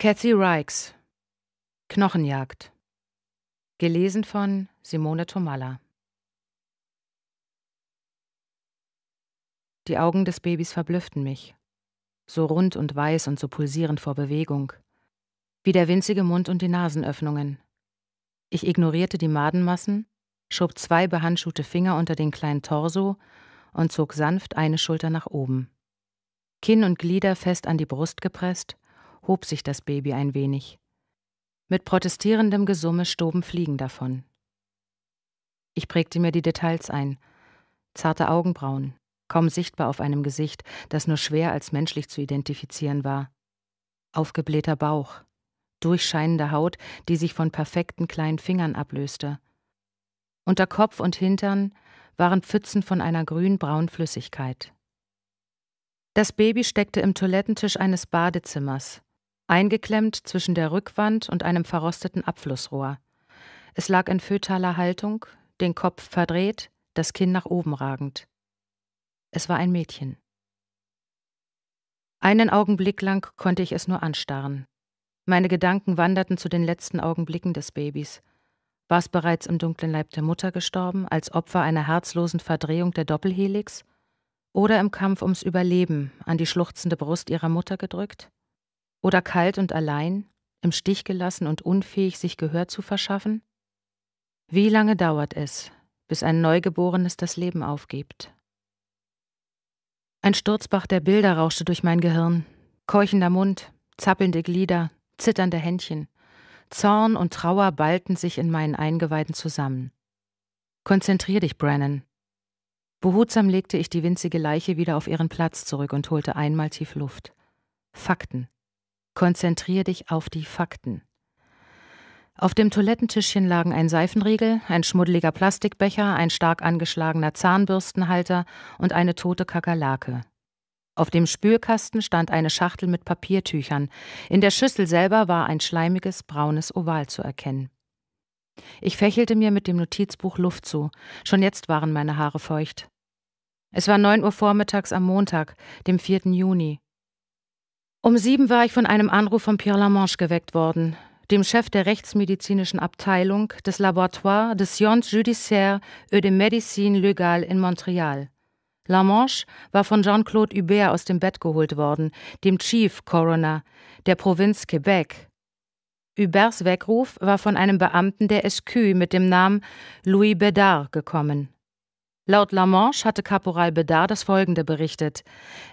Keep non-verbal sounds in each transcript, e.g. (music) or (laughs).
Kathy Rikes Knochenjagd Gelesen von Simone Tomalla Die Augen des Babys verblüfften mich, so rund und weiß und so pulsierend vor Bewegung, wie der winzige Mund und die Nasenöffnungen. Ich ignorierte die Madenmassen, schob zwei behandschuhte Finger unter den kleinen Torso und zog sanft eine Schulter nach oben. Kinn und Glieder fest an die Brust gepresst, hob sich das Baby ein wenig. Mit protestierendem Gesumme stoben Fliegen davon. Ich prägte mir die Details ein. Zarte Augenbrauen, kaum sichtbar auf einem Gesicht, das nur schwer als menschlich zu identifizieren war. Aufgeblähter Bauch, durchscheinende Haut, die sich von perfekten kleinen Fingern ablöste. Unter Kopf und Hintern waren Pfützen von einer grün-braunen Flüssigkeit. Das Baby steckte im Toilettentisch eines Badezimmers, eingeklemmt zwischen der Rückwand und einem verrosteten Abflussrohr. Es lag in fötaler Haltung, den Kopf verdreht, das Kinn nach oben ragend. Es war ein Mädchen. Einen Augenblick lang konnte ich es nur anstarren. Meine Gedanken wanderten zu den letzten Augenblicken des Babys. War es bereits im dunklen Leib der Mutter gestorben, als Opfer einer herzlosen Verdrehung der Doppelhelix? Oder im Kampf ums Überleben, an die schluchzende Brust ihrer Mutter gedrückt? Oder kalt und allein, im Stich gelassen und unfähig, sich Gehör zu verschaffen? Wie lange dauert es, bis ein Neugeborenes das Leben aufgibt? Ein Sturzbach der Bilder rauschte durch mein Gehirn. Keuchender Mund, zappelnde Glieder, zitternde Händchen. Zorn und Trauer ballten sich in meinen Eingeweiden zusammen. Konzentrier dich, Brennan. Behutsam legte ich die winzige Leiche wieder auf ihren Platz zurück und holte einmal tief Luft. Fakten. Konzentrier dich auf die Fakten. Auf dem Toilettentischchen lagen ein Seifenriegel, ein schmuddeliger Plastikbecher, ein stark angeschlagener Zahnbürstenhalter und eine tote Kakerlake. Auf dem Spülkasten stand eine Schachtel mit Papiertüchern. In der Schüssel selber war ein schleimiges braunes Oval zu erkennen. Ich fächelte mir mit dem Notizbuch Luft zu. Schon jetzt waren meine Haare feucht. Es war 9 Uhr vormittags am Montag, dem 4. Juni. Um sieben war ich von einem Anruf von Pierre Lamanche geweckt worden, dem Chef der rechtsmedizinischen Abteilung des Laboratoire de Sciences Judiciaires et de Médecine Légale in Montreal. Lamanche war von Jean-Claude Hubert aus dem Bett geholt worden, dem Chief Coroner der Provinz Quebec. Huberts Weckruf war von einem Beamten der SQ mit dem Namen Louis Bedard gekommen. Laut La Manche hatte Caporal Bedard das folgende berichtet.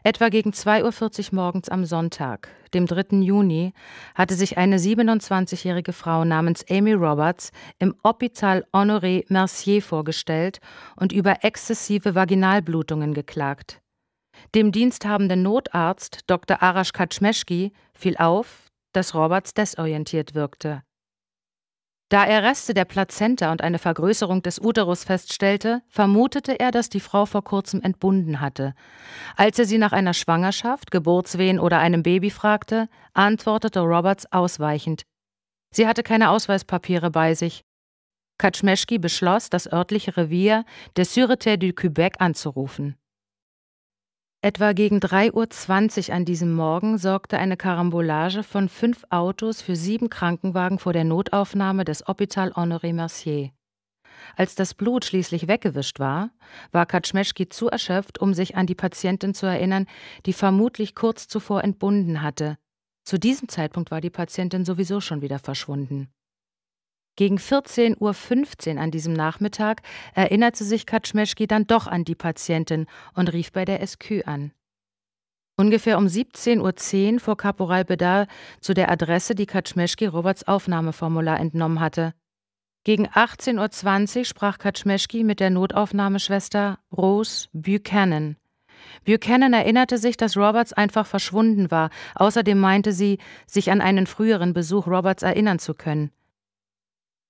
Etwa gegen 2.40 Uhr morgens am Sonntag, dem 3. Juni, hatte sich eine 27-jährige Frau namens Amy Roberts im Hôpital Honoré Mercier vorgestellt und über exzessive Vaginalblutungen geklagt. Dem diensthabenden Notarzt Dr. Arash Kaczmeski fiel auf, dass Roberts desorientiert wirkte. Da er Reste der Plazenta und eine Vergrößerung des Uterus feststellte, vermutete er, dass die Frau vor kurzem entbunden hatte. Als er sie nach einer Schwangerschaft, Geburtswehen oder einem Baby fragte, antwortete Roberts ausweichend. Sie hatte keine Ausweispapiere bei sich. Kaczmeski beschloss, das örtliche Revier der Sûreté du Québec anzurufen. Etwa gegen 3.20 Uhr an diesem Morgen sorgte eine Karambolage von fünf Autos für sieben Krankenwagen vor der Notaufnahme des Hôpital Honoré Mercier. Als das Blut schließlich weggewischt war, war Kaczmeschki zu erschöpft, um sich an die Patientin zu erinnern, die vermutlich kurz zuvor entbunden hatte. Zu diesem Zeitpunkt war die Patientin sowieso schon wieder verschwunden. Gegen 14.15 Uhr an diesem Nachmittag erinnerte sich Kaczmeschki dann doch an die Patientin und rief bei der SQ an. Ungefähr um 17.10 Uhr fuhr Kaporal Bedar zu der Adresse, die Kaczmeschki Roberts Aufnahmeformular entnommen hatte. Gegen 18.20 Uhr sprach Kaczmeschki mit der Notaufnahmeschwester Rose Buchanan. Buchanan erinnerte sich, dass Roberts einfach verschwunden war. Außerdem meinte sie, sich an einen früheren Besuch Roberts erinnern zu können.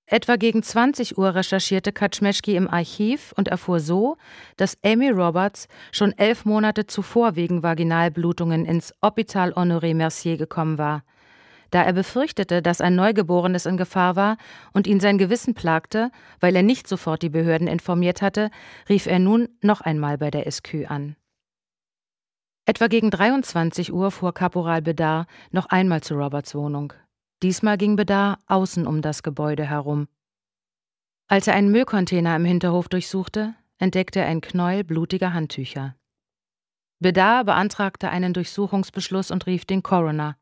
Etwa gegen 20 Uhr recherchierte Kaczmeski im Archiv und erfuhr so, dass Amy Roberts schon elf Monate zuvor wegen Vaginalblutungen ins Hôpital Honoré Mercier gekommen war. Da er befürchtete, dass ein Neugeborenes in Gefahr war und ihn sein Gewissen plagte, weil er nicht sofort die Behörden informiert hatte, rief er nun noch einmal bei der SQ an. Etwa gegen 23 Uhr fuhr Caporal Bedar noch einmal zu Roberts Wohnung. Diesmal ging Bedar außen um das Gebäude herum. Als er einen Müllcontainer im Hinterhof durchsuchte, entdeckte er ein Knäuel blutiger Handtücher. Bedar beantragte einen Durchsuchungsbeschluss und rief den Coroner.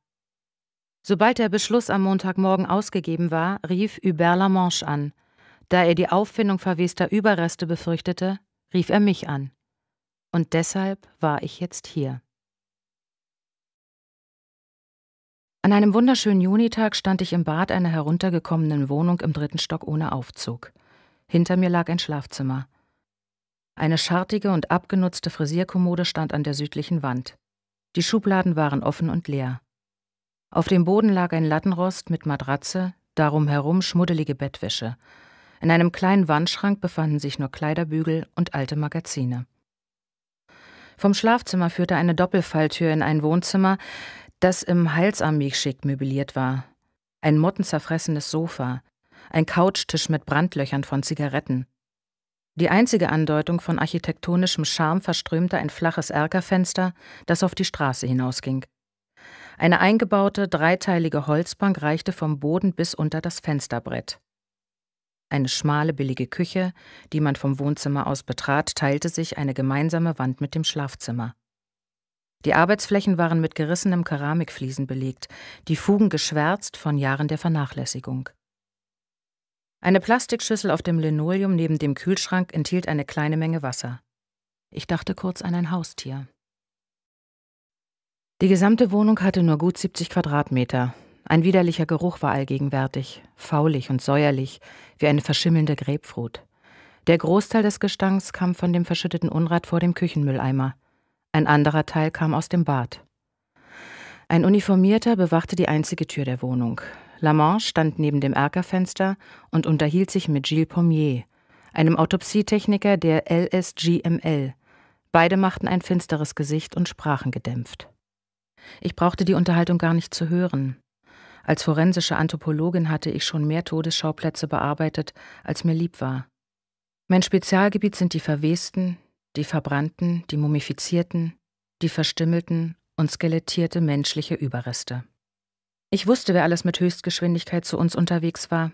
Sobald der Beschluss am Montagmorgen ausgegeben war, rief Hubert Lamanche an. Da er die Auffindung verwester Überreste befürchtete, rief er mich an. Und deshalb war ich jetzt hier. An einem wunderschönen Junitag stand ich im Bad einer heruntergekommenen Wohnung im dritten Stock ohne Aufzug. Hinter mir lag ein Schlafzimmer. Eine schartige und abgenutzte Frisierkommode stand an der südlichen Wand. Die Schubladen waren offen und leer. Auf dem Boden lag ein Lattenrost mit Matratze, darum herum schmuddelige Bettwäsche. In einem kleinen Wandschrank befanden sich nur Kleiderbügel und alte Magazine. Vom Schlafzimmer führte eine Doppelfalltür in ein Wohnzimmer, das im Halsarmee-Schick möbliert war. Ein mottenzerfressenes Sofa, ein Couchtisch mit Brandlöchern von Zigaretten. Die einzige Andeutung von architektonischem Charme verströmte ein flaches Erkerfenster, das auf die Straße hinausging. Eine eingebaute, dreiteilige Holzbank reichte vom Boden bis unter das Fensterbrett. Eine schmale, billige Küche, die man vom Wohnzimmer aus betrat, teilte sich eine gemeinsame Wand mit dem Schlafzimmer. Die Arbeitsflächen waren mit gerissenem Keramikfliesen belegt, die Fugen geschwärzt von Jahren der Vernachlässigung. Eine Plastikschüssel auf dem Linoleum neben dem Kühlschrank enthielt eine kleine Menge Wasser. Ich dachte kurz an ein Haustier. Die gesamte Wohnung hatte nur gut 70 Quadratmeter. Ein widerlicher Geruch war allgegenwärtig, faulig und säuerlich, wie eine verschimmelnde Grapefruit. Der Großteil des Gestanks kam von dem verschütteten Unrat vor dem Küchenmülleimer. Ein anderer Teil kam aus dem Bad. Ein Uniformierter bewachte die einzige Tür der Wohnung. Lamont stand neben dem Erkerfenster und unterhielt sich mit Gilles Pommier, einem Autopsietechniker der LSGML. Beide machten ein finsteres Gesicht und sprachen gedämpft. Ich brauchte die Unterhaltung gar nicht zu hören. Als forensische Anthropologin hatte ich schon mehr Todesschauplätze bearbeitet, als mir lieb war. Mein Spezialgebiet sind die verwesten, die verbrannten, die mumifizierten, die verstümmelten und skelettierte menschliche Überreste. Ich wusste, wer alles mit Höchstgeschwindigkeit zu uns unterwegs war.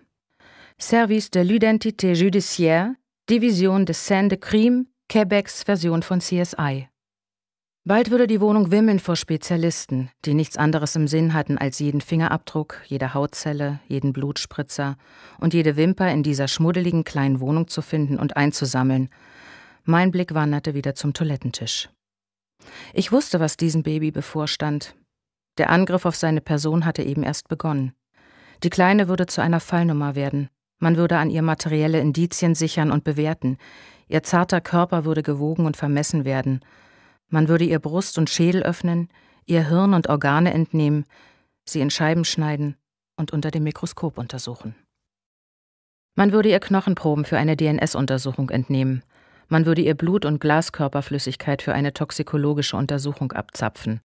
Service de l'Identité Judiciaire, Division de Seines de Crime, Quebecs Version von CSI. Bald würde die Wohnung wimmeln vor Spezialisten, die nichts anderes im Sinn hatten als jeden Fingerabdruck, jede Hautzelle, jeden Blutspritzer und jede Wimper in dieser schmuddeligen kleinen Wohnung zu finden und einzusammeln, mein Blick wanderte wieder zum Toilettentisch. Ich wusste, was diesem Baby bevorstand. Der Angriff auf seine Person hatte eben erst begonnen. Die Kleine würde zu einer Fallnummer werden. Man würde an ihr materielle Indizien sichern und bewerten. Ihr zarter Körper würde gewogen und vermessen werden. Man würde ihr Brust und Schädel öffnen, ihr Hirn und Organe entnehmen, sie in Scheiben schneiden und unter dem Mikroskop untersuchen. Man würde ihr Knochenproben für eine DNS-Untersuchung entnehmen. Man würde ihr Blut und Glaskörperflüssigkeit für eine toxikologische Untersuchung abzapfen.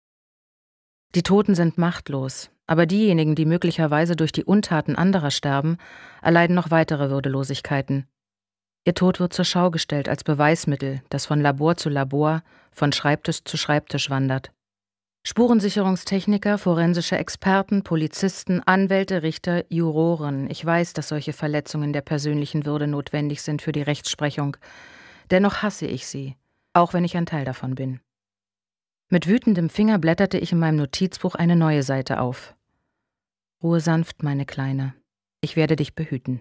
Die Toten sind machtlos, aber diejenigen, die möglicherweise durch die Untaten anderer sterben, erleiden noch weitere Würdelosigkeiten. Ihr Tod wird zur Schau gestellt als Beweismittel, das von Labor zu Labor, von Schreibtisch zu Schreibtisch wandert. Spurensicherungstechniker, forensische Experten, Polizisten, Anwälte, Richter, Juroren. Ich weiß, dass solche Verletzungen der persönlichen Würde notwendig sind für die Rechtsprechung, Dennoch hasse ich sie, auch wenn ich ein Teil davon bin. Mit wütendem Finger blätterte ich in meinem Notizbuch eine neue Seite auf. Ruhe sanft, meine Kleine. Ich werde dich behüten.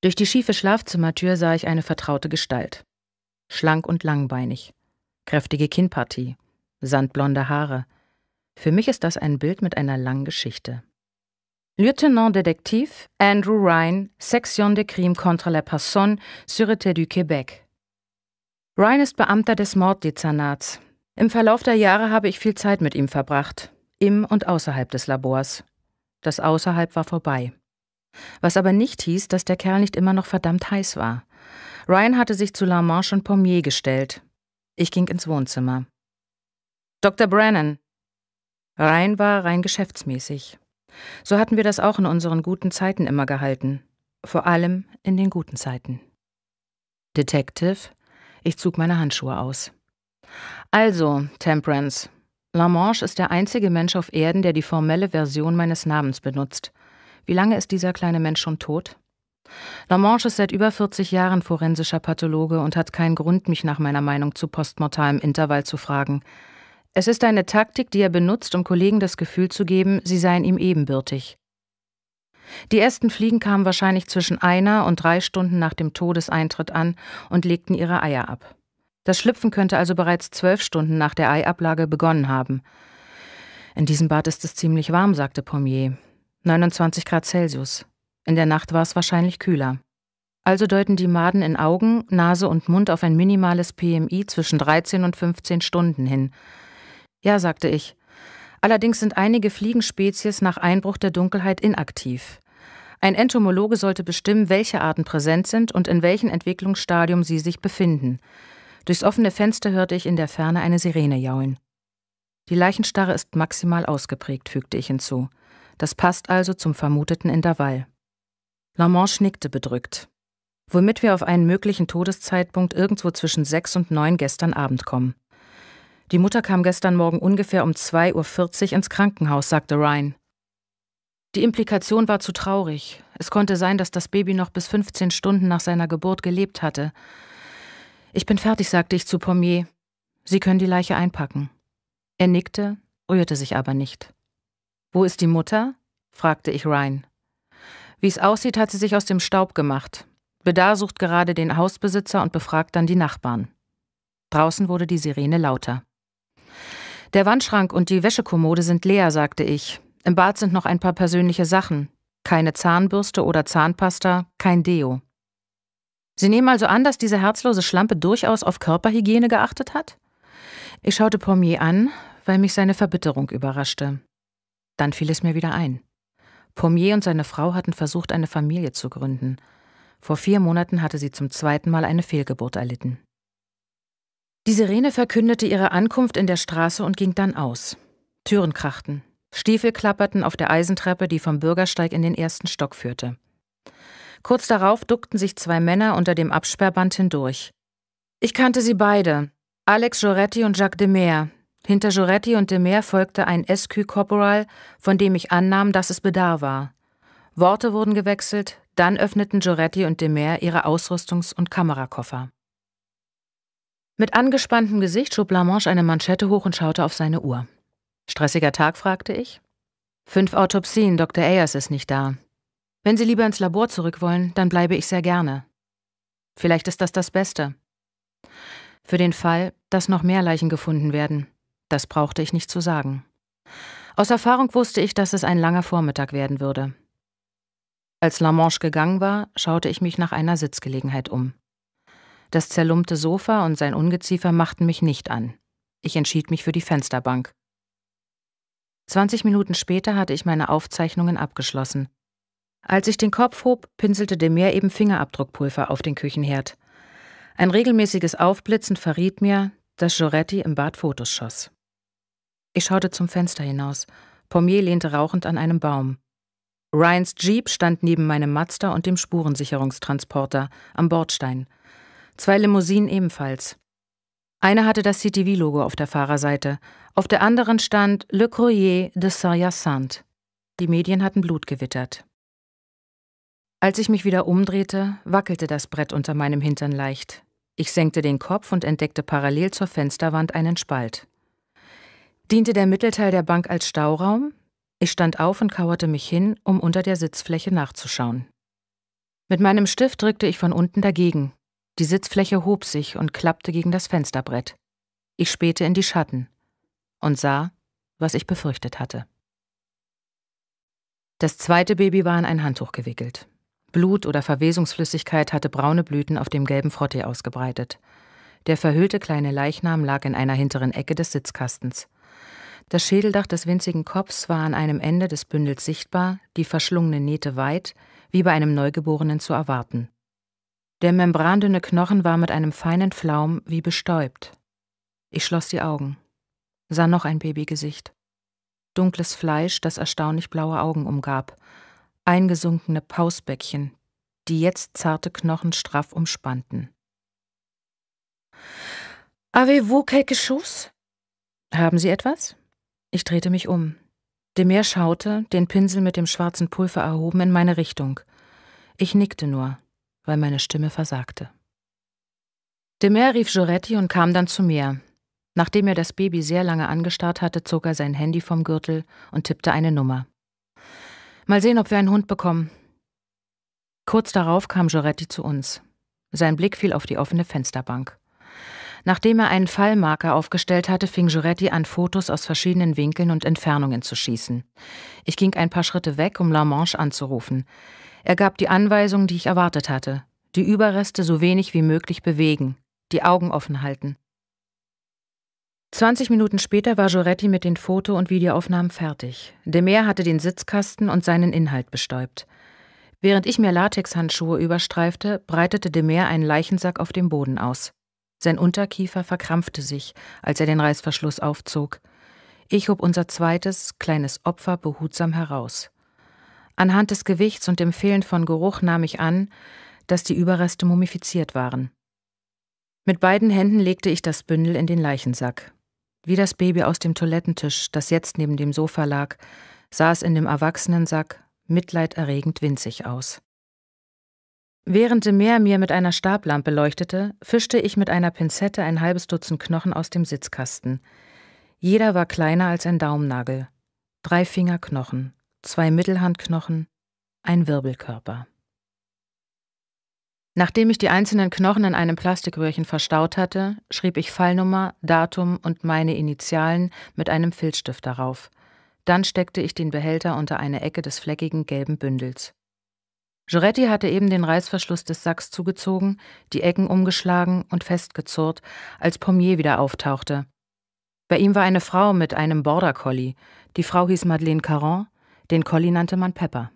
Durch die schiefe Schlafzimmertür sah ich eine vertraute Gestalt. Schlank und langbeinig. Kräftige Kinnpartie. Sandblonde Haare. Für mich ist das ein Bild mit einer langen Geschichte lieutenant detektiv Andrew Ryan, Section de Crime contre la Personne, Sûreté du Québec. Ryan ist Beamter des Morddezernats. Im Verlauf der Jahre habe ich viel Zeit mit ihm verbracht, im und außerhalb des Labors. Das Außerhalb war vorbei. Was aber nicht hieß, dass der Kerl nicht immer noch verdammt heiß war. Ryan hatte sich zu Lamarche und Pommier gestellt. Ich ging ins Wohnzimmer. Dr. Brennan. Ryan war rein geschäftsmäßig. So hatten wir das auch in unseren guten Zeiten immer gehalten. Vor allem in den guten Zeiten. Detective, ich zog meine Handschuhe aus. Also, Temperance, Lamanche ist der einzige Mensch auf Erden, der die formelle Version meines Namens benutzt. Wie lange ist dieser kleine Mensch schon tot? Lamanche ist seit über 40 Jahren forensischer Pathologe und hat keinen Grund, mich nach meiner Meinung zu postmortalem Intervall zu fragen. Es ist eine Taktik, die er benutzt, um Kollegen das Gefühl zu geben, sie seien ihm ebenbürtig. Die ersten Fliegen kamen wahrscheinlich zwischen einer und drei Stunden nach dem Todeseintritt an und legten ihre Eier ab. Das Schlüpfen könnte also bereits zwölf Stunden nach der Eiablage begonnen haben. In diesem Bad ist es ziemlich warm, sagte Pommier. 29 Grad Celsius. In der Nacht war es wahrscheinlich kühler. Also deuten die Maden in Augen, Nase und Mund auf ein minimales PMI zwischen 13 und 15 Stunden hin. Ja, sagte ich. Allerdings sind einige Fliegenspezies nach Einbruch der Dunkelheit inaktiv. Ein Entomologe sollte bestimmen, welche Arten präsent sind und in welchem Entwicklungsstadium sie sich befinden. Durchs offene Fenster hörte ich in der Ferne eine Sirene jaulen. Die Leichenstarre ist maximal ausgeprägt, fügte ich hinzu. Das passt also zum vermuteten Intervall. Lamanche schnickte bedrückt. Womit wir auf einen möglichen Todeszeitpunkt irgendwo zwischen sechs und neun gestern Abend kommen. Die Mutter kam gestern Morgen ungefähr um 2.40 Uhr ins Krankenhaus, sagte Ryan. Die Implikation war zu traurig. Es konnte sein, dass das Baby noch bis 15 Stunden nach seiner Geburt gelebt hatte. Ich bin fertig, sagte ich zu Pommier. Sie können die Leiche einpacken. Er nickte, rührte sich aber nicht. Wo ist die Mutter? fragte ich Ryan. Wie es aussieht, hat sie sich aus dem Staub gemacht. Bedar sucht gerade den Hausbesitzer und befragt dann die Nachbarn. Draußen wurde die Sirene lauter. Der Wandschrank und die Wäschekommode sind leer, sagte ich. Im Bad sind noch ein paar persönliche Sachen. Keine Zahnbürste oder Zahnpasta, kein Deo. Sie nehmen also an, dass diese herzlose Schlampe durchaus auf Körperhygiene geachtet hat? Ich schaute Pommier an, weil mich seine Verbitterung überraschte. Dann fiel es mir wieder ein. Pommier und seine Frau hatten versucht, eine Familie zu gründen. Vor vier Monaten hatte sie zum zweiten Mal eine Fehlgeburt erlitten. Die Sirene verkündete ihre Ankunft in der Straße und ging dann aus. Türen krachten. Stiefel klapperten auf der Eisentreppe, die vom Bürgersteig in den ersten Stock führte. Kurz darauf duckten sich zwei Männer unter dem Absperrband hindurch. Ich kannte sie beide, Alex Joretti und Jacques Demer. Hinter Joretti und Demer folgte ein SQ Corporal, von dem ich annahm, dass es Bedarf war. Worte wurden gewechselt, dann öffneten Joretti und Demer ihre Ausrüstungs- und Kamerakoffer. Mit angespanntem Gesicht schob Blancmange eine Manschette hoch und schaute auf seine Uhr. Stressiger Tag, fragte ich. Fünf Autopsien, Dr. Ayers ist nicht da. Wenn Sie lieber ins Labor zurück wollen, dann bleibe ich sehr gerne. Vielleicht ist das das Beste. Für den Fall, dass noch mehr Leichen gefunden werden. Das brauchte ich nicht zu sagen. Aus Erfahrung wusste ich, dass es ein langer Vormittag werden würde. Als Lamanche gegangen war, schaute ich mich nach einer Sitzgelegenheit um. Das zerlumpte Sofa und sein Ungeziefer machten mich nicht an. Ich entschied mich für die Fensterbank. 20 Minuten später hatte ich meine Aufzeichnungen abgeschlossen. Als ich den Kopf hob, pinselte Demir eben Fingerabdruckpulver auf den Küchenherd. Ein regelmäßiges Aufblitzen verriet mir, dass Joretti im Bad Fotos schoss. Ich schaute zum Fenster hinaus. Pommier lehnte rauchend an einem Baum. Ryans Jeep stand neben meinem Mazda und dem Spurensicherungstransporter am Bordstein. Zwei Limousinen ebenfalls. Eine hatte das CTV-Logo auf der Fahrerseite, auf der anderen stand Le Courrier de Saint-Hyacinthe. Die Medien hatten Blut gewittert. Als ich mich wieder umdrehte, wackelte das Brett unter meinem Hintern leicht. Ich senkte den Kopf und entdeckte parallel zur Fensterwand einen Spalt. Diente der Mittelteil der Bank als Stauraum? Ich stand auf und kauerte mich hin, um unter der Sitzfläche nachzuschauen. Mit meinem Stift drückte ich von unten dagegen. Die Sitzfläche hob sich und klappte gegen das Fensterbrett. Ich spähte in die Schatten und sah, was ich befürchtet hatte. Das zweite Baby war in ein Handtuch gewickelt. Blut oder Verwesungsflüssigkeit hatte braune Blüten auf dem gelben Frottee ausgebreitet. Der verhüllte kleine Leichnam lag in einer hinteren Ecke des Sitzkastens. Das Schädeldach des winzigen Kopfs war an einem Ende des Bündels sichtbar, die verschlungene Nähte weit, wie bei einem Neugeborenen zu erwarten. Der membrandünne Knochen war mit einem feinen Flaum wie bestäubt. Ich schloss die Augen, sah noch ein Babygesicht. Dunkles Fleisch, das erstaunlich blaue Augen umgab, eingesunkene Pausbäckchen, die jetzt zarte Knochen straff umspannten. Avez-vous quelque chose? Haben Sie etwas? Ich drehte mich um. Demir schaute, den Pinsel mit dem schwarzen Pulver erhoben, in meine Richtung. Ich nickte nur weil meine Stimme versagte. Demer rief Joretti und kam dann zu mir. Nachdem er das Baby sehr lange angestarrt hatte, zog er sein Handy vom Gürtel und tippte eine Nummer. Mal sehen, ob wir einen Hund bekommen. Kurz darauf kam Joretti zu uns. Sein Blick fiel auf die offene Fensterbank. Nachdem er einen Fallmarker aufgestellt hatte, fing Giretti an, Fotos aus verschiedenen Winkeln und Entfernungen zu schießen. Ich ging ein paar Schritte weg, um La Manche anzurufen. Er gab die Anweisung, die ich erwartet hatte. Die Überreste so wenig wie möglich bewegen, die Augen offen halten. 20 Minuten später war Joretti mit den Foto- und Videoaufnahmen fertig. Demer hatte den Sitzkasten und seinen Inhalt bestäubt. Während ich mir Latexhandschuhe überstreifte, breitete Demer einen Leichensack auf dem Boden aus. Sein Unterkiefer verkrampfte sich, als er den Reißverschluss aufzog. Ich hob unser zweites, kleines Opfer behutsam heraus. Anhand des Gewichts und dem Fehlen von Geruch nahm ich an, dass die Überreste mumifiziert waren. Mit beiden Händen legte ich das Bündel in den Leichensack. Wie das Baby aus dem Toilettentisch, das jetzt neben dem Sofa lag, sah es in dem Erwachsenensack mitleiderregend winzig aus. Während dem Meer mir mit einer Stablampe leuchtete, fischte ich mit einer Pinzette ein halbes Dutzend Knochen aus dem Sitzkasten. Jeder war kleiner als ein Daumennagel. Drei Fingerknochen, zwei Mittelhandknochen, ein Wirbelkörper. Nachdem ich die einzelnen Knochen in einem Plastikröhrchen verstaut hatte, schrieb ich Fallnummer, Datum und meine Initialen mit einem Filzstift darauf. Dann steckte ich den Behälter unter eine Ecke des fleckigen gelben Bündels. Joretti hatte eben den Reißverschluss des Sacks zugezogen, die Ecken umgeschlagen und festgezurrt, als Pommier wieder auftauchte. Bei ihm war eine Frau mit einem Border Collie. Die Frau hieß Madeleine Caron, den Colli nannte man Pepper.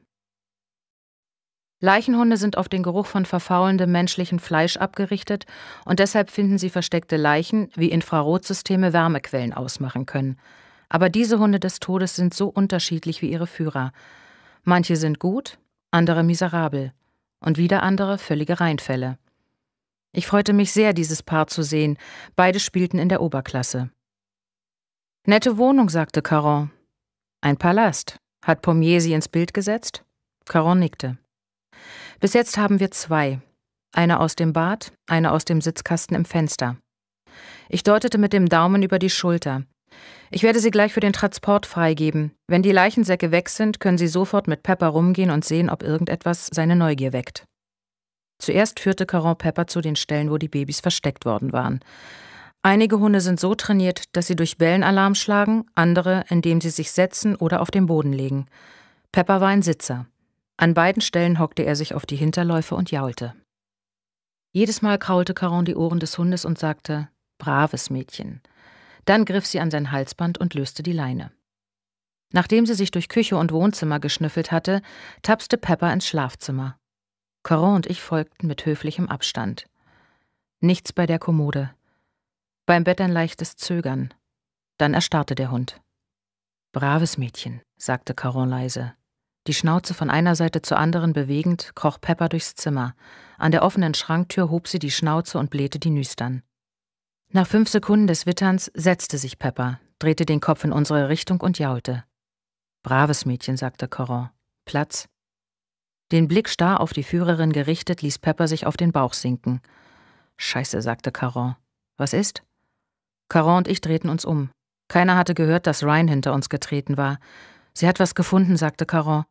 Leichenhunde sind auf den Geruch von verfaulendem menschlichem Fleisch abgerichtet und deshalb finden sie versteckte Leichen, wie Infrarotsysteme Wärmequellen ausmachen können. Aber diese Hunde des Todes sind so unterschiedlich wie ihre Führer. Manche sind gut, andere miserabel und wieder andere völlige Reinfälle. Ich freute mich sehr, dieses Paar zu sehen. Beide spielten in der Oberklasse. Nette Wohnung, sagte Caron. Ein Palast. Hat Pommier sie ins Bild gesetzt? Caron nickte. Bis jetzt haben wir zwei. Eine aus dem Bad, eine aus dem Sitzkasten im Fenster. Ich deutete mit dem Daumen über die Schulter. Ich werde sie gleich für den Transport freigeben. Wenn die Leichensäcke weg sind, können Sie sofort mit Pepper rumgehen und sehen, ob irgendetwas seine Neugier weckt. Zuerst führte Caron Pepper zu den Stellen, wo die Babys versteckt worden waren. Einige Hunde sind so trainiert, dass sie durch Bellen Alarm schlagen, andere, indem sie sich setzen oder auf den Boden legen. Pepper war ein Sitzer. An beiden Stellen hockte er sich auf die Hinterläufe und jaulte. Jedes Mal kraulte Caron die Ohren des Hundes und sagte: Braves Mädchen. Dann griff sie an sein Halsband und löste die Leine. Nachdem sie sich durch Küche und Wohnzimmer geschnüffelt hatte, tapste Pepper ins Schlafzimmer. Caron und ich folgten mit höflichem Abstand. Nichts bei der Kommode beim Bett ein leichtes Zögern. Dann erstarrte der Hund. Braves Mädchen, sagte Caron leise. Die Schnauze von einer Seite zur anderen bewegend, kroch Pepper durchs Zimmer. An der offenen Schranktür hob sie die Schnauze und blähte die Nüstern. Nach fünf Sekunden des Witterns setzte sich Pepper, drehte den Kopf in unsere Richtung und jaulte. Braves Mädchen, sagte Caron. Platz. Den Blick starr auf die Führerin gerichtet, ließ Pepper sich auf den Bauch sinken. Scheiße, sagte Caron. Was ist? Caron und ich drehten uns um. Keiner hatte gehört, dass Ryan hinter uns getreten war. Sie hat was gefunden, sagte Caron.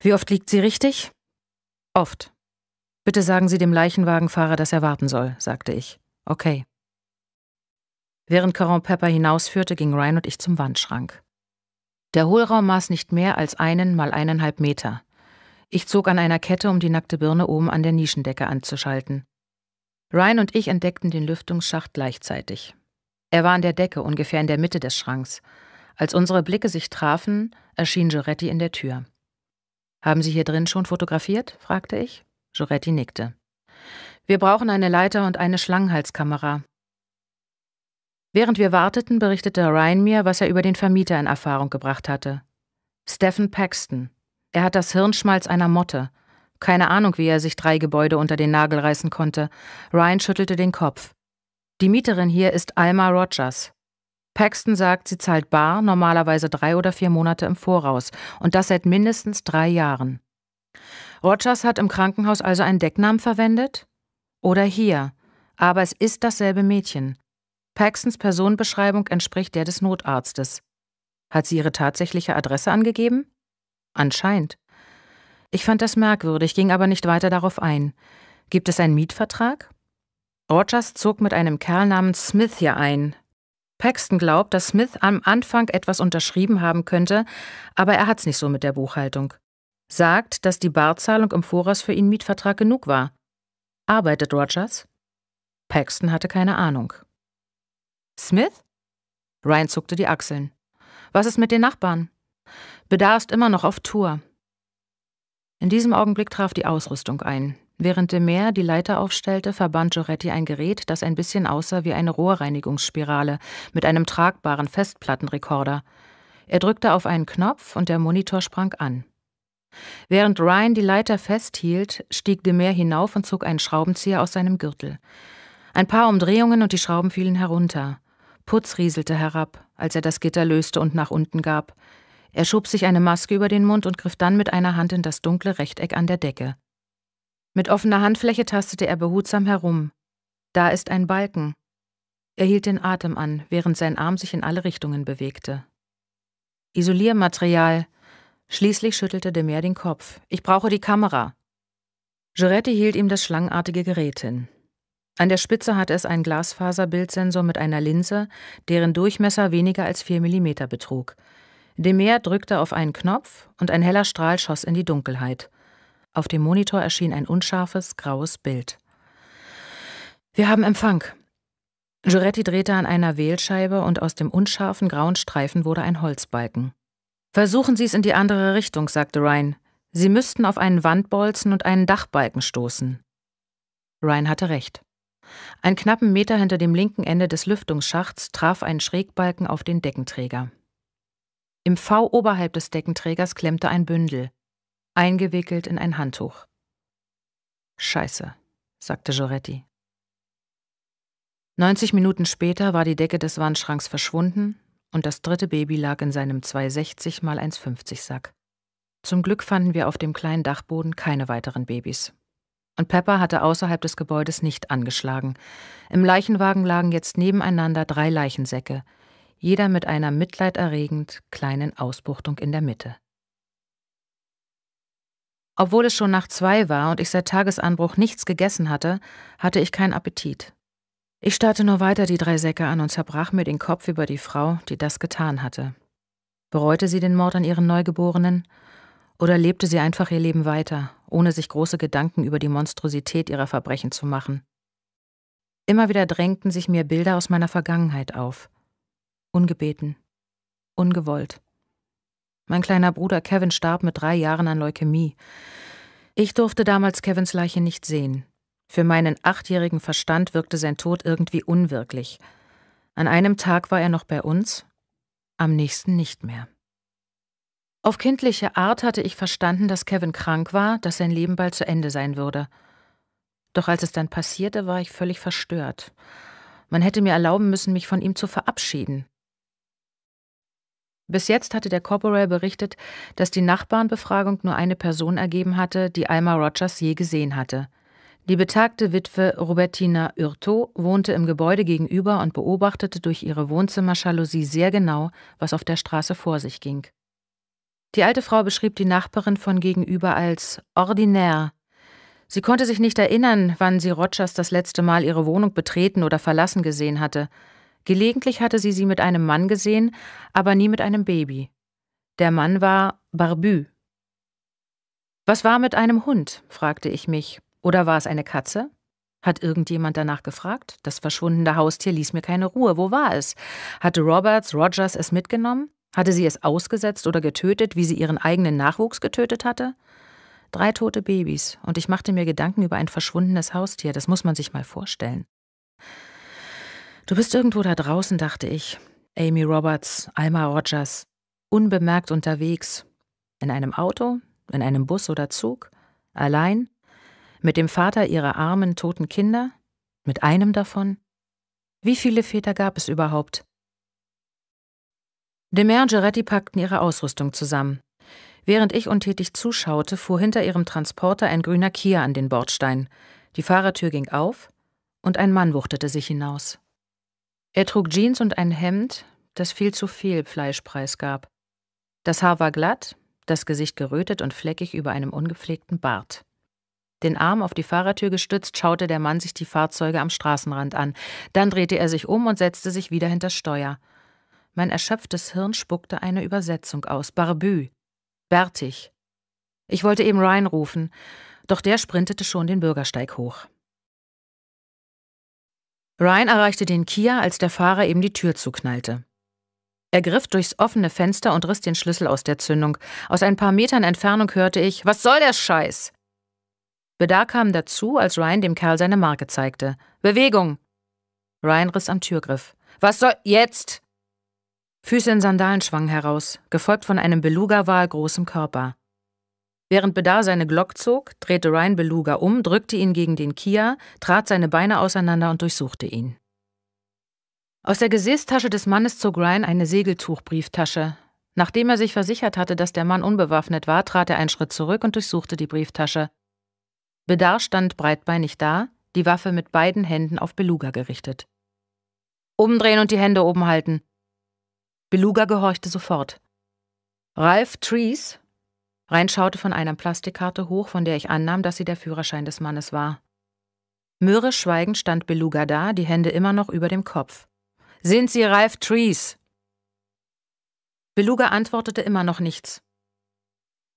Wie oft liegt sie richtig? Oft. Bitte sagen Sie dem Leichenwagenfahrer, dass er warten soll, sagte ich. Okay. Während Caron Pepper hinausführte, ging Ryan und ich zum Wandschrank. Der Hohlraum maß nicht mehr als einen mal eineinhalb Meter. Ich zog an einer Kette, um die nackte Birne oben an der Nischendecke anzuschalten. Ryan und ich entdeckten den Lüftungsschacht gleichzeitig. Er war an der Decke, ungefähr in der Mitte des Schranks. Als unsere Blicke sich trafen, erschien Giretti in der Tür. Haben Sie hier drin schon fotografiert? fragte ich. Giretti nickte. Wir brauchen eine Leiter und eine Schlangenhalskamera. Während wir warteten, berichtete Ryan mir, was er über den Vermieter in Erfahrung gebracht hatte. Stephen Paxton. Er hat das Hirnschmalz einer Motte. Keine Ahnung, wie er sich drei Gebäude unter den Nagel reißen konnte. Ryan schüttelte den Kopf. Die Mieterin hier ist Alma Rogers. Paxton sagt, sie zahlt bar, normalerweise drei oder vier Monate im Voraus, und das seit mindestens drei Jahren. Rogers hat im Krankenhaus also einen Decknamen verwendet? Oder hier. Aber es ist dasselbe Mädchen. Paxtons Personenbeschreibung entspricht der des Notarztes. Hat sie ihre tatsächliche Adresse angegeben? Anscheinend. Ich fand das merkwürdig, ging aber nicht weiter darauf ein. Gibt es einen Mietvertrag? Rogers zog mit einem Kerl namens Smith hier ein. Paxton glaubt, dass Smith am Anfang etwas unterschrieben haben könnte, aber er hat's nicht so mit der Buchhaltung. Sagt, dass die Barzahlung im Voraus für ihn Mietvertrag genug war. Arbeitet Rogers? Paxton hatte keine Ahnung. Smith? Ryan zuckte die Achseln. Was ist mit den Nachbarn? Bedarfst immer noch auf Tour. In diesem Augenblick traf die Ausrüstung ein. Während de Meer die Leiter aufstellte, verband Gioretti ein Gerät, das ein bisschen aussah wie eine Rohrreinigungsspirale, mit einem tragbaren Festplattenrekorder. Er drückte auf einen Knopf und der Monitor sprang an. Während Ryan die Leiter festhielt, stieg de Meer hinauf und zog einen Schraubenzieher aus seinem Gürtel. Ein paar Umdrehungen und die Schrauben fielen herunter. Putz rieselte herab, als er das Gitter löste und nach unten gab. Er schob sich eine Maske über den Mund und griff dann mit einer Hand in das dunkle Rechteck an der Decke. Mit offener Handfläche tastete er behutsam herum. Da ist ein Balken. Er hielt den Atem an, während sein Arm sich in alle Richtungen bewegte. Isoliermaterial. Schließlich schüttelte de Meer den Kopf. Ich brauche die Kamera. Giretti hielt ihm das schlangenartige Gerät hin. An der Spitze hatte es einen Glasfaserbildsensor mit einer Linse, deren Durchmesser weniger als vier Millimeter betrug. Demer drückte auf einen Knopf und ein heller Strahl schoss in die Dunkelheit. Auf dem Monitor erschien ein unscharfes, graues Bild. Wir haben Empfang. Giretti drehte an einer Wählscheibe und aus dem unscharfen grauen Streifen wurde ein Holzbalken. Versuchen Sie es in die andere Richtung, sagte Ryan. Sie müssten auf einen Wandbolzen und einen Dachbalken stoßen. Ryan hatte recht. Einen knappen Meter hinter dem linken Ende des Lüftungsschachts traf ein Schrägbalken auf den Deckenträger. Im V oberhalb des Deckenträgers klemmte ein Bündel eingewickelt in ein Handtuch. Scheiße, sagte Joretti. 90 Minuten später war die Decke des Wandschranks verschwunden und das dritte Baby lag in seinem 260 x 150 Sack. Zum Glück fanden wir auf dem kleinen Dachboden keine weiteren Babys. Und Pepper hatte außerhalb des Gebäudes nicht angeschlagen. Im Leichenwagen lagen jetzt nebeneinander drei Leichensäcke, jeder mit einer mitleiderregend kleinen Ausbuchtung in der Mitte. Obwohl es schon nach zwei war und ich seit Tagesanbruch nichts gegessen hatte, hatte ich keinen Appetit. Ich starrte nur weiter die drei Säcke an und zerbrach mir den Kopf über die Frau, die das getan hatte. Bereute sie den Mord an ihren Neugeborenen? Oder lebte sie einfach ihr Leben weiter, ohne sich große Gedanken über die Monstrosität ihrer Verbrechen zu machen? Immer wieder drängten sich mir Bilder aus meiner Vergangenheit auf. Ungebeten. Ungewollt. Mein kleiner Bruder Kevin starb mit drei Jahren an Leukämie. Ich durfte damals Kevins Leiche nicht sehen. Für meinen achtjährigen Verstand wirkte sein Tod irgendwie unwirklich. An einem Tag war er noch bei uns, am nächsten nicht mehr. Auf kindliche Art hatte ich verstanden, dass Kevin krank war, dass sein Leben bald zu Ende sein würde. Doch als es dann passierte, war ich völlig verstört. Man hätte mir erlauben müssen, mich von ihm zu verabschieden. Bis jetzt hatte der Corporal berichtet, dass die Nachbarnbefragung nur eine Person ergeben hatte, die Alma Rogers je gesehen hatte. Die betagte Witwe Robertina Urto wohnte im Gebäude gegenüber und beobachtete durch ihre Wohnzimmerschalousie sehr genau, was auf der Straße vor sich ging. Die alte Frau beschrieb die Nachbarin von gegenüber als ordinär. Sie konnte sich nicht erinnern, wann sie Rogers das letzte Mal ihre Wohnung betreten oder verlassen gesehen hatte. Gelegentlich hatte sie sie mit einem Mann gesehen, aber nie mit einem Baby. Der Mann war Barbü. Was war mit einem Hund? fragte ich mich. Oder war es eine Katze? Hat irgendjemand danach gefragt? Das verschwundene Haustier ließ mir keine Ruhe. Wo war es? Hatte Roberts Rogers es mitgenommen? Hatte sie es ausgesetzt oder getötet, wie sie ihren eigenen Nachwuchs getötet hatte? Drei tote Babys, und ich machte mir Gedanken über ein verschwundenes Haustier, das muss man sich mal vorstellen. Du bist irgendwo da draußen, dachte ich. Amy Roberts, Alma Rogers, unbemerkt unterwegs, in einem Auto, in einem Bus oder Zug, allein, mit dem Vater ihrer armen, toten Kinder, mit einem davon. Wie viele Väter gab es überhaupt? Demer und Geretti packten ihre Ausrüstung zusammen. Während ich untätig zuschaute, fuhr hinter ihrem Transporter ein grüner Kia an den Bordstein. Die Fahrertür ging auf und ein Mann wuchtete sich hinaus. Er trug Jeans und ein Hemd, das viel zu viel Fleisch preisgab. Das Haar war glatt, das Gesicht gerötet und fleckig über einem ungepflegten Bart. Den Arm auf die Fahrertür gestützt, schaute der Mann sich die Fahrzeuge am Straßenrand an. Dann drehte er sich um und setzte sich wieder hinter Steuer. Mein erschöpftes Hirn spuckte eine Übersetzung aus. Barbü. Bärtig. Ich wollte eben Ryan rufen, doch der sprintete schon den Bürgersteig hoch. Ryan erreichte den Kia, als der Fahrer ihm die Tür zuknallte. Er griff durchs offene Fenster und riss den Schlüssel aus der Zündung. Aus ein paar Metern Entfernung hörte ich: Was soll der Scheiß? Bedar kam dazu, als Ryan dem Kerl seine Marke zeigte. Bewegung! Ryan riss am Türgriff. Was soll. Jetzt! Füße in Sandalen schwangen heraus, gefolgt von einem Beluga-Wal großem Körper. Während Bedar seine Glock zog, drehte Ryan Beluga um, drückte ihn gegen den Kia, trat seine Beine auseinander und durchsuchte ihn. Aus der Gesäßtasche des Mannes zog Ryan eine Segeltuchbrieftasche. Nachdem er sich versichert hatte, dass der Mann unbewaffnet war, trat er einen Schritt zurück und durchsuchte die Brieftasche. Bedar stand breitbeinig da, die Waffe mit beiden Händen auf Beluga gerichtet. Umdrehen und die Hände oben halten. Beluga gehorchte sofort. Ralph Trees, Rein schaute von einer Plastikkarte hoch, von der ich annahm, dass sie der Führerschein des Mannes war. Mürrisch schweigend stand Beluga da, die Hände immer noch über dem Kopf. Sind Sie Ralph Trees? Beluga antwortete immer noch nichts.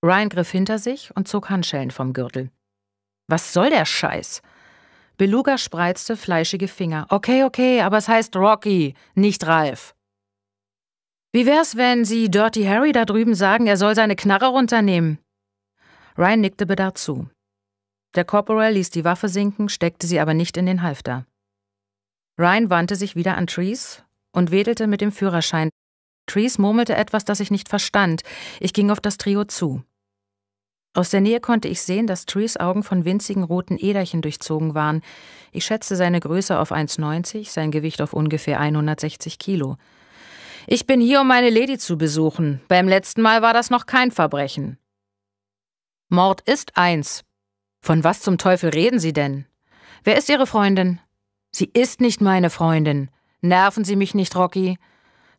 Ryan griff hinter sich und zog Handschellen vom Gürtel. Was soll der Scheiß? Beluga spreizte fleischige Finger. Okay, okay, aber es heißt Rocky, nicht Ralph. Wie wär's, wenn Sie Dirty Harry da drüben sagen, er soll seine Knarre runternehmen? Ryan nickte bedacht zu. Der Corporal ließ die Waffe sinken, steckte sie aber nicht in den Halfter. Ryan wandte sich wieder an Trees und wedelte mit dem Führerschein. Trees murmelte etwas, das ich nicht verstand. Ich ging auf das Trio zu. Aus der Nähe konnte ich sehen, dass Trees Augen von winzigen roten Äderchen durchzogen waren. Ich schätzte seine Größe auf 1,90, sein Gewicht auf ungefähr 160 Kilo. Ich bin hier, um meine Lady zu besuchen. Beim letzten Mal war das noch kein Verbrechen. Mord ist eins. Von was zum Teufel reden Sie denn? Wer ist Ihre Freundin? Sie ist nicht meine Freundin. Nerven Sie mich nicht, Rocky.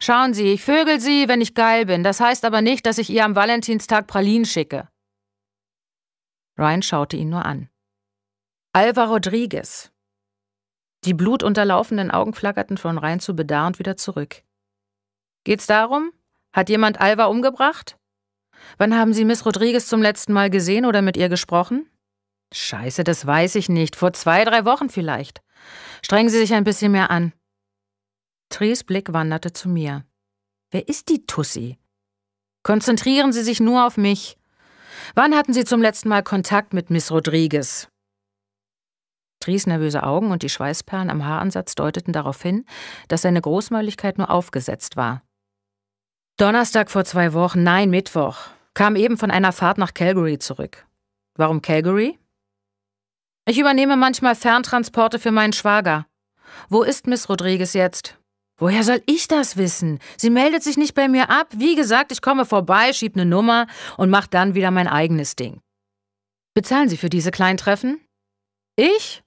Schauen Sie, ich vögel Sie, wenn ich geil bin. Das heißt aber nicht, dass ich ihr am Valentinstag Pralinen schicke. Ryan schaute ihn nur an. Alva Rodriguez. Die blutunterlaufenden Augen flackerten von Ryan zu Bedar und wieder zurück. Geht's darum? Hat jemand Alva umgebracht? Wann haben Sie Miss Rodriguez zum letzten Mal gesehen oder mit ihr gesprochen? Scheiße, das weiß ich nicht. Vor zwei, drei Wochen vielleicht. Strengen Sie sich ein bisschen mehr an. Tries Blick wanderte zu mir. Wer ist die Tussi? Konzentrieren Sie sich nur auf mich. Wann hatten Sie zum letzten Mal Kontakt mit Miss Rodriguez? Tries nervöse Augen und die Schweißperlen am Haaransatz deuteten darauf hin, dass seine Großmäuligkeit nur aufgesetzt war. Donnerstag vor zwei Wochen, nein, Mittwoch, kam eben von einer Fahrt nach Calgary zurück. Warum Calgary? Ich übernehme manchmal Ferntransporte für meinen Schwager. Wo ist Miss Rodriguez jetzt? Woher soll ich das wissen? Sie meldet sich nicht bei mir ab. Wie gesagt, ich komme vorbei, schieb eine Nummer und mach dann wieder mein eigenes Ding. Bezahlen Sie für diese Kleintreffen? Ich?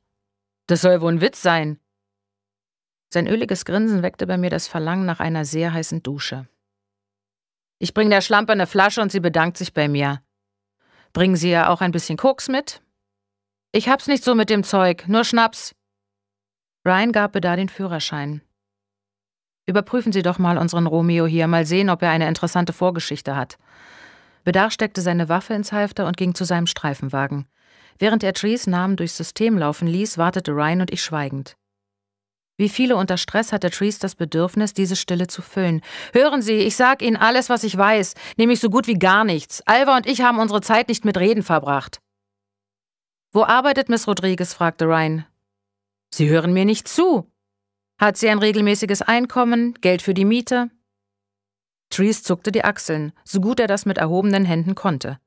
Das soll wohl ein Witz sein. Sein öliges Grinsen weckte bei mir das Verlangen nach einer sehr heißen Dusche. Ich bringe der Schlampe eine Flasche und sie bedankt sich bei mir. Bringen Sie ja auch ein bisschen Koks mit? Ich hab's nicht so mit dem Zeug, nur Schnaps. Ryan gab Bedar den Führerschein. Überprüfen Sie doch mal unseren Romeo hier, mal sehen, ob er eine interessante Vorgeschichte hat. Bedar steckte seine Waffe ins Halfter und ging zu seinem Streifenwagen. Während er Trees Namen durchs System laufen ließ, wartete Ryan und ich schweigend. Wie viele unter Stress hatte Trees das Bedürfnis, diese Stille zu füllen. Hören Sie, ich sag Ihnen alles, was ich weiß, nämlich so gut wie gar nichts. Alva und ich haben unsere Zeit nicht mit Reden verbracht. Wo arbeitet Miss Rodriguez? fragte Ryan. Sie hören mir nicht zu. Hat sie ein regelmäßiges Einkommen, Geld für die Miete? Trees zuckte die Achseln, so gut er das mit erhobenen Händen konnte.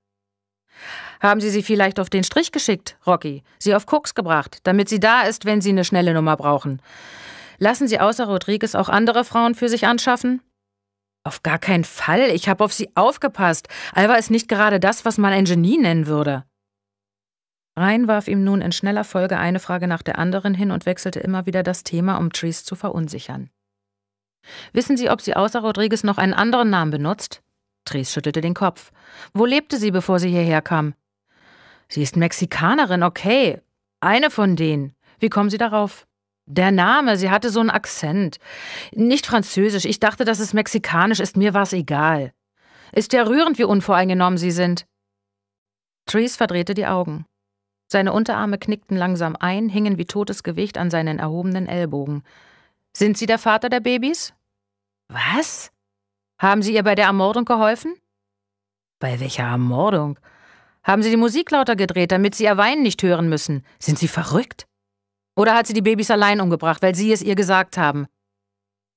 Haben Sie sie vielleicht auf den Strich geschickt, Rocky? Sie auf Koks gebracht, damit sie da ist, wenn Sie eine schnelle Nummer brauchen. Lassen Sie außer Rodriguez auch andere Frauen für sich anschaffen? Auf gar keinen Fall. Ich habe auf sie aufgepasst. Alva ist nicht gerade das, was man ein Genie nennen würde. Rein warf ihm nun in schneller Folge eine Frage nach der anderen hin und wechselte immer wieder das Thema, um Trees zu verunsichern. Wissen Sie, ob sie außer Rodriguez noch einen anderen Namen benutzt? Therese schüttelte den Kopf. Wo lebte sie, bevor sie hierher kam? Sie ist Mexikanerin, okay. Eine von denen. Wie kommen Sie darauf? Der Name, sie hatte so einen Akzent. Nicht französisch, ich dachte, dass es mexikanisch ist, mir war's egal. Ist ja rührend, wie unvoreingenommen Sie sind. Trees verdrehte die Augen. Seine Unterarme knickten langsam ein, hingen wie totes Gewicht an seinen erhobenen Ellbogen. Sind Sie der Vater der Babys? Was? Haben Sie ihr bei der Ermordung geholfen? Bei welcher Ermordung? Haben Sie die Musik lauter gedreht, damit Sie ihr Weinen nicht hören müssen? Sind Sie verrückt? Oder hat sie die Babys allein umgebracht, weil Sie es ihr gesagt haben?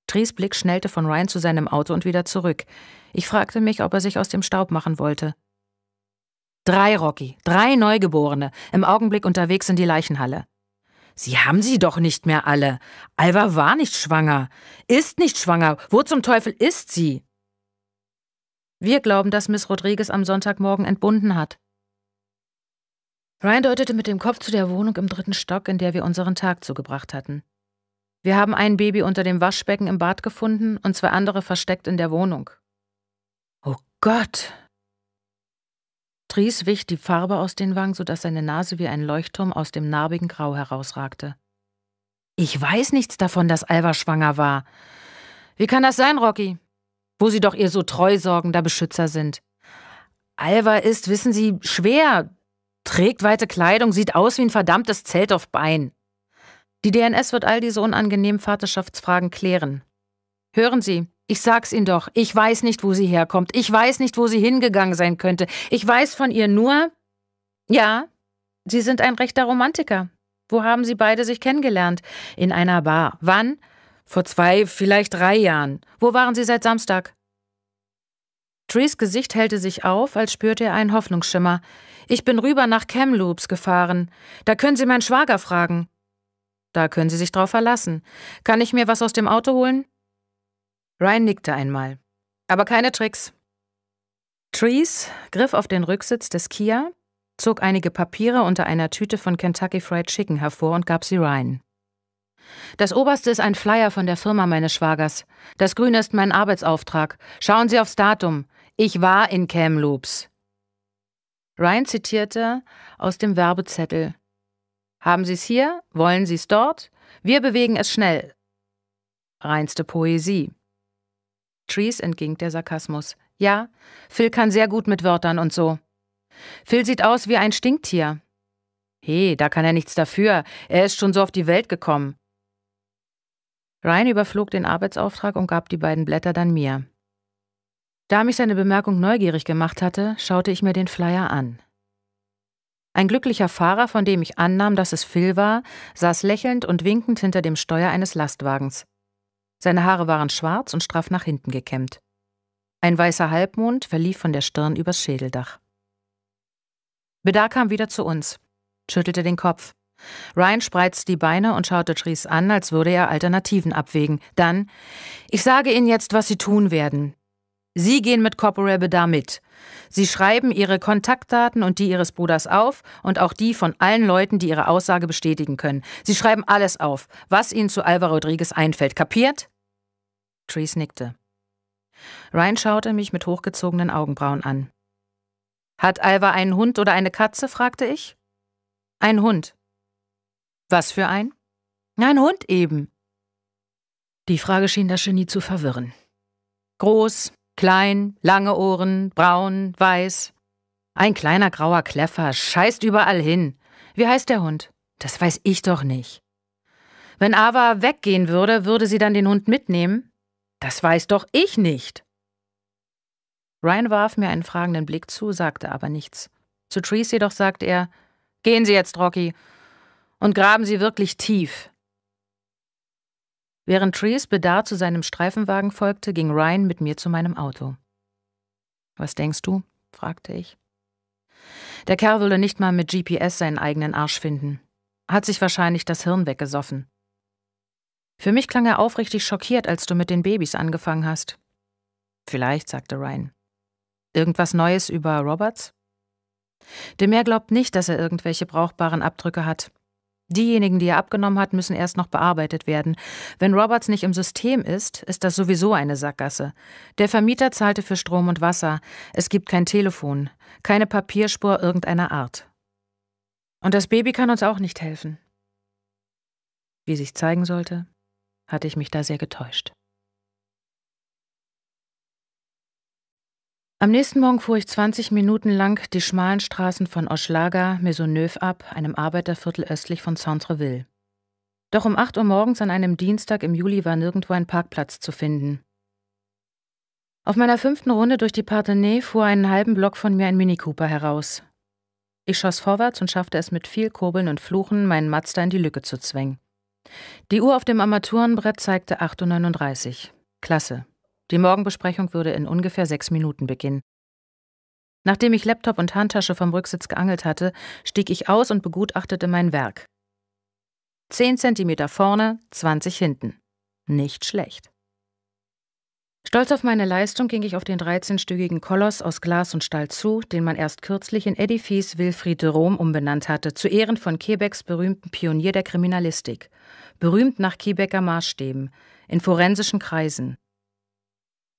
Tries Blick schnellte von Ryan zu seinem Auto und wieder zurück. Ich fragte mich, ob er sich aus dem Staub machen wollte. Drei Rocky, drei Neugeborene, im Augenblick unterwegs in die Leichenhalle. Sie haben sie doch nicht mehr alle. Alva war nicht schwanger, ist nicht schwanger. Wo zum Teufel ist sie? Wir glauben, dass Miss Rodriguez am Sonntagmorgen entbunden hat. Ryan deutete mit dem Kopf zu der Wohnung im dritten Stock, in der wir unseren Tag zugebracht hatten. Wir haben ein Baby unter dem Waschbecken im Bad gefunden und zwei andere versteckt in der Wohnung. Oh Gott! Tries wich die Farbe aus den Wangen, sodass seine Nase wie ein Leuchtturm aus dem narbigen Grau herausragte. Ich weiß nichts davon, dass Alva schwanger war. Wie kann das sein, Rocky? wo sie doch ihr so treu sorgender Beschützer sind. Alva ist, wissen Sie, schwer, trägt weite Kleidung, sieht aus wie ein verdammtes Zelt auf Bein. Die DNS wird all diese unangenehmen Vaterschaftsfragen klären. Hören Sie, ich sag's Ihnen doch, ich weiß nicht, wo sie herkommt, ich weiß nicht, wo sie hingegangen sein könnte, ich weiß von ihr nur, ja, Sie sind ein rechter Romantiker. Wo haben Sie beide sich kennengelernt? In einer Bar. Wann? Vor zwei, vielleicht drei Jahren. Wo waren Sie seit Samstag? Trees Gesicht hellte sich auf, als spürte er einen Hoffnungsschimmer. Ich bin rüber nach Kamloops gefahren. Da können Sie meinen Schwager fragen. Da können Sie sich drauf verlassen. Kann ich mir was aus dem Auto holen? Ryan nickte einmal. Aber keine Tricks. Trees griff auf den Rücksitz des Kia, zog einige Papiere unter einer Tüte von Kentucky Fried Chicken hervor und gab sie Ryan. Das oberste ist ein Flyer von der Firma meines Schwagers. Das grüne ist mein Arbeitsauftrag. Schauen Sie aufs Datum. Ich war in Kamloops. Ryan zitierte aus dem Werbezettel. Haben Sie es hier? Wollen Sie es dort? Wir bewegen es schnell. Reinste Poesie. Trees entging der Sarkasmus. Ja, Phil kann sehr gut mit Wörtern und so. Phil sieht aus wie ein Stinktier. He, da kann er nichts dafür. Er ist schon so auf die Welt gekommen. Ryan überflog den Arbeitsauftrag und gab die beiden Blätter dann mir. Da mich seine Bemerkung neugierig gemacht hatte, schaute ich mir den Flyer an. Ein glücklicher Fahrer, von dem ich annahm, dass es Phil war, saß lächelnd und winkend hinter dem Steuer eines Lastwagens. Seine Haare waren schwarz und straff nach hinten gekämmt. Ein weißer Halbmond verlief von der Stirn übers Schädeldach. Bedar kam wieder zu uns, schüttelte den Kopf. Ryan spreizt die Beine und schaut Dotrice an, als würde er Alternativen abwägen. Dann, ich sage Ihnen jetzt, was Sie tun werden. Sie gehen mit Corporal Bedar mit. Sie schreiben Ihre Kontaktdaten und die Ihres Bruders auf und auch die von allen Leuten, die Ihre Aussage bestätigen können. Sie schreiben alles auf, was Ihnen zu Alva Rodriguez einfällt. Kapiert? Trees nickte. Ryan schaute mich mit hochgezogenen Augenbrauen an. Hat Alva einen Hund oder eine Katze? fragte ich. Ein Hund, was für ein? Ein Hund eben. Die Frage schien das Genie zu verwirren. Groß, klein, lange Ohren, braun, weiß. Ein kleiner grauer Kläffer scheißt überall hin. Wie heißt der Hund? Das weiß ich doch nicht. Wenn Ava weggehen würde, würde sie dann den Hund mitnehmen? Das weiß doch ich nicht. Ryan warf mir einen fragenden Blick zu, sagte aber nichts. Zu Trees jedoch sagte er: Gehen Sie jetzt, Rocky und graben Sie wirklich tief. Während Trees bedarrt zu seinem Streifenwagen folgte, ging Ryan mit mir zu meinem Auto. Was denkst du? fragte ich. Der Kerl würde nicht mal mit GPS seinen eigenen Arsch finden. Hat sich wahrscheinlich das Hirn weggesoffen. Für mich klang er aufrichtig schockiert, als du mit den Babys angefangen hast. Vielleicht, sagte Ryan. Irgendwas Neues über Roberts? Demer glaubt nicht, dass er irgendwelche brauchbaren Abdrücke hat. Diejenigen, die er abgenommen hat, müssen erst noch bearbeitet werden. Wenn Roberts nicht im System ist, ist das sowieso eine Sackgasse. Der Vermieter zahlte für Strom und Wasser. Es gibt kein Telefon, keine Papierspur irgendeiner Art. Und das Baby kann uns auch nicht helfen. Wie sich zeigen sollte, hatte ich mich da sehr getäuscht. Am nächsten Morgen fuhr ich 20 Minuten lang die schmalen Straßen von Oschlager, Maisonneuve ab, einem Arbeiterviertel östlich von Centreville. Doch um 8 Uhr morgens an einem Dienstag im Juli war nirgendwo ein Parkplatz zu finden. Auf meiner fünften Runde durch die Parthenay fuhr einen halben Block von mir ein Mini Cooper heraus. Ich schoss vorwärts und schaffte es mit viel Kurbeln und Fluchen, meinen Mazda in die Lücke zu zwängen. Die Uhr auf dem Armaturenbrett zeigte 8.39 Uhr. Klasse, die Morgenbesprechung würde in ungefähr sechs Minuten beginnen. Nachdem ich Laptop und Handtasche vom Rücksitz geangelt hatte, stieg ich aus und begutachtete mein Werk. Zehn Zentimeter vorne, zwanzig hinten. Nicht schlecht. Stolz auf meine Leistung ging ich auf den 13-stöckigen Koloss aus Glas und Stahl zu, den man erst kürzlich in Edifice Wilfried de Rome umbenannt hatte, zu Ehren von Quebecs berühmten Pionier der Kriminalistik. Berühmt nach Quebecer Maßstäben, in forensischen Kreisen.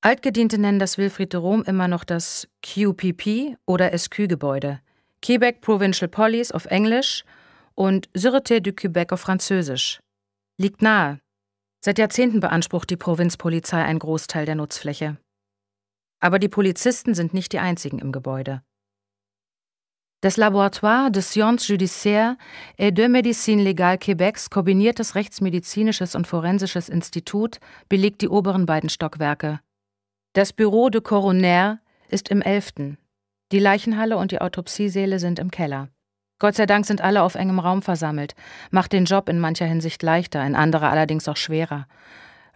Altgediente nennen das Wilfried de Rom immer noch das QPP oder SQ-Gebäude, Quebec Provincial Police auf Englisch und Sûreté du Québec auf Französisch. Liegt nahe. Seit Jahrzehnten beansprucht die Provinzpolizei einen Großteil der Nutzfläche. Aber die Polizisten sind nicht die einzigen im Gebäude. Das Laboratoire de Sciences Judiciaires et de Médecine Légale Québecs kombiniertes Rechtsmedizinisches und Forensisches Institut belegt die oberen beiden Stockwerke. Das Büro de Coroner ist im 11. Die Leichenhalle und die Autopsiesäle sind im Keller. Gott sei Dank sind alle auf engem Raum versammelt, macht den Job in mancher Hinsicht leichter, in anderer allerdings auch schwerer.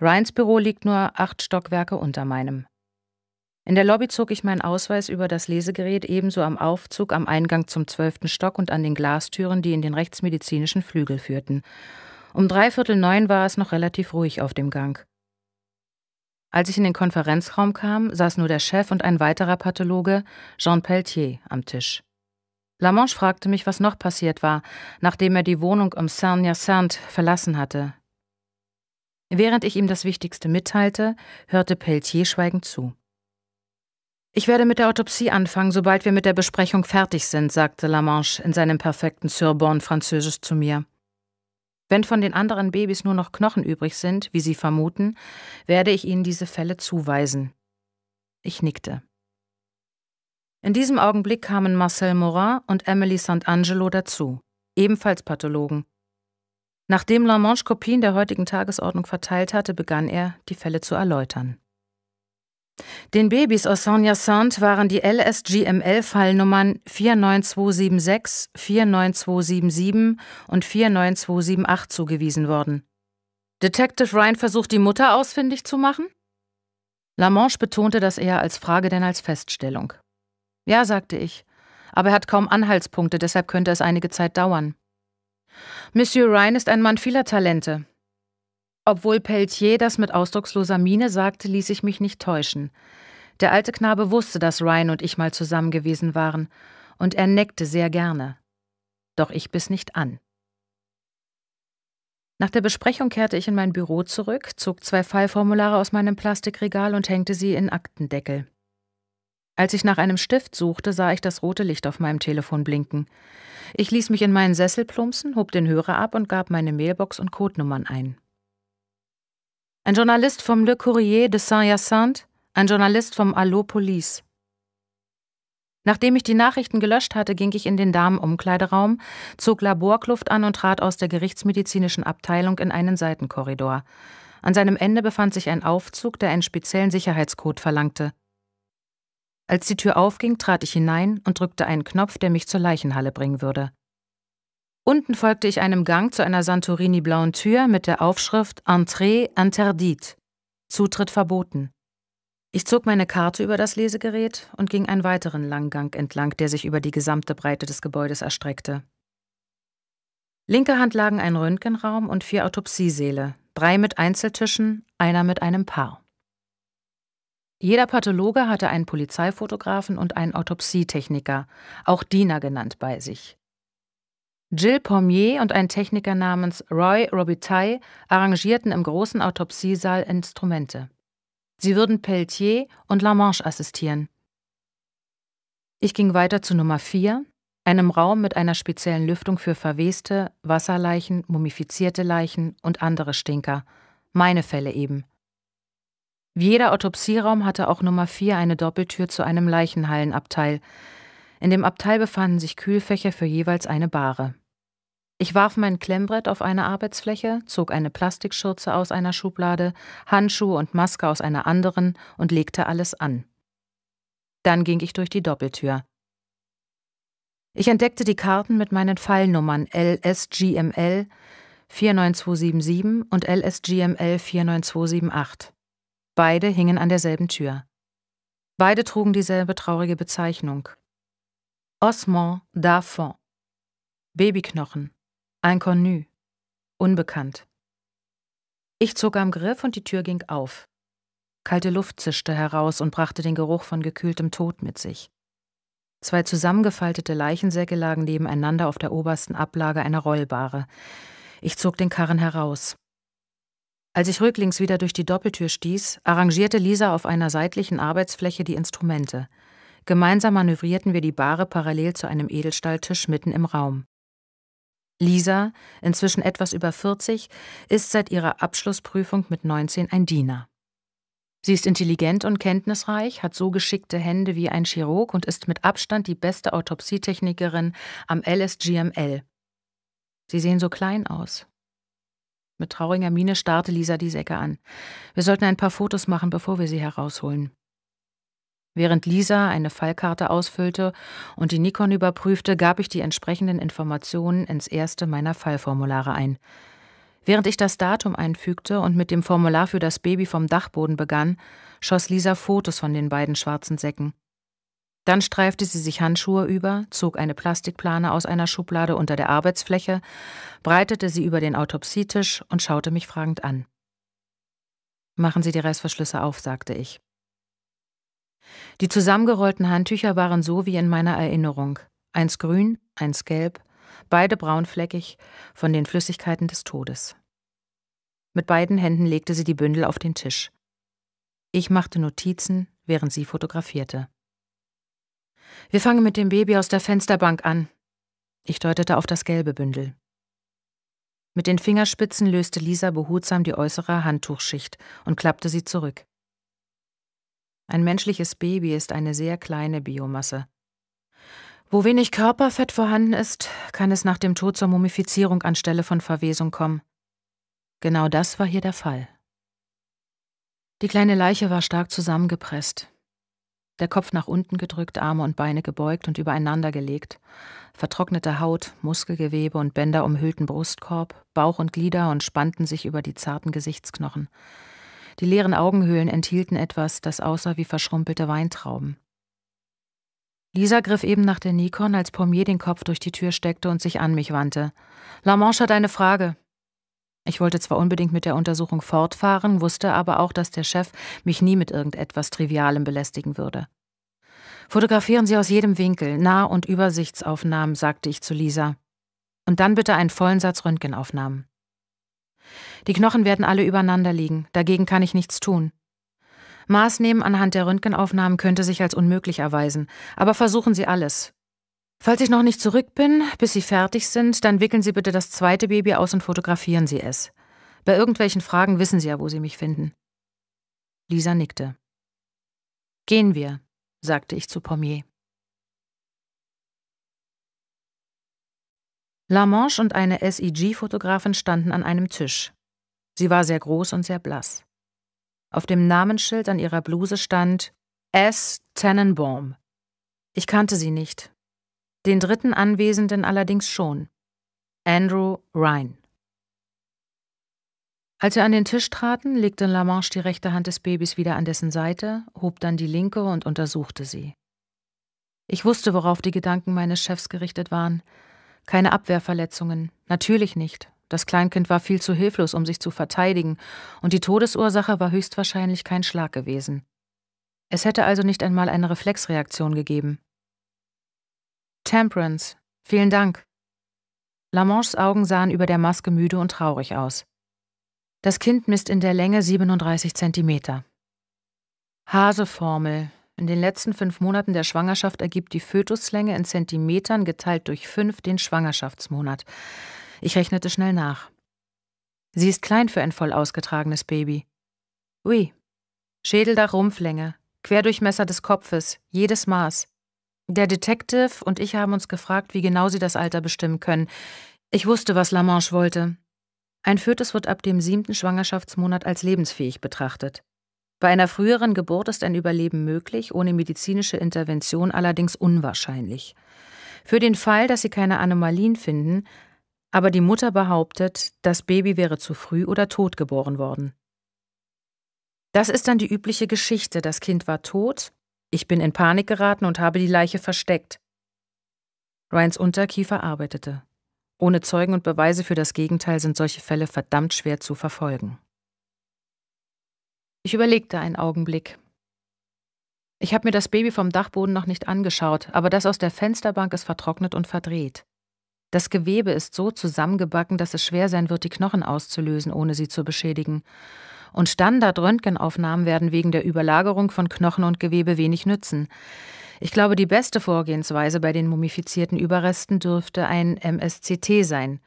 Ryans Büro liegt nur acht Stockwerke unter meinem. In der Lobby zog ich meinen Ausweis über das Lesegerät ebenso am Aufzug am Eingang zum zwölften Stock und an den Glastüren, die in den rechtsmedizinischen Flügel führten. Um dreiviertel neun war es noch relativ ruhig auf dem Gang. Als ich in den Konferenzraum kam, saß nur der Chef und ein weiterer Pathologe, Jean Pelletier, am Tisch. Lamanche fragte mich, was noch passiert war, nachdem er die Wohnung um Saint-Hyacinthe verlassen hatte. Während ich ihm das Wichtigste mitteilte, hörte Pelletier schweigend zu. Ich werde mit der Autopsie anfangen, sobald wir mit der Besprechung fertig sind, sagte Lamanche in seinem perfekten Sorbonne-Französisch zu mir. Wenn von den anderen Babys nur noch Knochen übrig sind, wie Sie vermuten, werde ich Ihnen diese Fälle zuweisen. Ich nickte. In diesem Augenblick kamen Marcel Morin und Emily Sant'Angelo dazu, ebenfalls Pathologen. Nachdem Lamanche Kopien der heutigen Tagesordnung verteilt hatte, begann er, die Fälle zu erläutern. Den Babys aus Sonja Sand waren die LSGML-Fallnummern 49276, 49277 und 49278 zugewiesen worden. Detective Ryan versucht, die Mutter ausfindig zu machen? Lamanche betonte das eher als Frage denn als Feststellung. Ja, sagte ich, aber er hat kaum Anhaltspunkte, deshalb könnte es einige Zeit dauern. Monsieur Ryan ist ein Mann vieler Talente, obwohl Pelletier das mit ausdrucksloser Miene sagte, ließ ich mich nicht täuschen. Der alte Knabe wusste, dass Ryan und ich mal zusammen gewesen waren, und er neckte sehr gerne. Doch ich biss nicht an. Nach der Besprechung kehrte ich in mein Büro zurück, zog zwei Fallformulare aus meinem Plastikregal und hängte sie in Aktendeckel. Als ich nach einem Stift suchte, sah ich das rote Licht auf meinem Telefon blinken. Ich ließ mich in meinen Sessel plumpsen, hob den Hörer ab und gab meine Mailbox und Codenummern ein. Ein Journalist vom Le Courrier de Saint-Hyacinthe, ein Journalist vom Allo Police. Nachdem ich die Nachrichten gelöscht hatte, ging ich in den Damenumkleideraum, zog Laborkluft an und trat aus der gerichtsmedizinischen Abteilung in einen Seitenkorridor. An seinem Ende befand sich ein Aufzug, der einen speziellen Sicherheitscode verlangte. Als die Tür aufging, trat ich hinein und drückte einen Knopf, der mich zur Leichenhalle bringen würde. Unten folgte ich einem Gang zu einer Santorini-blauen Tür mit der Aufschrift Entrée interdite, Zutritt verboten. Ich zog meine Karte über das Lesegerät und ging einen weiteren Langgang entlang, der sich über die gesamte Breite des Gebäudes erstreckte. Linker Hand lagen ein Röntgenraum und vier Autopsiesäle, drei mit Einzeltischen, einer mit einem Paar. Jeder Pathologe hatte einen Polizeifotografen und einen Autopsietechniker, auch Diener genannt, bei sich. Jill Pommier und ein Techniker namens Roy Robitaille arrangierten im großen Autopsiesaal Instrumente. Sie würden Pelletier und Lamanche assistieren. Ich ging weiter zu Nummer 4, einem Raum mit einer speziellen Lüftung für Verweste, Wasserleichen, mumifizierte Leichen und andere Stinker, meine Fälle eben. Wie jeder Autopsieraum hatte auch Nummer 4 eine Doppeltür zu einem Leichenhallenabteil, in dem Abteil befanden sich Kühlfächer für jeweils eine Bahre. Ich warf mein Klemmbrett auf eine Arbeitsfläche, zog eine Plastikschürze aus einer Schublade, Handschuhe und Maske aus einer anderen und legte alles an. Dann ging ich durch die Doppeltür. Ich entdeckte die Karten mit meinen Fallnummern LSGML 49277 und LSGML 49278. Beide hingen an derselben Tür. Beide trugen dieselbe traurige Bezeichnung, Osman Darfon. Babyknochen. Inconnu. Unbekannt. Ich zog am Griff und die Tür ging auf. Kalte Luft zischte heraus und brachte den Geruch von gekühltem Tod mit sich. Zwei zusammengefaltete Leichensäcke lagen nebeneinander auf der obersten Ablage einer Rollbare. Ich zog den Karren heraus. Als ich rücklings wieder durch die Doppeltür stieß, arrangierte Lisa auf einer seitlichen Arbeitsfläche die Instrumente – Gemeinsam manövrierten wir die Bahre parallel zu einem Edelstahltisch mitten im Raum. Lisa, inzwischen etwas über 40, ist seit ihrer Abschlussprüfung mit 19 ein Diener. Sie ist intelligent und kenntnisreich, hat so geschickte Hände wie ein Chirurg und ist mit Abstand die beste Autopsietechnikerin am LSGML. Sie sehen so klein aus. Mit trauriger Miene starrte Lisa die Säcke an. Wir sollten ein paar Fotos machen, bevor wir sie herausholen. Während Lisa eine Fallkarte ausfüllte und die Nikon überprüfte, gab ich die entsprechenden Informationen ins erste meiner Fallformulare ein. Während ich das Datum einfügte und mit dem Formular für das Baby vom Dachboden begann, schoss Lisa Fotos von den beiden schwarzen Säcken. Dann streifte sie sich Handschuhe über, zog eine Plastikplane aus einer Schublade unter der Arbeitsfläche, breitete sie über den Autopsietisch und schaute mich fragend an. Machen Sie die Reißverschlüsse auf, sagte ich. Die zusammengerollten Handtücher waren so wie in meiner Erinnerung. Eins grün, eins gelb, beide braunfleckig von den Flüssigkeiten des Todes. Mit beiden Händen legte sie die Bündel auf den Tisch. Ich machte Notizen, während sie fotografierte. Wir fangen mit dem Baby aus der Fensterbank an. Ich deutete auf das gelbe Bündel. Mit den Fingerspitzen löste Lisa behutsam die äußere Handtuchschicht und klappte sie zurück. Ein menschliches Baby ist eine sehr kleine Biomasse. Wo wenig Körperfett vorhanden ist, kann es nach dem Tod zur Mumifizierung anstelle von Verwesung kommen. Genau das war hier der Fall. Die kleine Leiche war stark zusammengepresst, der Kopf nach unten gedrückt, Arme und Beine gebeugt und übereinander gelegt. Vertrocknete Haut, Muskelgewebe und Bänder umhüllten Brustkorb, Bauch und Glieder und spannten sich über die zarten Gesichtsknochen. Die leeren Augenhöhlen enthielten etwas, das aussah wie verschrumpelte Weintrauben. Lisa griff eben nach der Nikon, als Pommier den Kopf durch die Tür steckte und sich an mich wandte. La Manche hat eine Frage. Ich wollte zwar unbedingt mit der Untersuchung fortfahren, wusste aber auch, dass der Chef mich nie mit irgendetwas Trivialem belästigen würde. Fotografieren Sie aus jedem Winkel, Nah- und Übersichtsaufnahmen, sagte ich zu Lisa. Und dann bitte einen vollen Satz Röntgenaufnahmen. Die Knochen werden alle übereinander liegen, dagegen kann ich nichts tun. Maßnehmen anhand der Röntgenaufnahmen könnte sich als unmöglich erweisen, aber versuchen Sie alles. Falls ich noch nicht zurück bin, bis Sie fertig sind, dann wickeln Sie bitte das zweite Baby aus und fotografieren Sie es. Bei irgendwelchen Fragen wissen Sie ja, wo Sie mich finden. Lisa nickte. Gehen wir, sagte ich zu Pommier. Lamanche und eine SEG-Fotografin standen an einem Tisch. Sie war sehr groß und sehr blass. Auf dem Namensschild an ihrer Bluse stand S. Tannenbaum. Ich kannte sie nicht. Den dritten Anwesenden allerdings schon. Andrew Ryan. Als wir an den Tisch traten, legte Lamanche die rechte Hand des Babys wieder an dessen Seite, hob dann die linke und untersuchte sie. Ich wusste, worauf die Gedanken meines Chefs gerichtet waren, keine Abwehrverletzungen, natürlich nicht. Das Kleinkind war viel zu hilflos, um sich zu verteidigen, und die Todesursache war höchstwahrscheinlich kein Schlag gewesen. Es hätte also nicht einmal eine Reflexreaktion gegeben. Temperance, vielen Dank. Lamanches Augen sahen über der Maske müde und traurig aus. Das Kind misst in der Länge 37 Zentimeter. Haseformel, in den letzten fünf Monaten der Schwangerschaft ergibt die Fötuslänge in Zentimetern geteilt durch fünf den Schwangerschaftsmonat. Ich rechnete schnell nach. Sie ist klein für ein voll ausgetragenes Baby. Ui. Schädeldach Rumpflänge, Querdurchmesser des Kopfes, jedes Maß. Der Detective und ich haben uns gefragt, wie genau sie das Alter bestimmen können. Ich wusste, was Lamanche wollte. Ein Fötus wird ab dem siebten Schwangerschaftsmonat als lebensfähig betrachtet. Bei einer früheren Geburt ist ein Überleben möglich, ohne medizinische Intervention allerdings unwahrscheinlich. Für den Fall, dass sie keine Anomalien finden, aber die Mutter behauptet, das Baby wäre zu früh oder tot geboren worden. Das ist dann die übliche Geschichte. Das Kind war tot, ich bin in Panik geraten und habe die Leiche versteckt. Ryans Unterkiefer arbeitete. Ohne Zeugen und Beweise für das Gegenteil sind solche Fälle verdammt schwer zu verfolgen. Ich überlegte einen Augenblick. Ich habe mir das Baby vom Dachboden noch nicht angeschaut, aber das aus der Fensterbank ist vertrocknet und verdreht. Das Gewebe ist so zusammengebacken, dass es schwer sein wird, die Knochen auszulösen, ohne sie zu beschädigen. Und Standard-Röntgenaufnahmen werden wegen der Überlagerung von Knochen und Gewebe wenig nützen. Ich glaube, die beste Vorgehensweise bei den mumifizierten Überresten dürfte ein MSCT sein.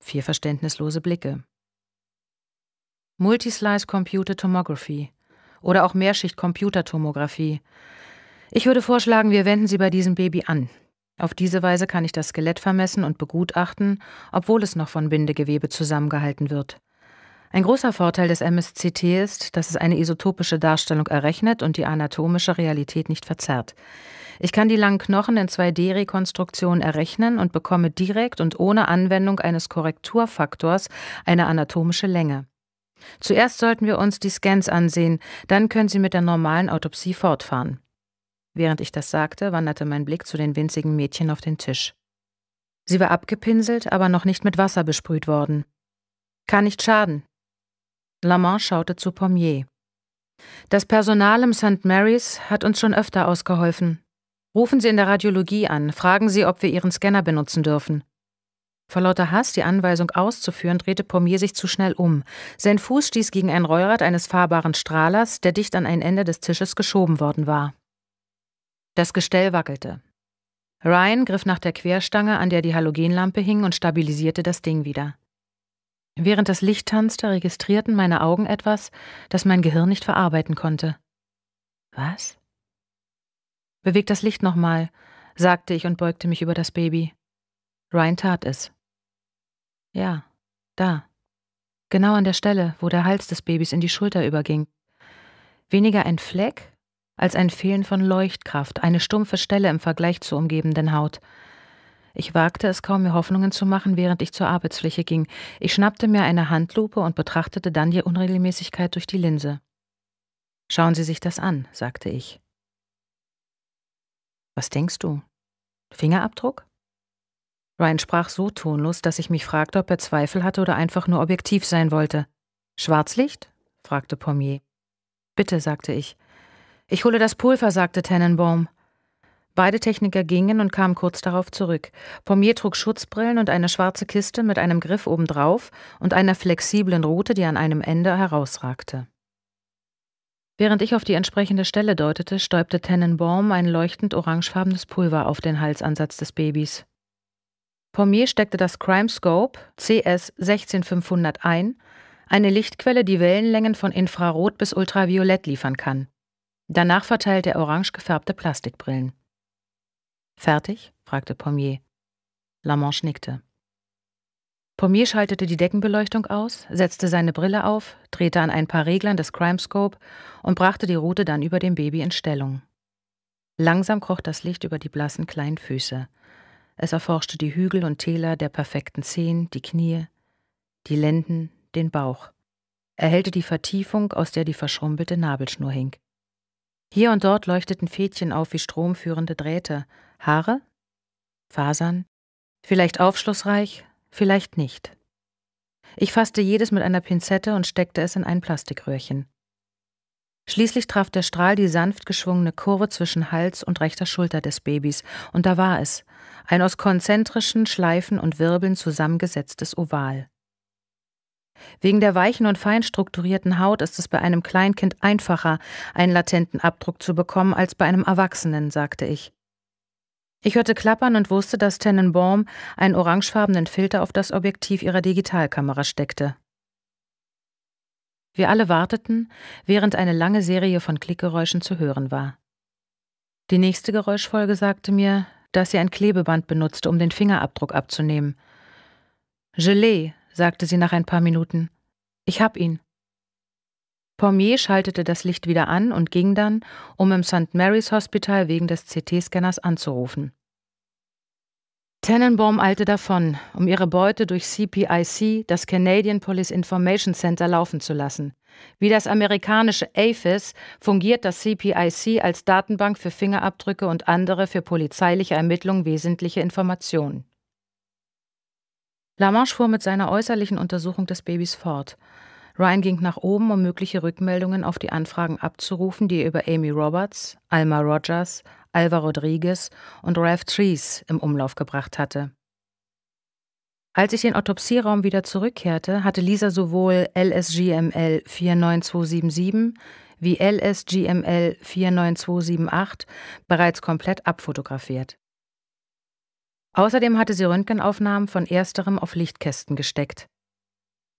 Vier verständnislose Blicke. Multislice Computed Tomography oder auch Mehrschicht-Computertomographie. Ich würde vorschlagen, wir wenden sie bei diesem Baby an. Auf diese Weise kann ich das Skelett vermessen und begutachten, obwohl es noch von Bindegewebe zusammengehalten wird. Ein großer Vorteil des MSCT ist, dass es eine isotopische Darstellung errechnet und die anatomische Realität nicht verzerrt. Ich kann die langen Knochen in 2D-Rekonstruktion errechnen und bekomme direkt und ohne Anwendung eines Korrekturfaktors eine anatomische Länge. Zuerst sollten wir uns die Scans ansehen, dann können Sie mit der normalen Autopsie fortfahren. Während ich das sagte, wanderte mein Blick zu den winzigen Mädchen auf den Tisch. Sie war abgepinselt, aber noch nicht mit Wasser besprüht worden. Kann nicht schaden. Lamont schaute zu Pommier. Das Personal im St. Mary's hat uns schon öfter ausgeholfen. Rufen Sie in der Radiologie an, fragen Sie, ob wir Ihren Scanner benutzen dürfen. Vor lauter Hass, die Anweisung auszuführen, drehte Pommier sich zu schnell um. Sein Fuß stieß gegen ein Rollrad eines fahrbaren Strahlers, der dicht an ein Ende des Tisches geschoben worden war. Das Gestell wackelte. Ryan griff nach der Querstange, an der die Halogenlampe hing, und stabilisierte das Ding wieder. Während das Licht tanzte, registrierten meine Augen etwas, das mein Gehirn nicht verarbeiten konnte. Was? Beweg das Licht nochmal, sagte ich und beugte mich über das Baby. Ryan tat es. Ja, da. Genau an der Stelle, wo der Hals des Babys in die Schulter überging. Weniger ein Fleck als ein Fehlen von Leuchtkraft, eine stumpfe Stelle im Vergleich zur umgebenden Haut. Ich wagte es kaum, mir Hoffnungen zu machen, während ich zur Arbeitsfläche ging. Ich schnappte mir eine Handlupe und betrachtete dann die Unregelmäßigkeit durch die Linse. Schauen Sie sich das an, sagte ich. Was denkst du? Fingerabdruck? Ryan sprach so tonlos, dass ich mich fragte, ob er Zweifel hatte oder einfach nur objektiv sein wollte. Schwarzlicht? fragte Pommier. Bitte, sagte ich. Ich hole das Pulver, sagte Tannenbaum. Beide Techniker gingen und kamen kurz darauf zurück. Pommier trug Schutzbrillen und eine schwarze Kiste mit einem Griff obendrauf und einer flexiblen Rute, die an einem Ende herausragte. Während ich auf die entsprechende Stelle deutete, stäubte Tannenbaum ein leuchtend orangefarbenes Pulver auf den Halsansatz des Babys. Pommier steckte das CrimeScope CS 16500 ein, eine Lichtquelle, die Wellenlängen von Infrarot bis Ultraviolett liefern kann. Danach verteilte er orange gefärbte Plastikbrillen. Fertig? fragte Pommier. Lamanche nickte. Pommier schaltete die Deckenbeleuchtung aus, setzte seine Brille auf, drehte an ein paar Reglern des Crimescope und brachte die Route dann über dem Baby in Stellung. Langsam kroch das Licht über die blassen kleinen Füße. Es erforschte die Hügel und Täler der perfekten Zehen, die Knie, die Lenden, den Bauch. Er Erhellte die Vertiefung, aus der die verschrumpelte Nabelschnur hing. Hier und dort leuchteten Fädchen auf wie stromführende Drähte, Haare, Fasern, vielleicht aufschlussreich, vielleicht nicht. Ich fasste jedes mit einer Pinzette und steckte es in ein Plastikröhrchen. Schließlich traf der Strahl die sanft geschwungene Kurve zwischen Hals und rechter Schulter des Babys, und da war es, ein aus konzentrischen Schleifen und Wirbeln zusammengesetztes Oval. Wegen der weichen und fein strukturierten Haut ist es bei einem Kleinkind einfacher, einen latenten Abdruck zu bekommen als bei einem Erwachsenen, sagte ich. Ich hörte klappern und wusste, dass Tenenbaum einen orangefarbenen Filter auf das Objektiv ihrer Digitalkamera steckte. Wir alle warteten, während eine lange Serie von Klickgeräuschen zu hören war. Die nächste Geräuschfolge sagte mir, dass sie ein Klebeband benutzte, um den Fingerabdruck abzunehmen. Gelee, sagte sie nach ein paar Minuten. Ich hab ihn. Pommier schaltete das Licht wieder an und ging dann, um im St. Mary's Hospital wegen des CT-Scanners anzurufen. Tenenbaum eilte davon, um ihre Beute durch CPIC, das Canadian Police Information Center, laufen zu lassen. Wie das amerikanische AFIS fungiert das CPIC als Datenbank für Fingerabdrücke und andere für polizeiliche Ermittlungen wesentliche Informationen. Lamarche fuhr mit seiner äußerlichen Untersuchung des Babys fort. Ryan ging nach oben, um mögliche Rückmeldungen auf die Anfragen abzurufen, die er über Amy Roberts, Alma Rogers, Alva Rodriguez und Ralph Trees im Umlauf gebracht hatte. Als ich den Autopsieraum wieder zurückkehrte, hatte Lisa sowohl LSGML 49277 wie LSGML 49278 bereits komplett abfotografiert. Außerdem hatte sie Röntgenaufnahmen von ersterem auf Lichtkästen gesteckt.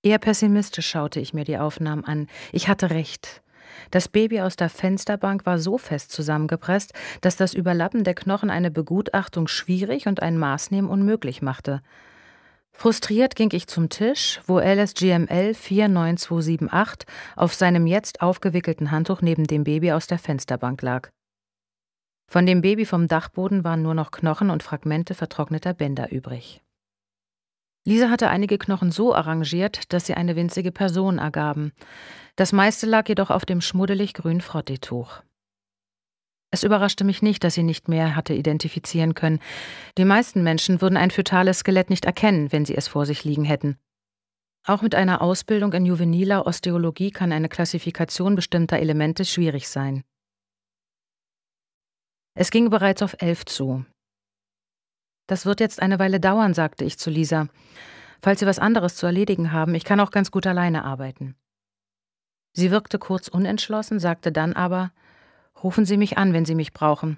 Eher pessimistisch schaute ich mir die Aufnahmen an. Ich hatte recht. Das Baby aus der Fensterbank war so fest zusammengepresst, dass das Überlappen der Knochen eine Begutachtung schwierig und ein Maßnehmen unmöglich machte. Frustriert ging ich zum Tisch, wo LSGML 49278 auf seinem jetzt aufgewickelten Handtuch neben dem Baby aus der Fensterbank lag. Von dem Baby vom Dachboden waren nur noch Knochen und Fragmente vertrockneter Bänder übrig. Lisa hatte einige Knochen so arrangiert, dass sie eine winzige Person ergaben. Das meiste lag jedoch auf dem schmuddelig grünen Frotteetuch. Es überraschte mich nicht, dass sie nicht mehr hatte identifizieren können. Die meisten Menschen würden ein fötales Skelett nicht erkennen, wenn sie es vor sich liegen hätten. Auch mit einer Ausbildung in juveniler Osteologie kann eine Klassifikation bestimmter Elemente schwierig sein. Es ging bereits auf elf zu. Das wird jetzt eine Weile dauern, sagte ich zu Lisa. Falls Sie was anderes zu erledigen haben, ich kann auch ganz gut alleine arbeiten. Sie wirkte kurz unentschlossen, sagte dann aber Rufen Sie mich an, wenn Sie mich brauchen.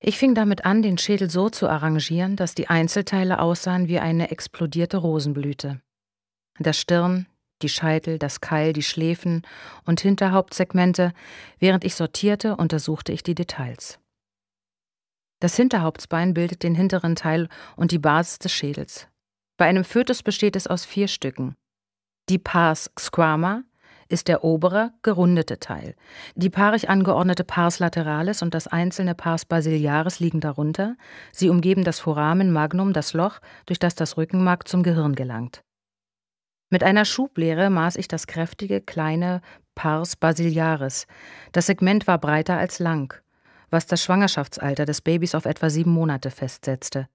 Ich fing damit an, den Schädel so zu arrangieren, dass die Einzelteile aussahen wie eine explodierte Rosenblüte. Das Stirn, die Scheitel, das Keil, die Schläfen und Hinterhauptsegmente, während ich sortierte, untersuchte ich die Details. Das Hinterhauptsbein bildet den hinteren Teil und die Basis des Schädels. Bei einem Fötus besteht es aus vier Stücken. Die Pars squama ist der obere, gerundete Teil. Die paarig angeordnete Pars lateralis und das einzelne Pars basiliaris liegen darunter. Sie umgeben das Foramen magnum, das Loch, durch das das Rückenmark zum Gehirn gelangt. Mit einer Schublehre maß ich das kräftige, kleine Pars basiliaris. Das Segment war breiter als lang was das Schwangerschaftsalter des Babys auf etwa sieben Monate festsetzte.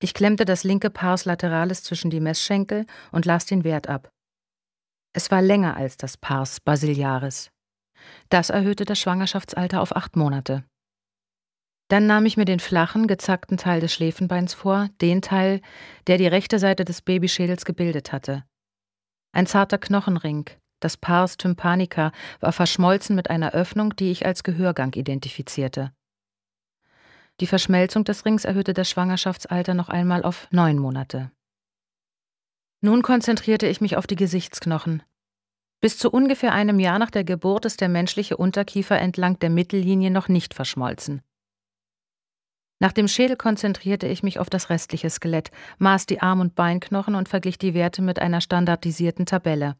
Ich klemmte das linke Pars lateralis zwischen die Messschenkel und las den Wert ab. Es war länger als das Pars basiliaris. Das erhöhte das Schwangerschaftsalter auf acht Monate. Dann nahm ich mir den flachen, gezackten Teil des Schläfenbeins vor, den Teil, der die rechte Seite des Babyschädels gebildet hatte. Ein zarter Knochenring, das Pars tympanica war verschmolzen mit einer Öffnung, die ich als Gehörgang identifizierte. Die Verschmelzung des Rings erhöhte das Schwangerschaftsalter noch einmal auf neun Monate. Nun konzentrierte ich mich auf die Gesichtsknochen. Bis zu ungefähr einem Jahr nach der Geburt ist der menschliche Unterkiefer entlang der Mittellinie noch nicht verschmolzen. Nach dem Schädel konzentrierte ich mich auf das restliche Skelett, maß die Arm- und Beinknochen und verglich die Werte mit einer standardisierten Tabelle.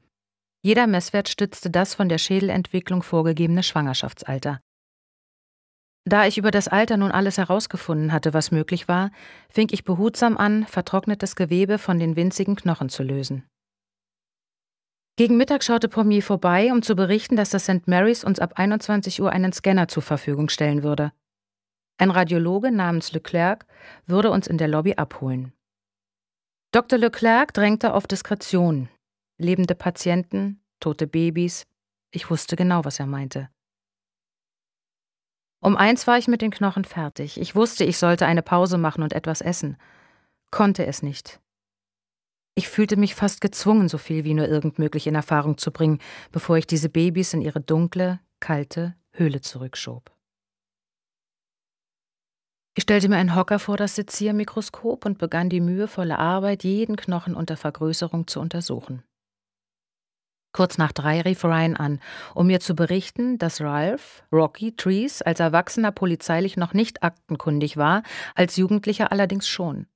Jeder Messwert stützte das von der Schädelentwicklung vorgegebene Schwangerschaftsalter. Da ich über das Alter nun alles herausgefunden hatte, was möglich war, fing ich behutsam an, vertrocknetes Gewebe von den winzigen Knochen zu lösen. Gegen Mittag schaute Pommier vorbei, um zu berichten, dass das St. Mary's uns ab 21 Uhr einen Scanner zur Verfügung stellen würde. Ein Radiologe namens Leclerc würde uns in der Lobby abholen. Dr. Leclerc drängte auf Diskretion lebende Patienten, tote Babys. Ich wusste genau, was er meinte. Um eins war ich mit den Knochen fertig. Ich wusste, ich sollte eine Pause machen und etwas essen. Konnte es nicht. Ich fühlte mich fast gezwungen, so viel wie nur irgend möglich in Erfahrung zu bringen, bevor ich diese Babys in ihre dunkle, kalte Höhle zurückschob. Ich stellte mir einen Hocker vor das Seziermikroskop und begann die mühevolle Arbeit, jeden Knochen unter Vergrößerung zu untersuchen. Kurz nach drei rief Ryan an, um mir zu berichten, dass Ralph Rocky Trees als Erwachsener polizeilich noch nicht aktenkundig war, als Jugendlicher allerdings schon.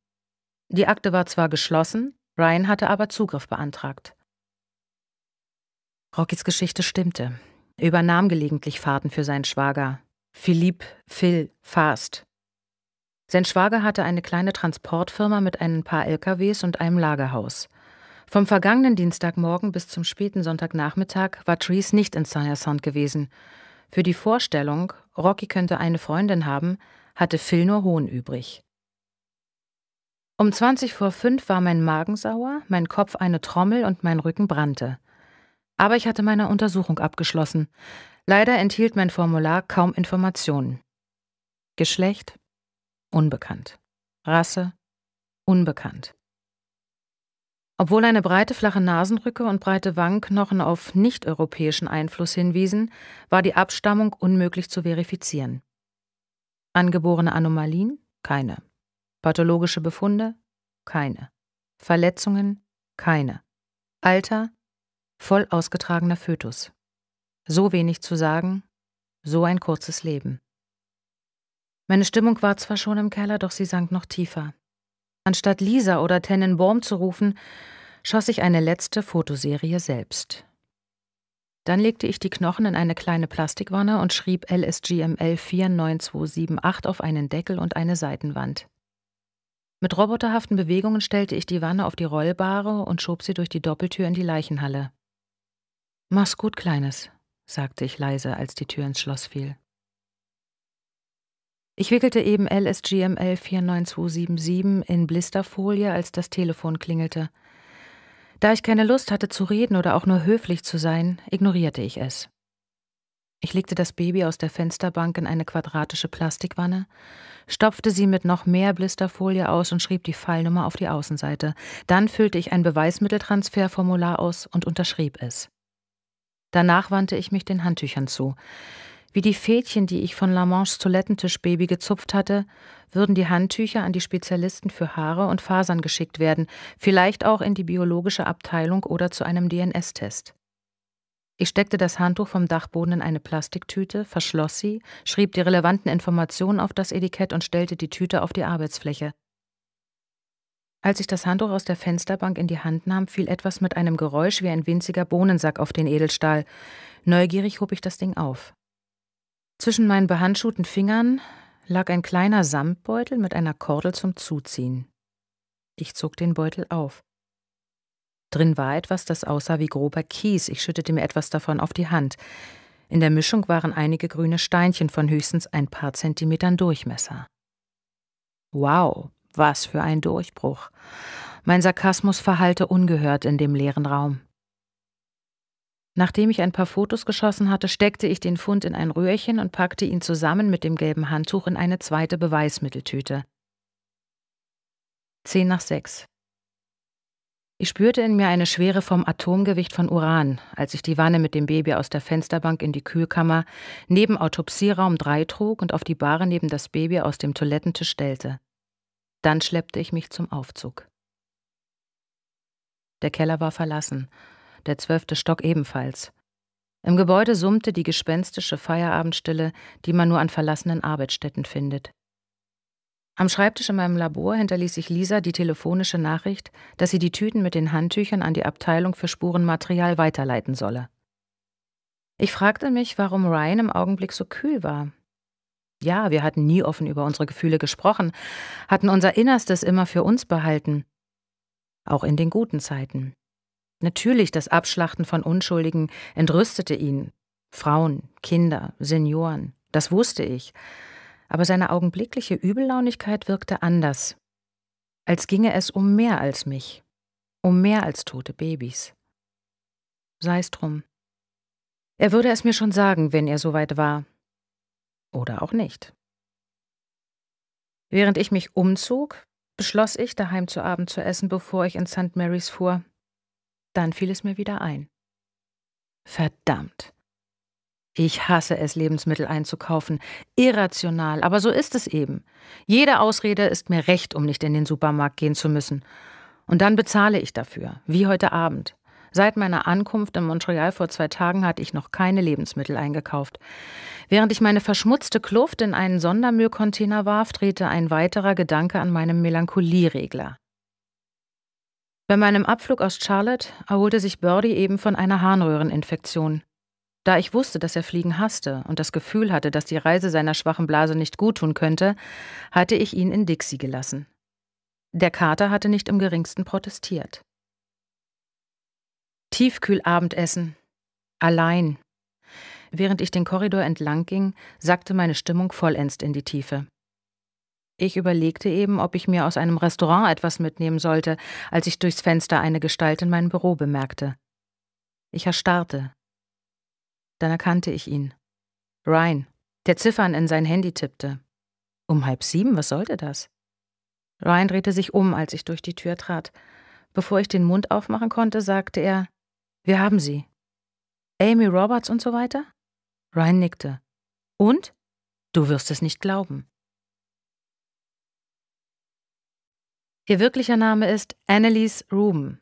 Die Akte war zwar geschlossen, Ryan hatte aber Zugriff beantragt. Rockys Geschichte stimmte. Er übernahm gelegentlich Fahrten für seinen Schwager. Philipp Phil Fast. Sein Schwager hatte eine kleine Transportfirma mit ein paar LKWs und einem Lagerhaus. Vom vergangenen Dienstagmorgen bis zum späten Sonntagnachmittag war Trees nicht in Sire Sound gewesen. Für die Vorstellung, Rocky könnte eine Freundin haben, hatte Phil nur Hohn übrig. Um 20 vor fünf war mein Magen sauer, mein Kopf eine Trommel und mein Rücken brannte. Aber ich hatte meine Untersuchung abgeschlossen. Leider enthielt mein Formular kaum Informationen. Geschlecht? Unbekannt. Rasse? Unbekannt. Obwohl eine breite flache Nasenrücke und breite Wangenknochen auf nicht-europäischen Einfluss hinwiesen, war die Abstammung unmöglich zu verifizieren. Angeborene Anomalien? Keine. Pathologische Befunde? Keine. Verletzungen? Keine. Alter? Voll ausgetragener Fötus. So wenig zu sagen, so ein kurzes Leben. Meine Stimmung war zwar schon im Keller, doch sie sank noch tiefer. Anstatt Lisa oder Tennenbaum zu rufen, schoss ich eine letzte Fotoserie selbst. Dann legte ich die Knochen in eine kleine Plastikwanne und schrieb LSGML 49278 auf einen Deckel und eine Seitenwand. Mit roboterhaften Bewegungen stellte ich die Wanne auf die Rollbare und schob sie durch die Doppeltür in die Leichenhalle. Mach's gut, Kleines, sagte ich leise, als die Tür ins Schloss fiel. Ich wickelte eben LSGML 49277 in Blisterfolie, als das Telefon klingelte. Da ich keine Lust hatte zu reden oder auch nur höflich zu sein, ignorierte ich es. Ich legte das Baby aus der Fensterbank in eine quadratische Plastikwanne, stopfte sie mit noch mehr Blisterfolie aus und schrieb die Fallnummer auf die Außenseite. Dann füllte ich ein Beweismitteltransferformular aus und unterschrieb es. Danach wandte ich mich den Handtüchern zu. Wie die Fädchen, die ich von Lamanches Toilettentischbaby gezupft hatte, würden die Handtücher an die Spezialisten für Haare und Fasern geschickt werden, vielleicht auch in die biologische Abteilung oder zu einem DNS-Test. Ich steckte das Handtuch vom Dachboden in eine Plastiktüte, verschloss sie, schrieb die relevanten Informationen auf das Etikett und stellte die Tüte auf die Arbeitsfläche. Als ich das Handtuch aus der Fensterbank in die Hand nahm, fiel etwas mit einem Geräusch wie ein winziger Bohnensack auf den Edelstahl. Neugierig hob ich das Ding auf. Zwischen meinen behandschuhten Fingern lag ein kleiner Samtbeutel mit einer Kordel zum Zuziehen. Ich zog den Beutel auf. Drin war etwas, das aussah wie grober Kies. Ich schüttete mir etwas davon auf die Hand. In der Mischung waren einige grüne Steinchen von höchstens ein paar Zentimetern Durchmesser. Wow, was für ein Durchbruch. Mein Sarkasmus verhallte ungehört in dem leeren Raum. Nachdem ich ein paar Fotos geschossen hatte, steckte ich den Fund in ein Röhrchen und packte ihn zusammen mit dem gelben Handtuch in eine zweite Beweismitteltüte. Zehn nach sechs. Ich spürte in mir eine Schwere vom Atomgewicht von Uran, als ich die Wanne mit dem Baby aus der Fensterbank in die Kühlkammer neben Autopsieraum 3 trug und auf die Bahre neben das Baby aus dem Toilettentisch stellte. Dann schleppte ich mich zum Aufzug. Der Keller war verlassen der zwölfte Stock ebenfalls. Im Gebäude summte die gespenstische Feierabendstille, die man nur an verlassenen Arbeitsstätten findet. Am Schreibtisch in meinem Labor hinterließ ich Lisa die telefonische Nachricht, dass sie die Tüten mit den Handtüchern an die Abteilung für Spurenmaterial weiterleiten solle. Ich fragte mich, warum Ryan im Augenblick so kühl war. Ja, wir hatten nie offen über unsere Gefühle gesprochen, hatten unser Innerstes immer für uns behalten, auch in den guten Zeiten. Natürlich das Abschlachten von Unschuldigen entrüstete ihn. Frauen, Kinder, Senioren, das wusste ich. Aber seine augenblickliche Übellaunigkeit wirkte anders, als ginge es um mehr als mich, um mehr als tote Babys. Sei's drum. Er würde es mir schon sagen, wenn er soweit war. Oder auch nicht. Während ich mich umzog, beschloss ich, daheim zu Abend zu essen, bevor ich in St. Mary's fuhr. Dann fiel es mir wieder ein. Verdammt. Ich hasse es, Lebensmittel einzukaufen. Irrational, aber so ist es eben. Jede Ausrede ist mir recht, um nicht in den Supermarkt gehen zu müssen. Und dann bezahle ich dafür, wie heute Abend. Seit meiner Ankunft in Montreal vor zwei Tagen hatte ich noch keine Lebensmittel eingekauft. Während ich meine verschmutzte Kluft in einen Sondermüllcontainer warf, drehte ein weiterer Gedanke an meinem Melancholieregler. Bei meinem Abflug aus Charlotte erholte sich Birdie eben von einer Harnröhreninfektion. Da ich wusste, dass er Fliegen hasste und das Gefühl hatte, dass die Reise seiner schwachen Blase nicht guttun könnte, hatte ich ihn in Dixie gelassen. Der Kater hatte nicht im geringsten protestiert. Tiefkühlabendessen. Allein. Während ich den Korridor entlang ging, sackte meine Stimmung vollends in die Tiefe. Ich überlegte eben, ob ich mir aus einem Restaurant etwas mitnehmen sollte, als ich durchs Fenster eine Gestalt in meinem Büro bemerkte. Ich erstarrte. Dann erkannte ich ihn. Ryan, der Ziffern in sein Handy tippte. Um halb sieben, was sollte das? Ryan drehte sich um, als ich durch die Tür trat. Bevor ich den Mund aufmachen konnte, sagte er: Wir haben sie. Amy Roberts und so weiter? Ryan nickte. Und? Du wirst es nicht glauben. Ihr wirklicher Name ist Annelies Ruben.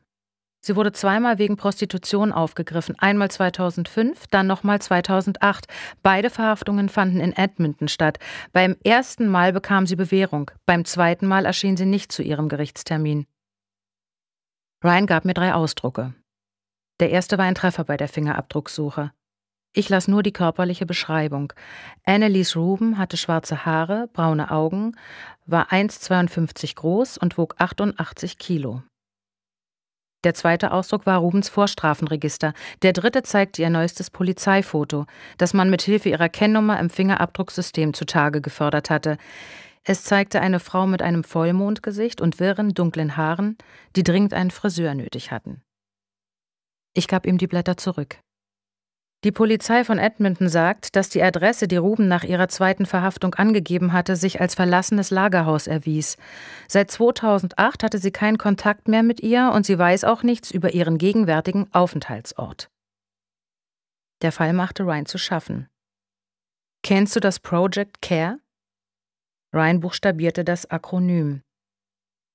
Sie wurde zweimal wegen Prostitution aufgegriffen, einmal 2005, dann nochmal 2008. Beide Verhaftungen fanden in Edmonton statt. Beim ersten Mal bekam sie Bewährung, beim zweiten Mal erschien sie nicht zu ihrem Gerichtstermin. Ryan gab mir drei Ausdrucke. Der erste war ein Treffer bei der Fingerabdrucksuche. Ich las nur die körperliche Beschreibung. Annelies Ruben hatte schwarze Haare, braune Augen, war 1,52 groß und wog 88 Kilo. Der zweite Ausdruck war Rubens Vorstrafenregister. Der dritte zeigte ihr neuestes Polizeifoto, das man mit Hilfe ihrer Kennnummer im Fingerabdrucksystem zutage gefördert hatte. Es zeigte eine Frau mit einem Vollmondgesicht und wirren, dunklen Haaren, die dringend einen Friseur nötig hatten. Ich gab ihm die Blätter zurück. Die Polizei von Edmonton sagt, dass die Adresse, die Ruben nach ihrer zweiten Verhaftung angegeben hatte, sich als verlassenes Lagerhaus erwies. Seit 2008 hatte sie keinen Kontakt mehr mit ihr und sie weiß auch nichts über ihren gegenwärtigen Aufenthaltsort. Der Fall machte Ryan zu schaffen. Kennst du das Project CARE? Ryan buchstabierte das Akronym.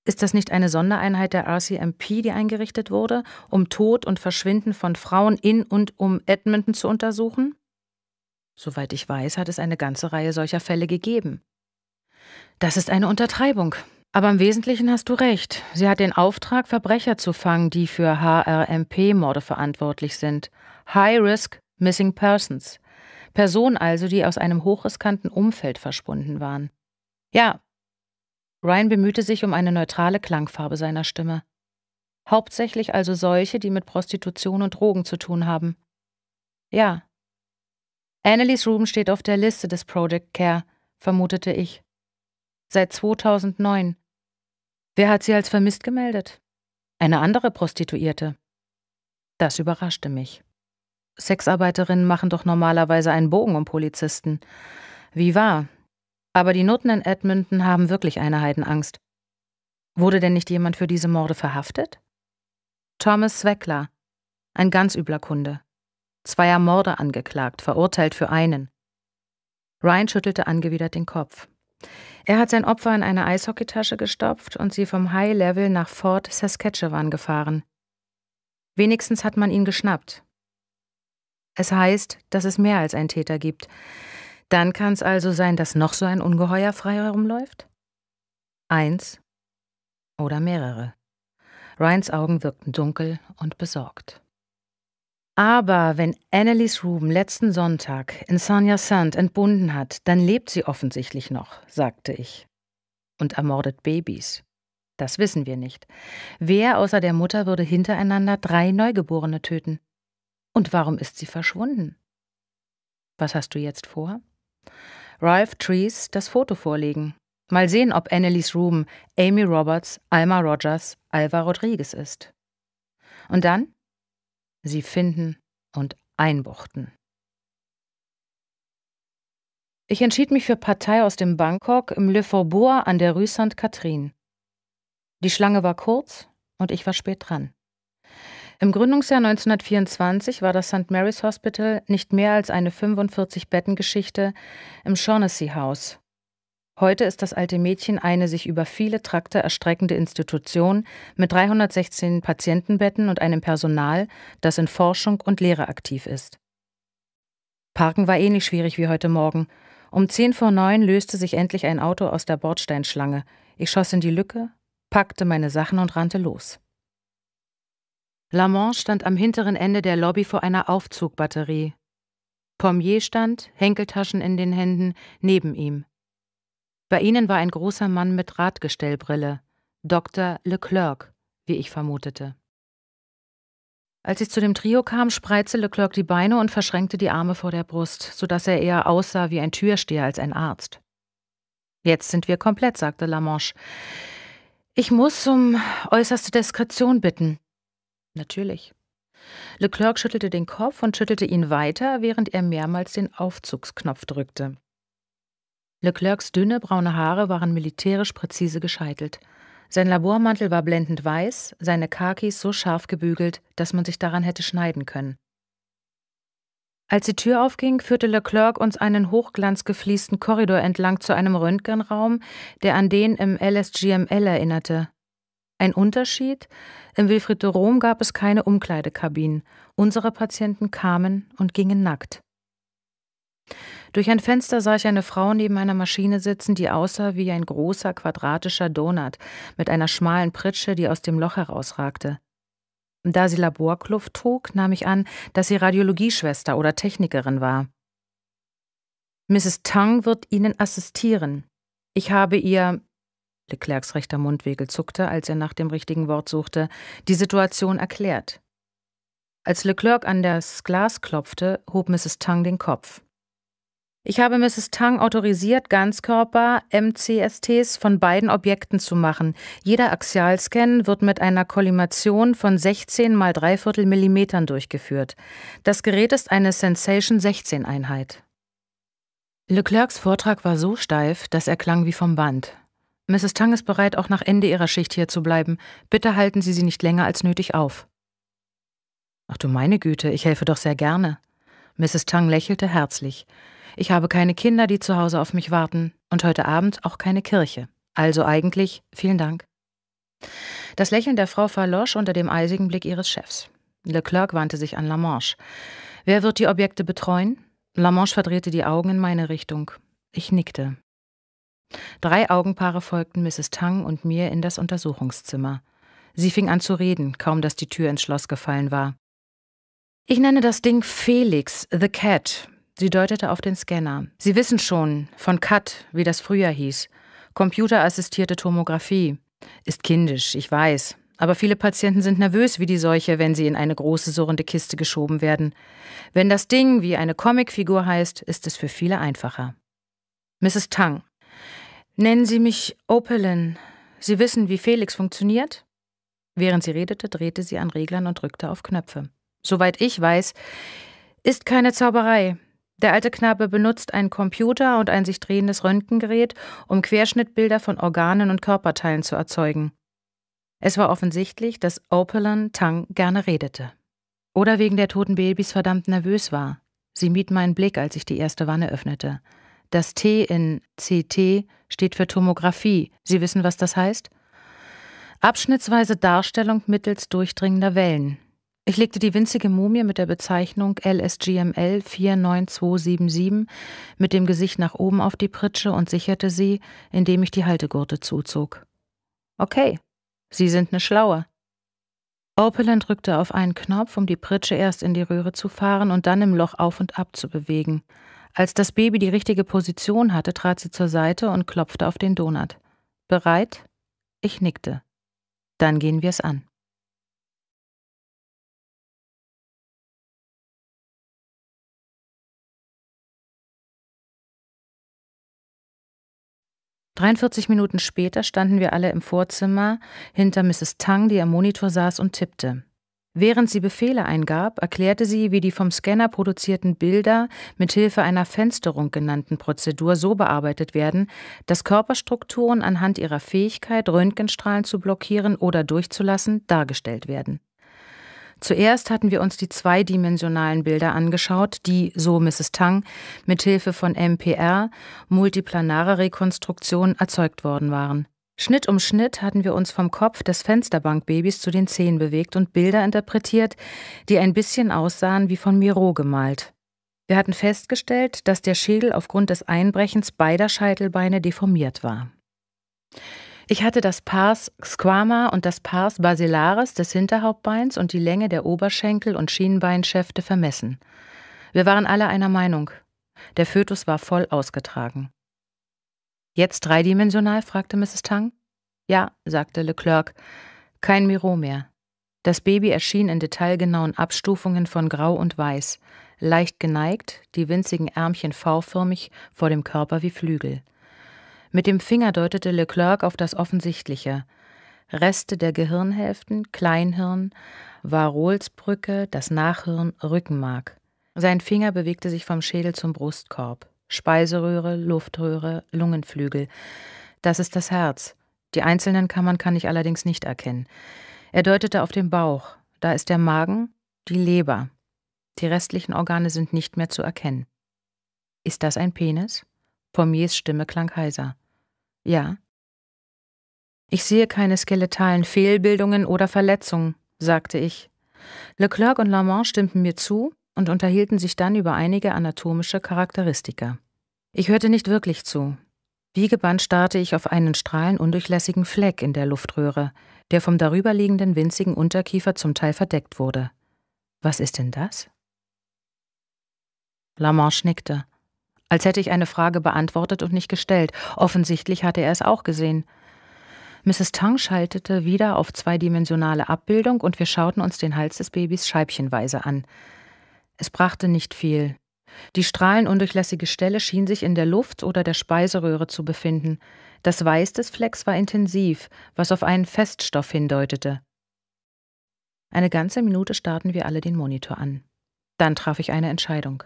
Ist das nicht eine Sondereinheit der RCMP, die eingerichtet wurde, um Tod und Verschwinden von Frauen in und um Edmonton zu untersuchen? Soweit ich weiß, hat es eine ganze Reihe solcher Fälle gegeben. Das ist eine Untertreibung. Aber im Wesentlichen hast du recht. Sie hat den Auftrag, Verbrecher zu fangen, die für HRMP-Morde verantwortlich sind. High Risk Missing Persons. Personen also, die aus einem hochriskanten Umfeld verschwunden waren. Ja, Ryan bemühte sich um eine neutrale Klangfarbe seiner Stimme. Hauptsächlich also solche, die mit Prostitution und Drogen zu tun haben. Ja. Annelies Ruben steht auf der Liste des Project Care, vermutete ich. Seit 2009. Wer hat sie als vermisst gemeldet? Eine andere Prostituierte. Das überraschte mich. Sexarbeiterinnen machen doch normalerweise einen Bogen um Polizisten. Wie wahr, aber die Noten in Edmonton haben wirklich eine Heidenangst. Wurde denn nicht jemand für diese Morde verhaftet? Thomas Zweckler, ein ganz übler Kunde. Zweier Morde angeklagt, verurteilt für einen. Ryan schüttelte angewidert den Kopf. Er hat sein Opfer in eine Eishockeytasche gestopft und sie vom High Level nach Fort Saskatchewan gefahren. Wenigstens hat man ihn geschnappt. Es heißt, dass es mehr als einen Täter gibt. Dann kann es also sein, dass noch so ein Ungeheuer frei herumläuft? Eins oder mehrere. Ryans Augen wirkten dunkel und besorgt. Aber wenn Annelies Ruben letzten Sonntag in Sonia Sand entbunden hat, dann lebt sie offensichtlich noch, sagte ich. Und ermordet Babys. Das wissen wir nicht. Wer außer der Mutter würde hintereinander drei Neugeborene töten? Und warum ist sie verschwunden? Was hast du jetzt vor? Ralph Trees das Foto vorlegen. Mal sehen, ob Annelies Ruben Amy Roberts, Alma Rogers, Alva Rodriguez ist. Und dann? Sie finden und einbuchten. Ich entschied mich für Partei aus dem Bangkok im Le Faubourg an der Rue Sainte-Catherine. Die Schlange war kurz und ich war spät dran. Im Gründungsjahr 1924 war das St. Mary's Hospital nicht mehr als eine 45-Betten-Geschichte im Shaughnessy House. Heute ist das alte Mädchen eine sich über viele Trakte erstreckende Institution mit 316 Patientenbetten und einem Personal, das in Forschung und Lehre aktiv ist. Parken war ähnlich schwierig wie heute Morgen. Um 10 vor 9 löste sich endlich ein Auto aus der Bordsteinschlange. Ich schoss in die Lücke, packte meine Sachen und rannte los. Lamont stand am hinteren Ende der Lobby vor einer Aufzugbatterie. Pommier stand, Henkeltaschen in den Händen, neben ihm. Bei ihnen war ein großer Mann mit Radgestellbrille, Dr. Leclerc, wie ich vermutete. Als ich zu dem Trio kam, spreizte Leclerc die Beine und verschränkte die Arme vor der Brust, sodass er eher aussah wie ein Türsteher als ein Arzt. Jetzt sind wir komplett, sagte Lamanche. Ich muss um äußerste Diskretion bitten. Natürlich. Leclerc schüttelte den Kopf und schüttelte ihn weiter, während er mehrmals den Aufzugsknopf drückte. Leclercs dünne braune Haare waren militärisch präzise gescheitelt. Sein Labormantel war blendend weiß, seine Khakis so scharf gebügelt, dass man sich daran hätte schneiden können. Als die Tür aufging, führte Leclerc uns einen hochglanzgefliesten Korridor entlang zu einem Röntgenraum, der an den im LSGML erinnerte, ein Unterschied? Im Wilfried de Rom gab es keine Umkleidekabinen. Unsere Patienten kamen und gingen nackt. Durch ein Fenster sah ich eine Frau neben einer Maschine sitzen, die aussah wie ein großer quadratischer Donut mit einer schmalen Pritsche, die aus dem Loch herausragte. Da sie Laborkluft trug, nahm ich an, dass sie Radiologieschwester oder Technikerin war. Mrs. Tang wird Ihnen assistieren. Ich habe ihr Leclercs rechter Mundwinkel zuckte, als er nach dem richtigen Wort suchte, die Situation erklärt. Als Leclerc an das Glas klopfte, hob Mrs. Tang den Kopf. Ich habe Mrs. Tang autorisiert, Ganzkörper-MCSTs von beiden Objekten zu machen. Jeder Axialscan wird mit einer Kollimation von 16 mal 3 Millimetern durchgeführt. Das Gerät ist eine Sensation 16-Einheit. Leclercs Vortrag war so steif, dass er klang wie vom Band. Mrs. Tang ist bereit, auch nach Ende ihrer Schicht hier zu bleiben. Bitte halten Sie sie nicht länger als nötig auf. Ach du meine Güte, ich helfe doch sehr gerne. Mrs. Tang lächelte herzlich. Ich habe keine Kinder, die zu Hause auf mich warten, und heute Abend auch keine Kirche. Also eigentlich vielen Dank. Das Lächeln der Frau verlosch unter dem eisigen Blick ihres Chefs. Leclerc wandte sich an Lamanche. Wer wird die Objekte betreuen? Lamanche verdrehte die Augen in meine Richtung. Ich nickte. Drei Augenpaare folgten Mrs. Tang und mir in das Untersuchungszimmer. Sie fing an zu reden, kaum dass die Tür ins Schloss gefallen war. Ich nenne das Ding Felix, The Cat. Sie deutete auf den Scanner. Sie wissen schon, von CAT, wie das früher hieß. Computerassistierte Tomographie. Ist kindisch, ich weiß. Aber viele Patienten sind nervös wie die Seuche, wenn sie in eine große surrende Kiste geschoben werden. Wenn das Ding wie eine Comicfigur heißt, ist es für viele einfacher. Mrs. Tang, Nennen Sie mich Opelin. Sie wissen, wie Felix funktioniert? Während sie redete, drehte sie an Reglern und drückte auf Knöpfe. Soweit ich weiß, ist keine Zauberei. Der alte Knabe benutzt einen Computer und ein sich drehendes Röntgengerät, um Querschnittbilder von Organen und Körperteilen zu erzeugen. Es war offensichtlich, dass Opelin Tang gerne redete. Oder wegen der toten Babys verdammt nervös war. Sie mied meinen Blick, als ich die erste Wanne öffnete. Das T in CT steht für Tomographie. Sie wissen, was das heißt? Abschnittsweise Darstellung mittels durchdringender Wellen. Ich legte die winzige Mumie mit der Bezeichnung LSGML 49277 mit dem Gesicht nach oben auf die Pritsche und sicherte sie, indem ich die Haltegurte zuzog. Okay, Sie sind eine Schlaue. Opeland drückte auf einen Knopf, um die Pritsche erst in die Röhre zu fahren und dann im Loch auf und ab zu bewegen. Als das Baby die richtige Position hatte, trat sie zur Seite und klopfte auf den Donut. Bereit? Ich nickte. Dann gehen wir es an. Dreiundvierzig Minuten später standen wir alle im Vorzimmer hinter Mrs. Tang, die am Monitor saß und tippte. Während sie Befehle eingab, erklärte sie, wie die vom Scanner produzierten Bilder mit Hilfe einer Fensterung genannten Prozedur so bearbeitet werden, dass Körperstrukturen anhand ihrer Fähigkeit, Röntgenstrahlen zu blockieren oder durchzulassen, dargestellt werden. Zuerst hatten wir uns die zweidimensionalen Bilder angeschaut, die, so Mrs. Tang, mithilfe von MPR, multiplanarer Rekonstruktion erzeugt worden waren. Schnitt um Schnitt hatten wir uns vom Kopf des Fensterbankbabys zu den Zehen bewegt und Bilder interpretiert, die ein bisschen aussahen wie von Miro gemalt. Wir hatten festgestellt, dass der Schädel aufgrund des Einbrechens beider Scheitelbeine deformiert war. Ich hatte das Pars Squama und das Pars Basilaris des Hinterhauptbeins und die Länge der Oberschenkel- und Schienbeinschäfte vermessen. Wir waren alle einer Meinung. Der Fötus war voll ausgetragen. Jetzt dreidimensional? fragte Mrs. Tang. Ja, sagte Leclerc. Kein Miro mehr. Das Baby erschien in detailgenauen Abstufungen von Grau und Weiß, leicht geneigt, die winzigen Ärmchen V-förmig vor dem Körper wie Flügel. Mit dem Finger deutete Leclerc auf das Offensichtliche. Reste der Gehirnhälften, Kleinhirn, Varolsbrücke, das Nachhirn, Rückenmark. Sein Finger bewegte sich vom Schädel zum Brustkorb. Speiseröhre, Luftröhre, Lungenflügel. Das ist das Herz. Die einzelnen Kammern kann ich allerdings nicht erkennen. Er deutete auf den Bauch. Da ist der Magen, die Leber. Die restlichen Organe sind nicht mehr zu erkennen. Ist das ein Penis? Pommiers Stimme klang heiser. Ja. Ich sehe keine skeletalen Fehlbildungen oder Verletzungen, sagte ich. Leclerc und Lamont stimmten mir zu und unterhielten sich dann über einige anatomische Charakteristika. Ich hörte nicht wirklich zu. Wie gebannt starrte ich auf einen strahlenundurchlässigen Fleck in der Luftröhre, der vom darüberliegenden winzigen Unterkiefer zum Teil verdeckt wurde. Was ist denn das? Lamont schnickte, als hätte ich eine Frage beantwortet und nicht gestellt. Offensichtlich hatte er es auch gesehen. Mrs. Tang schaltete wieder auf zweidimensionale Abbildung und wir schauten uns den Hals des Babys scheibchenweise an. Es brachte nicht viel, die strahlenundurchlässige Stelle schien sich in der Luft oder der Speiseröhre zu befinden. Das Weiß des Flecks war intensiv, was auf einen Feststoff hindeutete. Eine ganze Minute starrten wir alle den Monitor an. Dann traf ich eine Entscheidung.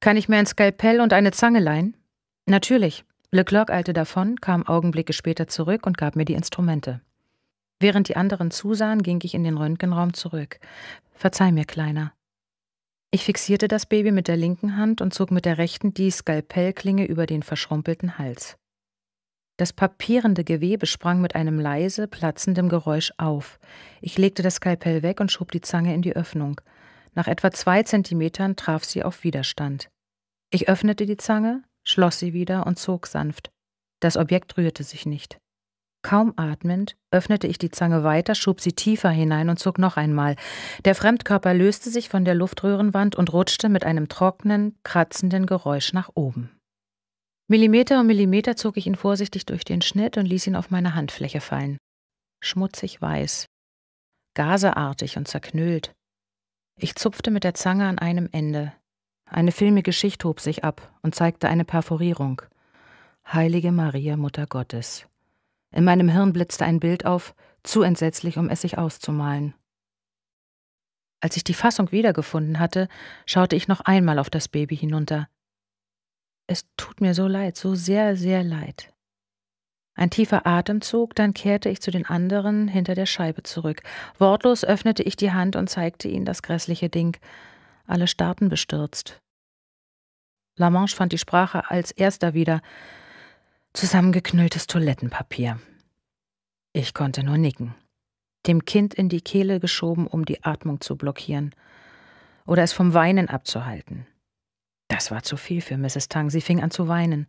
Kann ich mir ein Skalpell und eine Zange leihen? Natürlich. Leclerc eilte davon, kam Augenblicke später zurück und gab mir die Instrumente. Während die anderen zusahen, ging ich in den Röntgenraum zurück. Verzeih mir, Kleiner. Ich fixierte das Baby mit der linken Hand und zog mit der rechten die Skalpellklinge über den verschrumpelten Hals. Das papierende Gewebe sprang mit einem leise, platzendem Geräusch auf. Ich legte das Skalpell weg und schob die Zange in die Öffnung. Nach etwa zwei Zentimetern traf sie auf Widerstand. Ich öffnete die Zange, schloss sie wieder und zog sanft. Das Objekt rührte sich nicht. Kaum atmend öffnete ich die Zange weiter, schob sie tiefer hinein und zog noch einmal. Der Fremdkörper löste sich von der Luftröhrenwand und rutschte mit einem trockenen, kratzenden Geräusch nach oben. Millimeter um Millimeter zog ich ihn vorsichtig durch den Schnitt und ließ ihn auf meine Handfläche fallen. Schmutzig weiß, gaseartig und zerknüllt. Ich zupfte mit der Zange an einem Ende. Eine filmige Schicht hob sich ab und zeigte eine Perforierung. Heilige Maria, Mutter Gottes. In meinem Hirn blitzte ein Bild auf, zu entsetzlich, um es sich auszumalen. Als ich die Fassung wiedergefunden hatte, schaute ich noch einmal auf das Baby hinunter. Es tut mir so leid, so sehr, sehr leid. Ein tiefer Atemzug, dann kehrte ich zu den anderen hinter der Scheibe zurück. Wortlos öffnete ich die Hand und zeigte ihnen das grässliche Ding. Alle starrten bestürzt. La Manche fand die Sprache als erster wieder zusammengeknülltes Toilettenpapier. Ich konnte nur nicken, dem Kind in die Kehle geschoben, um die Atmung zu blockieren oder es vom Weinen abzuhalten. Das war zu viel für Mrs. Tang, sie fing an zu weinen.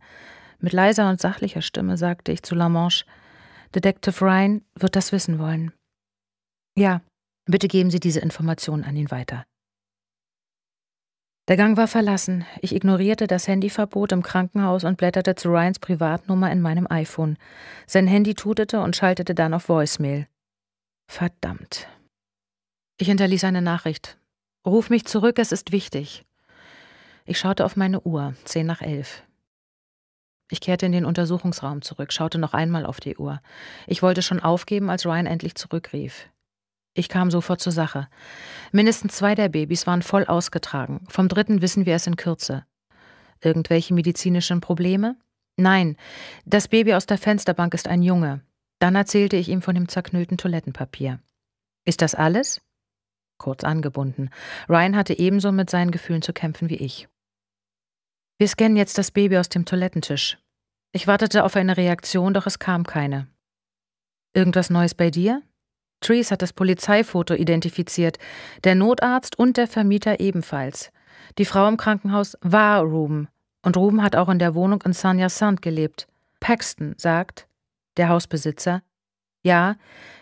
Mit leiser und sachlicher Stimme sagte ich zu Lamanche, Detective Ryan wird das wissen wollen. Ja, bitte geben Sie diese Informationen an ihn weiter. Der Gang war verlassen. Ich ignorierte das Handyverbot im Krankenhaus und blätterte zu Ryans Privatnummer in meinem iPhone. Sein Handy tutete und schaltete dann auf Voicemail. Verdammt. Ich hinterließ eine Nachricht. Ruf mich zurück, es ist wichtig. Ich schaute auf meine Uhr, zehn nach elf. Ich kehrte in den Untersuchungsraum zurück, schaute noch einmal auf die Uhr. Ich wollte schon aufgeben, als Ryan endlich zurückrief. Ich kam sofort zur Sache. Mindestens zwei der Babys waren voll ausgetragen. Vom dritten wissen wir es in Kürze. Irgendwelche medizinischen Probleme? Nein, das Baby aus der Fensterbank ist ein Junge. Dann erzählte ich ihm von dem zerknüllten Toilettenpapier. Ist das alles? Kurz angebunden. Ryan hatte ebenso mit seinen Gefühlen zu kämpfen wie ich. Wir scannen jetzt das Baby aus dem Toilettentisch. Ich wartete auf eine Reaktion, doch es kam keine. Irgendwas Neues bei dir? Trees hat das Polizeifoto identifiziert, der Notarzt und der Vermieter ebenfalls. Die Frau im Krankenhaus war Ruben und Ruben hat auch in der Wohnung in San Yasant gelebt. Paxton sagt, der Hausbesitzer, ja,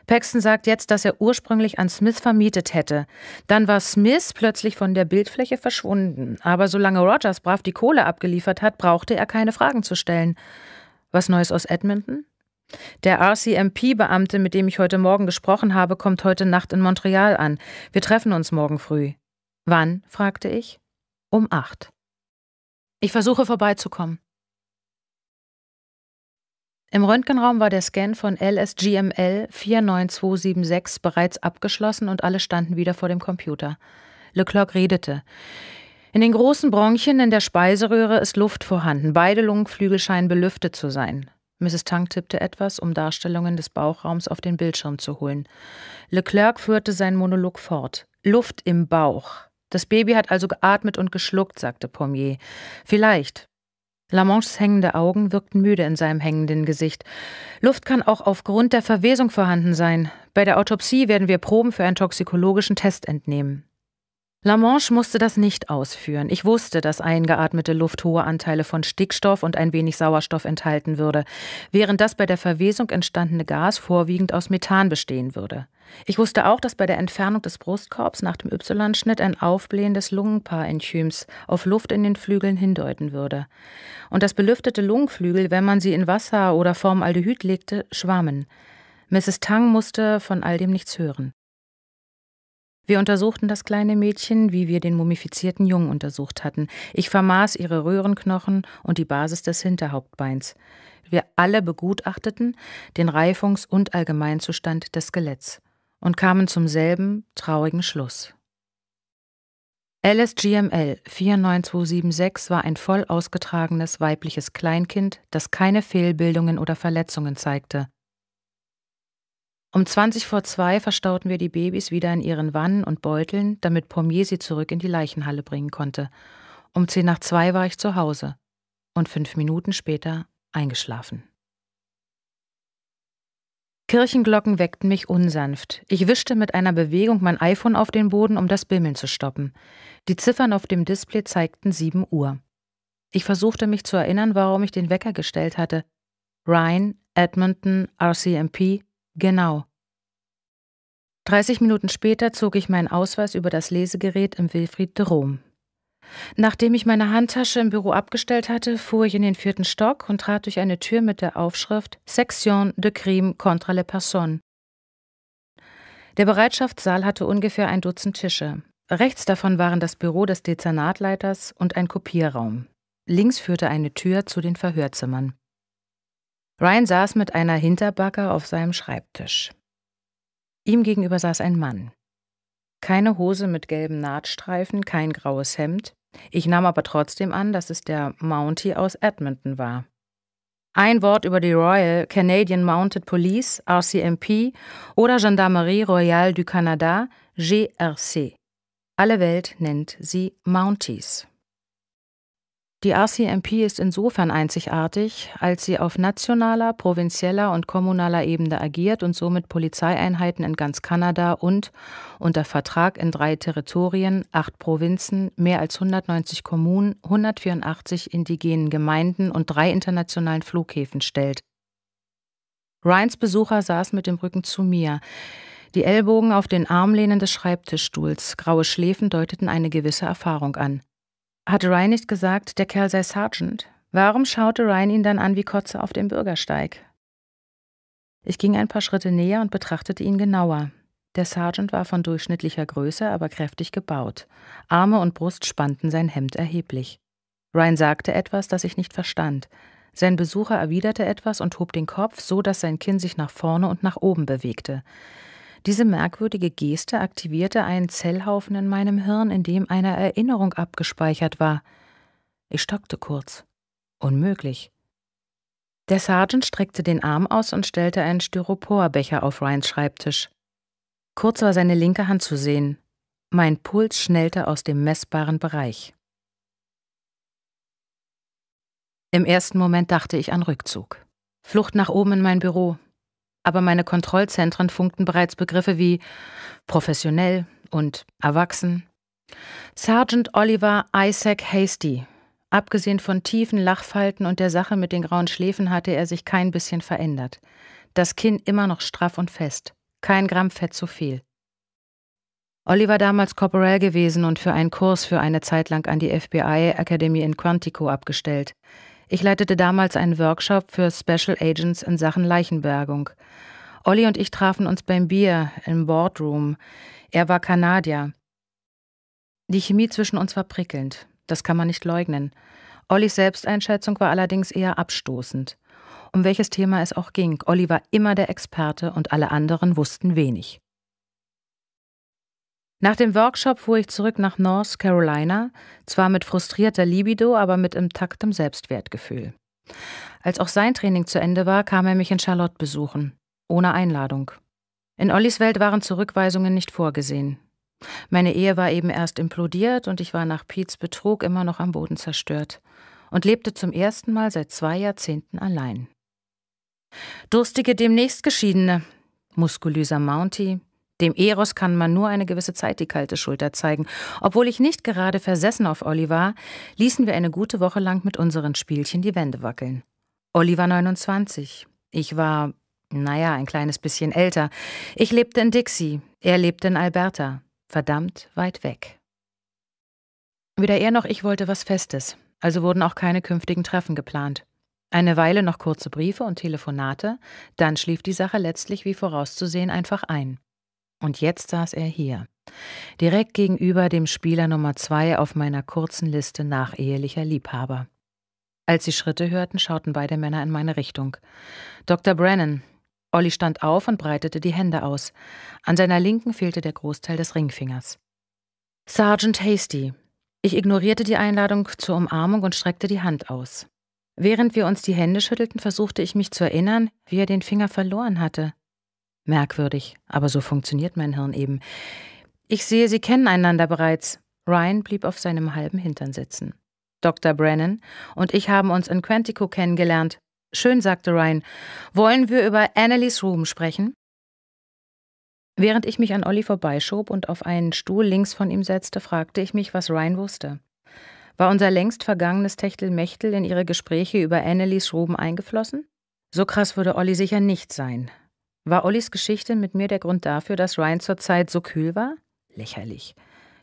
Paxton sagt jetzt, dass er ursprünglich an Smith vermietet hätte. Dann war Smith plötzlich von der Bildfläche verschwunden. Aber solange Rogers brav die Kohle abgeliefert hat, brauchte er keine Fragen zu stellen. Was Neues aus Edmonton? Der RCMP-Beamte, mit dem ich heute Morgen gesprochen habe, kommt heute Nacht in Montreal an. Wir treffen uns morgen früh. Wann? fragte ich. Um acht. Ich versuche vorbeizukommen. Im Röntgenraum war der Scan von LSGML 49276 bereits abgeschlossen und alle standen wieder vor dem Computer. Leclerc redete. In den großen Bronchien in der Speiseröhre ist Luft vorhanden. Beide Lungenflügel scheinen belüftet zu sein. Mrs. Tang tippte etwas, um Darstellungen des Bauchraums auf den Bildschirm zu holen. Leclerc führte seinen Monolog fort. Luft im Bauch. Das Baby hat also geatmet und geschluckt, sagte Pommier. Vielleicht. Lamanches hängende Augen wirkten müde in seinem hängenden Gesicht. Luft kann auch aufgrund der Verwesung vorhanden sein. Bei der Autopsie werden wir Proben für einen toxikologischen Test entnehmen. La Manche musste das nicht ausführen. Ich wusste, dass eingeatmete Luft hohe Anteile von Stickstoff und ein wenig Sauerstoff enthalten würde, während das bei der Verwesung entstandene Gas vorwiegend aus Methan bestehen würde. Ich wusste auch, dass bei der Entfernung des Brustkorbs nach dem Y-Schnitt ein Aufblähen des Lungenpaarenzyms auf Luft in den Flügeln hindeuten würde. Und dass belüftete Lungenflügel, wenn man sie in Wasser oder Formaldehyd legte, schwammen. Mrs. Tang musste von all dem nichts hören. Wir untersuchten das kleine Mädchen, wie wir den mumifizierten Jungen untersucht hatten. Ich vermaß ihre Röhrenknochen und die Basis des Hinterhauptbeins. Wir alle begutachteten den Reifungs- und Allgemeinzustand des Skeletts und kamen zum selben traurigen Schluss. LSGML 49276 war ein voll ausgetragenes weibliches Kleinkind, das keine Fehlbildungen oder Verletzungen zeigte. Um 20 vor zwei verstauten wir die Babys wieder in ihren Wannen und Beuteln, damit Pommier sie zurück in die Leichenhalle bringen konnte. Um zehn nach zwei war ich zu Hause und fünf Minuten später eingeschlafen. Kirchenglocken weckten mich unsanft. Ich wischte mit einer Bewegung mein iPhone auf den Boden, um das Bimmeln zu stoppen. Die Ziffern auf dem Display zeigten 7 Uhr. Ich versuchte mich zu erinnern, warum ich den Wecker gestellt hatte. Ryan, Edmonton, RCMP, Genau. 30 Minuten später zog ich meinen Ausweis über das Lesegerät im Wilfried de Rome. Nachdem ich meine Handtasche im Büro abgestellt hatte, fuhr ich in den vierten Stock und trat durch eine Tür mit der Aufschrift Section de Crime contre les personnes. Der Bereitschaftssaal hatte ungefähr ein Dutzend Tische. Rechts davon waren das Büro des Dezernatleiters und ein Kopierraum. Links führte eine Tür zu den Verhörzimmern. Ryan saß mit einer Hinterbacke auf seinem Schreibtisch. Ihm gegenüber saß ein Mann. Keine Hose mit gelben Nahtstreifen, kein graues Hemd. Ich nahm aber trotzdem an, dass es der Mountie aus Edmonton war. Ein Wort über die Royal Canadian Mounted Police, RCMP oder Gendarmerie Royale du Canada, GRC. Alle Welt nennt sie Mounties. Die RCMP ist insofern einzigartig, als sie auf nationaler, provinzieller und kommunaler Ebene agiert und somit Polizeieinheiten in ganz Kanada und unter Vertrag in drei Territorien, acht Provinzen, mehr als 190 Kommunen, 184 indigenen Gemeinden und drei internationalen Flughäfen stellt. Ryans Besucher saß mit dem Rücken zu mir. Die Ellbogen auf den Armlehnen des Schreibtischstuhls, graue Schläfen deuteten eine gewisse Erfahrung an. Hat Ryan nicht gesagt, der Kerl sei Sergeant? Warum schaute Ryan ihn dann an wie Kotze auf dem Bürgersteig? Ich ging ein paar Schritte näher und betrachtete ihn genauer. Der Sergeant war von durchschnittlicher Größe, aber kräftig gebaut. Arme und Brust spannten sein Hemd erheblich. Ryan sagte etwas, das ich nicht verstand. Sein Besucher erwiderte etwas und hob den Kopf, so dass sein Kinn sich nach vorne und nach oben bewegte. Diese merkwürdige Geste aktivierte einen Zellhaufen in meinem Hirn, in dem eine Erinnerung abgespeichert war. Ich stockte kurz. Unmöglich. Der Sergeant streckte den Arm aus und stellte einen Styroporbecher auf Ryans Schreibtisch. Kurz war seine linke Hand zu sehen. Mein Puls schnellte aus dem messbaren Bereich. Im ersten Moment dachte ich an Rückzug. Flucht nach oben in mein Büro, aber meine Kontrollzentren funkten bereits Begriffe wie professionell und erwachsen. Sergeant Oliver Isaac Hasty. Abgesehen von tiefen Lachfalten und der Sache mit den grauen Schläfen hatte er sich kein bisschen verändert. Das Kinn immer noch straff und fest. Kein Gramm Fett zu viel. Oliver damals Corporal gewesen und für einen Kurs für eine Zeit lang an die FBI-Akademie in Quantico abgestellt. Ich leitete damals einen Workshop für Special Agents in Sachen Leichenbergung. Olli und ich trafen uns beim Bier im Boardroom. Er war Kanadier. Die Chemie zwischen uns war prickelnd. Das kann man nicht leugnen. Ollis Selbsteinschätzung war allerdings eher abstoßend. Um welches Thema es auch ging, Olli war immer der Experte und alle anderen wussten wenig. Nach dem Workshop fuhr ich zurück nach North Carolina, zwar mit frustrierter Libido, aber mit intaktem Selbstwertgefühl. Als auch sein Training zu Ende war, kam er mich in Charlotte besuchen, ohne Einladung. In Ollis Welt waren Zurückweisungen nicht vorgesehen. Meine Ehe war eben erst implodiert und ich war nach Pete's Betrug immer noch am Boden zerstört und lebte zum ersten Mal seit zwei Jahrzehnten allein. Durstige demnächst Geschiedene, muskulöser Mountie, dem Eros kann man nur eine gewisse Zeit die kalte Schulter zeigen. Obwohl ich nicht gerade versessen auf Olli war, ließen wir eine gute Woche lang mit unseren Spielchen die Wände wackeln. Olli war 29. Ich war, naja, ein kleines bisschen älter. Ich lebte in Dixie. Er lebte in Alberta. Verdammt weit weg. Weder er noch ich wollte was Festes, also wurden auch keine künftigen Treffen geplant. Eine Weile noch kurze Briefe und Telefonate, dann schlief die Sache letztlich wie vorauszusehen einfach ein. Und jetzt saß er hier, direkt gegenüber dem Spieler Nummer zwei auf meiner kurzen Liste nachehelicher Liebhaber. Als sie Schritte hörten, schauten beide Männer in meine Richtung. Dr. Brennan. Olli stand auf und breitete die Hände aus. An seiner Linken fehlte der Großteil des Ringfingers. Sergeant Hasty. Ich ignorierte die Einladung zur Umarmung und streckte die Hand aus. Während wir uns die Hände schüttelten, versuchte ich mich zu erinnern, wie er den Finger verloren hatte. Merkwürdig, aber so funktioniert mein Hirn eben. Ich sehe, Sie kennen einander bereits. Ryan blieb auf seinem halben Hintern sitzen. Dr. Brennan und ich haben uns in Quantico kennengelernt. Schön, sagte Ryan. Wollen wir über Annelies Ruhm sprechen? Während ich mich an Olli vorbeischob und auf einen Stuhl links von ihm setzte, fragte ich mich, was Ryan wusste. War unser längst vergangenes Techtelmechtel in ihre Gespräche über Annelies Ruben eingeflossen? So krass würde Olli sicher nicht sein, war Ollis Geschichte mit mir der Grund dafür, dass Ryan zurzeit so kühl war? Lächerlich.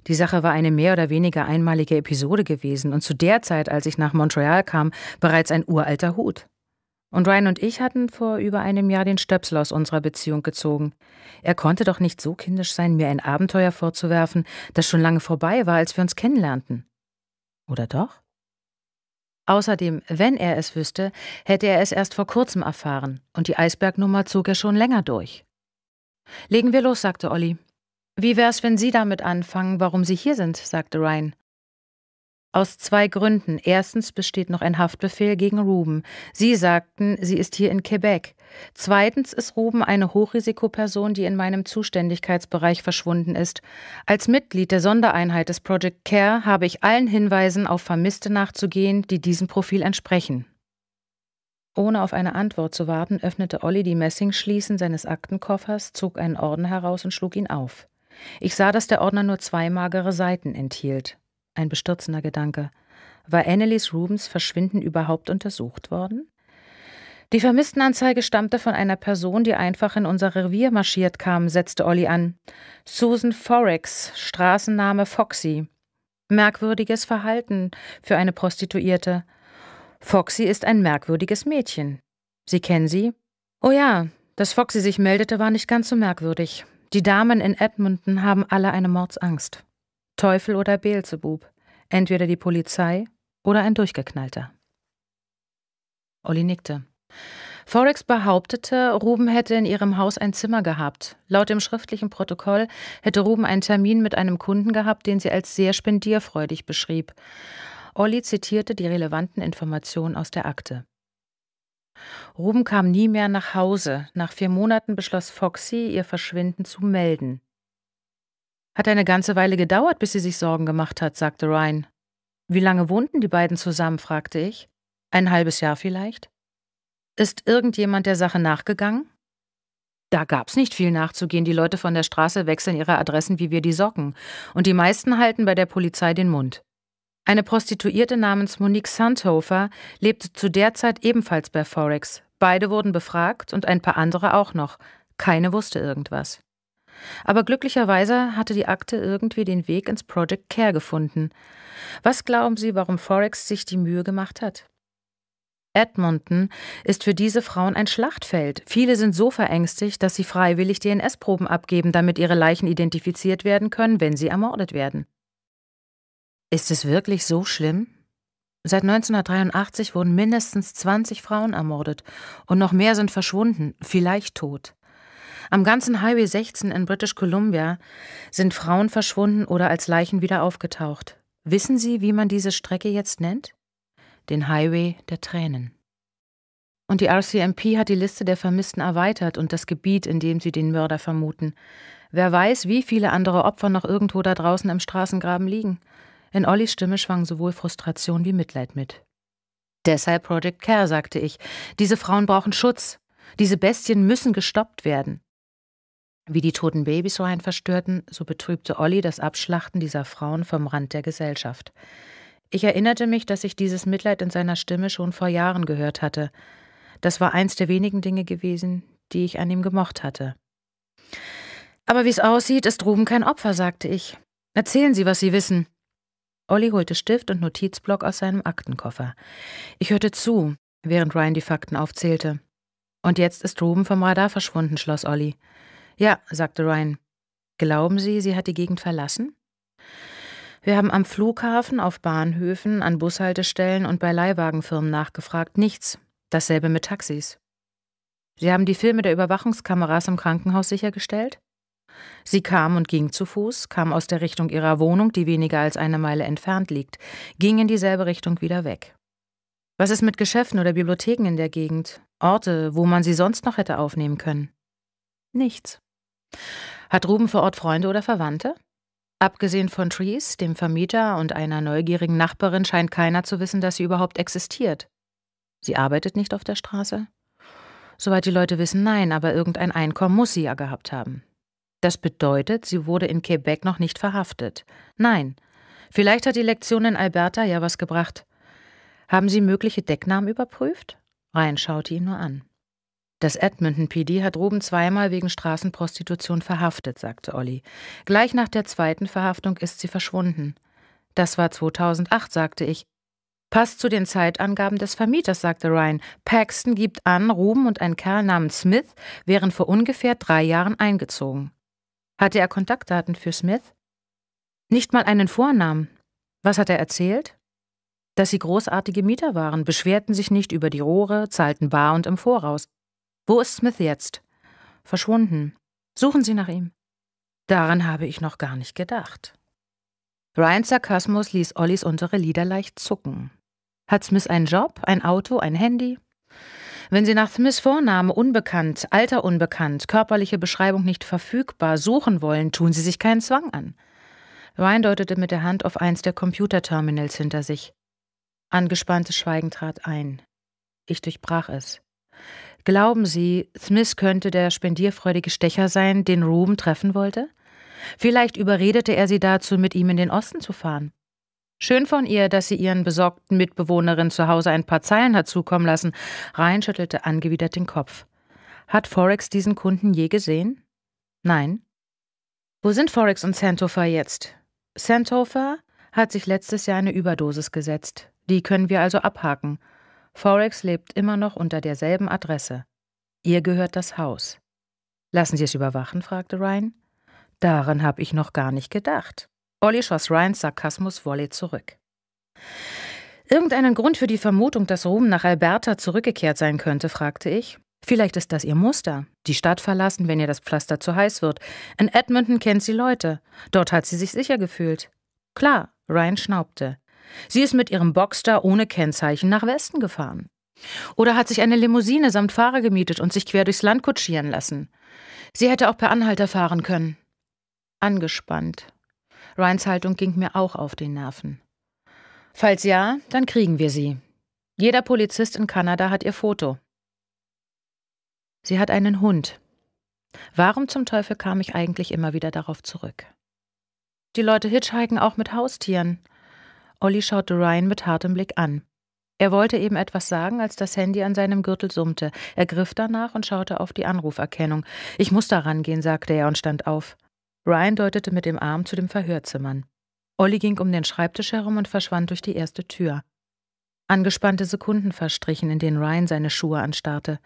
Die Sache war eine mehr oder weniger einmalige Episode gewesen und zu der Zeit, als ich nach Montreal kam, bereits ein uralter Hut. Und Ryan und ich hatten vor über einem Jahr den Stöpsel aus unserer Beziehung gezogen. Er konnte doch nicht so kindisch sein, mir ein Abenteuer vorzuwerfen, das schon lange vorbei war, als wir uns kennenlernten. Oder doch? Außerdem, wenn er es wüsste, hätte er es erst vor kurzem erfahren und die Eisbergnummer zog er schon länger durch. Legen wir los, sagte Olli. Wie wär's, wenn Sie damit anfangen, warum Sie hier sind, sagte Ryan. Aus zwei Gründen. Erstens besteht noch ein Haftbefehl gegen Ruben. Sie sagten, sie ist hier in Quebec. Zweitens ist Ruben eine Hochrisikoperson, die in meinem Zuständigkeitsbereich verschwunden ist. Als Mitglied der Sondereinheit des Project Care habe ich allen Hinweisen auf Vermisste nachzugehen, die diesem Profil entsprechen. Ohne auf eine Antwort zu warten, öffnete Olli die Messingschließen seines Aktenkoffers, zog einen Orden heraus und schlug ihn auf. Ich sah, dass der Ordner nur zwei magere Seiten enthielt ein bestürzender Gedanke. War Annelies Rubens Verschwinden überhaupt untersucht worden? Die Vermisstenanzeige stammte von einer Person, die einfach in unser Revier marschiert kam, setzte Olli an. Susan Forex, Straßenname Foxy. Merkwürdiges Verhalten für eine Prostituierte. Foxy ist ein merkwürdiges Mädchen. Sie kennen sie? Oh ja, dass Foxy sich meldete, war nicht ganz so merkwürdig. Die Damen in Edmonton haben alle eine Mordsangst. Teufel oder Beelzebub, entweder die Polizei oder ein Durchgeknallter. Olli nickte. Forex behauptete, Ruben hätte in ihrem Haus ein Zimmer gehabt. Laut dem schriftlichen Protokoll hätte Ruben einen Termin mit einem Kunden gehabt, den sie als sehr spendierfreudig beschrieb. Olli zitierte die relevanten Informationen aus der Akte. Ruben kam nie mehr nach Hause. Nach vier Monaten beschloss Foxy, ihr Verschwinden zu melden. Hat eine ganze Weile gedauert, bis sie sich Sorgen gemacht hat, sagte Ryan. Wie lange wohnten die beiden zusammen? fragte ich. Ein halbes Jahr vielleicht? Ist irgendjemand der Sache nachgegangen? Da gab's nicht viel nachzugehen. Die Leute von der Straße wechseln ihre Adressen, wie wir die Socken. Und die meisten halten bei der Polizei den Mund. Eine Prostituierte namens Monique Sandhofer lebte zu der Zeit ebenfalls bei Forex. Beide wurden befragt und ein paar andere auch noch. Keine wusste irgendwas. Aber glücklicherweise hatte die Akte irgendwie den Weg ins Project Care gefunden. Was glauben Sie, warum Forex sich die Mühe gemacht hat? Edmonton ist für diese Frauen ein Schlachtfeld. Viele sind so verängstigt, dass sie freiwillig DNS-Proben abgeben, damit ihre Leichen identifiziert werden können, wenn sie ermordet werden. Ist es wirklich so schlimm? Seit 1983 wurden mindestens 20 Frauen ermordet und noch mehr sind verschwunden, vielleicht tot. Am ganzen Highway 16 in British Columbia sind Frauen verschwunden oder als Leichen wieder aufgetaucht. Wissen Sie, wie man diese Strecke jetzt nennt? Den Highway der Tränen. Und die RCMP hat die Liste der Vermissten erweitert und das Gebiet, in dem sie den Mörder vermuten. Wer weiß, wie viele andere Opfer noch irgendwo da draußen im Straßengraben liegen. In Ollis Stimme schwang sowohl Frustration wie Mitleid mit. Deshalb Project Care, sagte ich. Diese Frauen brauchen Schutz. Diese Bestien müssen gestoppt werden. Wie die toten Babys rein verstörten, so betrübte Olli das Abschlachten dieser Frauen vom Rand der Gesellschaft. Ich erinnerte mich, dass ich dieses Mitleid in seiner Stimme schon vor Jahren gehört hatte. Das war eins der wenigen Dinge gewesen, die ich an ihm gemocht hatte. Aber wie es aussieht, ist Ruben kein Opfer, sagte ich. Erzählen Sie, was Sie wissen. Olli holte Stift und Notizblock aus seinem Aktenkoffer. Ich hörte zu, während Ryan die Fakten aufzählte. Und jetzt ist Ruben vom Radar verschwunden, schloss Olli. Ja, sagte Ryan. Glauben Sie, sie hat die Gegend verlassen? Wir haben am Flughafen, auf Bahnhöfen, an Bushaltestellen und bei Leihwagenfirmen nachgefragt. Nichts. Dasselbe mit Taxis. Sie haben die Filme der Überwachungskameras im Krankenhaus sichergestellt? Sie kam und ging zu Fuß, kam aus der Richtung ihrer Wohnung, die weniger als eine Meile entfernt liegt, ging in dieselbe Richtung wieder weg. Was ist mit Geschäften oder Bibliotheken in der Gegend? Orte, wo man sie sonst noch hätte aufnehmen können? Nichts. Hat Ruben vor Ort Freunde oder Verwandte? Abgesehen von Trees, dem Vermieter und einer neugierigen Nachbarin scheint keiner zu wissen, dass sie überhaupt existiert. Sie arbeitet nicht auf der Straße? Soweit die Leute wissen, nein, aber irgendein Einkommen muss sie ja gehabt haben. Das bedeutet, sie wurde in Quebec noch nicht verhaftet. Nein. Vielleicht hat die Lektion in Alberta ja was gebracht. Haben Sie mögliche Decknamen überprüft? Ryan schaute ihn nur an. Das Edmonton PD hat Ruben zweimal wegen Straßenprostitution verhaftet, sagte Olli. Gleich nach der zweiten Verhaftung ist sie verschwunden. Das war 2008, sagte ich. Passt zu den Zeitangaben des Vermieters, sagte Ryan. Paxton gibt an, Ruben und ein Kerl namens Smith wären vor ungefähr drei Jahren eingezogen. Hatte er Kontaktdaten für Smith? Nicht mal einen Vornamen. Was hat er erzählt? Dass sie großartige Mieter waren, beschwerten sich nicht über die Rohre, zahlten bar und im Voraus. Wo ist Smith jetzt? Verschwunden. Suchen Sie nach ihm. Daran habe ich noch gar nicht gedacht. Ryans Sarkasmus ließ Ollies untere Lieder leicht zucken. Hat Smith einen Job, ein Auto, ein Handy? Wenn sie nach Smiths Vorname unbekannt, Alter unbekannt, körperliche Beschreibung nicht verfügbar suchen wollen, tun sie sich keinen Zwang an. Ryan deutete mit der Hand auf eins der Computerterminals hinter sich. Angespanntes Schweigen trat ein. Ich durchbrach es. Glauben Sie, Smith könnte der spendierfreudige Stecher sein, den Ruben treffen wollte? Vielleicht überredete er sie dazu, mit ihm in den Osten zu fahren. Schön von ihr, dass sie ihren besorgten Mitbewohnerinnen zu Hause ein paar Zeilen hat zukommen lassen. Ryan schüttelte angewidert den Kopf. Hat Forex diesen Kunden je gesehen? Nein. Wo sind Forex und Santofer jetzt? Santofer hat sich letztes Jahr eine Überdosis gesetzt. Die können wir also abhaken. Forex lebt immer noch unter derselben Adresse. Ihr gehört das Haus. Lassen Sie es überwachen? fragte Ryan. Daran habe ich noch gar nicht gedacht. Olli schoss Ryans Sarkasmus Sarkasmusvolley zurück. Irgendeinen Grund für die Vermutung, dass Ruhm nach Alberta zurückgekehrt sein könnte, fragte ich. Vielleicht ist das ihr Muster. Die Stadt verlassen, wenn ihr das Pflaster zu heiß wird. In Edmonton kennt sie Leute. Dort hat sie sich sicher gefühlt. Klar, Ryan schnaubte. Sie ist mit ihrem Boxster ohne Kennzeichen nach Westen gefahren. Oder hat sich eine Limousine samt Fahrer gemietet und sich quer durchs Land kutschieren lassen. Sie hätte auch per Anhalter fahren können. Angespannt. Ryans Haltung ging mir auch auf den Nerven. Falls ja, dann kriegen wir sie. Jeder Polizist in Kanada hat ihr Foto. Sie hat einen Hund. Warum zum Teufel kam ich eigentlich immer wieder darauf zurück? Die Leute hitchhiken auch mit Haustieren. Olli schaute Ryan mit hartem Blick an. Er wollte eben etwas sagen, als das Handy an seinem Gürtel summte. Er griff danach und schaute auf die Anruferkennung. Ich muss da rangehen, sagte er und stand auf. Ryan deutete mit dem Arm zu dem Verhörzimmern. Olli ging um den Schreibtisch herum und verschwand durch die erste Tür. Angespannte Sekunden verstrichen, in denen Ryan seine Schuhe anstarrte.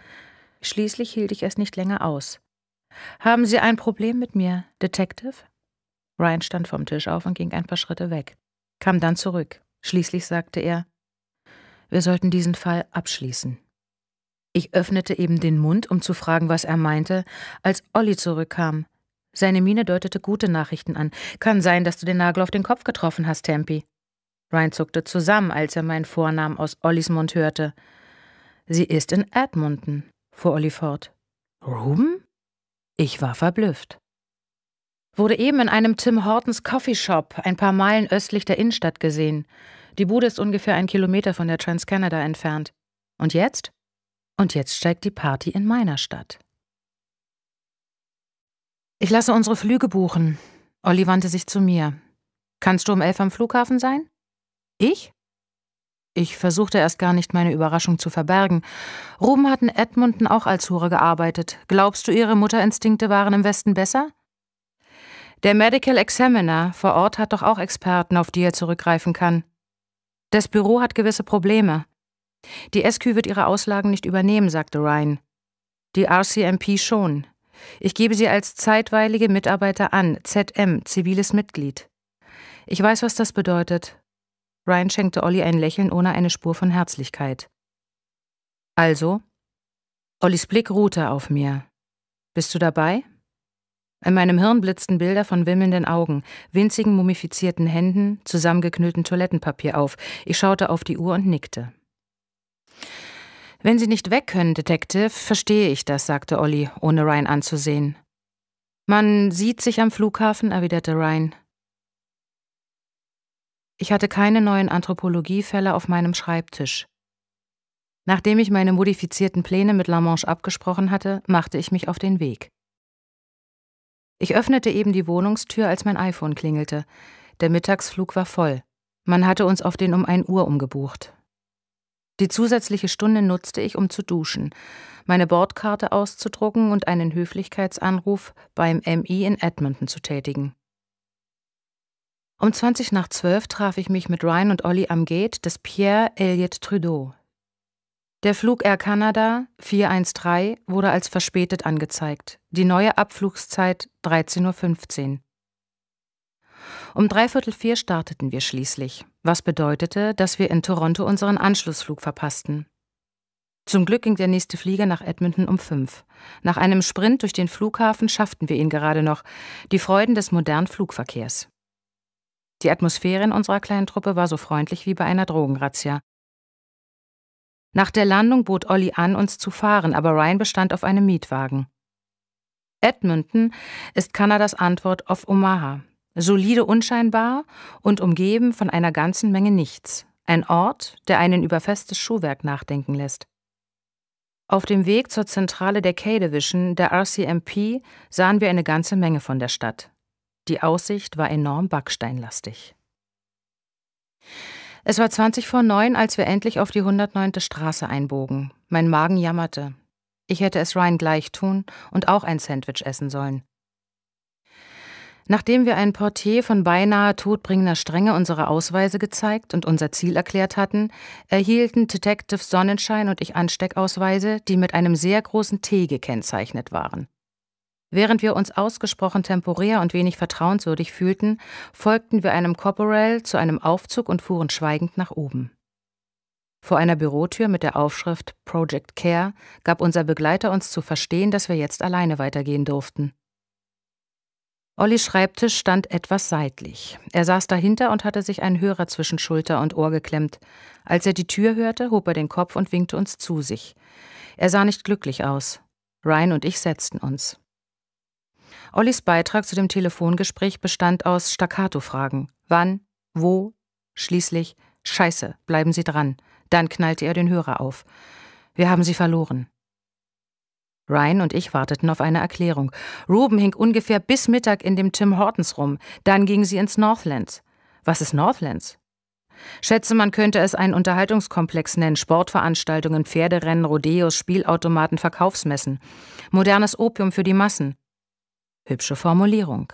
Schließlich hielt ich es nicht länger aus. Haben Sie ein Problem mit mir, Detective? Ryan stand vom Tisch auf und ging ein paar Schritte weg kam dann zurück. Schließlich sagte er, wir sollten diesen Fall abschließen. Ich öffnete eben den Mund, um zu fragen, was er meinte, als Olli zurückkam. Seine Miene deutete gute Nachrichten an. Kann sein, dass du den Nagel auf den Kopf getroffen hast, Tempi. Ryan zuckte zusammen, als er meinen Vornamen aus Ollis Mund hörte. Sie ist in Edmonton, fuhr Olli fort. Ruben? Ich war verblüfft. Wurde eben in einem Tim Hortons Coffeeshop ein paar Meilen östlich der Innenstadt gesehen. Die Bude ist ungefähr ein Kilometer von der Transcanada entfernt. Und jetzt? Und jetzt steigt die Party in meiner Stadt. Ich lasse unsere Flüge buchen. Olli wandte sich zu mir. Kannst du um elf am Flughafen sein? Ich? Ich versuchte erst gar nicht, meine Überraschung zu verbergen. Ruben hat in Edmonton auch als Hure gearbeitet. Glaubst du, ihre Mutterinstinkte waren im Westen besser? Der Medical Examiner vor Ort hat doch auch Experten, auf die er zurückgreifen kann. Das Büro hat gewisse Probleme. Die SQ wird ihre Auslagen nicht übernehmen, sagte Ryan. Die RCMP schon. Ich gebe sie als zeitweilige Mitarbeiter an, ZM, ziviles Mitglied. Ich weiß, was das bedeutet. Ryan schenkte Olli ein Lächeln ohne eine Spur von Herzlichkeit. Also? Ollis Blick ruhte auf mir. Bist du dabei? In meinem Hirn blitzten Bilder von wimmelnden Augen, winzigen mumifizierten Händen, zusammengeknüllten Toilettenpapier auf. Ich schaute auf die Uhr und nickte. Wenn Sie nicht weg können, Detective, verstehe ich das, sagte Olli, ohne Ryan anzusehen. Man sieht sich am Flughafen, erwiderte Ryan. Ich hatte keine neuen Anthropologiefälle auf meinem Schreibtisch. Nachdem ich meine modifizierten Pläne mit Lamanche abgesprochen hatte, machte ich mich auf den Weg. Ich öffnete eben die Wohnungstür, als mein iPhone klingelte. Der Mittagsflug war voll. Man hatte uns auf den um ein Uhr umgebucht. Die zusätzliche Stunde nutzte ich, um zu duschen, meine Bordkarte auszudrucken und einen Höflichkeitsanruf beim MI in Edmonton zu tätigen. Um 20 nach 12 traf ich mich mit Ryan und Olli am Gate des Pierre Elliott Trudeau, der Flug Air Canada 413 wurde als verspätet angezeigt. Die neue Abflugszeit 13.15 Uhr. Um dreiviertel vier starteten wir schließlich, was bedeutete, dass wir in Toronto unseren Anschlussflug verpassten. Zum Glück ging der nächste Flieger nach Edmonton um fünf. Nach einem Sprint durch den Flughafen schafften wir ihn gerade noch, die Freuden des modernen Flugverkehrs. Die Atmosphäre in unserer kleinen Truppe war so freundlich wie bei einer Drogenrazzia. Nach der Landung bot Olli an, uns zu fahren, aber Ryan bestand auf einem Mietwagen. Edmonton ist Kanadas Antwort auf Omaha. Solide unscheinbar und umgeben von einer ganzen Menge Nichts. Ein Ort, der einen über festes Schuhwerk nachdenken lässt. Auf dem Weg zur Zentrale der K-Division, der RCMP, sahen wir eine ganze Menge von der Stadt. Die Aussicht war enorm backsteinlastig. Es war 20 vor 9, als wir endlich auf die 109. Straße einbogen. Mein Magen jammerte. Ich hätte es Ryan gleich tun und auch ein Sandwich essen sollen. Nachdem wir ein Portier von beinahe todbringender Strenge unsere Ausweise gezeigt und unser Ziel erklärt hatten, erhielten Detective Sonnenschein und ich Ansteckausweise, die mit einem sehr großen T gekennzeichnet waren. Während wir uns ausgesprochen temporär und wenig vertrauenswürdig fühlten, folgten wir einem Corporal zu einem Aufzug und fuhren schweigend nach oben. Vor einer Bürotür mit der Aufschrift Project Care gab unser Begleiter uns zu verstehen, dass wir jetzt alleine weitergehen durften. Ollis Schreibtisch stand etwas seitlich. Er saß dahinter und hatte sich einen Hörer zwischen Schulter und Ohr geklemmt. Als er die Tür hörte, hob er den Kopf und winkte uns zu sich. Er sah nicht glücklich aus. Ryan und ich setzten uns. Ollis Beitrag zu dem Telefongespräch bestand aus Staccato-Fragen. Wann? Wo? Schließlich, Scheiße, bleiben Sie dran. Dann knallte er den Hörer auf. Wir haben Sie verloren. Ryan und ich warteten auf eine Erklärung. Ruben hing ungefähr bis Mittag in dem Tim Hortons rum. Dann gingen sie ins Northlands. Was ist Northlands? Schätze, man könnte es einen Unterhaltungskomplex nennen: Sportveranstaltungen, Pferderennen, Rodeos, Spielautomaten, Verkaufsmessen. Modernes Opium für die Massen. Hübsche Formulierung.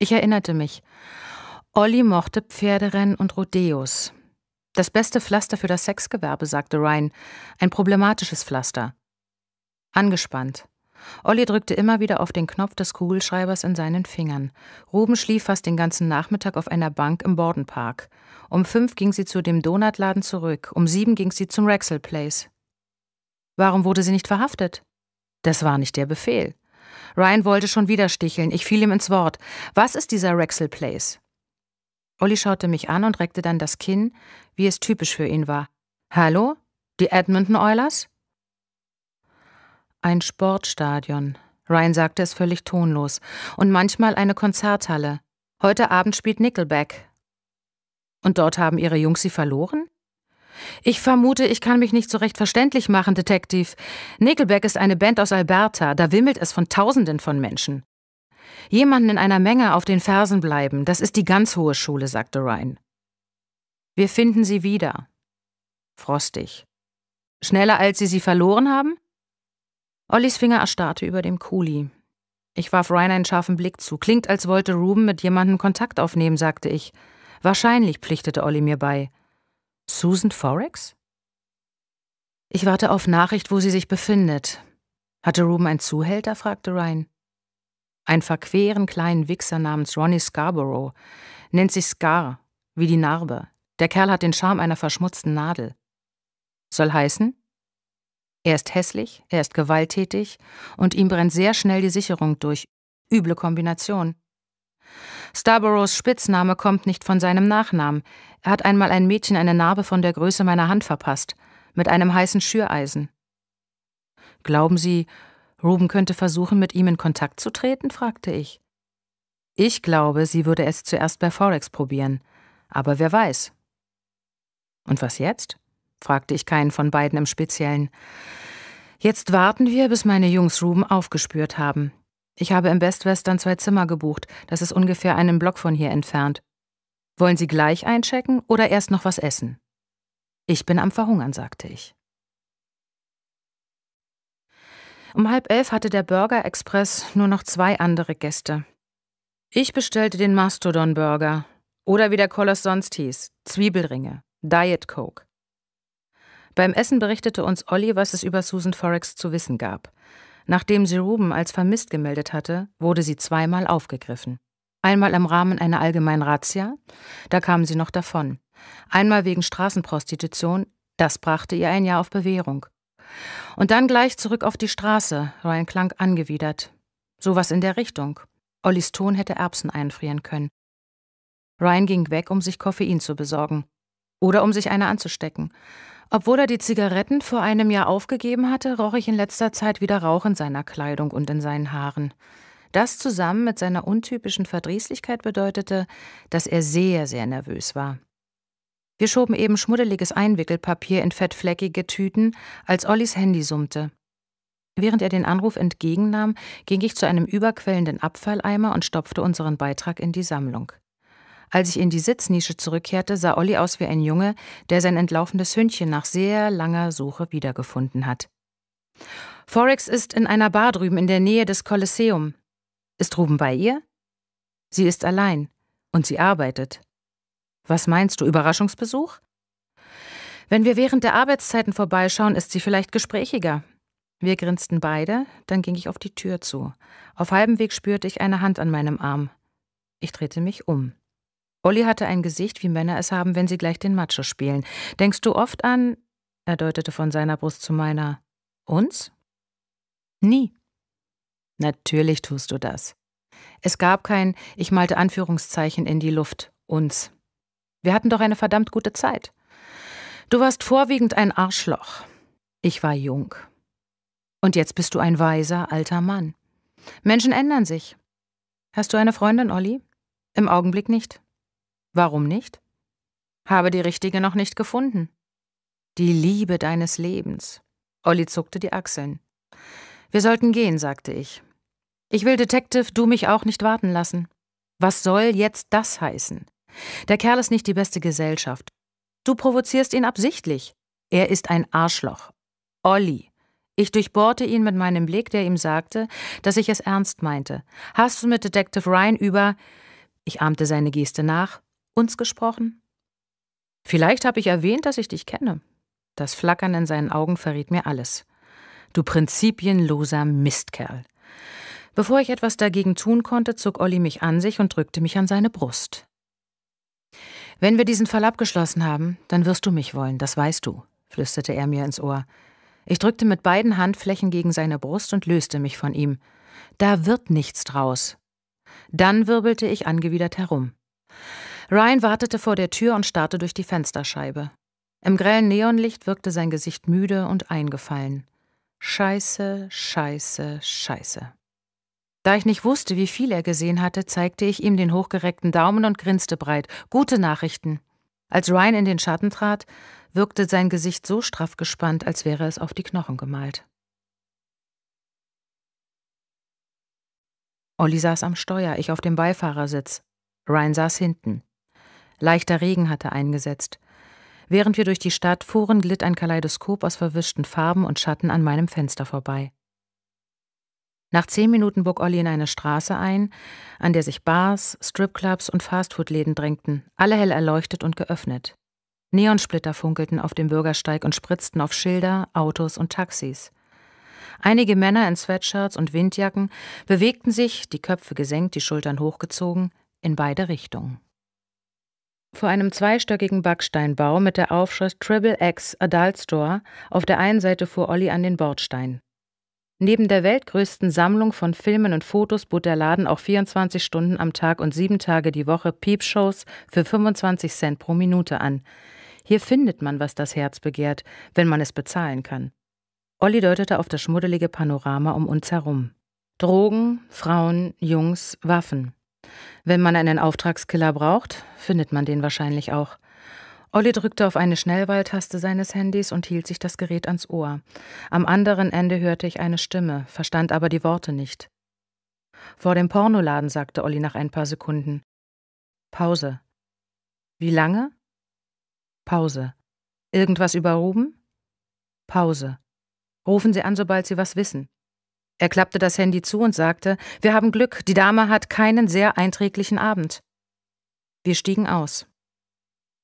Ich erinnerte mich. Olli mochte Pferderennen und Rodeos. Das beste Pflaster für das Sexgewerbe, sagte Ryan. Ein problematisches Pflaster. Angespannt. Olli drückte immer wieder auf den Knopf des Kugelschreibers in seinen Fingern. Ruben schlief fast den ganzen Nachmittag auf einer Bank im Bordenpark. Um fünf ging sie zu dem Donutladen zurück, um sieben ging sie zum Rexel Place. Warum wurde sie nicht verhaftet? Das war nicht der Befehl. Ryan wollte schon wieder sticheln. Ich fiel ihm ins Wort. Was ist dieser Rexel Place? Olli schaute mich an und reckte dann das Kinn, wie es typisch für ihn war. Hallo? Die Edmonton Oilers? Ein Sportstadion. Ryan sagte es völlig tonlos. Und manchmal eine Konzerthalle. Heute Abend spielt Nickelback. Und dort haben ihre Jungs sie verloren? Ich vermute, ich kann mich nicht so recht verständlich machen, Detektiv. Nickelback ist eine Band aus Alberta, da wimmelt es von Tausenden von Menschen. Jemanden in einer Menge auf den Fersen bleiben, das ist die ganz hohe Schule, sagte Ryan. Wir finden sie wieder. Frostig. Schneller, als sie sie verloren haben? Ollis Finger erstarrte über dem Kuli. Ich warf Ryan einen scharfen Blick zu. Klingt, als wollte Ruben mit jemandem Kontakt aufnehmen, sagte ich. Wahrscheinlich, pflichtete Olli mir bei. Susan Forex? Ich warte auf Nachricht, wo sie sich befindet. Hatte Ruben einen Zuhälter? fragte Ryan. Ein verqueren kleinen Wichser namens Ronnie Scarborough. Nennt sich Scar, wie die Narbe. Der Kerl hat den Charme einer verschmutzten Nadel. Soll heißen, er ist hässlich, er ist gewalttätig und ihm brennt sehr schnell die Sicherung durch. Üble Kombination. Starboroughs Spitzname kommt nicht von seinem Nachnamen. Er hat einmal ein Mädchen eine Narbe von der Größe meiner Hand verpasst, mit einem heißen Schüreisen. Glauben Sie, Ruben könnte versuchen, mit ihm in Kontakt zu treten? fragte ich. Ich glaube, sie würde es zuerst bei Forex probieren. Aber wer weiß. Und was jetzt? fragte ich keinen von beiden im Speziellen. Jetzt warten wir, bis meine Jungs Ruben aufgespürt haben. Ich habe im Best Western zwei Zimmer gebucht. Das ist ungefähr einen Block von hier entfernt. Wollen Sie gleich einchecken oder erst noch was essen? Ich bin am Verhungern, sagte ich. Um halb elf hatte der Burger Express nur noch zwei andere Gäste. Ich bestellte den Mastodon Burger oder wie der Koloss sonst hieß, Zwiebelringe, Diet Coke. Beim Essen berichtete uns Olli, was es über Susan Forex zu wissen gab. Nachdem sie Ruben als vermisst gemeldet hatte, wurde sie zweimal aufgegriffen. Einmal im Rahmen einer allgemeinen Razzia, da kam sie noch davon. Einmal wegen Straßenprostitution, das brachte ihr ein Jahr auf Bewährung. Und dann gleich zurück auf die Straße, Ryan klang angewidert. Sowas in der Richtung. Ollis Ton hätte Erbsen einfrieren können. Ryan ging weg, um sich Koffein zu besorgen. Oder um sich eine anzustecken. Obwohl er die Zigaretten vor einem Jahr aufgegeben hatte, roch ich in letzter Zeit wieder Rauch in seiner Kleidung und in seinen Haaren. Das zusammen mit seiner untypischen Verdrießlichkeit bedeutete, dass er sehr, sehr nervös war. Wir schoben eben schmuddeliges Einwickelpapier in fettfleckige Tüten, als Ollis Handy summte. Während er den Anruf entgegennahm, ging ich zu einem überquellenden Abfalleimer und stopfte unseren Beitrag in die Sammlung. Als ich in die Sitznische zurückkehrte, sah Olli aus wie ein Junge, der sein entlaufendes Hündchen nach sehr langer Suche wiedergefunden hat. Forex ist in einer Bar drüben in der Nähe des Kolosseum. Ist Ruben bei ihr? Sie ist allein und sie arbeitet. Was meinst du, Überraschungsbesuch? Wenn wir während der Arbeitszeiten vorbeischauen, ist sie vielleicht gesprächiger. Wir grinsten beide, dann ging ich auf die Tür zu. Auf halbem Weg spürte ich eine Hand an meinem Arm. Ich drehte mich um. Olli hatte ein Gesicht, wie Männer es haben, wenn sie gleich den Macho spielen. Denkst du oft an, er deutete von seiner Brust zu meiner, uns? Nie. Natürlich tust du das. Es gab kein, ich malte Anführungszeichen in die Luft, uns. Wir hatten doch eine verdammt gute Zeit. Du warst vorwiegend ein Arschloch. Ich war jung. Und jetzt bist du ein weiser, alter Mann. Menschen ändern sich. Hast du eine Freundin, Olli? Im Augenblick nicht. Warum nicht? Habe die richtige noch nicht gefunden. Die Liebe deines Lebens. Olli zuckte die Achseln. Wir sollten gehen, sagte ich. Ich will, Detective, du mich auch nicht warten lassen. Was soll jetzt das heißen? Der Kerl ist nicht die beste Gesellschaft. Du provozierst ihn absichtlich. Er ist ein Arschloch. Olli. Ich durchbohrte ihn mit meinem Blick, der ihm sagte, dass ich es ernst meinte. Hast du mit Detective Ryan über. Ich ahmte seine Geste nach uns gesprochen? Vielleicht habe ich erwähnt, dass ich dich kenne. Das Flackern in seinen Augen verriet mir alles. Du prinzipienloser Mistkerl. Bevor ich etwas dagegen tun konnte, zog Olli mich an sich und drückte mich an seine Brust. Wenn wir diesen Fall abgeschlossen haben, dann wirst du mich wollen, das weißt du, flüsterte er mir ins Ohr. Ich drückte mit beiden Handflächen gegen seine Brust und löste mich von ihm. Da wird nichts draus. Dann wirbelte ich angewidert herum. Ryan wartete vor der Tür und starrte durch die Fensterscheibe. Im grellen Neonlicht wirkte sein Gesicht müde und eingefallen. Scheiße, scheiße, scheiße. Da ich nicht wusste, wie viel er gesehen hatte, zeigte ich ihm den hochgereckten Daumen und grinste breit. Gute Nachrichten. Als Ryan in den Schatten trat, wirkte sein Gesicht so straff gespannt, als wäre es auf die Knochen gemalt. Olli saß am Steuer, ich auf dem Beifahrersitz. Ryan saß hinten. Leichter Regen hatte eingesetzt. Während wir durch die Stadt fuhren, glitt ein Kaleidoskop aus verwischten Farben und Schatten an meinem Fenster vorbei. Nach zehn Minuten bog Olli in eine Straße ein, an der sich Bars, Stripclubs und Fastfood-Läden drängten, alle hell erleuchtet und geöffnet. Neonsplitter funkelten auf dem Bürgersteig und spritzten auf Schilder, Autos und Taxis. Einige Männer in Sweatshirts und Windjacken bewegten sich, die Köpfe gesenkt, die Schultern hochgezogen, in beide Richtungen. Vor einem zweistöckigen Backsteinbau mit der Aufschrift Triple X Adult Store auf der einen Seite fuhr Olli an den Bordstein. Neben der weltgrößten Sammlung von Filmen und Fotos bot der Laden auch 24 Stunden am Tag und sieben Tage die Woche Peepshows für 25 Cent pro Minute an. Hier findet man, was das Herz begehrt, wenn man es bezahlen kann. Olli deutete auf das schmuddelige Panorama um uns herum. Drogen, Frauen, Jungs, Waffen. Wenn man einen Auftragskiller braucht, findet man den wahrscheinlich auch. Olli drückte auf eine Schnellwahltaste seines Handys und hielt sich das Gerät ans Ohr. Am anderen Ende hörte ich eine Stimme, verstand aber die Worte nicht. Vor dem Pornoladen, sagte Olli nach ein paar Sekunden. Pause. Wie lange? Pause. Irgendwas über Pause. Rufen Sie an, sobald Sie was wissen. Er klappte das Handy zu und sagte, wir haben Glück, die Dame hat keinen sehr einträglichen Abend. Wir stiegen aus.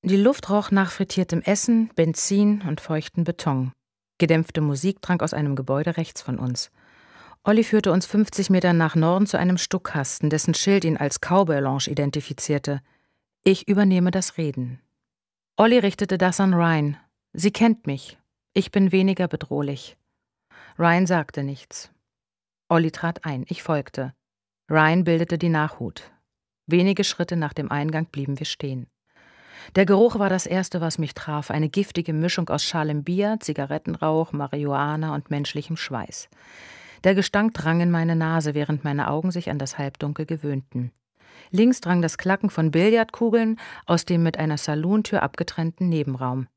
Die Luft roch nach frittiertem Essen, Benzin und feuchten Beton. Gedämpfte Musik drang aus einem Gebäude rechts von uns. Olli führte uns 50 Meter nach Norden zu einem Stuckkasten, dessen Schild ihn als Cowboy Lounge identifizierte. Ich übernehme das Reden. Olli richtete das an Ryan. Sie kennt mich. Ich bin weniger bedrohlich. Ryan sagte nichts. Olli trat ein, ich folgte. Ryan bildete die Nachhut. Wenige Schritte nach dem Eingang blieben wir stehen. Der Geruch war das Erste, was mich traf, eine giftige Mischung aus schalem Bier, Zigarettenrauch, Marihuana und menschlichem Schweiß. Der Gestank drang in meine Nase, während meine Augen sich an das Halbdunkel gewöhnten. Links drang das Klacken von Billardkugeln aus dem mit einer Saluntür abgetrennten Nebenraum.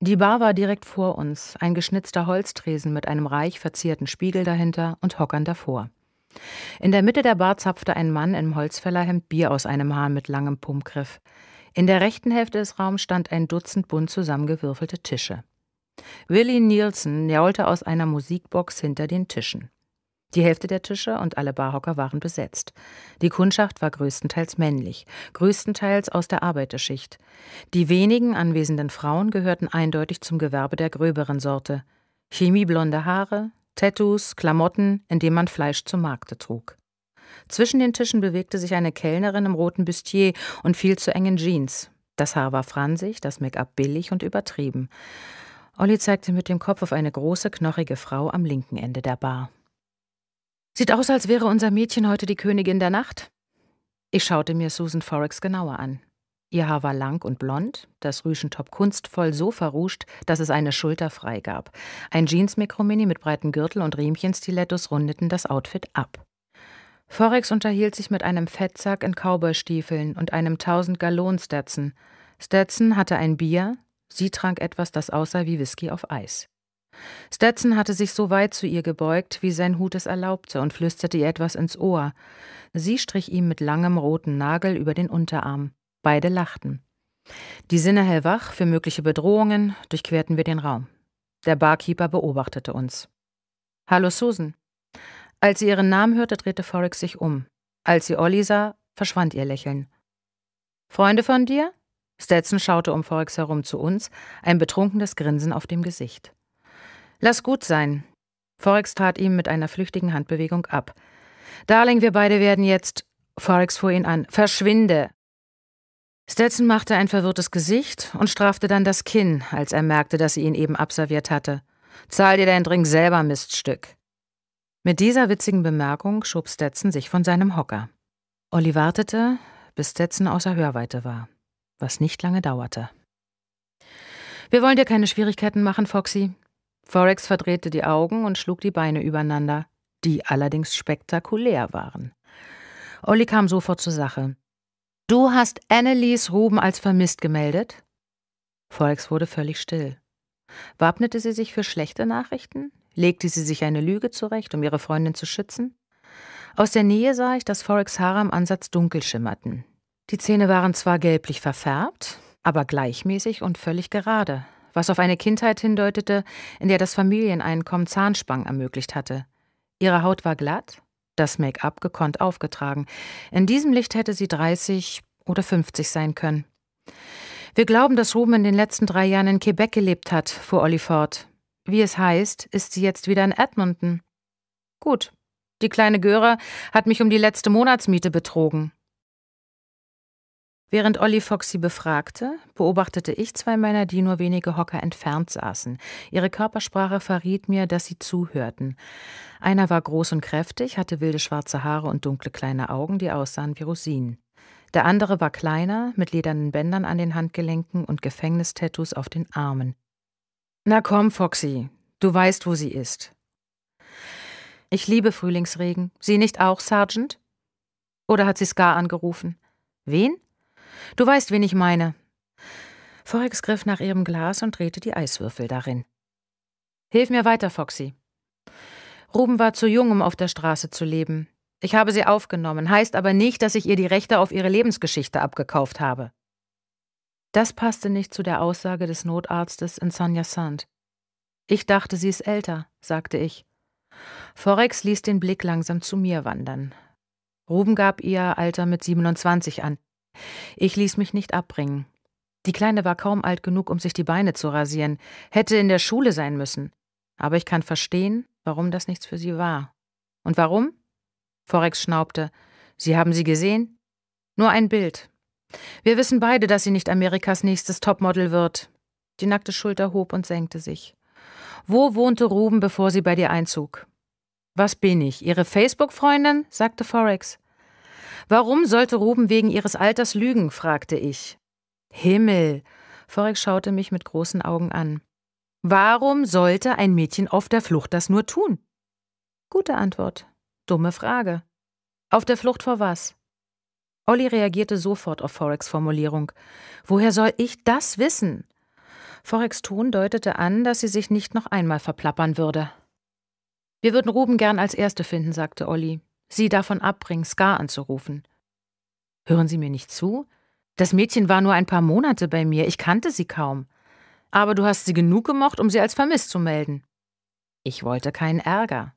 Die Bar war direkt vor uns, ein geschnitzter Holztresen mit einem reich verzierten Spiegel dahinter und Hockern davor. In der Mitte der Bar zapfte ein Mann im Holzfällerhemd Bier aus einem Hahn mit langem Pumpgriff. In der rechten Hälfte des Raums stand ein Dutzend bunt zusammengewürfelte Tische. Willie Nielsen jault aus einer Musikbox hinter den Tischen. Die Hälfte der Tische und alle Barhocker waren besetzt. Die Kundschaft war größtenteils männlich, größtenteils aus der Arbeiterschicht. Die wenigen anwesenden Frauen gehörten eindeutig zum Gewerbe der gröberen Sorte. Chemieblonde Haare, Tattoos, Klamotten, indem man Fleisch zum Markte trug. Zwischen den Tischen bewegte sich eine Kellnerin im roten Bustier und viel zu engen Jeans. Das Haar war fransig, das Make-up billig und übertrieben. Olli zeigte mit dem Kopf auf eine große, knochige Frau am linken Ende der Bar. Sieht aus, als wäre unser Mädchen heute die Königin der Nacht. Ich schaute mir Susan Forex genauer an. Ihr Haar war lang und blond, das Rüschentop kunstvoll so verruscht, dass es eine Schulter frei gab. Ein Jeans-Mikromini mit breiten Gürtel und Riemchenstilettos rundeten das Outfit ab. Forex unterhielt sich mit einem Fettsack in Cowboystiefeln und einem 1000 Gallon Stetson. Stetson hatte ein Bier, sie trank etwas, das aussah wie Whisky auf Eis. Stetson hatte sich so weit zu ihr gebeugt, wie sein Hut es erlaubte, und flüsterte ihr etwas ins Ohr. Sie strich ihm mit langem roten Nagel über den Unterarm. Beide lachten. Die Sinne hellwach für mögliche Bedrohungen durchquerten wir den Raum. Der Barkeeper beobachtete uns. Hallo Susan. Als sie ihren Namen hörte, drehte Forex sich um. Als sie Olli sah, verschwand ihr Lächeln. Freunde von dir? Stetson schaute um Forex herum zu uns, ein betrunkenes Grinsen auf dem Gesicht. Lass gut sein. Forex trat ihm mit einer flüchtigen Handbewegung ab. Darling, wir beide werden jetzt. Forex fuhr ihn an. Verschwinde! Stetson machte ein verwirrtes Gesicht und strafte dann das Kinn, als er merkte, dass sie ihn eben abserviert hatte. Zahl dir deinen Drink selber, Miststück. Mit dieser witzigen Bemerkung schob Stetson sich von seinem Hocker. Olli wartete, bis Stetson außer Hörweite war, was nicht lange dauerte. Wir wollen dir keine Schwierigkeiten machen, Foxy, Forex verdrehte die Augen und schlug die Beine übereinander, die allerdings spektakulär waren. Olli kam sofort zur Sache. Du hast Annelies Ruben als vermisst gemeldet? Forex wurde völlig still. Wappnete sie sich für schlechte Nachrichten? Legte sie sich eine Lüge zurecht, um ihre Freundin zu schützen? Aus der Nähe sah ich, dass Forex Haare am Ansatz dunkel schimmerten. Die Zähne waren zwar gelblich verfärbt, aber gleichmäßig und völlig gerade was auf eine Kindheit hindeutete, in der das Familieneinkommen Zahnspangen ermöglicht hatte. Ihre Haut war glatt, das Make-up gekonnt aufgetragen. In diesem Licht hätte sie 30 oder 50 sein können. Wir glauben, dass Ruben in den letzten drei Jahren in Quebec gelebt hat, fuhr Olli fort. Wie es heißt, ist sie jetzt wieder in Edmonton. Gut. Die kleine Göre hat mich um die letzte Monatsmiete betrogen. Während Olli Foxy befragte, beobachtete ich zwei Männer, die nur wenige Hocker entfernt saßen. Ihre Körpersprache verriet mir, dass sie zuhörten. Einer war groß und kräftig, hatte wilde schwarze Haare und dunkle kleine Augen, die aussahen wie Rosinen. Der andere war kleiner, mit ledernen Bändern an den Handgelenken und Gefängnistattoos auf den Armen. Na komm, Foxy, du weißt, wo sie ist. Ich liebe Frühlingsregen. Sie nicht auch, Sergeant? Oder hat sie Scar angerufen? Wen? Du weißt, wen ich meine. Forex griff nach ihrem Glas und drehte die Eiswürfel darin. Hilf mir weiter, Foxy. Ruben war zu jung, um auf der Straße zu leben. Ich habe sie aufgenommen, heißt aber nicht, dass ich ihr die Rechte auf ihre Lebensgeschichte abgekauft habe. Das passte nicht zu der Aussage des Notarztes in Sanya Sand. Ich dachte, sie ist älter, sagte ich. Forex ließ den Blick langsam zu mir wandern. Ruben gab ihr Alter mit 27 an. Ich ließ mich nicht abbringen. Die Kleine war kaum alt genug, um sich die Beine zu rasieren, hätte in der Schule sein müssen. Aber ich kann verstehen, warum das nichts für sie war. Und warum? Forex schnaubte. Sie haben sie gesehen? Nur ein Bild. Wir wissen beide, dass sie nicht Amerikas nächstes Topmodel wird. Die nackte Schulter hob und senkte sich. Wo wohnte Ruben, bevor sie bei dir einzog? Was bin ich? Ihre Facebook-Freundin? sagte Forex. Warum sollte Ruben wegen ihres Alters lügen? fragte ich. Himmel! Forex schaute mich mit großen Augen an. Warum sollte ein Mädchen auf der Flucht das nur tun? Gute Antwort. Dumme Frage. Auf der Flucht vor was? Olli reagierte sofort auf Forex Formulierung. Woher soll ich das wissen? Forex Ton deutete an, dass sie sich nicht noch einmal verplappern würde. Wir würden Ruben gern als Erste finden, sagte Olli sie davon abbringen, Ska anzurufen. Hören Sie mir nicht zu? Das Mädchen war nur ein paar Monate bei mir, ich kannte sie kaum. Aber du hast sie genug gemocht, um sie als vermisst zu melden. Ich wollte keinen Ärger.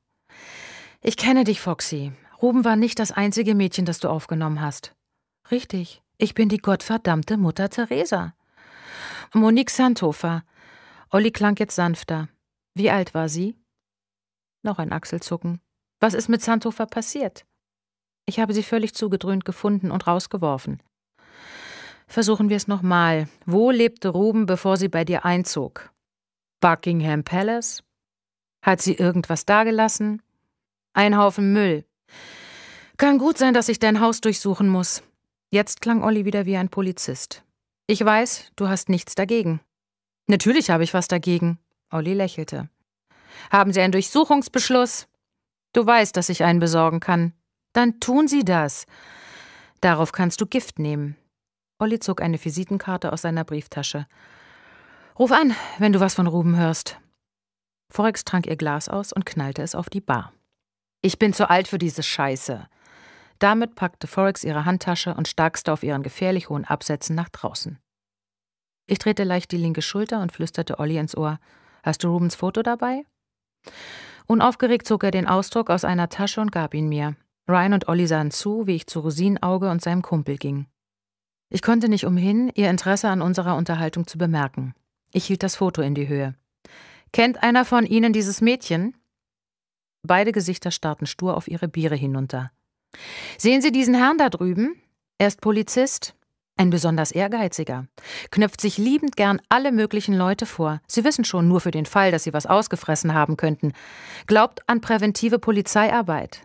Ich kenne dich, Foxy. Ruben war nicht das einzige Mädchen, das du aufgenommen hast. Richtig, ich bin die gottverdammte Mutter Teresa. Monique Sandhofer. Olli klang jetzt sanfter. Wie alt war sie? Noch ein Achselzucken. Was ist mit Sandhofer passiert? Ich habe sie völlig zugedröhnt gefunden und rausgeworfen. Versuchen wir es nochmal. Wo lebte Ruben, bevor sie bei dir einzog? Buckingham Palace? Hat sie irgendwas dagelassen? Ein Haufen Müll. Kann gut sein, dass ich dein Haus durchsuchen muss. Jetzt klang Olli wieder wie ein Polizist. Ich weiß, du hast nichts dagegen. Natürlich habe ich was dagegen. Olli lächelte. Haben Sie einen Durchsuchungsbeschluss? Du weißt, dass ich einen besorgen kann. Dann tun Sie das. Darauf kannst du Gift nehmen. Olli zog eine Visitenkarte aus seiner Brieftasche. Ruf an, wenn du was von Ruben hörst. Forex trank ihr Glas aus und knallte es auf die Bar. Ich bin zu alt für diese Scheiße. Damit packte Forex ihre Handtasche und starkste auf ihren gefährlich hohen Absätzen nach draußen. Ich drehte leicht die linke Schulter und flüsterte Olli ins Ohr. Hast du Rubens Foto dabei? Unaufgeregt zog er den Ausdruck aus einer Tasche und gab ihn mir. Ryan und Olli sahen zu, wie ich zu Rosinenauge und seinem Kumpel ging. Ich konnte nicht umhin, ihr Interesse an unserer Unterhaltung zu bemerken. Ich hielt das Foto in die Höhe. Kennt einer von Ihnen dieses Mädchen? Beide Gesichter starrten stur auf ihre Biere hinunter. Sehen Sie diesen Herrn da drüben? Er ist Polizist, ein besonders ehrgeiziger. Knöpft sich liebend gern alle möglichen Leute vor. Sie wissen schon, nur für den Fall, dass sie was ausgefressen haben könnten. Glaubt an präventive Polizeiarbeit.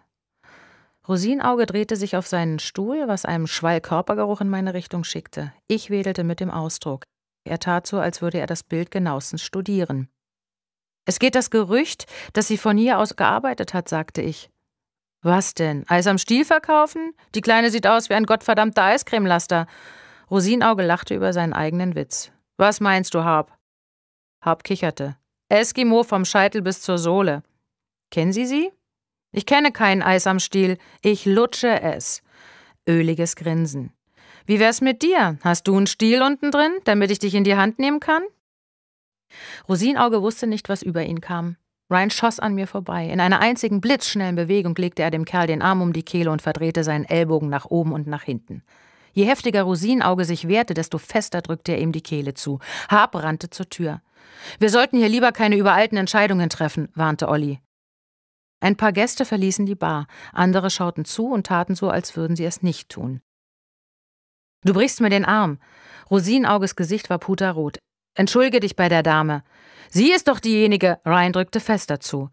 Rosinauge drehte sich auf seinen Stuhl, was einem Schwall Körpergeruch in meine Richtung schickte. Ich wedelte mit dem Ausdruck. Er tat so, als würde er das Bild genauestens studieren. Es geht das Gerücht, dass sie von hier aus gearbeitet hat, sagte ich. Was denn? Eis am Stiel verkaufen? Die Kleine sieht aus wie ein gottverdammter Eiscremelaster. Rosinauge lachte über seinen eigenen Witz. Was meinst du, Harp? Harp kicherte. Eskimo vom Scheitel bis zur Sohle. Kennen Sie sie? Ich kenne kein Eis am Stiel. Ich lutsche es. Öliges Grinsen. Wie wär's mit dir? Hast du einen Stiel unten drin, damit ich dich in die Hand nehmen kann? Rosinauge wusste nicht, was über ihn kam. Ryan schoss an mir vorbei. In einer einzigen blitzschnellen Bewegung legte er dem Kerl den Arm um die Kehle und verdrehte seinen Ellbogen nach oben und nach hinten. Je heftiger Rosinenauge sich wehrte, desto fester drückte er ihm die Kehle zu. Hab rannte zur Tür. Wir sollten hier lieber keine übereilten Entscheidungen treffen, warnte Olli. Ein paar Gäste verließen die Bar, andere schauten zu und taten so, als würden sie es nicht tun. Du brichst mir den Arm. Rosinenauges Gesicht war puterrot. Entschuldige dich bei der Dame. Sie ist doch diejenige. Ryan drückte fester zu.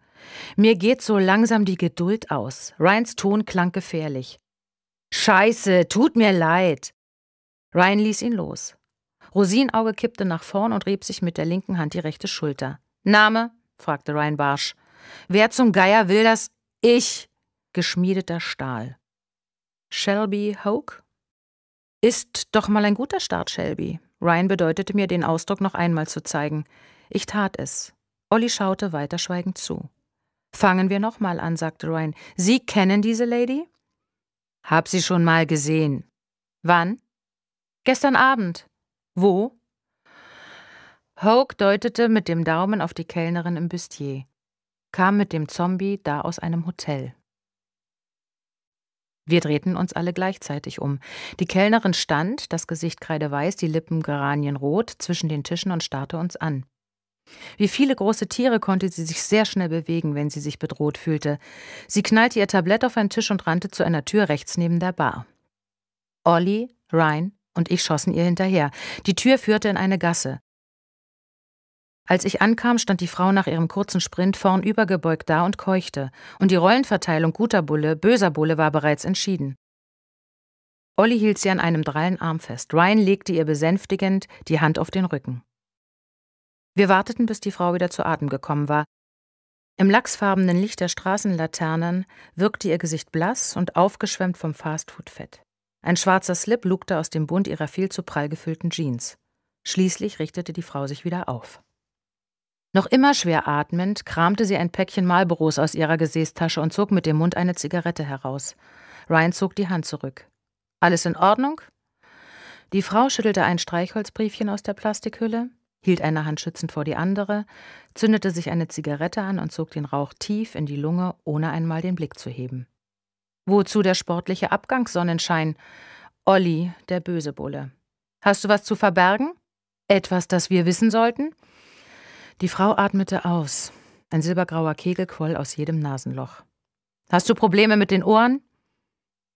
Mir geht so langsam die Geduld aus. Ryans Ton klang gefährlich. Scheiße, tut mir leid. Ryan ließ ihn los. Rosinauge kippte nach vorn und rieb sich mit der linken Hand die rechte Schulter. Name? fragte Ryan barsch. Wer zum Geier will das? Ich! Geschmiedeter Stahl. Shelby Hoke? Ist doch mal ein guter Start, Shelby. Ryan bedeutete mir, den Ausdruck noch einmal zu zeigen. Ich tat es. Olli schaute weiter schweigend zu. Fangen wir nochmal an, sagte Ryan. Sie kennen diese Lady? Hab sie schon mal gesehen. Wann? Gestern Abend. Wo? Hoke deutete mit dem Daumen auf die Kellnerin im Bustier, kam mit dem Zombie da aus einem Hotel. Wir drehten uns alle gleichzeitig um. Die Kellnerin stand, das Gesicht kreideweiß, die Lippen geranienrot, zwischen den Tischen und starrte uns an. Wie viele große Tiere konnte sie sich sehr schnell bewegen, wenn sie sich bedroht fühlte. Sie knallte ihr Tablett auf einen Tisch und rannte zu einer Tür rechts neben der Bar. Olli, Ryan und ich schossen ihr hinterher. Die Tür führte in eine Gasse. Als ich ankam, stand die Frau nach ihrem kurzen Sprint vorn übergebeugt da und keuchte, und die Rollenverteilung guter Bulle, böser Bulle war bereits entschieden. Olli hielt sie an einem drallen Arm fest. Ryan legte ihr besänftigend die Hand auf den Rücken. Wir warteten, bis die Frau wieder zu Atem gekommen war. Im lachsfarbenen Licht der Straßenlaternen wirkte ihr Gesicht blass und aufgeschwemmt vom Fastfood-Fett. Ein schwarzer Slip lugte aus dem Bund ihrer viel zu prall gefüllten Jeans. Schließlich richtete die Frau sich wieder auf. Noch immer schwer atmend kramte sie ein Päckchen Marlboros aus ihrer Gesäßtasche und zog mit dem Mund eine Zigarette heraus. Ryan zog die Hand zurück. Alles in Ordnung? Die Frau schüttelte ein Streichholzbriefchen aus der Plastikhülle, hielt eine Hand schützend vor die andere, zündete sich eine Zigarette an und zog den Rauch tief in die Lunge, ohne einmal den Blick zu heben. Wozu der sportliche Abgangssonnenschein? Olli, der böse Bulle. Hast du was zu verbergen? Etwas, das wir wissen sollten? Die Frau atmete aus. Ein silbergrauer Kegel quoll aus jedem Nasenloch. Hast du Probleme mit den Ohren?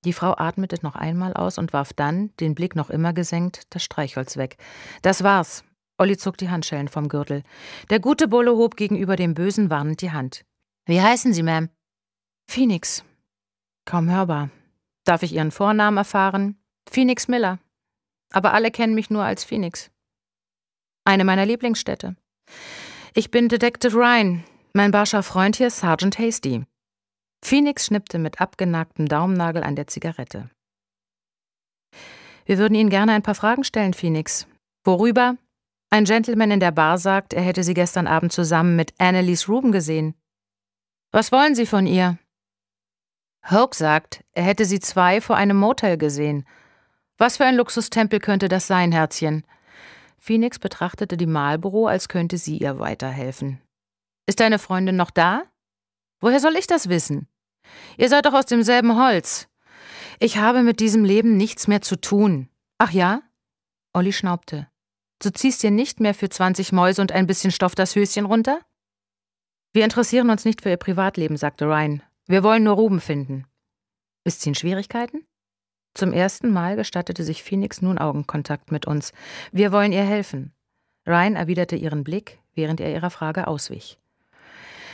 Die Frau atmete noch einmal aus und warf dann, den Blick noch immer gesenkt, das Streichholz weg. Das war's. Olli zog die Handschellen vom Gürtel. Der gute Bulle hob gegenüber dem Bösen warnend die Hand. Wie heißen Sie, Ma'am? Phoenix. Kaum hörbar. Darf ich Ihren Vornamen erfahren? Phoenix Miller. Aber alle kennen mich nur als Phoenix. Eine meiner Lieblingsstädte. Ich bin Detective Ryan. Mein barscher Freund hier ist Sergeant Hasty. Phoenix schnippte mit abgenagtem Daumennagel an der Zigarette. Wir würden Ihnen gerne ein paar Fragen stellen, Phoenix. Worüber? Ein Gentleman in der Bar sagt, er hätte sie gestern Abend zusammen mit Annelies Ruben gesehen. Was wollen Sie von ihr? Hoke sagt, er hätte sie zwei vor einem Motel gesehen. Was für ein Luxustempel könnte das sein, Herzchen? Phoenix betrachtete die Marlboro, als könnte sie ihr weiterhelfen. Ist deine Freundin noch da? Woher soll ich das wissen? Ihr seid doch aus demselben Holz. Ich habe mit diesem Leben nichts mehr zu tun. Ach ja? Olli schnaubte. Du ziehst dir nicht mehr für 20 Mäuse und ein bisschen Stoff das Höschen runter? Wir interessieren uns nicht für ihr Privatleben, sagte Ryan. Wir wollen nur Ruben finden. Ist sie in Schwierigkeiten? Zum ersten Mal gestattete sich Phoenix nun Augenkontakt mit uns. Wir wollen ihr helfen. Ryan erwiderte ihren Blick, während er ihrer Frage auswich.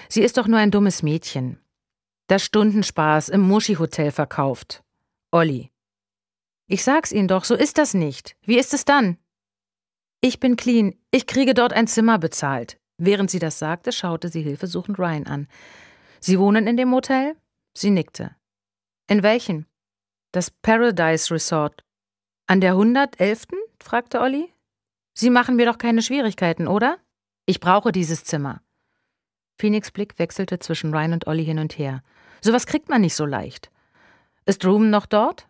Sie ist doch nur ein dummes Mädchen. Das Stundenspaß im Muschi-Hotel verkauft. Olli. Ich sag's Ihnen doch, so ist das nicht. Wie ist es dann? Ich bin clean, ich kriege dort ein Zimmer bezahlt. Während sie das sagte, schaute sie hilfesuchend Ryan an. Sie wohnen in dem Hotel? Sie nickte. In welchem? Das Paradise Resort. An der 111.? fragte Olli. Sie machen mir doch keine Schwierigkeiten, oder? Ich brauche dieses Zimmer. Phoenix Blick wechselte zwischen Ryan und Olli hin und her. Sowas kriegt man nicht so leicht. Ist Ruben noch dort?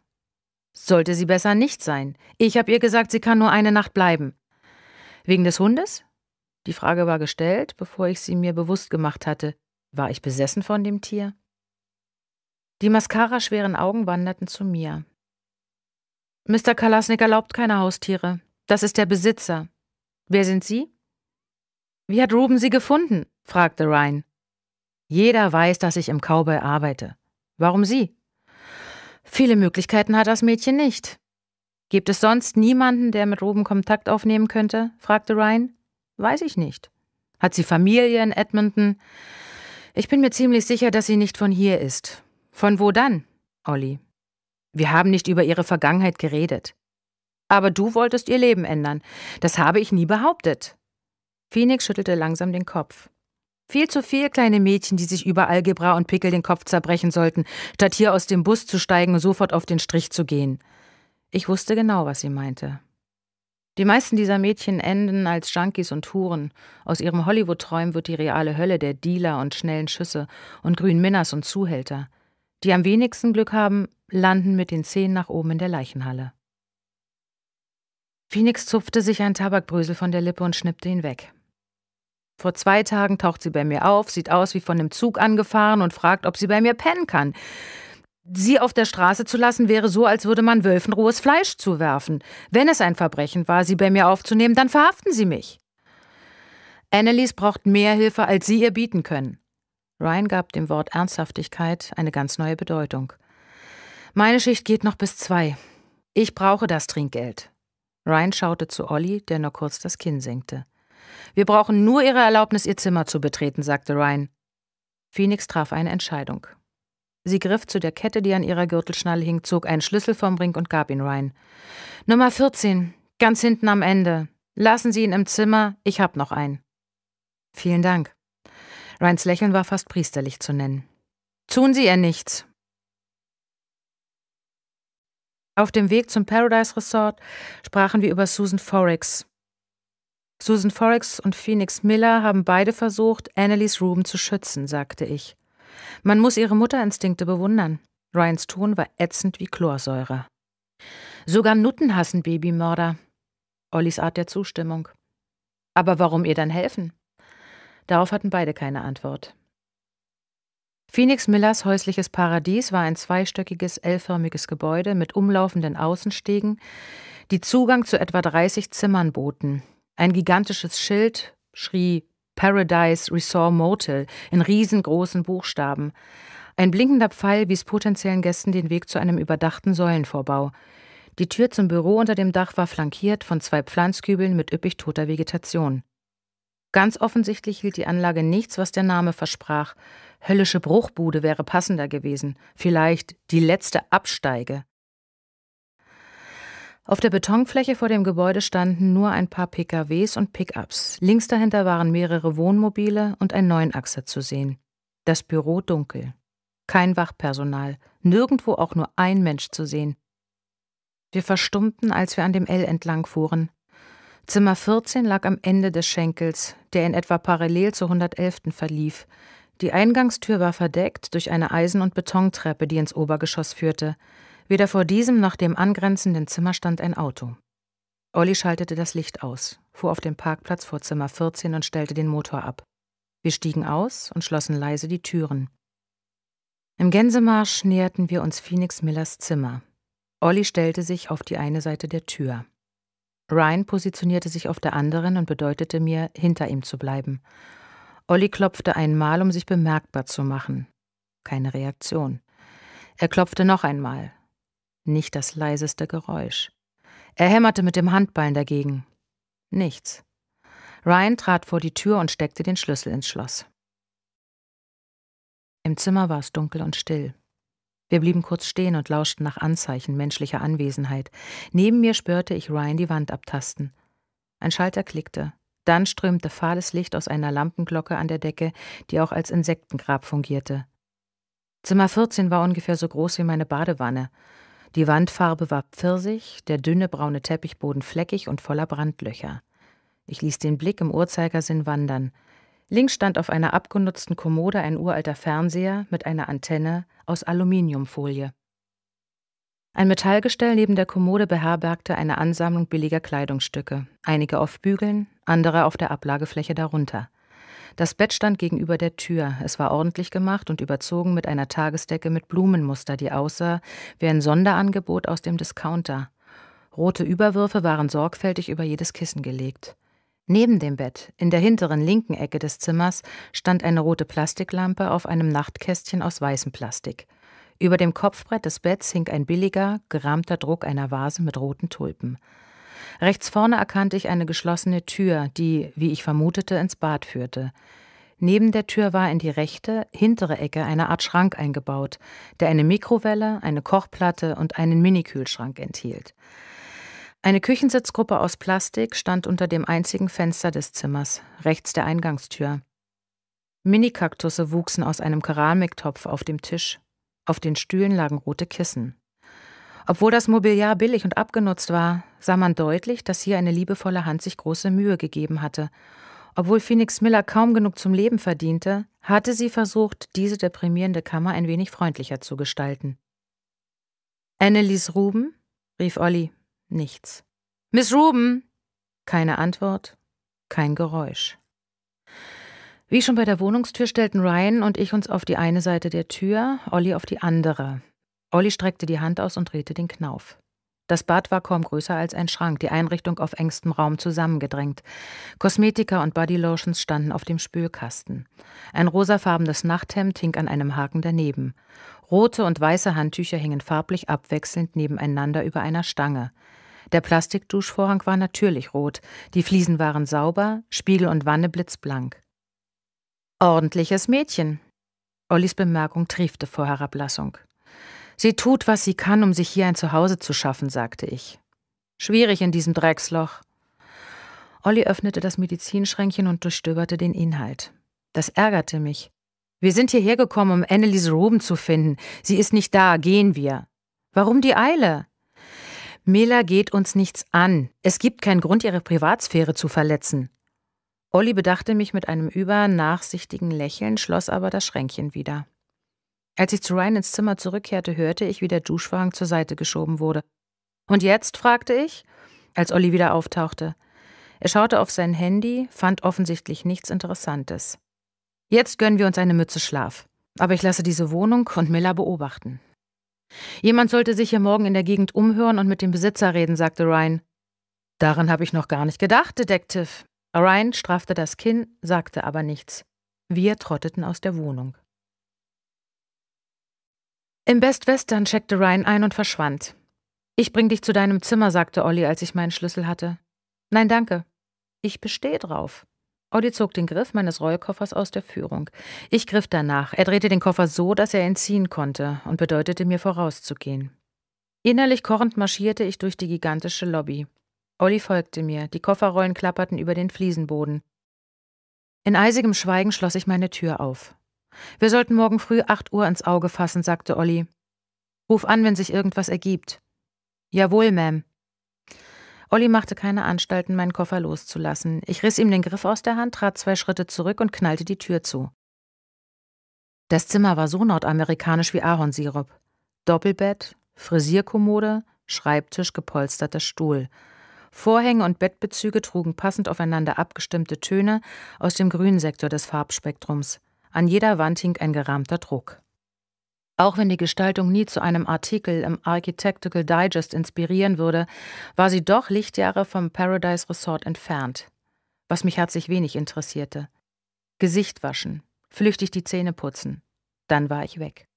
Sollte sie besser nicht sein. Ich habe ihr gesagt, sie kann nur eine Nacht bleiben. Wegen des Hundes? Die Frage war gestellt, bevor ich sie mir bewusst gemacht hatte. War ich besessen von dem Tier? Die mascara-schweren Augen wanderten zu mir. Mr. Kalasnik erlaubt keine Haustiere. Das ist der Besitzer. Wer sind Sie? Wie hat Ruben Sie gefunden? fragte Ryan. Jeder weiß, dass ich im Cowboy arbeite. Warum Sie? Viele Möglichkeiten hat das Mädchen nicht. Gibt es sonst niemanden, der mit Ruben Kontakt aufnehmen könnte? fragte Ryan. Weiß ich nicht. Hat sie Familie in Edmonton? Ich bin mir ziemlich sicher, dass sie nicht von hier ist. Von wo dann? Olli. Wir haben nicht über ihre Vergangenheit geredet. Aber du wolltest ihr Leben ändern. Das habe ich nie behauptet. Phoenix schüttelte langsam den Kopf. Viel zu viel kleine Mädchen, die sich über Algebra und Pickel den Kopf zerbrechen sollten, statt hier aus dem Bus zu steigen und sofort auf den Strich zu gehen. Ich wusste genau, was sie meinte. Die meisten dieser Mädchen enden als Junkies und Huren. Aus ihrem hollywood träumen wird die reale Hölle der Dealer und schnellen Schüsse und grünen Minners und Zuhälter. Die am wenigsten Glück haben, landen mit den Zehen nach oben in der Leichenhalle. Phoenix zupfte sich ein Tabakbrösel von der Lippe und schnippte ihn weg. Vor zwei Tagen taucht sie bei mir auf, sieht aus wie von einem Zug angefahren und fragt, ob sie bei mir pennen kann. Sie auf der Straße zu lassen, wäre so, als würde man Wölfen rohes Fleisch zuwerfen. Wenn es ein Verbrechen war, sie bei mir aufzunehmen, dann verhaften Sie mich. Annelies braucht mehr Hilfe, als Sie ihr bieten können. Ryan gab dem Wort Ernsthaftigkeit eine ganz neue Bedeutung. Meine Schicht geht noch bis zwei. Ich brauche das Trinkgeld. Ryan schaute zu Olli, der nur kurz das Kinn senkte. Wir brauchen nur Ihre Erlaubnis, Ihr Zimmer zu betreten, sagte Ryan. Phoenix traf eine Entscheidung. Sie griff zu der Kette, die an ihrer Gürtelschnalle hing, zog einen Schlüssel vom Ring und gab ihn Ryan. Nummer 14, ganz hinten am Ende. Lassen Sie ihn im Zimmer, ich hab noch einen. Vielen Dank. Ryans Lächeln war fast priesterlich zu nennen. Tun Sie ihr nichts. Auf dem Weg zum Paradise Resort sprachen wir über Susan Forex. Susan Forex und Phoenix Miller haben beide versucht, Annelies Ruben zu schützen, sagte ich. Man muss ihre Mutterinstinkte bewundern. Ryans Ton war ätzend wie Chlorsäure. Sogar Nutten hassen Babymörder. Ollis Art der Zustimmung. Aber warum ihr dann helfen? Darauf hatten beide keine Antwort. Phoenix Millers häusliches Paradies war ein zweistöckiges, L-förmiges Gebäude mit umlaufenden Außenstegen, die Zugang zu etwa 30 Zimmern boten. Ein gigantisches Schild schrie Paradise Resort Motel in riesengroßen Buchstaben. Ein blinkender Pfeil wies potenziellen Gästen den Weg zu einem überdachten Säulenvorbau. Die Tür zum Büro unter dem Dach war flankiert von zwei Pflanzkübeln mit üppig toter Vegetation. Ganz offensichtlich hielt die Anlage nichts, was der Name versprach. Höllische Bruchbude wäre passender gewesen, vielleicht die letzte Absteige. Auf der Betonfläche vor dem Gebäude standen nur ein paar PKWs und Pickups. Links dahinter waren mehrere Wohnmobile und ein Neunachser zu sehen. Das Büro dunkel. Kein Wachpersonal, nirgendwo auch nur ein Mensch zu sehen. Wir verstummten, als wir an dem L entlang fuhren. Zimmer 14 lag am Ende des Schenkels, der in etwa parallel zur 111. verlief. Die Eingangstür war verdeckt durch eine Eisen- und Betontreppe, die ins Obergeschoss führte. Weder vor diesem noch dem angrenzenden Zimmer stand ein Auto. Olli schaltete das Licht aus, fuhr auf den Parkplatz vor Zimmer 14 und stellte den Motor ab. Wir stiegen aus und schlossen leise die Türen. Im Gänsemarsch näherten wir uns Phoenix Millers Zimmer. Olli stellte sich auf die eine Seite der Tür. Ryan positionierte sich auf der anderen und bedeutete mir, hinter ihm zu bleiben. Olli klopfte einmal, um sich bemerkbar zu machen. Keine Reaktion. Er klopfte noch einmal, nicht das leiseste Geräusch. Er hämmerte mit dem Handballen dagegen. Nichts. Ryan trat vor die Tür und steckte den Schlüssel ins Schloss. Im Zimmer war es dunkel und still. Wir blieben kurz stehen und lauschten nach Anzeichen menschlicher Anwesenheit. Neben mir spürte ich Ryan die Wand abtasten. Ein Schalter klickte. Dann strömte fahles Licht aus einer Lampenglocke an der Decke, die auch als Insektengrab fungierte. Zimmer 14 war ungefähr so groß wie meine Badewanne. Die Wandfarbe war pfirsig, der dünne braune Teppichboden fleckig und voller Brandlöcher. Ich ließ den Blick im Uhrzeigersinn wandern. Links stand auf einer abgenutzten Kommode ein uralter Fernseher mit einer Antenne aus Aluminiumfolie. Ein Metallgestell neben der Kommode beherbergte eine Ansammlung billiger Kleidungsstücke, einige auf Bügeln, andere auf der Ablagefläche darunter. Das Bett stand gegenüber der Tür. Es war ordentlich gemacht und überzogen mit einer Tagesdecke mit Blumenmuster, die aussah wie ein Sonderangebot aus dem Discounter. Rote Überwürfe waren sorgfältig über jedes Kissen gelegt. Neben dem Bett, in der hinteren linken Ecke des Zimmers, stand eine rote Plastiklampe auf einem Nachtkästchen aus weißem Plastik. Über dem Kopfbrett des Betts hing ein billiger, gerahmter Druck einer Vase mit roten Tulpen. Rechts vorne erkannte ich eine geschlossene Tür, die, wie ich vermutete, ins Bad führte. Neben der Tür war in die rechte, hintere Ecke eine Art Schrank eingebaut, der eine Mikrowelle, eine Kochplatte und einen Minikühlschrank enthielt. Eine Küchensitzgruppe aus Plastik stand unter dem einzigen Fenster des Zimmers, rechts der Eingangstür. Minikaktusse wuchsen aus einem Keramiktopf auf dem Tisch. Auf den Stühlen lagen rote Kissen. Obwohl das Mobiliar billig und abgenutzt war, sah man deutlich, dass hier eine liebevolle Hand sich große Mühe gegeben hatte. Obwohl Phoenix Miller kaum genug zum Leben verdiente, hatte sie versucht, diese deprimierende Kammer ein wenig freundlicher zu gestalten. Annelies Ruben? rief Olli. Nichts. Miss Ruben! Keine Antwort, kein Geräusch. Wie schon bei der Wohnungstür stellten Ryan und ich uns auf die eine Seite der Tür, Olli auf die andere. Olli streckte die Hand aus und drehte den Knauf. Das Bad war kaum größer als ein Schrank, die Einrichtung auf engstem Raum zusammengedrängt. Kosmetika und Bodylotions standen auf dem Spülkasten. Ein rosafarbenes Nachthemd hing an einem Haken daneben. Rote und weiße Handtücher hingen farblich abwechselnd nebeneinander über einer Stange. Der Plastikduschvorhang war natürlich rot, die Fliesen waren sauber, Spiegel und Wanne blitzblank. Ordentliches Mädchen. Ollis Bemerkung triefte vor Herablassung. Sie tut, was sie kann, um sich hier ein Zuhause zu schaffen, sagte ich. Schwierig in diesem Drecksloch. Olli öffnete das Medizinschränkchen und durchstöberte den Inhalt. Das ärgerte mich. Wir sind hierher gekommen, um Anneliese Ruben zu finden. Sie ist nicht da, gehen wir. Warum die Eile? Mela geht uns nichts an. Es gibt keinen Grund, ihre Privatsphäre zu verletzen. Olli bedachte mich mit einem übernachsichtigen Lächeln, schloss aber das Schränkchen wieder. Als ich zu Ryan ins Zimmer zurückkehrte, hörte ich, wie der Duschvorhang zur Seite geschoben wurde. Und jetzt? fragte ich, als Olli wieder auftauchte. Er schaute auf sein Handy, fand offensichtlich nichts Interessantes. Jetzt gönnen wir uns eine Mütze Schlaf. Aber ich lasse diese Wohnung und Miller beobachten. Jemand sollte sich hier morgen in der Gegend umhören und mit dem Besitzer reden, sagte Ryan. Daran habe ich noch gar nicht gedacht, Detective. Ryan straffte das Kinn, sagte aber nichts. Wir trotteten aus der Wohnung. Im Best Western checkte Ryan ein und verschwand. Ich bring dich zu deinem Zimmer, sagte Olli, als ich meinen Schlüssel hatte. Nein, danke. Ich bestehe drauf. Olli zog den Griff meines Rollkoffers aus der Führung. Ich griff danach. Er drehte den Koffer so, dass er ihn ziehen konnte und bedeutete mir vorauszugehen. Innerlich kochend marschierte ich durch die gigantische Lobby. Olli folgte mir. Die Kofferrollen klapperten über den Fliesenboden. In eisigem Schweigen schloss ich meine Tür auf. Wir sollten morgen früh 8 Uhr ins Auge fassen, sagte Olli. Ruf an, wenn sich irgendwas ergibt. Jawohl, Ma'am. Olli machte keine Anstalten, meinen Koffer loszulassen. Ich riss ihm den Griff aus der Hand, trat zwei Schritte zurück und knallte die Tür zu. Das Zimmer war so nordamerikanisch wie Ahornsirup. Doppelbett, Frisierkommode, Schreibtisch, gepolsterter Stuhl. Vorhänge und Bettbezüge trugen passend aufeinander abgestimmte Töne aus dem grünen Sektor des Farbspektrums. An jeder Wand hing ein gerahmter Druck. Auch wenn die Gestaltung nie zu einem Artikel im Architectical Digest inspirieren würde, war sie doch Lichtjahre vom Paradise Resort entfernt, was mich herzlich wenig interessierte. Gesicht waschen, flüchtig die Zähne putzen, dann war ich weg.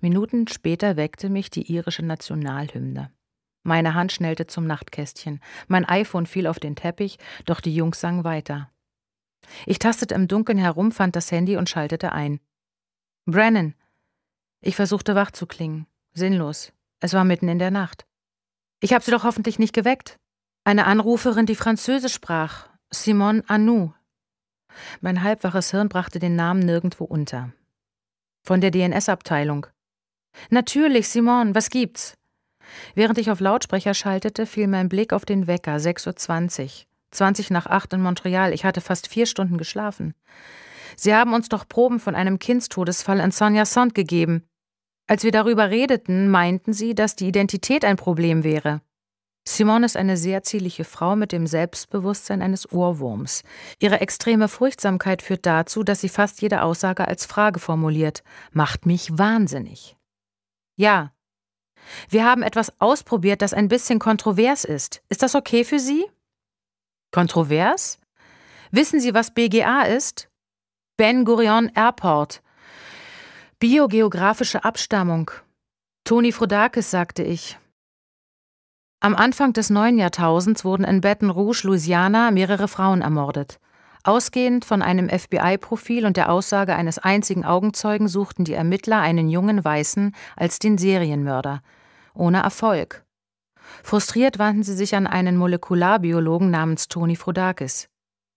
Minuten später weckte mich die irische Nationalhymne. Meine Hand schnellte zum Nachtkästchen, mein iPhone fiel auf den Teppich, doch die Jungs sangen weiter. Ich tastete im Dunkeln herum, fand das Handy und schaltete ein. Brennan! Ich versuchte wach zu klingen. Sinnlos. Es war mitten in der Nacht. Ich habe sie doch hoffentlich nicht geweckt. Eine Anruferin, die Französisch sprach. Simone Anou. Mein halbwaches Hirn brachte den Namen nirgendwo unter. Von der DNS-Abteilung. Natürlich, Simone, was gibt's? Während ich auf Lautsprecher schaltete, fiel mein Blick auf den Wecker, 6.20 Uhr. 20 nach 8 in Montreal. Ich hatte fast vier Stunden geschlafen. Sie haben uns doch Proben von einem Kindstodesfall in Sonja Sand gegeben. Als wir darüber redeten, meinten sie, dass die Identität ein Problem wäre. Simone ist eine sehr zierliche Frau mit dem Selbstbewusstsein eines Ohrwurms. Ihre extreme Furchtsamkeit führt dazu, dass sie fast jede Aussage als Frage formuliert. Macht mich wahnsinnig. Ja. Wir haben etwas ausprobiert, das ein bisschen kontrovers ist. Ist das okay für Sie? Kontrovers? Wissen Sie, was BGA ist? Ben Gurion Airport. Biogeografische Abstammung. Toni Frodakis, sagte ich. Am Anfang des neuen Jahrtausends wurden in Baton Rouge, Louisiana, mehrere Frauen ermordet. Ausgehend von einem FBI-Profil und der Aussage eines einzigen Augenzeugen suchten die Ermittler einen jungen Weißen als den Serienmörder. Ohne Erfolg. Frustriert wandten sie sich an einen Molekularbiologen namens Toni Frodakis.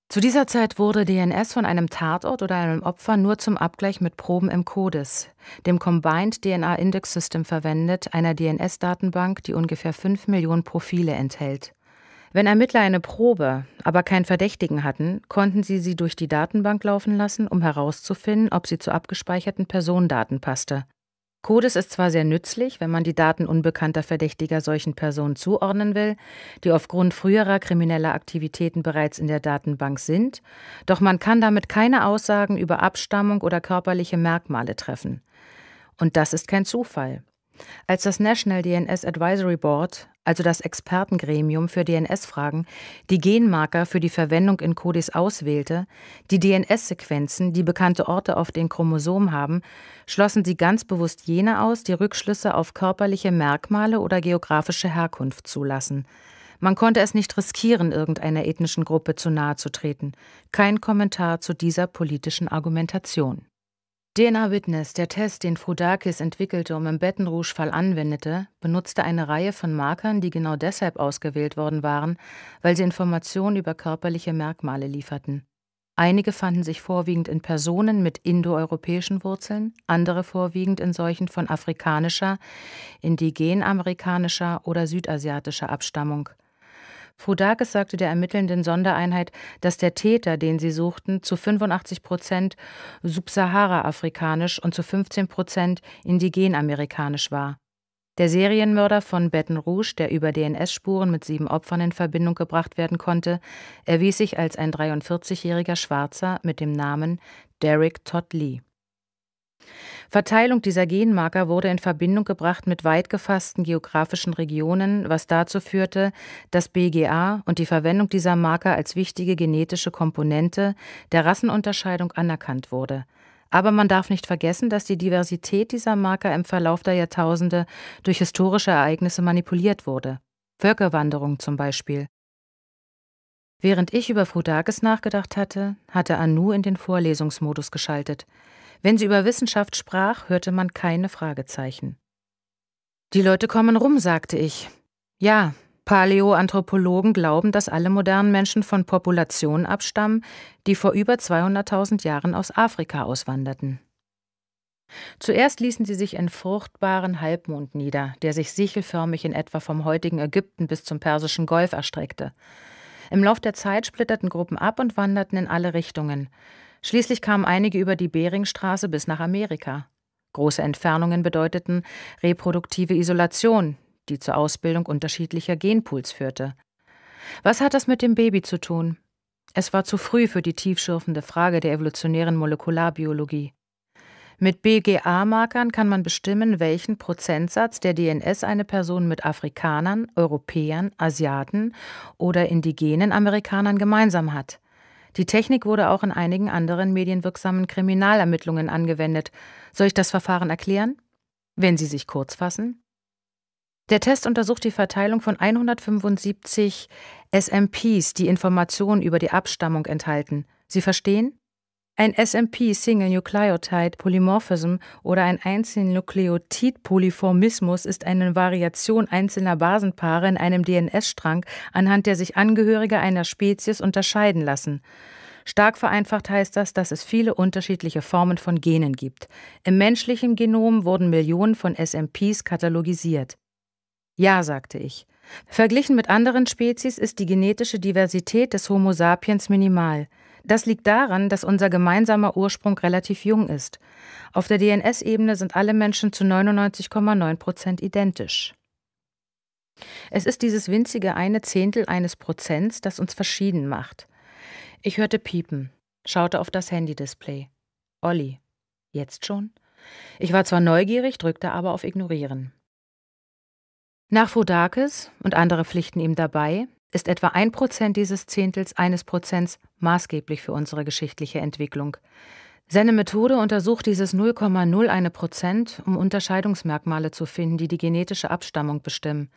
Zu dieser Zeit wurde DNS von einem Tatort oder einem Opfer nur zum Abgleich mit Proben im CODIS, dem Combined DNA Index System, verwendet, einer DNS-Datenbank, die ungefähr 5 Millionen Profile enthält. Wenn Ermittler eine Probe, aber keinen Verdächtigen hatten, konnten sie sie durch die Datenbank laufen lassen, um herauszufinden, ob sie zu abgespeicherten Personendaten passte. Codes ist zwar sehr nützlich, wenn man die Daten unbekannter Verdächtiger solchen Personen zuordnen will, die aufgrund früherer krimineller Aktivitäten bereits in der Datenbank sind, doch man kann damit keine Aussagen über Abstammung oder körperliche Merkmale treffen. Und das ist kein Zufall. Als das National DNS Advisory Board, also das Expertengremium für DNS-Fragen, die Genmarker für die Verwendung in Codis auswählte, die DNS-Sequenzen, die bekannte Orte auf den Chromosomen haben, schlossen sie ganz bewusst jene aus, die Rückschlüsse auf körperliche Merkmale oder geografische Herkunft zulassen. Man konnte es nicht riskieren, irgendeiner ethnischen Gruppe zu nahe zu treten. Kein Kommentar zu dieser politischen Argumentation. DNA Witness, der Test, den Foudakis entwickelte und im bettenrouge fall anwendete, benutzte eine Reihe von Markern, die genau deshalb ausgewählt worden waren, weil sie Informationen über körperliche Merkmale lieferten. Einige fanden sich vorwiegend in Personen mit indoeuropäischen Wurzeln, andere vorwiegend in solchen von afrikanischer, indigenamerikanischer oder südasiatischer Abstammung. Foudakis sagte der ermittelnden Sondereinheit, dass der Täter, den sie suchten, zu 85 Prozent subsahara-afrikanisch und zu 15 Prozent indigen-amerikanisch war. Der Serienmörder von Baton Rouge, der über DNS-Spuren mit sieben Opfern in Verbindung gebracht werden konnte, erwies sich als ein 43-jähriger Schwarzer mit dem Namen Derek Todd Lee. Verteilung dieser Genmarker wurde in Verbindung gebracht mit weit gefassten geografischen Regionen, was dazu führte, dass BGA und die Verwendung dieser Marker als wichtige genetische Komponente der Rassenunterscheidung anerkannt wurde. Aber man darf nicht vergessen, dass die Diversität dieser Marker im Verlauf der Jahrtausende durch historische Ereignisse manipuliert wurde. Völkerwanderung zum Beispiel. Während ich über Frodakis nachgedacht hatte, hatte Anu in den Vorlesungsmodus geschaltet. Wenn sie über Wissenschaft sprach, hörte man keine Fragezeichen. Die Leute kommen rum, sagte ich. Ja, Paläoanthropologen glauben, dass alle modernen Menschen von Populationen abstammen, die vor über 200.000 Jahren aus Afrika auswanderten. Zuerst ließen sie sich in fruchtbaren Halbmond nieder, der sich sichelförmig in etwa vom heutigen Ägypten bis zum Persischen Golf erstreckte. Im Lauf der Zeit splitterten Gruppen ab und wanderten in alle Richtungen. Schließlich kamen einige über die Beringstraße bis nach Amerika. Große Entfernungen bedeuteten reproduktive Isolation, die zur Ausbildung unterschiedlicher Genpools führte. Was hat das mit dem Baby zu tun? Es war zu früh für die tiefschürfende Frage der evolutionären Molekularbiologie. Mit BGA-Markern kann man bestimmen, welchen Prozentsatz der DNS eine Person mit Afrikanern, Europäern, Asiaten oder indigenen Amerikanern gemeinsam hat. Die Technik wurde auch in einigen anderen medienwirksamen Kriminalermittlungen angewendet. Soll ich das Verfahren erklären? Wenn Sie sich kurz fassen? Der Test untersucht die Verteilung von 175 SMPs, die Informationen über die Abstammung enthalten. Sie verstehen? Ein SMP Single Nucleotide Polymorphism oder ein Einzelnukleotid-Polyformismus ist eine Variation einzelner Basenpaare in einem DNS-Strang, anhand der sich Angehörige einer Spezies unterscheiden lassen. Stark vereinfacht heißt das, dass es viele unterschiedliche Formen von Genen gibt. Im menschlichen Genom wurden Millionen von SMPs katalogisiert. Ja, sagte ich. Verglichen mit anderen Spezies ist die genetische Diversität des Homo sapiens minimal. Das liegt daran, dass unser gemeinsamer Ursprung relativ jung ist. Auf der DNS-Ebene sind alle Menschen zu 99,9 Prozent identisch. Es ist dieses winzige eine Zehntel eines Prozents, das uns verschieden macht. Ich hörte Piepen, schaute auf das Handy-Display. Olli. Jetzt schon? Ich war zwar neugierig, drückte aber auf Ignorieren. Nach Fodakis und andere pflichten ihm dabei ist etwa ein Prozent dieses Zehntels eines Prozents maßgeblich für unsere geschichtliche Entwicklung. Seine Methode untersucht dieses 0,01 Prozent, um Unterscheidungsmerkmale zu finden, die die genetische Abstammung bestimmen.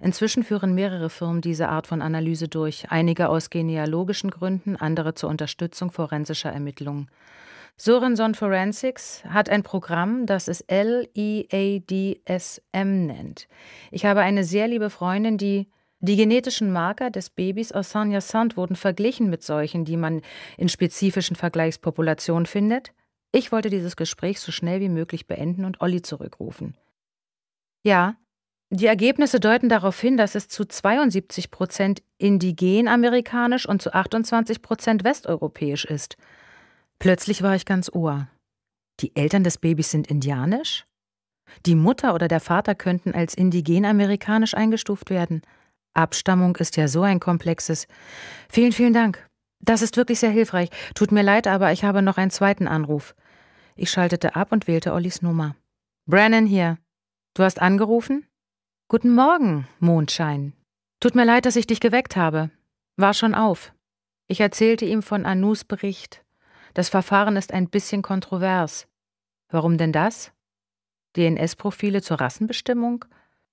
Inzwischen führen mehrere Firmen diese Art von Analyse durch, einige aus genealogischen Gründen, andere zur Unterstützung forensischer Ermittlungen. Sorenson Forensics hat ein Programm, das es L-E-A-D-S-M nennt. Ich habe eine sehr liebe Freundin, die die genetischen Marker des Babys aus Sanya Sand wurden verglichen mit solchen, die man in spezifischen Vergleichspopulationen findet. Ich wollte dieses Gespräch so schnell wie möglich beenden und Olli zurückrufen. Ja, die Ergebnisse deuten darauf hin, dass es zu 72 Prozent indigen amerikanisch und zu 28 Prozent westeuropäisch ist. Plötzlich war ich ganz ohr. Die Eltern des Babys sind indianisch? Die Mutter oder der Vater könnten als indigen amerikanisch eingestuft werden. Abstammung ist ja so ein komplexes. Vielen, vielen Dank. Das ist wirklich sehr hilfreich. Tut mir leid, aber ich habe noch einen zweiten Anruf. Ich schaltete ab und wählte Ollis Nummer. Brennan hier. Du hast angerufen? Guten Morgen, Mondschein. Tut mir leid, dass ich dich geweckt habe. War schon auf. Ich erzählte ihm von Anus Bericht. Das Verfahren ist ein bisschen kontrovers. Warum denn das? DNS-Profile zur Rassenbestimmung?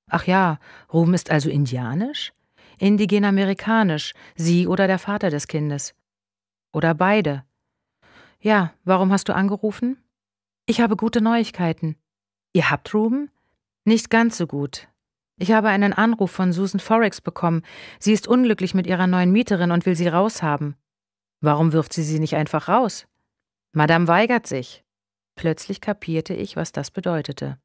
Ach ja, Ruben ist also indianisch? Indigen amerikanisch, sie oder der Vater des Kindes. Oder beide. Ja, warum hast du angerufen? Ich habe gute Neuigkeiten. Ihr habt Ruben? Nicht ganz so gut. Ich habe einen Anruf von Susan Forex bekommen. Sie ist unglücklich mit ihrer neuen Mieterin und will sie raushaben. Warum wirft sie sie nicht einfach raus? Madame weigert sich. Plötzlich kapierte ich, was das bedeutete.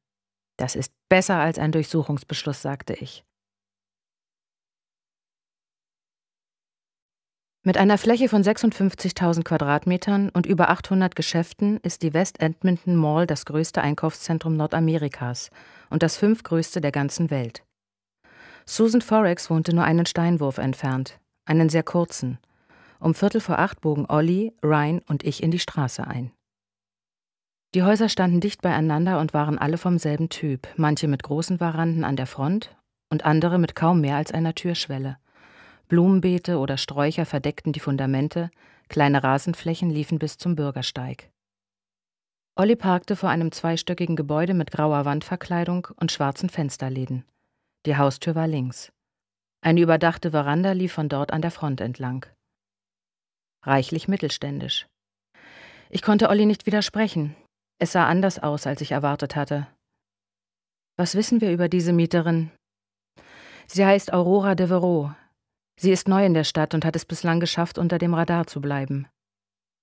Das ist besser als ein Durchsuchungsbeschluss, sagte ich. Mit einer Fläche von 56.000 Quadratmetern und über 800 Geschäften ist die West Edmonton Mall das größte Einkaufszentrum Nordamerikas und das fünfgrößte der ganzen Welt. Susan Forex wohnte nur einen Steinwurf entfernt, einen sehr kurzen. Um Viertel vor acht bogen Olli, Ryan und ich in die Straße ein. Die Häuser standen dicht beieinander und waren alle vom selben Typ, manche mit großen Varanden an der Front und andere mit kaum mehr als einer Türschwelle. Blumenbeete oder Sträucher verdeckten die Fundamente, kleine Rasenflächen liefen bis zum Bürgersteig. Olli parkte vor einem zweistöckigen Gebäude mit grauer Wandverkleidung und schwarzen Fensterläden. Die Haustür war links. Eine überdachte Veranda lief von dort an der Front entlang. Reichlich mittelständisch. Ich konnte Olli nicht widersprechen. Es sah anders aus, als ich erwartet hatte. Was wissen wir über diese Mieterin? Sie heißt Aurora Devereaux. Sie ist neu in der Stadt und hat es bislang geschafft, unter dem Radar zu bleiben.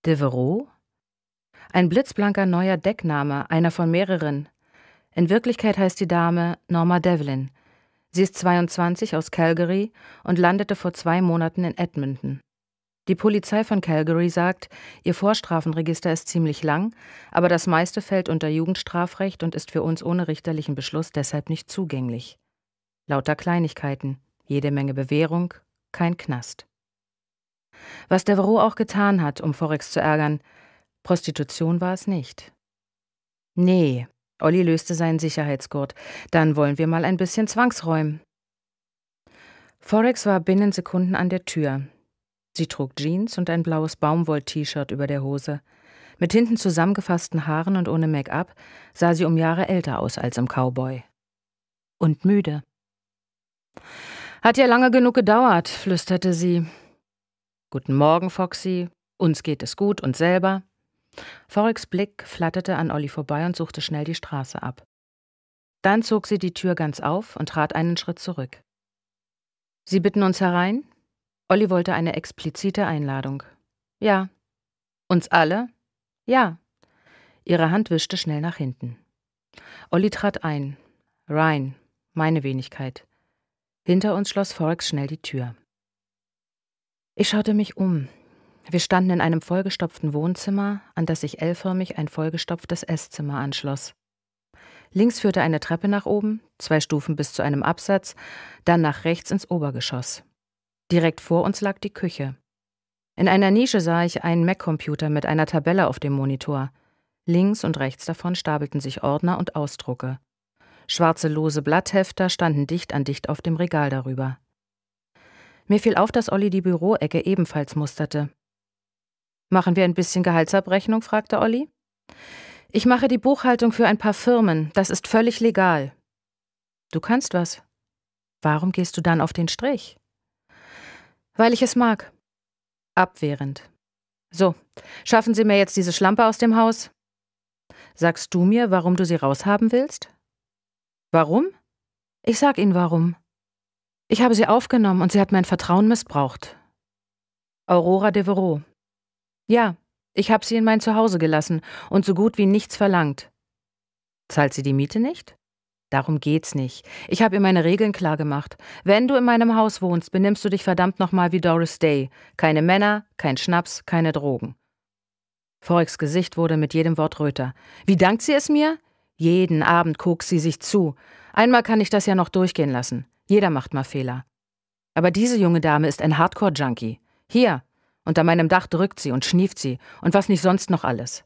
Devereaux? Ein blitzblanker neuer Deckname, einer von mehreren. In Wirklichkeit heißt die Dame Norma Devlin. Sie ist 22 aus Calgary und landete vor zwei Monaten in Edmonton. Die Polizei von Calgary sagt, ihr Vorstrafenregister ist ziemlich lang, aber das meiste fällt unter Jugendstrafrecht und ist für uns ohne richterlichen Beschluss deshalb nicht zugänglich. Lauter Kleinigkeiten, jede Menge Bewährung, kein Knast. Was Devereaux auch getan hat, um Forex zu ärgern, Prostitution war es nicht. Nee, Olli löste seinen Sicherheitsgurt. Dann wollen wir mal ein bisschen zwangsräumen. Forex war binnen Sekunden an der Tür, Sie trug Jeans und ein blaues Baumwoll-T-Shirt über der Hose. Mit hinten zusammengefassten Haaren und ohne Make-up sah sie um Jahre älter aus als im Cowboy. Und müde. Hat ja lange genug gedauert, flüsterte sie. Guten Morgen, Foxy. Uns geht es gut und selber. Forex Blick flatterte an Olli vorbei und suchte schnell die Straße ab. Dann zog sie die Tür ganz auf und trat einen Schritt zurück. Sie bitten uns herein? Olli wollte eine explizite Einladung. Ja. Uns alle? Ja. Ihre Hand wischte schnell nach hinten. Olli trat ein. Ryan, meine Wenigkeit. Hinter uns schloss Forex schnell die Tür. Ich schaute mich um. Wir standen in einem vollgestopften Wohnzimmer, an das sich L-förmig ein vollgestopftes Esszimmer anschloss. Links führte eine Treppe nach oben, zwei Stufen bis zu einem Absatz, dann nach rechts ins Obergeschoss. Direkt vor uns lag die Küche. In einer Nische sah ich einen Mac-Computer mit einer Tabelle auf dem Monitor. Links und rechts davon stapelten sich Ordner und Ausdrucke. Schwarze lose Blatthefter standen dicht an dicht auf dem Regal darüber. Mir fiel auf, dass Olli die Büroecke ebenfalls musterte. Machen wir ein bisschen Gehaltsabrechnung? fragte Olli. Ich mache die Buchhaltung für ein paar Firmen. Das ist völlig legal. Du kannst was. Warum gehst du dann auf den Strich? Weil ich es mag. Abwehrend. So, schaffen Sie mir jetzt diese Schlampe aus dem Haus? Sagst du mir, warum du sie raushaben willst? Warum? Ich sag Ihnen warum. Ich habe sie aufgenommen und sie hat mein Vertrauen missbraucht. Aurora Devereaux. Ja, ich habe sie in mein Zuhause gelassen und so gut wie nichts verlangt. Zahlt sie die Miete nicht? Darum geht's nicht. Ich habe ihr meine Regeln klar gemacht. Wenn du in meinem Haus wohnst, benimmst du dich verdammt nochmal wie Doris Day. Keine Männer, kein Schnaps, keine Drogen. Forex Gesicht wurde mit jedem Wort röter. Wie dankt sie es mir? Jeden Abend guckt sie sich zu. Einmal kann ich das ja noch durchgehen lassen. Jeder macht mal Fehler. Aber diese junge Dame ist ein Hardcore-Junkie. Hier. Unter meinem Dach drückt sie und schnieft sie und was nicht sonst noch alles.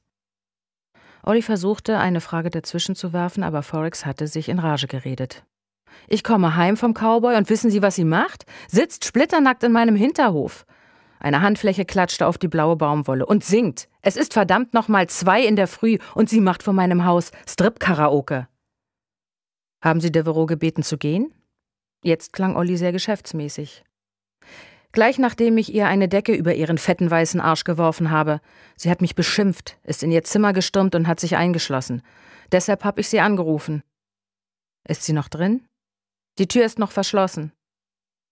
Olli versuchte, eine Frage dazwischen zu werfen, aber Forex hatte sich in Rage geredet. Ich komme heim vom Cowboy und wissen Sie, was sie macht? Sitzt splitternackt in meinem Hinterhof. Eine Handfläche klatschte auf die blaue Baumwolle und singt. Es ist verdammt nochmal zwei in der Früh und sie macht vor meinem Haus Strip-Karaoke. Haben Sie Devereaux gebeten zu gehen? Jetzt klang Olli sehr geschäftsmäßig. Gleich nachdem ich ihr eine Decke über ihren fetten weißen Arsch geworfen habe. Sie hat mich beschimpft, ist in ihr Zimmer gestürmt und hat sich eingeschlossen. Deshalb habe ich sie angerufen. Ist sie noch drin? Die Tür ist noch verschlossen.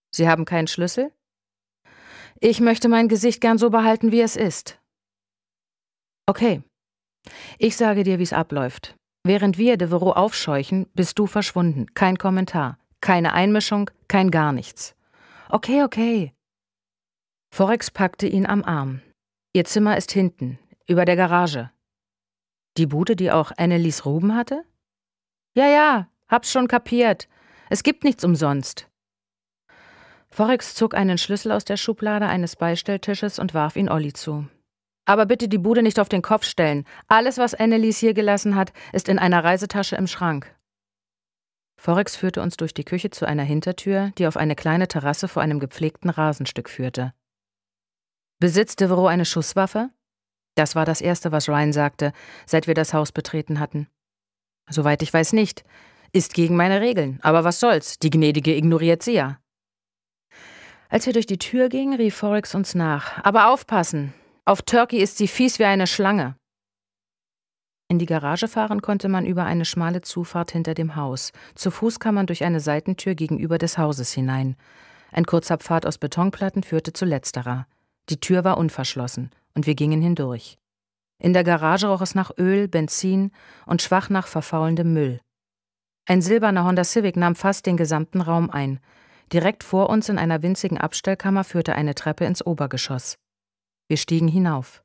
Sie haben keinen Schlüssel? Ich möchte mein Gesicht gern so behalten, wie es ist. Okay. Ich sage dir, wie es abläuft. Während wir Devereaux aufscheuchen, bist du verschwunden. Kein Kommentar, keine Einmischung, kein gar nichts. Okay, okay. Forex packte ihn am Arm. Ihr Zimmer ist hinten, über der Garage. Die Bude, die auch Annelies Ruben hatte? Ja, ja, hab's schon kapiert. Es gibt nichts umsonst. Forex zog einen Schlüssel aus der Schublade eines Beistelltisches und warf ihn Olli zu. Aber bitte die Bude nicht auf den Kopf stellen. Alles, was Annelies hier gelassen hat, ist in einer Reisetasche im Schrank. Forex führte uns durch die Küche zu einer Hintertür, die auf eine kleine Terrasse vor einem gepflegten Rasenstück führte. Besitzt Devereaux eine Schusswaffe? Das war das Erste, was Ryan sagte, seit wir das Haus betreten hatten. Soweit ich weiß nicht. Ist gegen meine Regeln. Aber was soll's? Die Gnädige ignoriert sie ja. Als wir durch die Tür gingen, rief Forex uns nach. Aber aufpassen! Auf Turkey ist sie fies wie eine Schlange. In die Garage fahren konnte man über eine schmale Zufahrt hinter dem Haus. Zu Fuß kam man durch eine Seitentür gegenüber des Hauses hinein. Ein kurzer Pfad aus Betonplatten führte zu letzterer. Die Tür war unverschlossen, und wir gingen hindurch. In der Garage roch es nach Öl, Benzin und schwach nach verfaulendem Müll. Ein silberner Honda Civic nahm fast den gesamten Raum ein. Direkt vor uns in einer winzigen Abstellkammer führte eine Treppe ins Obergeschoss. Wir stiegen hinauf.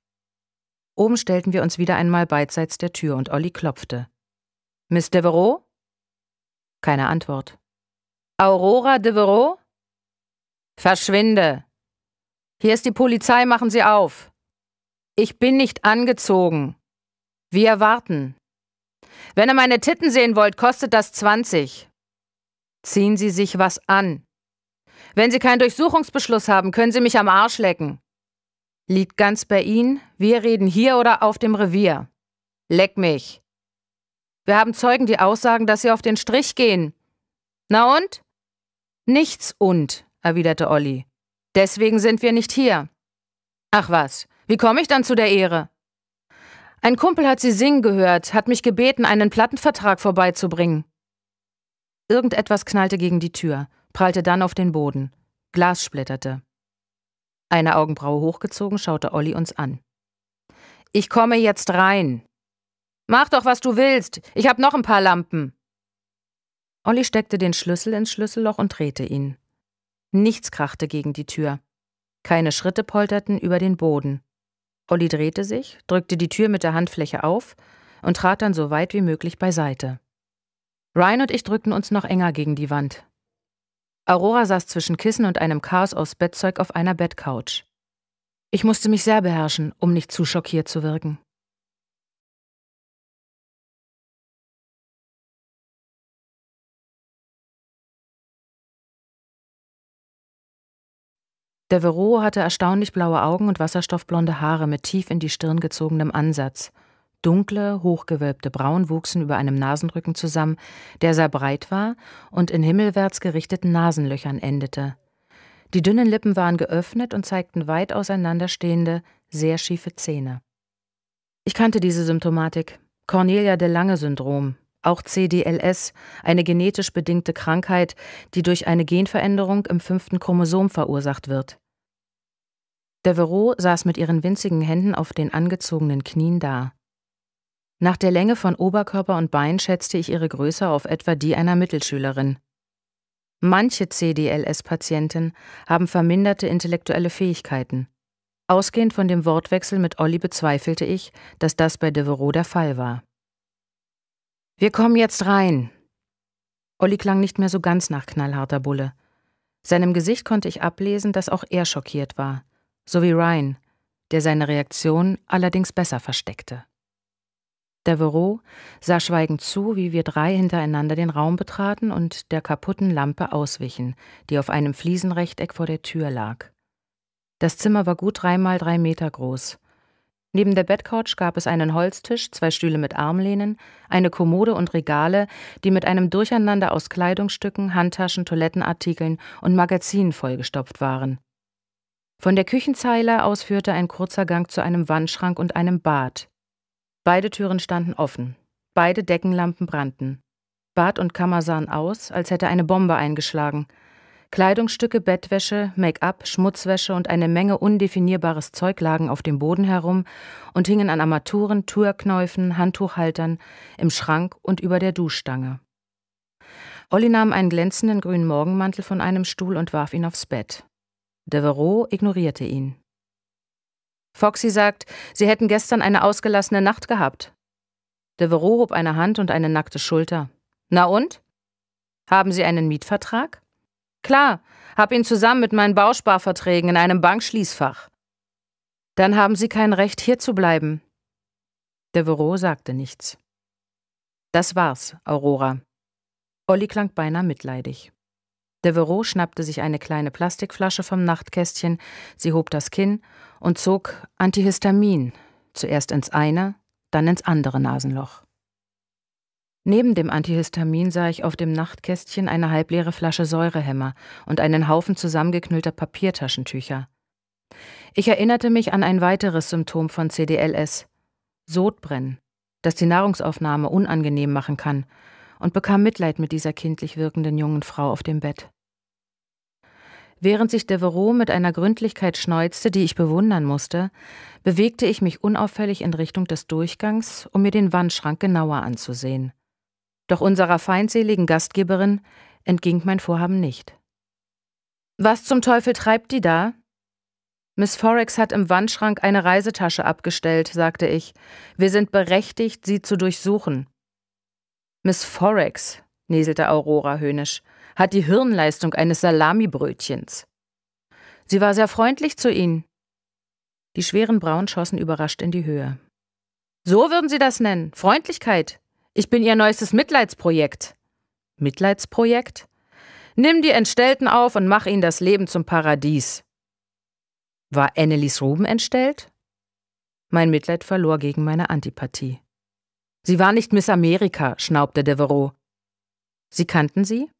Oben stellten wir uns wieder einmal beidseits der Tür und Olli klopfte. Miss Devereaux? Keine Antwort. Aurora Devereaux? Verschwinde! Hier ist die Polizei, machen Sie auf. Ich bin nicht angezogen. Wir warten. Wenn ihr meine Titten sehen wollt, kostet das 20. Ziehen Sie sich was an. Wenn Sie keinen Durchsuchungsbeschluss haben, können Sie mich am Arsch lecken. Liegt ganz bei Ihnen, wir reden hier oder auf dem Revier. Leck mich. Wir haben Zeugen, die aussagen, dass Sie auf den Strich gehen. Na und? Nichts und, erwiderte Olli. Deswegen sind wir nicht hier. Ach was, wie komme ich dann zu der Ehre? Ein Kumpel hat sie singen gehört, hat mich gebeten, einen Plattenvertrag vorbeizubringen. Irgendetwas knallte gegen die Tür, prallte dann auf den Boden. Glas splitterte. Eine Augenbraue hochgezogen schaute Olli uns an. Ich komme jetzt rein. Mach doch, was du willst. Ich hab noch ein paar Lampen. Olli steckte den Schlüssel ins Schlüsselloch und drehte ihn. Nichts krachte gegen die Tür. Keine Schritte polterten über den Boden. Olli drehte sich, drückte die Tür mit der Handfläche auf und trat dann so weit wie möglich beiseite. Ryan und ich drückten uns noch enger gegen die Wand. Aurora saß zwischen Kissen und einem Chaos aus Bettzeug auf einer Bettcouch. Ich musste mich sehr beherrschen, um nicht zu schockiert zu wirken. Der Devereaux hatte erstaunlich blaue Augen und wasserstoffblonde Haare mit tief in die Stirn gezogenem Ansatz. Dunkle, hochgewölbte Brauen wuchsen über einem Nasenrücken zusammen, der sehr breit war und in himmelwärts gerichteten Nasenlöchern endete. Die dünnen Lippen waren geöffnet und zeigten weit auseinanderstehende, sehr schiefe Zähne. Ich kannte diese Symptomatik, Cornelia de Lange-Syndrom, auch CDLS, eine genetisch bedingte Krankheit, die durch eine Genveränderung im fünften Chromosom verursacht wird. Devereaux saß mit ihren winzigen Händen auf den angezogenen Knien da. Nach der Länge von Oberkörper und Bein schätzte ich ihre Größe auf etwa die einer Mittelschülerin. Manche CDLS-Patienten haben verminderte intellektuelle Fähigkeiten. Ausgehend von dem Wortwechsel mit Olli bezweifelte ich, dass das bei Devereaux der Fall war. Wir kommen jetzt rein. Olli klang nicht mehr so ganz nach knallharter Bulle. Seinem Gesicht konnte ich ablesen, dass auch er schockiert war sowie Ryan, der seine Reaktion allerdings besser versteckte. Devereaux sah schweigend zu, wie wir drei hintereinander den Raum betraten und der kaputten Lampe auswichen, die auf einem Fliesenrechteck vor der Tür lag. Das Zimmer war gut dreimal drei Meter groß. Neben der Bettcouch gab es einen Holztisch, zwei Stühle mit Armlehnen, eine Kommode und Regale, die mit einem Durcheinander aus Kleidungsstücken, Handtaschen, Toilettenartikeln und Magazinen vollgestopft waren. Von der Küchenzeile aus führte ein kurzer Gang zu einem Wandschrank und einem Bad. Beide Türen standen offen. Beide Deckenlampen brannten. Bad und Kammer sahen aus, als hätte eine Bombe eingeschlagen. Kleidungsstücke, Bettwäsche, Make-up, Schmutzwäsche und eine Menge undefinierbares Zeug lagen auf dem Boden herum und hingen an Armaturen, Türknäufen, Handtuchhaltern, im Schrank und über der Duschstange. Olli nahm einen glänzenden grünen Morgenmantel von einem Stuhl und warf ihn aufs Bett. Devereaux ignorierte ihn. Foxy sagt, sie hätten gestern eine ausgelassene Nacht gehabt. Devereaux hob eine Hand und eine nackte Schulter. Na und? Haben Sie einen Mietvertrag? Klar, hab ihn zusammen mit meinen Bausparverträgen in einem Bankschließfach. Dann haben Sie kein Recht, hier zu bleiben. Devereaux sagte nichts. Das war's, Aurora. Olli klang beinahe mitleidig. Devereaux schnappte sich eine kleine Plastikflasche vom Nachtkästchen, sie hob das Kinn und zog Antihistamin, zuerst ins eine, dann ins andere Nasenloch. Neben dem Antihistamin sah ich auf dem Nachtkästchen eine halbleere Flasche Säurehämmer und einen Haufen zusammengeknüllter Papiertaschentücher. Ich erinnerte mich an ein weiteres Symptom von CDLS: Sodbrennen, das die Nahrungsaufnahme unangenehm machen kann und bekam Mitleid mit dieser kindlich wirkenden jungen Frau auf dem Bett. Während sich Devereaux mit einer Gründlichkeit schneuzte, die ich bewundern musste, bewegte ich mich unauffällig in Richtung des Durchgangs, um mir den Wandschrank genauer anzusehen. Doch unserer feindseligen Gastgeberin entging mein Vorhaben nicht. Was zum Teufel treibt die da? Miss Forex hat im Wandschrank eine Reisetasche abgestellt, sagte ich. Wir sind berechtigt, sie zu durchsuchen. Miss Forex, näselte Aurora höhnisch, hat die Hirnleistung eines Salamibrötchens. Sie war sehr freundlich zu Ihnen. Die schweren Brauen schossen überrascht in die Höhe. So würden Sie das nennen. Freundlichkeit. Ich bin Ihr neuestes Mitleidsprojekt. Mitleidsprojekt? Nimm die Entstellten auf und mach ihnen das Leben zum Paradies. War Annelies Ruben entstellt? Mein Mitleid verlor gegen meine Antipathie. Sie war nicht Miss Amerika, schnaubte Devereaux. Sie kannten sie?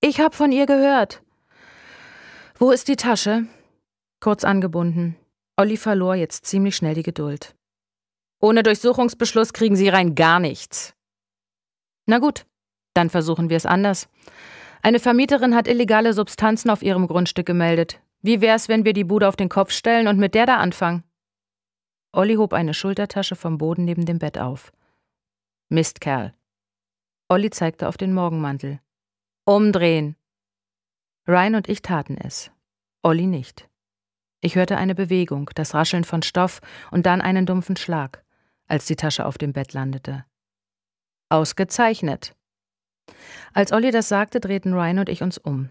Ich hab von ihr gehört. Wo ist die Tasche? Kurz angebunden. Olli verlor jetzt ziemlich schnell die Geduld. Ohne Durchsuchungsbeschluss kriegen Sie rein gar nichts. Na gut, dann versuchen wir es anders. Eine Vermieterin hat illegale Substanzen auf ihrem Grundstück gemeldet. Wie wär's, wenn wir die Bude auf den Kopf stellen und mit der da anfangen? Olli hob eine Schultertasche vom Boden neben dem Bett auf. Mistkerl. Olli zeigte auf den Morgenmantel. Umdrehen! Ryan und ich taten es. Olli nicht. Ich hörte eine Bewegung, das Rascheln von Stoff und dann einen dumpfen Schlag, als die Tasche auf dem Bett landete. Ausgezeichnet! Als Olli das sagte, drehten Ryan und ich uns um.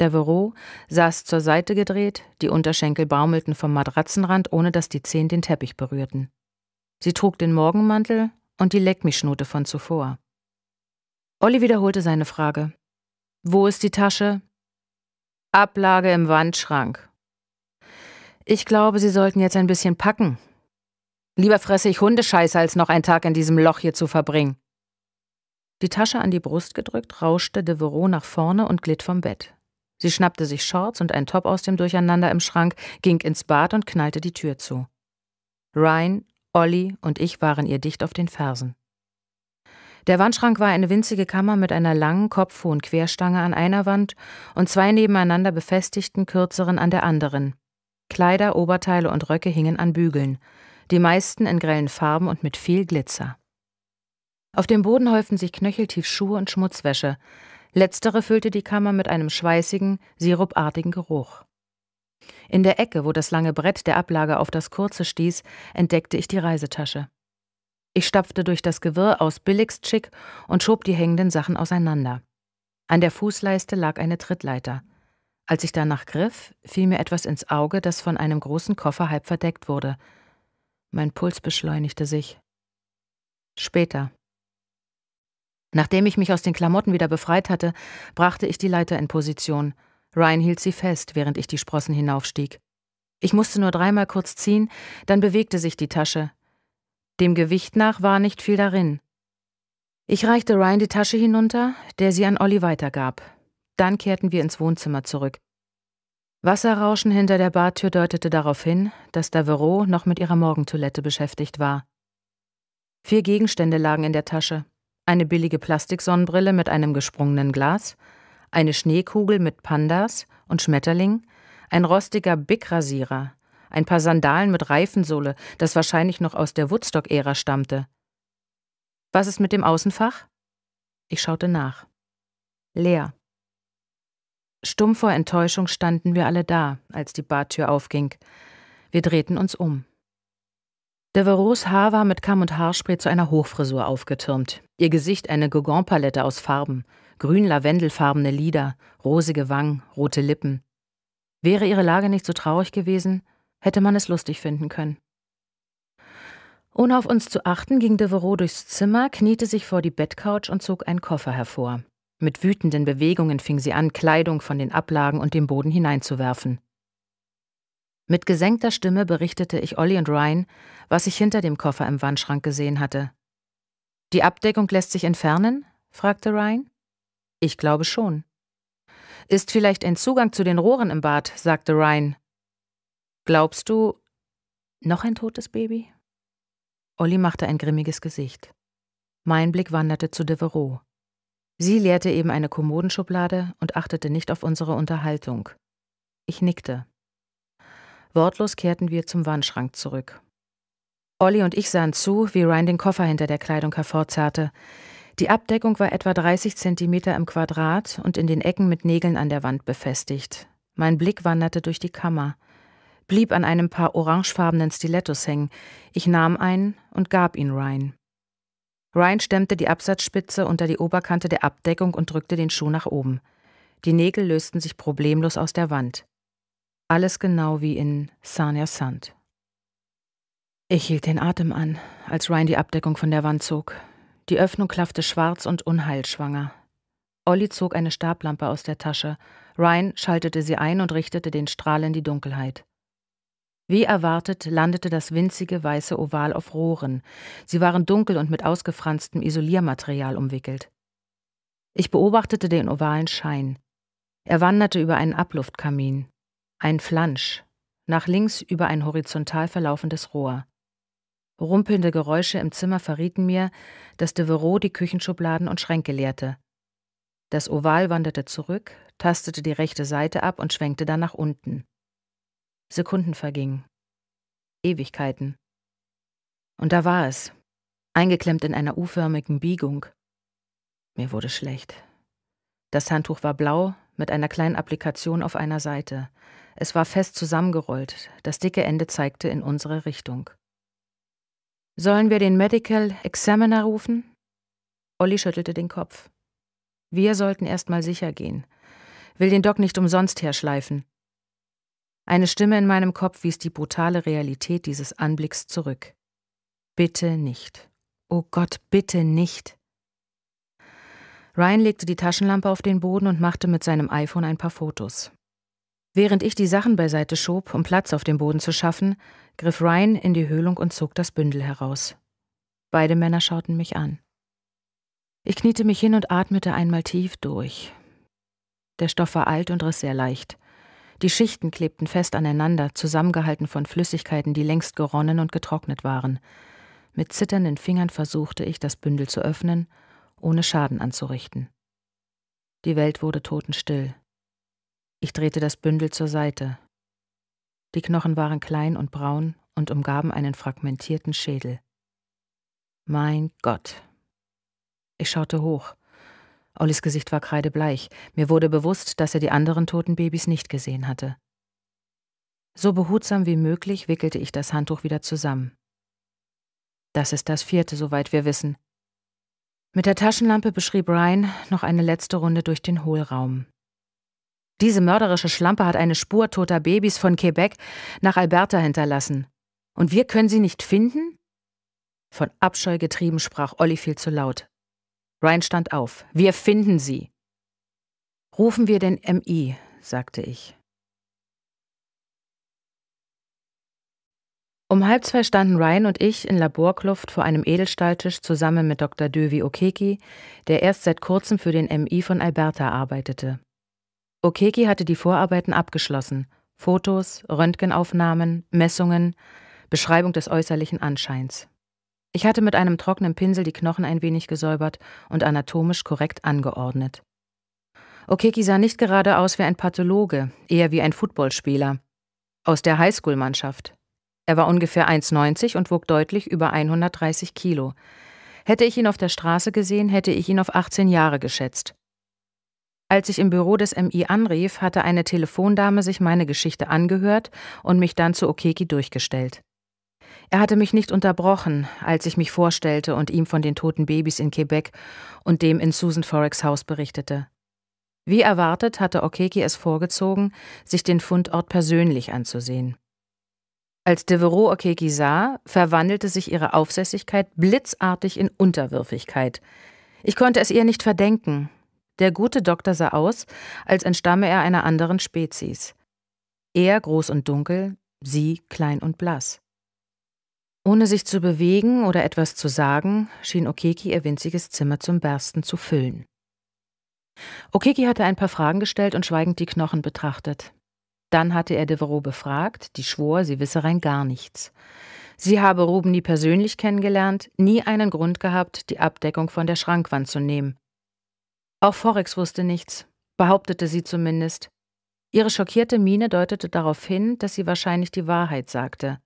Devereaux saß zur Seite gedreht, die Unterschenkel baumelten vom Matratzenrand, ohne dass die Zehen den Teppich berührten. Sie trug den Morgenmantel, und die Leckmischnote von zuvor. Olli wiederholte seine Frage. Wo ist die Tasche? Ablage im Wandschrank. Ich glaube, Sie sollten jetzt ein bisschen packen. Lieber fresse ich Hundescheiße, als noch einen Tag in diesem Loch hier zu verbringen. Die Tasche an die Brust gedrückt, rauschte de nach vorne und glitt vom Bett. Sie schnappte sich Shorts und einen Top aus dem Durcheinander im Schrank, ging ins Bad und knallte die Tür zu. Ryan Olli und ich waren ihr dicht auf den Fersen. Der Wandschrank war eine winzige Kammer mit einer langen, kopfhohen Querstange an einer Wand und zwei nebeneinander befestigten, kürzeren an der anderen. Kleider, Oberteile und Röcke hingen an Bügeln, die meisten in grellen Farben und mit viel Glitzer. Auf dem Boden häuften sich knöcheltief Schuhe und Schmutzwäsche. Letztere füllte die Kammer mit einem schweißigen, sirupartigen Geruch. In der Ecke, wo das lange Brett der Ablage auf das kurze stieß, entdeckte ich die Reisetasche. Ich stapfte durch das Gewirr aus Billigstschick und schob die hängenden Sachen auseinander. An der Fußleiste lag eine Trittleiter. Als ich danach griff, fiel mir etwas ins Auge, das von einem großen Koffer halb verdeckt wurde. Mein Puls beschleunigte sich. Später. Nachdem ich mich aus den Klamotten wieder befreit hatte, brachte ich die Leiter in Position – Ryan hielt sie fest, während ich die Sprossen hinaufstieg. Ich musste nur dreimal kurz ziehen, dann bewegte sich die Tasche. Dem Gewicht nach war nicht viel darin. Ich reichte Ryan die Tasche hinunter, der sie an Olli weitergab. Dann kehrten wir ins Wohnzimmer zurück. Wasserrauschen hinter der Badtür deutete darauf hin, dass Davero noch mit ihrer Morgentoilette beschäftigt war. Vier Gegenstände lagen in der Tasche. Eine billige Plastiksonnenbrille mit einem gesprungenen Glas, eine Schneekugel mit Pandas und Schmetterling, ein rostiger Bickrasierer, ein paar Sandalen mit Reifensohle, das wahrscheinlich noch aus der Woodstock-Ära stammte. Was ist mit dem Außenfach? Ich schaute nach. Leer. Stumm vor Enttäuschung standen wir alle da, als die Badtür aufging. Wir drehten uns um. Devereaux Haar war mit Kamm und Haarspray zu einer Hochfrisur aufgetürmt, ihr Gesicht eine Gauguin-Palette aus Farben, grün-lavendelfarbene Lider, rosige Wangen, rote Lippen. Wäre ihre Lage nicht so traurig gewesen, hätte man es lustig finden können. Ohne auf uns zu achten, ging Devereaux durchs Zimmer, kniete sich vor die Bettcouch und zog einen Koffer hervor. Mit wütenden Bewegungen fing sie an, Kleidung von den Ablagen und dem Boden hineinzuwerfen. Mit gesenkter Stimme berichtete ich Olli und Ryan, was ich hinter dem Koffer im Wandschrank gesehen hatte. Die Abdeckung lässt sich entfernen? fragte Ryan. Ich glaube schon. Ist vielleicht ein Zugang zu den Rohren im Bad, sagte Ryan. Glaubst du, noch ein totes Baby? Olli machte ein grimmiges Gesicht. Mein Blick wanderte zu Devereaux. Sie leerte eben eine Kommodenschublade und achtete nicht auf unsere Unterhaltung. Ich nickte. Wortlos kehrten wir zum Wandschrank zurück. Olli und ich sahen zu, wie Ryan den Koffer hinter der Kleidung hervorzerrte, die Abdeckung war etwa 30 Zentimeter im Quadrat und in den Ecken mit Nägeln an der Wand befestigt. Mein Blick wanderte durch die Kammer, blieb an einem paar orangefarbenen Stilettos hängen. Ich nahm einen und gab ihn Ryan. Ryan stemmte die Absatzspitze unter die Oberkante der Abdeckung und drückte den Schuh nach oben. Die Nägel lösten sich problemlos aus der Wand. Alles genau wie in Sanya Sand. Ich hielt den Atem an, als Ryan die Abdeckung von der Wand zog. Die Öffnung klaffte schwarz und unheilschwanger. Olli zog eine Stablampe aus der Tasche. Ryan schaltete sie ein und richtete den Strahl in die Dunkelheit. Wie erwartet landete das winzige weiße Oval auf Rohren. Sie waren dunkel und mit ausgefranstem Isoliermaterial umwickelt. Ich beobachtete den ovalen Schein. Er wanderte über einen Abluftkamin, ein Flansch, nach links über ein horizontal verlaufendes Rohr. Rumpelnde Geräusche im Zimmer verrieten mir, dass Devereaux die Küchenschubladen und Schränke leerte. Das Oval wanderte zurück, tastete die rechte Seite ab und schwenkte dann nach unten. Sekunden vergingen. Ewigkeiten. Und da war es, eingeklemmt in einer U-förmigen Biegung. Mir wurde schlecht. Das Handtuch war blau, mit einer kleinen Applikation auf einer Seite. Es war fest zusammengerollt, das dicke Ende zeigte in unsere Richtung. Sollen wir den Medical Examiner rufen? Olli schüttelte den Kopf. Wir sollten erst mal sicher gehen. Will den Doc nicht umsonst herschleifen. Eine Stimme in meinem Kopf wies die brutale Realität dieses Anblicks zurück. Bitte nicht. Oh Gott, bitte nicht. Ryan legte die Taschenlampe auf den Boden und machte mit seinem iPhone ein paar Fotos. Während ich die Sachen beiseite schob, um Platz auf dem Boden zu schaffen, griff Ryan in die Höhlung und zog das Bündel heraus. Beide Männer schauten mich an. Ich kniete mich hin und atmete einmal tief durch. Der Stoff war alt und riss sehr leicht. Die Schichten klebten fest aneinander, zusammengehalten von Flüssigkeiten, die längst geronnen und getrocknet waren. Mit zitternden Fingern versuchte ich, das Bündel zu öffnen, ohne Schaden anzurichten. Die Welt wurde totenstill. Ich drehte das Bündel zur Seite. Die Knochen waren klein und braun und umgaben einen fragmentierten Schädel. Mein Gott. Ich schaute hoch. Ollis Gesicht war kreidebleich. Mir wurde bewusst, dass er die anderen toten Babys nicht gesehen hatte. So behutsam wie möglich wickelte ich das Handtuch wieder zusammen. Das ist das vierte, soweit wir wissen. Mit der Taschenlampe beschrieb Ryan noch eine letzte Runde durch den Hohlraum. Diese mörderische Schlampe hat eine Spur toter Babys von Quebec nach Alberta hinterlassen. Und wir können sie nicht finden? Von Abscheu getrieben sprach Olli viel zu laut. Ryan stand auf. Wir finden sie. Rufen wir den MI, sagte ich. Um halb zwei standen Ryan und ich in Laborkluft vor einem Edelstahltisch zusammen mit Dr. Dövi Okeki, der erst seit kurzem für den MI von Alberta arbeitete. Okeki hatte die Vorarbeiten abgeschlossen. Fotos, Röntgenaufnahmen, Messungen, Beschreibung des äußerlichen Anscheins. Ich hatte mit einem trockenen Pinsel die Knochen ein wenig gesäubert und anatomisch korrekt angeordnet. Okeki sah nicht gerade aus wie ein Pathologe, eher wie ein Footballspieler. Aus der Highschool-Mannschaft. Er war ungefähr 1,90 und wog deutlich über 130 Kilo. Hätte ich ihn auf der Straße gesehen, hätte ich ihn auf 18 Jahre geschätzt. Als ich im Büro des MI anrief, hatte eine Telefondame sich meine Geschichte angehört und mich dann zu Okeki durchgestellt. Er hatte mich nicht unterbrochen, als ich mich vorstellte und ihm von den toten Babys in Quebec und dem in Susan Forex Haus berichtete. Wie erwartet hatte Okeki es vorgezogen, sich den Fundort persönlich anzusehen. Als Devereux Okeki sah, verwandelte sich ihre Aufsässigkeit blitzartig in Unterwürfigkeit. Ich konnte es ihr nicht verdenken, der gute Doktor sah aus, als entstamme er einer anderen Spezies. Er groß und dunkel, sie klein und blass. Ohne sich zu bewegen oder etwas zu sagen, schien Okeki ihr winziges Zimmer zum Bersten zu füllen. Okeki hatte ein paar Fragen gestellt und schweigend die Knochen betrachtet. Dann hatte er Devereaux befragt, die schwor, sie wisse rein gar nichts. Sie habe Ruben nie persönlich kennengelernt, nie einen Grund gehabt, die Abdeckung von der Schrankwand zu nehmen. Auch Forex wusste nichts, behauptete sie zumindest. Ihre schockierte Miene deutete darauf hin, dass sie wahrscheinlich die Wahrheit sagte.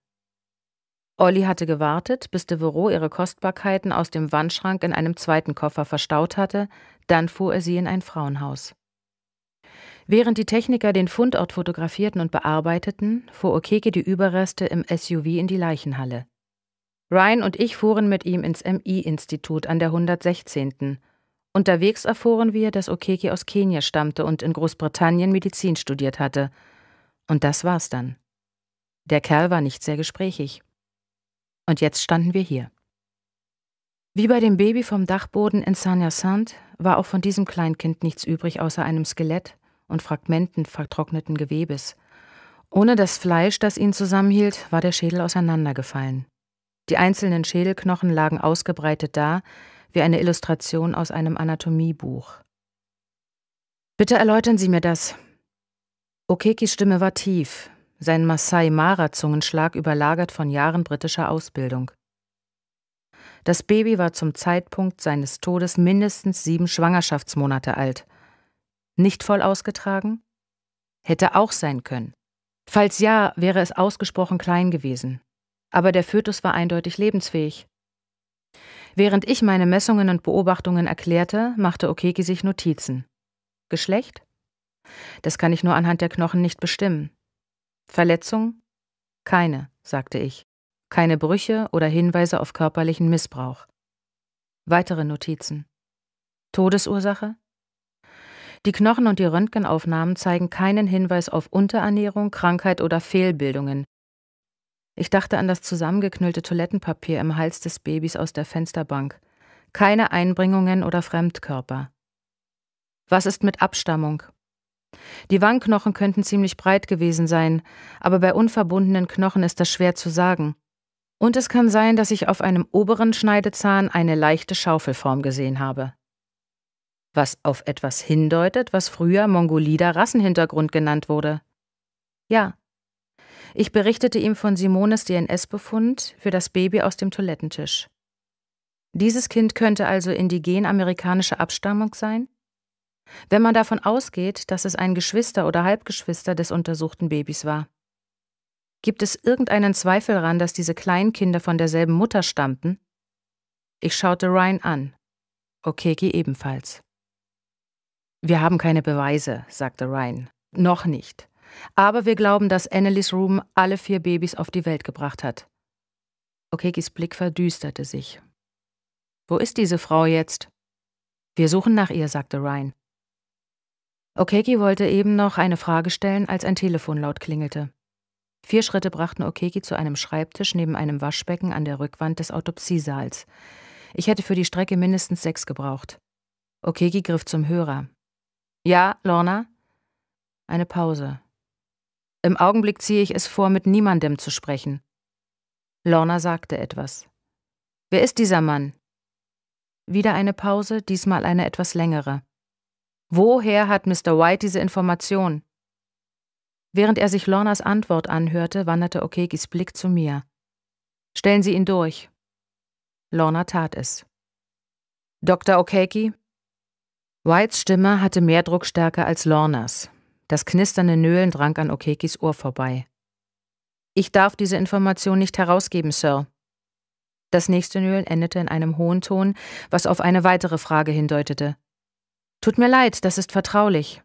Olli hatte gewartet, bis Devereaux ihre Kostbarkeiten aus dem Wandschrank in einem zweiten Koffer verstaut hatte, dann fuhr er sie in ein Frauenhaus. Während die Techniker den Fundort fotografierten und bearbeiteten, fuhr Okeke die Überreste im SUV in die Leichenhalle. Ryan und ich fuhren mit ihm ins MI-Institut an der 116 Unterwegs erfuhren wir, dass Okeke aus Kenia stammte und in Großbritannien Medizin studiert hatte. Und das war's dann. Der Kerl war nicht sehr gesprächig. Und jetzt standen wir hier. Wie bei dem Baby vom Dachboden in Sanya Sand war auch von diesem Kleinkind nichts übrig außer einem Skelett und Fragmenten vertrockneten Gewebes. Ohne das Fleisch, das ihn zusammenhielt, war der Schädel auseinandergefallen. Die einzelnen Schädelknochen lagen ausgebreitet da, wie eine Illustration aus einem Anatomiebuch. Bitte erläutern Sie mir das. Okekis Stimme war tief, sein Masai-Mara-Zungenschlag überlagert von Jahren britischer Ausbildung. Das Baby war zum Zeitpunkt seines Todes mindestens sieben Schwangerschaftsmonate alt. Nicht voll ausgetragen? Hätte auch sein können. Falls ja, wäre es ausgesprochen klein gewesen. Aber der Fötus war eindeutig lebensfähig. Während ich meine Messungen und Beobachtungen erklärte, machte Okeki sich Notizen. Geschlecht? Das kann ich nur anhand der Knochen nicht bestimmen. Verletzung? Keine, sagte ich. Keine Brüche oder Hinweise auf körperlichen Missbrauch. Weitere Notizen. Todesursache? Die Knochen und die Röntgenaufnahmen zeigen keinen Hinweis auf Unterernährung, Krankheit oder Fehlbildungen, ich dachte an das zusammengeknüllte Toilettenpapier im Hals des Babys aus der Fensterbank. Keine Einbringungen oder Fremdkörper. Was ist mit Abstammung? Die Wangenknochen könnten ziemlich breit gewesen sein, aber bei unverbundenen Knochen ist das schwer zu sagen. Und es kann sein, dass ich auf einem oberen Schneidezahn eine leichte Schaufelform gesehen habe. Was auf etwas hindeutet, was früher mongolider Rassenhintergrund genannt wurde. Ja, ich berichtete ihm von Simones DNS-Befund für das Baby aus dem Toilettentisch. Dieses Kind könnte also indigen amerikanischer Abstammung sein? Wenn man davon ausgeht, dass es ein Geschwister oder Halbgeschwister des untersuchten Babys war. Gibt es irgendeinen Zweifel daran, dass diese Kleinkinder von derselben Mutter stammten? Ich schaute Ryan an. Okeki ebenfalls. Wir haben keine Beweise, sagte Ryan. Noch nicht. Aber wir glauben, dass Annelies Room alle vier Babys auf die Welt gebracht hat. Okegis Blick verdüsterte sich. Wo ist diese Frau jetzt? Wir suchen nach ihr, sagte Ryan. Okeki wollte eben noch eine Frage stellen, als ein Telefon laut klingelte. Vier Schritte brachten Okeki zu einem Schreibtisch neben einem Waschbecken an der Rückwand des Autopsiesaals. Ich hätte für die Strecke mindestens sechs gebraucht. Okeki griff zum Hörer. Ja, Lorna? Eine Pause. Im Augenblick ziehe ich es vor, mit niemandem zu sprechen. Lorna sagte etwas. Wer ist dieser Mann? Wieder eine Pause, diesmal eine etwas längere. Woher hat Mr. White diese Information? Während er sich Lornas Antwort anhörte, wanderte Okegis Blick zu mir. Stellen Sie ihn durch. Lorna tat es. Dr. Okeki? Whites Stimme hatte mehr Druckstärke als Lornas. Das knisternde Nölen drang an Okekis Ohr vorbei. Ich darf diese Information nicht herausgeben, Sir. Das nächste Nölen endete in einem hohen Ton, was auf eine weitere Frage hindeutete. Tut mir leid, das ist vertraulich.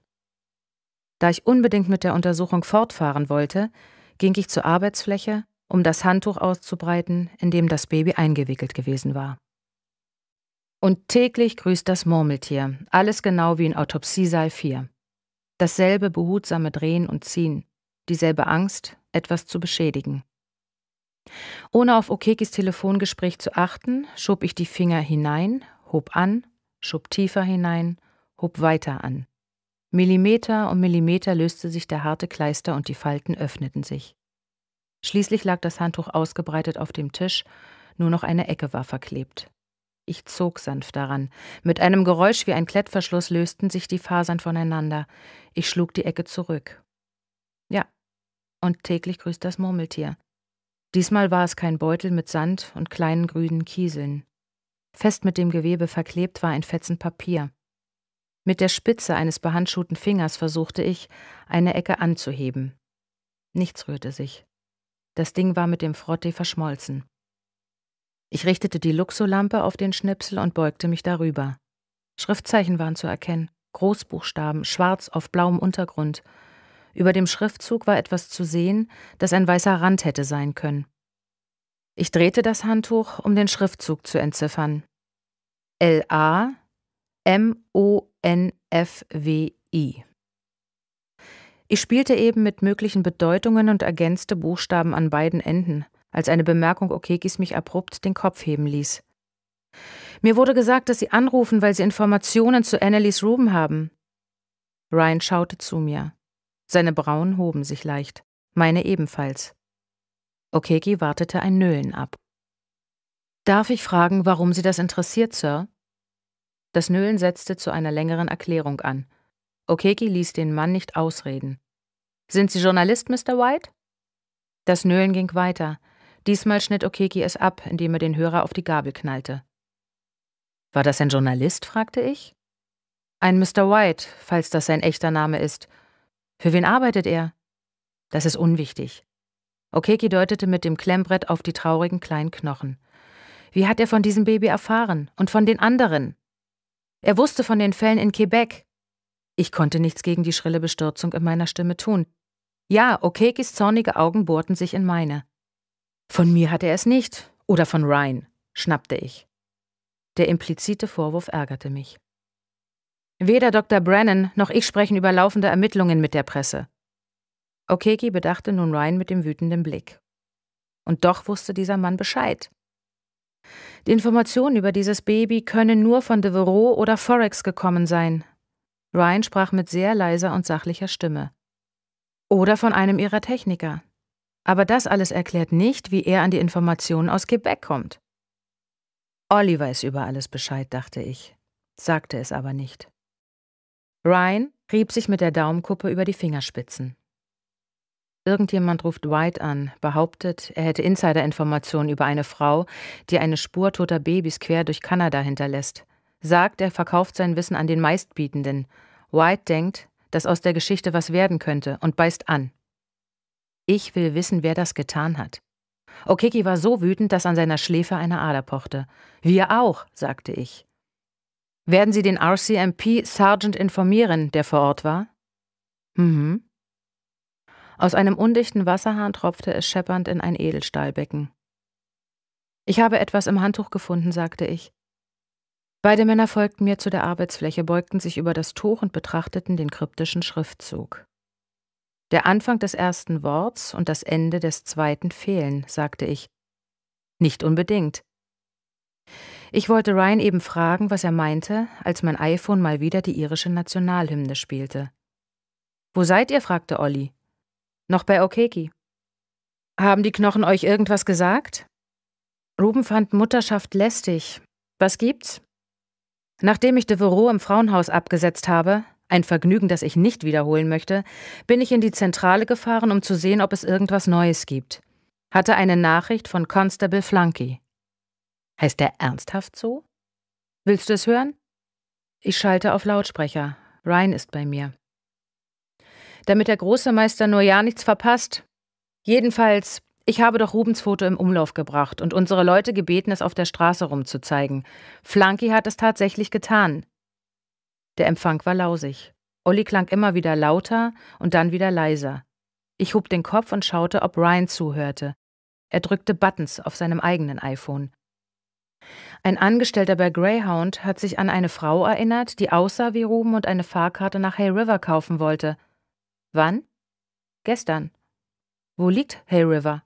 Da ich unbedingt mit der Untersuchung fortfahren wollte, ging ich zur Arbeitsfläche, um das Handtuch auszubreiten, in dem das Baby eingewickelt gewesen war. Und täglich grüßt das Murmeltier, alles genau wie in Autopsiesaal 4 dasselbe behutsame Drehen und Ziehen, dieselbe Angst, etwas zu beschädigen. Ohne auf Okekis Telefongespräch zu achten, schob ich die Finger hinein, hob an, schob tiefer hinein, hob weiter an. Millimeter um Millimeter löste sich der harte Kleister und die Falten öffneten sich. Schließlich lag das Handtuch ausgebreitet auf dem Tisch, nur noch eine Ecke war verklebt. Ich zog sanft daran. Mit einem Geräusch wie ein Klettverschluss lösten sich die Fasern voneinander. Ich schlug die Ecke zurück. Ja, und täglich grüßt das Murmeltier. Diesmal war es kein Beutel mit Sand und kleinen grünen Kieseln. Fest mit dem Gewebe verklebt war ein Fetzen Papier. Mit der Spitze eines behandschuhten Fingers versuchte ich, eine Ecke anzuheben. Nichts rührte sich. Das Ding war mit dem Frottee verschmolzen. Ich richtete die Luxolampe auf den Schnipsel und beugte mich darüber. Schriftzeichen waren zu erkennen, Großbuchstaben, schwarz auf blauem Untergrund. Über dem Schriftzug war etwas zu sehen, das ein weißer Rand hätte sein können. Ich drehte das Handtuch, um den Schriftzug zu entziffern. L-A M-O-N-F-W-I. Ich spielte eben mit möglichen Bedeutungen und ergänzte Buchstaben an beiden Enden als eine Bemerkung Okekis mich abrupt den Kopf heben ließ. Mir wurde gesagt, dass sie anrufen, weil sie Informationen zu Annelies Ruben haben. Ryan schaute zu mir. Seine Brauen hoben sich leicht, meine ebenfalls. Okeki wartete ein Nölen ab. Darf ich fragen, warum Sie das interessiert, Sir? Das Nölen setzte zu einer längeren Erklärung an. Okeki ließ den Mann nicht ausreden. Sind Sie Journalist, Mr. White? Das Nölen ging weiter. Diesmal schnitt Okeki es ab, indem er den Hörer auf die Gabel knallte. War das ein Journalist? fragte ich. Ein Mr. White, falls das sein echter Name ist. Für wen arbeitet er? Das ist unwichtig. Okeki deutete mit dem Klemmbrett auf die traurigen kleinen Knochen. Wie hat er von diesem Baby erfahren und von den anderen? Er wusste von den Fällen in Quebec. Ich konnte nichts gegen die schrille Bestürzung in meiner Stimme tun. Ja, Okekis zornige Augen bohrten sich in meine. Von mir hat er es nicht oder von Ryan, schnappte ich. Der implizite Vorwurf ärgerte mich. Weder Dr. Brennan noch ich sprechen über laufende Ermittlungen mit der Presse. Okeki bedachte nun Ryan mit dem wütenden Blick. Und doch wusste dieser Mann Bescheid. Die Informationen über dieses Baby können nur von Devereaux oder Forex gekommen sein. Ryan sprach mit sehr leiser und sachlicher Stimme. Oder von einem ihrer Techniker, aber das alles erklärt nicht, wie er an die Informationen aus Quebec kommt. Olli weiß über alles Bescheid, dachte ich, sagte es aber nicht. Ryan rieb sich mit der Daumenkuppe über die Fingerspitzen. Irgendjemand ruft White an, behauptet, er hätte Insiderinformationen über eine Frau, die eine Spur toter Babys quer durch Kanada hinterlässt. Sagt, er verkauft sein Wissen an den Meistbietenden. White denkt, dass aus der Geschichte was werden könnte und beißt an. Ich will wissen, wer das getan hat. Okeki war so wütend, dass an seiner Schläfe eine Ader pochte. Wir auch, sagte ich. Werden Sie den RCMP Sergeant informieren, der vor Ort war? Mhm. Aus einem undichten Wasserhahn tropfte es scheppernd in ein Edelstahlbecken. Ich habe etwas im Handtuch gefunden, sagte ich. Beide Männer folgten mir zu der Arbeitsfläche, beugten sich über das Tuch und betrachteten den kryptischen Schriftzug. Der Anfang des ersten Worts und das Ende des zweiten fehlen, sagte ich. Nicht unbedingt. Ich wollte Ryan eben fragen, was er meinte, als mein iPhone mal wieder die irische Nationalhymne spielte. Wo seid ihr? fragte Olli. Noch bei Okeki. Haben die Knochen euch irgendwas gesagt? Ruben fand Mutterschaft lästig. Was gibt's? Nachdem ich Devereaux im Frauenhaus abgesetzt habe, ein Vergnügen, das ich nicht wiederholen möchte, bin ich in die Zentrale gefahren, um zu sehen, ob es irgendwas Neues gibt. Hatte eine Nachricht von Constable Flunky. Heißt der ernsthaft so? Willst du es hören? Ich schalte auf Lautsprecher. Ryan ist bei mir. Damit der große Meister nur ja nichts verpasst. Jedenfalls, ich habe doch Rubens Foto im Umlauf gebracht und unsere Leute gebeten, es auf der Straße rumzuzeigen. Flunky hat es tatsächlich getan. Der Empfang war lausig. Olli klang immer wieder lauter und dann wieder leiser. Ich hob den Kopf und schaute, ob Ryan zuhörte. Er drückte Buttons auf seinem eigenen iPhone. Ein Angestellter bei Greyhound hat sich an eine Frau erinnert, die aussah wie Ruben und eine Fahrkarte nach Hay River kaufen wollte. Wann? Gestern. Wo liegt Hay River?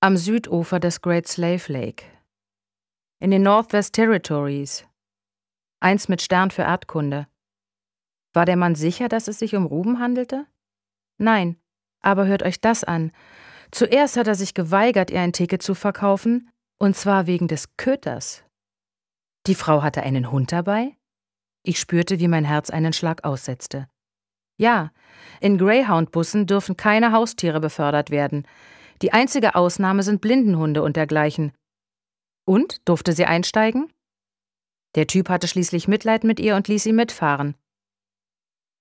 Am Südufer des Great Slave Lake. In den Northwest Territories eins mit Stern für Erdkunde. War der Mann sicher, dass es sich um Ruben handelte? Nein, aber hört euch das an. Zuerst hat er sich geweigert, ihr ein Ticket zu verkaufen, und zwar wegen des Köters. Die Frau hatte einen Hund dabei? Ich spürte, wie mein Herz einen Schlag aussetzte. Ja, in Greyhound-Bussen dürfen keine Haustiere befördert werden. Die einzige Ausnahme sind Blindenhunde und dergleichen. Und, durfte sie einsteigen? Der Typ hatte schließlich Mitleid mit ihr und ließ sie mitfahren.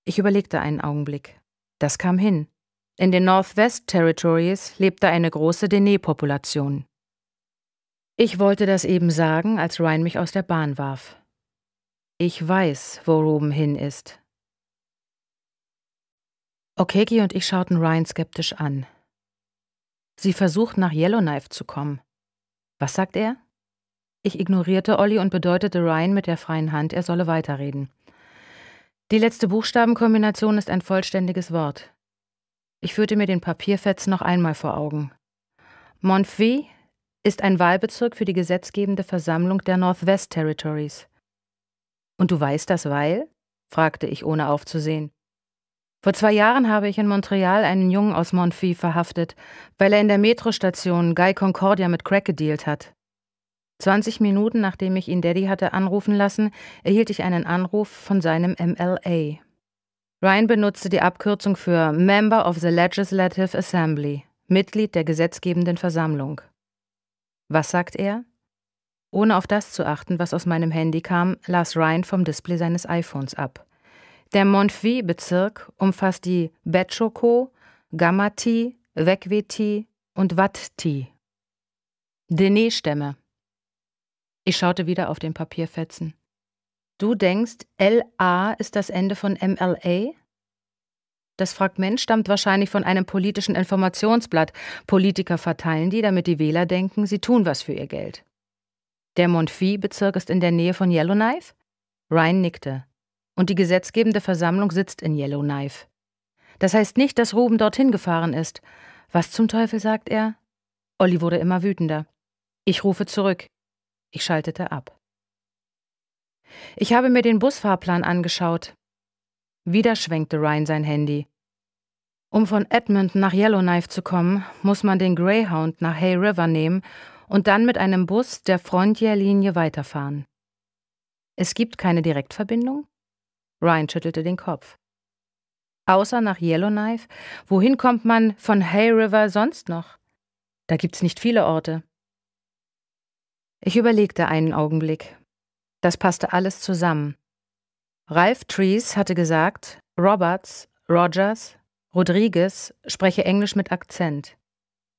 Ich überlegte einen Augenblick. Das kam hin. In den Northwest Territories lebte eine große Dene-Population. Ich wollte das eben sagen, als Ryan mich aus der Bahn warf. Ich weiß, wo Ruben hin ist. Okegi und ich schauten Ryan skeptisch an. Sie versucht, nach Yellowknife zu kommen. Was sagt er? Ich ignorierte Olli und bedeutete Ryan mit der freien Hand, er solle weiterreden. Die letzte Buchstabenkombination ist ein vollständiges Wort. Ich führte mir den Papierfetzen noch einmal vor Augen. Montfi ist ein Wahlbezirk für die gesetzgebende Versammlung der Northwest Territories. Und du weißt das, weil? fragte ich, ohne aufzusehen. Vor zwei Jahren habe ich in Montreal einen Jungen aus Montfi verhaftet, weil er in der Metrostation Guy Concordia mit Crack gedealt hat. 20 Minuten nachdem ich ihn Daddy hatte anrufen lassen, erhielt ich einen Anruf von seinem MLA. Ryan benutzte die Abkürzung für Member of the Legislative Assembly, Mitglied der gesetzgebenden Versammlung. Was sagt er? Ohne auf das zu achten, was aus meinem Handy kam, las Ryan vom Display seines iPhones ab. Der Montvi-Bezirk umfasst die Betschoko, Gamati, Wekweti und Watti. Dene-Stämme, ich schaute wieder auf den Papierfetzen. Du denkst, LA ist das Ende von MLA? Das Fragment stammt wahrscheinlich von einem politischen Informationsblatt. Politiker verteilen die, damit die Wähler denken, sie tun was für ihr Geld. Der montfi bezirk ist in der Nähe von Yellowknife? Ryan nickte. Und die gesetzgebende Versammlung sitzt in Yellowknife. Das heißt nicht, dass Ruben dorthin gefahren ist. Was zum Teufel, sagt er? Olli wurde immer wütender. Ich rufe zurück. Ich schaltete ab. Ich habe mir den Busfahrplan angeschaut. Wieder schwenkte Ryan sein Handy. Um von Edmund nach Yellowknife zu kommen, muss man den Greyhound nach Hay River nehmen und dann mit einem Bus der Frontierlinie weiterfahren. Es gibt keine Direktverbindung? Ryan schüttelte den Kopf. Außer nach Yellowknife, wohin kommt man von Hay River sonst noch? Da gibt's nicht viele Orte. Ich überlegte einen Augenblick. Das passte alles zusammen. Ralph Trees hatte gesagt, Roberts, Rogers, Rodriguez spreche Englisch mit Akzent.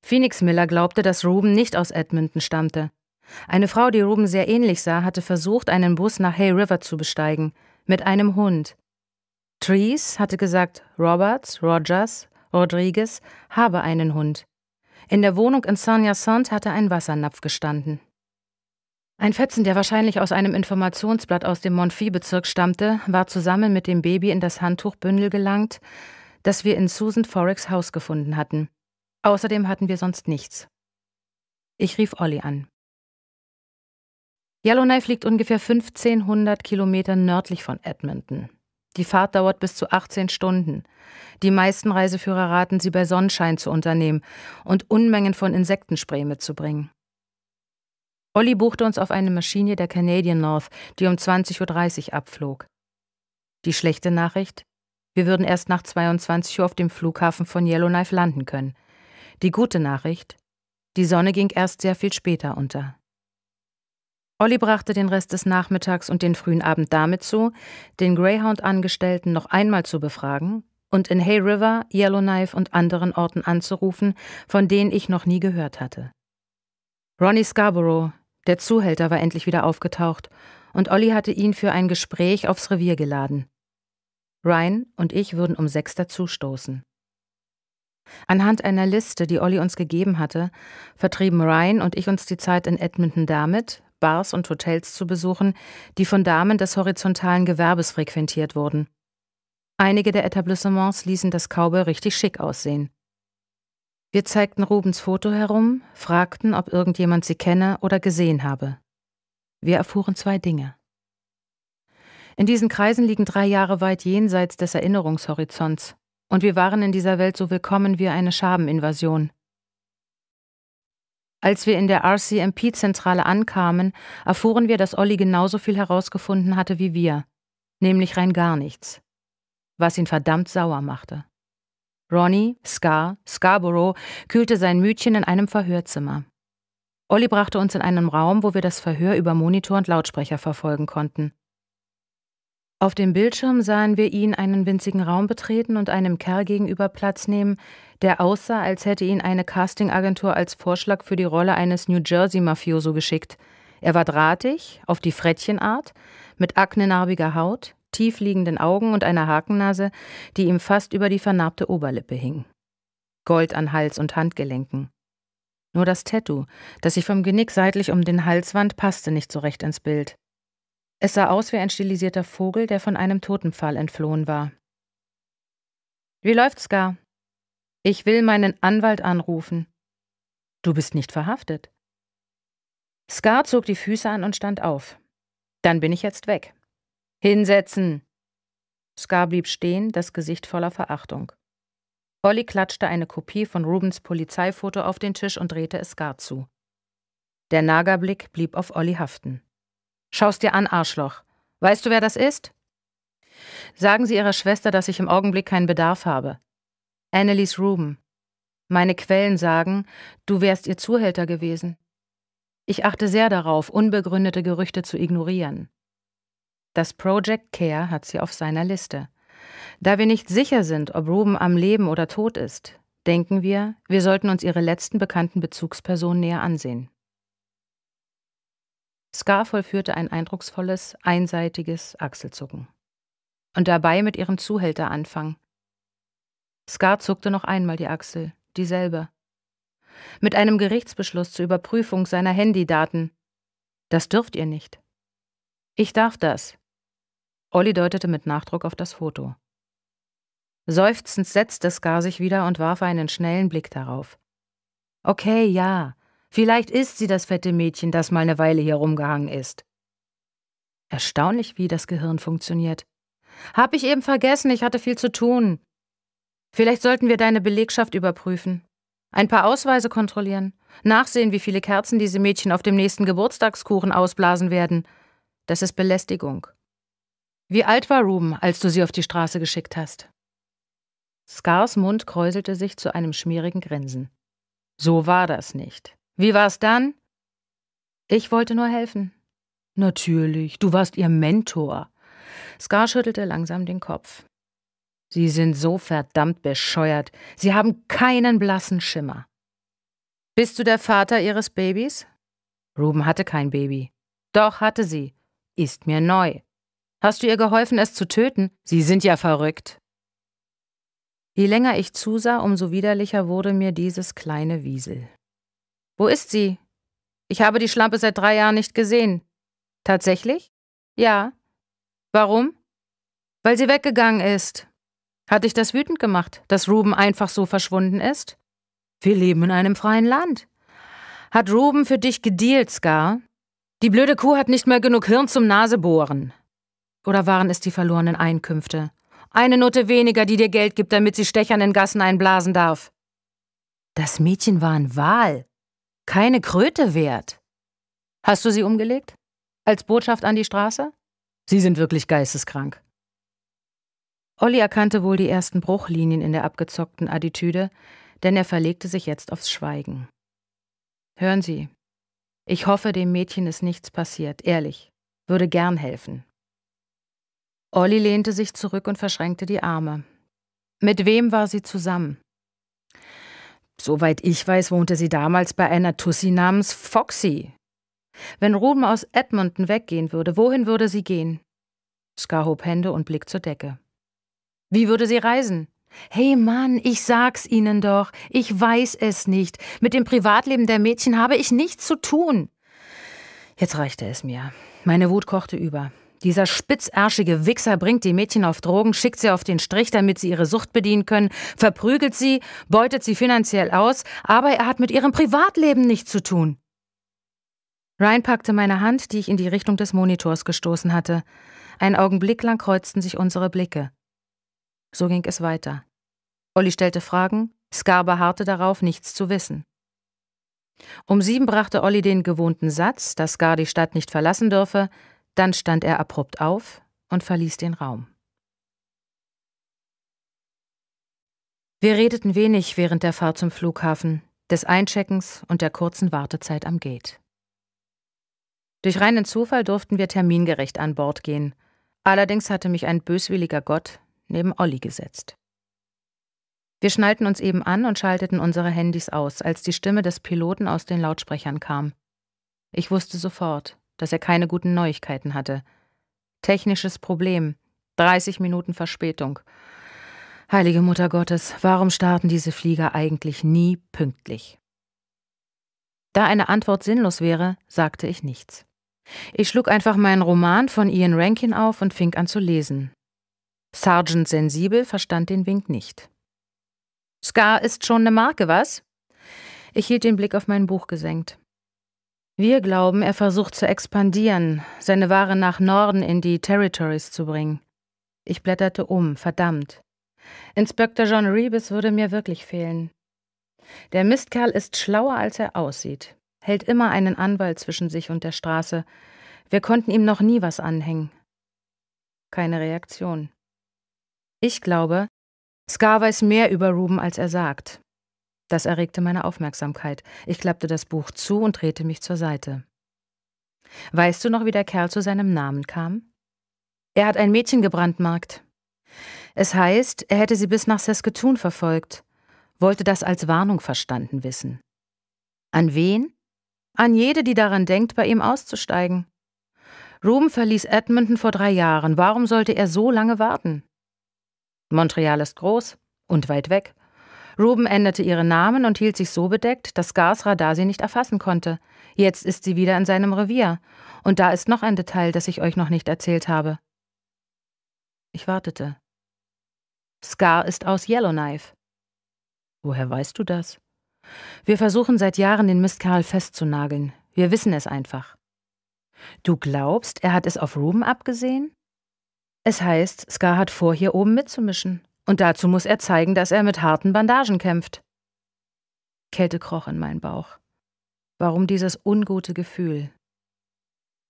Phoenix Miller glaubte, dass Ruben nicht aus Edmonton stammte. Eine Frau, die Ruben sehr ähnlich sah, hatte versucht, einen Bus nach Hay River zu besteigen, mit einem Hund. Trees hatte gesagt, Roberts, Rogers, Rodriguez habe einen Hund. In der Wohnung in San Jacinth hatte ein Wassernapf gestanden. Ein Fetzen, der wahrscheinlich aus einem Informationsblatt aus dem monfi bezirk stammte, war zusammen mit dem Baby in das Handtuchbündel gelangt, das wir in Susan Forex Haus gefunden hatten. Außerdem hatten wir sonst nichts. Ich rief Olli an. Yellowknife liegt ungefähr 1500 Kilometer nördlich von Edmonton. Die Fahrt dauert bis zu 18 Stunden. Die meisten Reiseführer raten, sie bei Sonnenschein zu unternehmen und Unmengen von Insektenspray mitzubringen. Olli buchte uns auf eine Maschine der Canadian North, die um 20.30 Uhr abflog. Die schlechte Nachricht? Wir würden erst nach 22 Uhr auf dem Flughafen von Yellowknife landen können. Die gute Nachricht? Die Sonne ging erst sehr viel später unter. Olli brachte den Rest des Nachmittags und den frühen Abend damit zu, den Greyhound-Angestellten noch einmal zu befragen und in Hay River, Yellowknife und anderen Orten anzurufen, von denen ich noch nie gehört hatte. Ronnie Scarborough, der Zuhälter war endlich wieder aufgetaucht, und Olli hatte ihn für ein Gespräch aufs Revier geladen. Ryan und ich würden um sechs dazustoßen. Anhand einer Liste, die Olli uns gegeben hatte, vertrieben Ryan und ich uns die Zeit in Edmonton damit, Bars und Hotels zu besuchen, die von Damen des horizontalen Gewerbes frequentiert wurden. Einige der Etablissements ließen das Cowboy richtig schick aussehen. Wir zeigten Rubens Foto herum, fragten, ob irgendjemand sie kenne oder gesehen habe. Wir erfuhren zwei Dinge. In diesen Kreisen liegen drei Jahre weit jenseits des Erinnerungshorizonts, und wir waren in dieser Welt so willkommen wie eine Schabeninvasion. Als wir in der RCMP-Zentrale ankamen, erfuhren wir, dass Olli genauso viel herausgefunden hatte wie wir, nämlich rein gar nichts, was ihn verdammt sauer machte. Ronnie, Scar, Scarborough kühlte sein Mütchen in einem Verhörzimmer. Olli brachte uns in einen Raum, wo wir das Verhör über Monitor und Lautsprecher verfolgen konnten. Auf dem Bildschirm sahen wir ihn einen winzigen Raum betreten und einem Kerl gegenüber Platz nehmen, der aussah, als hätte ihn eine Castingagentur als Vorschlag für die Rolle eines New Jersey-Mafioso geschickt. Er war drahtig, auf die Frettchenart, mit aknenarbiger Haut, tiefliegenden Augen und einer Hakennase, die ihm fast über die vernarbte Oberlippe hing. Gold an Hals und Handgelenken. Nur das Tattoo, das sich vom Genick seitlich um den Hals wand, passte nicht so recht ins Bild. Es sah aus wie ein stilisierter Vogel, der von einem Totenpfahl entflohen war. Wie läuft's gar? Ich will meinen Anwalt anrufen. Du bist nicht verhaftet. Scar zog die Füße an und stand auf. Dann bin ich jetzt weg. Hinsetzen! Scar blieb stehen, das Gesicht voller Verachtung. Olli klatschte eine Kopie von Rubens Polizeifoto auf den Tisch und drehte es Scar zu. Der Nagerblick blieb auf Olli haften. Schau's dir an, Arschloch. Weißt du, wer das ist? Sagen Sie Ihrer Schwester, dass ich im Augenblick keinen Bedarf habe. Annelies Ruben. Meine Quellen sagen, du wärst ihr Zuhälter gewesen. Ich achte sehr darauf, unbegründete Gerüchte zu ignorieren. Das Project Care hat sie auf seiner Liste. Da wir nicht sicher sind, ob Ruben am Leben oder tot ist, denken wir, wir sollten uns ihre letzten bekannten Bezugspersonen näher ansehen. Scar vollführte ein eindrucksvolles, einseitiges Achselzucken. Und dabei mit ihrem Zuhälter anfangen. Scar zuckte noch einmal die Achsel, dieselbe. Mit einem Gerichtsbeschluss zur Überprüfung seiner Handydaten. Das dürft ihr nicht. Ich darf das, Olli deutete mit Nachdruck auf das Foto. Seufzend setzte Scar sich wieder und warf einen schnellen Blick darauf. Okay, ja, vielleicht ist sie das fette Mädchen, das mal eine Weile hier rumgehangen ist. Erstaunlich, wie das Gehirn funktioniert. Hab ich eben vergessen, ich hatte viel zu tun. Vielleicht sollten wir deine Belegschaft überprüfen, ein paar Ausweise kontrollieren, nachsehen, wie viele Kerzen diese Mädchen auf dem nächsten Geburtstagskuchen ausblasen werden. Das ist Belästigung. Wie alt war Ruben, als du sie auf die Straße geschickt hast? Scars Mund kräuselte sich zu einem schmierigen Grinsen. So war das nicht. Wie war's dann? Ich wollte nur helfen. Natürlich, du warst ihr Mentor. Scar schüttelte langsam den Kopf. Sie sind so verdammt bescheuert. Sie haben keinen blassen Schimmer. Bist du der Vater ihres Babys? Ruben hatte kein Baby. Doch hatte sie. Ist mir neu. Hast du ihr geholfen, es zu töten? Sie sind ja verrückt. Je länger ich zusah, umso widerlicher wurde mir dieses kleine Wiesel. Wo ist sie? Ich habe die Schlampe seit drei Jahren nicht gesehen. Tatsächlich? Ja. Warum? Weil sie weggegangen ist. Hat dich das wütend gemacht, dass Ruben einfach so verschwunden ist? Wir leben in einem freien Land. Hat Ruben für dich gedealt, Scar? Die blöde Kuh hat nicht mehr genug Hirn zum Nasebohren. Oder waren es die verlorenen Einkünfte? Eine Note weniger, die dir Geld gibt, damit sie Stechern in Gassen einblasen darf. Das Mädchen war ein Wal. Keine Kröte wert. Hast du sie umgelegt? Als Botschaft an die Straße? Sie sind wirklich geisteskrank. Olli erkannte wohl die ersten Bruchlinien in der abgezockten Attitüde, denn er verlegte sich jetzt aufs Schweigen. Hören Sie, ich hoffe, dem Mädchen ist nichts passiert, ehrlich, würde gern helfen. Olli lehnte sich zurück und verschränkte die Arme. Mit wem war sie zusammen? Soweit ich weiß, wohnte sie damals bei einer Tussi namens Foxy. Wenn Ruben aus Edmonton weggehen würde, wohin würde sie gehen? Scar hob Hände und Blick zur Decke. Wie würde sie reisen? Hey Mann, ich sag's Ihnen doch, ich weiß es nicht. Mit dem Privatleben der Mädchen habe ich nichts zu tun. Jetzt reichte es mir. Meine Wut kochte über. Dieser spitzärschige Wichser bringt die Mädchen auf Drogen, schickt sie auf den Strich, damit sie ihre Sucht bedienen können, verprügelt sie, beutet sie finanziell aus, aber er hat mit ihrem Privatleben nichts zu tun. Ryan packte meine Hand, die ich in die Richtung des Monitors gestoßen hatte. Ein Augenblick lang kreuzten sich unsere Blicke. So ging es weiter. Olli stellte Fragen, Scar beharrte darauf, nichts zu wissen. Um sieben brachte Olli den gewohnten Satz, dass Scar die Stadt nicht verlassen dürfe, dann stand er abrupt auf und verließ den Raum. Wir redeten wenig während der Fahrt zum Flughafen, des Eincheckens und der kurzen Wartezeit am Gate. Durch reinen Zufall durften wir termingerecht an Bord gehen. Allerdings hatte mich ein böswilliger Gott neben Olli gesetzt. Wir schnallten uns eben an und schalteten unsere Handys aus, als die Stimme des Piloten aus den Lautsprechern kam. Ich wusste sofort, dass er keine guten Neuigkeiten hatte. Technisches Problem, 30 Minuten Verspätung. Heilige Mutter Gottes, warum starten diese Flieger eigentlich nie pünktlich? Da eine Antwort sinnlos wäre, sagte ich nichts. Ich schlug einfach meinen Roman von Ian Rankin auf und fing an zu lesen. Sergeant Sensibel verstand den Wink nicht. Scar ist schon eine Marke, was? Ich hielt den Blick auf mein Buch gesenkt. Wir glauben, er versucht zu expandieren, seine Ware nach Norden in die Territories zu bringen. Ich blätterte um, verdammt. Inspektor John Rebus würde mir wirklich fehlen. Der Mistkerl ist schlauer, als er aussieht, hält immer einen Anwalt zwischen sich und der Straße. Wir konnten ihm noch nie was anhängen. Keine Reaktion. Ich glaube, Scar weiß mehr über Ruben, als er sagt. Das erregte meine Aufmerksamkeit. Ich klappte das Buch zu und drehte mich zur Seite. Weißt du noch, wie der Kerl zu seinem Namen kam? Er hat ein Mädchen gebrandmarkt. Es heißt, er hätte sie bis nach Saskatoon verfolgt, wollte das als Warnung verstanden wissen. An wen? An jede, die daran denkt, bei ihm auszusteigen. Ruben verließ Edmonton vor drei Jahren. Warum sollte er so lange warten? Montreal ist groß und weit weg. Ruben änderte ihren Namen und hielt sich so bedeckt, dass Gars Radar sie nicht erfassen konnte. Jetzt ist sie wieder in seinem Revier. Und da ist noch ein Detail, das ich euch noch nicht erzählt habe. Ich wartete. Scar ist aus Yellowknife. Woher weißt du das? Wir versuchen seit Jahren, den Mistkerl festzunageln. Wir wissen es einfach. Du glaubst, er hat es auf Ruben abgesehen? Es heißt, Scar hat vor, hier oben mitzumischen. Und dazu muss er zeigen, dass er mit harten Bandagen kämpft. Kälte kroch in meinen Bauch. Warum dieses ungute Gefühl?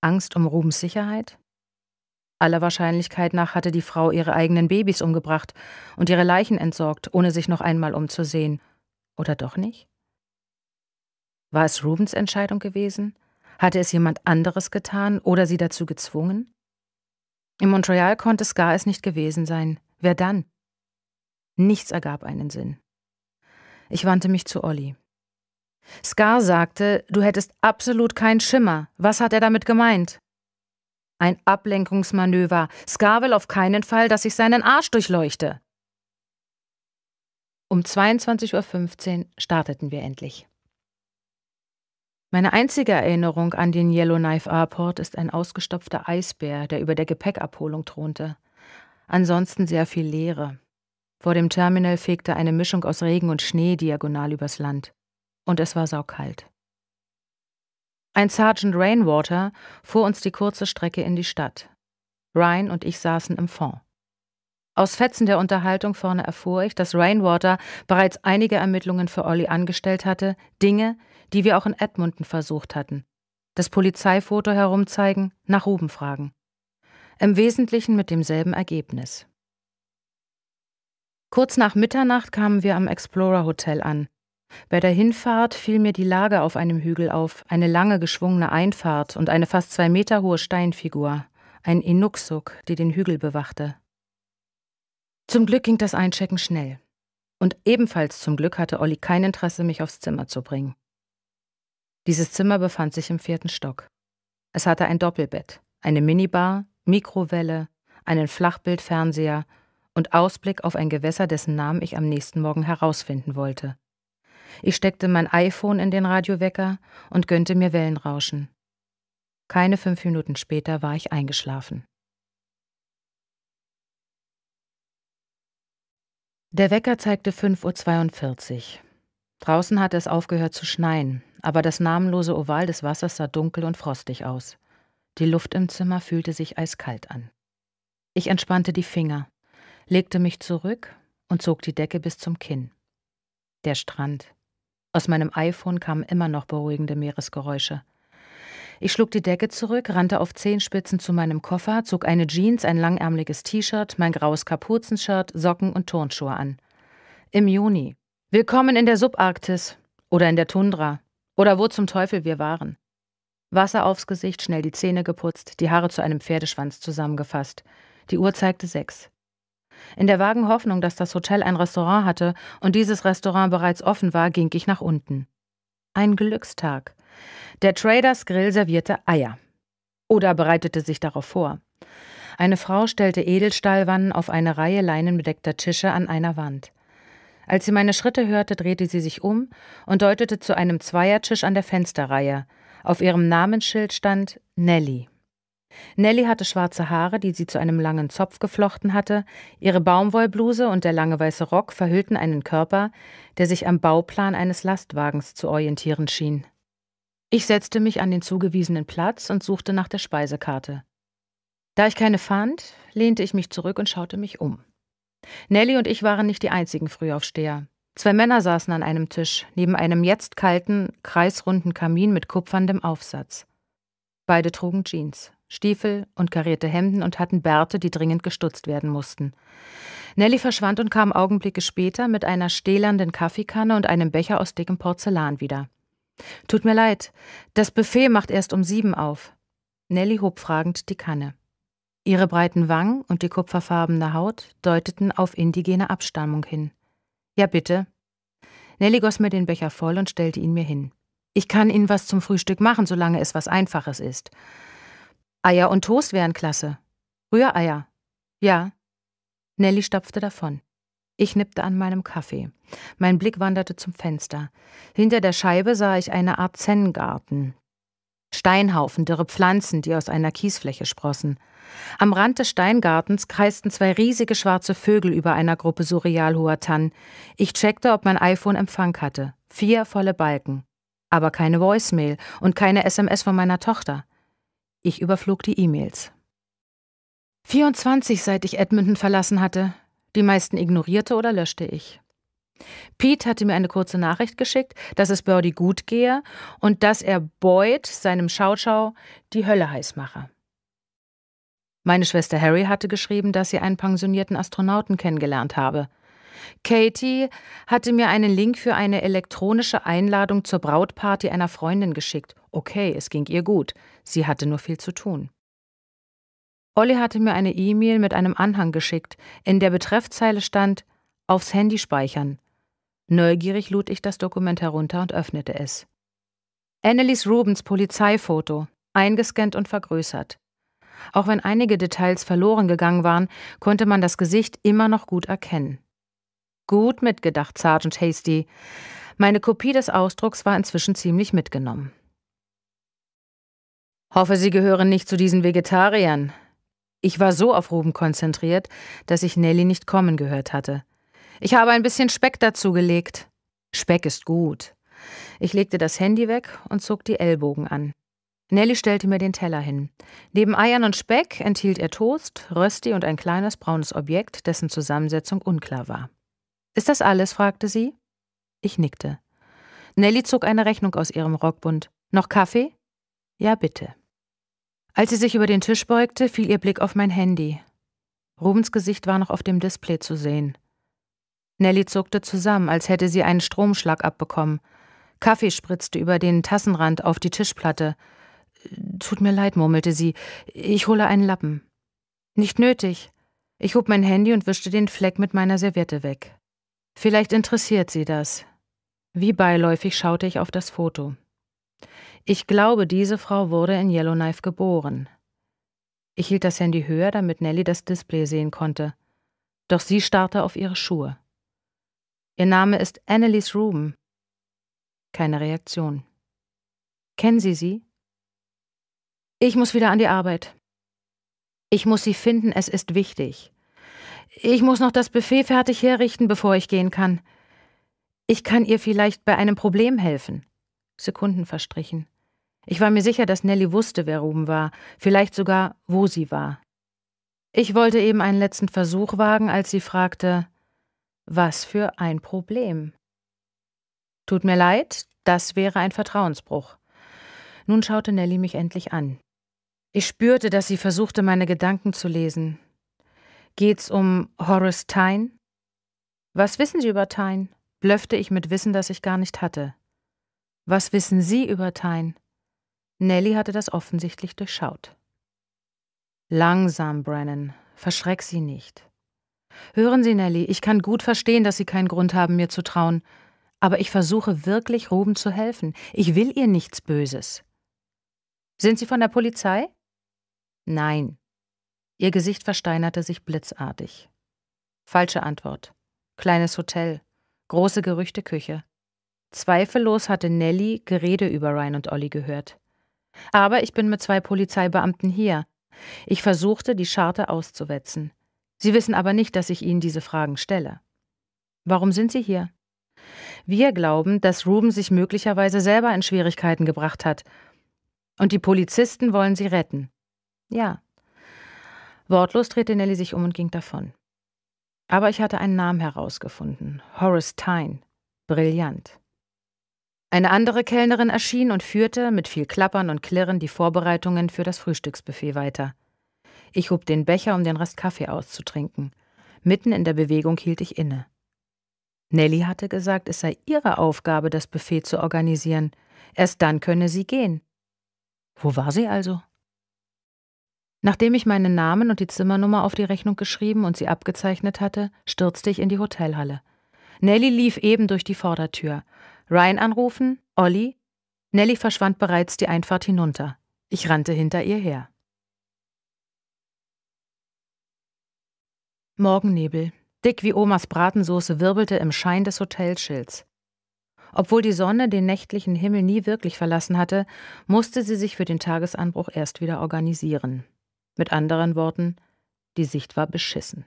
Angst um Rubens Sicherheit? Aller Wahrscheinlichkeit nach hatte die Frau ihre eigenen Babys umgebracht und ihre Leichen entsorgt, ohne sich noch einmal umzusehen. Oder doch nicht? War es Rubens Entscheidung gewesen? Hatte es jemand anderes getan oder sie dazu gezwungen? In Montreal konnte Scar es nicht gewesen sein. Wer dann? Nichts ergab einen Sinn. Ich wandte mich zu Olli. Scar sagte, du hättest absolut keinen Schimmer. Was hat er damit gemeint? Ein Ablenkungsmanöver. Scar will auf keinen Fall, dass ich seinen Arsch durchleuchte. Um 22.15 Uhr starteten wir endlich. Meine einzige Erinnerung an den Yellowknife Airport ist ein ausgestopfter Eisbär, der über der Gepäckabholung thronte. Ansonsten sehr viel Leere. Vor dem Terminal fegte eine Mischung aus Regen und Schnee diagonal übers Land. Und es war saukalt. Ein Sergeant Rainwater fuhr uns die kurze Strecke in die Stadt. Ryan und ich saßen im Fond. Aus Fetzen der Unterhaltung vorne erfuhr ich, dass Rainwater bereits einige Ermittlungen für Olli angestellt hatte, Dinge, die wir auch in Edmonton versucht hatten. Das Polizeifoto herumzeigen, nach Ruben fragen. Im Wesentlichen mit demselben Ergebnis. Kurz nach Mitternacht kamen wir am Explorer Hotel an. Bei der Hinfahrt fiel mir die Lage auf einem Hügel auf, eine lange geschwungene Einfahrt und eine fast zwei Meter hohe Steinfigur, ein Inuksuk, die den Hügel bewachte. Zum Glück ging das Einchecken schnell. Und ebenfalls zum Glück hatte Olli kein Interesse, mich aufs Zimmer zu bringen. Dieses Zimmer befand sich im vierten Stock. Es hatte ein Doppelbett, eine Minibar, Mikrowelle, einen Flachbildfernseher und Ausblick auf ein Gewässer, dessen Namen ich am nächsten Morgen herausfinden wollte. Ich steckte mein iPhone in den Radiowecker und gönnte mir Wellenrauschen. Keine fünf Minuten später war ich eingeschlafen. Der Wecker zeigte 5.42 Uhr. Draußen hatte es aufgehört zu schneien, aber das namenlose Oval des Wassers sah dunkel und frostig aus. Die Luft im Zimmer fühlte sich eiskalt an. Ich entspannte die Finger legte mich zurück und zog die Decke bis zum Kinn. Der Strand. Aus meinem iPhone kamen immer noch beruhigende Meeresgeräusche. Ich schlug die Decke zurück, rannte auf Zehenspitzen zu meinem Koffer, zog eine Jeans, ein langärmliches T-Shirt, mein graues Kapuzenshirt, Socken und Turnschuhe an. Im Juni. Willkommen in der Subarktis. Oder in der Tundra. Oder wo zum Teufel wir waren. Wasser aufs Gesicht, schnell die Zähne geputzt, die Haare zu einem Pferdeschwanz zusammengefasst. Die Uhr zeigte sechs. In der vagen Hoffnung, dass das Hotel ein Restaurant hatte und dieses Restaurant bereits offen war, ging ich nach unten. Ein Glückstag. Der Traders Grill servierte Eier. Oder bereitete sich darauf vor. Eine Frau stellte Edelstahlwannen auf eine Reihe leinenbedeckter Tische an einer Wand. Als sie meine Schritte hörte, drehte sie sich um und deutete zu einem Zweiertisch an der Fensterreihe. Auf ihrem Namensschild stand Nelly. Nelly hatte schwarze Haare, die sie zu einem langen Zopf geflochten hatte, ihre Baumwollbluse und der lange weiße Rock verhüllten einen Körper, der sich am Bauplan eines Lastwagens zu orientieren schien. Ich setzte mich an den zugewiesenen Platz und suchte nach der Speisekarte. Da ich keine fand, lehnte ich mich zurück und schaute mich um. Nelly und ich waren nicht die einzigen Frühaufsteher. Zwei Männer saßen an einem Tisch, neben einem jetzt kalten, kreisrunden Kamin mit kupferndem Aufsatz. Beide trugen Jeans. Stiefel und karierte Hemden und hatten Bärte, die dringend gestutzt werden mussten. Nelly verschwand und kam Augenblicke später mit einer stählernden Kaffeekanne und einem Becher aus dickem Porzellan wieder. Tut mir leid, das Buffet macht erst um sieben auf. Nelly hob fragend die Kanne. Ihre breiten Wangen und die kupferfarbene Haut deuteten auf indigene Abstammung hin. Ja, bitte. Nelly goss mir den Becher voll und stellte ihn mir hin. Ich kann Ihnen was zum Frühstück machen, solange es was Einfaches ist. Eier und Toast wären klasse. Rühreier. Ja. Nelly stapfte davon. Ich nippte an meinem Kaffee. Mein Blick wanderte zum Fenster. Hinter der Scheibe sah ich eine Art Zen-Garten. Steinhaufen, dürre Pflanzen, die aus einer Kiesfläche sprossen. Am Rand des Steingartens kreisten zwei riesige schwarze Vögel über einer Gruppe surreal hoher Tannen. Ich checkte, ob mein iPhone Empfang hatte. Vier volle Balken. Aber keine Voicemail und keine SMS von meiner Tochter. Ich überflog die E-Mails. 24, seit ich Edmonton verlassen hatte. Die meisten ignorierte oder löschte ich. Pete hatte mir eine kurze Nachricht geschickt, dass es Birdie gut gehe und dass er Boyd, seinem Schauschau, die Hölle heiß mache. Meine Schwester Harry hatte geschrieben, dass sie einen pensionierten Astronauten kennengelernt habe – Katie hatte mir einen Link für eine elektronische Einladung zur Brautparty einer Freundin geschickt. Okay, es ging ihr gut. Sie hatte nur viel zu tun. Olli hatte mir eine E-Mail mit einem Anhang geschickt, in der Betreffzeile stand Aufs Handy speichern. Neugierig lud ich das Dokument herunter und öffnete es. Annelies Rubens Polizeifoto, eingescannt und vergrößert. Auch wenn einige Details verloren gegangen waren, konnte man das Gesicht immer noch gut erkennen. Gut mitgedacht, Sergeant Hasty. Meine Kopie des Ausdrucks war inzwischen ziemlich mitgenommen. Hoffe, Sie gehören nicht zu diesen Vegetariern. Ich war so auf Ruben konzentriert, dass ich Nelly nicht kommen gehört hatte. Ich habe ein bisschen Speck dazugelegt. Speck ist gut. Ich legte das Handy weg und zog die Ellbogen an. Nelly stellte mir den Teller hin. Neben Eiern und Speck enthielt er Toast, Rösti und ein kleines braunes Objekt, dessen Zusammensetzung unklar war. Ist das alles? fragte sie. Ich nickte. Nelly zog eine Rechnung aus ihrem Rockbund. Noch Kaffee? Ja, bitte. Als sie sich über den Tisch beugte, fiel ihr Blick auf mein Handy. Rubens Gesicht war noch auf dem Display zu sehen. Nelly zuckte zusammen, als hätte sie einen Stromschlag abbekommen. Kaffee spritzte über den Tassenrand auf die Tischplatte. Tut mir leid, murmelte sie. Ich hole einen Lappen. Nicht nötig. Ich hob mein Handy und wischte den Fleck mit meiner Serviette weg. Vielleicht interessiert Sie das. Wie beiläufig schaute ich auf das Foto. Ich glaube, diese Frau wurde in Yellowknife geboren. Ich hielt das Handy höher, damit Nelly das Display sehen konnte. Doch sie starrte auf ihre Schuhe. Ihr Name ist Annelies Ruben. Keine Reaktion. Kennen Sie sie? Ich muss wieder an die Arbeit. Ich muss sie finden, es ist wichtig. Ich muss noch das Buffet fertig herrichten, bevor ich gehen kann. Ich kann ihr vielleicht bei einem Problem helfen. Sekunden verstrichen. Ich war mir sicher, dass Nelly wusste, wer Ruben war, vielleicht sogar, wo sie war. Ich wollte eben einen letzten Versuch wagen, als sie fragte, was für ein Problem? Tut mir leid, das wäre ein Vertrauensbruch. Nun schaute Nelly mich endlich an. Ich spürte, dass sie versuchte, meine Gedanken zu lesen. Geht's um Horace Tyne? Was wissen Sie über Tyne? blöffte ich mit Wissen, das ich gar nicht hatte. Was wissen Sie über Tyne? Nelly hatte das offensichtlich durchschaut. Langsam, Brennan, verschreck sie nicht. Hören Sie, Nelly, ich kann gut verstehen, dass Sie keinen Grund haben, mir zu trauen, aber ich versuche wirklich, Ruben zu helfen. Ich will ihr nichts Böses. Sind Sie von der Polizei? Nein. Ihr Gesicht versteinerte sich blitzartig. Falsche Antwort. Kleines Hotel. Große gerüchte Küche. Zweifellos hatte Nelly Gerede über Ryan und Olli gehört. Aber ich bin mit zwei Polizeibeamten hier. Ich versuchte, die Scharte auszuwetzen. Sie wissen aber nicht, dass ich Ihnen diese Fragen stelle. Warum sind Sie hier? Wir glauben, dass Ruben sich möglicherweise selber in Schwierigkeiten gebracht hat. Und die Polizisten wollen Sie retten. Ja, Wortlos drehte Nelly sich um und ging davon. Aber ich hatte einen Namen herausgefunden: Horace Tyne. Brillant. Eine andere Kellnerin erschien und führte, mit viel Klappern und Klirren, die Vorbereitungen für das Frühstücksbuffet weiter. Ich hob den Becher, um den Rest Kaffee auszutrinken. Mitten in der Bewegung hielt ich inne. Nelly hatte gesagt, es sei ihre Aufgabe, das Buffet zu organisieren. Erst dann könne sie gehen. Wo war sie also? Nachdem ich meinen Namen und die Zimmernummer auf die Rechnung geschrieben und sie abgezeichnet hatte, stürzte ich in die Hotelhalle. Nelly lief eben durch die Vordertür. Ryan anrufen, Olli. Nelly verschwand bereits die Einfahrt hinunter. Ich rannte hinter ihr her. Morgennebel. Dick wie Omas Bratensoße wirbelte im Schein des Hotelschilds. Obwohl die Sonne den nächtlichen Himmel nie wirklich verlassen hatte, musste sie sich für den Tagesanbruch erst wieder organisieren. Mit anderen Worten, die Sicht war beschissen.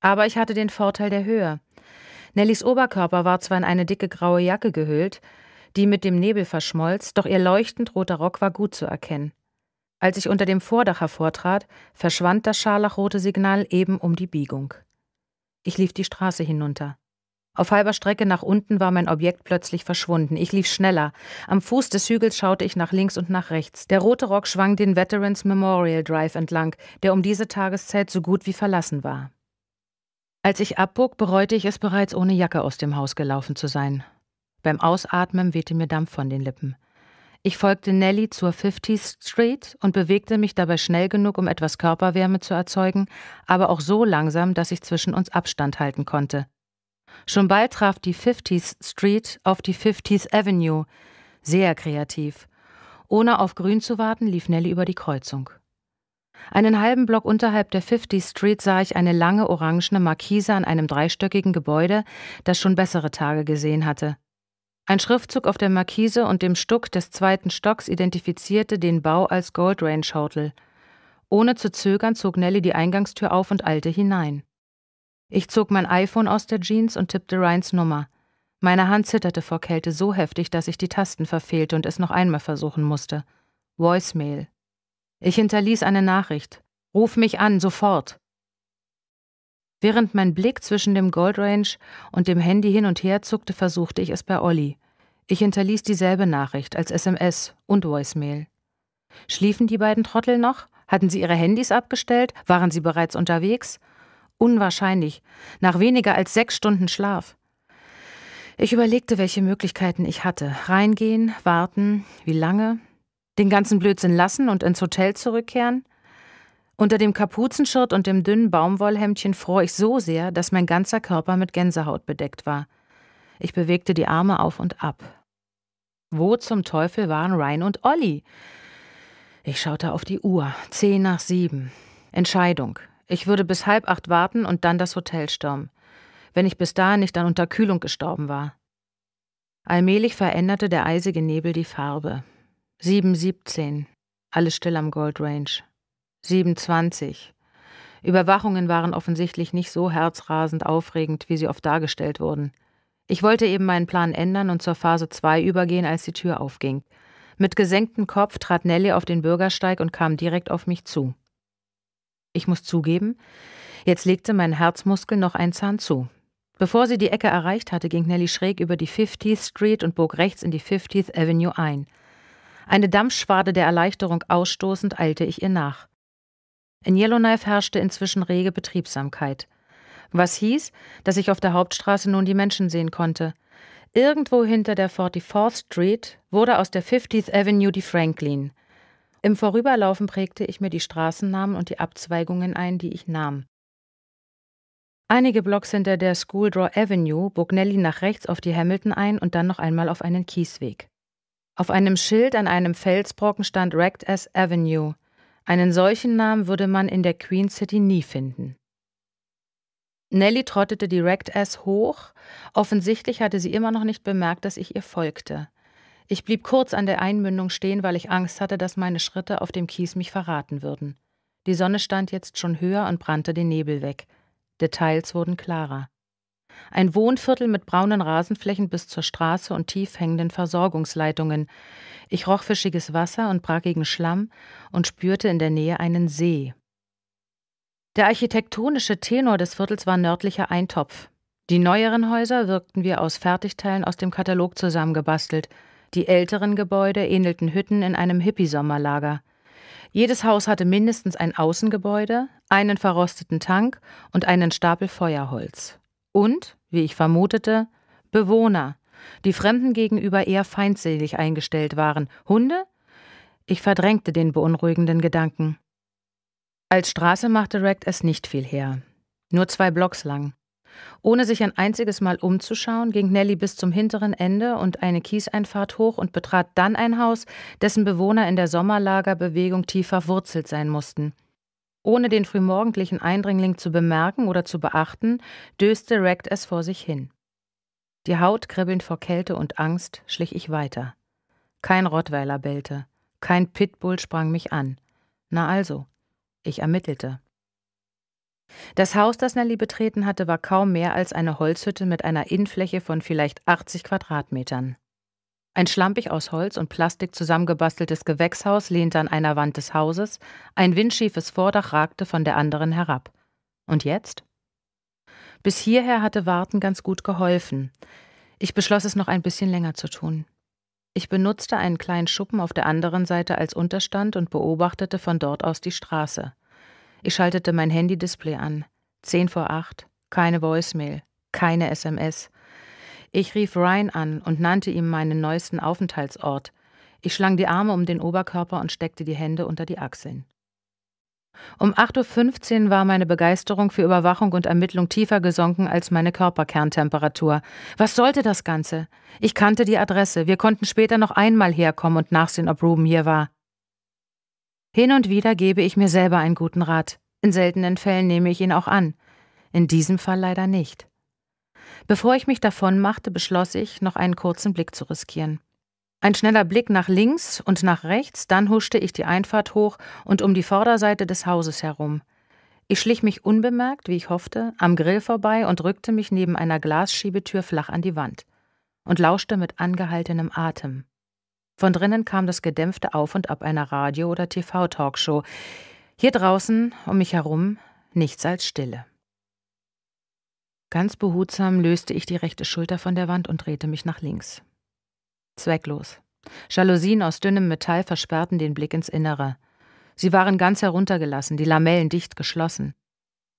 Aber ich hatte den Vorteil der Höhe. Nellys Oberkörper war zwar in eine dicke graue Jacke gehüllt, die mit dem Nebel verschmolz, doch ihr leuchtend roter Rock war gut zu erkennen. Als ich unter dem Vordach hervortrat, verschwand das scharlachrote Signal eben um die Biegung. Ich lief die Straße hinunter. Auf halber Strecke nach unten war mein Objekt plötzlich verschwunden. Ich lief schneller. Am Fuß des Hügels schaute ich nach links und nach rechts. Der rote Rock schwang den Veterans Memorial Drive entlang, der um diese Tageszeit so gut wie verlassen war. Als ich abbog, bereute ich es bereits, ohne Jacke aus dem Haus gelaufen zu sein. Beim Ausatmen wehte mir Dampf von den Lippen. Ich folgte Nelly zur 50th Street und bewegte mich dabei schnell genug, um etwas Körperwärme zu erzeugen, aber auch so langsam, dass ich zwischen uns Abstand halten konnte. Schon bald traf die 50th Street auf die 50th Avenue. Sehr kreativ. Ohne auf Grün zu warten, lief Nelly über die Kreuzung. Einen halben Block unterhalb der 50th Street sah ich eine lange orangene Markise an einem dreistöckigen Gebäude, das schon bessere Tage gesehen hatte. Ein Schriftzug auf der Markise und dem Stuck des zweiten Stocks identifizierte den Bau als Gold Range Hotel. Ohne zu zögern zog Nelly die Eingangstür auf und eilte hinein. Ich zog mein iPhone aus der Jeans und tippte Ryans Nummer. Meine Hand zitterte vor Kälte so heftig, dass ich die Tasten verfehlte und es noch einmal versuchen musste. Voicemail. Ich hinterließ eine Nachricht. Ruf mich an, sofort. Während mein Blick zwischen dem Goldrange und dem Handy hin und her zuckte, versuchte ich es bei Olli. Ich hinterließ dieselbe Nachricht als SMS und Voicemail. Schliefen die beiden Trottel noch? Hatten sie ihre Handys abgestellt? Waren sie bereits unterwegs? Unwahrscheinlich, nach weniger als sechs Stunden Schlaf. Ich überlegte, welche Möglichkeiten ich hatte. Reingehen, warten, wie lange, den ganzen Blödsinn lassen und ins Hotel zurückkehren. Unter dem Kapuzenshirt und dem dünnen Baumwollhemdchen fror ich so sehr, dass mein ganzer Körper mit Gänsehaut bedeckt war. Ich bewegte die Arme auf und ab. Wo zum Teufel waren Ryan und Olli? Ich schaute auf die Uhr. Zehn nach sieben. Entscheidung. Ich würde bis halb acht warten und dann das Hotel stürmen, wenn ich bis dahin nicht an Unterkühlung gestorben war. Allmählich veränderte der eisige Nebel die Farbe. 7.17. Alles still am Gold Range. 7.20. Überwachungen waren offensichtlich nicht so herzrasend aufregend, wie sie oft dargestellt wurden. Ich wollte eben meinen Plan ändern und zur Phase 2 übergehen, als die Tür aufging. Mit gesenktem Kopf trat Nelly auf den Bürgersteig und kam direkt auf mich zu. Ich muss zugeben, jetzt legte mein Herzmuskel noch einen Zahn zu. Bevor sie die Ecke erreicht hatte, ging Nelly schräg über die 50th Street und bog rechts in die 50th Avenue ein. Eine Dampfschwade der Erleichterung ausstoßend eilte ich ihr nach. In Yellowknife herrschte inzwischen rege Betriebsamkeit. Was hieß, dass ich auf der Hauptstraße nun die Menschen sehen konnte. Irgendwo hinter der 44th Street wurde aus der 50th Avenue die Franklin – im Vorüberlaufen prägte ich mir die Straßennamen und die Abzweigungen ein, die ich nahm. Einige Blocks hinter der Schooldraw Avenue bog Nellie nach rechts auf die Hamilton ein und dann noch einmal auf einen Kiesweg. Auf einem Schild an einem Felsbrocken stand Wrecked as Avenue. Einen solchen Namen würde man in der Queen City nie finden. Nellie trottete die Wrecked Ass hoch. Offensichtlich hatte sie immer noch nicht bemerkt, dass ich ihr folgte. Ich blieb kurz an der Einmündung stehen, weil ich Angst hatte, dass meine Schritte auf dem Kies mich verraten würden. Die Sonne stand jetzt schon höher und brannte den Nebel weg. Details wurden klarer. Ein Wohnviertel mit braunen Rasenflächen bis zur Straße und tief hängenden Versorgungsleitungen. Ich roch fischiges Wasser und brackigen Schlamm und spürte in der Nähe einen See. Der architektonische Tenor des Viertels war nördlicher Eintopf. Die neueren Häuser wirkten wie aus Fertigteilen aus dem Katalog zusammengebastelt – die älteren Gebäude ähnelten Hütten in einem Hippie-Sommerlager. Jedes Haus hatte mindestens ein Außengebäude, einen verrosteten Tank und einen Stapel Feuerholz. Und, wie ich vermutete, Bewohner, die Fremden gegenüber eher feindselig eingestellt waren. Hunde? Ich verdrängte den beunruhigenden Gedanken. Als Straße machte Rekt es nicht viel her. Nur zwei Blocks lang. Ohne sich ein einziges Mal umzuschauen, ging Nelly bis zum hinteren Ende und eine Kieseinfahrt hoch und betrat dann ein Haus, dessen Bewohner in der Sommerlagerbewegung tief verwurzelt sein mussten. Ohne den frühmorgendlichen Eindringling zu bemerken oder zu beachten, döste Rekt es vor sich hin. Die Haut kribbelnd vor Kälte und Angst schlich ich weiter. Kein Rottweiler bellte, kein Pitbull sprang mich an. Na also, ich ermittelte. Das Haus, das Nelly betreten hatte, war kaum mehr als eine Holzhütte mit einer Innenfläche von vielleicht 80 Quadratmetern. Ein schlampig aus Holz und Plastik zusammengebasteltes Gewächshaus lehnte an einer Wand des Hauses, ein windschiefes Vordach ragte von der anderen herab. Und jetzt? Bis hierher hatte Warten ganz gut geholfen. Ich beschloss es noch ein bisschen länger zu tun. Ich benutzte einen kleinen Schuppen auf der anderen Seite als Unterstand und beobachtete von dort aus die Straße. Ich schaltete mein Handy-Display an. Zehn vor acht. Keine Voicemail. Keine SMS. Ich rief Ryan an und nannte ihm meinen neuesten Aufenthaltsort. Ich schlang die Arme um den Oberkörper und steckte die Hände unter die Achseln. Um 8.15 Uhr war meine Begeisterung für Überwachung und Ermittlung tiefer gesunken als meine Körperkerntemperatur. Was sollte das Ganze? Ich kannte die Adresse. Wir konnten später noch einmal herkommen und nachsehen, ob Ruben hier war. Hin und wieder gebe ich mir selber einen guten Rat. In seltenen Fällen nehme ich ihn auch an. In diesem Fall leider nicht. Bevor ich mich davon machte, beschloss ich, noch einen kurzen Blick zu riskieren. Ein schneller Blick nach links und nach rechts, dann huschte ich die Einfahrt hoch und um die Vorderseite des Hauses herum. Ich schlich mich unbemerkt, wie ich hoffte, am Grill vorbei und rückte mich neben einer Glasschiebetür flach an die Wand und lauschte mit angehaltenem Atem. Von drinnen kam das gedämpfte Auf und Ab einer Radio- oder TV-Talkshow. Hier draußen, um mich herum, nichts als Stille. Ganz behutsam löste ich die rechte Schulter von der Wand und drehte mich nach links. Zwecklos. Jalousien aus dünnem Metall versperrten den Blick ins Innere. Sie waren ganz heruntergelassen, die Lamellen dicht geschlossen.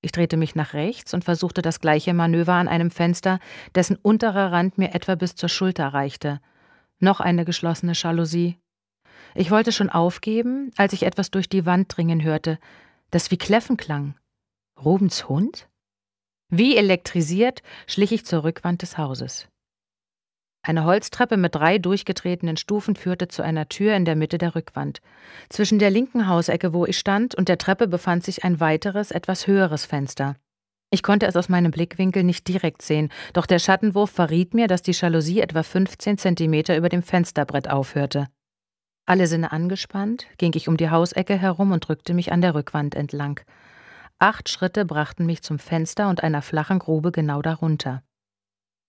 Ich drehte mich nach rechts und versuchte das gleiche Manöver an einem Fenster, dessen unterer Rand mir etwa bis zur Schulter reichte – noch eine geschlossene Jalousie. Ich wollte schon aufgeben, als ich etwas durch die Wand dringen hörte, das wie Kläffen klang. Rubens Hund? Wie elektrisiert schlich ich zur Rückwand des Hauses. Eine Holztreppe mit drei durchgetretenen Stufen führte zu einer Tür in der Mitte der Rückwand. Zwischen der linken Hausecke, wo ich stand, und der Treppe befand sich ein weiteres, etwas höheres Fenster. Ich konnte es aus meinem Blickwinkel nicht direkt sehen, doch der Schattenwurf verriet mir, dass die Jalousie etwa 15 Zentimeter über dem Fensterbrett aufhörte. Alle Sinne angespannt, ging ich um die Hausecke herum und drückte mich an der Rückwand entlang. Acht Schritte brachten mich zum Fenster und einer flachen Grube genau darunter.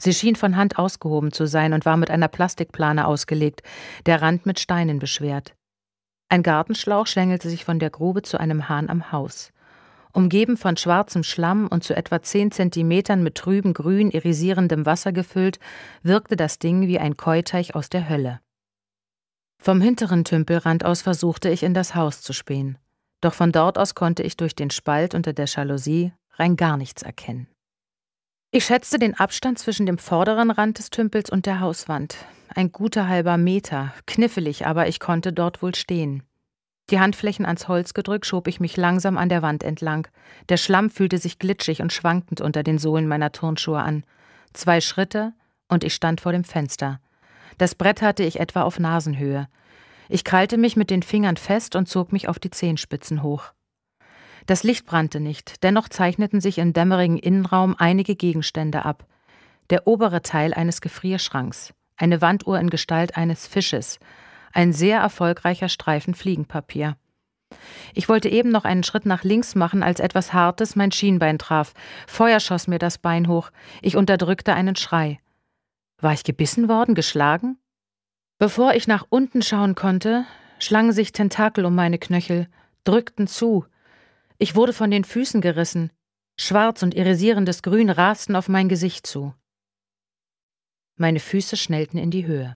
Sie schien von Hand ausgehoben zu sein und war mit einer Plastikplane ausgelegt, der Rand mit Steinen beschwert. Ein Gartenschlauch schlängelte sich von der Grube zu einem Hahn am Haus umgeben von schwarzem Schlamm und zu etwa zehn Zentimetern mit trüben Grün irisierendem Wasser gefüllt, wirkte das Ding wie ein Keuteich aus der Hölle. Vom hinteren Tümpelrand aus versuchte ich in das Haus zu spähen, doch von dort aus konnte ich durch den Spalt unter der Jalousie rein gar nichts erkennen. Ich schätzte den Abstand zwischen dem vorderen Rand des Tümpels und der Hauswand. Ein guter halber Meter, kniffelig, aber ich konnte dort wohl stehen. Die Handflächen ans Holz gedrückt, schob ich mich langsam an der Wand entlang. Der Schlamm fühlte sich glitschig und schwankend unter den Sohlen meiner Turnschuhe an. Zwei Schritte und ich stand vor dem Fenster. Das Brett hatte ich etwa auf Nasenhöhe. Ich krallte mich mit den Fingern fest und zog mich auf die Zehenspitzen hoch. Das Licht brannte nicht, dennoch zeichneten sich im dämmerigen Innenraum einige Gegenstände ab. Der obere Teil eines Gefrierschranks, eine Wanduhr in Gestalt eines Fisches, ein sehr erfolgreicher Streifen Fliegenpapier. Ich wollte eben noch einen Schritt nach links machen, als etwas Hartes mein Schienbein traf. Feuer schoss mir das Bein hoch. Ich unterdrückte einen Schrei. War ich gebissen worden, geschlagen? Bevor ich nach unten schauen konnte, schlangen sich Tentakel um meine Knöchel, drückten zu. Ich wurde von den Füßen gerissen. Schwarz und irisierendes Grün rasten auf mein Gesicht zu. Meine Füße schnellten in die Höhe.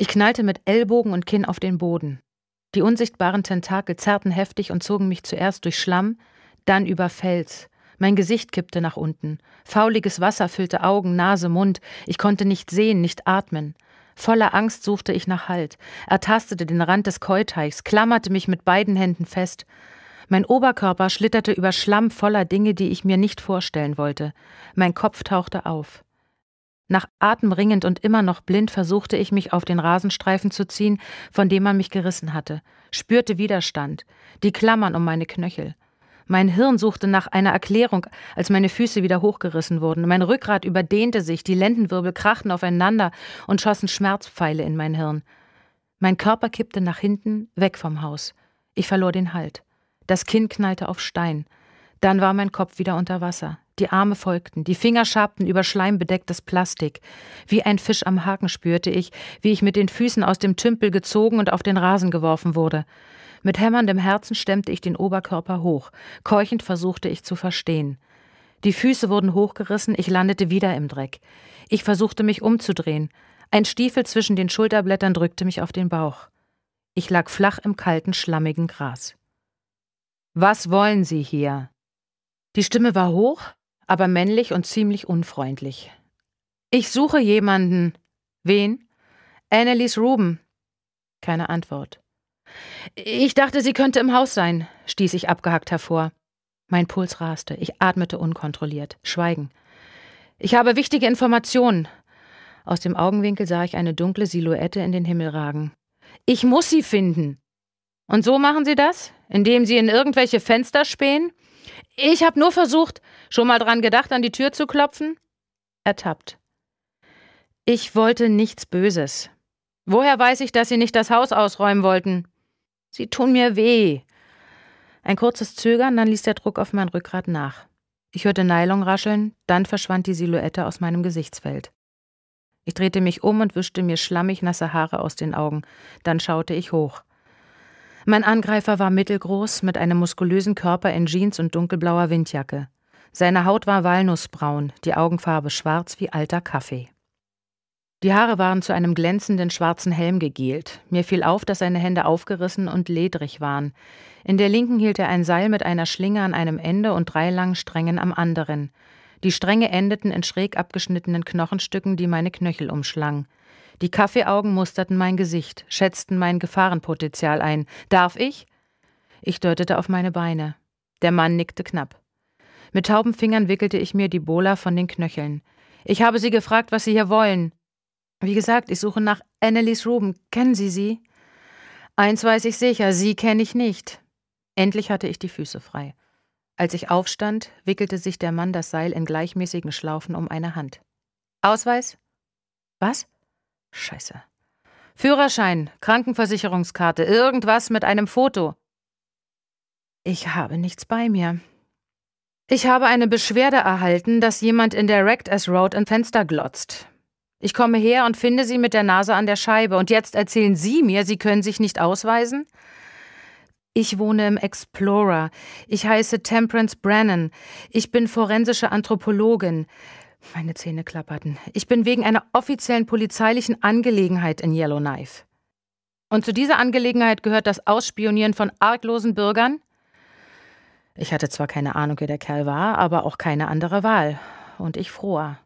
Ich knallte mit Ellbogen und Kinn auf den Boden. Die unsichtbaren Tentakel zerrten heftig und zogen mich zuerst durch Schlamm, dann über Fels. Mein Gesicht kippte nach unten. Fauliges Wasser füllte Augen, Nase, Mund. Ich konnte nicht sehen, nicht atmen. Voller Angst suchte ich nach Halt, ertastete den Rand des Keuteichs, klammerte mich mit beiden Händen fest. Mein Oberkörper schlitterte über Schlamm voller Dinge, die ich mir nicht vorstellen wollte. Mein Kopf tauchte auf. Nach Atem ringend und immer noch blind versuchte ich mich auf den Rasenstreifen zu ziehen, von dem man mich gerissen hatte, spürte Widerstand, die Klammern um meine Knöchel. Mein Hirn suchte nach einer Erklärung, als meine Füße wieder hochgerissen wurden. Mein Rückgrat überdehnte sich, die Lendenwirbel krachten aufeinander und schossen Schmerzpfeile in mein Hirn. Mein Körper kippte nach hinten, weg vom Haus. Ich verlor den Halt. Das Kinn knallte auf Stein. Dann war mein Kopf wieder unter Wasser die Arme folgten, die Finger schabten über schleimbedecktes Plastik. Wie ein Fisch am Haken spürte ich, wie ich mit den Füßen aus dem Tümpel gezogen und auf den Rasen geworfen wurde. Mit hämmerndem Herzen stemmte ich den Oberkörper hoch, keuchend versuchte ich zu verstehen. Die Füße wurden hochgerissen, ich landete wieder im Dreck. Ich versuchte mich umzudrehen. Ein Stiefel zwischen den Schulterblättern drückte mich auf den Bauch. Ich lag flach im kalten, schlammigen Gras. Was wollen Sie hier? Die Stimme war hoch, aber männlich und ziemlich unfreundlich. Ich suche jemanden. Wen? Annelies Ruben. Keine Antwort. Ich dachte, sie könnte im Haus sein, stieß ich abgehackt hervor. Mein Puls raste, ich atmete unkontrolliert. Schweigen. Ich habe wichtige Informationen. Aus dem Augenwinkel sah ich eine dunkle Silhouette in den Himmel ragen. Ich muss sie finden. Und so machen Sie das? Indem Sie in irgendwelche Fenster spähen? Ich habe nur versucht, schon mal dran gedacht, an die Tür zu klopfen? Ertappt. Ich wollte nichts Böses. Woher weiß ich, dass Sie nicht das Haus ausräumen wollten? Sie tun mir weh. Ein kurzes Zögern, dann ließ der Druck auf mein Rückgrat nach. Ich hörte Nylon rascheln, dann verschwand die Silhouette aus meinem Gesichtsfeld. Ich drehte mich um und wischte mir schlammig nasse Haare aus den Augen. Dann schaute ich hoch. Mein Angreifer war mittelgroß, mit einem muskulösen Körper in Jeans und dunkelblauer Windjacke. Seine Haut war walnussbraun, die Augenfarbe schwarz wie alter Kaffee. Die Haare waren zu einem glänzenden schwarzen Helm gegielt. Mir fiel auf, dass seine Hände aufgerissen und ledrig waren. In der linken hielt er ein Seil mit einer Schlinge an einem Ende und drei langen Strängen am anderen. Die Stränge endeten in schräg abgeschnittenen Knochenstücken, die meine Knöchel umschlangen. Die Kaffeeaugen musterten mein Gesicht, schätzten mein Gefahrenpotenzial ein. Darf ich? Ich deutete auf meine Beine. Der Mann nickte knapp. Mit tauben Fingern wickelte ich mir die Bola von den Knöcheln. Ich habe Sie gefragt, was Sie hier wollen. Wie gesagt, ich suche nach Annelies Ruben. Kennen Sie sie? Eins weiß ich sicher, sie kenne ich nicht. Endlich hatte ich die Füße frei. Als ich aufstand, wickelte sich der Mann das Seil in gleichmäßigen Schlaufen um eine Hand. Ausweis? Was? Scheiße. Führerschein, Krankenversicherungskarte, irgendwas mit einem Foto. Ich habe nichts bei mir. Ich habe eine Beschwerde erhalten, dass jemand in der Wrecked as Road ein Fenster glotzt. Ich komme her und finde sie mit der Nase an der Scheibe. Und jetzt erzählen Sie mir, Sie können sich nicht ausweisen? Ich wohne im Explorer. Ich heiße Temperance Brennan. Ich bin forensische Anthropologin. Meine Zähne klapperten. Ich bin wegen einer offiziellen polizeilichen Angelegenheit in Yellowknife. Und zu dieser Angelegenheit gehört das Ausspionieren von arglosen Bürgern? Ich hatte zwar keine Ahnung, wer der Kerl war, aber auch keine andere Wahl. Und ich fror.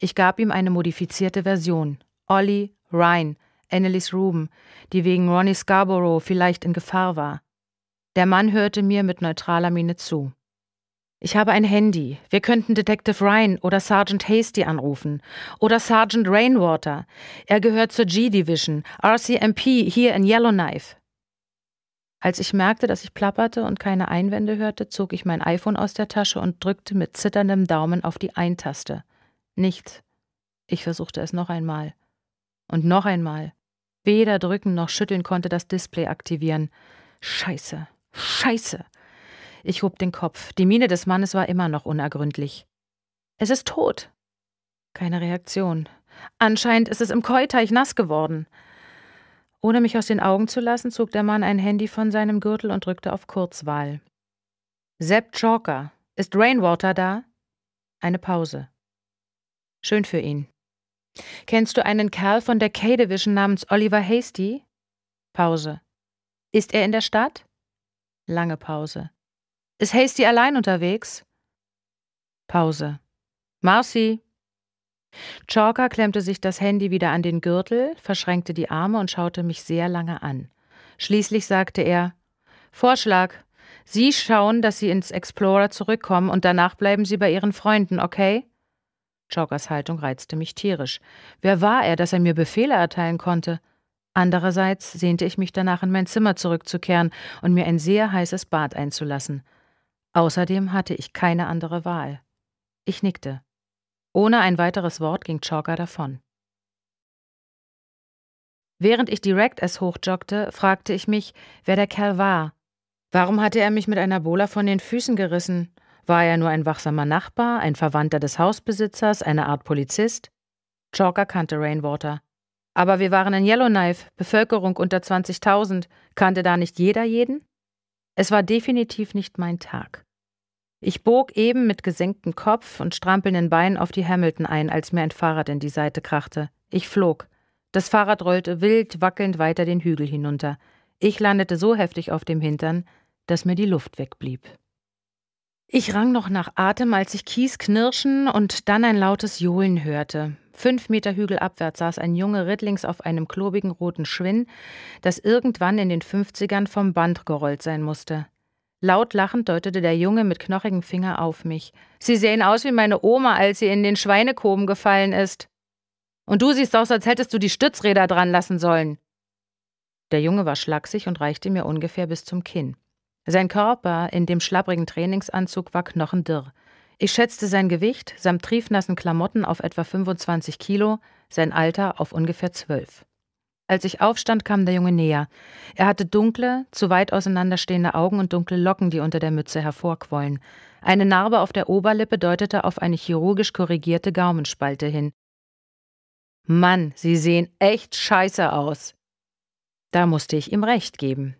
Ich gab ihm eine modifizierte Version. Olli, Ryan, Annelies Ruben, die wegen Ronnie Scarborough vielleicht in Gefahr war. Der Mann hörte mir mit neutraler Miene zu. Ich habe ein Handy. Wir könnten Detective Ryan oder Sergeant Hasty anrufen. Oder Sergeant Rainwater. Er gehört zur G-Division, RCMP hier in Yellowknife. Als ich merkte, dass ich plapperte und keine Einwände hörte, zog ich mein iPhone aus der Tasche und drückte mit zitterndem Daumen auf die Eintaste. Nichts. Ich versuchte es noch einmal. Und noch einmal. Weder drücken noch schütteln konnte das Display aktivieren. Scheiße. Scheiße. Ich hob den Kopf. Die Miene des Mannes war immer noch unergründlich. Es ist tot. Keine Reaktion. Anscheinend ist es im Keuteich nass geworden. Ohne mich aus den Augen zu lassen, zog der Mann ein Handy von seinem Gürtel und drückte auf Kurzwahl. Sepp Chalker, ist Rainwater da? Eine Pause. Schön für ihn. Kennst du einen Kerl von der K-Division namens Oliver Hasty? Pause. Ist er in der Stadt? Lange Pause. Ist Hasty allein unterwegs? Pause. Marcy! Chalker klemmte sich das Handy wieder an den Gürtel, verschränkte die Arme und schaute mich sehr lange an. Schließlich sagte er: Vorschlag. Sie schauen, dass Sie ins Explorer zurückkommen und danach bleiben Sie bei Ihren Freunden, okay? Chalkers Haltung reizte mich tierisch. Wer war er, dass er mir Befehle erteilen konnte? Andererseits sehnte ich mich danach, in mein Zimmer zurückzukehren und mir ein sehr heißes Bad einzulassen. Außerdem hatte ich keine andere Wahl. Ich nickte. Ohne ein weiteres Wort ging Chalker davon. Während ich direkt es hochjoggte, fragte ich mich, wer der Kerl war. Warum hatte er mich mit einer Bola von den Füßen gerissen? War er nur ein wachsamer Nachbar, ein Verwandter des Hausbesitzers, eine Art Polizist? Chalker kannte Rainwater. Aber wir waren in Yellowknife, Bevölkerung unter 20.000. Kannte da nicht jeder jeden? Es war definitiv nicht mein Tag. Ich bog eben mit gesenktem Kopf und strampelnden Beinen auf die Hamilton ein, als mir ein Fahrrad in die Seite krachte. Ich flog. Das Fahrrad rollte wild wackelnd weiter den Hügel hinunter. Ich landete so heftig auf dem Hintern, dass mir die Luft wegblieb. Ich rang noch nach Atem, als ich Kies knirschen und dann ein lautes Johlen hörte. Fünf Meter Hügel abwärts saß ein Junge Rittlings auf einem klobigen roten Schwinn, das irgendwann in den 50ern vom Band gerollt sein musste. Laut lachend deutete der Junge mit knochigem Finger auf mich. Sie sehen aus wie meine Oma, als sie in den Schweinekoben gefallen ist. Und du siehst aus, als hättest du die Stützräder dran lassen sollen. Der Junge war schlaksig und reichte mir ungefähr bis zum Kinn. Sein Körper in dem schlapprigen Trainingsanzug war knochendirr. Ich schätzte sein Gewicht samt triefnassen Klamotten auf etwa 25 Kilo, sein Alter auf ungefähr zwölf. Als ich aufstand, kam der Junge näher. Er hatte dunkle, zu weit auseinanderstehende Augen und dunkle Locken, die unter der Mütze hervorquollen. Eine Narbe auf der Oberlippe deutete auf eine chirurgisch korrigierte Gaumenspalte hin. Mann, Sie sehen echt scheiße aus. Da musste ich ihm recht geben.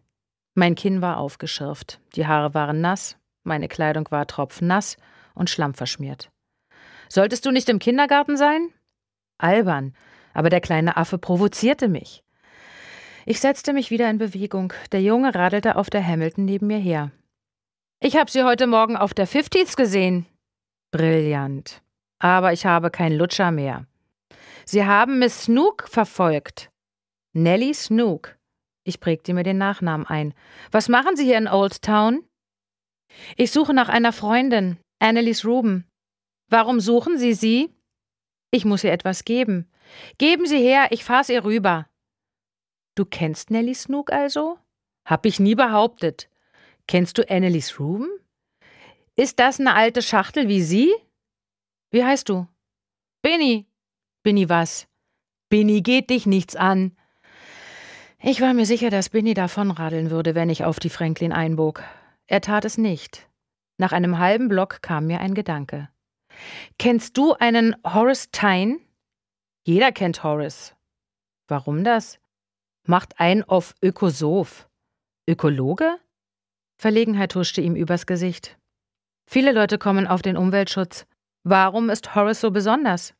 Mein Kinn war aufgeschürft, die Haare waren nass, meine Kleidung war tropfnass und Schlamm verschmiert. Solltest du nicht im Kindergarten sein? Albern, aber der kleine Affe provozierte mich. Ich setzte mich wieder in Bewegung. Der Junge radelte auf der Hamilton neben mir her. Ich habe sie heute Morgen auf der Fifties gesehen. Brillant. Aber ich habe keinen Lutscher mehr. Sie haben Miss Snook verfolgt. Nellie Snook. Ich prägte mir den Nachnamen ein. Was machen Sie hier in Old Town? Ich suche nach einer Freundin. Annelies Ruben. Warum suchen Sie sie? Ich muss ihr etwas geben. Geben Sie her, ich fahr's ihr rüber. Du kennst Nellie Snook also? Hab ich nie behauptet. Kennst du Annelies Ruben? Ist das eine alte Schachtel wie sie? Wie heißt du? Benny. Benny was? Benny geht dich nichts an. Ich war mir sicher, dass Benny davonradeln würde, wenn ich auf die Franklin einbog. Er tat es nicht. Nach einem halben Block kam mir ein Gedanke. Kennst du einen Horace Tyne? Jeder kennt Horace. Warum das? Macht ein auf Ökosoph. Ökologe? Verlegenheit huschte ihm übers Gesicht. Viele Leute kommen auf den Umweltschutz. Warum ist Horace so besonders?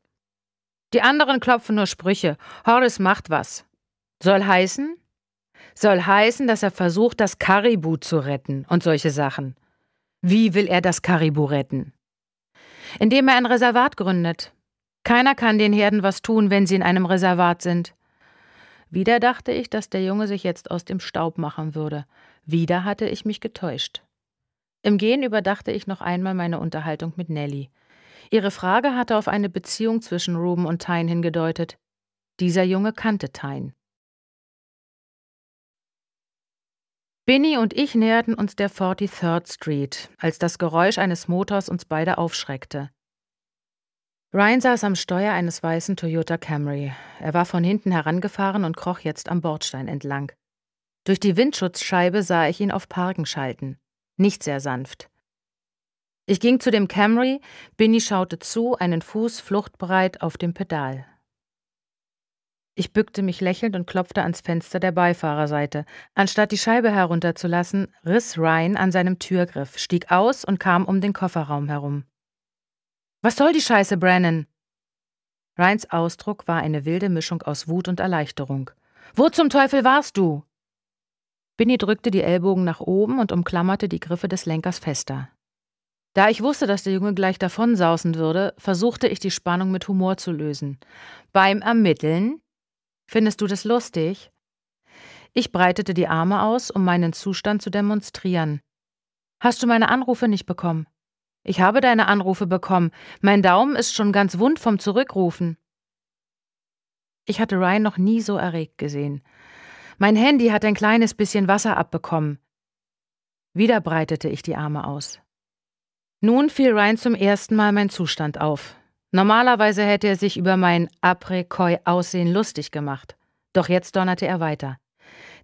Die anderen klopfen nur Sprüche. Horace macht was. Soll heißen? Soll heißen, dass er versucht, das Karibu zu retten und solche Sachen. Wie will er das Karibu retten? Indem er ein Reservat gründet. Keiner kann den Herden was tun, wenn sie in einem Reservat sind. Wieder dachte ich, dass der Junge sich jetzt aus dem Staub machen würde. Wieder hatte ich mich getäuscht. Im Gehen überdachte ich noch einmal meine Unterhaltung mit Nelly. Ihre Frage hatte auf eine Beziehung zwischen Ruben und Tyne hingedeutet. Dieser Junge kannte Tyne. Binny und ich näherten uns der 43rd Street, als das Geräusch eines Motors uns beide aufschreckte. Ryan saß am Steuer eines weißen Toyota Camry. Er war von hinten herangefahren und kroch jetzt am Bordstein entlang. Durch die Windschutzscheibe sah ich ihn auf Parken schalten. Nicht sehr sanft. Ich ging zu dem Camry, Binny schaute zu, einen Fuß fluchtbereit auf dem Pedal. Ich bückte mich lächelnd und klopfte ans Fenster der Beifahrerseite. Anstatt die Scheibe herunterzulassen, riss Ryan an seinem Türgriff, stieg aus und kam um den Kofferraum herum. Was soll die Scheiße, Brennan? Ryans Ausdruck war eine wilde Mischung aus Wut und Erleichterung. Wo zum Teufel warst du? Binny drückte die Ellbogen nach oben und umklammerte die Griffe des Lenkers fester. Da ich wusste, dass der Junge gleich davonsausen würde, versuchte ich die Spannung mit Humor zu lösen. Beim Ermitteln Findest du das lustig? Ich breitete die Arme aus, um meinen Zustand zu demonstrieren. Hast du meine Anrufe nicht bekommen? Ich habe deine Anrufe bekommen. Mein Daumen ist schon ganz wund vom Zurückrufen. Ich hatte Ryan noch nie so erregt gesehen. Mein Handy hat ein kleines bisschen Wasser abbekommen. Wieder breitete ich die Arme aus. Nun fiel Ryan zum ersten Mal mein Zustand auf. Normalerweise hätte er sich über mein Après-Koi-Aussehen lustig gemacht. Doch jetzt donnerte er weiter.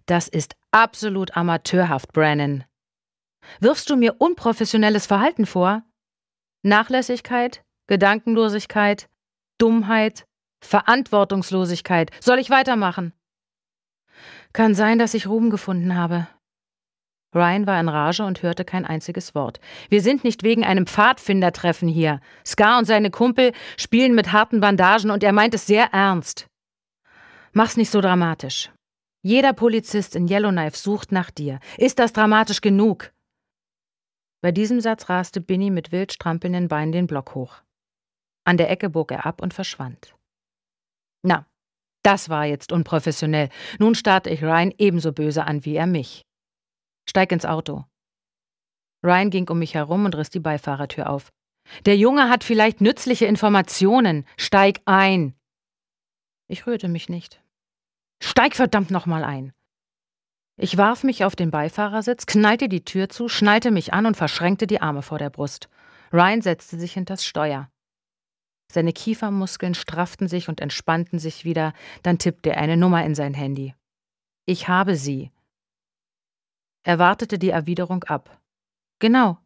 Das ist absolut amateurhaft, Brannon. Wirfst du mir unprofessionelles Verhalten vor? Nachlässigkeit, Gedankenlosigkeit, Dummheit, Verantwortungslosigkeit. Soll ich weitermachen? Kann sein, dass ich Ruhm gefunden habe, Ryan war in Rage und hörte kein einziges Wort. Wir sind nicht wegen einem Pfadfindertreffen hier. Scar und seine Kumpel spielen mit harten Bandagen und er meint es sehr ernst. Mach's nicht so dramatisch. Jeder Polizist in Yellowknife sucht nach dir. Ist das dramatisch genug? Bei diesem Satz raste Binny mit wild strampelnden Beinen den Block hoch. An der Ecke bog er ab und verschwand. Na, das war jetzt unprofessionell. Nun starrte ich Ryan ebenso böse an wie er mich. Steig ins Auto. Ryan ging um mich herum und riss die Beifahrertür auf. Der Junge hat vielleicht nützliche Informationen. Steig ein. Ich rührte mich nicht. Steig verdammt nochmal ein. Ich warf mich auf den Beifahrersitz, knallte die Tür zu, schnallte mich an und verschränkte die Arme vor der Brust. Ryan setzte sich hinters Steuer. Seine Kiefermuskeln strafften sich und entspannten sich wieder, dann tippte er eine Nummer in sein Handy. Ich habe sie. Er wartete die Erwiderung ab. Genau.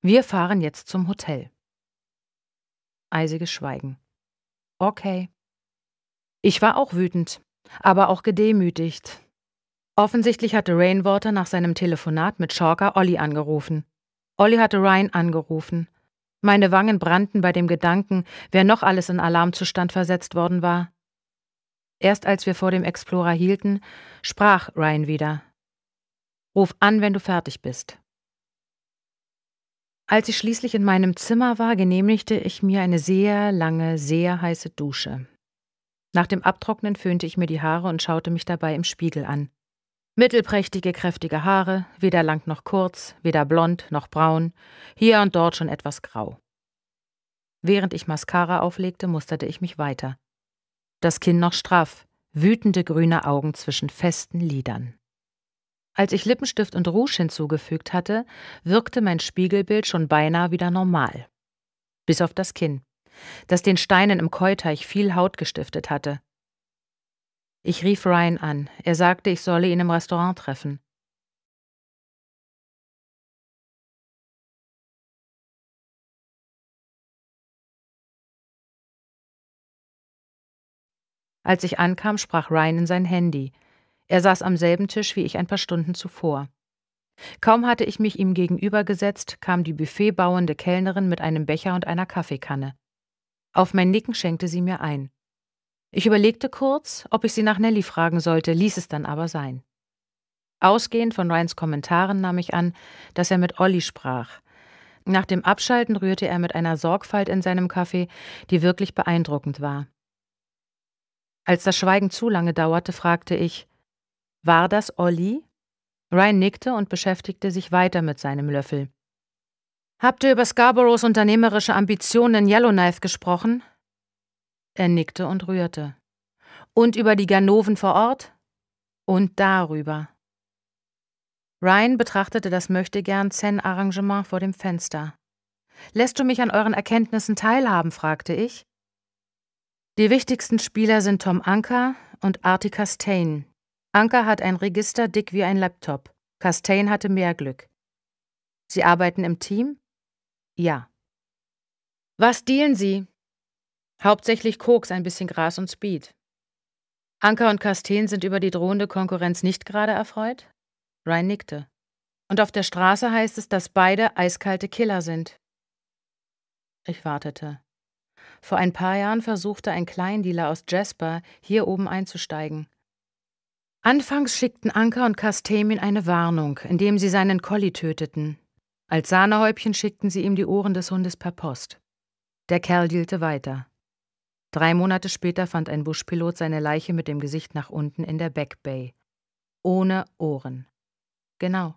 Wir fahren jetzt zum Hotel. Eisiges Schweigen. Okay. Ich war auch wütend, aber auch gedemütigt. Offensichtlich hatte Rainwater nach seinem Telefonat mit Chalker Olli angerufen. Olli hatte Ryan angerufen. Meine Wangen brannten bei dem Gedanken, wer noch alles in Alarmzustand versetzt worden war. Erst als wir vor dem Explorer hielten, sprach Ryan wieder. Ruf an, wenn du fertig bist. Als ich schließlich in meinem Zimmer war, genehmigte ich mir eine sehr lange, sehr heiße Dusche. Nach dem Abtrocknen föhnte ich mir die Haare und schaute mich dabei im Spiegel an. Mittelprächtige, kräftige Haare, weder lang noch kurz, weder blond noch braun, hier und dort schon etwas grau. Während ich Mascara auflegte, musterte ich mich weiter. Das Kinn noch straff, wütende grüne Augen zwischen festen Lidern. Als ich Lippenstift und Rouge hinzugefügt hatte, wirkte mein Spiegelbild schon beinahe wieder normal. Bis auf das Kinn, das den Steinen im Keuteich viel Haut gestiftet hatte. Ich rief Ryan an. Er sagte, ich solle ihn im Restaurant treffen. Als ich ankam, sprach Ryan in sein Handy. Er saß am selben Tisch wie ich ein paar Stunden zuvor. Kaum hatte ich mich ihm gegenübergesetzt, kam die buffetbauende Kellnerin mit einem Becher und einer Kaffeekanne. Auf mein Nicken schenkte sie mir ein. Ich überlegte kurz, ob ich sie nach Nelly fragen sollte, ließ es dann aber sein. Ausgehend von Ryans Kommentaren nahm ich an, dass er mit Olli sprach. Nach dem Abschalten rührte er mit einer Sorgfalt in seinem Kaffee, die wirklich beeindruckend war. Als das Schweigen zu lange dauerte, fragte ich, war das Olli? Ryan nickte und beschäftigte sich weiter mit seinem Löffel. Habt ihr über Scarboroughs unternehmerische Ambitionen in Yellowknife gesprochen? Er nickte und rührte. Und über die Ganoven vor Ort? Und darüber. Ryan betrachtete das möchtegern Zen-Arrangement vor dem Fenster. Lässt du mich an euren Erkenntnissen teilhaben? fragte ich. Die wichtigsten Spieler sind Tom Anker und Artie Castain, Anker hat ein Register dick wie ein Laptop. Castain hatte mehr Glück. Sie arbeiten im Team? Ja. Was dealen Sie? Hauptsächlich Koks, ein bisschen Gras und Speed. Anker und Castain sind über die drohende Konkurrenz nicht gerade erfreut? Ryan nickte. Und auf der Straße heißt es, dass beide eiskalte Killer sind. Ich wartete. Vor ein paar Jahren versuchte ein Kleindealer aus Jasper, hier oben einzusteigen. Anfangs schickten Anker und Kastemin eine Warnung, indem sie seinen Collie töteten. Als Sahnehäubchen schickten sie ihm die Ohren des Hundes per Post. Der Kerl jelte weiter. Drei Monate später fand ein Buschpilot seine Leiche mit dem Gesicht nach unten in der Back Bay. Ohne Ohren. Genau.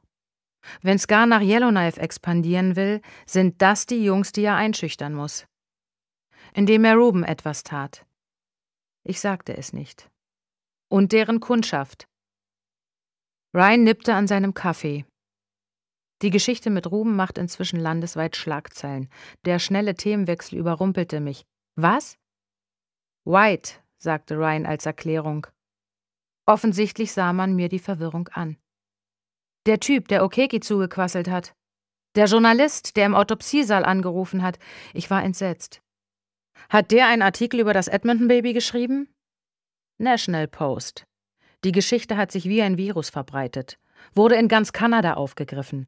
Wenn Scar nach Yellowknife expandieren will, sind das die Jungs, die er einschüchtern muss. Indem er Ruben etwas tat. Ich sagte es nicht und deren Kundschaft. Ryan nippte an seinem Kaffee. Die Geschichte mit Ruben macht inzwischen landesweit Schlagzeilen. Der schnelle Themenwechsel überrumpelte mich. Was? White, sagte Ryan als Erklärung. Offensichtlich sah man mir die Verwirrung an. Der Typ, der Okeki zugequasselt hat. Der Journalist, der im Autopsiesaal angerufen hat. Ich war entsetzt. Hat der einen Artikel über das Edmonton-Baby geschrieben? National Post. Die Geschichte hat sich wie ein Virus verbreitet, wurde in ganz Kanada aufgegriffen.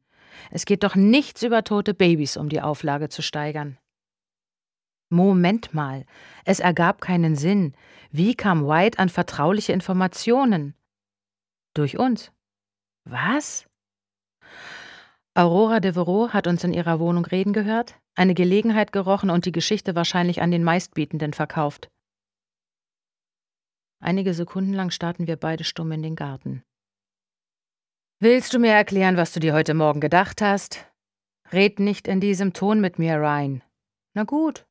Es geht doch nichts über tote Babys, um die Auflage zu steigern. Moment mal, es ergab keinen Sinn. Wie kam White an vertrauliche Informationen? Durch uns. Was? Aurora Devereaux hat uns in ihrer Wohnung reden gehört, eine Gelegenheit gerochen und die Geschichte wahrscheinlich an den Meistbietenden verkauft. Einige Sekunden lang starrten wir beide stumm in den Garten. Willst du mir erklären, was du dir heute Morgen gedacht hast? Red nicht in diesem Ton mit mir, Ryan. Na gut.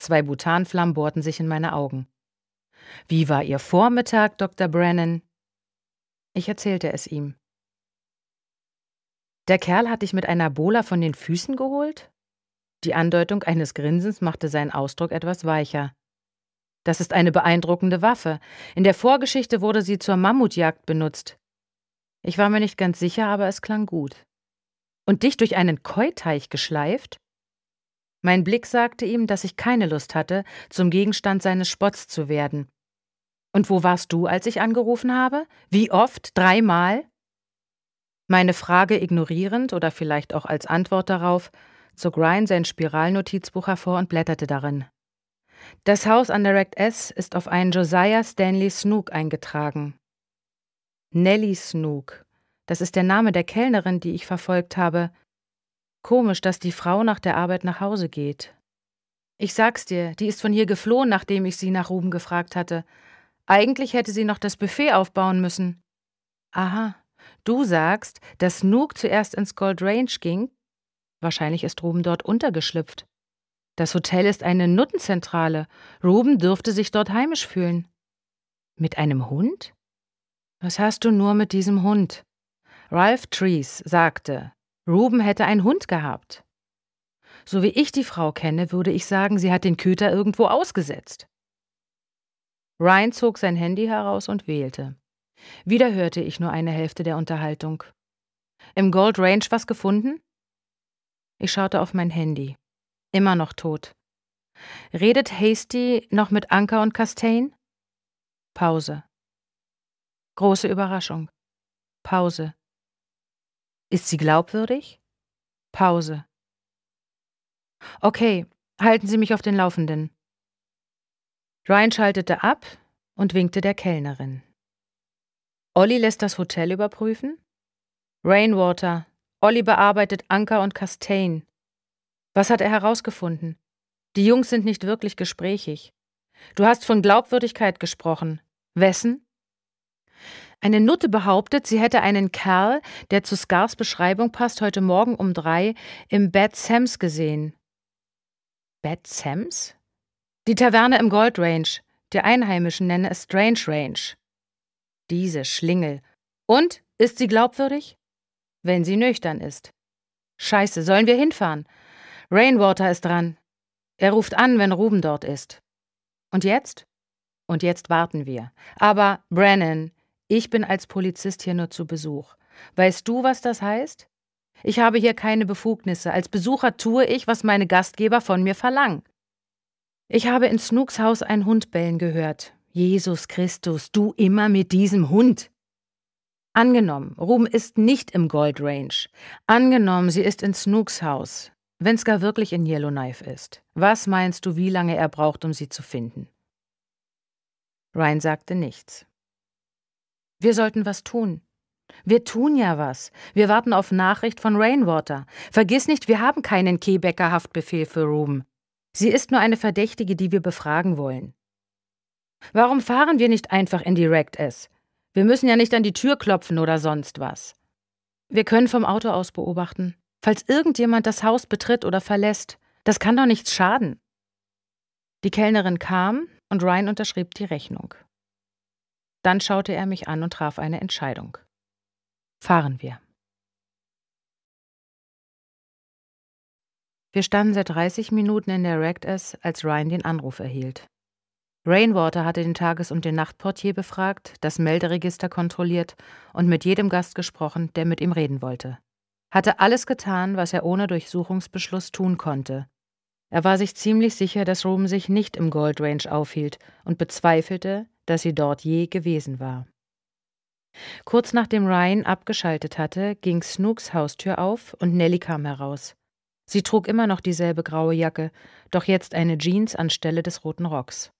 Zwei Butanflammen bohrten sich in meine Augen. Wie war Ihr Vormittag, Dr. Brennan? Ich erzählte es ihm. Der Kerl hat dich mit einer Bola von den Füßen geholt? Die Andeutung eines Grinsens machte seinen Ausdruck etwas weicher. Das ist eine beeindruckende Waffe. In der Vorgeschichte wurde sie zur Mammutjagd benutzt. Ich war mir nicht ganz sicher, aber es klang gut. Und dich durch einen Keuteich geschleift? Mein Blick sagte ihm, dass ich keine Lust hatte, zum Gegenstand seines Spotts zu werden. Und wo warst du, als ich angerufen habe? Wie oft? Dreimal? Meine Frage ignorierend oder vielleicht auch als Antwort darauf, zog Ryan sein Spiralnotizbuch hervor und blätterte darin. Das Haus an der Rect S ist auf einen Josiah Stanley Snook eingetragen. Nellie Snook, das ist der Name der Kellnerin, die ich verfolgt habe. Komisch, dass die Frau nach der Arbeit nach Hause geht. Ich sag's dir, die ist von hier geflohen, nachdem ich sie nach Ruben gefragt hatte. Eigentlich hätte sie noch das Buffet aufbauen müssen. Aha, du sagst, dass Snook zuerst ins Gold Range ging? Wahrscheinlich ist Ruben dort untergeschlüpft. Das Hotel ist eine Nuttenzentrale. Ruben dürfte sich dort heimisch fühlen. Mit einem Hund? Was hast du nur mit diesem Hund? Ralph Trees sagte, Ruben hätte einen Hund gehabt. So wie ich die Frau kenne, würde ich sagen, sie hat den Köter irgendwo ausgesetzt. Ryan zog sein Handy heraus und wählte. Wieder hörte ich nur eine Hälfte der Unterhaltung. Im Gold Range was gefunden? Ich schaute auf mein Handy immer noch tot. Redet Hasty noch mit Anker und Castain? Pause. Große Überraschung. Pause. Ist sie glaubwürdig? Pause. Okay, halten Sie mich auf den Laufenden. Ryan schaltete ab und winkte der Kellnerin. Olli lässt das Hotel überprüfen. Rainwater. Olli bearbeitet Anker und Castain. Was hat er herausgefunden? Die Jungs sind nicht wirklich gesprächig. Du hast von Glaubwürdigkeit gesprochen. Wessen? Eine Nutte behauptet, sie hätte einen Kerl, der zu Scars Beschreibung passt, heute Morgen um drei im Bad Sams gesehen. Bad Sams? Die Taverne im Gold Range. Die Einheimischen nennen es Strange Range. Diese Schlingel. Und ist sie glaubwürdig? Wenn sie nüchtern ist. Scheiße, sollen wir hinfahren? Rainwater ist dran. Er ruft an, wenn Ruben dort ist. Und jetzt? Und jetzt warten wir. Aber, Brennan, ich bin als Polizist hier nur zu Besuch. Weißt du, was das heißt? Ich habe hier keine Befugnisse. Als Besucher tue ich, was meine Gastgeber von mir verlangen. Ich habe in Snooks Haus einen Hund bellen gehört. Jesus Christus, du immer mit diesem Hund! Angenommen, Ruben ist nicht im Gold Range. Angenommen, sie ist in Snooks Haus. Wenn's gar wirklich in Yellowknife ist, was meinst du, wie lange er braucht, um sie zu finden? Ryan sagte nichts. Wir sollten was tun. Wir tun ja was. Wir warten auf Nachricht von Rainwater. Vergiss nicht, wir haben keinen Quebecer Haftbefehl für Ruben. Sie ist nur eine Verdächtige, die wir befragen wollen. Warum fahren wir nicht einfach in die Wrecked S? Wir müssen ja nicht an die Tür klopfen oder sonst was. Wir können vom Auto aus beobachten falls irgendjemand das Haus betritt oder verlässt. Das kann doch nichts schaden. Die Kellnerin kam und Ryan unterschrieb die Rechnung. Dann schaute er mich an und traf eine Entscheidung. Fahren wir. Wir standen seit 30 Minuten in der Ragged S, als Ryan den Anruf erhielt. Rainwater hatte den Tages- und den Nachtportier befragt, das Melderegister kontrolliert und mit jedem Gast gesprochen, der mit ihm reden wollte hatte alles getan, was er ohne Durchsuchungsbeschluss tun konnte. Er war sich ziemlich sicher, dass Ruben sich nicht im Gold Range aufhielt und bezweifelte, dass sie dort je gewesen war. Kurz nachdem Ryan abgeschaltet hatte, ging Snooks Haustür auf und Nellie kam heraus. Sie trug immer noch dieselbe graue Jacke, doch jetzt eine Jeans anstelle des roten Rocks.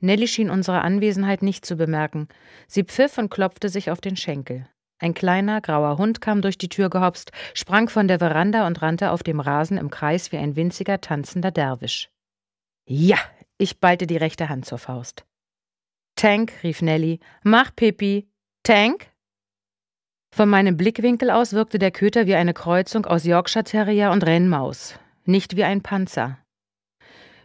Nellie schien unsere Anwesenheit nicht zu bemerken. Sie pfiff und klopfte sich auf den Schenkel. Ein kleiner, grauer Hund kam durch die Tür gehopst, sprang von der Veranda und rannte auf dem Rasen im Kreis wie ein winziger, tanzender Derwisch. Ja, ich ballte die rechte Hand zur Faust. Tank, rief Nelly, mach Pipi. Tank? Von meinem Blickwinkel aus wirkte der Köter wie eine Kreuzung aus Yorkshire Terrier und Rennmaus, nicht wie ein Panzer.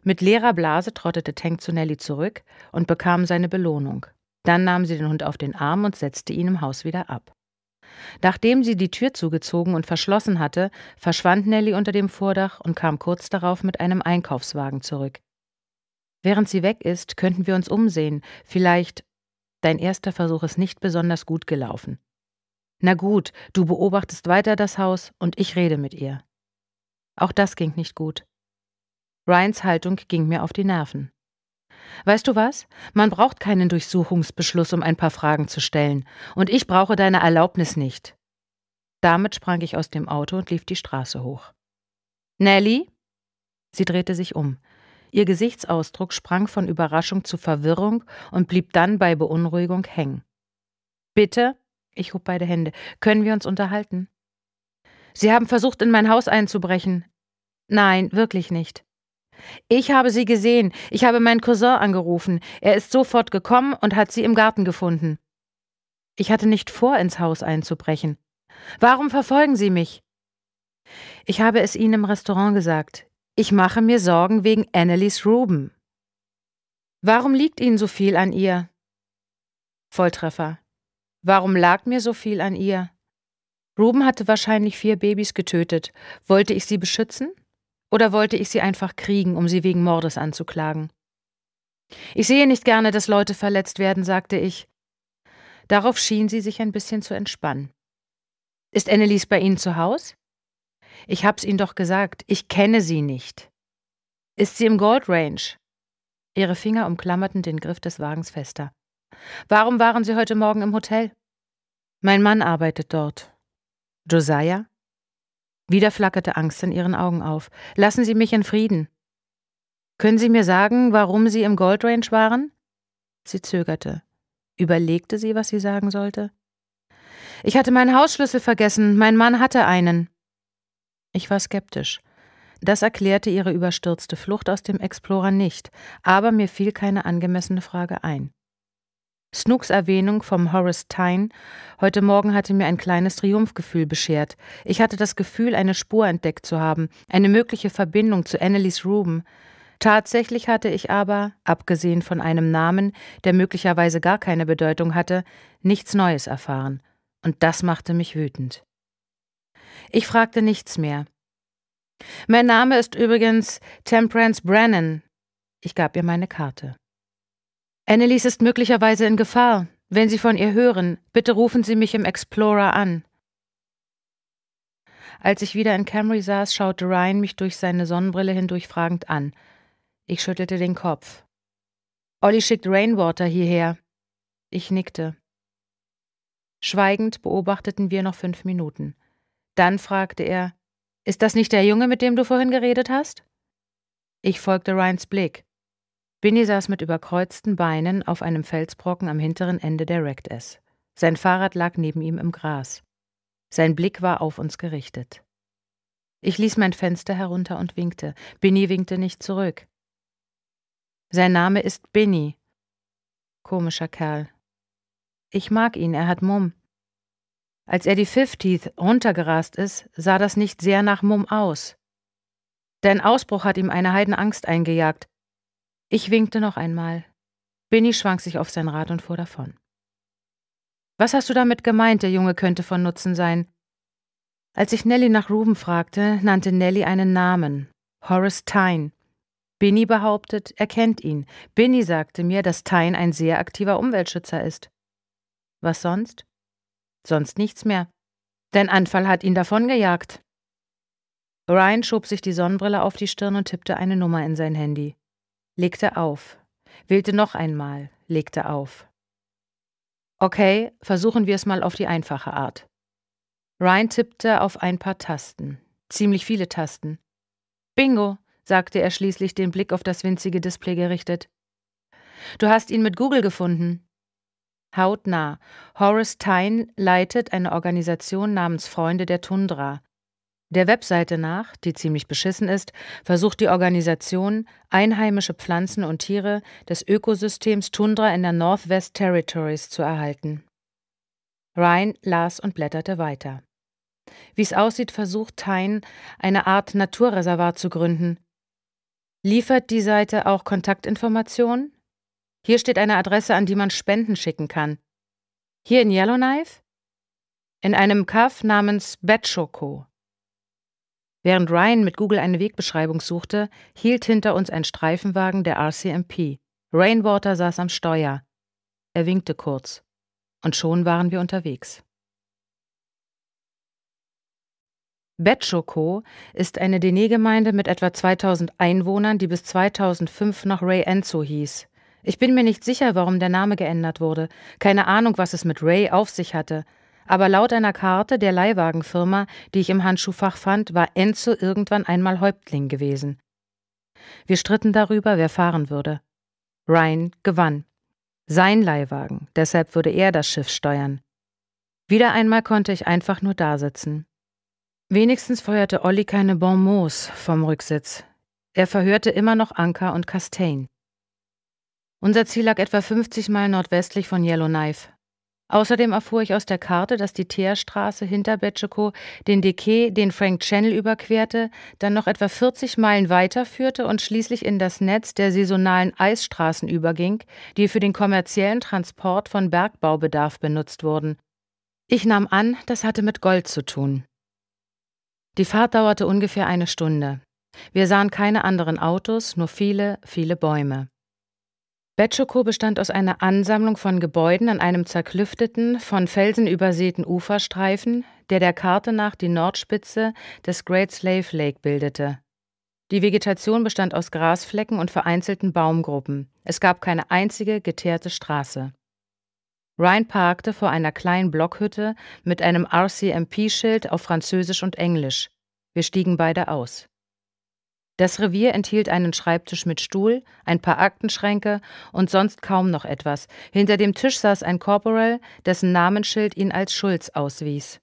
Mit leerer Blase trottete Tank zu Nelly zurück und bekam seine Belohnung. Dann nahm sie den Hund auf den Arm und setzte ihn im Haus wieder ab. Nachdem sie die Tür zugezogen und verschlossen hatte, verschwand Nelly unter dem Vordach und kam kurz darauf mit einem Einkaufswagen zurück. Während sie weg ist, könnten wir uns umsehen. Vielleicht. Dein erster Versuch ist nicht besonders gut gelaufen. Na gut, du beobachtest weiter das Haus und ich rede mit ihr. Auch das ging nicht gut. Ryans Haltung ging mir auf die Nerven. Weißt du was? Man braucht keinen Durchsuchungsbeschluss, um ein paar Fragen zu stellen, und ich brauche deine Erlaubnis nicht. Damit sprang ich aus dem Auto und lief die Straße hoch. Nelly? Sie drehte sich um. Ihr Gesichtsausdruck sprang von Überraschung zu Verwirrung und blieb dann bei Beunruhigung hängen. Bitte? Ich hob beide Hände. Können wir uns unterhalten? Sie haben versucht, in mein Haus einzubrechen. Nein, wirklich nicht. Ich habe sie gesehen. Ich habe meinen Cousin angerufen. Er ist sofort gekommen und hat sie im Garten gefunden. Ich hatte nicht vor, ins Haus einzubrechen. Warum verfolgen Sie mich? Ich habe es Ihnen im Restaurant gesagt. Ich mache mir Sorgen wegen Annelies Ruben. Warum liegt Ihnen so viel an ihr? Volltreffer. Warum lag mir so viel an ihr? Ruben hatte wahrscheinlich vier Babys getötet. Wollte ich sie beschützen? Oder wollte ich sie einfach kriegen, um sie wegen Mordes anzuklagen? Ich sehe nicht gerne, dass Leute verletzt werden, sagte ich. Darauf schien sie sich ein bisschen zu entspannen. Ist Annelies bei Ihnen zu Haus? Ich hab's Ihnen doch gesagt, ich kenne sie nicht. Ist sie im Gold Range? Ihre Finger umklammerten den Griff des Wagens fester. Warum waren Sie heute Morgen im Hotel? Mein Mann arbeitet dort. Josiah? Wieder flackerte Angst in ihren Augen auf. Lassen Sie mich in Frieden. Können Sie mir sagen, warum Sie im Goldrange waren? Sie zögerte. Überlegte sie, was sie sagen sollte? Ich hatte meinen Hausschlüssel vergessen, mein Mann hatte einen. Ich war skeptisch. Das erklärte ihre überstürzte Flucht aus dem Explorer nicht, aber mir fiel keine angemessene Frage ein. Snooks Erwähnung vom Horace Tyne. Heute Morgen hatte mir ein kleines Triumphgefühl beschert. Ich hatte das Gefühl, eine Spur entdeckt zu haben, eine mögliche Verbindung zu Annelies Ruben. Tatsächlich hatte ich aber, abgesehen von einem Namen, der möglicherweise gar keine Bedeutung hatte, nichts Neues erfahren. Und das machte mich wütend. Ich fragte nichts mehr. Mein Name ist übrigens Temperance Brennan. Ich gab ihr meine Karte. Annelies ist möglicherweise in Gefahr. Wenn Sie von ihr hören, bitte rufen Sie mich im Explorer an. Als ich wieder in Camry saß, schaute Ryan mich durch seine Sonnenbrille hindurch fragend an. Ich schüttelte den Kopf. Olli schickt Rainwater hierher. Ich nickte. Schweigend beobachteten wir noch fünf Minuten. Dann fragte er: Ist das nicht der Junge, mit dem du vorhin geredet hast? Ich folgte Ryans Blick. Binny saß mit überkreuzten Beinen auf einem Felsbrocken am hinteren Ende der Wrecked S. Sein Fahrrad lag neben ihm im Gras. Sein Blick war auf uns gerichtet. Ich ließ mein Fenster herunter und winkte. Binny winkte nicht zurück. Sein Name ist Binny. Komischer Kerl. Ich mag ihn, er hat Mumm. Als er die Fifteeth runtergerast ist, sah das nicht sehr nach Mumm aus. Dein Ausbruch hat ihm eine Heidenangst eingejagt, ich winkte noch einmal. Binny schwang sich auf sein Rad und fuhr davon. Was hast du damit gemeint, der Junge könnte von Nutzen sein? Als ich Nelly nach Ruben fragte, nannte Nelly einen Namen, Horace Tyne. Binny behauptet, er kennt ihn. Binny sagte mir, dass Tyne ein sehr aktiver Umweltschützer ist. Was sonst? Sonst nichts mehr. Dein Anfall hat ihn davongejagt. Ryan schob sich die Sonnenbrille auf die Stirn und tippte eine Nummer in sein Handy legte auf, wählte noch einmal, legte auf. Okay, versuchen wir es mal auf die einfache Art. Ryan tippte auf ein paar Tasten, ziemlich viele Tasten. Bingo, sagte er schließlich, den Blick auf das winzige Display gerichtet. Du hast ihn mit Google gefunden. Hautnah. Horace Tyne leitet eine Organisation namens Freunde der Tundra. Der Webseite nach, die ziemlich beschissen ist, versucht die Organisation, einheimische Pflanzen und Tiere des Ökosystems Tundra in der Northwest Territories zu erhalten. Ryan las und blätterte weiter. Wie es aussieht, versucht Tyne, eine Art Naturreservat zu gründen. Liefert die Seite auch Kontaktinformationen? Hier steht eine Adresse, an die man Spenden schicken kann. Hier in Yellowknife? In einem Kaff namens Betchoko. Während Ryan mit Google eine Wegbeschreibung suchte, hielt hinter uns ein Streifenwagen der RCMP. Rainwater saß am Steuer. Er winkte kurz. Und schon waren wir unterwegs. Betschoko ist eine Dene-Gemeinde mit etwa 2000 Einwohnern, die bis 2005 noch Ray Enzo hieß. Ich bin mir nicht sicher, warum der Name geändert wurde. Keine Ahnung, was es mit Ray auf sich hatte. Aber laut einer Karte der Leihwagenfirma, die ich im Handschuhfach fand, war Enzo irgendwann einmal Häuptling gewesen. Wir stritten darüber, wer fahren würde. Ryan gewann. Sein Leihwagen, deshalb würde er das Schiff steuern. Wieder einmal konnte ich einfach nur dasitzen. Wenigstens feuerte Olli keine Bonmots vom Rücksitz. Er verhörte immer noch Anker und Castain. Unser Ziel lag etwa 50 Meilen nordwestlich von Yellowknife. Außerdem erfuhr ich aus der Karte, dass die Teerstraße hinter Betscheko den Deke, den Frank Channel überquerte, dann noch etwa 40 Meilen weiterführte und schließlich in das Netz der saisonalen Eisstraßen überging, die für den kommerziellen Transport von Bergbaubedarf benutzt wurden. Ich nahm an, das hatte mit Gold zu tun. Die Fahrt dauerte ungefähr eine Stunde. Wir sahen keine anderen Autos, nur viele, viele Bäume. Betschoko bestand aus einer Ansammlung von Gebäuden an einem zerklüfteten, von Felsen übersäten Uferstreifen, der der Karte nach die Nordspitze des Great Slave Lake bildete. Die Vegetation bestand aus Grasflecken und vereinzelten Baumgruppen. Es gab keine einzige geteerte Straße. Ryan parkte vor einer kleinen Blockhütte mit einem RCMP-Schild auf Französisch und Englisch. Wir stiegen beide aus. Das Revier enthielt einen Schreibtisch mit Stuhl, ein paar Aktenschränke und sonst kaum noch etwas. Hinter dem Tisch saß ein Corporal, dessen Namensschild ihn als Schulz auswies.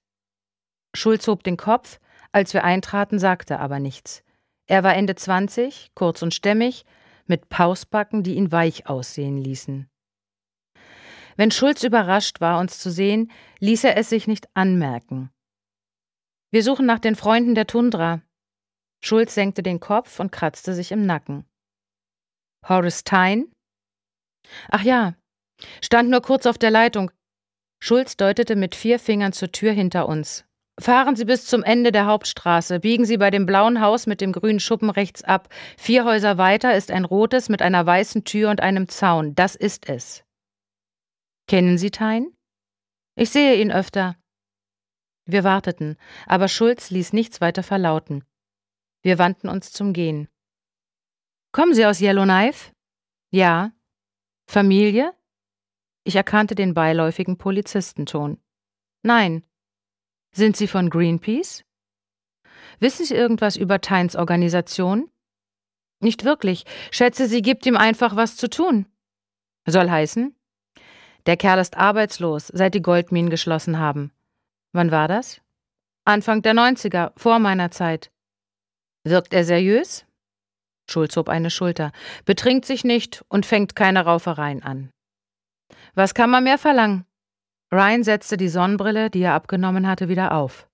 Schulz hob den Kopf, als wir eintraten, sagte aber nichts. Er war Ende 20, kurz und stämmig, mit Pausbacken, die ihn weich aussehen ließen. Wenn Schulz überrascht war, uns zu sehen, ließ er es sich nicht anmerken. Wir suchen nach den Freunden der Tundra, Schulz senkte den Kopf und kratzte sich im Nacken. Horace Tyne? Ach ja, stand nur kurz auf der Leitung. Schulz deutete mit vier Fingern zur Tür hinter uns. Fahren Sie bis zum Ende der Hauptstraße, biegen Sie bei dem blauen Haus mit dem grünen Schuppen rechts ab. Vier Häuser weiter ist ein rotes mit einer weißen Tür und einem Zaun. Das ist es. Kennen Sie Tyne? Ich sehe ihn öfter. Wir warteten, aber Schulz ließ nichts weiter verlauten. Wir wandten uns zum Gehen. Kommen Sie aus Yellowknife? Ja. Familie? Ich erkannte den beiläufigen Polizistenton. Nein. Sind Sie von Greenpeace? Wissen Sie irgendwas über Tynes Organisation? Nicht wirklich. Schätze, sie gibt ihm einfach was zu tun. Soll heißen? Der Kerl ist arbeitslos, seit die Goldminen geschlossen haben. Wann war das? Anfang der 90er, vor meiner Zeit. Wirkt er seriös? Schulz hob eine Schulter, betrinkt sich nicht und fängt keine Raufereien an. Was kann man mehr verlangen? Ryan setzte die Sonnenbrille, die er abgenommen hatte, wieder auf.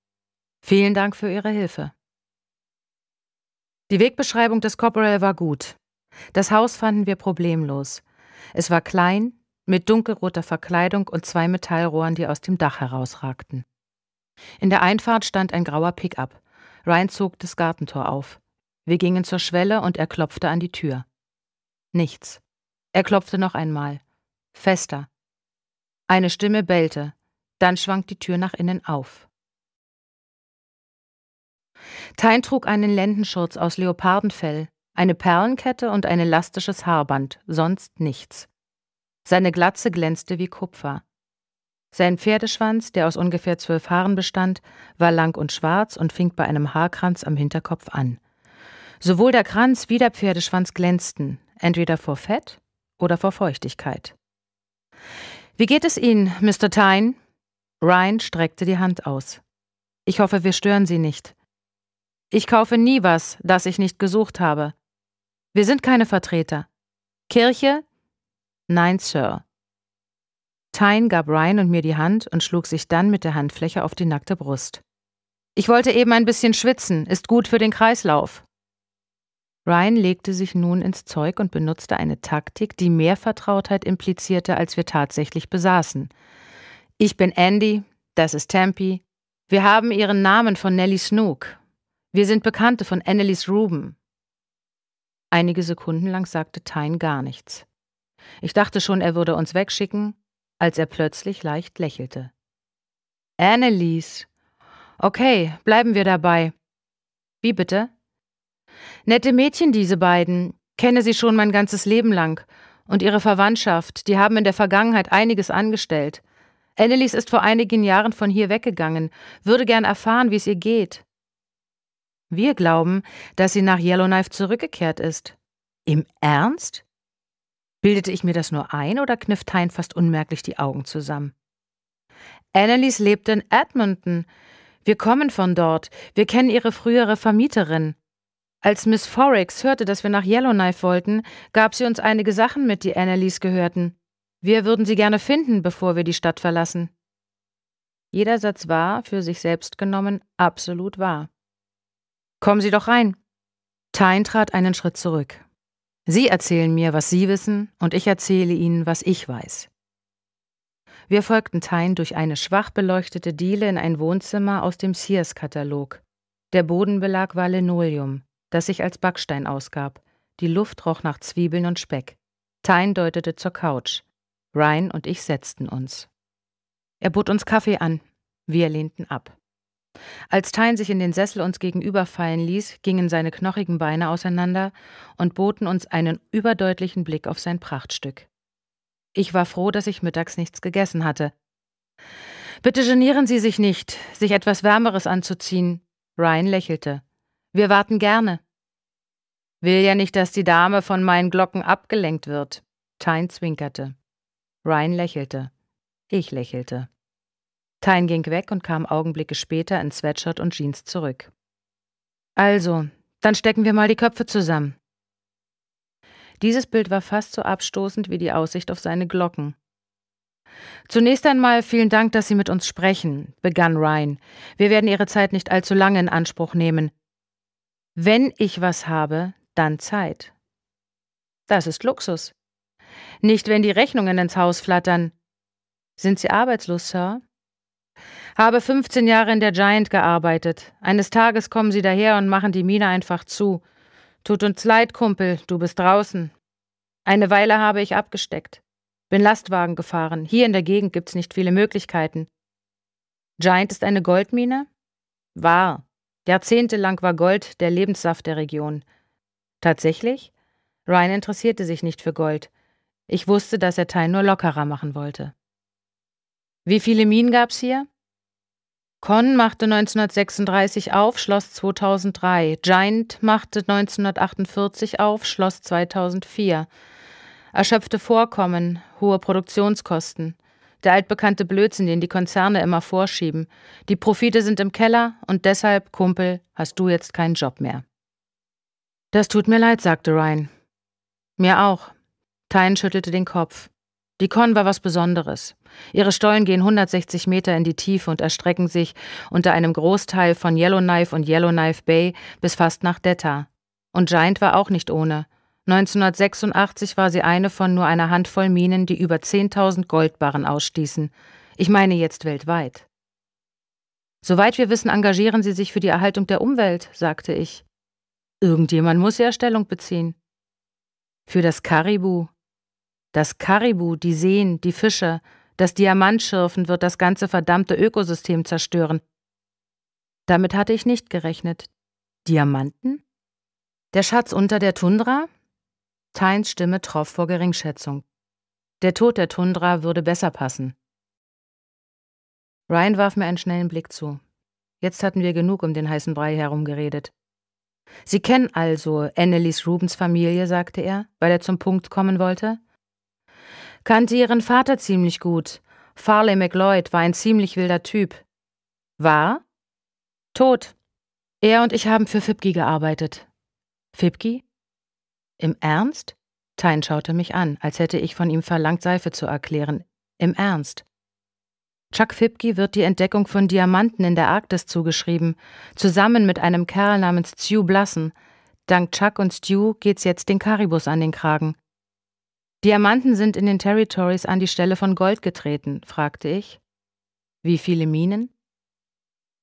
Vielen Dank für Ihre Hilfe. Die Wegbeschreibung des Corporal war gut. Das Haus fanden wir problemlos. Es war klein, mit dunkelroter Verkleidung und zwei Metallrohren, die aus dem Dach herausragten. In der Einfahrt stand ein grauer Pickup. Ryan zog das Gartentor auf. Wir gingen zur Schwelle und er klopfte an die Tür. Nichts. Er klopfte noch einmal. Fester. Eine Stimme bellte. Dann schwankt die Tür nach innen auf. Tein trug einen Lendenschurz aus Leopardenfell, eine Perlenkette und ein elastisches Haarband, sonst nichts. Seine Glatze glänzte wie Kupfer. Sein Pferdeschwanz, der aus ungefähr zwölf Haaren bestand, war lang und schwarz und fing bei einem Haarkranz am Hinterkopf an. Sowohl der Kranz wie der Pferdeschwanz glänzten, entweder vor Fett oder vor Feuchtigkeit. Wie geht es Ihnen, Mr. Tyne? Ryan streckte die Hand aus. Ich hoffe, wir stören Sie nicht. Ich kaufe nie was, das ich nicht gesucht habe. Wir sind keine Vertreter. Kirche? Nein, Sir. Tyne gab Ryan und mir die Hand und schlug sich dann mit der Handfläche auf die nackte Brust. Ich wollte eben ein bisschen schwitzen, ist gut für den Kreislauf. Ryan legte sich nun ins Zeug und benutzte eine Taktik, die mehr Vertrautheit implizierte, als wir tatsächlich besaßen. Ich bin Andy, das ist Tempi. Wir haben ihren Namen von Nellie Snook. Wir sind Bekannte von Annelies Ruben. Einige Sekunden lang sagte Tyne gar nichts. Ich dachte schon, er würde uns wegschicken, als er plötzlich leicht lächelte. Annelies. Okay, bleiben wir dabei. Wie bitte? Nette Mädchen, diese beiden. Kenne sie schon mein ganzes Leben lang. Und ihre Verwandtschaft, die haben in der Vergangenheit einiges angestellt. Annelies ist vor einigen Jahren von hier weggegangen, würde gern erfahren, wie es ihr geht. Wir glauben, dass sie nach Yellowknife zurückgekehrt ist. Im Ernst? Bildete ich mir das nur ein oder kniff Tyne fast unmerklich die Augen zusammen? Annelies lebt in Edmonton. Wir kommen von dort. Wir kennen ihre frühere Vermieterin. Als Miss Forex hörte, dass wir nach Yellowknife wollten, gab sie uns einige Sachen mit, die Annelies gehörten. Wir würden sie gerne finden, bevor wir die Stadt verlassen. Jeder Satz war, für sich selbst genommen, absolut wahr. Kommen Sie doch rein. Tyne trat einen Schritt zurück. Sie erzählen mir, was Sie wissen, und ich erzähle Ihnen, was ich weiß. Wir folgten Tyne durch eine schwach beleuchtete Diele in ein Wohnzimmer aus dem Sears-Katalog. Der Bodenbelag war Linoleum, das sich als Backstein ausgab. Die Luft roch nach Zwiebeln und Speck. Tyne deutete zur Couch. Ryan und ich setzten uns. Er bot uns Kaffee an. Wir lehnten ab. Als Thein sich in den Sessel uns gegenüberfallen ließ, gingen seine knochigen Beine auseinander und boten uns einen überdeutlichen Blick auf sein Prachtstück. Ich war froh, dass ich mittags nichts gegessen hatte. Bitte genieren Sie sich nicht, sich etwas Wärmeres anzuziehen. Ryan lächelte. Wir warten gerne. Will ja nicht, dass die Dame von meinen Glocken abgelenkt wird. Tyne zwinkerte. Ryan lächelte. Ich lächelte. Tyne ging weg und kam Augenblicke später in Sweatshirt und Jeans zurück. Also, dann stecken wir mal die Köpfe zusammen. Dieses Bild war fast so abstoßend wie die Aussicht auf seine Glocken. Zunächst einmal vielen Dank, dass Sie mit uns sprechen, begann Ryan. Wir werden Ihre Zeit nicht allzu lange in Anspruch nehmen. Wenn ich was habe, dann Zeit. Das ist Luxus. Nicht, wenn die Rechnungen ins Haus flattern. Sind Sie arbeitslos, Sir? Habe 15 Jahre in der Giant gearbeitet. Eines Tages kommen sie daher und machen die Mine einfach zu. Tut uns leid, Kumpel, du bist draußen. Eine Weile habe ich abgesteckt. Bin Lastwagen gefahren. Hier in der Gegend gibt's nicht viele Möglichkeiten. Giant ist eine Goldmine? Wahr. Jahrzehntelang war Gold der Lebenssaft der Region. Tatsächlich? Ryan interessierte sich nicht für Gold. Ich wusste, dass er Teil nur lockerer machen wollte. Wie viele Minen gab's hier? Conn machte 1936 auf, schloss 2003. Giant machte 1948 auf, schloss 2004. Erschöpfte Vorkommen, hohe Produktionskosten. Der altbekannte Blödsinn, den die Konzerne immer vorschieben. Die Profite sind im Keller und deshalb, Kumpel, hast du jetzt keinen Job mehr. Das tut mir leid, sagte Ryan. Mir auch. Tyne schüttelte den Kopf. Die Con war was Besonderes. Ihre Stollen gehen 160 Meter in die Tiefe und erstrecken sich unter einem Großteil von Yellowknife und Yellowknife Bay bis fast nach Detta. Und Giant war auch nicht ohne. 1986 war sie eine von nur einer Handvoll Minen, die über 10.000 Goldbarren ausstießen. Ich meine jetzt weltweit. Soweit wir wissen, engagieren sie sich für die Erhaltung der Umwelt, sagte ich. Irgendjemand muss ja Stellung beziehen. Für das Karibu, das Karibu, die Seen, die Fische, das Diamantschürfen wird das ganze verdammte Ökosystem zerstören. Damit hatte ich nicht gerechnet. Diamanten? Der Schatz unter der Tundra? Tynes Stimme troff vor Geringschätzung. Der Tod der Tundra würde besser passen. Ryan warf mir einen schnellen Blick zu. Jetzt hatten wir genug um den heißen Brei herumgeredet. Sie kennen also Annelies Rubens Familie, sagte er, weil er zum Punkt kommen wollte kannte ihren Vater ziemlich gut. Farley McLeod war ein ziemlich wilder Typ. War? Tot. Er und ich haben für Fipki gearbeitet. Fipki? Im Ernst? Tyne schaute mich an, als hätte ich von ihm verlangt, Seife zu erklären. Im Ernst. Chuck Fipke wird die Entdeckung von Diamanten in der Arktis zugeschrieben, zusammen mit einem Kerl namens Stu Blassen. Dank Chuck und Stu geht's jetzt den Karibus an den Kragen. Diamanten sind in den Territories an die Stelle von Gold getreten, fragte ich. Wie viele Minen?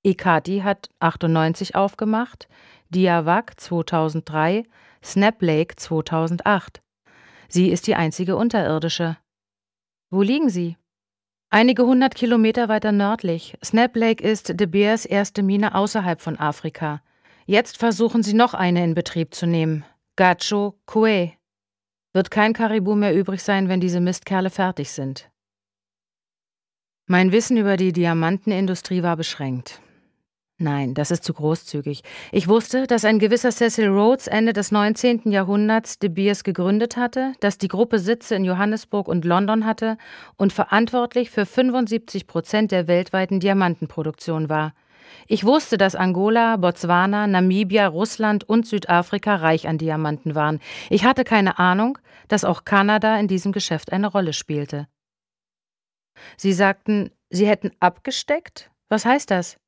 Ikati hat 98 aufgemacht, Diawak 2003, Snap Lake 2008. Sie ist die einzige unterirdische. Wo liegen sie? Einige hundert Kilometer weiter nördlich. Snap Lake ist De Beers erste Mine außerhalb von Afrika. Jetzt versuchen sie noch eine in Betrieb zu nehmen. Gacho Kue wird kein Karibu mehr übrig sein, wenn diese Mistkerle fertig sind. Mein Wissen über die Diamantenindustrie war beschränkt. Nein, das ist zu großzügig. Ich wusste, dass ein gewisser Cecil Rhodes Ende des 19. Jahrhunderts De Beers gegründet hatte, dass die Gruppe Sitze in Johannesburg und London hatte und verantwortlich für 75 Prozent der weltweiten Diamantenproduktion war – ich wusste, dass Angola, Botswana, Namibia, Russland und Südafrika reich an Diamanten waren. Ich hatte keine Ahnung, dass auch Kanada in diesem Geschäft eine Rolle spielte. Sie sagten, sie hätten abgesteckt? Was heißt das?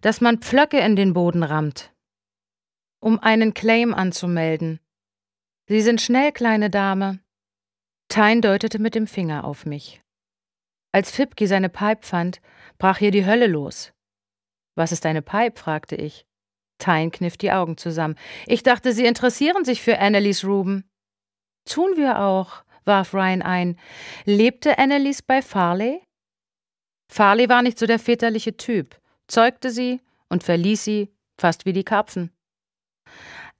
Dass man Pflöcke in den Boden rammt. Um einen Claim anzumelden. Sie sind schnell, kleine Dame. Tyne deutete mit dem Finger auf mich. Als Fipki seine Pipe fand, brach hier die Hölle los. Was ist deine Pipe? fragte ich. Tyne kniff die Augen zusammen. Ich dachte, Sie interessieren sich für Annelies Ruben. Tun wir auch, warf Ryan ein. Lebte Annelies bei Farley? Farley war nicht so der väterliche Typ, zeugte sie und verließ sie, fast wie die Karpfen.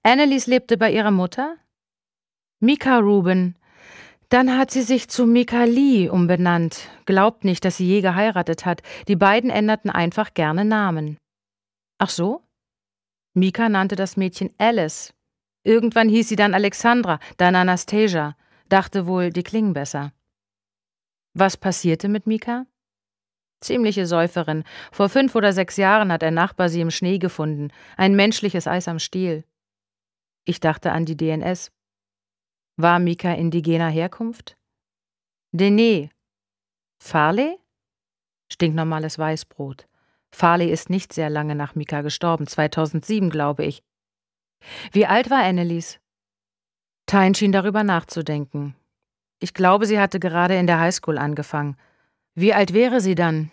Annelies lebte bei ihrer Mutter? Mika Ruben, dann hat sie sich zu Mika Lee umbenannt, glaubt nicht, dass sie je geheiratet hat. Die beiden änderten einfach gerne Namen. Ach so? Mika nannte das Mädchen Alice. Irgendwann hieß sie dann Alexandra, dann Anastasia. Dachte wohl, die klingen besser. Was passierte mit Mika? Ziemliche Säuferin. Vor fünf oder sechs Jahren hat ein Nachbar sie im Schnee gefunden. Ein menschliches Eis am Stiel. Ich dachte an die DNS. War Mika indigener Herkunft? Dene. Farley? Stinknormales Weißbrot. Farley ist nicht sehr lange nach Mika gestorben, 2007, glaube ich. Wie alt war Annelies? Tyne schien darüber nachzudenken. Ich glaube, sie hatte gerade in der Highschool angefangen. Wie alt wäre sie dann?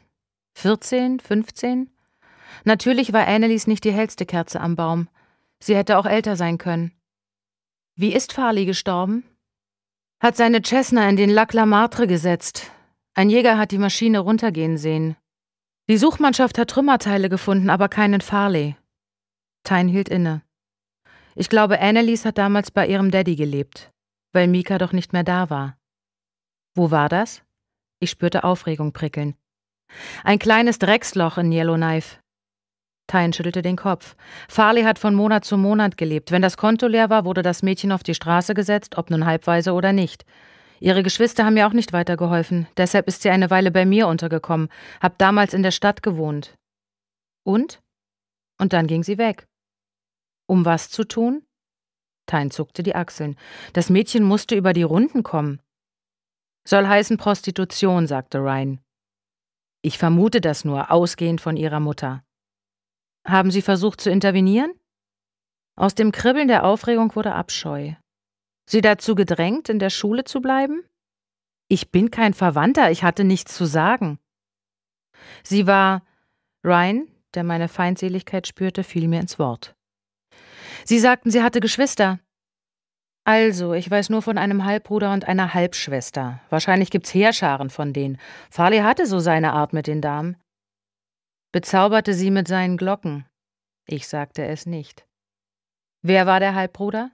14, 15? Natürlich war Annelies nicht die hellste Kerze am Baum. Sie hätte auch älter sein können. Wie ist Farley gestorben? Hat seine Cessna in den Lac La Martre gesetzt. Ein Jäger hat die Maschine runtergehen sehen. Die Suchmannschaft hat Trümmerteile gefunden, aber keinen Farley. Tyne hielt inne. Ich glaube, Annelies hat damals bei ihrem Daddy gelebt, weil Mika doch nicht mehr da war. Wo war das? Ich spürte Aufregung prickeln. Ein kleines Drecksloch in Yellowknife. Tyne schüttelte den Kopf. Farley hat von Monat zu Monat gelebt. Wenn das Konto leer war, wurde das Mädchen auf die Straße gesetzt, ob nun halbweise oder nicht. Ihre Geschwister haben mir auch nicht weitergeholfen. Deshalb ist sie eine Weile bei mir untergekommen. Hab damals in der Stadt gewohnt. Und? Und dann ging sie weg. Um was zu tun? Tyne zuckte die Achseln. Das Mädchen musste über die Runden kommen. Soll heißen Prostitution, sagte Ryan. Ich vermute das nur, ausgehend von ihrer Mutter. Haben Sie versucht zu intervenieren? Aus dem Kribbeln der Aufregung wurde Abscheu. Sie dazu gedrängt, in der Schule zu bleiben? Ich bin kein Verwandter, ich hatte nichts zu sagen. Sie war Ryan, der meine Feindseligkeit spürte, fiel mir ins Wort. Sie sagten, sie hatte Geschwister. Also, ich weiß nur von einem Halbbruder und einer Halbschwester. Wahrscheinlich gibt's Heerscharen von denen. Farley hatte so seine Art mit den Damen bezauberte sie mit seinen Glocken. Ich sagte es nicht. Wer war der Halbbruder?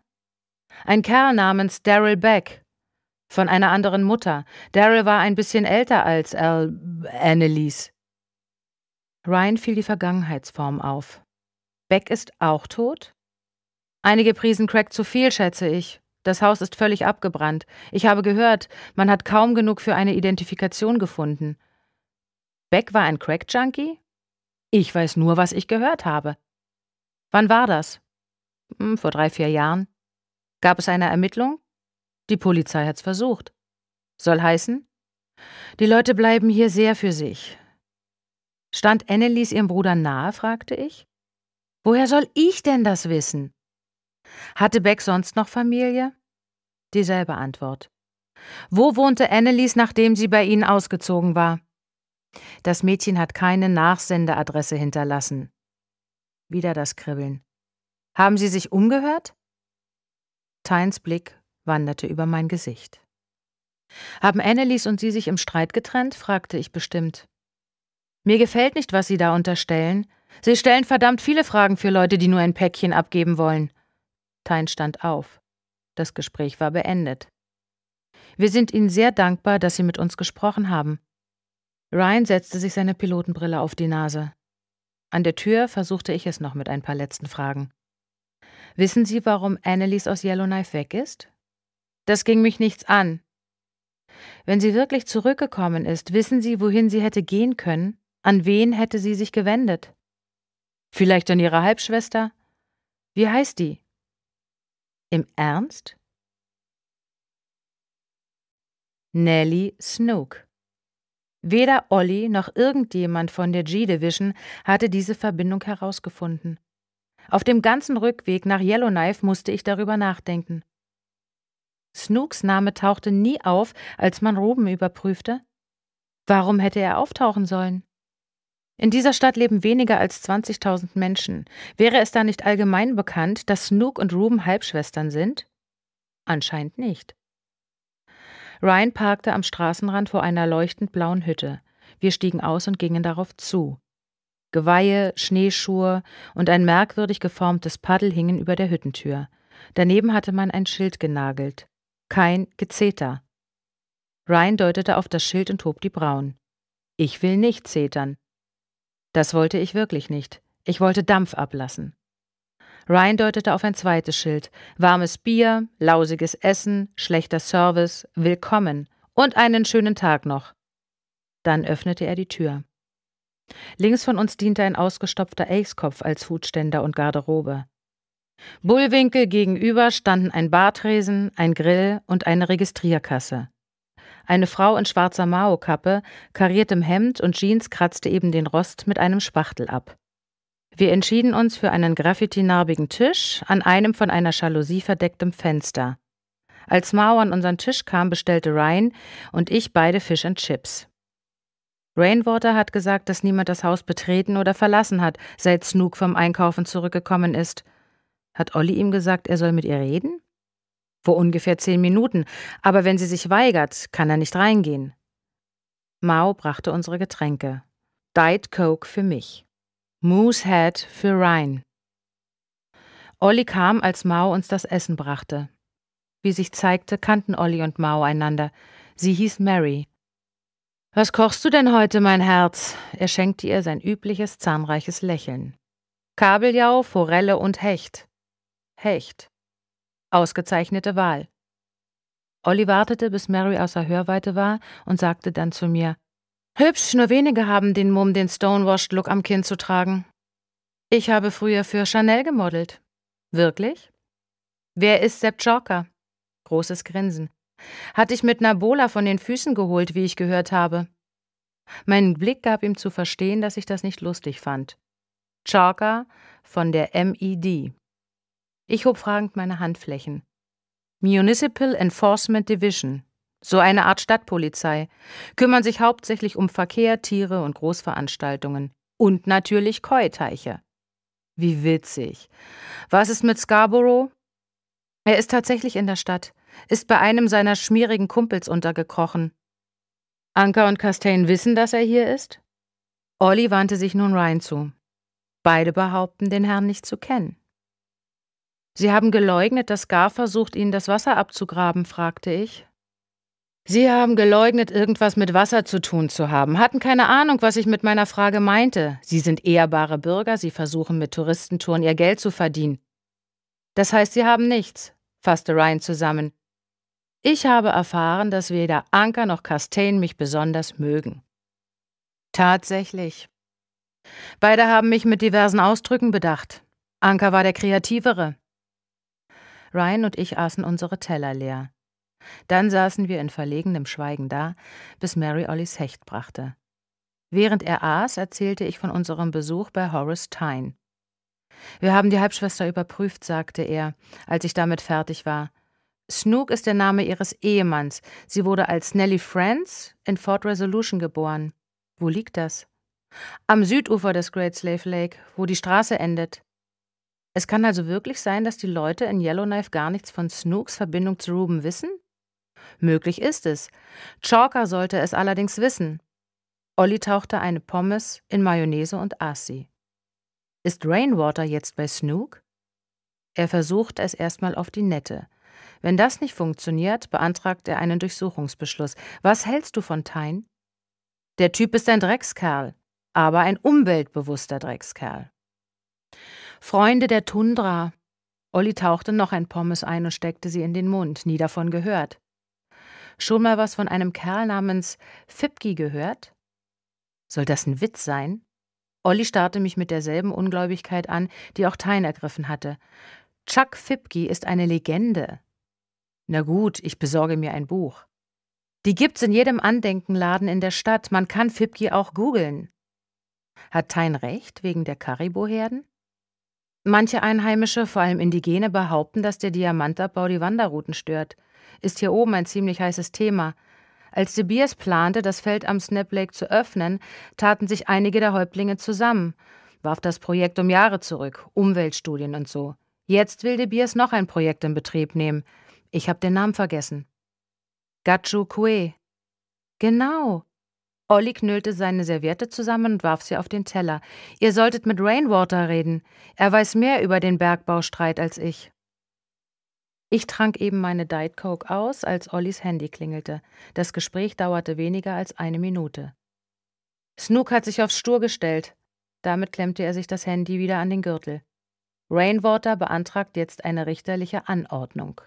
Ein Kerl namens Daryl Beck. Von einer anderen Mutter. Daryl war ein bisschen älter als Al Annelies. Ryan fiel die Vergangenheitsform auf. Beck ist auch tot? Einige Prisen Crack zu viel, schätze ich. Das Haus ist völlig abgebrannt. Ich habe gehört, man hat kaum genug für eine Identifikation gefunden. Beck war ein Crack-Junkie? Ich weiß nur, was ich gehört habe. Wann war das? Hm, vor drei, vier Jahren. Gab es eine Ermittlung? Die Polizei hat's versucht. Soll heißen? Die Leute bleiben hier sehr für sich. Stand Annelies ihrem Bruder nahe, fragte ich. Woher soll ich denn das wissen? Hatte Beck sonst noch Familie? Dieselbe Antwort. Wo wohnte Annelies, nachdem sie bei Ihnen ausgezogen war? Das Mädchen hat keine Nachsendeadresse hinterlassen. Wieder das Kribbeln. Haben Sie sich umgehört? Tynes Blick wanderte über mein Gesicht. Haben Annelies und Sie sich im Streit getrennt? fragte ich bestimmt. Mir gefällt nicht, was Sie da unterstellen. Sie stellen verdammt viele Fragen für Leute, die nur ein Päckchen abgeben wollen. Tyne stand auf. Das Gespräch war beendet. Wir sind Ihnen sehr dankbar, dass Sie mit uns gesprochen haben. Ryan setzte sich seine Pilotenbrille auf die Nase. An der Tür versuchte ich es noch mit ein paar letzten Fragen. Wissen Sie, warum Annelies aus Yellowknife weg ist? Das ging mich nichts an. Wenn sie wirklich zurückgekommen ist, wissen Sie, wohin sie hätte gehen können? An wen hätte sie sich gewendet? Vielleicht an ihre Halbschwester? Wie heißt die? Im Ernst? Nellie Snook Weder Olli noch irgendjemand von der G-Division hatte diese Verbindung herausgefunden. Auf dem ganzen Rückweg nach Yellowknife musste ich darüber nachdenken. Snooks Name tauchte nie auf, als man Ruben überprüfte. Warum hätte er auftauchen sollen? In dieser Stadt leben weniger als 20.000 Menschen. Wäre es da nicht allgemein bekannt, dass Snook und Ruben Halbschwestern sind? Anscheinend nicht. Ryan parkte am Straßenrand vor einer leuchtend blauen Hütte. Wir stiegen aus und gingen darauf zu. Geweihe, Schneeschuhe und ein merkwürdig geformtes Paddel hingen über der Hüttentür. Daneben hatte man ein Schild genagelt. Kein Gezeter. Ryan deutete auf das Schild und hob die Brauen. Ich will nicht zetern. Das wollte ich wirklich nicht. Ich wollte Dampf ablassen. Ryan deutete auf ein zweites Schild. Warmes Bier, lausiges Essen, schlechter Service, willkommen und einen schönen Tag noch. Dann öffnete er die Tür. Links von uns diente ein ausgestopfter Elchskopf als Hutständer und Garderobe. Bullwinkel gegenüber standen ein Bartresen, ein Grill und eine Registrierkasse. Eine Frau in schwarzer Maokappe, kariertem Hemd und Jeans kratzte eben den Rost mit einem Spachtel ab. Wir entschieden uns für einen graffitinarbigen Tisch an einem von einer Jalousie verdecktem Fenster. Als Mao an unseren Tisch kam, bestellte Ryan und ich beide Fish and Chips. Rainwater hat gesagt, dass niemand das Haus betreten oder verlassen hat, seit Snook vom Einkaufen zurückgekommen ist. Hat Olli ihm gesagt, er soll mit ihr reden? Vor ungefähr zehn Minuten, aber wenn sie sich weigert, kann er nicht reingehen. Mao brachte unsere Getränke. Diet Coke für mich. Moosehead für Ryan. Olli kam, als Mao uns das Essen brachte. Wie sich zeigte, kannten Olli und Mao einander. Sie hieß Mary. Was kochst du denn heute, mein Herz? Er schenkte ihr sein übliches zahnreiches Lächeln. Kabeljau, Forelle und Hecht. Hecht. Ausgezeichnete Wahl. Olli wartete, bis Mary außer Hörweite war und sagte dann zu mir: Hübsch, nur wenige haben den Mumm, den Stonewashed-Look am Kinn zu tragen. Ich habe früher für Chanel gemodelt. Wirklich? Wer ist Sepp Chalker? Großes Grinsen. Hat dich mit Nabola von den Füßen geholt, wie ich gehört habe. Mein Blick gab ihm zu verstehen, dass ich das nicht lustig fand. Chalker von der MED. Ich hob fragend meine Handflächen. Municipal Enforcement Division, so eine Art Stadtpolizei, kümmern sich hauptsächlich um Verkehr, Tiere und Großveranstaltungen. Und natürlich koi Wie witzig. Was ist mit Scarborough? Er ist tatsächlich in der Stadt, ist bei einem seiner schmierigen Kumpels untergekrochen. Anker und Castaigne wissen, dass er hier ist? Olli wandte sich nun Ryan zu. Beide behaupten, den Herrn nicht zu kennen. Sie haben geleugnet, dass Gar versucht, ihnen das Wasser abzugraben, fragte ich. Sie haben geleugnet, irgendwas mit Wasser zu tun zu haben, hatten keine Ahnung, was ich mit meiner Frage meinte. Sie sind ehrbare Bürger, Sie versuchen mit Touristentouren Ihr Geld zu verdienen. Das heißt, Sie haben nichts, fasste Ryan zusammen. Ich habe erfahren, dass weder Anker noch Castain mich besonders mögen. Tatsächlich. Beide haben mich mit diversen Ausdrücken bedacht. Anker war der Kreativere. Ryan und ich aßen unsere Teller leer. Dann saßen wir in verlegenem Schweigen da, bis Mary Ollies Hecht brachte. Während er aß, erzählte ich von unserem Besuch bei Horace Tyne. Wir haben die Halbschwester überprüft, sagte er, als ich damit fertig war. Snook ist der Name ihres Ehemanns. Sie wurde als Nellie Friends in Fort Resolution geboren. Wo liegt das? Am Südufer des Great Slave Lake, wo die Straße endet. Es kann also wirklich sein, dass die Leute in Yellowknife gar nichts von Snooks Verbindung zu Ruben wissen? Möglich ist es. Chalker sollte es allerdings wissen. Olli tauchte eine Pommes in Mayonnaise und aß sie. Ist Rainwater jetzt bei Snook? Er versucht es erstmal auf die Nette. Wenn das nicht funktioniert, beantragt er einen Durchsuchungsbeschluss. Was hältst du von Tyne? Der Typ ist ein Dreckskerl, aber ein umweltbewusster Dreckskerl. Freunde der Tundra. Olli tauchte noch ein Pommes ein und steckte sie in den Mund, nie davon gehört. Schon mal was von einem Kerl namens Fipki gehört? Soll das ein Witz sein? Olli starrte mich mit derselben Ungläubigkeit an, die auch Tein ergriffen hatte. Chuck Fipki ist eine Legende. Na gut, ich besorge mir ein Buch. Die gibt's in jedem Andenkenladen in der Stadt. Man kann Fipki auch googeln. Hat Tein recht wegen der Kariboherden? Manche Einheimische, vor allem Indigene, behaupten, dass der Diamantabbau die Wanderrouten stört ist hier oben ein ziemlich heißes Thema. Als De Beers plante, das Feld am Snap Lake zu öffnen, taten sich einige der Häuptlinge zusammen, warf das Projekt um Jahre zurück, Umweltstudien und so. Jetzt will De Beers noch ein Projekt in Betrieb nehmen. Ich habe den Namen vergessen. Gachu Kue. Genau. Olli knüllte seine Serviette zusammen und warf sie auf den Teller. Ihr solltet mit Rainwater reden. Er weiß mehr über den Bergbaustreit als ich. Ich trank eben meine Diet Coke aus, als Ollis Handy klingelte. Das Gespräch dauerte weniger als eine Minute. Snook hat sich aufs Stur gestellt. Damit klemmte er sich das Handy wieder an den Gürtel. Rainwater beantragt jetzt eine richterliche Anordnung.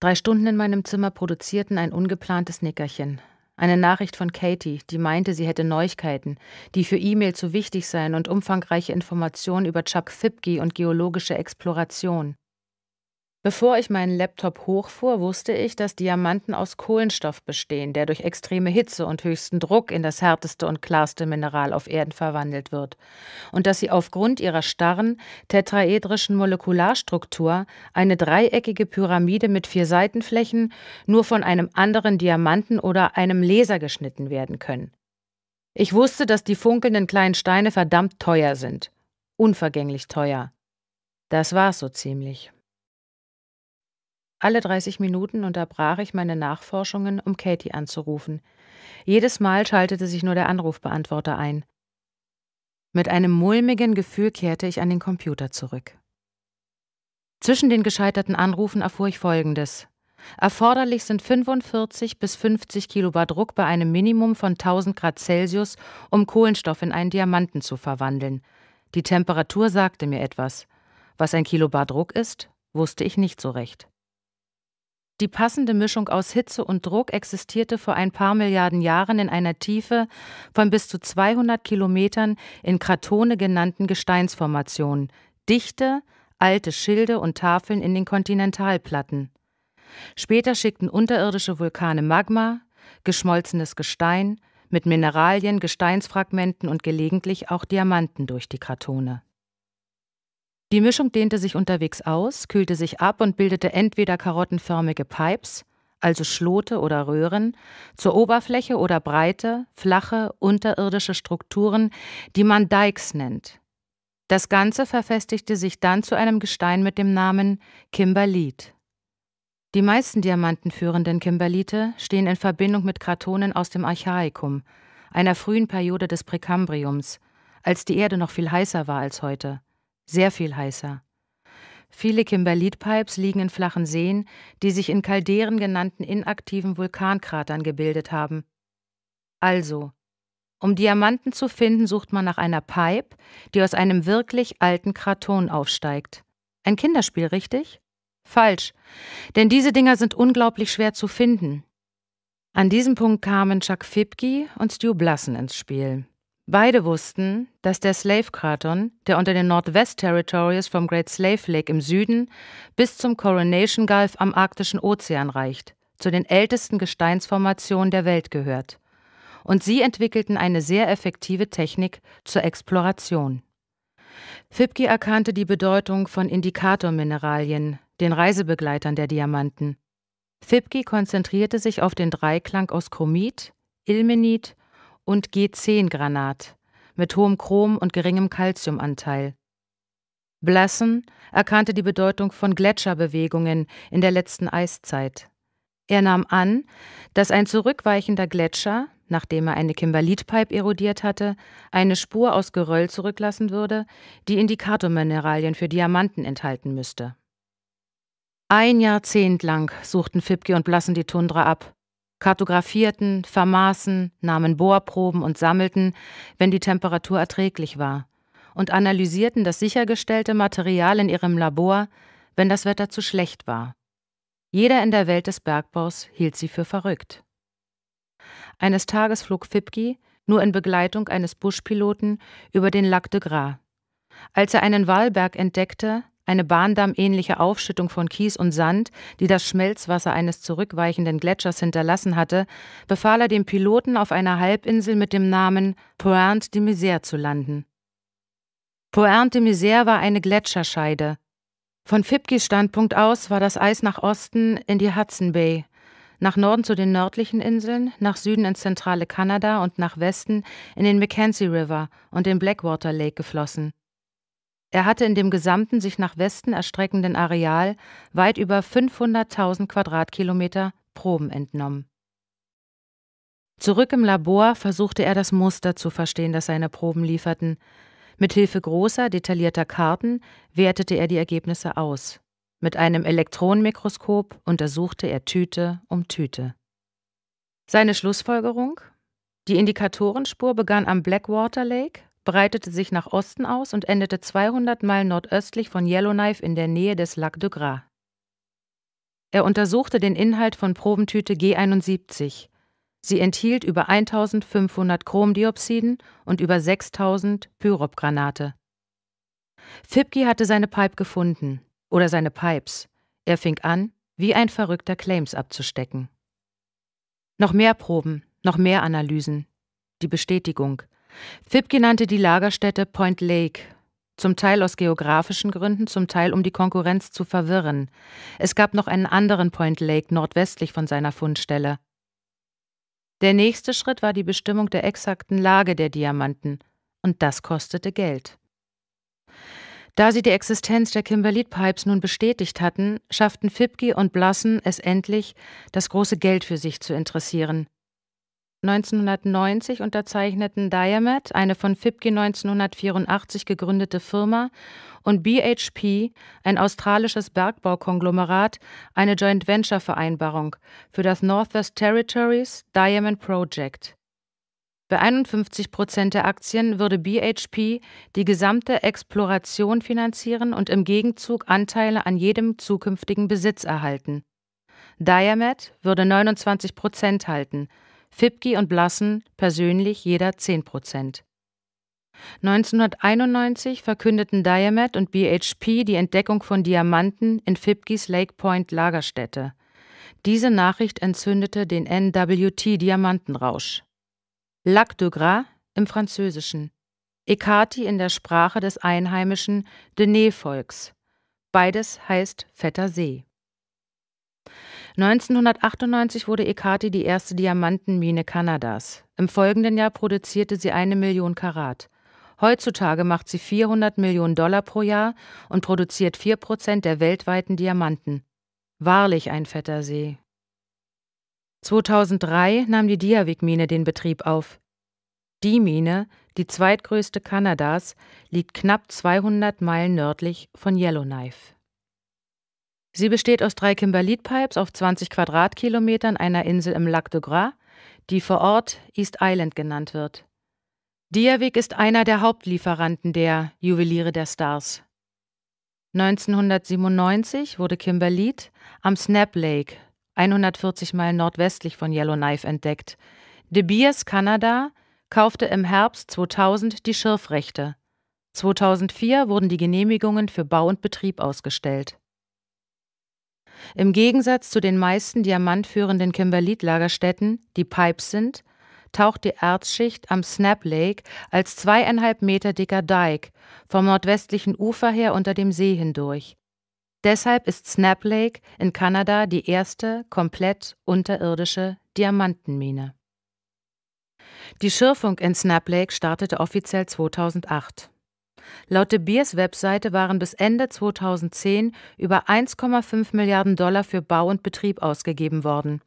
Drei Stunden in meinem Zimmer produzierten ein ungeplantes Nickerchen. Eine Nachricht von Katie, die meinte, sie hätte Neuigkeiten, die für E-Mail zu wichtig seien und umfangreiche Informationen über Chuck Fipke und geologische Exploration. Bevor ich meinen Laptop hochfuhr, wusste ich, dass Diamanten aus Kohlenstoff bestehen, der durch extreme Hitze und höchsten Druck in das härteste und klarste Mineral auf Erden verwandelt wird, und dass sie aufgrund ihrer starren, tetraedrischen Molekularstruktur eine dreieckige Pyramide mit vier Seitenflächen nur von einem anderen Diamanten oder einem Laser geschnitten werden können. Ich wusste, dass die funkelnden kleinen Steine verdammt teuer sind, unvergänglich teuer. Das war's so ziemlich. Alle 30 Minuten unterbrach ich meine Nachforschungen, um Katie anzurufen. Jedes Mal schaltete sich nur der Anrufbeantworter ein. Mit einem mulmigen Gefühl kehrte ich an den Computer zurück. Zwischen den gescheiterten Anrufen erfuhr ich Folgendes. Erforderlich sind 45 bis 50 Kilobar Druck bei einem Minimum von 1000 Grad Celsius, um Kohlenstoff in einen Diamanten zu verwandeln. Die Temperatur sagte mir etwas. Was ein Kilobar Druck ist, wusste ich nicht so recht. Die passende Mischung aus Hitze und Druck existierte vor ein paar Milliarden Jahren in einer Tiefe von bis zu 200 Kilometern in Kratone genannten Gesteinsformationen, dichte, alte Schilde und Tafeln in den Kontinentalplatten. Später schickten unterirdische Vulkane Magma, geschmolzenes Gestein, mit Mineralien, Gesteinsfragmenten und gelegentlich auch Diamanten durch die Kratone. Die Mischung dehnte sich unterwegs aus, kühlte sich ab und bildete entweder karottenförmige Pipes, also Schlote oder Röhren, zur Oberfläche oder breite, flache, unterirdische Strukturen, die man Dikes nennt. Das Ganze verfestigte sich dann zu einem Gestein mit dem Namen Kimberlit. Die meisten diamantenführenden Kimberlite stehen in Verbindung mit Kratonen aus dem Archaikum, einer frühen Periode des Präkambriums, als die Erde noch viel heißer war als heute sehr viel heißer. Viele Kimberlitpipes liegen in flachen Seen, die sich in Calderen genannten inaktiven Vulkankratern gebildet haben. Also, um Diamanten zu finden, sucht man nach einer Pipe, die aus einem wirklich alten Kraton aufsteigt. Ein Kinderspiel, richtig? Falsch, denn diese Dinger sind unglaublich schwer zu finden. An diesem Punkt kamen Chuck Fipke und Stu Blassen ins Spiel. Beide wussten, dass der Slave Kraton, der unter den Northwest Territories vom Great Slave Lake im Süden bis zum Coronation Gulf am Arktischen Ozean reicht, zu den ältesten Gesteinsformationen der Welt gehört. Und sie entwickelten eine sehr effektive Technik zur Exploration. Fipke erkannte die Bedeutung von Indikatormineralien, den Reisebegleitern der Diamanten. Fipke konzentrierte sich auf den Dreiklang aus Chromit, Ilmenit und G10-Granat mit hohem Chrom- und geringem Calciumanteil. Blassen erkannte die Bedeutung von Gletscherbewegungen in der letzten Eiszeit. Er nahm an, dass ein zurückweichender Gletscher, nachdem er eine Kimberlitpipe erodiert hatte, eine Spur aus Geröll zurücklassen würde, die Indikatormineralien für Diamanten enthalten müsste. Ein Jahrzehnt lang suchten Fipke und Blassen die Tundra ab kartografierten, vermaßen, nahmen Bohrproben und sammelten, wenn die Temperatur erträglich war, und analysierten das sichergestellte Material in ihrem Labor, wenn das Wetter zu schlecht war. Jeder in der Welt des Bergbaus hielt sie für verrückt. Eines Tages flog Fipki, nur in Begleitung eines Buschpiloten, über den Lac de Gras. Als er einen Walberg entdeckte, eine bahndammähnliche Aufschüttung von Kies und Sand, die das Schmelzwasser eines zurückweichenden Gletschers hinterlassen hatte, befahl er dem Piloten, auf einer Halbinsel mit dem Namen Pointe de Misère zu landen. Pointe de Misère war eine Gletscherscheide. Von Fipkis Standpunkt aus war das Eis nach Osten in die Hudson Bay, nach Norden zu den nördlichen Inseln, nach Süden ins zentrale Kanada und nach Westen in den Mackenzie River und den Blackwater Lake geflossen. Er hatte in dem gesamten sich nach Westen erstreckenden Areal weit über 500.000 Quadratkilometer Proben entnommen. Zurück im Labor versuchte er das Muster zu verstehen, das seine Proben lieferten. Mithilfe großer, detaillierter Karten wertete er die Ergebnisse aus. Mit einem Elektronenmikroskop untersuchte er Tüte um Tüte. Seine Schlussfolgerung? Die Indikatorenspur begann am Blackwater Lake breitete sich nach Osten aus und endete 200 Meilen nordöstlich von Yellowknife in der Nähe des Lac de Gras. Er untersuchte den Inhalt von Probentüte G71. Sie enthielt über 1500 Chromdioxiden und über 6000 Pyropgranate. Fipke hatte seine Pipe gefunden. Oder seine Pipes. Er fing an, wie ein verrückter Claims abzustecken. Noch mehr Proben, noch mehr Analysen. Die Bestätigung. Fibke nannte die Lagerstätte Point Lake, zum Teil aus geografischen Gründen, zum Teil um die Konkurrenz zu verwirren. Es gab noch einen anderen Point Lake nordwestlich von seiner Fundstelle. Der nächste Schritt war die Bestimmung der exakten Lage der Diamanten, und das kostete Geld. Da sie die Existenz der Kimberlite Pipes nun bestätigt hatten, schafften Fipke und Blassen es endlich, das große Geld für sich zu interessieren. 1990 unterzeichneten Diamet, eine von FIPGI 1984 gegründete Firma, und BHP, ein australisches Bergbaukonglomerat, eine Joint-Venture-Vereinbarung für das Northwest Territories Diamond Project. Bei 51 Prozent der Aktien würde BHP die gesamte Exploration finanzieren und im Gegenzug Anteile an jedem zukünftigen Besitz erhalten. Diamet würde 29 Prozent halten – Fipki und Blassen persönlich jeder 10 1991 verkündeten Diamet und BHP die Entdeckung von Diamanten in Fipkis Lake Point Lagerstätte. Diese Nachricht entzündete den NWT Diamantenrausch. Lac de Gras im Französischen, Ekati in der Sprache des einheimischen Dene-Volks. Beides heißt Fetter See. 1998 wurde Ekati die erste Diamantenmine Kanadas. Im folgenden Jahr produzierte sie eine Million Karat. Heutzutage macht sie 400 Millionen Dollar pro Jahr und produziert 4 Prozent der weltweiten Diamanten. Wahrlich ein fetter See. 2003 nahm die Diavik-Mine den Betrieb auf. Die Mine, die zweitgrößte Kanadas, liegt knapp 200 Meilen nördlich von Yellowknife. Sie besteht aus drei Kimberlit-Pipes auf 20 Quadratkilometern einer Insel im Lac de Gras, die vor Ort East Island genannt wird. Diavik ist einer der Hauptlieferanten der Juweliere der Stars. 1997 wurde Kimberlit am Snap Lake, 140 Meilen nordwestlich von Yellowknife, entdeckt. De Beers Kanada kaufte im Herbst 2000 die Schirfrechte. 2004 wurden die Genehmigungen für Bau und Betrieb ausgestellt. Im Gegensatz zu den meisten diamantführenden Kimberlit-Lagerstätten, die Pipes sind, taucht die Erzschicht am Snap Lake als zweieinhalb Meter dicker Dike vom nordwestlichen Ufer her unter dem See hindurch. Deshalb ist Snap Lake in Kanada die erste komplett unterirdische Diamantenmine. Die Schürfung in Snap Lake startete offiziell 2008. Laut De Beers Webseite waren bis Ende 2010 über 1,5 Milliarden Dollar für Bau und Betrieb ausgegeben worden.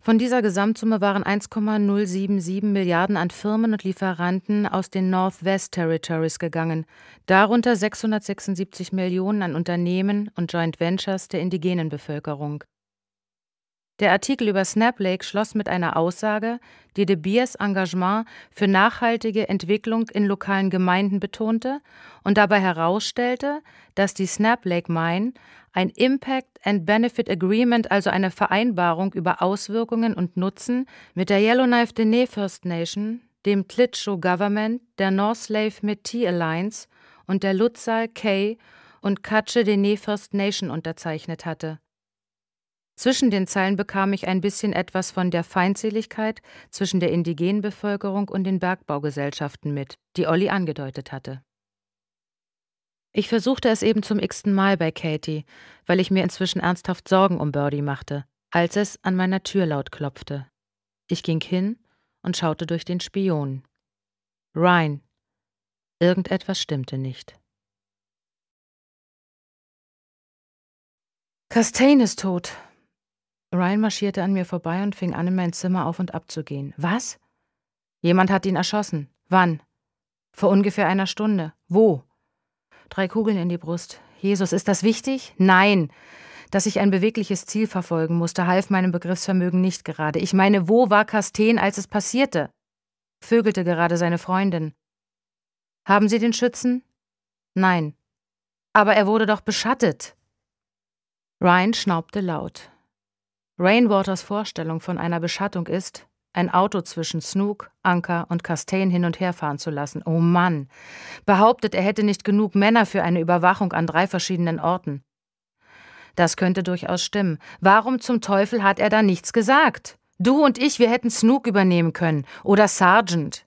Von dieser Gesamtsumme waren 1,077 Milliarden an Firmen und Lieferanten aus den Northwest Territories gegangen, darunter 676 Millionen an Unternehmen und Joint Ventures der indigenen Bevölkerung. Der Artikel über Snap Lake schloss mit einer Aussage, die de Beers Engagement für nachhaltige Entwicklung in lokalen Gemeinden betonte und dabei herausstellte, dass die Snap Lake Mine ein Impact and Benefit Agreement, also eine Vereinbarung über Auswirkungen und Nutzen mit der Yellowknife Dene First Nation, dem Tlitscho Government, der North Slave Metis Alliance und der Lutzal Kay und Katche Dene First Nation unterzeichnet hatte zwischen den Zeilen bekam ich ein bisschen etwas von der Feindseligkeit zwischen der indigenen Bevölkerung und den Bergbaugesellschaften mit, die Olli angedeutet hatte. Ich versuchte es eben zum x-ten Mal bei Katie, weil ich mir inzwischen ernsthaft Sorgen um Birdie machte, als es an meiner Tür laut klopfte. Ich ging hin und schaute durch den Spion. Ryan. Irgendetwas stimmte nicht. Castaigne ist tot, Ryan marschierte an mir vorbei und fing an, in mein Zimmer auf und ab zu gehen. Was? Jemand hat ihn erschossen. Wann? Vor ungefähr einer Stunde. Wo? Drei Kugeln in die Brust. Jesus, ist das wichtig? Nein. Dass ich ein bewegliches Ziel verfolgen musste, half meinem Begriffsvermögen nicht gerade. Ich meine, wo war Kasten, als es passierte? Vögelte gerade seine Freundin. Haben Sie den Schützen? Nein. Aber er wurde doch beschattet. Ryan schnaubte laut. Rainwaters Vorstellung von einer Beschattung ist, ein Auto zwischen Snook, Anker und Castain hin und her fahren zu lassen. Oh Mann! Behauptet, er hätte nicht genug Männer für eine Überwachung an drei verschiedenen Orten. Das könnte durchaus stimmen. Warum zum Teufel hat er da nichts gesagt? Du und ich, wir hätten Snook übernehmen können. Oder Sergeant.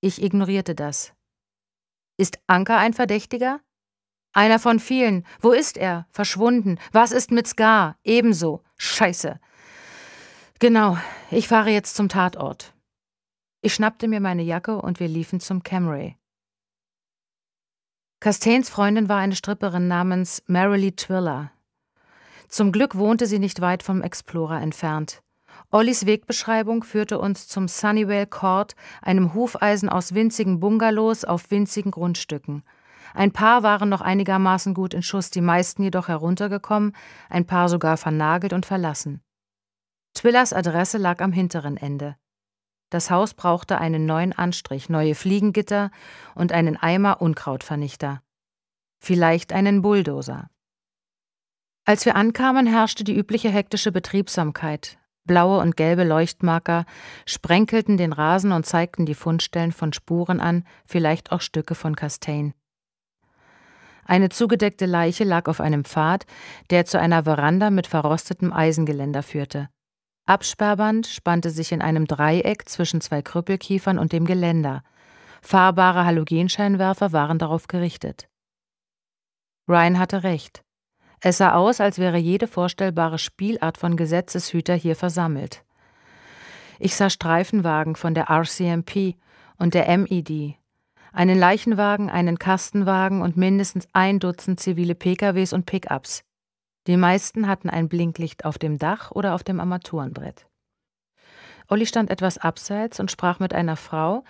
Ich ignorierte das. Ist Anker ein Verdächtiger? Einer von vielen. Wo ist er? Verschwunden. Was ist mit Scar? Ebenso. Scheiße. Genau, ich fahre jetzt zum Tatort. Ich schnappte mir meine Jacke und wir liefen zum Camry. Castains Freundin war eine Stripperin namens Marilee Twiller. Zum Glück wohnte sie nicht weit vom Explorer entfernt. Ollis Wegbeschreibung führte uns zum Sunnyvale Court, einem Hufeisen aus winzigen Bungalows auf winzigen Grundstücken. Ein paar waren noch einigermaßen gut in Schuss, die meisten jedoch heruntergekommen, ein paar sogar vernagelt und verlassen. Twillers Adresse lag am hinteren Ende. Das Haus brauchte einen neuen Anstrich, neue Fliegengitter und einen Eimer Unkrautvernichter. Vielleicht einen Bulldozer. Als wir ankamen, herrschte die übliche hektische Betriebsamkeit. Blaue und gelbe Leuchtmarker sprenkelten den Rasen und zeigten die Fundstellen von Spuren an, vielleicht auch Stücke von Kastane. Eine zugedeckte Leiche lag auf einem Pfad, der zu einer Veranda mit verrostetem Eisengeländer führte. Absperrband spannte sich in einem Dreieck zwischen zwei Krüppelkiefern und dem Geländer. Fahrbare Halogenscheinwerfer waren darauf gerichtet. Ryan hatte recht. Es sah aus, als wäre jede vorstellbare Spielart von Gesetzeshüter hier versammelt. Ich sah Streifenwagen von der RCMP und der MED, einen Leichenwagen, einen Kastenwagen und mindestens ein Dutzend zivile PKWs und Pickups. Die meisten hatten ein Blinklicht auf dem Dach oder auf dem Armaturenbrett. Olli stand etwas abseits und sprach mit einer Frau,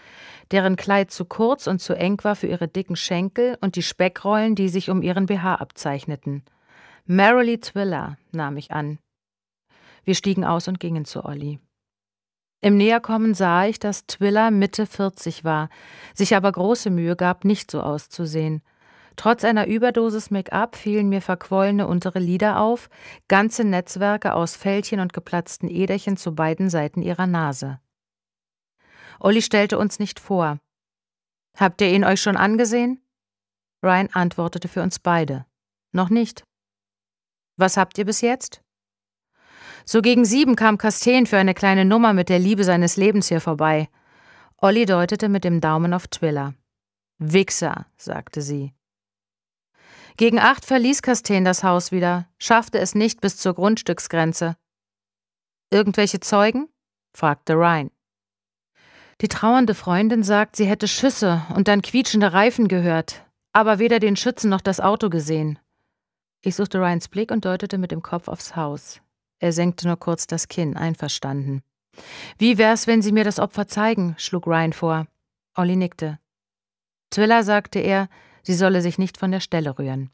deren Kleid zu kurz und zu eng war für ihre dicken Schenkel und die Speckrollen, die sich um ihren BH abzeichneten. Marilee Twiller, nahm ich an. Wir stiegen aus und gingen zu Olli. Im Näherkommen sah ich, dass Twiller Mitte 40 war, sich aber große Mühe gab, nicht so auszusehen. Trotz einer Überdosis Make-up fielen mir verquollene untere Lider auf, ganze Netzwerke aus Fältchen und geplatzten Äderchen zu beiden Seiten ihrer Nase. Olli stellte uns nicht vor. Habt ihr ihn euch schon angesehen? Ryan antwortete für uns beide. Noch nicht. Was habt ihr bis jetzt? So gegen sieben kam Casteen für eine kleine Nummer mit der Liebe seines Lebens hier vorbei. Olli deutete mit dem Daumen auf Twiller. Wichser, sagte sie. Gegen acht verließ Casteen das Haus wieder, schaffte es nicht bis zur Grundstücksgrenze. Irgendwelche Zeugen? fragte Ryan. Die trauernde Freundin sagt, sie hätte Schüsse und dann quietschende Reifen gehört, aber weder den Schützen noch das Auto gesehen. Ich suchte Ryans Blick und deutete mit dem Kopf aufs Haus. Er senkte nur kurz das Kinn, einverstanden. Wie wär's, wenn Sie mir das Opfer zeigen? schlug Ryan vor. Olli nickte. Twiller sagte er, sie solle sich nicht von der Stelle rühren.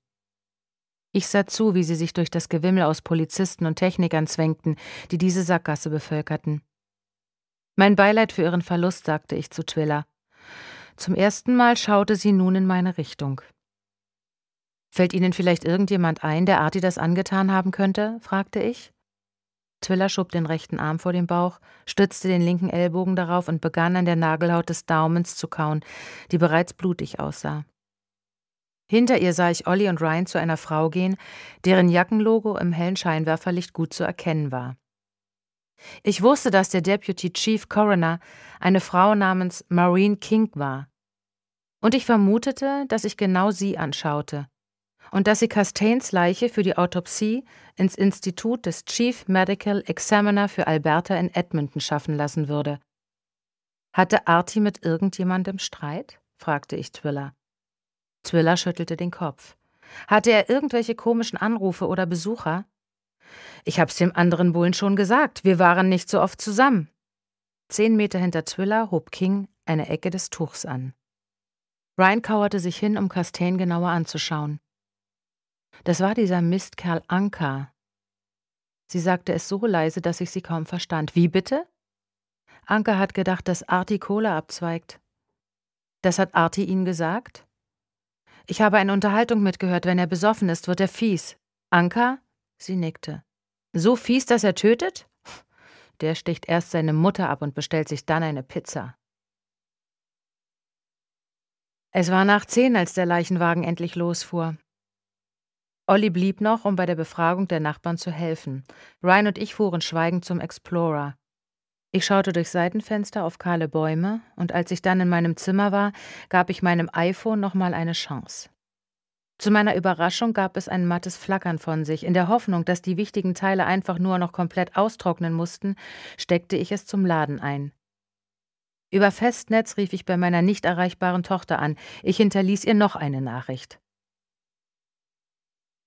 Ich sah zu, wie sie sich durch das Gewimmel aus Polizisten und Technikern zwängten, die diese Sackgasse bevölkerten. Mein Beileid für ihren Verlust, sagte ich zu Twiller. Zum ersten Mal schaute sie nun in meine Richtung. Fällt Ihnen vielleicht irgendjemand ein, der Arti das angetan haben könnte? fragte ich. Twiller schob den rechten Arm vor den Bauch, stützte den linken Ellbogen darauf und begann an der Nagelhaut des Daumens zu kauen, die bereits blutig aussah. Hinter ihr sah ich Olli und Ryan zu einer Frau gehen, deren Jackenlogo im hellen Scheinwerferlicht gut zu erkennen war. Ich wusste, dass der Deputy Chief Coroner eine Frau namens Marine King war. Und ich vermutete, dass ich genau sie anschaute, und dass sie Castains Leiche für die Autopsie ins Institut des Chief Medical Examiner für Alberta in Edmonton schaffen lassen würde. Hatte Artie mit irgendjemandem Streit? fragte ich Twiller. Twiller schüttelte den Kopf. Hatte er irgendwelche komischen Anrufe oder Besucher? Ich hab's dem anderen Bullen schon gesagt, wir waren nicht so oft zusammen. Zehn Meter hinter Twiller hob King eine Ecke des Tuchs an. Ryan kauerte sich hin, um Castain genauer anzuschauen. Das war dieser Mistkerl Anka. Sie sagte es so leise, dass ich sie kaum verstand. Wie bitte? Anka hat gedacht, dass Arti Kohle abzweigt. Das hat Arti Ihnen gesagt? Ich habe eine Unterhaltung mitgehört. Wenn er besoffen ist, wird er fies. Anka? Sie nickte. So fies, dass er tötet? Der sticht erst seine Mutter ab und bestellt sich dann eine Pizza. Es war nach zehn, als der Leichenwagen endlich losfuhr. Olli blieb noch, um bei der Befragung der Nachbarn zu helfen. Ryan und ich fuhren schweigend zum Explorer. Ich schaute durch Seitenfenster auf kahle Bäume und als ich dann in meinem Zimmer war, gab ich meinem iPhone nochmal eine Chance. Zu meiner Überraschung gab es ein mattes Flackern von sich. In der Hoffnung, dass die wichtigen Teile einfach nur noch komplett austrocknen mussten, steckte ich es zum Laden ein. Über Festnetz rief ich bei meiner nicht erreichbaren Tochter an. Ich hinterließ ihr noch eine Nachricht.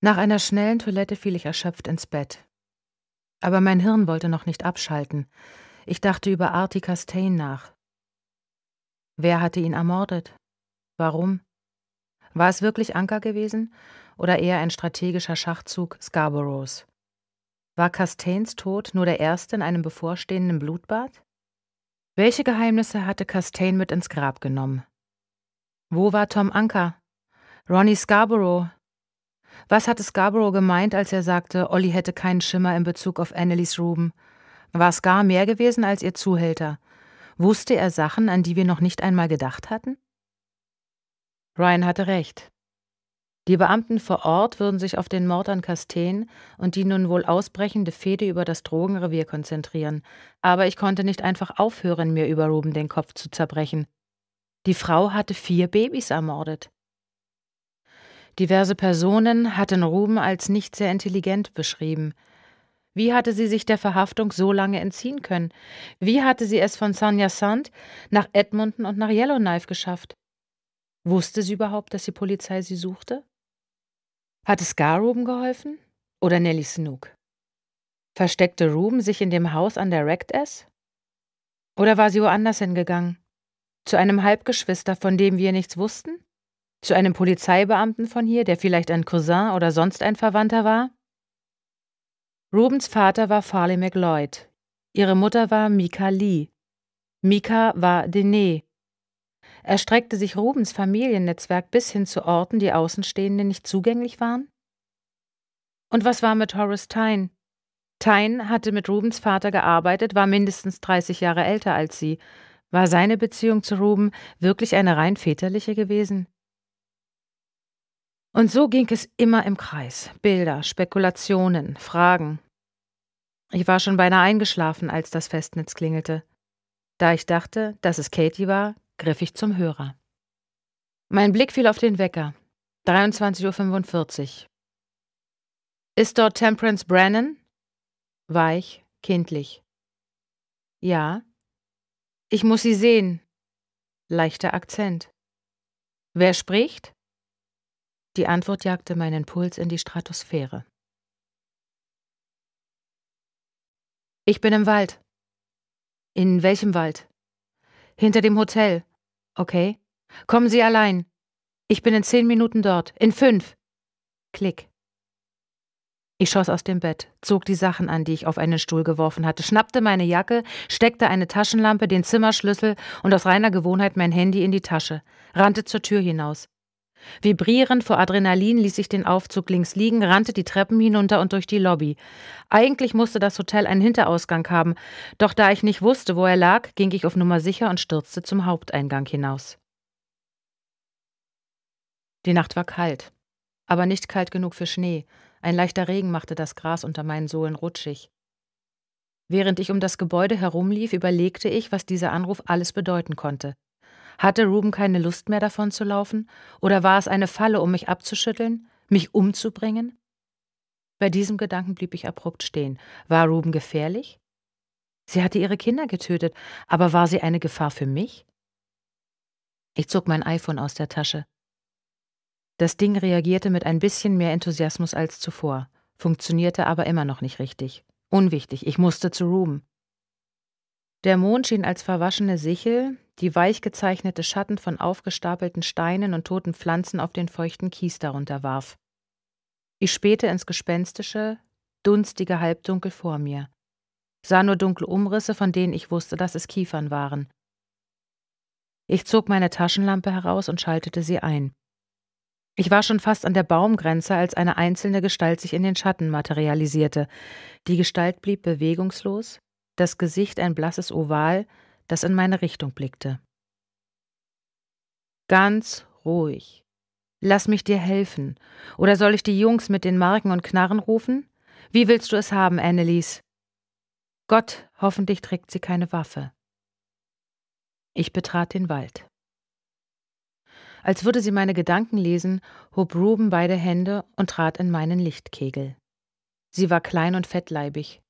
Nach einer schnellen Toilette fiel ich erschöpft ins Bett. Aber mein Hirn wollte noch nicht abschalten. Ich dachte über Artie Castain nach. Wer hatte ihn ermordet? Warum? War es wirklich Anker gewesen oder eher ein strategischer Schachzug Scarboroughs? War Castains Tod nur der erste in einem bevorstehenden Blutbad? Welche Geheimnisse hatte Castain mit ins Grab genommen? Wo war Tom Anker? Ronnie Scarborough, was hatte Scarborough gemeint, als er sagte, Olli hätte keinen Schimmer in Bezug auf Annelies Ruben? War Scar mehr gewesen als ihr Zuhälter? Wusste er Sachen, an die wir noch nicht einmal gedacht hatten? Ryan hatte recht. Die Beamten vor Ort würden sich auf den Mord an Castain und die nun wohl ausbrechende Fehde über das Drogenrevier konzentrieren, aber ich konnte nicht einfach aufhören, mir über Ruben den Kopf zu zerbrechen. Die Frau hatte vier Babys ermordet. Diverse Personen hatten Ruben als nicht sehr intelligent beschrieben. Wie hatte sie sich der Verhaftung so lange entziehen können? Wie hatte sie es von Sanja Sand nach Edmonton und nach Yellowknife geschafft? Wusste sie überhaupt, dass die Polizei sie suchte? Hatte Scar Ruben geholfen? Oder Nellie Snook? Versteckte Ruben sich in dem Haus an der Wrecked S? Oder war sie woanders hingegangen? Zu einem Halbgeschwister, von dem wir nichts wussten? Zu einem Polizeibeamten von hier, der vielleicht ein Cousin oder sonst ein Verwandter war? Rubens Vater war Farley McLeod. Ihre Mutter war Mika Lee. Mika war Dene. Erstreckte sich Rubens Familiennetzwerk bis hin zu Orten, die Außenstehenden nicht zugänglich waren? Und was war mit Horace Tyne? Tyne hatte mit Rubens Vater gearbeitet, war mindestens 30 Jahre älter als sie. War seine Beziehung zu Ruben wirklich eine rein väterliche gewesen? Und so ging es immer im Kreis. Bilder, Spekulationen, Fragen. Ich war schon beinahe eingeschlafen, als das Festnetz klingelte. Da ich dachte, dass es Katie war, griff ich zum Hörer. Mein Blick fiel auf den Wecker. 23.45 Uhr. Ist dort Temperance Brennan? Weich, kindlich. Ja. Ich muss sie sehen. Leichter Akzent. Wer spricht? Die Antwort jagte meinen Puls in die Stratosphäre. Ich bin im Wald. In welchem Wald? Hinter dem Hotel. Okay. Kommen Sie allein. Ich bin in zehn Minuten dort. In fünf. Klick. Ich schoss aus dem Bett, zog die Sachen an, die ich auf einen Stuhl geworfen hatte, schnappte meine Jacke, steckte eine Taschenlampe, den Zimmerschlüssel und aus reiner Gewohnheit mein Handy in die Tasche, rannte zur Tür hinaus, Vibrierend vor Adrenalin ließ ich den Aufzug links liegen, rannte die Treppen hinunter und durch die Lobby. Eigentlich musste das Hotel einen Hinterausgang haben, doch da ich nicht wusste, wo er lag, ging ich auf Nummer sicher und stürzte zum Haupteingang hinaus. Die Nacht war kalt, aber nicht kalt genug für Schnee. Ein leichter Regen machte das Gras unter meinen Sohlen rutschig. Während ich um das Gebäude herumlief, überlegte ich, was dieser Anruf alles bedeuten konnte. Hatte Ruben keine Lust mehr davon zu laufen? Oder war es eine Falle, um mich abzuschütteln? Mich umzubringen? Bei diesem Gedanken blieb ich abrupt stehen. War Ruben gefährlich? Sie hatte ihre Kinder getötet, aber war sie eine Gefahr für mich? Ich zog mein iPhone aus der Tasche. Das Ding reagierte mit ein bisschen mehr Enthusiasmus als zuvor, funktionierte aber immer noch nicht richtig. Unwichtig, ich musste zu Ruben. Der Mond schien als verwaschene Sichel, die weich gezeichnete Schatten von aufgestapelten Steinen und toten Pflanzen auf den feuchten Kies darunter warf. Ich spähte ins gespenstische, dunstige Halbdunkel vor mir, sah nur dunkle Umrisse, von denen ich wusste, dass es Kiefern waren. Ich zog meine Taschenlampe heraus und schaltete sie ein. Ich war schon fast an der Baumgrenze, als eine einzelne Gestalt sich in den Schatten materialisierte. Die Gestalt blieb bewegungslos, das Gesicht ein blasses Oval, das in meine Richtung blickte. Ganz ruhig. Lass mich dir helfen. Oder soll ich die Jungs mit den Marken und Knarren rufen? Wie willst du es haben, Annelies? Gott, hoffentlich trägt sie keine Waffe. Ich betrat den Wald. Als würde sie meine Gedanken lesen, hob Ruben beide Hände und trat in meinen Lichtkegel. Sie war klein und fettleibig,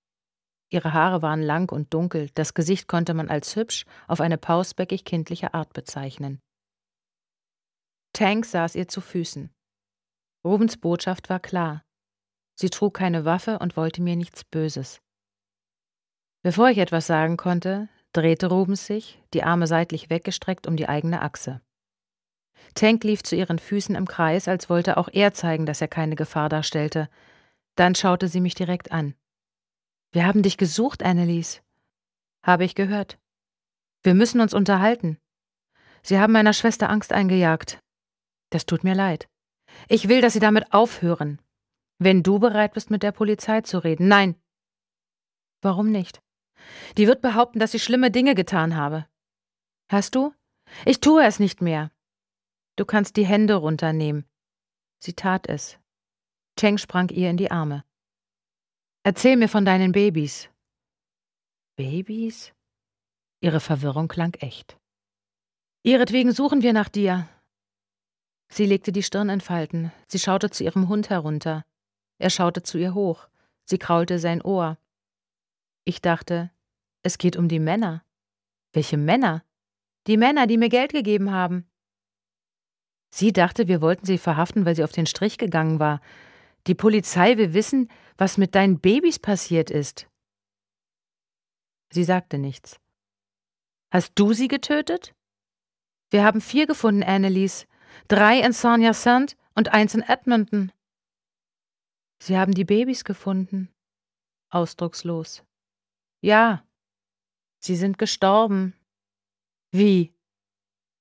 Ihre Haare waren lang und dunkel, das Gesicht konnte man als hübsch, auf eine pausbäckig kindliche Art bezeichnen. Tank saß ihr zu Füßen. Rubens Botschaft war klar. Sie trug keine Waffe und wollte mir nichts Böses. Bevor ich etwas sagen konnte, drehte Rubens sich, die Arme seitlich weggestreckt um die eigene Achse. Tank lief zu ihren Füßen im Kreis, als wollte auch er zeigen, dass er keine Gefahr darstellte. Dann schaute sie mich direkt an. Wir haben dich gesucht, Annelies. Habe ich gehört. Wir müssen uns unterhalten. Sie haben meiner Schwester Angst eingejagt. Das tut mir leid. Ich will, dass Sie damit aufhören. Wenn du bereit bist, mit der Polizei zu reden. Nein. Warum nicht? Die wird behaupten, dass ich schlimme Dinge getan habe. Hast du? Ich tue es nicht mehr. Du kannst die Hände runternehmen. Sie tat es. Cheng sprang ihr in die Arme. Erzähl mir von deinen Babys. Babys? Ihre Verwirrung klang echt. Ihretwegen suchen wir nach dir. Sie legte die Stirn in Falten. Sie schaute zu ihrem Hund herunter. Er schaute zu ihr hoch. Sie kraulte sein Ohr. Ich dachte, es geht um die Männer. Welche Männer? Die Männer, die mir Geld gegeben haben. Sie dachte, wir wollten sie verhaften, weil sie auf den Strich gegangen war. Die Polizei will wissen, was mit deinen Babys passiert ist. Sie sagte nichts. Hast du sie getötet? Wir haben vier gefunden, Annelies. Drei in Saint Sand und eins in Edmonton. Sie haben die Babys gefunden. Ausdruckslos. Ja. Sie sind gestorben. Wie?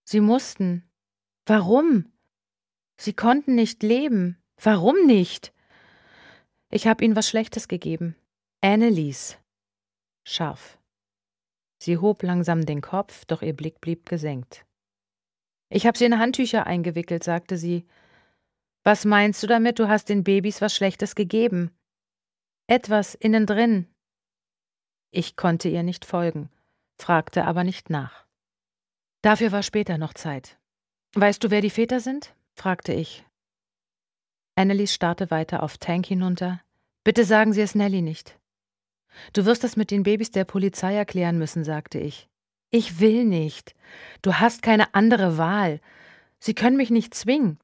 Sie mussten. Warum? Sie konnten nicht leben. Warum nicht? Ich habe ihnen was Schlechtes gegeben. Annelies. Scharf. Sie hob langsam den Kopf, doch ihr Blick blieb gesenkt. Ich habe sie in Handtücher eingewickelt, sagte sie. Was meinst du damit, du hast den Babys was Schlechtes gegeben? Etwas innen drin. Ich konnte ihr nicht folgen, fragte aber nicht nach. Dafür war später noch Zeit. Weißt du, wer die Väter sind? fragte ich. Annelies starrte weiter auf Tank hinunter. Bitte sagen Sie es Nelly nicht. Du wirst das mit den Babys der Polizei erklären müssen, sagte ich. Ich will nicht. Du hast keine andere Wahl. Sie können mich nicht zwingen.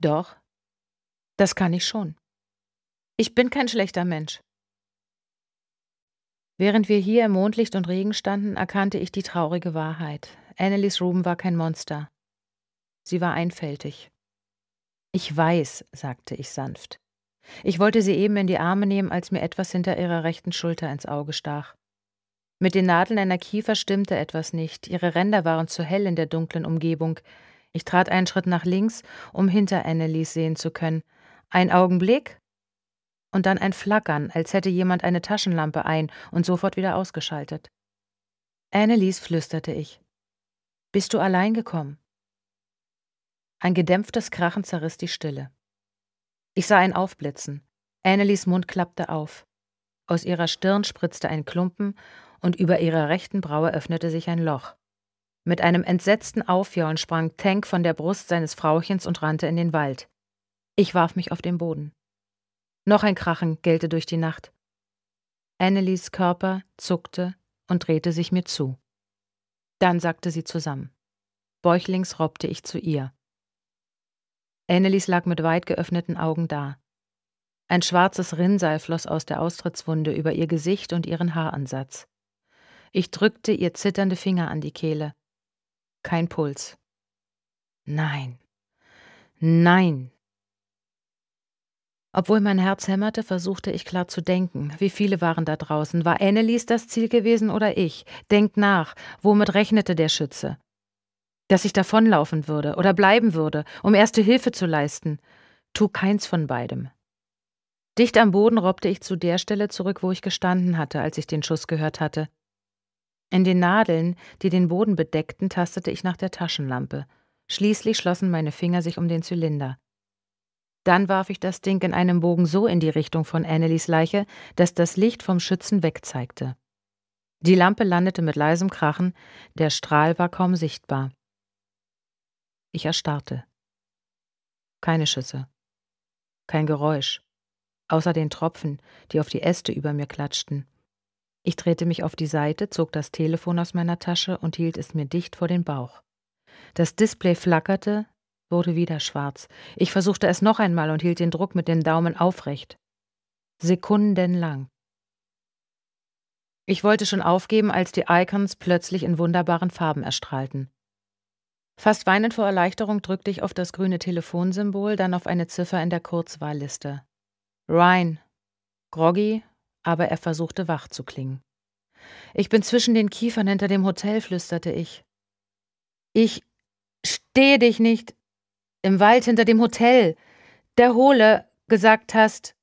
Doch. Das kann ich schon. Ich bin kein schlechter Mensch. Während wir hier im Mondlicht und Regen standen, erkannte ich die traurige Wahrheit. Annelies Ruben war kein Monster. Sie war einfältig. Ich weiß, sagte ich sanft. Ich wollte sie eben in die Arme nehmen, als mir etwas hinter ihrer rechten Schulter ins Auge stach. Mit den Nadeln einer Kiefer stimmte etwas nicht, ihre Ränder waren zu hell in der dunklen Umgebung. Ich trat einen Schritt nach links, um hinter Annelies sehen zu können. Ein Augenblick und dann ein Flackern, als hätte jemand eine Taschenlampe ein und sofort wieder ausgeschaltet. Annelies flüsterte ich. Bist du allein gekommen? Ein gedämpftes Krachen zerriss die Stille. Ich sah ein Aufblitzen. Annelies Mund klappte auf. Aus ihrer Stirn spritzte ein Klumpen und über ihrer rechten Braue öffnete sich ein Loch. Mit einem entsetzten Aufjaulen sprang Tank von der Brust seines Frauchens und rannte in den Wald. Ich warf mich auf den Boden. Noch ein Krachen gellte durch die Nacht. Annelies Körper zuckte und drehte sich mir zu. Dann sackte sie zusammen. Bäuchlings robbte ich zu ihr. Annelies lag mit weit geöffneten Augen da. Ein schwarzes Rinnseil floss aus der Austrittswunde über ihr Gesicht und ihren Haaransatz. Ich drückte ihr zitternde Finger an die Kehle. Kein Puls. Nein. Nein. Obwohl mein Herz hämmerte, versuchte ich klar zu denken. Wie viele waren da draußen? War Annelies das Ziel gewesen oder ich? Denkt nach. Womit rechnete der Schütze? dass ich davonlaufen würde oder bleiben würde, um erste Hilfe zu leisten. Tu keins von beidem. Dicht am Boden robbte ich zu der Stelle zurück, wo ich gestanden hatte, als ich den Schuss gehört hatte. In den Nadeln, die den Boden bedeckten, tastete ich nach der Taschenlampe. Schließlich schlossen meine Finger sich um den Zylinder. Dann warf ich das Ding in einem Bogen so in die Richtung von Annelies Leiche, dass das Licht vom Schützen wegzeigte. Die Lampe landete mit leisem Krachen, der Strahl war kaum sichtbar. Ich erstarrte. Keine Schüsse. Kein Geräusch. Außer den Tropfen, die auf die Äste über mir klatschten. Ich drehte mich auf die Seite, zog das Telefon aus meiner Tasche und hielt es mir dicht vor den Bauch. Das Display flackerte, wurde wieder schwarz. Ich versuchte es noch einmal und hielt den Druck mit den Daumen aufrecht. Sekundenlang. Ich wollte schon aufgeben, als die Icons plötzlich in wunderbaren Farben erstrahlten. Fast weinend vor Erleichterung drückte ich auf das grüne Telefonsymbol, dann auf eine Ziffer in der Kurzwahlliste. Ryan. Groggy, aber er versuchte wach zu klingen. Ich bin zwischen den Kiefern hinter dem Hotel, flüsterte ich. Ich stehe dich nicht. Im Wald hinter dem Hotel. Der Hohle, gesagt hast.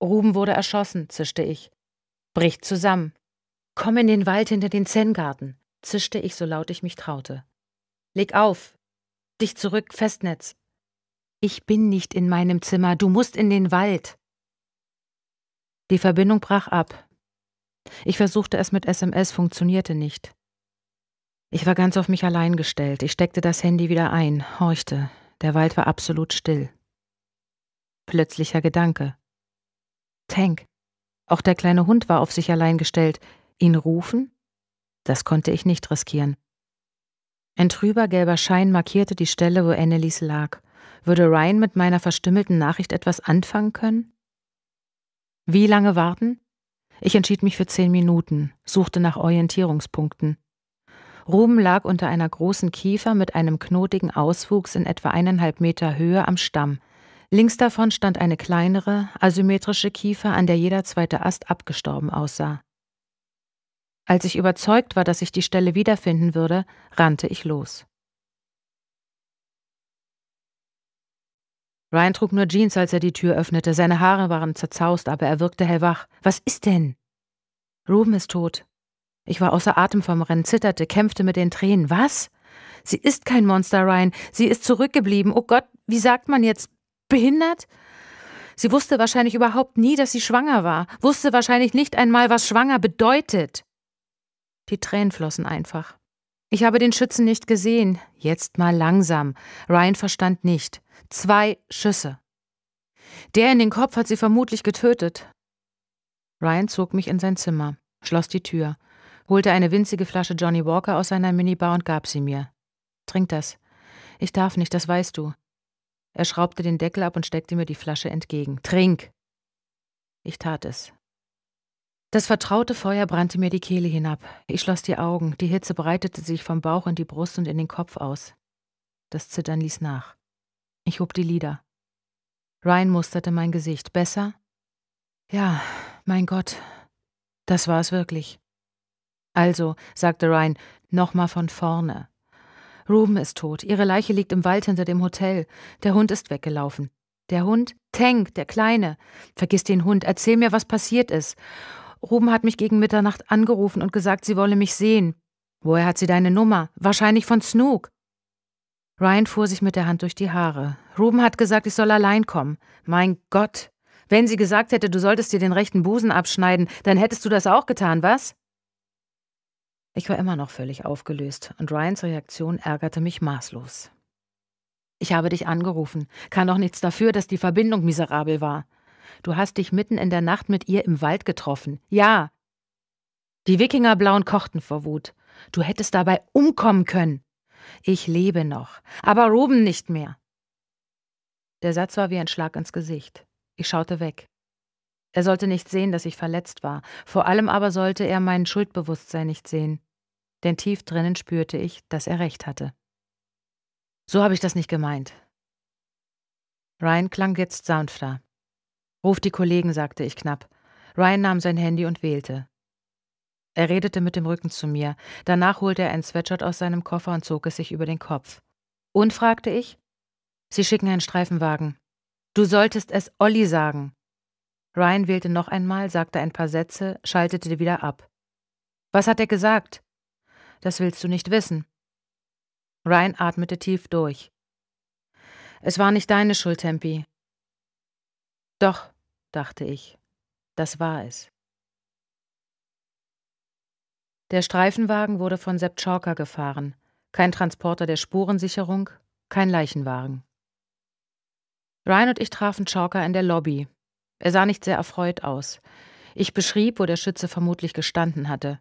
Ruben wurde erschossen, zischte ich. Bricht zusammen. Komm in den Wald hinter den Zenngarten, zischte ich, so laut ich mich traute. Leg auf. Dich zurück, Festnetz. Ich bin nicht in meinem Zimmer, du musst in den Wald. Die Verbindung brach ab. Ich versuchte es mit SMS, funktionierte nicht. Ich war ganz auf mich allein gestellt. Ich steckte das Handy wieder ein, horchte. Der Wald war absolut still. Plötzlicher Gedanke. Tank. Auch der kleine Hund war auf sich allein gestellt. Ihn rufen? Das konnte ich nicht riskieren. Ein trüber gelber Schein markierte die Stelle, wo Annelies lag. Würde Ryan mit meiner verstümmelten Nachricht etwas anfangen können? Wie lange warten? Ich entschied mich für zehn Minuten, suchte nach Orientierungspunkten. Ruben lag unter einer großen Kiefer mit einem knotigen Auswuchs in etwa eineinhalb Meter Höhe am Stamm. Links davon stand eine kleinere, asymmetrische Kiefer, an der jeder zweite Ast abgestorben aussah. Als ich überzeugt war, dass ich die Stelle wiederfinden würde, rannte ich los. Ryan trug nur Jeans, als er die Tür öffnete. Seine Haare waren zerzaust, aber er wirkte hellwach. Was ist denn? Ruben ist tot. Ich war außer Atem vom Rennen, zitterte, kämpfte mit den Tränen. Was? Sie ist kein Monster, Ryan. Sie ist zurückgeblieben. Oh Gott, wie sagt man jetzt? Behindert? Sie wusste wahrscheinlich überhaupt nie, dass sie schwanger war, wusste wahrscheinlich nicht einmal, was schwanger bedeutet. Die Tränen flossen einfach. Ich habe den Schützen nicht gesehen. Jetzt mal langsam. Ryan verstand nicht. Zwei Schüsse. Der in den Kopf hat sie vermutlich getötet. Ryan zog mich in sein Zimmer, schloss die Tür, holte eine winzige Flasche Johnny Walker aus seiner Minibar und gab sie mir. Trink das. Ich darf nicht, das weißt du. Er schraubte den Deckel ab und steckte mir die Flasche entgegen. Trink! Ich tat es. Das vertraute Feuer brannte mir die Kehle hinab. Ich schloss die Augen, die Hitze breitete sich vom Bauch in die Brust und in den Kopf aus. Das Zittern ließ nach. Ich hob die Lider. Ryan musterte mein Gesicht. Besser? Ja, mein Gott. Das war es wirklich. Also, sagte Ryan, nochmal von vorne. Ruben ist tot. Ihre Leiche liegt im Wald hinter dem Hotel. Der Hund ist weggelaufen. Der Hund? Tank, der Kleine. Vergiss den Hund. Erzähl mir, was passiert ist. Ruben hat mich gegen Mitternacht angerufen und gesagt, sie wolle mich sehen. Woher hat sie deine Nummer? Wahrscheinlich von Snook. Ryan fuhr sich mit der Hand durch die Haare. Ruben hat gesagt, ich soll allein kommen. Mein Gott. Wenn sie gesagt hätte, du solltest dir den rechten Busen abschneiden, dann hättest du das auch getan, was? Ich war immer noch völlig aufgelöst und Ryans Reaktion ärgerte mich maßlos. Ich habe dich angerufen, kann doch nichts dafür, dass die Verbindung miserabel war. Du hast dich mitten in der Nacht mit ihr im Wald getroffen. Ja. Die Wikingerblauen kochten vor Wut. Du hättest dabei umkommen können. Ich lebe noch, aber Ruben nicht mehr. Der Satz war wie ein Schlag ins Gesicht. Ich schaute weg. Er sollte nicht sehen, dass ich verletzt war, vor allem aber sollte er mein Schuldbewusstsein nicht sehen. Denn tief drinnen spürte ich, dass er recht hatte. So habe ich das nicht gemeint. Ryan klang jetzt sanfter. Ruf die Kollegen, sagte ich knapp. Ryan nahm sein Handy und wählte. Er redete mit dem Rücken zu mir. Danach holte er ein Sweatshirt aus seinem Koffer und zog es sich über den Kopf. Und fragte ich? Sie schicken einen Streifenwagen. Du solltest es Olli sagen. Ryan wählte noch einmal, sagte ein paar Sätze, schaltete wieder ab. Was hat er gesagt? Das willst du nicht wissen. Ryan atmete tief durch. Es war nicht deine Schuld, Tempi. Doch, dachte ich. Das war es. Der Streifenwagen wurde von Sepp Schorka gefahren. Kein Transporter der Spurensicherung, kein Leichenwagen. Ryan und ich trafen Schorka in der Lobby. Er sah nicht sehr erfreut aus. Ich beschrieb, wo der Schütze vermutlich gestanden hatte.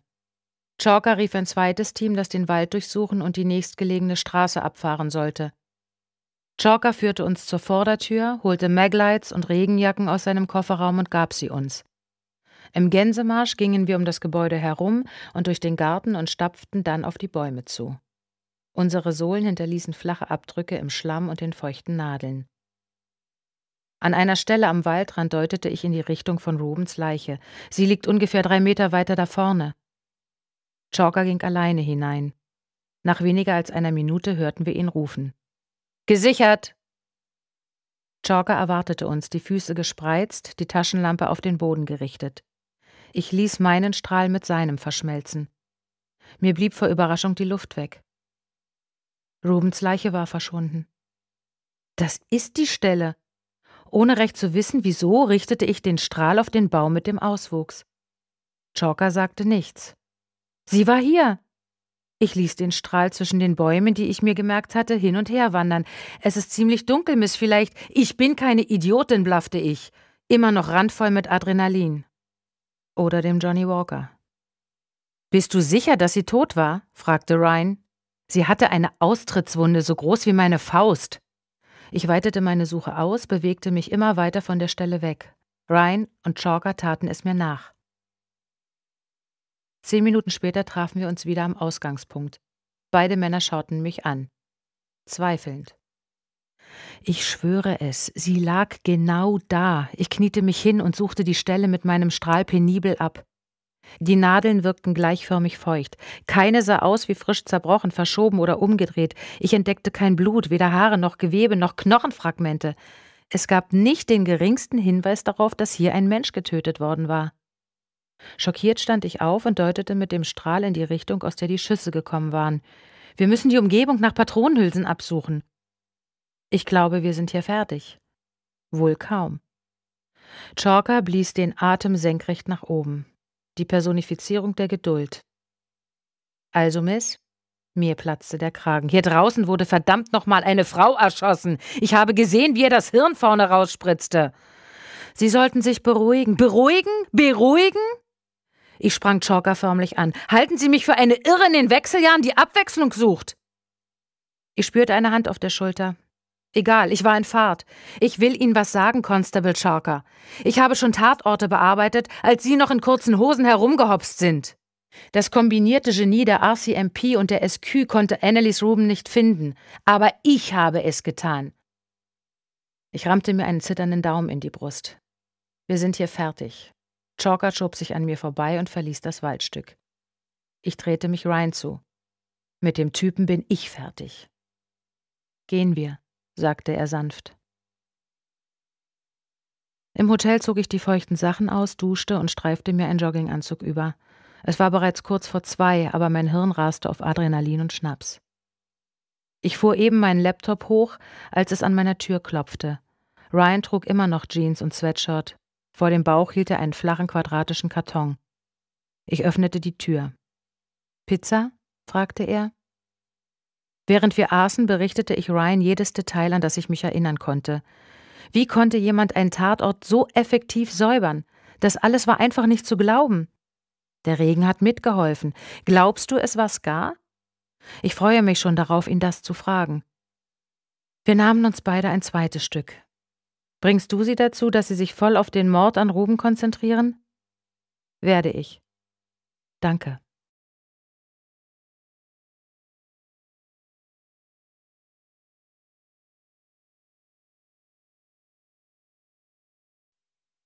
Schorka rief ein zweites Team, das den Wald durchsuchen und die nächstgelegene Straße abfahren sollte. Chalker führte uns zur Vordertür, holte Maglights und Regenjacken aus seinem Kofferraum und gab sie uns. Im Gänsemarsch gingen wir um das Gebäude herum und durch den Garten und stapften dann auf die Bäume zu. Unsere Sohlen hinterließen flache Abdrücke im Schlamm und den feuchten Nadeln. An einer Stelle am Waldrand deutete ich in die Richtung von Rubens Leiche. Sie liegt ungefähr drei Meter weiter da vorne. Chalker ging alleine hinein. Nach weniger als einer Minute hörten wir ihn rufen. Gesichert! Chalker erwartete uns, die Füße gespreizt, die Taschenlampe auf den Boden gerichtet. Ich ließ meinen Strahl mit seinem verschmelzen. Mir blieb vor Überraschung die Luft weg. Rubens Leiche war verschwunden. Das ist die Stelle. Ohne recht zu wissen, wieso, richtete ich den Strahl auf den Baum mit dem Auswuchs. Chalker sagte nichts. Sie war hier, ich ließ den Strahl zwischen den Bäumen, die ich mir gemerkt hatte, hin und her wandern. Es ist ziemlich dunkel, Miss, vielleicht. Ich bin keine Idiotin, blaffte ich. Immer noch randvoll mit Adrenalin. Oder dem Johnny Walker. Bist du sicher, dass sie tot war? fragte Ryan. Sie hatte eine Austrittswunde so groß wie meine Faust. Ich weitete meine Suche aus, bewegte mich immer weiter von der Stelle weg. Ryan und Chalker taten es mir nach. Zehn Minuten später trafen wir uns wieder am Ausgangspunkt. Beide Männer schauten mich an. Zweifelnd. Ich schwöre es, sie lag genau da. Ich kniete mich hin und suchte die Stelle mit meinem Strahl penibel ab. Die Nadeln wirkten gleichförmig feucht. Keine sah aus wie frisch zerbrochen, verschoben oder umgedreht. Ich entdeckte kein Blut, weder Haare noch Gewebe noch Knochenfragmente. Es gab nicht den geringsten Hinweis darauf, dass hier ein Mensch getötet worden war. Schockiert stand ich auf und deutete mit dem Strahl in die Richtung, aus der die Schüsse gekommen waren. Wir müssen die Umgebung nach Patronenhülsen absuchen. Ich glaube, wir sind hier fertig. Wohl kaum. Chalker blies den Atem senkrecht nach oben. Die Personifizierung der Geduld. Also, Miss? Mir platzte der Kragen. Hier draußen wurde verdammt nochmal eine Frau erschossen. Ich habe gesehen, wie er das Hirn vorne rausspritzte. Sie sollten sich beruhigen. Beruhigen? Beruhigen? Ich sprang Chalker förmlich an. Halten Sie mich für eine Irre in den Wechseljahren, die Abwechslung sucht! Ich spürte eine Hand auf der Schulter. Egal, ich war in Fahrt. Ich will Ihnen was sagen, Constable Chalker. Ich habe schon Tatorte bearbeitet, als Sie noch in kurzen Hosen herumgehopst sind. Das kombinierte Genie der RCMP und der SQ konnte Annelies Ruben nicht finden, aber ich habe es getan. Ich rammte mir einen zitternden Daumen in die Brust. Wir sind hier fertig. Chalker schob sich an mir vorbei und verließ das Waldstück. Ich drehte mich Ryan zu. Mit dem Typen bin ich fertig. Gehen wir, sagte er sanft. Im Hotel zog ich die feuchten Sachen aus, duschte und streifte mir einen Jogginganzug über. Es war bereits kurz vor zwei, aber mein Hirn raste auf Adrenalin und Schnaps. Ich fuhr eben meinen Laptop hoch, als es an meiner Tür klopfte. Ryan trug immer noch Jeans und Sweatshirt, vor dem Bauch hielt er einen flachen quadratischen Karton. Ich öffnete die Tür. Pizza? fragte er. Während wir aßen, berichtete ich Ryan jedes Detail, an das ich mich erinnern konnte. Wie konnte jemand einen Tatort so effektiv säubern? Das alles war einfach nicht zu glauben. Der Regen hat mitgeholfen. Glaubst du, es war gar? Ich freue mich schon darauf, ihn das zu fragen. Wir nahmen uns beide ein zweites Stück. Bringst du sie dazu, dass sie sich voll auf den Mord an Ruben konzentrieren? Werde ich. Danke.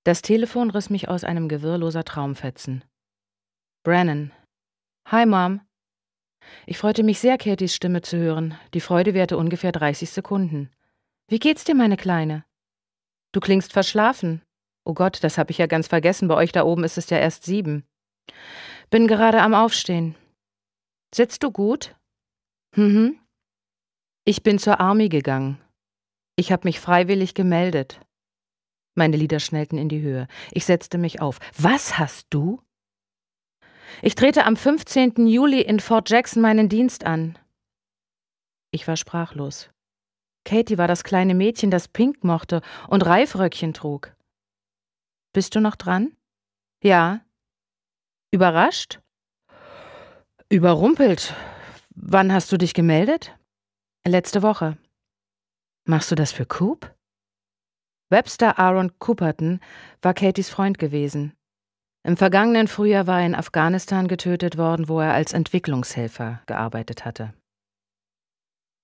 Das Telefon riss mich aus einem gewirrloser Traumfetzen. Brennan. Hi, Mom. Ich freute mich sehr, Katys Stimme zu hören. Die Freude währte ungefähr 30 Sekunden. Wie geht's dir, meine Kleine? Du klingst verschlafen. Oh Gott, das habe ich ja ganz vergessen, bei euch da oben ist es ja erst sieben. Bin gerade am Aufstehen. Sitzt du gut? Mhm. Ich bin zur Army gegangen. Ich habe mich freiwillig gemeldet. Meine Lieder schnellten in die Höhe. Ich setzte mich auf. Was hast du? Ich trete am 15. Juli in Fort Jackson meinen Dienst an. Ich war sprachlos. Katie war das kleine Mädchen, das pink mochte und Reifröckchen trug. Bist du noch dran? Ja. Überrascht? Überrumpelt. Wann hast du dich gemeldet? Letzte Woche. Machst du das für Coop? Webster Aaron Cooperton war Katys Freund gewesen. Im vergangenen Frühjahr war er in Afghanistan getötet worden, wo er als Entwicklungshelfer gearbeitet hatte.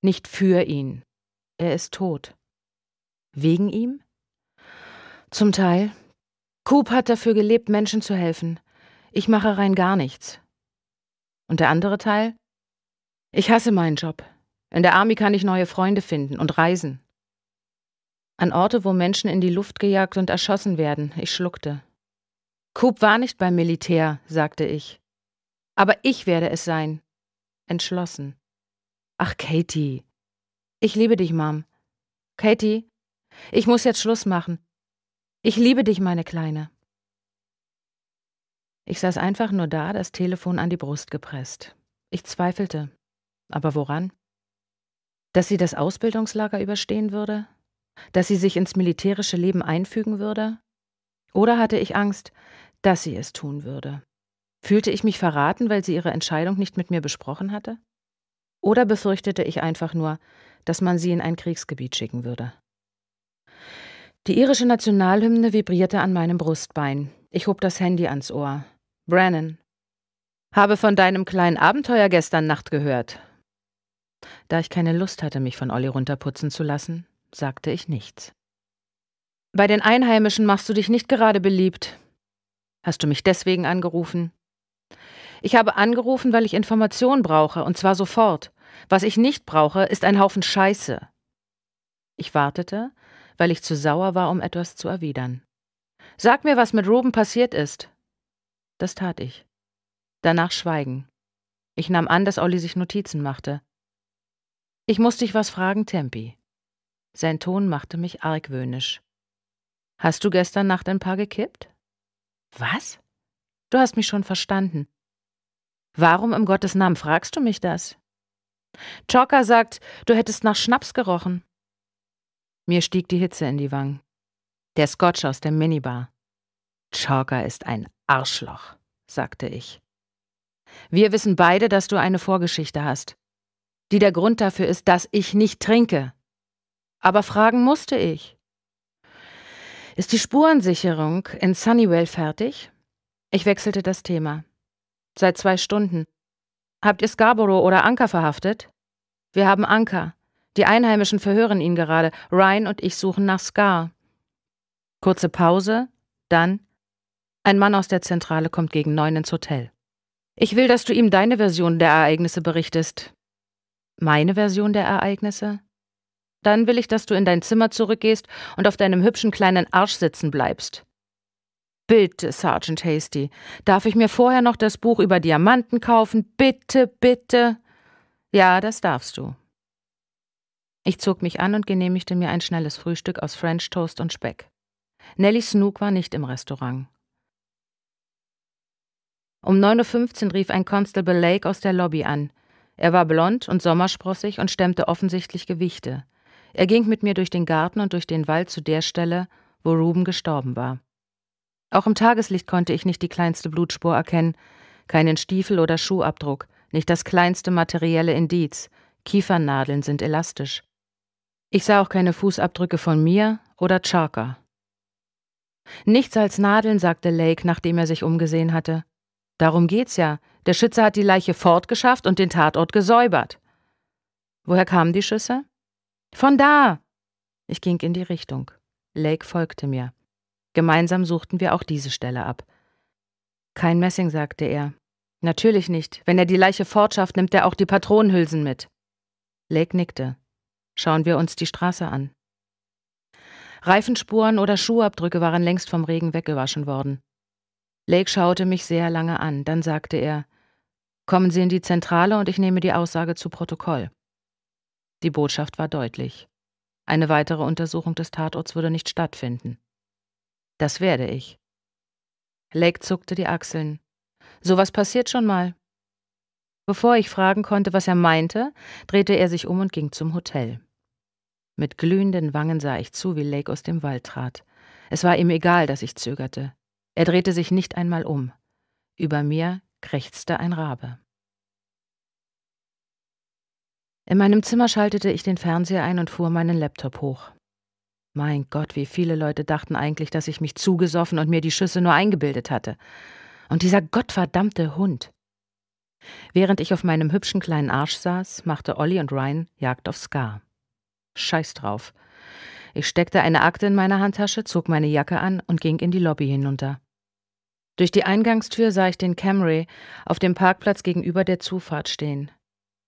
Nicht für ihn, er ist tot. Wegen ihm? Zum Teil. Coop hat dafür gelebt, Menschen zu helfen. Ich mache rein gar nichts. Und der andere Teil? Ich hasse meinen Job. In der Army kann ich neue Freunde finden und reisen. An Orte, wo Menschen in die Luft gejagt und erschossen werden. Ich schluckte. Coop war nicht beim Militär, sagte ich. Aber ich werde es sein. Entschlossen. Ach, Katie, ich liebe dich, Mom. Katie, ich muss jetzt Schluss machen. Ich liebe dich, meine Kleine. Ich saß einfach nur da, das Telefon an die Brust gepresst. Ich zweifelte. Aber woran? Dass sie das Ausbildungslager überstehen würde? Dass sie sich ins militärische Leben einfügen würde? Oder hatte ich Angst, dass sie es tun würde? Fühlte ich mich verraten, weil sie ihre Entscheidung nicht mit mir besprochen hatte? Oder befürchtete ich einfach nur, dass man sie in ein Kriegsgebiet schicken würde. Die irische Nationalhymne vibrierte an meinem Brustbein. Ich hob das Handy ans Ohr. Brennan. Habe von deinem kleinen Abenteuer gestern Nacht gehört. Da ich keine Lust hatte, mich von Olli runterputzen zu lassen, sagte ich nichts. Bei den Einheimischen machst du dich nicht gerade beliebt. Hast du mich deswegen angerufen? Ich habe angerufen, weil ich Informationen brauche, und zwar sofort. Was ich nicht brauche, ist ein Haufen Scheiße. Ich wartete, weil ich zu sauer war, um etwas zu erwidern. Sag mir, was mit Ruben passiert ist. Das tat ich. Danach Schweigen. Ich nahm an, dass Olli sich Notizen machte. Ich muss dich was fragen, Tempi. Sein Ton machte mich argwöhnisch. Hast du gestern Nacht ein paar gekippt? Was? Du hast mich schon verstanden. Warum im Gottes Namen fragst du mich das? Chalker sagt, du hättest nach Schnaps gerochen. Mir stieg die Hitze in die Wangen. Der Scotch aus der Minibar. Chalker ist ein Arschloch, sagte ich. Wir wissen beide, dass du eine Vorgeschichte hast, die der Grund dafür ist, dass ich nicht trinke. Aber fragen musste ich. Ist die Spurensicherung in Sunnywell fertig? Ich wechselte das Thema. Seit zwei Stunden. Habt ihr Scarborough oder Anker verhaftet? Wir haben Anker. Die Einheimischen verhören ihn gerade. Ryan und ich suchen nach Scar. Kurze Pause, dann ein Mann aus der Zentrale kommt gegen neun ins Hotel. Ich will, dass du ihm deine Version der Ereignisse berichtest. Meine Version der Ereignisse? Dann will ich, dass du in dein Zimmer zurückgehst und auf deinem hübschen kleinen Arsch sitzen bleibst. Bitte, Sergeant Hasty, darf ich mir vorher noch das Buch über Diamanten kaufen? Bitte, bitte. Ja, das darfst du. Ich zog mich an und genehmigte mir ein schnelles Frühstück aus French Toast und Speck. Nellie Snook war nicht im Restaurant. Um 9.15 Uhr rief ein Constable Lake aus der Lobby an. Er war blond und sommersprossig und stemmte offensichtlich Gewichte. Er ging mit mir durch den Garten und durch den Wald zu der Stelle, wo Ruben gestorben war. Auch im Tageslicht konnte ich nicht die kleinste Blutspur erkennen, keinen Stiefel oder Schuhabdruck, nicht das kleinste materielle Indiz. Kiefernadeln sind elastisch. Ich sah auch keine Fußabdrücke von mir oder Charka. Nichts als Nadeln, sagte Lake, nachdem er sich umgesehen hatte. Darum geht's ja. Der Schütze hat die Leiche fortgeschafft und den Tatort gesäubert. Woher kamen die Schüsse? Von da! Ich ging in die Richtung. Lake folgte mir. Gemeinsam suchten wir auch diese Stelle ab. Kein Messing, sagte er. Natürlich nicht. Wenn er die Leiche fortschafft, nimmt er auch die Patronenhülsen mit. Lake nickte. Schauen wir uns die Straße an. Reifenspuren oder Schuhabdrücke waren längst vom Regen weggewaschen worden. Lake schaute mich sehr lange an, dann sagte er Kommen Sie in die Zentrale und ich nehme die Aussage zu Protokoll. Die Botschaft war deutlich. Eine weitere Untersuchung des Tatorts würde nicht stattfinden. Das werde ich. Lake zuckte die Achseln. Sowas passiert schon mal. Bevor ich fragen konnte, was er meinte, drehte er sich um und ging zum Hotel. Mit glühenden Wangen sah ich zu, wie Lake aus dem Wald trat. Es war ihm egal, dass ich zögerte. Er drehte sich nicht einmal um. Über mir krächzte ein Rabe. In meinem Zimmer schaltete ich den Fernseher ein und fuhr meinen Laptop hoch. Mein Gott, wie viele Leute dachten eigentlich, dass ich mich zugesoffen und mir die Schüsse nur eingebildet hatte. Und dieser gottverdammte Hund. Während ich auf meinem hübschen kleinen Arsch saß, machte Olli und Ryan Jagd auf Scar. Scheiß drauf. Ich steckte eine Akte in meine Handtasche, zog meine Jacke an und ging in die Lobby hinunter. Durch die Eingangstür sah ich den Camry auf dem Parkplatz gegenüber der Zufahrt stehen.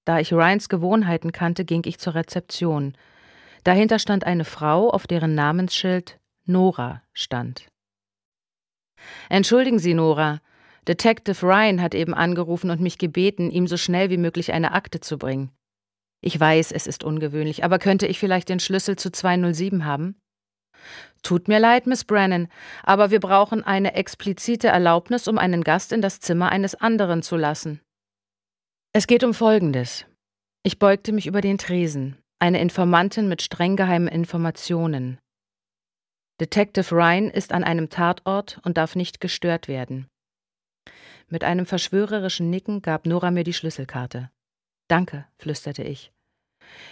Da ich Ryans Gewohnheiten kannte, ging ich zur Rezeption – Dahinter stand eine Frau, auf deren Namensschild Nora stand. Entschuldigen Sie, Nora. Detective Ryan hat eben angerufen und mich gebeten, ihm so schnell wie möglich eine Akte zu bringen. Ich weiß, es ist ungewöhnlich, aber könnte ich vielleicht den Schlüssel zu 207 haben? Tut mir leid, Miss Brennan, aber wir brauchen eine explizite Erlaubnis, um einen Gast in das Zimmer eines anderen zu lassen. Es geht um Folgendes. Ich beugte mich über den Tresen eine Informantin mit streng geheimen Informationen. Detective Ryan ist an einem Tatort und darf nicht gestört werden. Mit einem verschwörerischen Nicken gab Nora mir die Schlüsselkarte. Danke, flüsterte ich.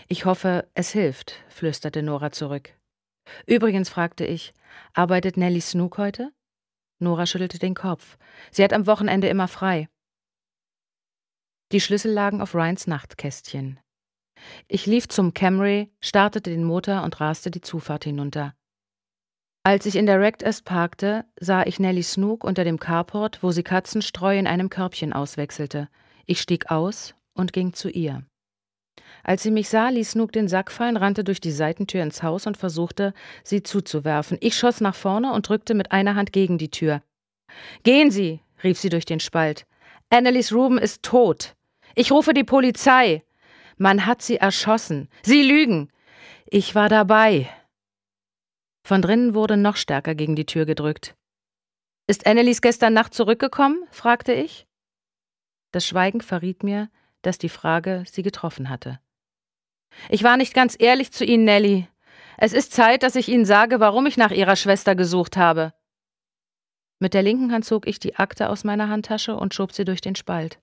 Ich hoffe, es hilft, flüsterte Nora zurück. Übrigens fragte ich, arbeitet Nellie Snook heute? Nora schüttelte den Kopf. Sie hat am Wochenende immer frei. Die Schlüssel lagen auf Ryans Nachtkästchen. Ich lief zum Camry, startete den Motor und raste die Zufahrt hinunter. Als ich in der Wrecked S parkte, sah ich Nellie Snook unter dem Carport, wo sie Katzenstreu in einem Körbchen auswechselte. Ich stieg aus und ging zu ihr. Als sie mich sah, ließ Snook den Sack fallen, rannte durch die Seitentür ins Haus und versuchte, sie zuzuwerfen. Ich schoss nach vorne und drückte mit einer Hand gegen die Tür. Gehen Sie, rief sie durch den Spalt. Annelies Ruben ist tot. Ich rufe die Polizei. Man hat sie erschossen. Sie lügen. Ich war dabei. Von drinnen wurde noch stärker gegen die Tür gedrückt. Ist Annelies gestern Nacht zurückgekommen? fragte ich. Das Schweigen verriet mir, dass die Frage sie getroffen hatte. Ich war nicht ganz ehrlich zu Ihnen, Nelly. Es ist Zeit, dass ich Ihnen sage, warum ich nach Ihrer Schwester gesucht habe. Mit der linken Hand zog ich die Akte aus meiner Handtasche und schob sie durch den Spalt.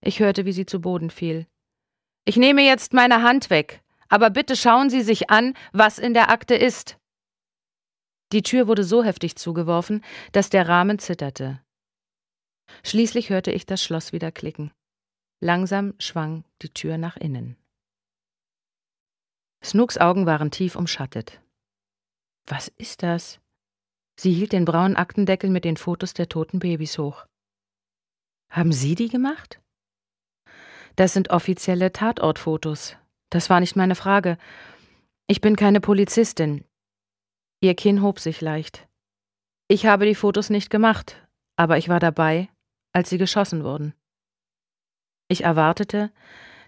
Ich hörte, wie sie zu Boden fiel. Ich nehme jetzt meine Hand weg, aber bitte schauen Sie sich an, was in der Akte ist. Die Tür wurde so heftig zugeworfen, dass der Rahmen zitterte. Schließlich hörte ich das Schloss wieder klicken. Langsam schwang die Tür nach innen. Snooks Augen waren tief umschattet. Was ist das? Sie hielt den braunen Aktendeckel mit den Fotos der toten Babys hoch. Haben Sie die gemacht? Das sind offizielle Tatortfotos. Das war nicht meine Frage. Ich bin keine Polizistin. Ihr Kinn hob sich leicht. Ich habe die Fotos nicht gemacht, aber ich war dabei, als sie geschossen wurden. Ich erwartete,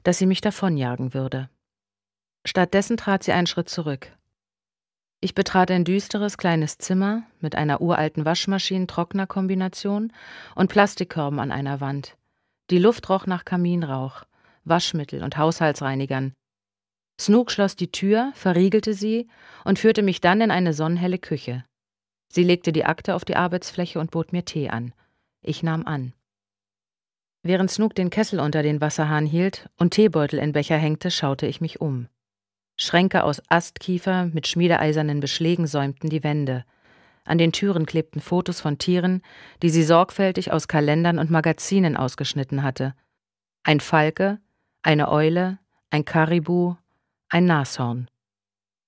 dass sie mich davonjagen würde. Stattdessen trat sie einen Schritt zurück. Ich betrat ein düsteres kleines Zimmer mit einer uralten waschmaschinen trocknerkombination und Plastikkörben an einer Wand. Die Luft roch nach Kaminrauch, Waschmittel und Haushaltsreinigern. Snook schloss die Tür, verriegelte sie und führte mich dann in eine sonnenhelle Küche. Sie legte die Akte auf die Arbeitsfläche und bot mir Tee an. Ich nahm an. Während Snook den Kessel unter den Wasserhahn hielt und Teebeutel in Becher hängte, schaute ich mich um. Schränke aus Astkiefer mit schmiedeeisernen Beschlägen säumten die Wände. An den Türen klebten Fotos von Tieren, die sie sorgfältig aus Kalendern und Magazinen ausgeschnitten hatte. Ein Falke, eine Eule, ein Karibu, ein Nashorn.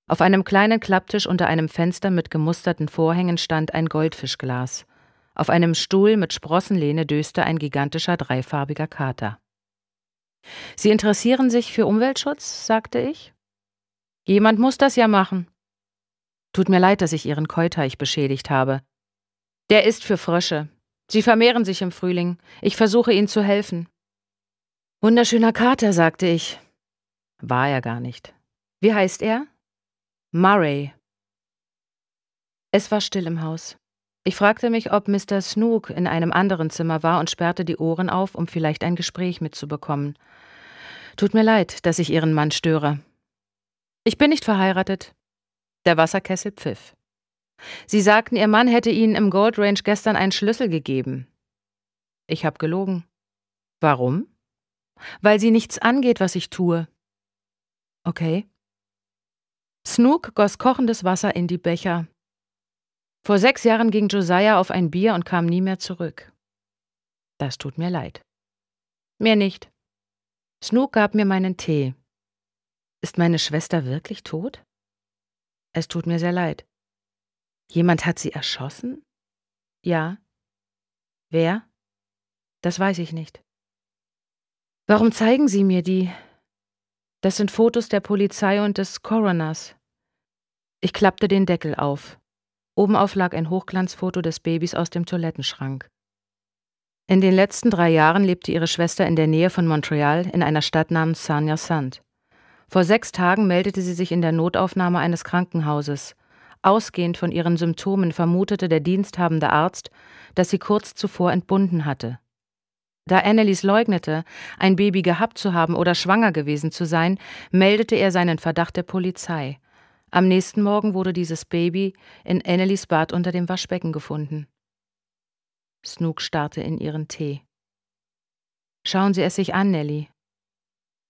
Auf einem kleinen Klapptisch unter einem Fenster mit gemusterten Vorhängen stand ein Goldfischglas. Auf einem Stuhl mit Sprossenlehne döste ein gigantischer dreifarbiger Kater. Sie interessieren sich für Umweltschutz, sagte ich. Jemand muss das ja machen. Tut mir leid, dass ich Ihren Keuteich beschädigt habe. Der ist für Frösche. Sie vermehren sich im Frühling. Ich versuche Ihnen zu helfen. Wunderschöner Kater, sagte ich. War er gar nicht. Wie heißt er? Murray. Es war still im Haus. Ich fragte mich, ob Mr. Snook in einem anderen Zimmer war und sperrte die Ohren auf, um vielleicht ein Gespräch mitzubekommen. Tut mir leid, dass ich Ihren Mann störe. Ich bin nicht verheiratet. Der Wasserkessel pfiff. Sie sagten, ihr Mann hätte ihnen im Gold Range gestern einen Schlüssel gegeben. Ich habe gelogen. Warum? Weil sie nichts angeht, was ich tue. Okay. Snook goss kochendes Wasser in die Becher. Vor sechs Jahren ging Josiah auf ein Bier und kam nie mehr zurück. Das tut mir leid. Mir nicht. Snook gab mir meinen Tee. Ist meine Schwester wirklich tot? Es tut mir sehr leid. Jemand hat sie erschossen? Ja. Wer? Das weiß ich nicht. Warum zeigen Sie mir die? Das sind Fotos der Polizei und des Coroners. Ich klappte den Deckel auf. Obenauf lag ein Hochglanzfoto des Babys aus dem Toilettenschrank. In den letzten drei Jahren lebte ihre Schwester in der Nähe von Montreal in einer Stadt namens Sanya Sand. Vor sechs Tagen meldete sie sich in der Notaufnahme eines Krankenhauses. Ausgehend von ihren Symptomen vermutete der diensthabende Arzt, dass sie kurz zuvor entbunden hatte. Da Annelies leugnete, ein Baby gehabt zu haben oder schwanger gewesen zu sein, meldete er seinen Verdacht der Polizei. Am nächsten Morgen wurde dieses Baby in Annelies Bad unter dem Waschbecken gefunden. Snook starrte in ihren Tee. Schauen Sie es sich an, Nellie,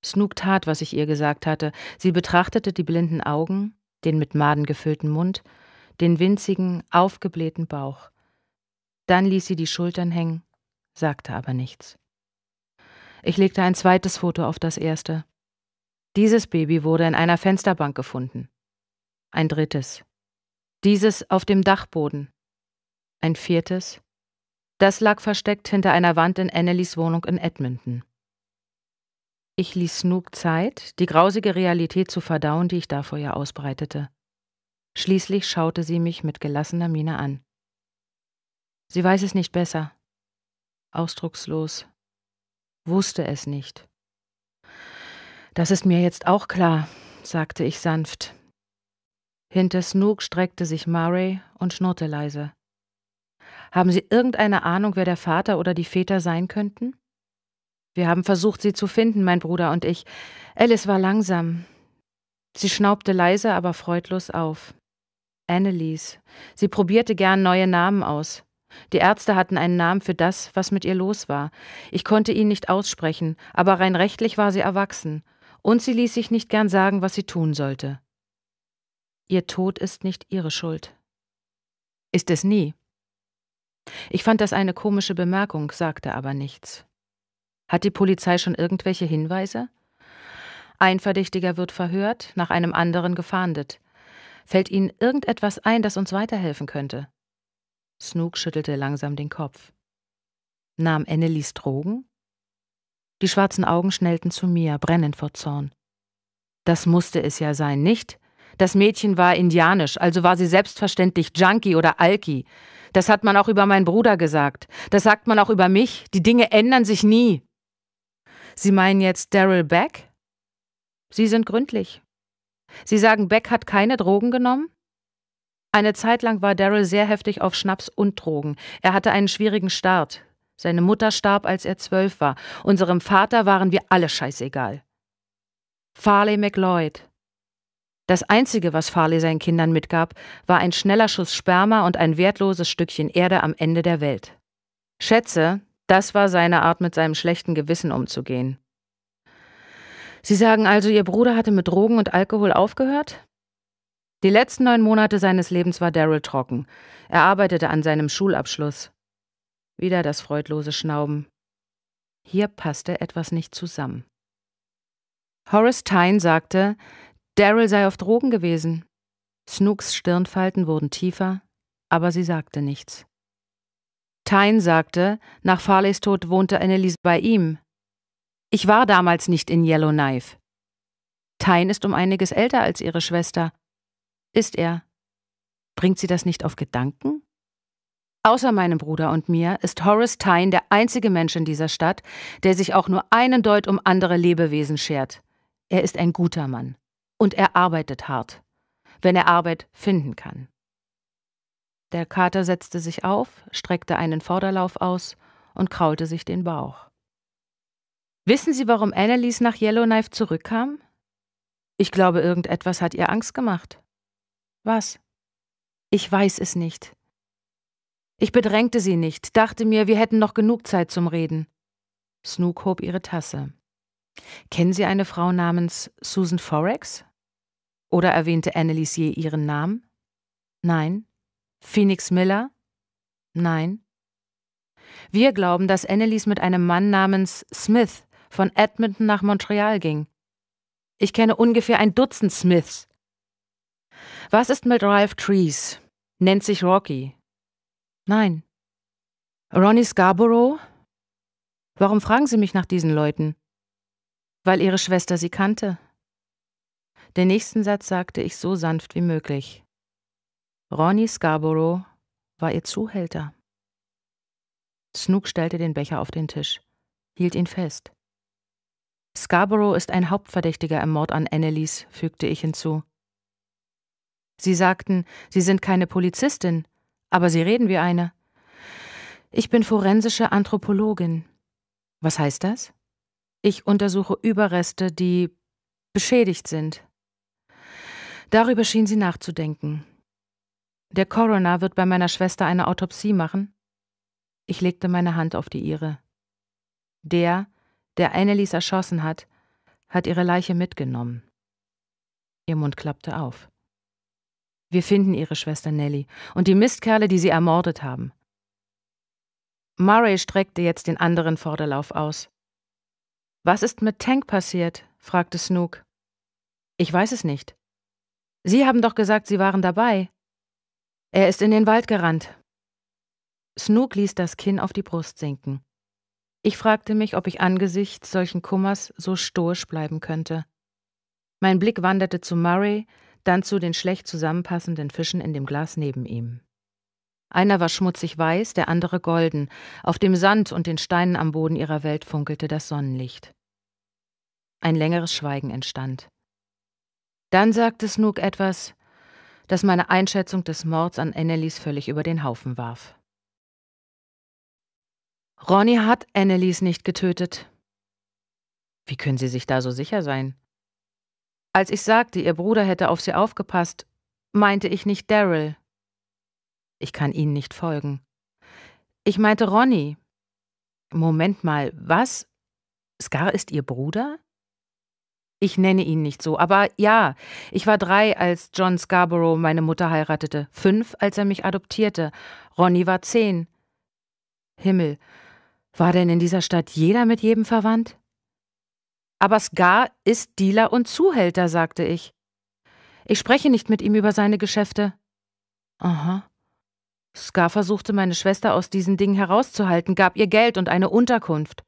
Snook tat, was ich ihr gesagt hatte. Sie betrachtete die blinden Augen, den mit Maden gefüllten Mund, den winzigen, aufgeblähten Bauch. Dann ließ sie die Schultern hängen, sagte aber nichts. Ich legte ein zweites Foto auf das erste. Dieses Baby wurde in einer Fensterbank gefunden. Ein drittes. Dieses auf dem Dachboden. Ein viertes. Das lag versteckt hinter einer Wand in Annelies Wohnung in Edmonton. Ich ließ Snook Zeit, die grausige Realität zu verdauen, die ich da vor ihr ausbreitete. Schließlich schaute sie mich mit gelassener Miene an. Sie weiß es nicht besser. Ausdruckslos. Wusste es nicht. Das ist mir jetzt auch klar, sagte ich sanft. Hinter Snook streckte sich Murray und schnurrte leise. Haben Sie irgendeine Ahnung, wer der Vater oder die Väter sein könnten? Wir haben versucht, sie zu finden, mein Bruder und ich. Alice war langsam. Sie schnaubte leise, aber freudlos auf. Annelies. Sie probierte gern neue Namen aus. Die Ärzte hatten einen Namen für das, was mit ihr los war. Ich konnte ihn nicht aussprechen, aber rein rechtlich war sie erwachsen. Und sie ließ sich nicht gern sagen, was sie tun sollte. Ihr Tod ist nicht ihre Schuld. Ist es nie. Ich fand das eine komische Bemerkung, sagte aber nichts. Hat die Polizei schon irgendwelche Hinweise? Ein Verdächtiger wird verhört, nach einem anderen gefahndet. Fällt Ihnen irgendetwas ein, das uns weiterhelfen könnte? Snook schüttelte langsam den Kopf. Nahm Annelies Drogen? Die schwarzen Augen schnellten zu mir, brennend vor Zorn. Das musste es ja sein, nicht? Das Mädchen war indianisch, also war sie selbstverständlich Junkie oder Alki. Das hat man auch über meinen Bruder gesagt. Das sagt man auch über mich. Die Dinge ändern sich nie. Sie meinen jetzt Daryl Beck? Sie sind gründlich. Sie sagen, Beck hat keine Drogen genommen? Eine Zeit lang war Daryl sehr heftig auf Schnaps und Drogen. Er hatte einen schwierigen Start. Seine Mutter starb, als er zwölf war. Unserem Vater waren wir alle scheißegal. Farley McLeod. Das Einzige, was Farley seinen Kindern mitgab, war ein schneller Schuss Sperma und ein wertloses Stückchen Erde am Ende der Welt. Schätze, das war seine Art, mit seinem schlechten Gewissen umzugehen. Sie sagen also, Ihr Bruder hatte mit Drogen und Alkohol aufgehört? Die letzten neun Monate seines Lebens war Daryl trocken. Er arbeitete an seinem Schulabschluss. Wieder das freudlose Schnauben. Hier passte etwas nicht zusammen. Horace Tyne sagte, Daryl sei auf Drogen gewesen. Snooks Stirnfalten wurden tiefer, aber sie sagte nichts. Tyne sagte, nach Farleys Tod wohnte Annelies bei ihm. Ich war damals nicht in Yellowknife. Tyne ist um einiges älter als ihre Schwester. Ist er. Bringt sie das nicht auf Gedanken? Außer meinem Bruder und mir ist Horace Tyne der einzige Mensch in dieser Stadt, der sich auch nur einen Deut um andere Lebewesen schert. Er ist ein guter Mann. Und er arbeitet hart. Wenn er Arbeit finden kann. Der Kater setzte sich auf, streckte einen Vorderlauf aus und kraulte sich den Bauch. Wissen Sie, warum Annelies nach Yellowknife zurückkam? Ich glaube, irgendetwas hat ihr Angst gemacht. Was? Ich weiß es nicht. Ich bedrängte sie nicht, dachte mir, wir hätten noch genug Zeit zum Reden. Snook hob ihre Tasse. Kennen Sie eine Frau namens Susan Forex? Oder erwähnte Annelies je ihren Namen? Nein. Phoenix Miller? Nein. Wir glauben, dass Annelies mit einem Mann namens Smith von Edmonton nach Montreal ging. Ich kenne ungefähr ein Dutzend Smiths. Was ist mit Ralph Trees? Nennt sich Rocky. Nein. Ronnie Scarborough? Warum fragen Sie mich nach diesen Leuten? Weil Ihre Schwester sie kannte. Den nächsten Satz sagte ich so sanft wie möglich. Ronnie Scarborough war ihr Zuhälter. Snook stellte den Becher auf den Tisch, hielt ihn fest. Scarborough ist ein Hauptverdächtiger im Mord an Annelies, fügte ich hinzu. Sie sagten, Sie sind keine Polizistin, aber Sie reden wie eine. Ich bin forensische Anthropologin. Was heißt das? Ich untersuche Überreste, die beschädigt sind. Darüber schien sie nachzudenken. Der Coroner wird bei meiner Schwester eine Autopsie machen? Ich legte meine Hand auf die ihre. Der, der Annelies erschossen hat, hat ihre Leiche mitgenommen. Ihr Mund klappte auf. Wir finden ihre Schwester Nelly und die Mistkerle, die sie ermordet haben. Murray streckte jetzt den anderen Vorderlauf aus. Was ist mit Tank passiert? fragte Snook. Ich weiß es nicht. Sie haben doch gesagt, Sie waren dabei. Er ist in den Wald gerannt. Snook ließ das Kinn auf die Brust sinken. Ich fragte mich, ob ich angesichts solchen Kummers so stoisch bleiben könnte. Mein Blick wanderte zu Murray, dann zu den schlecht zusammenpassenden Fischen in dem Glas neben ihm. Einer war schmutzig weiß, der andere golden. Auf dem Sand und den Steinen am Boden ihrer Welt funkelte das Sonnenlicht. Ein längeres Schweigen entstand. Dann sagte Snook etwas, das meine Einschätzung des Mords an Annelies völlig über den Haufen warf. Ronny hat Annelies nicht getötet. Wie können Sie sich da so sicher sein? Als ich sagte, Ihr Bruder hätte auf Sie aufgepasst, meinte ich nicht Daryl. Ich kann Ihnen nicht folgen. Ich meinte Ronny. Moment mal, was? Scar ist Ihr Bruder? Ich nenne ihn nicht so, aber ja, ich war drei, als John Scarborough meine Mutter heiratete, fünf, als er mich adoptierte, Ronny war zehn. Himmel, war denn in dieser Stadt jeder mit jedem verwandt? Aber Scar ist Dealer und Zuhälter, sagte ich. Ich spreche nicht mit ihm über seine Geschäfte. Aha. Scar versuchte meine Schwester aus diesen Dingen herauszuhalten, gab ihr Geld und eine Unterkunft.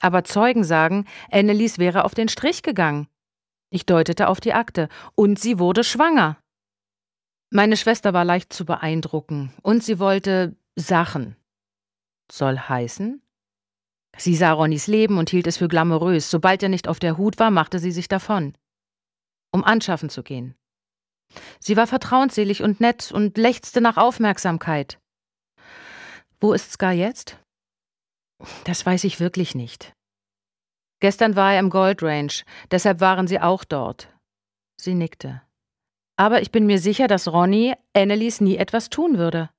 Aber Zeugen sagen, Annelies wäre auf den Strich gegangen. Ich deutete auf die Akte. Und sie wurde schwanger. Meine Schwester war leicht zu beeindrucken. Und sie wollte Sachen. Soll heißen? Sie sah Ronnys Leben und hielt es für glamourös. Sobald er nicht auf der Hut war, machte sie sich davon. Um anschaffen zu gehen. Sie war vertrauensselig und nett und lechzte nach Aufmerksamkeit. Wo ist Ska jetzt? Das weiß ich wirklich nicht. Gestern war er im Gold Range, deshalb waren Sie auch dort. Sie nickte. Aber ich bin mir sicher, dass Ronny Annelies nie etwas tun würde.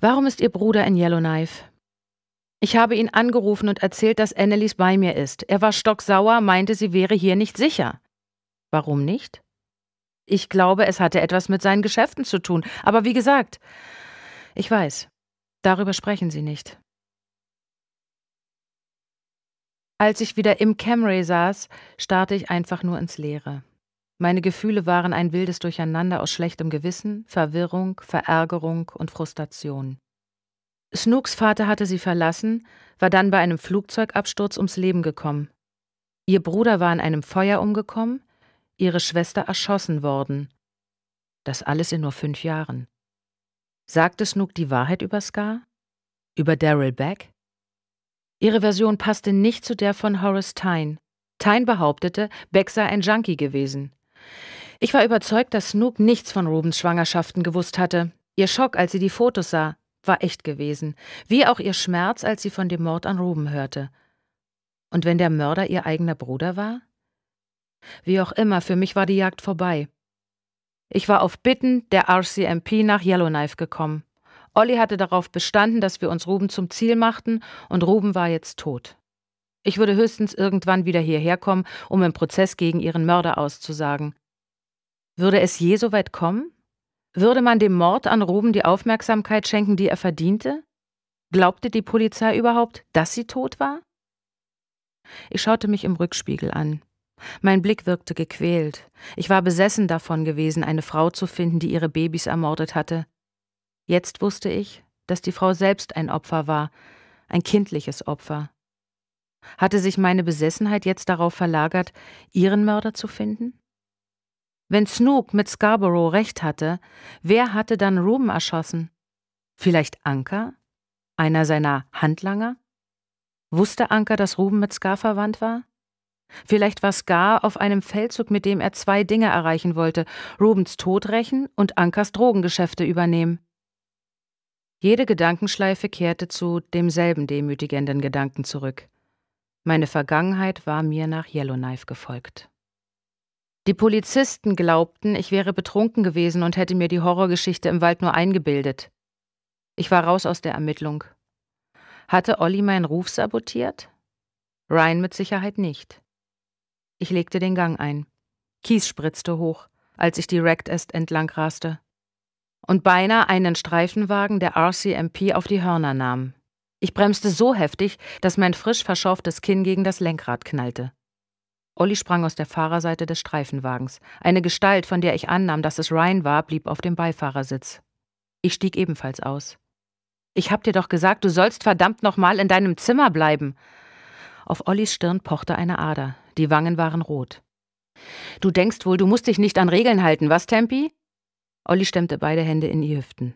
Warum ist Ihr Bruder in Yellowknife? Ich habe ihn angerufen und erzählt, dass Annelies bei mir ist. Er war stocksauer, meinte, sie wäre hier nicht sicher. Warum nicht? Ich glaube, es hatte etwas mit seinen Geschäften zu tun. Aber wie gesagt, ich weiß, darüber sprechen Sie nicht. Als ich wieder im Camry saß, starrte ich einfach nur ins Leere. Meine Gefühle waren ein wildes Durcheinander aus schlechtem Gewissen, Verwirrung, Verärgerung und Frustration. Snooks Vater hatte sie verlassen, war dann bei einem Flugzeugabsturz ums Leben gekommen. Ihr Bruder war in einem Feuer umgekommen, ihre Schwester erschossen worden. Das alles in nur fünf Jahren. Sagte Snook die Wahrheit über Scar? Über Daryl Beck? Ihre Version passte nicht zu der von Horace Tyne. Tyne behauptete, Beck sei ein Junkie gewesen. Ich war überzeugt, dass Snoop nichts von Rubens Schwangerschaften gewusst hatte. Ihr Schock, als sie die Fotos sah, war echt gewesen, wie auch ihr Schmerz, als sie von dem Mord an Ruben hörte. Und wenn der Mörder ihr eigener Bruder war? Wie auch immer, für mich war die Jagd vorbei. Ich war auf Bitten der RCMP nach Yellowknife gekommen. Olli hatte darauf bestanden, dass wir uns Ruben zum Ziel machten, und Ruben war jetzt tot. Ich würde höchstens irgendwann wieder hierher kommen, um im Prozess gegen ihren Mörder auszusagen. Würde es je so weit kommen? Würde man dem Mord an Ruben die Aufmerksamkeit schenken, die er verdiente? Glaubte die Polizei überhaupt, dass sie tot war? Ich schaute mich im Rückspiegel an. Mein Blick wirkte gequält. Ich war besessen davon gewesen, eine Frau zu finden, die ihre Babys ermordet hatte. Jetzt wusste ich, dass die Frau selbst ein Opfer war, ein kindliches Opfer. Hatte sich meine Besessenheit jetzt darauf verlagert, ihren Mörder zu finden? Wenn Snook mit Scarborough recht hatte, wer hatte dann Ruben erschossen? Vielleicht Anker? Einer seiner Handlanger? Wusste Anker, dass Ruben mit Scar verwandt war? Vielleicht war Scar auf einem Feldzug, mit dem er zwei Dinge erreichen wollte: Rubens Tod rächen und Ankers Drogengeschäfte übernehmen. Jede Gedankenschleife kehrte zu demselben demütigenden Gedanken zurück. Meine Vergangenheit war mir nach Yellowknife gefolgt. Die Polizisten glaubten, ich wäre betrunken gewesen und hätte mir die Horrorgeschichte im Wald nur eingebildet. Ich war raus aus der Ermittlung. Hatte Olli meinen Ruf sabotiert? Ryan mit Sicherheit nicht. Ich legte den Gang ein. Kies spritzte hoch, als ich die Wrecked Est entlang raste und beinahe einen Streifenwagen der RCMP auf die Hörner nahm. Ich bremste so heftig, dass mein frisch verschorftes Kinn gegen das Lenkrad knallte. Olli sprang aus der Fahrerseite des Streifenwagens. Eine Gestalt, von der ich annahm, dass es Ryan war, blieb auf dem Beifahrersitz. Ich stieg ebenfalls aus. Ich hab dir doch gesagt, du sollst verdammt nochmal in deinem Zimmer bleiben. Auf Ollis Stirn pochte eine Ader. Die Wangen waren rot. Du denkst wohl, du musst dich nicht an Regeln halten, was, Tempi? Olli stemmte beide Hände in die Hüften.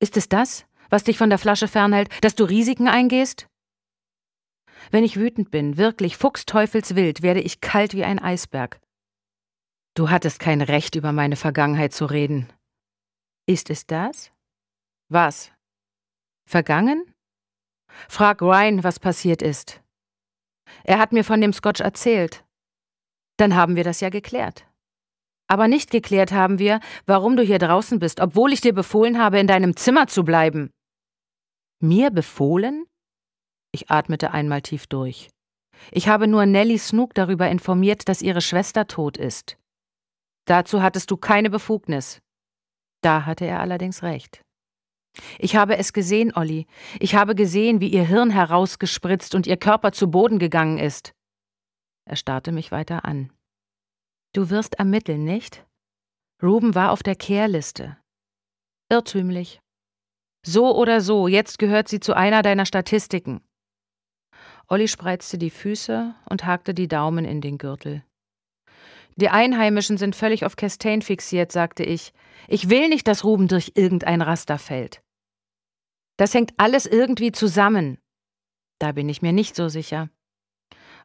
Ist es das, was dich von der Flasche fernhält, dass du Risiken eingehst? Wenn ich wütend bin, wirklich fuchsteufelswild, werde ich kalt wie ein Eisberg. Du hattest kein Recht, über meine Vergangenheit zu reden. Ist es das? Was? Vergangen? Frag Ryan, was passiert ist. Er hat mir von dem Scotch erzählt. Dann haben wir das ja geklärt. Aber nicht geklärt haben wir, warum du hier draußen bist, obwohl ich dir befohlen habe, in deinem Zimmer zu bleiben. Mir befohlen? Ich atmete einmal tief durch. Ich habe nur Nellie Snook darüber informiert, dass ihre Schwester tot ist. Dazu hattest du keine Befugnis. Da hatte er allerdings recht. Ich habe es gesehen, Olli. Ich habe gesehen, wie ihr Hirn herausgespritzt und ihr Körper zu Boden gegangen ist. Er starrte mich weiter an. Du wirst ermitteln, nicht? Ruben war auf der Kehrliste. Irrtümlich. So oder so, jetzt gehört sie zu einer deiner Statistiken. Olli spreizte die Füße und hakte die Daumen in den Gürtel. Die Einheimischen sind völlig auf Castain fixiert, sagte ich. Ich will nicht, dass Ruben durch irgendein Raster fällt. Das hängt alles irgendwie zusammen. Da bin ich mir nicht so sicher.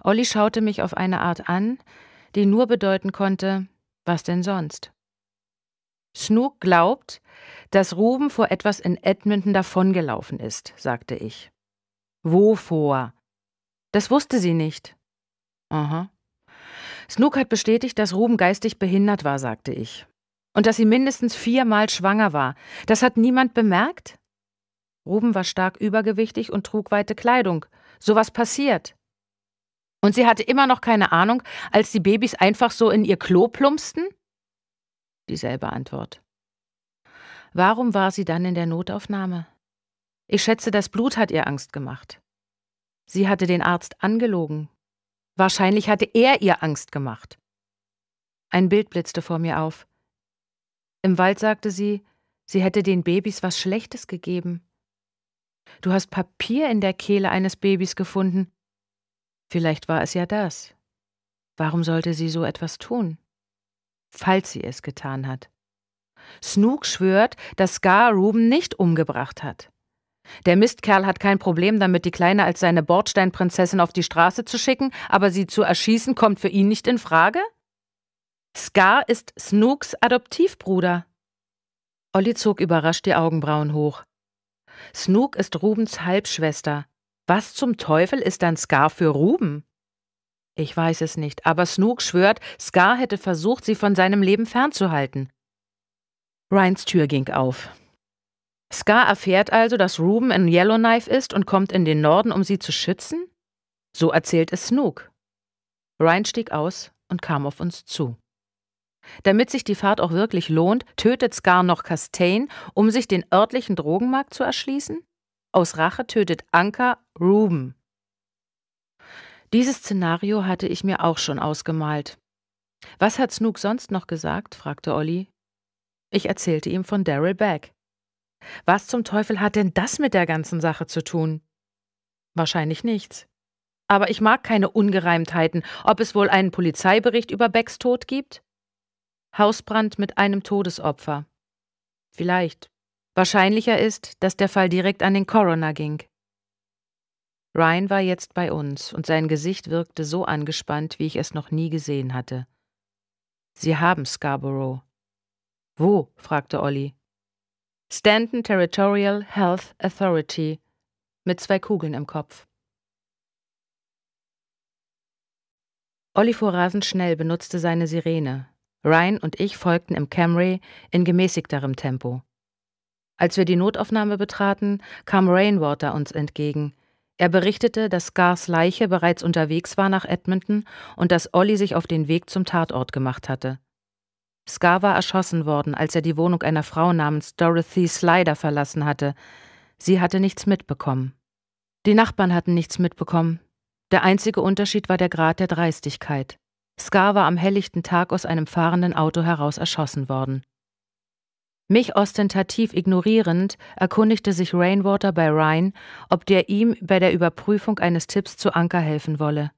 Olli schaute mich auf eine Art an, die nur bedeuten konnte, was denn sonst? Snook glaubt, dass Ruben vor etwas in Edmonton davongelaufen ist, sagte ich. Wovor? Das wusste sie nicht. Aha. Snook hat bestätigt, dass Ruben geistig behindert war, sagte ich. Und dass sie mindestens viermal schwanger war. Das hat niemand bemerkt? Ruben war stark übergewichtig und trug weite Kleidung. Sowas passiert. Und sie hatte immer noch keine Ahnung, als die Babys einfach so in ihr Klo plumpsten? Dieselbe Antwort. Warum war sie dann in der Notaufnahme? Ich schätze, das Blut hat ihr Angst gemacht. Sie hatte den Arzt angelogen. Wahrscheinlich hatte er ihr Angst gemacht. Ein Bild blitzte vor mir auf. Im Wald sagte sie, sie hätte den Babys was Schlechtes gegeben. Du hast Papier in der Kehle eines Babys gefunden, Vielleicht war es ja das. Warum sollte sie so etwas tun? Falls sie es getan hat. Snook schwört, dass Scar Ruben nicht umgebracht hat. Der Mistkerl hat kein Problem damit, die Kleine als seine Bordsteinprinzessin auf die Straße zu schicken, aber sie zu erschießen kommt für ihn nicht in Frage? Scar ist Snooks Adoptivbruder. Olli zog überrascht die Augenbrauen hoch. Snook ist Rubens Halbschwester. Was zum Teufel ist dann Scar für Ruben? Ich weiß es nicht, aber Snook schwört, Scar hätte versucht, sie von seinem Leben fernzuhalten. Ryans Tür ging auf. Scar erfährt also, dass Ruben in Yellowknife ist und kommt in den Norden, um sie zu schützen? So erzählt es Snook. Ryan stieg aus und kam auf uns zu. Damit sich die Fahrt auch wirklich lohnt, tötet Scar noch Castain, um sich den örtlichen Drogenmarkt zu erschließen? Aus Rache tötet Anker Ruben. Dieses Szenario hatte ich mir auch schon ausgemalt. Was hat Snook sonst noch gesagt? fragte Olli. Ich erzählte ihm von Daryl Beck. Was zum Teufel hat denn das mit der ganzen Sache zu tun? Wahrscheinlich nichts. Aber ich mag keine Ungereimtheiten, ob es wohl einen Polizeibericht über Becks Tod gibt? Hausbrand mit einem Todesopfer. Vielleicht. Wahrscheinlicher ist, dass der Fall direkt an den Coroner ging. Ryan war jetzt bei uns und sein Gesicht wirkte so angespannt, wie ich es noch nie gesehen hatte. Sie haben Scarborough. Wo? fragte Olli. Stanton Territorial Health Authority mit zwei Kugeln im Kopf. Olli fuhr rasend schnell, benutzte seine Sirene. Ryan und ich folgten im Camry in gemäßigterem Tempo. Als wir die Notaufnahme betraten, kam Rainwater uns entgegen. Er berichtete, dass Scars Leiche bereits unterwegs war nach Edmonton und dass Olli sich auf den Weg zum Tatort gemacht hatte. Scar war erschossen worden, als er die Wohnung einer Frau namens Dorothy Slider verlassen hatte. Sie hatte nichts mitbekommen. Die Nachbarn hatten nichts mitbekommen. Der einzige Unterschied war der Grad der Dreistigkeit. Scar war am helllichten Tag aus einem fahrenden Auto heraus erschossen worden. Mich ostentativ ignorierend erkundigte sich Rainwater bei Ryan, ob der ihm bei der Überprüfung eines Tipps zu Anker helfen wolle.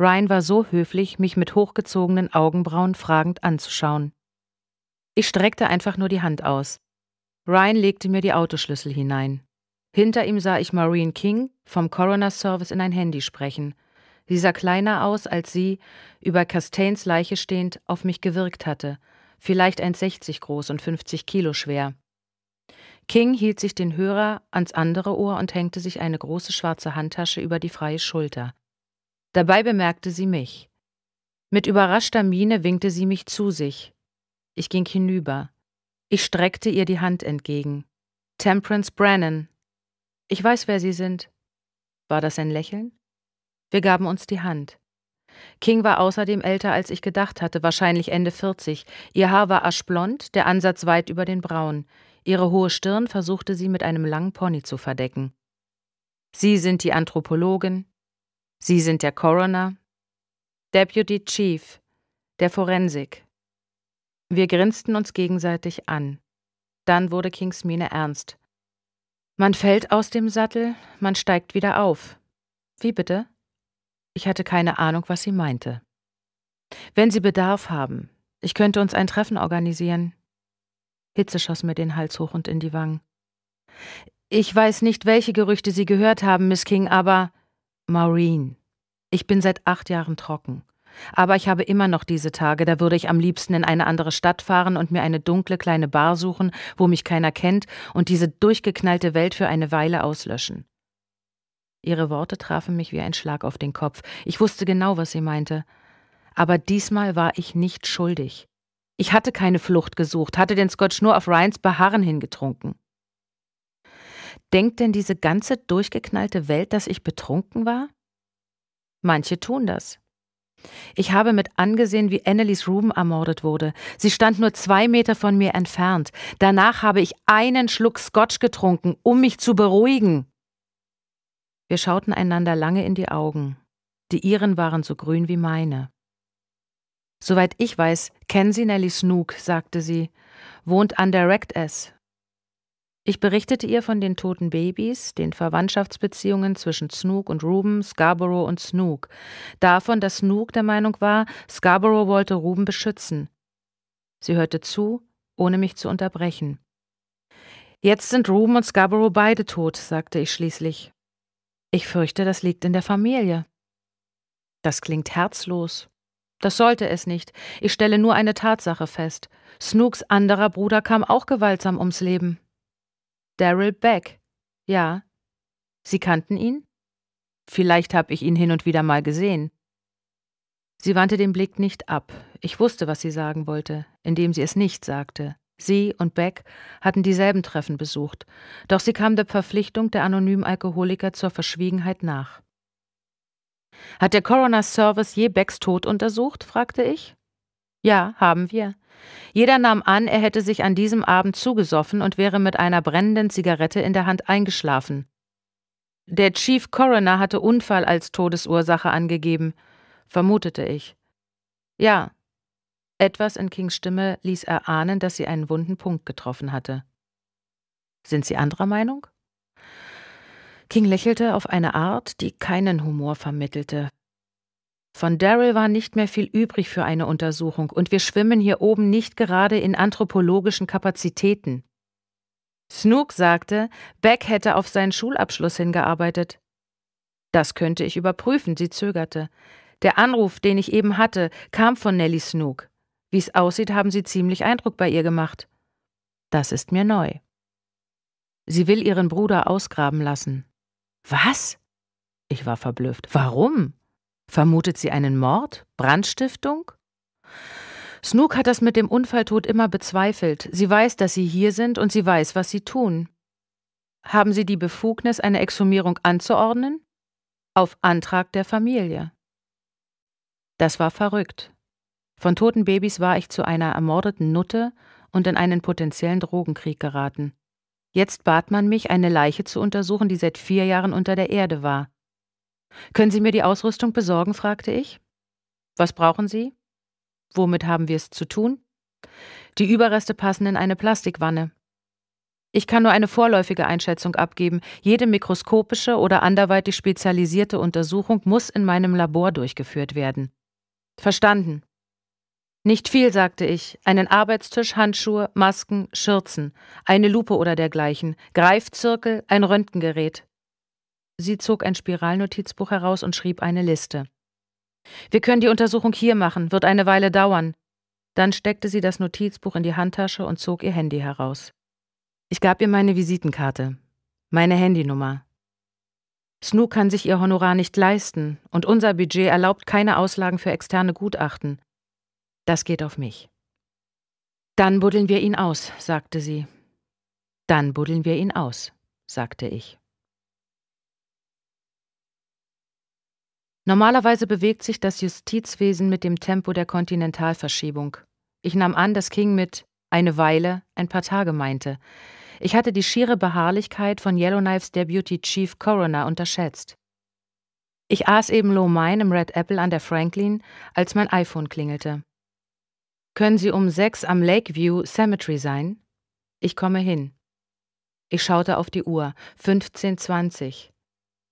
Ryan war so höflich, mich mit hochgezogenen Augenbrauen fragend anzuschauen. Ich streckte einfach nur die Hand aus. Ryan legte mir die Autoschlüssel hinein. Hinter ihm sah ich Maureen King vom Coroner Service in ein Handy sprechen. Sie sah kleiner aus, als sie, über Castains Leiche stehend, auf mich gewirkt hatte – vielleicht 1,60 groß und 50 Kilo schwer. King hielt sich den Hörer ans andere Ohr und hängte sich eine große schwarze Handtasche über die freie Schulter. Dabei bemerkte sie mich. Mit überraschter Miene winkte sie mich zu sich. Ich ging hinüber. Ich streckte ihr die Hand entgegen. Temperance Brennan. Ich weiß, wer Sie sind. War das ein Lächeln? Wir gaben uns die Hand. King war außerdem älter, als ich gedacht hatte, wahrscheinlich Ende 40. Ihr Haar war aschblond, der Ansatz weit über den Braun. Ihre hohe Stirn versuchte sie mit einem langen Pony zu verdecken. Sie sind die Anthropologin. Sie sind der Coroner. Deputy Chief. Der Forensik. Wir grinsten uns gegenseitig an. Dann wurde Kings Miene ernst. Man fällt aus dem Sattel, man steigt wieder auf. Wie bitte? Ich hatte keine Ahnung, was sie meinte. Wenn Sie Bedarf haben, ich könnte uns ein Treffen organisieren. Hitze schoss mir den Hals hoch und in die Wangen. Ich weiß nicht, welche Gerüchte Sie gehört haben, Miss King, aber Maureen. Ich bin seit acht Jahren trocken. Aber ich habe immer noch diese Tage, da würde ich am liebsten in eine andere Stadt fahren und mir eine dunkle kleine Bar suchen, wo mich keiner kennt, und diese durchgeknallte Welt für eine Weile auslöschen. Ihre Worte trafen mich wie ein Schlag auf den Kopf. Ich wusste genau, was sie meinte. Aber diesmal war ich nicht schuldig. Ich hatte keine Flucht gesucht, hatte den Scotch nur auf Ryans Beharren hingetrunken. Denkt denn diese ganze durchgeknallte Welt, dass ich betrunken war? Manche tun das. Ich habe mit angesehen, wie Annelies Ruben ermordet wurde. Sie stand nur zwei Meter von mir entfernt. Danach habe ich einen Schluck Scotch getrunken, um mich zu beruhigen. Wir schauten einander lange in die Augen. Die ihren waren so grün wie meine. Soweit ich weiß, kennen Sie Nellie Snook, sagte sie, wohnt an der Wrecked S. Ich berichtete ihr von den toten Babys, den Verwandtschaftsbeziehungen zwischen Snook und Ruben, Scarborough und Snook, davon, dass Snook der Meinung war, Scarborough wollte Ruben beschützen. Sie hörte zu, ohne mich zu unterbrechen. Jetzt sind Ruben und Scarborough beide tot, sagte ich schließlich. Ich fürchte, das liegt in der Familie. Das klingt herzlos. Das sollte es nicht. Ich stelle nur eine Tatsache fest. Snooks anderer Bruder kam auch gewaltsam ums Leben. Daryl Beck. Ja. Sie kannten ihn? Vielleicht habe ich ihn hin und wieder mal gesehen. Sie wandte den Blick nicht ab. Ich wusste, was sie sagen wollte, indem sie es nicht sagte. Sie und Beck hatten dieselben Treffen besucht, doch sie kam der Verpflichtung der anonymen Alkoholiker zur Verschwiegenheit nach. Hat der Coroner Service je Becks Tod untersucht? fragte ich. Ja, haben wir. Jeder nahm an, er hätte sich an diesem Abend zugesoffen und wäre mit einer brennenden Zigarette in der Hand eingeschlafen. Der Chief Coroner hatte Unfall als Todesursache angegeben, vermutete ich. Ja, etwas in Kings Stimme ließ erahnen, dass sie einen wunden Punkt getroffen hatte. Sind Sie anderer Meinung? King lächelte auf eine Art, die keinen Humor vermittelte. Von Daryl war nicht mehr viel übrig für eine Untersuchung, und wir schwimmen hier oben nicht gerade in anthropologischen Kapazitäten. Snook sagte, Beck hätte auf seinen Schulabschluss hingearbeitet. Das könnte ich überprüfen, sie zögerte. Der Anruf, den ich eben hatte, kam von Nellie Snook. Wie es aussieht, haben Sie ziemlich Eindruck bei ihr gemacht. Das ist mir neu. Sie will ihren Bruder ausgraben lassen. Was? Ich war verblüfft. Warum? Vermutet sie einen Mord? Brandstiftung? Snook hat das mit dem Unfalltod immer bezweifelt. Sie weiß, dass Sie hier sind und sie weiß, was Sie tun. Haben Sie die Befugnis, eine Exhumierung anzuordnen? Auf Antrag der Familie. Das war verrückt. Von toten Babys war ich zu einer ermordeten Nutte und in einen potenziellen Drogenkrieg geraten. Jetzt bat man mich, eine Leiche zu untersuchen, die seit vier Jahren unter der Erde war. Können Sie mir die Ausrüstung besorgen? fragte ich. Was brauchen Sie? Womit haben wir es zu tun? Die Überreste passen in eine Plastikwanne. Ich kann nur eine vorläufige Einschätzung abgeben. Jede mikroskopische oder anderweitig spezialisierte Untersuchung muss in meinem Labor durchgeführt werden. Verstanden, nicht viel, sagte ich. Einen Arbeitstisch, Handschuhe, Masken, Schürzen, eine Lupe oder dergleichen, Greifzirkel, ein Röntgengerät. Sie zog ein Spiralnotizbuch heraus und schrieb eine Liste. Wir können die Untersuchung hier machen, wird eine Weile dauern. Dann steckte sie das Notizbuch in die Handtasche und zog ihr Handy heraus. Ich gab ihr meine Visitenkarte, meine Handynummer. Snu kann sich ihr Honorar nicht leisten und unser Budget erlaubt keine Auslagen für externe Gutachten. Das geht auf mich. Dann buddeln wir ihn aus, sagte sie. Dann buddeln wir ihn aus, sagte ich. Normalerweise bewegt sich das Justizwesen mit dem Tempo der Kontinentalverschiebung. Ich nahm an, dass King mit eine Weile ein paar Tage meinte. Ich hatte die schiere Beharrlichkeit von Yellowknives Deputy Chief Coroner unterschätzt. Ich aß eben Low Mine im Red Apple an der Franklin, als mein iPhone klingelte. Können Sie um sechs am Lakeview Cemetery sein? Ich komme hin. Ich schaute auf die Uhr, 15.20.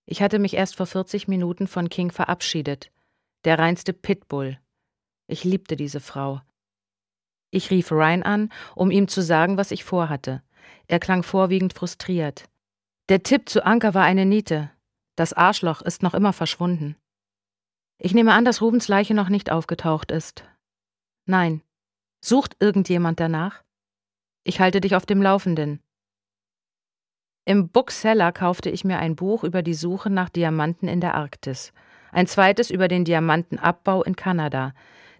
Ich hatte mich erst vor 40 Minuten von King verabschiedet. Der reinste Pitbull. Ich liebte diese Frau. Ich rief Ryan an, um ihm zu sagen, was ich vorhatte. Er klang vorwiegend frustriert. Der Tipp zu Anker war eine Niete. Das Arschloch ist noch immer verschwunden. Ich nehme an, dass Rubens Leiche noch nicht aufgetaucht ist. Nein, Sucht irgendjemand danach? Ich halte dich auf dem Laufenden. Im Bookseller kaufte ich mir ein Buch über die Suche nach Diamanten in der Arktis, ein zweites über den Diamantenabbau in Kanada.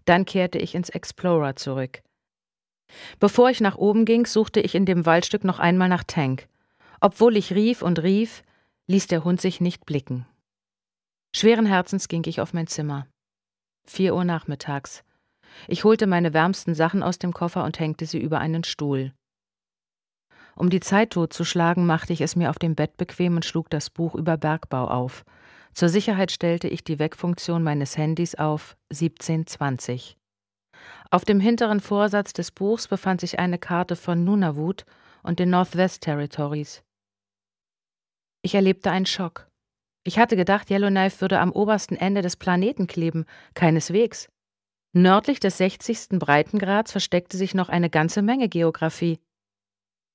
Dann kehrte ich ins Explorer zurück. Bevor ich nach oben ging, suchte ich in dem Waldstück noch einmal nach Tank. Obwohl ich rief und rief, ließ der Hund sich nicht blicken. Schweren Herzens ging ich auf mein Zimmer. Vier Uhr nachmittags. Ich holte meine wärmsten Sachen aus dem Koffer und hängte sie über einen Stuhl. Um die Zeit totzuschlagen, machte ich es mir auf dem Bett bequem und schlug das Buch über Bergbau auf. Zur Sicherheit stellte ich die Wegfunktion meines Handys auf 1720. Auf dem hinteren Vorsatz des Buchs befand sich eine Karte von Nunavut und den Northwest Territories. Ich erlebte einen Schock. Ich hatte gedacht, Yellowknife würde am obersten Ende des Planeten kleben. Keineswegs. Nördlich des 60. Breitengrads versteckte sich noch eine ganze Menge Geographie.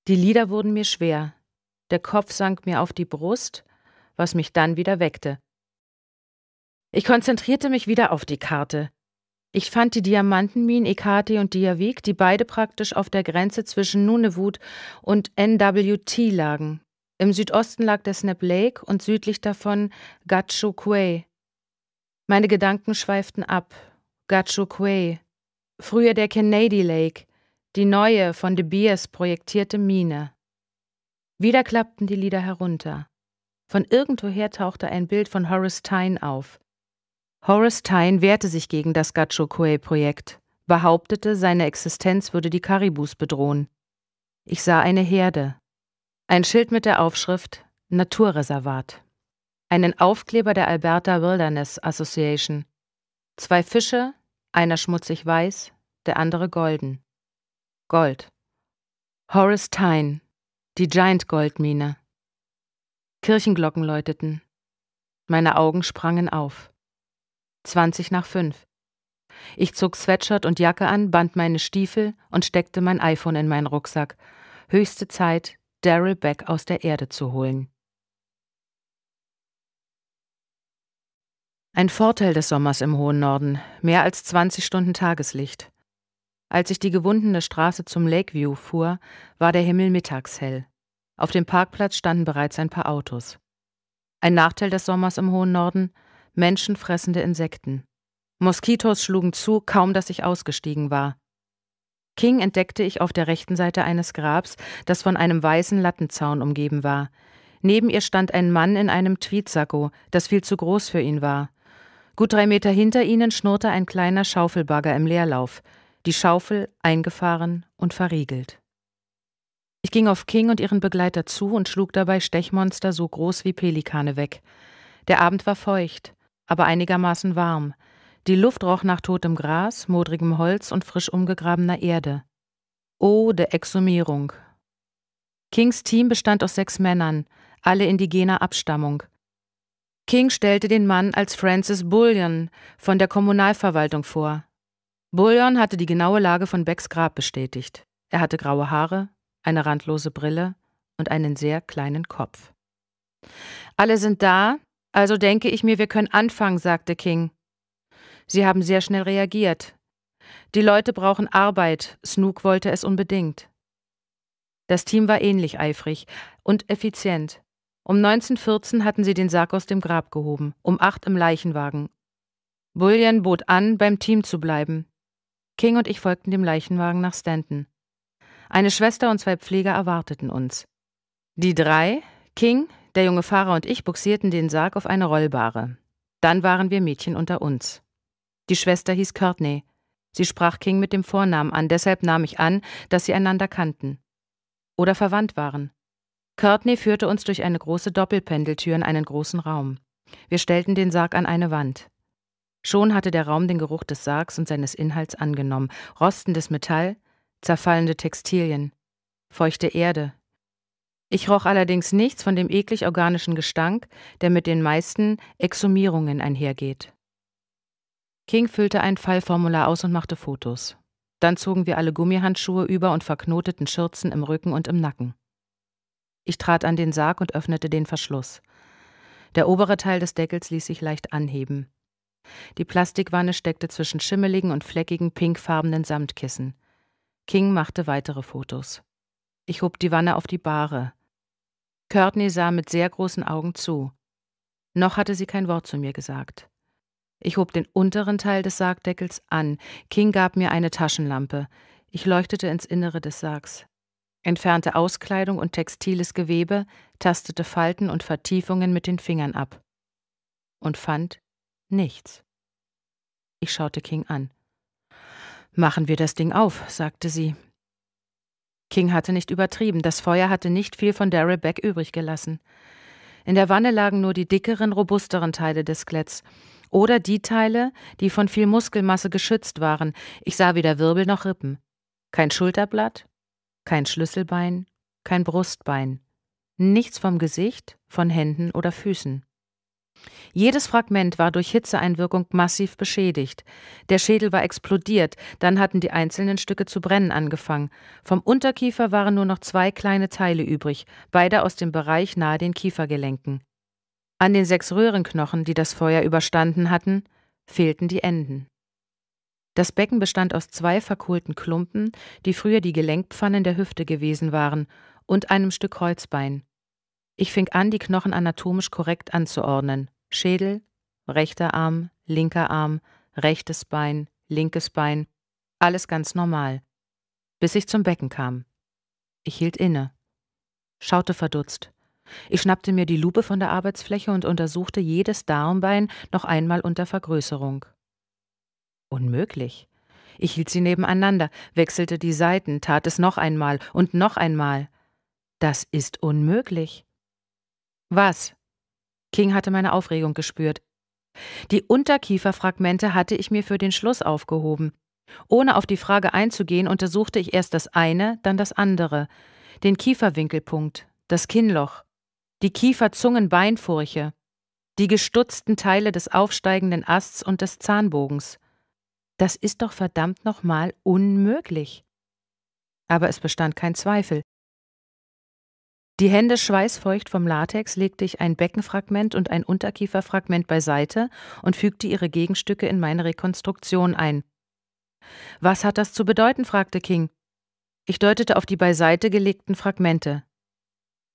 Die Lieder wurden mir schwer, der Kopf sank mir auf die Brust, was mich dann wieder weckte. Ich konzentrierte mich wieder auf die Karte. Ich fand die Diamantenminen Ekati und Diavik, die beide praktisch auf der Grenze zwischen Nunavut und NWT lagen. Im Südosten lag der Snap Lake und südlich davon Quay. Meine Gedanken schweiften ab. Gacho Quay, früher der Kennedy Lake, die neue von De Beers projektierte Mine. Wieder klappten die Lieder herunter. Von irgendwoher tauchte ein Bild von Horace Tyne auf. Horace Tyne wehrte sich gegen das Gacho quay projekt behauptete, seine Existenz würde die Karibus bedrohen. Ich sah eine Herde. Ein Schild mit der Aufschrift Naturreservat. Einen Aufkleber der Alberta Wilderness Association. Zwei Fische, einer schmutzig weiß, der andere golden. Gold. Horace Tyne, die Giant Goldmine. Kirchenglocken läuteten. Meine Augen sprangen auf. 20 nach 5. Ich zog Sweatshirt und Jacke an, band meine Stiefel und steckte mein iPhone in meinen Rucksack. Höchste Zeit, Daryl Beck aus der Erde zu holen. Ein Vorteil des Sommers im hohen Norden, mehr als 20 Stunden Tageslicht. Als ich die gewundene Straße zum Lakeview fuhr, war der Himmel mittagshell. Auf dem Parkplatz standen bereits ein paar Autos. Ein Nachteil des Sommers im hohen Norden: menschenfressende Insekten. Moskitos schlugen zu, kaum dass ich ausgestiegen war. King entdeckte ich auf der rechten Seite eines Grabs, das von einem weißen Lattenzaun umgeben war. Neben ihr stand ein Mann in einem Tweetsacko, das viel zu groß für ihn war. Gut drei Meter hinter ihnen schnurrte ein kleiner Schaufelbagger im Leerlauf, die Schaufel eingefahren und verriegelt. Ich ging auf King und ihren Begleiter zu und schlug dabei Stechmonster so groß wie Pelikane weg. Der Abend war feucht, aber einigermaßen warm. Die Luft roch nach totem Gras, modrigem Holz und frisch umgegrabener Erde. Oh, der Exhumierung. Kings Team bestand aus sechs Männern, alle indigener Abstammung. King stellte den Mann als Francis Bullion von der Kommunalverwaltung vor. Bullion hatte die genaue Lage von Becks Grab bestätigt. Er hatte graue Haare, eine randlose Brille und einen sehr kleinen Kopf. Alle sind da, also denke ich mir, wir können anfangen, sagte King. Sie haben sehr schnell reagiert. Die Leute brauchen Arbeit, Snook wollte es unbedingt. Das Team war ähnlich eifrig und effizient. Um 1914 hatten sie den Sarg aus dem Grab gehoben, um acht im Leichenwagen. Bullion bot an, beim Team zu bleiben. King und ich folgten dem Leichenwagen nach Stanton. Eine Schwester und zwei Pfleger erwarteten uns. Die drei, King, der junge Fahrer und ich, buxierten den Sarg auf eine Rollbare. Dann waren wir Mädchen unter uns. Die Schwester hieß Courtney. Sie sprach King mit dem Vornamen an, deshalb nahm ich an, dass sie einander kannten. Oder verwandt waren. Courtney führte uns durch eine große Doppelpendeltür in einen großen Raum. Wir stellten den Sarg an eine Wand. Schon hatte der Raum den Geruch des Sargs und seines Inhalts angenommen: rostendes Metall, zerfallende Textilien, feuchte Erde. Ich roch allerdings nichts von dem eklig organischen Gestank, der mit den meisten Exhumierungen einhergeht. King füllte ein Fallformular aus und machte Fotos. Dann zogen wir alle Gummihandschuhe über und verknoteten Schürzen im Rücken und im Nacken. Ich trat an den Sarg und öffnete den Verschluss. Der obere Teil des Deckels ließ sich leicht anheben. Die Plastikwanne steckte zwischen schimmeligen und fleckigen pinkfarbenen Samtkissen. King machte weitere Fotos. Ich hob die Wanne auf die Bahre. Courtney sah mit sehr großen Augen zu. Noch hatte sie kein Wort zu mir gesagt. Ich hob den unteren Teil des Sargdeckels an. King gab mir eine Taschenlampe. Ich leuchtete ins Innere des Sargs entfernte Auskleidung und textiles Gewebe, tastete Falten und Vertiefungen mit den Fingern ab und fand nichts. Ich schaute King an. Machen wir das Ding auf, sagte sie. King hatte nicht übertrieben, das Feuer hatte nicht viel von Daryl Beck übrig gelassen. In der Wanne lagen nur die dickeren, robusteren Teile des Skeletts. Oder die Teile, die von viel Muskelmasse geschützt waren. Ich sah weder Wirbel noch Rippen. Kein Schulterblatt, kein Schlüsselbein, kein Brustbein, nichts vom Gesicht, von Händen oder Füßen. Jedes Fragment war durch Hitzeeinwirkung massiv beschädigt. Der Schädel war explodiert, dann hatten die einzelnen Stücke zu brennen angefangen. Vom Unterkiefer waren nur noch zwei kleine Teile übrig, beide aus dem Bereich nahe den Kiefergelenken. An den sechs Röhrenknochen, die das Feuer überstanden hatten, fehlten die Enden. Das Becken bestand aus zwei verkohlten Klumpen, die früher die Gelenkpfannen der Hüfte gewesen waren, und einem Stück Kreuzbein. Ich fing an, die Knochen anatomisch korrekt anzuordnen. Schädel, rechter Arm, linker Arm, rechtes Bein, linkes Bein, alles ganz normal. Bis ich zum Becken kam. Ich hielt inne, schaute verdutzt. Ich schnappte mir die Lupe von der Arbeitsfläche und untersuchte jedes Darmbein noch einmal unter Vergrößerung. Unmöglich. Ich hielt sie nebeneinander, wechselte die Seiten, tat es noch einmal und noch einmal. Das ist unmöglich. Was? King hatte meine Aufregung gespürt. Die Unterkieferfragmente hatte ich mir für den Schluss aufgehoben. Ohne auf die Frage einzugehen, untersuchte ich erst das eine, dann das andere. Den Kieferwinkelpunkt, das Kinnloch, die Kieferzungenbeinfurche, die gestutzten Teile des aufsteigenden Asts und des Zahnbogens. Das ist doch verdammt nochmal unmöglich. Aber es bestand kein Zweifel. Die Hände schweißfeucht vom Latex legte ich ein Beckenfragment und ein Unterkieferfragment beiseite und fügte ihre Gegenstücke in meine Rekonstruktion ein. Was hat das zu bedeuten? fragte King. Ich deutete auf die beiseite gelegten Fragmente.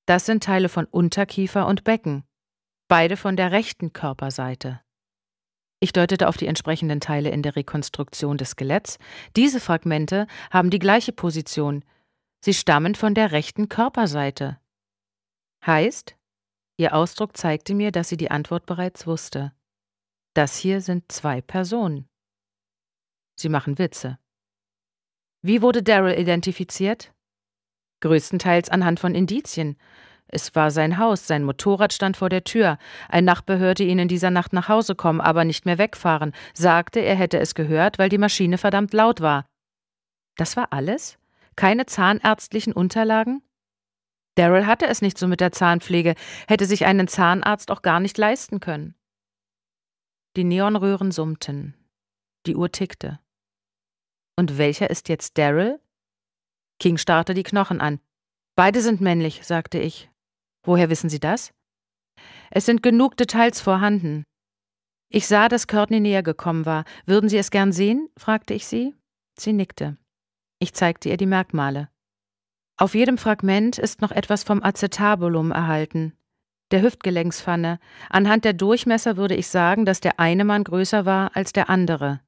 Das sind Teile von Unterkiefer und Becken, beide von der rechten Körperseite. Ich deutete auf die entsprechenden Teile in der Rekonstruktion des Skeletts. Diese Fragmente haben die gleiche Position. Sie stammen von der rechten Körperseite. Heißt? Ihr Ausdruck zeigte mir, dass sie die Antwort bereits wusste. Das hier sind zwei Personen. Sie machen Witze. Wie wurde Daryl identifiziert? Größtenteils anhand von Indizien. Es war sein Haus, sein Motorrad stand vor der Tür. Ein Nachbar hörte ihn in dieser Nacht nach Hause kommen, aber nicht mehr wegfahren, sagte, er hätte es gehört, weil die Maschine verdammt laut war. Das war alles? Keine zahnärztlichen Unterlagen? Daryl hatte es nicht so mit der Zahnpflege, hätte sich einen Zahnarzt auch gar nicht leisten können. Die Neonröhren summten. Die Uhr tickte. Und welcher ist jetzt Daryl? King starrte die Knochen an. Beide sind männlich, sagte ich. Woher wissen Sie das? Es sind genug Details vorhanden. Ich sah, dass Courtney näher gekommen war. Würden Sie es gern sehen? fragte ich sie. Sie nickte. Ich zeigte ihr die Merkmale. Auf jedem Fragment ist noch etwas vom Acetabulum erhalten, der Hüftgelenkspfanne. Anhand der Durchmesser würde ich sagen, dass der eine Mann größer war als der andere.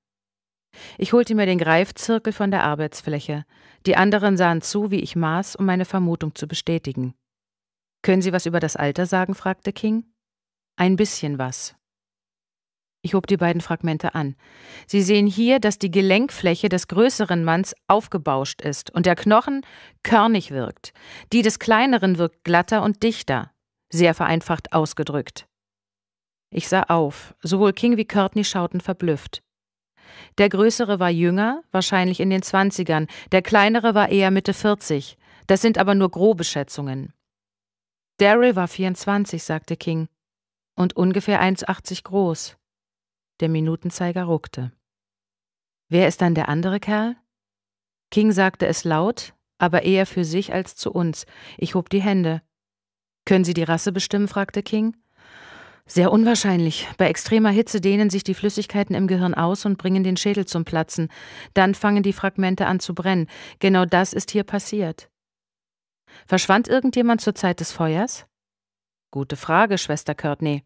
Ich holte mir den Greifzirkel von der Arbeitsfläche. Die anderen sahen zu, wie ich maß, um meine Vermutung zu bestätigen. Können Sie was über das Alter sagen? fragte King. Ein bisschen was. Ich hob die beiden Fragmente an. Sie sehen hier, dass die Gelenkfläche des größeren Manns aufgebauscht ist und der Knochen körnig wirkt. Die des kleineren wirkt glatter und dichter, sehr vereinfacht ausgedrückt. Ich sah auf. Sowohl King wie Courtney schauten verblüfft. Der Größere war jünger, wahrscheinlich in den Zwanzigern, der Kleinere war eher Mitte 40. Das sind aber nur grobe Schätzungen. Daryl war 24, sagte King, und ungefähr 1,80 groß. Der Minutenzeiger ruckte. Wer ist dann der andere Kerl? King sagte es laut, aber eher für sich als zu uns. Ich hob die Hände. Können Sie die Rasse bestimmen? fragte King. Sehr unwahrscheinlich. Bei extremer Hitze dehnen sich die Flüssigkeiten im Gehirn aus und bringen den Schädel zum Platzen. Dann fangen die Fragmente an zu brennen. Genau das ist hier passiert. Verschwand irgendjemand zur Zeit des Feuers? Gute Frage, Schwester Courtney.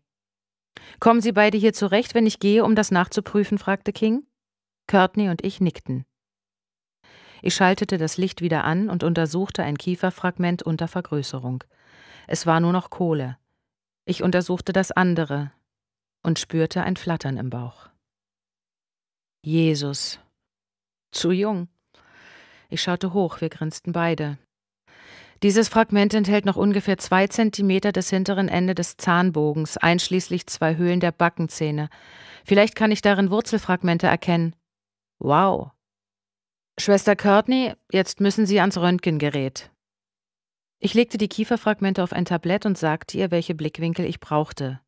Kommen Sie beide hier zurecht, wenn ich gehe, um das nachzuprüfen? fragte King. Courtney und ich nickten. Ich schaltete das Licht wieder an und untersuchte ein Kieferfragment unter Vergrößerung. Es war nur noch Kohle. Ich untersuchte das andere und spürte ein Flattern im Bauch. Jesus. Zu jung. Ich schaute hoch, wir grinsten beide. Dieses Fragment enthält noch ungefähr zwei Zentimeter des hinteren Ende des Zahnbogens, einschließlich zwei Höhlen der Backenzähne. Vielleicht kann ich darin Wurzelfragmente erkennen. Wow. Schwester Courtney, jetzt müssen Sie ans Röntgengerät. Ich legte die Kieferfragmente auf ein Tablett und sagte ihr, welche Blickwinkel ich brauchte.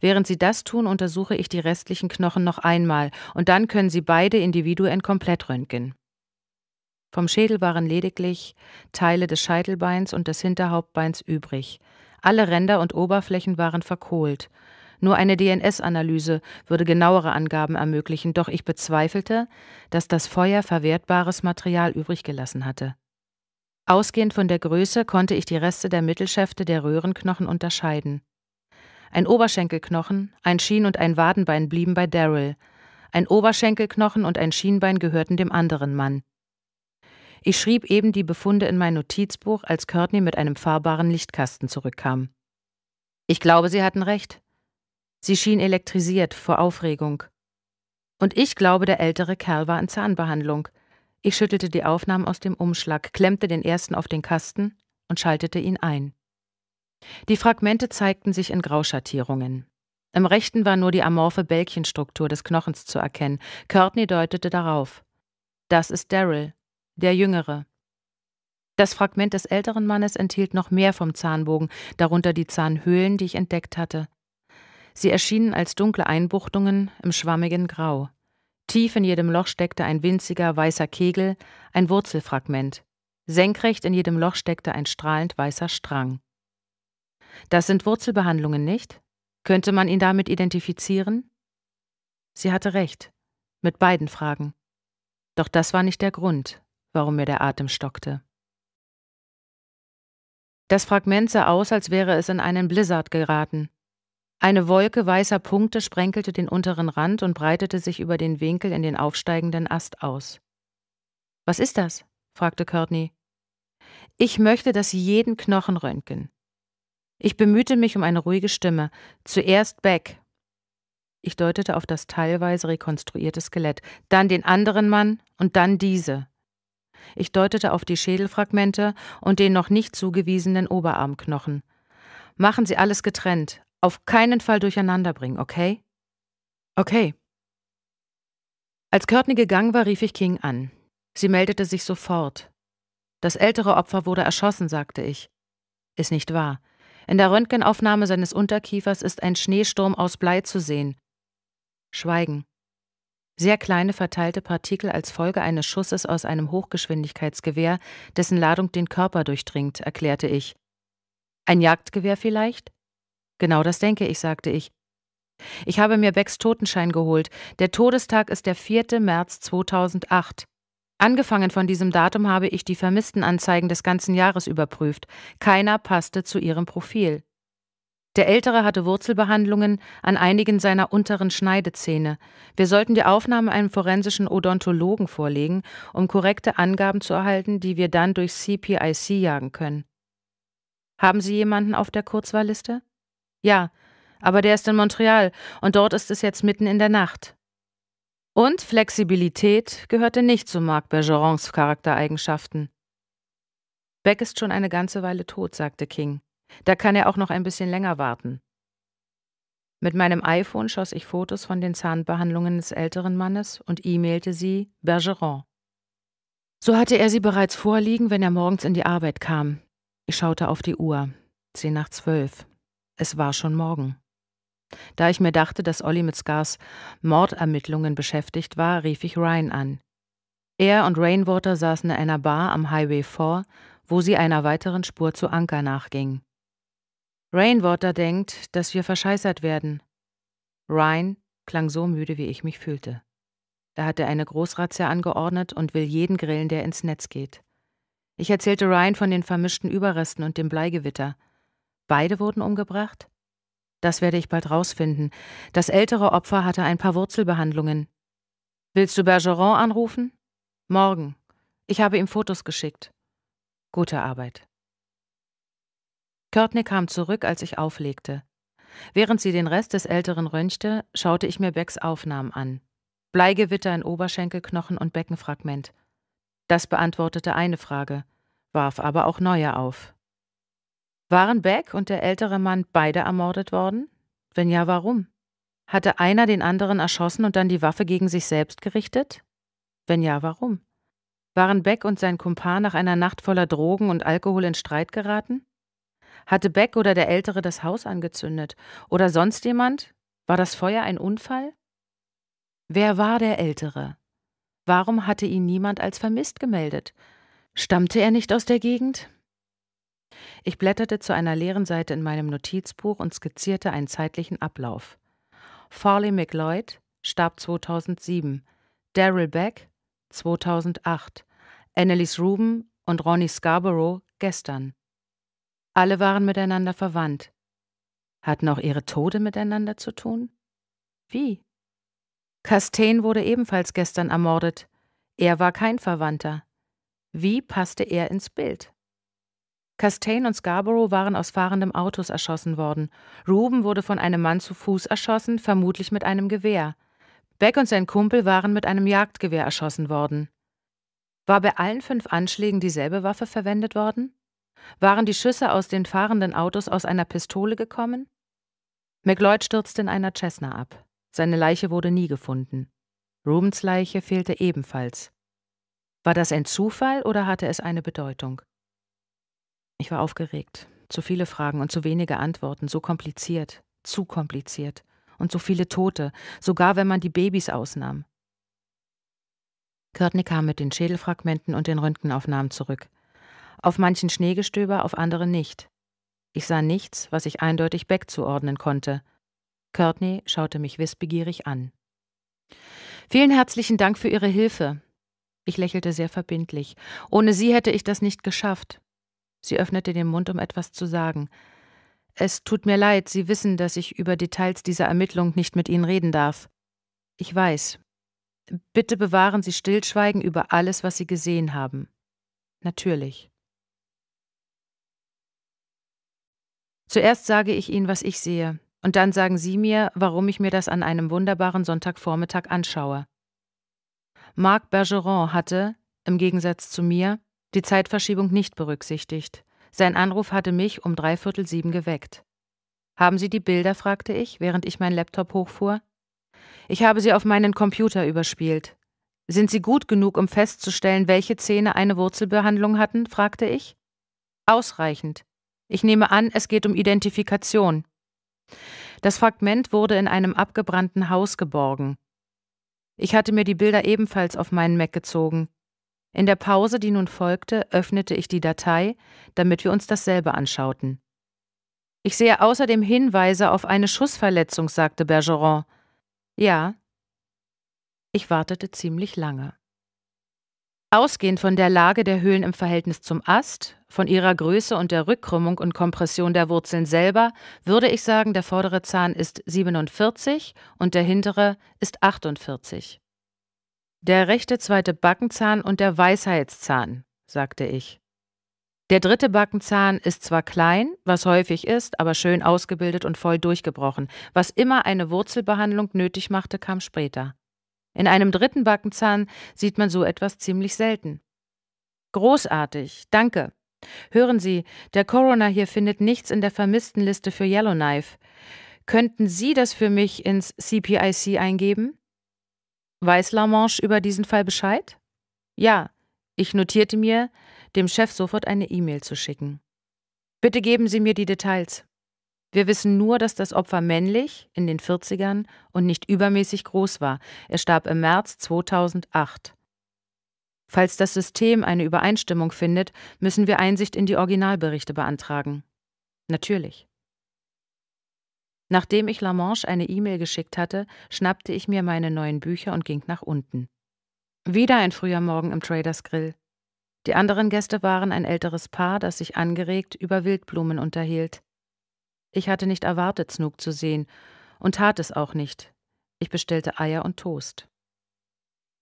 Während Sie das tun, untersuche ich die restlichen Knochen noch einmal, und dann können Sie beide Individuen komplett röntgen. Vom Schädel waren lediglich Teile des Scheitelbeins und des Hinterhauptbeins übrig. Alle Ränder und Oberflächen waren verkohlt. Nur eine DNS-Analyse würde genauere Angaben ermöglichen, doch ich bezweifelte, dass das Feuer verwertbares Material übrig gelassen hatte. Ausgehend von der Größe konnte ich die Reste der Mittelschäfte der Röhrenknochen unterscheiden. Ein Oberschenkelknochen, ein Schien- und ein Wadenbein blieben bei Daryl. Ein Oberschenkelknochen und ein Schienbein gehörten dem anderen Mann. Ich schrieb eben die Befunde in mein Notizbuch, als Courtney mit einem fahrbaren Lichtkasten zurückkam. Ich glaube, Sie hatten recht. Sie schien elektrisiert vor Aufregung. Und ich glaube, der ältere Kerl war in Zahnbehandlung. Ich schüttelte die Aufnahmen aus dem Umschlag, klemmte den ersten auf den Kasten und schaltete ihn ein. Die Fragmente zeigten sich in Grauschattierungen. Im rechten war nur die amorphe Bällchenstruktur des Knochens zu erkennen. Courtney deutete darauf. Das ist Daryl der Jüngere. Das Fragment des älteren Mannes enthielt noch mehr vom Zahnbogen, darunter die Zahnhöhlen, die ich entdeckt hatte. Sie erschienen als dunkle Einbuchtungen im schwammigen Grau. Tief in jedem Loch steckte ein winziger weißer Kegel, ein Wurzelfragment. Senkrecht in jedem Loch steckte ein strahlend weißer Strang. Das sind Wurzelbehandlungen, nicht? Könnte man ihn damit identifizieren? Sie hatte recht. Mit beiden Fragen. Doch das war nicht der Grund warum mir der Atem stockte. Das Fragment sah aus, als wäre es in einen Blizzard geraten. Eine Wolke weißer Punkte sprenkelte den unteren Rand und breitete sich über den Winkel in den aufsteigenden Ast aus. Was ist das? fragte Courtney. Ich möchte dass Sie jeden Knochen röntgen. Ich bemühte mich um eine ruhige Stimme. Zuerst Beck. Ich deutete auf das teilweise rekonstruierte Skelett, dann den anderen Mann und dann diese. Ich deutete auf die Schädelfragmente und den noch nicht zugewiesenen Oberarmknochen. Machen Sie alles getrennt. Auf keinen Fall durcheinanderbringen, okay? Okay. Als Courtney gegangen war, rief ich King an. Sie meldete sich sofort. Das ältere Opfer wurde erschossen, sagte ich. Ist nicht wahr. In der Röntgenaufnahme seines Unterkiefers ist ein Schneesturm aus Blei zu sehen. Schweigen sehr kleine verteilte Partikel als Folge eines Schusses aus einem Hochgeschwindigkeitsgewehr, dessen Ladung den Körper durchdringt, erklärte ich. Ein Jagdgewehr vielleicht? Genau das denke ich, sagte ich. Ich habe mir Becks Totenschein geholt. Der Todestag ist der 4. März 2008. Angefangen von diesem Datum habe ich die Vermisstenanzeigen des ganzen Jahres überprüft. Keiner passte zu ihrem Profil. Der Ältere hatte Wurzelbehandlungen an einigen seiner unteren Schneidezähne. Wir sollten die Aufnahme einem forensischen Odontologen vorlegen, um korrekte Angaben zu erhalten, die wir dann durch CPIC jagen können. Haben Sie jemanden auf der Kurzwahlliste? Ja, aber der ist in Montreal und dort ist es jetzt mitten in der Nacht. Und Flexibilität gehörte nicht zu Marc Bergerons Charaktereigenschaften. Beck ist schon eine ganze Weile tot, sagte King. Da kann er auch noch ein bisschen länger warten. Mit meinem iPhone schoss ich Fotos von den Zahnbehandlungen des älteren Mannes und e-mailte sie Bergeron. So hatte er sie bereits vorliegen, wenn er morgens in die Arbeit kam. Ich schaute auf die Uhr. Zehn nach zwölf. Es war schon morgen. Da ich mir dachte, dass Olli mit Scars Mordermittlungen beschäftigt war, rief ich Ryan an. Er und Rainwater saßen in einer Bar am Highway 4, wo sie einer weiteren Spur zu Anker nachging. Rainwater denkt, dass wir verscheißert werden. Ryan klang so müde, wie ich mich fühlte. Da hat er eine Großrazzia angeordnet und will jeden grillen, der ins Netz geht. Ich erzählte Ryan von den vermischten Überresten und dem Bleigewitter. Beide wurden umgebracht? Das werde ich bald rausfinden. Das ältere Opfer hatte ein paar Wurzelbehandlungen. Willst du Bergeron anrufen? Morgen. Ich habe ihm Fotos geschickt. Gute Arbeit. Körtner kam zurück, als ich auflegte. Während sie den Rest des Älteren röntgte, schaute ich mir Becks Aufnahmen an. Bleigewitter in Oberschenkelknochen und Beckenfragment. Das beantwortete eine Frage, warf aber auch neue auf. Waren Beck und der ältere Mann beide ermordet worden? Wenn ja, warum? Hatte einer den anderen erschossen und dann die Waffe gegen sich selbst gerichtet? Wenn ja, warum? Waren Beck und sein Kumpan nach einer Nacht voller Drogen und Alkohol in Streit geraten? Hatte Beck oder der Ältere das Haus angezündet? Oder sonst jemand? War das Feuer ein Unfall? Wer war der Ältere? Warum hatte ihn niemand als vermisst gemeldet? Stammte er nicht aus der Gegend? Ich blätterte zu einer leeren Seite in meinem Notizbuch und skizzierte einen zeitlichen Ablauf. Farley McLeod starb 2007, Daryl Beck 2008, Annelies Ruben und Ronnie Scarborough gestern. Alle waren miteinander verwandt. Hatten auch ihre Tode miteinander zu tun? Wie? Castain wurde ebenfalls gestern ermordet. Er war kein Verwandter. Wie passte er ins Bild? Castain und Scarborough waren aus fahrendem Autos erschossen worden. Ruben wurde von einem Mann zu Fuß erschossen, vermutlich mit einem Gewehr. Beck und sein Kumpel waren mit einem Jagdgewehr erschossen worden. War bei allen fünf Anschlägen dieselbe Waffe verwendet worden? Waren die Schüsse aus den fahrenden Autos aus einer Pistole gekommen? McLeod stürzte in einer Cessna ab. Seine Leiche wurde nie gefunden. Rubens Leiche fehlte ebenfalls. War das ein Zufall oder hatte es eine Bedeutung? Ich war aufgeregt. Zu viele Fragen und zu wenige Antworten, so kompliziert, zu kompliziert. Und so viele Tote, sogar wenn man die Babys ausnahm. Körtner kam mit den Schädelfragmenten und den Röntgenaufnahmen zurück auf manchen Schneegestöber, auf anderen nicht. Ich sah nichts, was ich eindeutig Beck zuordnen konnte. Courtney schaute mich wissbegierig an. Vielen herzlichen Dank für Ihre Hilfe. Ich lächelte sehr verbindlich. Ohne Sie hätte ich das nicht geschafft. Sie öffnete den Mund, um etwas zu sagen. Es tut mir leid, Sie wissen, dass ich über Details dieser Ermittlung nicht mit Ihnen reden darf. Ich weiß. Bitte bewahren Sie Stillschweigen über alles, was Sie gesehen haben. Natürlich. Zuerst sage ich Ihnen, was ich sehe, und dann sagen Sie mir, warum ich mir das an einem wunderbaren Sonntagvormittag anschaue. Marc Bergeron hatte, im Gegensatz zu mir, die Zeitverschiebung nicht berücksichtigt. Sein Anruf hatte mich um dreiviertel sieben geweckt. Haben Sie die Bilder? fragte ich, während ich meinen Laptop hochfuhr. Ich habe sie auf meinen Computer überspielt. Sind sie gut genug, um festzustellen, welche Zähne eine Wurzelbehandlung hatten? fragte ich. Ausreichend. Ich nehme an, es geht um Identifikation. Das Fragment wurde in einem abgebrannten Haus geborgen. Ich hatte mir die Bilder ebenfalls auf meinen Mac gezogen. In der Pause, die nun folgte, öffnete ich die Datei, damit wir uns dasselbe anschauten. Ich sehe außerdem Hinweise auf eine Schussverletzung, sagte Bergeron. Ja. Ich wartete ziemlich lange. Ausgehend von der Lage der Höhlen im Verhältnis zum Ast von ihrer Größe und der Rückkrümmung und Kompression der Wurzeln selber würde ich sagen, der vordere Zahn ist 47 und der hintere ist 48. Der rechte zweite Backenzahn und der Weisheitszahn, sagte ich. Der dritte Backenzahn ist zwar klein, was häufig ist, aber schön ausgebildet und voll durchgebrochen. Was immer eine Wurzelbehandlung nötig machte, kam später. In einem dritten Backenzahn sieht man so etwas ziemlich selten. Großartig, danke, Hören Sie, der Coroner hier findet nichts in der Vermisstenliste für Yellowknife. Könnten Sie das für mich ins CPIC eingeben? Weiß Lamanche über diesen Fall Bescheid? Ja, ich notierte mir, dem Chef sofort eine E-Mail zu schicken. Bitte geben Sie mir die Details. Wir wissen nur, dass das Opfer männlich, in den 40ern und nicht übermäßig groß war. Er starb im März 2008. Falls das System eine Übereinstimmung findet, müssen wir Einsicht in die Originalberichte beantragen. Natürlich. Nachdem ich Lamanche eine E-Mail geschickt hatte, schnappte ich mir meine neuen Bücher und ging nach unten. Wieder ein früher Morgen im Traders Grill. Die anderen Gäste waren ein älteres Paar, das sich angeregt über Wildblumen unterhielt. Ich hatte nicht erwartet, Snook zu sehen und tat es auch nicht. Ich bestellte Eier und Toast.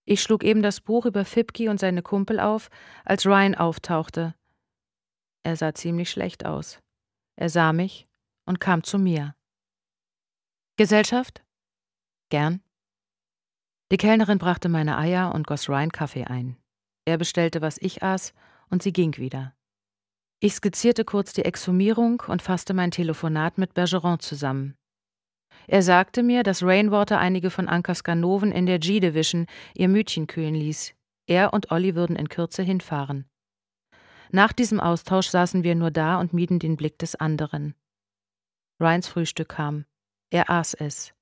Ich schlug eben das Buch über Fipki und seine Kumpel auf, als Ryan auftauchte. Er sah ziemlich schlecht aus. Er sah mich und kam zu mir. Gesellschaft? Gern. Die Kellnerin brachte meine Eier und goss Ryan Kaffee ein. Er bestellte, was ich aß, und sie ging wieder. Ich skizzierte kurz die Exhumierung und fasste mein Telefonat mit Bergeron zusammen. Er sagte mir, dass Rainwater einige von Ankas Ganoven in der G-Division ihr Mütchen kühlen ließ. Er und Olli würden in Kürze hinfahren. Nach diesem Austausch saßen wir nur da und mieden den Blick des anderen. Ryans Frühstück kam. Er aß es.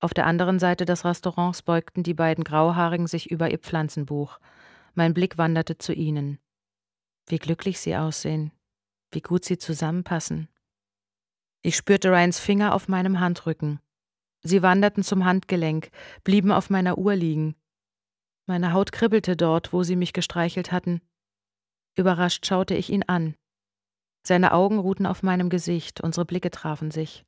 Auf der anderen Seite des Restaurants beugten die beiden Grauhaarigen sich über ihr Pflanzenbuch. Mein Blick wanderte zu ihnen. Wie glücklich sie aussehen, wie gut sie zusammenpassen. Ich spürte Ryans Finger auf meinem Handrücken. Sie wanderten zum Handgelenk, blieben auf meiner Uhr liegen. Meine Haut kribbelte dort, wo sie mich gestreichelt hatten. Überrascht schaute ich ihn an. Seine Augen ruhten auf meinem Gesicht, unsere Blicke trafen sich.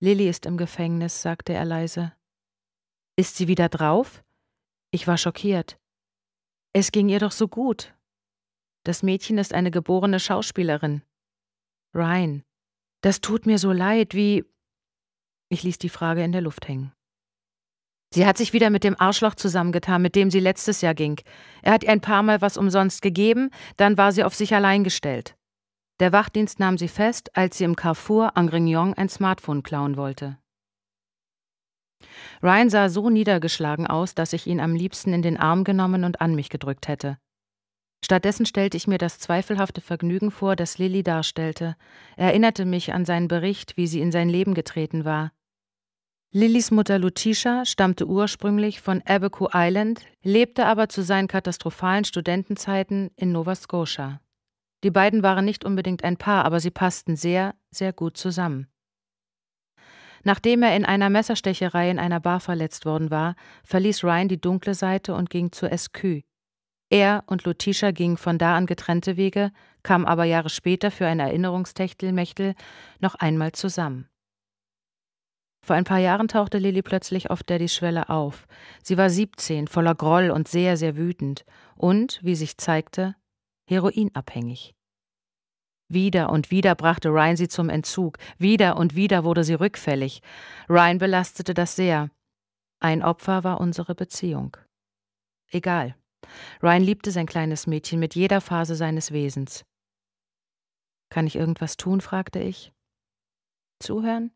Lilly ist im Gefängnis, sagte er leise. Ist sie wieder drauf? Ich war schockiert. Es ging ihr doch so gut. Das Mädchen ist eine geborene Schauspielerin. Ryan, das tut mir so leid, wie. Ich ließ die Frage in der Luft hängen. Sie hat sich wieder mit dem Arschloch zusammengetan, mit dem sie letztes Jahr ging. Er hat ihr ein paar Mal was umsonst gegeben, dann war sie auf sich allein gestellt. Der Wachdienst nahm sie fest, als sie im Carrefour Grignon ein Smartphone klauen wollte. Ryan sah so niedergeschlagen aus, dass ich ihn am liebsten in den Arm genommen und an mich gedrückt hätte. Stattdessen stellte ich mir das zweifelhafte Vergnügen vor, das Lilly darstellte, erinnerte mich an seinen Bericht, wie sie in sein Leben getreten war. Lillys Mutter Lutisha stammte ursprünglich von Abaco Island, lebte aber zu seinen katastrophalen Studentenzeiten in Nova Scotia. Die beiden waren nicht unbedingt ein Paar, aber sie passten sehr, sehr gut zusammen. Nachdem er in einer Messerstecherei in einer Bar verletzt worden war, verließ Ryan die dunkle Seite und ging zur SQ, er und Lutisha gingen von da an getrennte Wege, kamen aber Jahre später für ein Erinnerungstechtelmechtel noch einmal zusammen. Vor ein paar Jahren tauchte Lilly plötzlich auf Daddys Schwelle auf. Sie war 17, voller Groll und sehr, sehr wütend und, wie sich zeigte, heroinabhängig. Wieder und wieder brachte Ryan sie zum Entzug, wieder und wieder wurde sie rückfällig. Ryan belastete das sehr. Ein Opfer war unsere Beziehung. Egal. Ryan liebte sein kleines Mädchen mit jeder Phase seines Wesens. Kann ich irgendwas tun? fragte ich. Zuhören?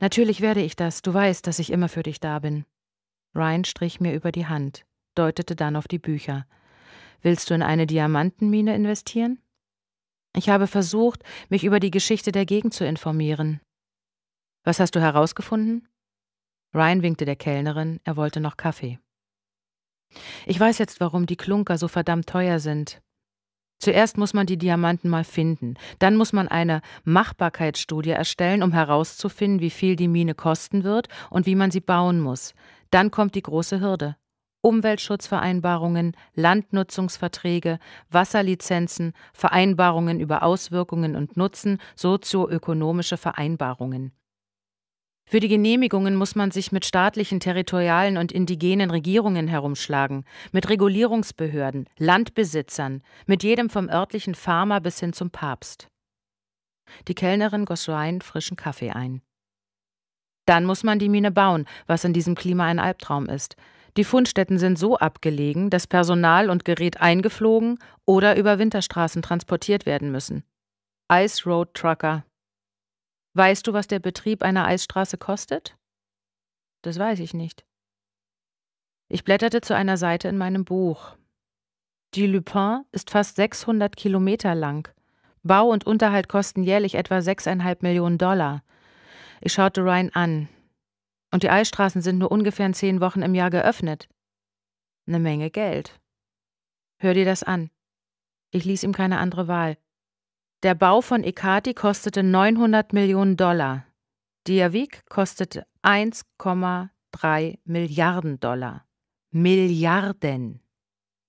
Natürlich werde ich das, du weißt, dass ich immer für dich da bin. Ryan strich mir über die Hand, deutete dann auf die Bücher. Willst du in eine Diamantenmine investieren? Ich habe versucht, mich über die Geschichte der Gegend zu informieren. Was hast du herausgefunden? Ryan winkte der Kellnerin, er wollte noch Kaffee. Ich weiß jetzt, warum die Klunker so verdammt teuer sind. Zuerst muss man die Diamanten mal finden, dann muss man eine Machbarkeitsstudie erstellen, um herauszufinden, wie viel die Mine kosten wird und wie man sie bauen muss. Dann kommt die große Hürde. Umweltschutzvereinbarungen, Landnutzungsverträge, Wasserlizenzen, Vereinbarungen über Auswirkungen und Nutzen, sozioökonomische Vereinbarungen. Für die Genehmigungen muss man sich mit staatlichen, territorialen und indigenen Regierungen herumschlagen, mit Regulierungsbehörden, Landbesitzern, mit jedem vom örtlichen Farmer bis hin zum Papst. Die Kellnerin goss Ryan frischen Kaffee ein. Dann muss man die Mine bauen, was in diesem Klima ein Albtraum ist. Die Fundstätten sind so abgelegen, dass Personal und Gerät eingeflogen oder über Winterstraßen transportiert werden müssen. Ice Road Trucker Weißt du, was der Betrieb einer Eisstraße kostet? Das weiß ich nicht. Ich blätterte zu einer Seite in meinem Buch. Die Lupin ist fast 600 Kilometer lang. Bau und Unterhalt kosten jährlich etwa 6,5 Millionen Dollar. Ich schaute Ryan an. Und die Eisstraßen sind nur ungefähr in zehn Wochen im Jahr geöffnet. Eine Menge Geld. Hör dir das an. Ich ließ ihm keine andere Wahl. Der Bau von Ikati kostete 900 Millionen Dollar. Diavik kostete 1,3 Milliarden Dollar. Milliarden!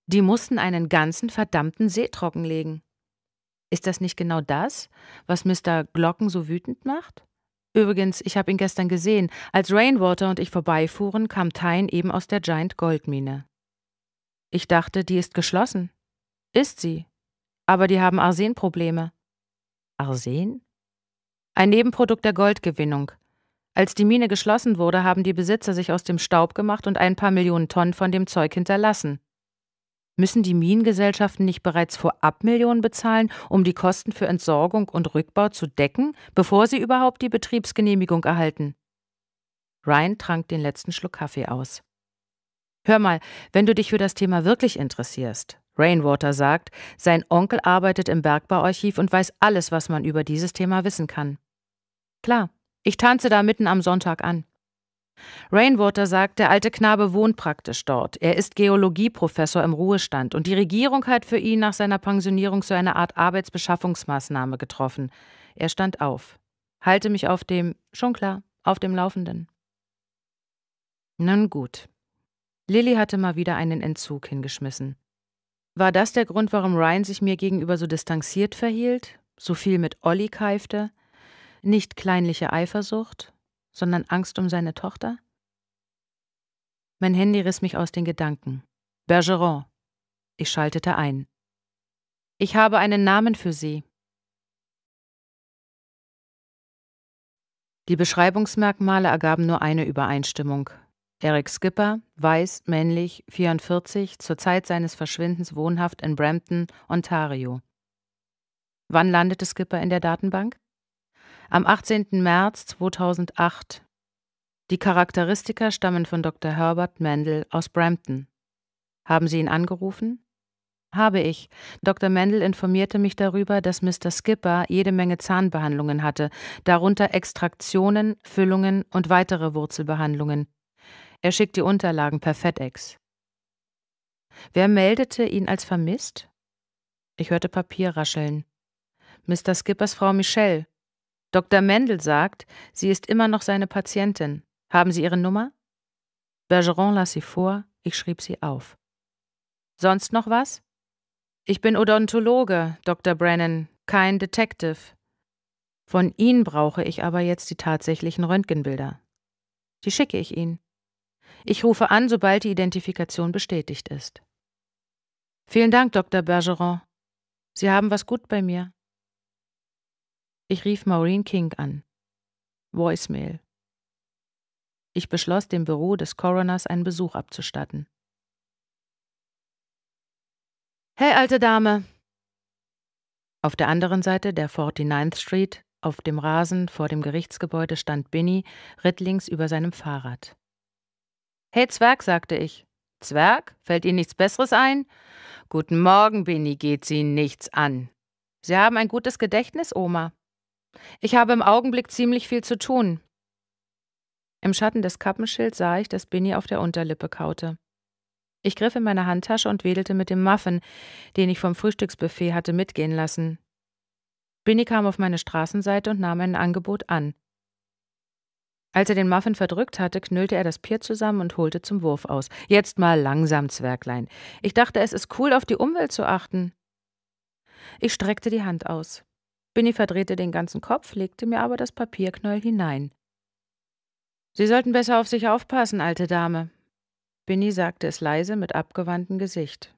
Die mussten einen ganzen verdammten See trockenlegen. Ist das nicht genau das, was Mr. Glocken so wütend macht? Übrigens, ich habe ihn gestern gesehen. Als Rainwater und ich vorbeifuhren, kam Tyne eben aus der Giant Goldmine. Ich dachte, die ist geschlossen. Ist sie. Aber die haben Arsenprobleme. Arsen? Ein Nebenprodukt der Goldgewinnung. Als die Mine geschlossen wurde, haben die Besitzer sich aus dem Staub gemacht und ein paar Millionen Tonnen von dem Zeug hinterlassen. Müssen die Minengesellschaften nicht bereits vorab Millionen bezahlen, um die Kosten für Entsorgung und Rückbau zu decken, bevor sie überhaupt die Betriebsgenehmigung erhalten? Ryan trank den letzten Schluck Kaffee aus. Hör mal, wenn du dich für das Thema wirklich interessierst, Rainwater sagt, sein Onkel arbeitet im Bergbauarchiv und weiß alles, was man über dieses Thema wissen kann. Klar, ich tanze da mitten am Sonntag an. Rainwater sagt, der alte Knabe wohnt praktisch dort. Er ist Geologieprofessor im Ruhestand und die Regierung hat für ihn nach seiner Pensionierung so eine Art Arbeitsbeschaffungsmaßnahme getroffen. Er stand auf. Halte mich auf dem, schon klar, auf dem Laufenden. Nun gut. Lilly hatte mal wieder einen Entzug hingeschmissen. War das der Grund, warum Ryan sich mir gegenüber so distanziert verhielt, so viel mit Olli keifte? Nicht kleinliche Eifersucht, sondern Angst um seine Tochter? Mein Handy riss mich aus den Gedanken. Bergeron. Ich schaltete ein. Ich habe einen Namen für Sie. Die Beschreibungsmerkmale ergaben nur eine Übereinstimmung, Eric Skipper, weiß, männlich, 44, zur Zeit seines Verschwindens wohnhaft in Brampton, Ontario. Wann landete Skipper in der Datenbank? Am 18. März 2008. Die Charakteristika stammen von Dr. Herbert Mendel aus Brampton. Haben Sie ihn angerufen? Habe ich. Dr. Mendel informierte mich darüber, dass Mr. Skipper jede Menge Zahnbehandlungen hatte, darunter Extraktionen, Füllungen und weitere Wurzelbehandlungen. Er schickt die Unterlagen per FedEx. Wer meldete ihn als vermisst? Ich hörte Papier rascheln. Mr. Skippers Frau Michelle. Dr. Mendel sagt, sie ist immer noch seine Patientin. Haben Sie Ihre Nummer? Bergeron las sie vor, ich schrieb sie auf. Sonst noch was? Ich bin Odontologe, Dr. Brennan, kein Detective. Von Ihnen brauche ich aber jetzt die tatsächlichen Röntgenbilder. Die schicke ich Ihnen. Ich rufe an, sobald die Identifikation bestätigt ist. Vielen Dank, Dr. Bergeron. Sie haben was gut bei mir. Ich rief Maureen King an. Voicemail. Ich beschloss, dem Büro des Coroners einen Besuch abzustatten. Hey, alte Dame! Auf der anderen Seite der 49th Street, auf dem Rasen vor dem Gerichtsgebäude, stand Binny rittlings über seinem Fahrrad. Hey Zwerg, sagte ich. Zwerg? Fällt Ihnen nichts Besseres ein? Guten Morgen, Benny, geht Sie nichts an. Sie haben ein gutes Gedächtnis, Oma. Ich habe im Augenblick ziemlich viel zu tun. Im Schatten des Kappenschilds sah ich, dass Benny auf der Unterlippe kaute. Ich griff in meine Handtasche und wedelte mit dem Muffin, den ich vom Frühstücksbuffet hatte mitgehen lassen. Binny kam auf meine Straßenseite und nahm ein Angebot an. Als er den Muffin verdrückt hatte, knüllte er das Pier zusammen und holte zum Wurf aus. Jetzt mal langsam, Zwerglein. Ich dachte, es ist cool, auf die Umwelt zu achten. Ich streckte die Hand aus. Binny verdrehte den ganzen Kopf, legte mir aber das Papierknäuel hinein. Sie sollten besser auf sich aufpassen, alte Dame. Binny sagte es leise mit abgewandtem Gesicht.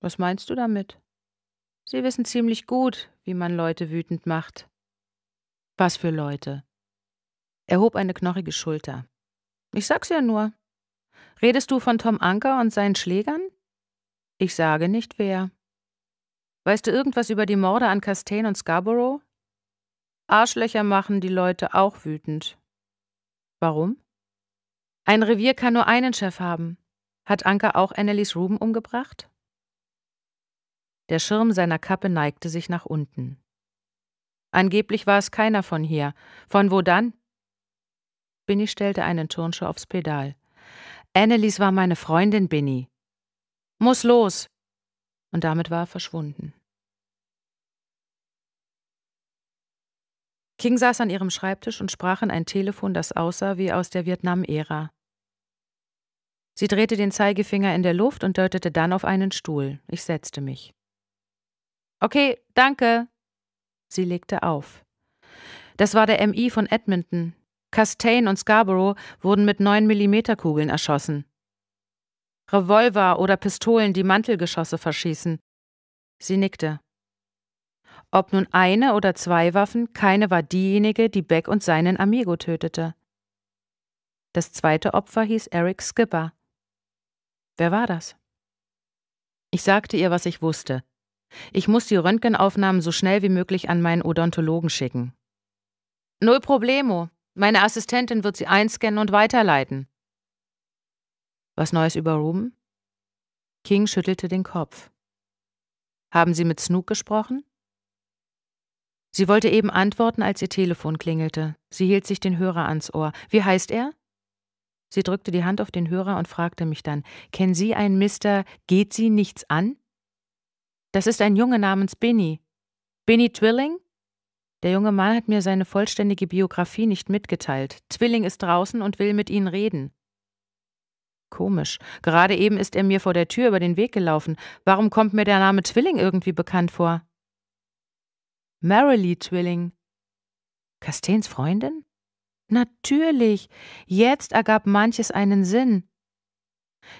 Was meinst du damit? Sie wissen ziemlich gut, wie man Leute wütend macht. Was für Leute? Er hob eine knorrige Schulter. Ich sag's ja nur. Redest du von Tom Anker und seinen Schlägern? Ich sage nicht wer. Weißt du irgendwas über die Morde an Castain und Scarborough? Arschlöcher machen die Leute auch wütend. Warum? Ein Revier kann nur einen Chef haben. Hat Anker auch Annelies Ruben umgebracht? Der Schirm seiner Kappe neigte sich nach unten. Angeblich war es keiner von hier. Von wo dann? Binny stellte einen Turnschuh aufs Pedal. Annelies war meine Freundin, Binny. Muss los! Und damit war er verschwunden. King saß an ihrem Schreibtisch und sprach in ein Telefon, das aussah wie aus der Vietnam-Ära. Sie drehte den Zeigefinger in der Luft und deutete dann auf einen Stuhl. Ich setzte mich. Okay, danke. Sie legte auf. Das war der MI von Edmonton, Castain und Scarborough wurden mit 9 mm Kugeln erschossen. Revolver oder Pistolen, die Mantelgeschosse verschießen. Sie nickte. Ob nun eine oder zwei Waffen, keine war diejenige, die Beck und seinen Amigo tötete. Das zweite Opfer hieß Eric Skipper. Wer war das? Ich sagte ihr, was ich wusste. Ich muss die Röntgenaufnahmen so schnell wie möglich an meinen Odontologen schicken. Null problemo, meine Assistentin wird sie einscannen und weiterleiten. Was Neues über Ruben? King schüttelte den Kopf. Haben Sie mit Snook gesprochen? Sie wollte eben antworten, als ihr Telefon klingelte. Sie hielt sich den Hörer ans Ohr. Wie heißt er? Sie drückte die Hand auf den Hörer und fragte mich dann: Kennen Sie einen Mister, geht Sie nichts an? Das ist ein Junge namens Binny. Binny Twilling? Der junge Mann hat mir seine vollständige Biografie nicht mitgeteilt. Zwilling ist draußen und will mit Ihnen reden. Komisch. Gerade eben ist er mir vor der Tür über den Weg gelaufen. Warum kommt mir der Name Zwilling irgendwie bekannt vor? Marilee Zwilling. Castains Freundin? Natürlich. Jetzt ergab manches einen Sinn.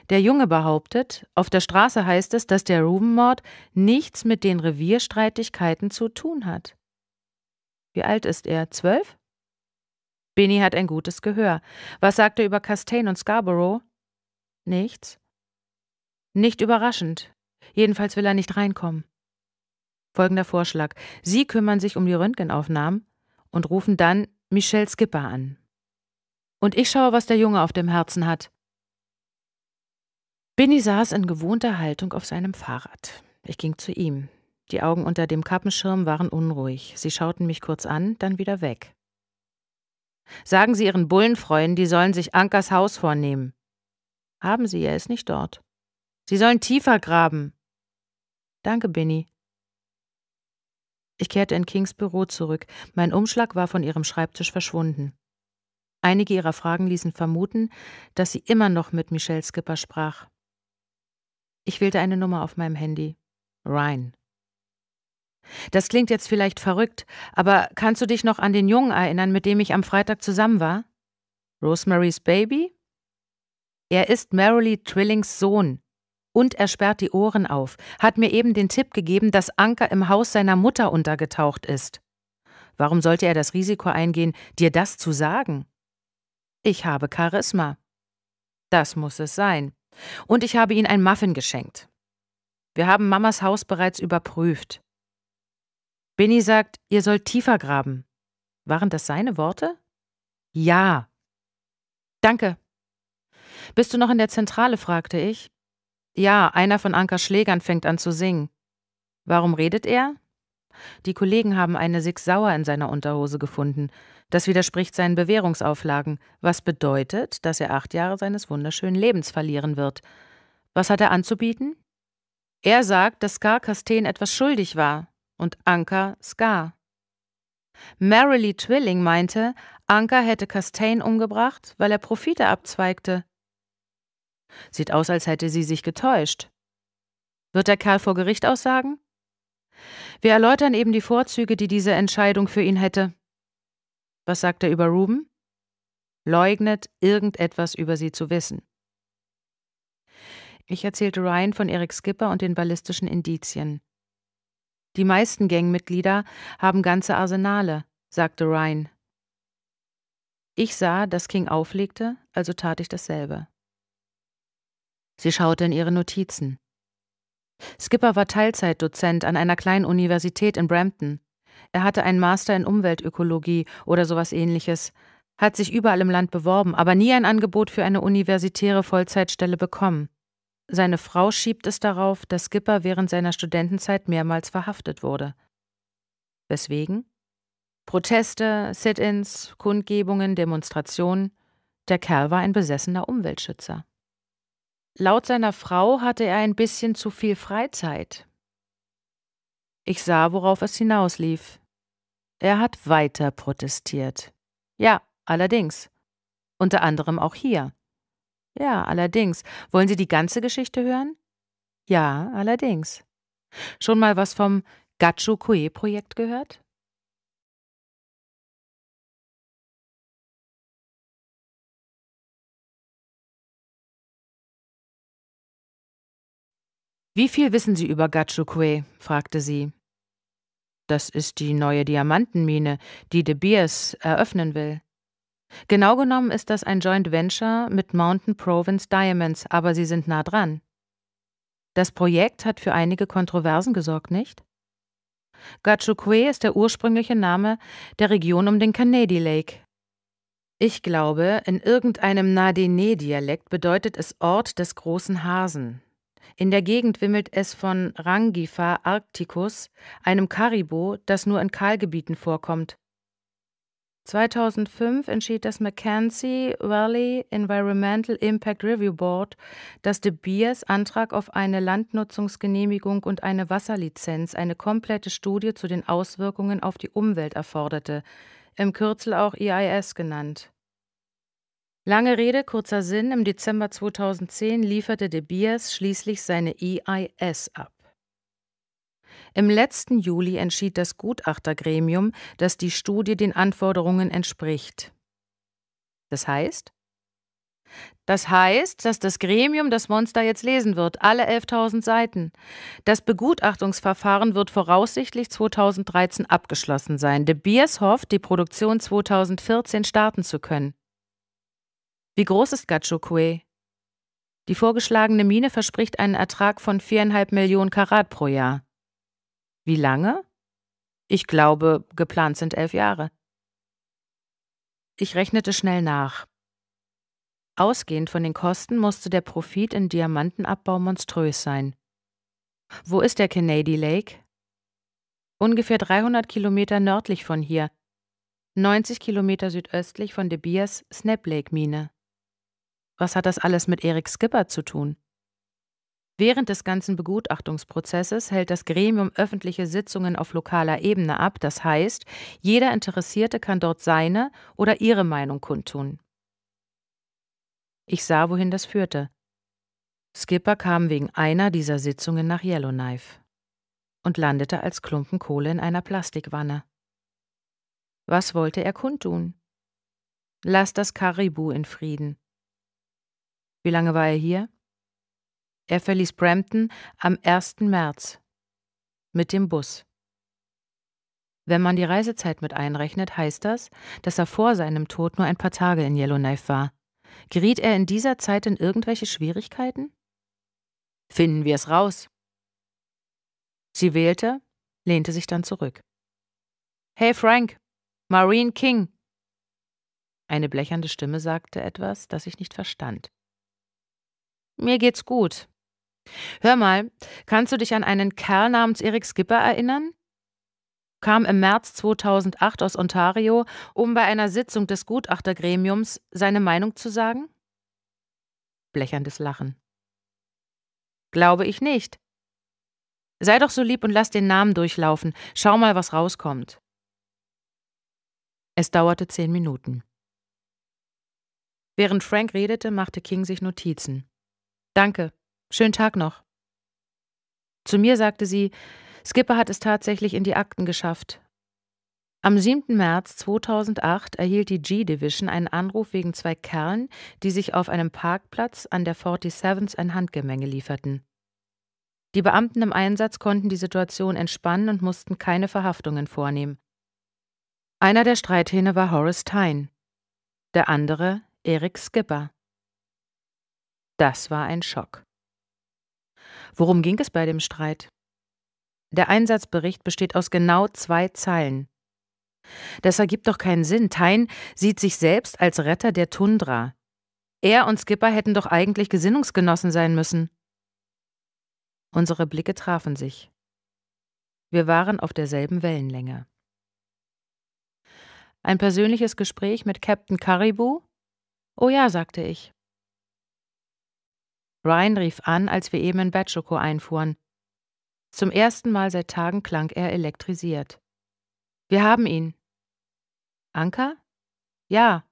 Der Junge behauptet, auf der Straße heißt es, dass der Rubenmord nichts mit den Revierstreitigkeiten zu tun hat. Wie alt ist er? Zwölf? Benny hat ein gutes Gehör. Was sagt er über Castain und Scarborough? Nichts. Nicht überraschend. Jedenfalls will er nicht reinkommen. Folgender Vorschlag. Sie kümmern sich um die Röntgenaufnahmen und rufen dann Michelle Skipper an. Und ich schaue, was der Junge auf dem Herzen hat. Benny saß in gewohnter Haltung auf seinem Fahrrad. Ich ging zu ihm. Die Augen unter dem Kappenschirm waren unruhig. Sie schauten mich kurz an, dann wieder weg. Sagen Sie Ihren Bullenfreunden, die sollen sich Ankers Haus vornehmen. Haben Sie, er ist nicht dort. Sie sollen tiefer graben. Danke, Binny. Ich kehrte in Kings Büro zurück. Mein Umschlag war von ihrem Schreibtisch verschwunden. Einige ihrer Fragen ließen vermuten, dass sie immer noch mit Michelle Skipper sprach. Ich wählte eine Nummer auf meinem Handy. Ryan. Das klingt jetzt vielleicht verrückt, aber kannst du dich noch an den Jungen erinnern, mit dem ich am Freitag zusammen war? Rosemary's Baby? Er ist Marilee Trillings Sohn. Und er sperrt die Ohren auf, hat mir eben den Tipp gegeben, dass Anker im Haus seiner Mutter untergetaucht ist. Warum sollte er das Risiko eingehen, dir das zu sagen? Ich habe Charisma. Das muss es sein. Und ich habe ihm ein Muffin geschenkt. Wir haben Mamas Haus bereits überprüft. Benny sagt, ihr sollt tiefer graben. Waren das seine Worte? Ja. Danke. Bist du noch in der Zentrale? fragte ich. Ja, einer von Ankers Schlägern fängt an zu singen. Warum redet er? Die Kollegen haben eine Sig Sauer in seiner Unterhose gefunden. Das widerspricht seinen Bewährungsauflagen, was bedeutet, dass er acht Jahre seines wunderschönen Lebens verlieren wird. Was hat er anzubieten? Er sagt, dass Scar Kasteen etwas schuldig war und Anker Ska. Marilee Twilling meinte, Anker hätte Castain umgebracht, weil er Profite abzweigte. Sieht aus, als hätte sie sich getäuscht. Wird der Kerl vor Gericht aussagen? Wir erläutern eben die Vorzüge, die diese Entscheidung für ihn hätte. Was sagt er über Ruben? Leugnet, irgendetwas über sie zu wissen. Ich erzählte Ryan von Eric Skipper und den ballistischen Indizien. Die meisten Gangmitglieder haben ganze Arsenale, sagte Ryan. Ich sah, dass King auflegte, also tat ich dasselbe. Sie schaute in ihre Notizen. Skipper war Teilzeitdozent an einer kleinen Universität in Brampton. Er hatte einen Master in Umweltökologie oder sowas ähnliches, hat sich überall im Land beworben, aber nie ein Angebot für eine universitäre Vollzeitstelle bekommen. Seine Frau schiebt es darauf, dass Skipper während seiner Studentenzeit mehrmals verhaftet wurde. Weswegen? Proteste, Sit-ins, Kundgebungen, Demonstrationen. Der Kerl war ein besessener Umweltschützer. Laut seiner Frau hatte er ein bisschen zu viel Freizeit. Ich sah, worauf es hinauslief. Er hat weiter protestiert. Ja, allerdings. Unter anderem auch hier. Ja, allerdings. Wollen Sie die ganze Geschichte hören? Ja, allerdings. Schon mal was vom Gachukue-Projekt gehört? Wie viel wissen Sie über Gachukue? fragte sie. Das ist die neue Diamantenmine, die De Beers eröffnen will. Genau genommen ist das ein Joint Venture mit Mountain Province Diamonds, aber sie sind nah dran. Das Projekt hat für einige Kontroversen gesorgt, nicht? Gachukwe ist der ursprüngliche Name der Region um den Canady Lake. Ich glaube, in irgendeinem Nadene-Dialekt bedeutet es Ort des großen Hasen. In der Gegend wimmelt es von Rangifa arcticus, einem Karibo, das nur in Kahlgebieten vorkommt. 2005 entschied das Mackenzie Valley Environmental Impact Review Board, dass De Beers Antrag auf eine Landnutzungsgenehmigung und eine Wasserlizenz eine komplette Studie zu den Auswirkungen auf die Umwelt erforderte, im Kürzel auch EIS genannt. Lange Rede, kurzer Sinn, im Dezember 2010 lieferte De Beers schließlich seine EIS ab. Im letzten Juli entschied das Gutachtergremium, dass die Studie den Anforderungen entspricht. Das heißt? Das heißt, dass das Gremium das Monster jetzt lesen wird, alle 11.000 Seiten. Das Begutachtungsverfahren wird voraussichtlich 2013 abgeschlossen sein. De Beers hofft, die Produktion 2014 starten zu können. Wie groß ist Gacho Kue? Die vorgeschlagene Mine verspricht einen Ertrag von 4,5 Millionen Karat pro Jahr. Wie lange? Ich glaube, geplant sind elf Jahre. Ich rechnete schnell nach. Ausgehend von den Kosten musste der Profit in Diamantenabbau monströs sein. Wo ist der Kennedy Lake? Ungefähr 300 Kilometer nördlich von hier, 90 Kilometer südöstlich von De Beers Snap Lake Mine. Was hat das alles mit Eric Skipper zu tun? Während des ganzen Begutachtungsprozesses hält das Gremium öffentliche Sitzungen auf lokaler Ebene ab, das heißt, jeder Interessierte kann dort seine oder ihre Meinung kundtun. Ich sah, wohin das führte. Skipper kam wegen einer dieser Sitzungen nach Yellowknife und landete als Klumpen Kohle in einer Plastikwanne. Was wollte er kundtun? Lass das Karibu in Frieden. Wie lange war er hier? Er verließ Brampton am 1. März mit dem Bus. Wenn man die Reisezeit mit einrechnet, heißt das, dass er vor seinem Tod nur ein paar Tage in Yellowknife war. Geriet er in dieser Zeit in irgendwelche Schwierigkeiten? Finden wir es raus. Sie wählte, lehnte sich dann zurück. Hey Frank, Marine King. Eine blechernde Stimme sagte etwas, das ich nicht verstand. Mir geht's gut, Hör mal, kannst du dich an einen Kerl namens Erik Skipper erinnern? kam im März 2008 aus Ontario, um bei einer Sitzung des Gutachtergremiums seine Meinung zu sagen? Blecherndes Lachen. Glaube ich nicht. Sei doch so lieb und lass den Namen durchlaufen. Schau mal, was rauskommt. Es dauerte zehn Minuten. Während Frank redete, machte King sich Notizen. Danke, Schönen Tag noch. Zu mir sagte sie, Skipper hat es tatsächlich in die Akten geschafft. Am 7. März 2008 erhielt die G-Division einen Anruf wegen zwei Kerlen, die sich auf einem Parkplatz an der 47 ein Handgemenge lieferten. Die Beamten im Einsatz konnten die Situation entspannen und mussten keine Verhaftungen vornehmen. Einer der Streithähne war Horace Tyne, der andere Eric Skipper. Das war ein Schock. Worum ging es bei dem Streit? Der Einsatzbericht besteht aus genau zwei Zeilen. Das ergibt doch keinen Sinn. Tyne sieht sich selbst als Retter der Tundra. Er und Skipper hätten doch eigentlich Gesinnungsgenossen sein müssen. Unsere Blicke trafen sich. Wir waren auf derselben Wellenlänge. Ein persönliches Gespräch mit Captain Caribou? Oh ja, sagte ich. Ryan rief an, als wir eben in Batschoko einfuhren. Zum ersten Mal seit Tagen klang er elektrisiert. Wir haben ihn. Anker? Ja.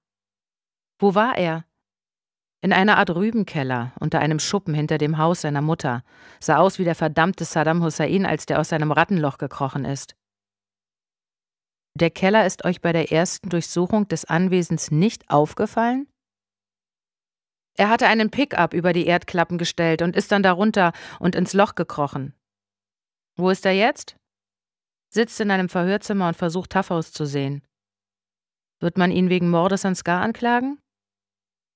Wo war er? In einer Art Rübenkeller, unter einem Schuppen hinter dem Haus seiner Mutter, sah aus wie der verdammte Saddam Hussein, als der aus seinem Rattenloch gekrochen ist. Der Keller ist euch bei der ersten Durchsuchung des Anwesens nicht aufgefallen? Er hatte einen Pickup über die Erdklappen gestellt und ist dann darunter und ins Loch gekrochen. Wo ist er jetzt? Sitzt in einem Verhörzimmer und versucht Taffhaus zu sehen. Wird man ihn wegen Mordes an Scar anklagen?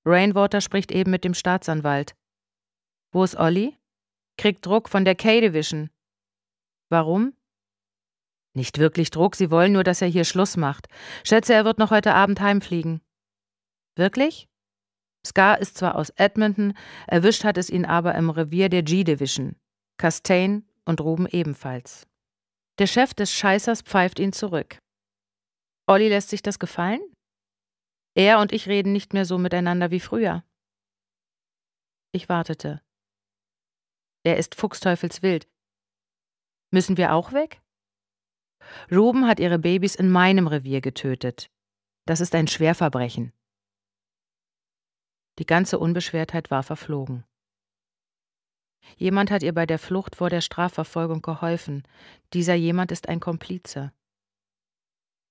Rainwater spricht eben mit dem Staatsanwalt. Wo ist Olli? Kriegt Druck von der K-Division. Warum? Nicht wirklich Druck, sie wollen nur, dass er hier Schluss macht. Schätze, er wird noch heute Abend heimfliegen. Wirklich? Scar ist zwar aus Edmonton, erwischt hat es ihn aber im Revier der G-Division. Castain und Ruben ebenfalls. Der Chef des Scheißers pfeift ihn zurück. Olli lässt sich das gefallen? Er und ich reden nicht mehr so miteinander wie früher. Ich wartete. Er ist fuchsteufelswild. Müssen wir auch weg? Ruben hat ihre Babys in meinem Revier getötet. Das ist ein Schwerverbrechen. Die ganze Unbeschwertheit war verflogen. Jemand hat ihr bei der Flucht vor der Strafverfolgung geholfen. Dieser jemand ist ein Komplize.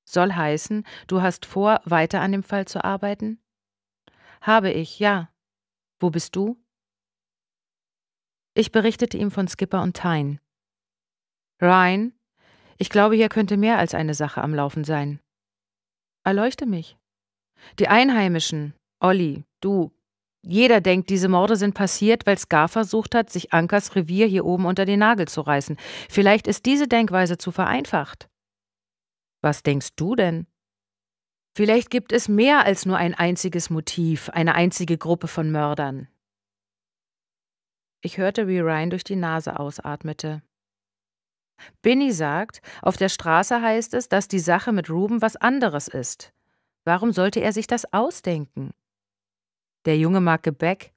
Soll heißen, du hast vor, weiter an dem Fall zu arbeiten? Habe ich, ja. Wo bist du? Ich berichtete ihm von Skipper und Tyne. Ryan, ich glaube, hier könnte mehr als eine Sache am Laufen sein. Erleuchte mich. Die Einheimischen, Olli, du, jeder denkt, diese Morde sind passiert, weil Scar versucht hat, sich Ankers Revier hier oben unter den Nagel zu reißen. Vielleicht ist diese Denkweise zu vereinfacht. Was denkst du denn? Vielleicht gibt es mehr als nur ein einziges Motiv, eine einzige Gruppe von Mördern. Ich hörte, wie Ryan durch die Nase ausatmete. Binny sagt, auf der Straße heißt es, dass die Sache mit Ruben was anderes ist. Warum sollte er sich das ausdenken? Der Junge mag Gebäck.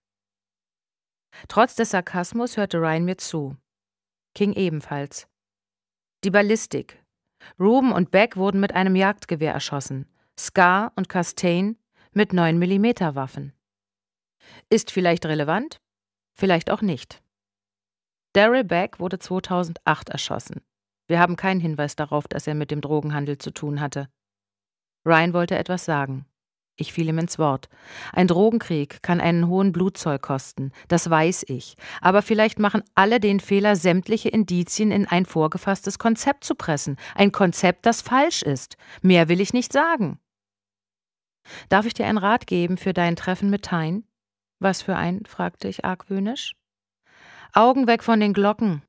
Trotz des Sarkasmus hörte Ryan mir zu. King ebenfalls. Die Ballistik. Ruben und Beck wurden mit einem Jagdgewehr erschossen. Scar und Castain mit 9 mm Waffen. Ist vielleicht relevant, vielleicht auch nicht. Daryl Beck wurde 2008 erschossen. Wir haben keinen Hinweis darauf, dass er mit dem Drogenhandel zu tun hatte. Ryan wollte etwas sagen. Ich fiel ihm ins Wort. Ein Drogenkrieg kann einen hohen Blutzoll kosten, das weiß ich. Aber vielleicht machen alle den Fehler, sämtliche Indizien in ein vorgefasstes Konzept zu pressen. Ein Konzept, das falsch ist. Mehr will ich nicht sagen. Darf ich dir einen Rat geben für dein Treffen mit Hein? Was für ein? fragte ich argwöhnisch. Augen weg von den Glocken.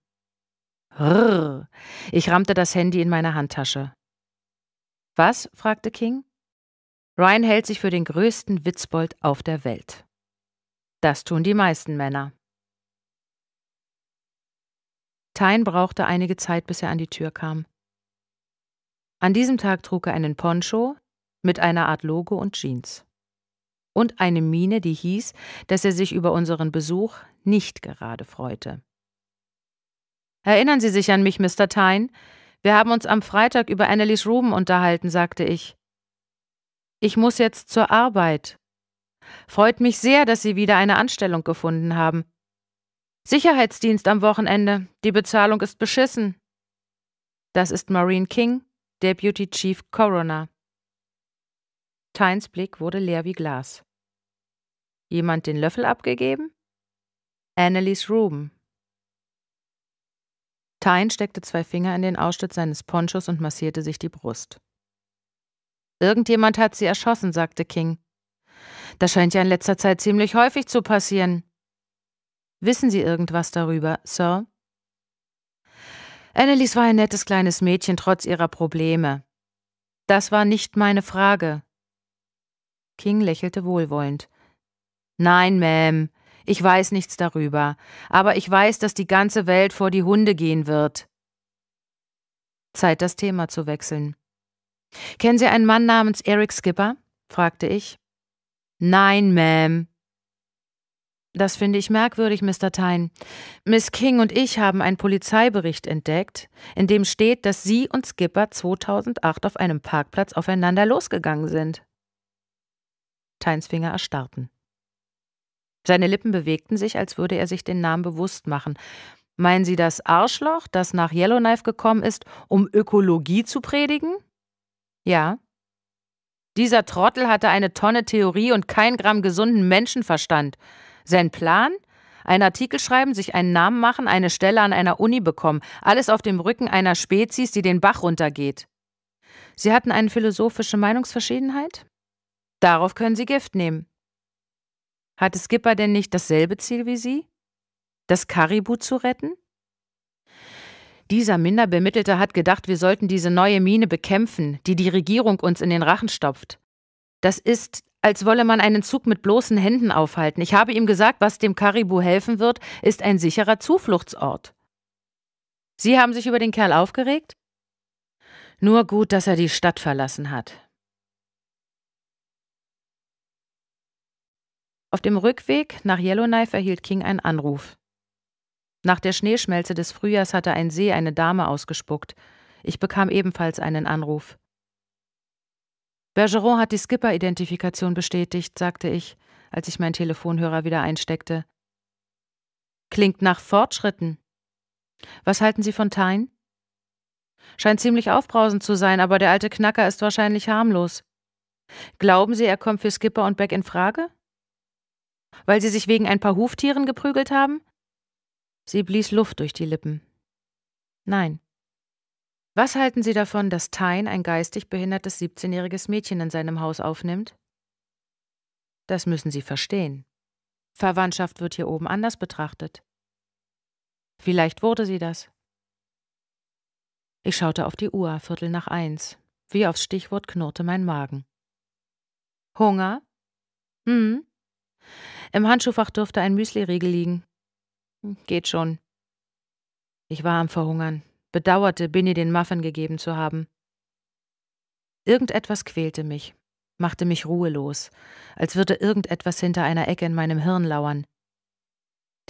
Rrr. Ich rammte das Handy in meine Handtasche. Was? fragte King. Ryan hält sich für den größten Witzbold auf der Welt. Das tun die meisten Männer. Tyne brauchte einige Zeit, bis er an die Tür kam. An diesem Tag trug er einen Poncho mit einer Art Logo und Jeans. Und eine Miene, die hieß, dass er sich über unseren Besuch nicht gerade freute. Erinnern Sie sich an mich, Mr. Tyne? Wir haben uns am Freitag über Annelies Ruben unterhalten, sagte ich. Ich muss jetzt zur Arbeit. Freut mich sehr, dass Sie wieder eine Anstellung gefunden haben. Sicherheitsdienst am Wochenende. Die Bezahlung ist beschissen. Das ist Maureen King, Deputy Chief Coroner. Tynes Blick wurde leer wie Glas. Jemand den Löffel abgegeben? Annelies Ruben. Tyne steckte zwei Finger in den Ausschnitt seines Ponchos und massierte sich die Brust. Irgendjemand hat sie erschossen, sagte King. Das scheint ja in letzter Zeit ziemlich häufig zu passieren. Wissen Sie irgendwas darüber, Sir? Annelies war ein nettes kleines Mädchen trotz ihrer Probleme. Das war nicht meine Frage. King lächelte wohlwollend. Nein, Ma'am, ich weiß nichts darüber, aber ich weiß, dass die ganze Welt vor die Hunde gehen wird. Zeit, das Thema zu wechseln. Kennen Sie einen Mann namens Eric Skipper? fragte ich. Nein, Ma'am. Das finde ich merkwürdig, Mr. Tyne. Miss King und ich haben einen Polizeibericht entdeckt, in dem steht, dass Sie und Skipper 2008 auf einem Parkplatz aufeinander losgegangen sind. Tynes Finger erstarrten. Seine Lippen bewegten sich, als würde er sich den Namen bewusst machen. Meinen Sie das Arschloch, das nach Yellowknife gekommen ist, um Ökologie zu predigen? Ja. Dieser Trottel hatte eine Tonne Theorie und kein Gramm gesunden Menschenverstand. Sein Plan? Ein Artikel schreiben, sich einen Namen machen, eine Stelle an einer Uni bekommen. Alles auf dem Rücken einer Spezies, die den Bach runtergeht. Sie hatten eine philosophische Meinungsverschiedenheit? Darauf können Sie Gift nehmen. Hatte Skipper denn nicht dasselbe Ziel wie Sie? Das Karibu zu retten? Dieser Minderbemittelte hat gedacht, wir sollten diese neue Mine bekämpfen, die die Regierung uns in den Rachen stopft. Das ist, als wolle man einen Zug mit bloßen Händen aufhalten. Ich habe ihm gesagt, was dem Karibu helfen wird, ist ein sicherer Zufluchtsort. Sie haben sich über den Kerl aufgeregt? Nur gut, dass er die Stadt verlassen hat. Auf dem Rückweg nach Yellowknife erhielt King einen Anruf. Nach der Schneeschmelze des Frühjahrs hatte ein See eine Dame ausgespuckt. Ich bekam ebenfalls einen Anruf. Bergeron hat die Skipper-Identifikation bestätigt, sagte ich, als ich meinen Telefonhörer wieder einsteckte. Klingt nach Fortschritten. Was halten Sie von Tyne? Scheint ziemlich aufbrausend zu sein, aber der alte Knacker ist wahrscheinlich harmlos. Glauben Sie, er kommt für Skipper und Beck in Frage? Weil Sie sich wegen ein paar Huftieren geprügelt haben? Sie blies Luft durch die Lippen. Nein. Was halten Sie davon, dass Tyne ein geistig behindertes 17-jähriges Mädchen in seinem Haus aufnimmt? Das müssen Sie verstehen. Verwandtschaft wird hier oben anders betrachtet. Vielleicht wurde sie das. Ich schaute auf die Uhr, Viertel nach eins. Wie aufs Stichwort knurrte mein Magen. Hunger? Hm. Im Handschuhfach dürfte ein Müsliriegel liegen. Geht schon. Ich war am Verhungern, bedauerte, Binny den Muffin gegeben zu haben. Irgendetwas quälte mich, machte mich ruhelos, als würde irgendetwas hinter einer Ecke in meinem Hirn lauern.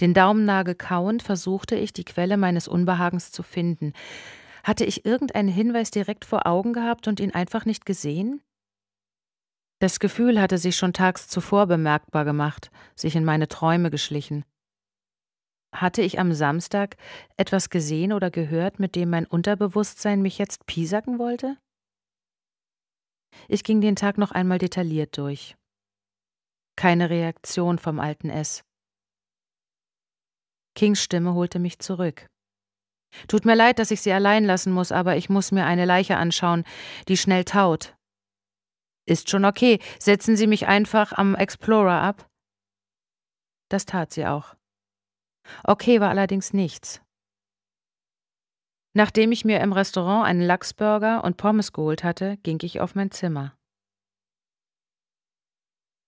Den Daumennagel kauend versuchte ich, die Quelle meines Unbehagens zu finden. Hatte ich irgendeinen Hinweis direkt vor Augen gehabt und ihn einfach nicht gesehen? Das Gefühl hatte sich schon tags zuvor bemerkbar gemacht, sich in meine Träume geschlichen. Hatte ich am Samstag etwas gesehen oder gehört, mit dem mein Unterbewusstsein mich jetzt piesacken wollte? Ich ging den Tag noch einmal detailliert durch. Keine Reaktion vom alten S. Kings Stimme holte mich zurück. Tut mir leid, dass ich Sie allein lassen muss, aber ich muss mir eine Leiche anschauen, die schnell taut. Ist schon okay, setzen Sie mich einfach am Explorer ab. Das tat sie auch. Okay war allerdings nichts. Nachdem ich mir im Restaurant einen Lachsburger und Pommes geholt hatte, ging ich auf mein Zimmer.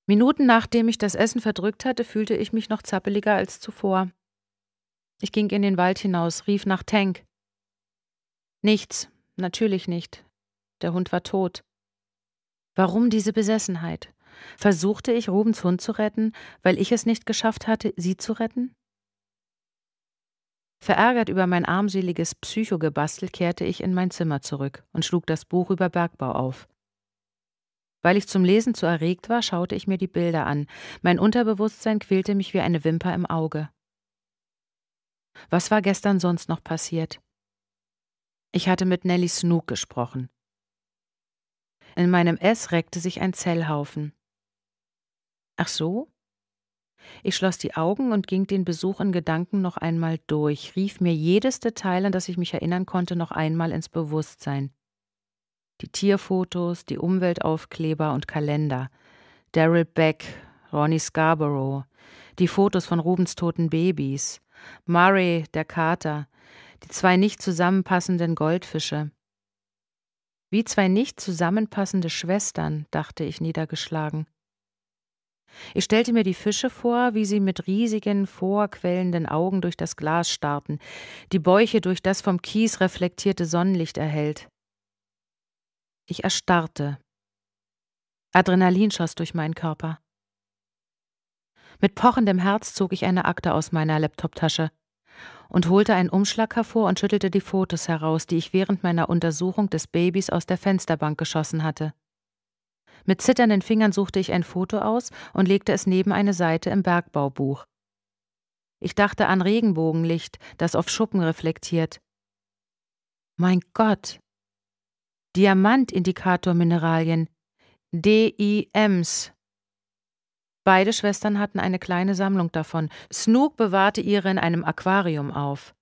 Minuten nachdem ich das Essen verdrückt hatte, fühlte ich mich noch zappeliger als zuvor. Ich ging in den Wald hinaus, rief nach Tank. Nichts, natürlich nicht. Der Hund war tot. Warum diese Besessenheit? Versuchte ich, Rubens Hund zu retten, weil ich es nicht geschafft hatte, sie zu retten? Verärgert über mein armseliges Psychogebastel kehrte ich in mein Zimmer zurück und schlug das Buch über Bergbau auf. Weil ich zum Lesen zu erregt war, schaute ich mir die Bilder an. Mein Unterbewusstsein quälte mich wie eine Wimper im Auge. Was war gestern sonst noch passiert? Ich hatte mit Nellie Snook gesprochen. In meinem S reckte sich ein Zellhaufen. Ach so? Ich schloss die Augen und ging den Besuch in Gedanken noch einmal durch, rief mir jedes Detail, an das ich mich erinnern konnte, noch einmal ins Bewusstsein. Die Tierfotos, die Umweltaufkleber und Kalender, Daryl Beck, Ronnie Scarborough, die Fotos von Rubens toten Babys, Murray, der Kater, die zwei nicht zusammenpassenden Goldfische. Wie zwei nicht zusammenpassende Schwestern, dachte ich niedergeschlagen. Ich stellte mir die Fische vor, wie sie mit riesigen, vorquellenden Augen durch das Glas starrten, die Bäuche durch das vom Kies reflektierte Sonnenlicht erhellt. Ich erstarrte. Adrenalin schoss durch meinen Körper. Mit pochendem Herz zog ich eine Akte aus meiner Laptoptasche und holte einen Umschlag hervor und schüttelte die Fotos heraus, die ich während meiner Untersuchung des Babys aus der Fensterbank geschossen hatte. Mit zitternden Fingern suchte ich ein Foto aus und legte es neben eine Seite im Bergbaubuch. Ich dachte an Regenbogenlicht, das auf Schuppen reflektiert. Mein Gott! Diamantindikatormineralien. DIMs. Beide Schwestern hatten eine kleine Sammlung davon. Snook bewahrte ihre in einem Aquarium auf.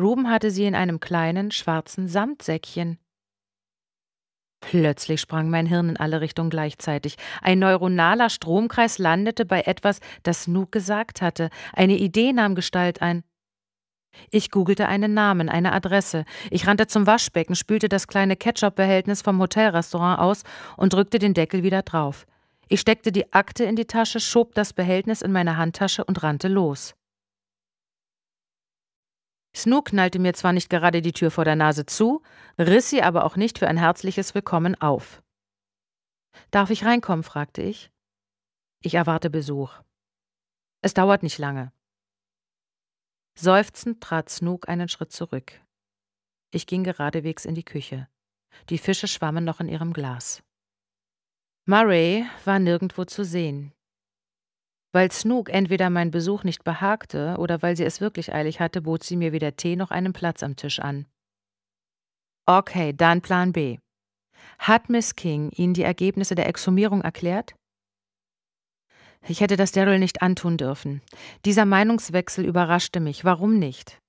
Ruben hatte sie in einem kleinen, schwarzen Samtsäckchen. Plötzlich sprang mein Hirn in alle Richtungen gleichzeitig. Ein neuronaler Stromkreis landete bei etwas, das Snook gesagt hatte. Eine Idee nahm Gestalt ein. Ich googelte einen Namen, eine Adresse. Ich rannte zum Waschbecken, spülte das kleine Ketchup-Behältnis vom Hotelrestaurant aus und drückte den Deckel wieder drauf. Ich steckte die Akte in die Tasche, schob das Behältnis in meine Handtasche und rannte los. Snook knallte mir zwar nicht gerade die Tür vor der Nase zu, riss sie aber auch nicht für ein herzliches Willkommen auf. Darf ich reinkommen? fragte ich. Ich erwarte Besuch. Es dauert nicht lange. Seufzend trat Snook einen Schritt zurück. Ich ging geradewegs in die Küche. Die Fische schwammen noch in ihrem Glas. Murray war nirgendwo zu sehen. Weil Snook entweder mein Besuch nicht behagte oder weil sie es wirklich eilig hatte, bot sie mir weder Tee noch einen Platz am Tisch an. Okay, dann Plan B. Hat Miss King Ihnen die Ergebnisse der Exhumierung erklärt? Ich hätte das Daryl nicht antun dürfen. Dieser Meinungswechsel überraschte mich. Warum nicht?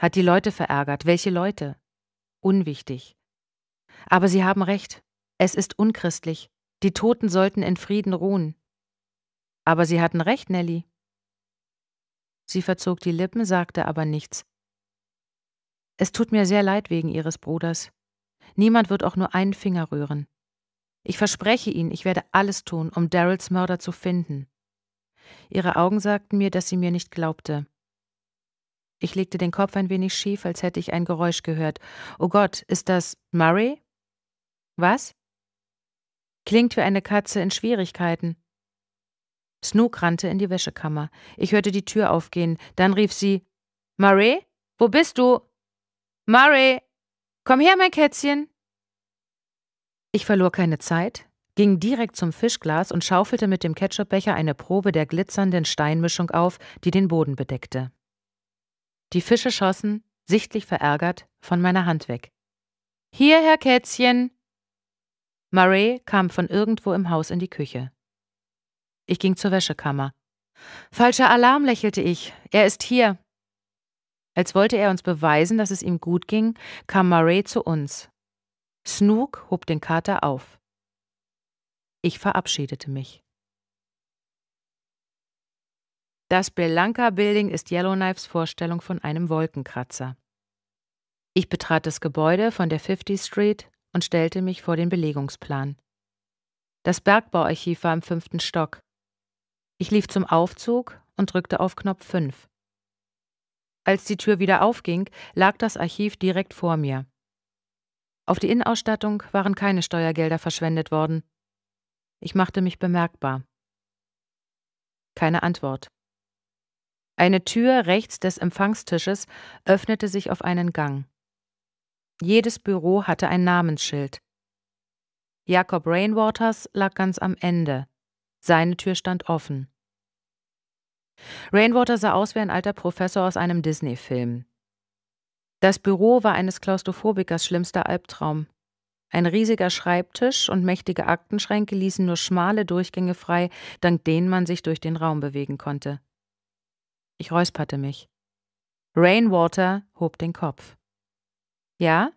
Hat die Leute verärgert. Welche Leute? Unwichtig. Aber Sie haben recht. Es ist unchristlich. Die Toten sollten in Frieden ruhen. Aber Sie hatten recht, Nelly. Sie verzog die Lippen, sagte aber nichts. Es tut mir sehr leid wegen Ihres Bruders. Niemand wird auch nur einen Finger rühren. Ich verspreche Ihnen, ich werde alles tun, um Daryls Mörder zu finden. Ihre Augen sagten mir, dass sie mir nicht glaubte. Ich legte den Kopf ein wenig schief, als hätte ich ein Geräusch gehört. Oh Gott, ist das Murray? Was? Klingt wie eine Katze in Schwierigkeiten. Snook rannte in die Wäschekammer. Ich hörte die Tür aufgehen. Dann rief sie: Murray, wo bist du? Murray, komm her, mein Kätzchen. Ich verlor keine Zeit, ging direkt zum Fischglas und schaufelte mit dem Ketchupbecher eine Probe der glitzernden Steinmischung auf, die den Boden bedeckte. Die Fische schossen, sichtlich verärgert, von meiner Hand weg. Hier, Herr Kätzchen! Murray kam von irgendwo im Haus in die Küche. Ich ging zur Wäschekammer. Falscher Alarm, lächelte ich. Er ist hier. Als wollte er uns beweisen, dass es ihm gut ging, kam Murray zu uns. Snook hob den Kater auf. Ich verabschiedete mich. Das Belanka Building ist Yellowknives Vorstellung von einem Wolkenkratzer. Ich betrat das Gebäude von der 50th Street und stellte mich vor den Belegungsplan. Das Bergbauarchiv war im fünften Stock. Ich lief zum Aufzug und drückte auf Knopf 5. Als die Tür wieder aufging, lag das Archiv direkt vor mir. Auf die Innenausstattung waren keine Steuergelder verschwendet worden. Ich machte mich bemerkbar. Keine Antwort. Eine Tür rechts des Empfangstisches öffnete sich auf einen Gang. Jedes Büro hatte ein Namensschild. Jakob Rainwaters lag ganz am Ende. Seine Tür stand offen. Rainwater sah aus wie ein alter Professor aus einem Disney-Film. Das Büro war eines Klaustrophobikers schlimmster Albtraum. Ein riesiger Schreibtisch und mächtige Aktenschränke ließen nur schmale Durchgänge frei, dank denen man sich durch den Raum bewegen konnte. Ich räusperte mich. Rainwater hob den Kopf. Ja?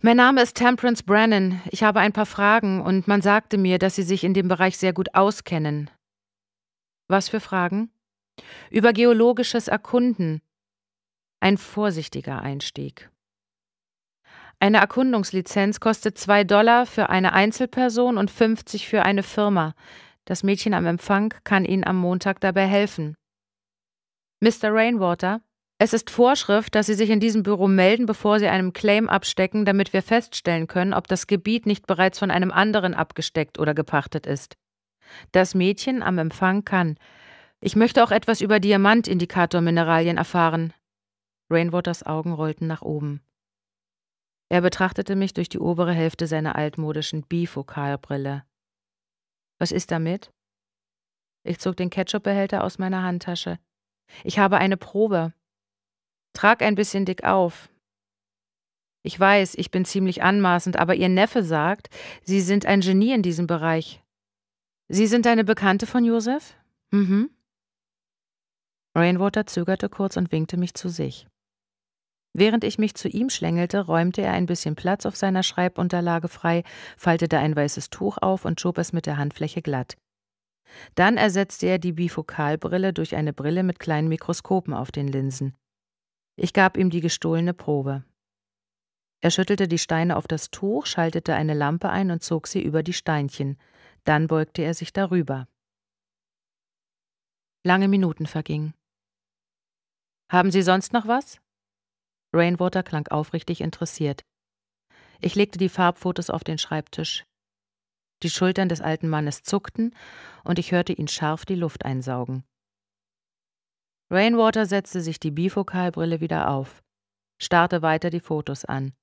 Mein Name ist Temperance Brennan. Ich habe ein paar Fragen und man sagte mir, dass Sie sich in dem Bereich sehr gut auskennen. Was für Fragen? Über geologisches Erkunden. Ein vorsichtiger Einstieg. Eine Erkundungslizenz kostet 2 Dollar für eine Einzelperson und 50 für eine Firma. Das Mädchen am Empfang kann Ihnen am Montag dabei helfen. Mr. Rainwater, es ist Vorschrift, dass Sie sich in diesem Büro melden, bevor Sie einem Claim abstecken, damit wir feststellen können, ob das Gebiet nicht bereits von einem anderen abgesteckt oder gepachtet ist. Das Mädchen am Empfang kann. Ich möchte auch etwas über Diamantindikatormineralien erfahren. Rainwaters Augen rollten nach oben. Er betrachtete mich durch die obere Hälfte seiner altmodischen Bifokalbrille. Was ist damit? Ich zog den Ketchupbehälter aus meiner Handtasche. Ich habe eine Probe. Trag ein bisschen dick auf. Ich weiß, ich bin ziemlich anmaßend, aber Ihr Neffe sagt, Sie sind ein Genie in diesem Bereich. Sie sind eine Bekannte von Josef? Mhm. Rainwater zögerte kurz und winkte mich zu sich. Während ich mich zu ihm schlängelte, räumte er ein bisschen Platz auf seiner Schreibunterlage frei, faltete ein weißes Tuch auf und schob es mit der Handfläche glatt. Dann ersetzte er die Bifokalbrille durch eine Brille mit kleinen Mikroskopen auf den Linsen. Ich gab ihm die gestohlene Probe. Er schüttelte die Steine auf das Tuch, schaltete eine Lampe ein und zog sie über die Steinchen – dann beugte er sich darüber. Lange Minuten vergingen. Haben Sie sonst noch was? Rainwater klang aufrichtig interessiert. Ich legte die Farbfotos auf den Schreibtisch. Die Schultern des alten Mannes zuckten und ich hörte ihn scharf die Luft einsaugen. Rainwater setzte sich die Bifokalbrille wieder auf, starrte weiter die Fotos an.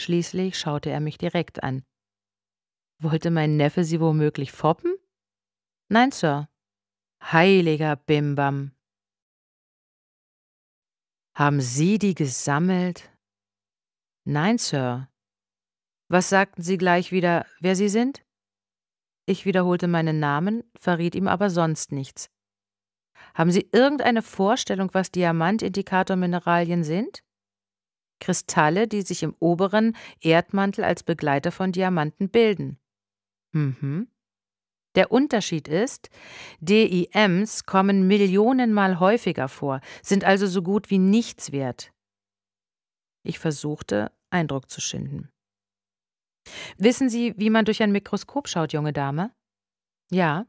Schließlich schaute er mich direkt an. Wollte mein Neffe sie womöglich foppen? Nein, Sir. Heiliger Bimbam. Haben Sie die gesammelt? Nein, Sir. Was sagten Sie gleich wieder, wer Sie sind? Ich wiederholte meinen Namen, verriet ihm aber sonst nichts. Haben Sie irgendeine Vorstellung, was Diamantindikatormineralien sind? Kristalle, die sich im oberen Erdmantel als Begleiter von Diamanten bilden. Mhm. Der Unterschied ist, DIMs kommen millionenmal häufiger vor, sind also so gut wie nichts wert. Ich versuchte, Eindruck zu schinden. Wissen Sie, wie man durch ein Mikroskop schaut, junge Dame? Ja.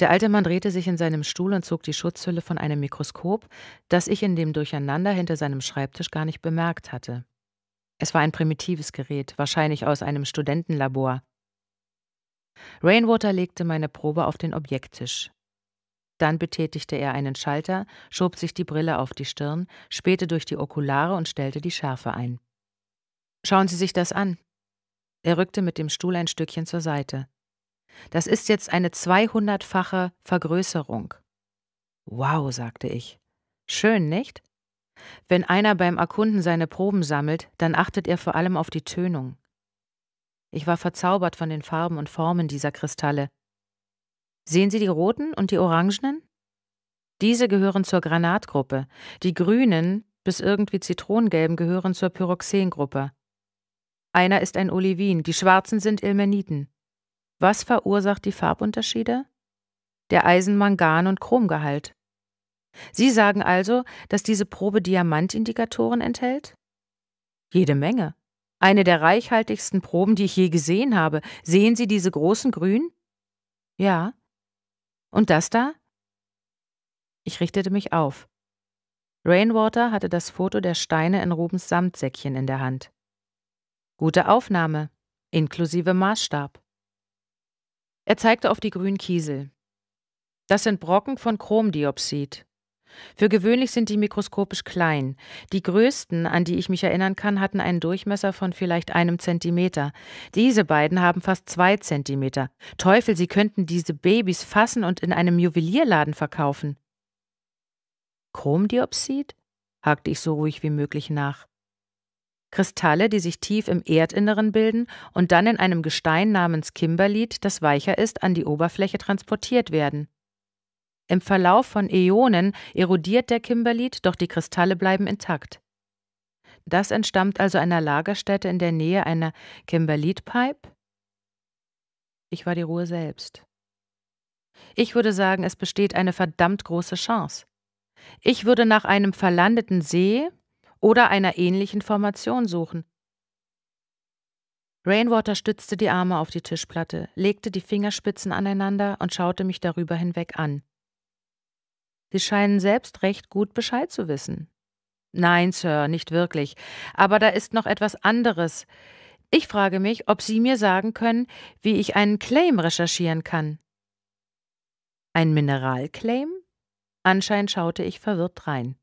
Der alte Mann drehte sich in seinem Stuhl und zog die Schutzhülle von einem Mikroskop, das ich in dem Durcheinander hinter seinem Schreibtisch gar nicht bemerkt hatte. Es war ein primitives Gerät, wahrscheinlich aus einem Studentenlabor. Rainwater legte meine Probe auf den Objekttisch. Dann betätigte er einen Schalter, schob sich die Brille auf die Stirn, spähte durch die Okulare und stellte die Schärfe ein. Schauen Sie sich das an. Er rückte mit dem Stuhl ein Stückchen zur Seite. Das ist jetzt eine 200-fache Vergrößerung. Wow, sagte ich. Schön, nicht? Wenn einer beim Erkunden seine Proben sammelt, dann achtet er vor allem auf die Tönung. Ich war verzaubert von den Farben und Formen dieser Kristalle. Sehen Sie die roten und die orangenen? Diese gehören zur Granatgruppe, die grünen bis irgendwie zitronengelben gehören zur Pyroxengruppe. Einer ist ein Olivin, die schwarzen sind Ilmeniten. Was verursacht die Farbunterschiede? Der Eisen-, Mangan- und Chromgehalt. Sie sagen also, dass diese Probe Diamantindikatoren enthält? Jede Menge. Eine der reichhaltigsten Proben, die ich je gesehen habe. Sehen Sie diese großen Grünen? Ja. Und das da? Ich richtete mich auf. Rainwater hatte das Foto der Steine in Rubens Samtsäckchen in der Hand. Gute Aufnahme, inklusive Maßstab. Er zeigte auf die grünen Kiesel. Das sind Brocken von Chromdioxid, für gewöhnlich sind die mikroskopisch klein. Die größten, an die ich mich erinnern kann, hatten einen Durchmesser von vielleicht einem Zentimeter. Diese beiden haben fast zwei Zentimeter. Teufel, sie könnten diese Babys fassen und in einem Juwelierladen verkaufen. Chromdiopsid? hakte ich so ruhig wie möglich nach. Kristalle, die sich tief im Erdinneren bilden und dann in einem Gestein namens Kimberlit, das weicher ist, an die Oberfläche transportiert werden. Im Verlauf von Äonen erodiert der Kimberlit, doch die Kristalle bleiben intakt. Das entstammt also einer Lagerstätte in der Nähe einer Kimberlit-Pipe? Ich war die Ruhe selbst. Ich würde sagen, es besteht eine verdammt große Chance. Ich würde nach einem verlandeten See oder einer ähnlichen Formation suchen. Rainwater stützte die Arme auf die Tischplatte, legte die Fingerspitzen aneinander und schaute mich darüber hinweg an. Sie scheinen selbst recht gut Bescheid zu wissen. Nein, Sir, nicht wirklich. Aber da ist noch etwas anderes. Ich frage mich, ob Sie mir sagen können, wie ich einen Claim recherchieren kann. Ein Mineralclaim? Anscheinend schaute ich verwirrt rein.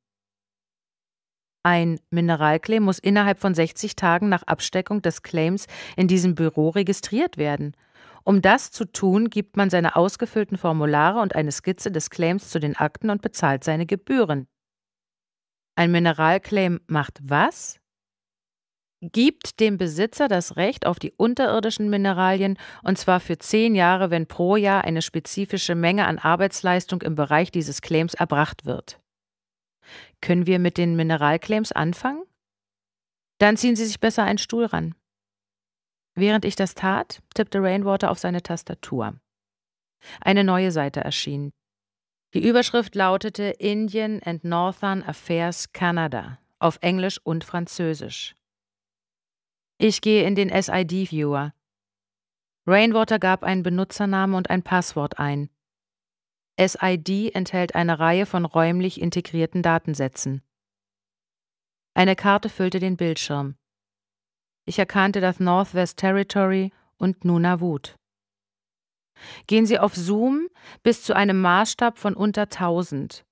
Ein Mineralclaim muss innerhalb von 60 Tagen nach Absteckung des Claims in diesem Büro registriert werden. Um das zu tun, gibt man seine ausgefüllten Formulare und eine Skizze des Claims zu den Akten und bezahlt seine Gebühren. Ein Mineralclaim macht was? Gibt dem Besitzer das Recht auf die unterirdischen Mineralien, und zwar für zehn Jahre, wenn pro Jahr eine spezifische Menge an Arbeitsleistung im Bereich dieses Claims erbracht wird. Können wir mit den Mineralclaims anfangen? Dann ziehen Sie sich besser einen Stuhl ran. Während ich das tat, tippte Rainwater auf seine Tastatur. Eine neue Seite erschien. Die Überschrift lautete Indian and Northern Affairs Canada auf Englisch und Französisch. Ich gehe in den SID-Viewer. Rainwater gab einen Benutzernamen und ein Passwort ein. SID enthält eine Reihe von räumlich integrierten Datensätzen. Eine Karte füllte den Bildschirm. Ich erkannte das Northwest Territory und Nunavut. Gehen Sie auf Zoom bis zu einem Maßstab von unter 1000.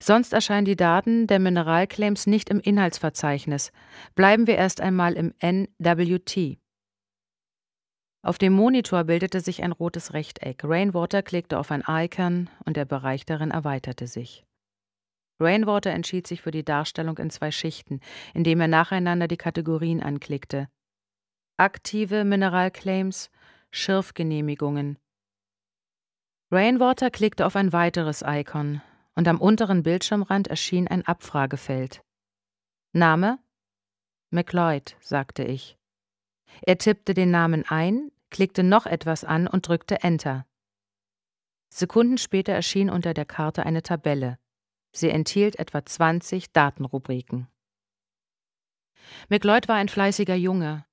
Sonst erscheinen die Daten der Mineralclaims nicht im Inhaltsverzeichnis. Bleiben wir erst einmal im NWT. Auf dem Monitor bildete sich ein rotes Rechteck. Rainwater klickte auf ein Icon und der Bereich darin erweiterte sich. Rainwater entschied sich für die Darstellung in zwei Schichten, indem er nacheinander die Kategorien anklickte. Aktive Mineralclaims, Schirfgenehmigungen. Rainwater klickte auf ein weiteres Icon und am unteren Bildschirmrand erschien ein Abfragefeld. Name? McLeod, sagte ich. Er tippte den Namen ein, klickte noch etwas an und drückte Enter. Sekunden später erschien unter der Karte eine Tabelle. Sie enthielt etwa 20 Datenrubriken. McLeod war ein fleißiger Junge.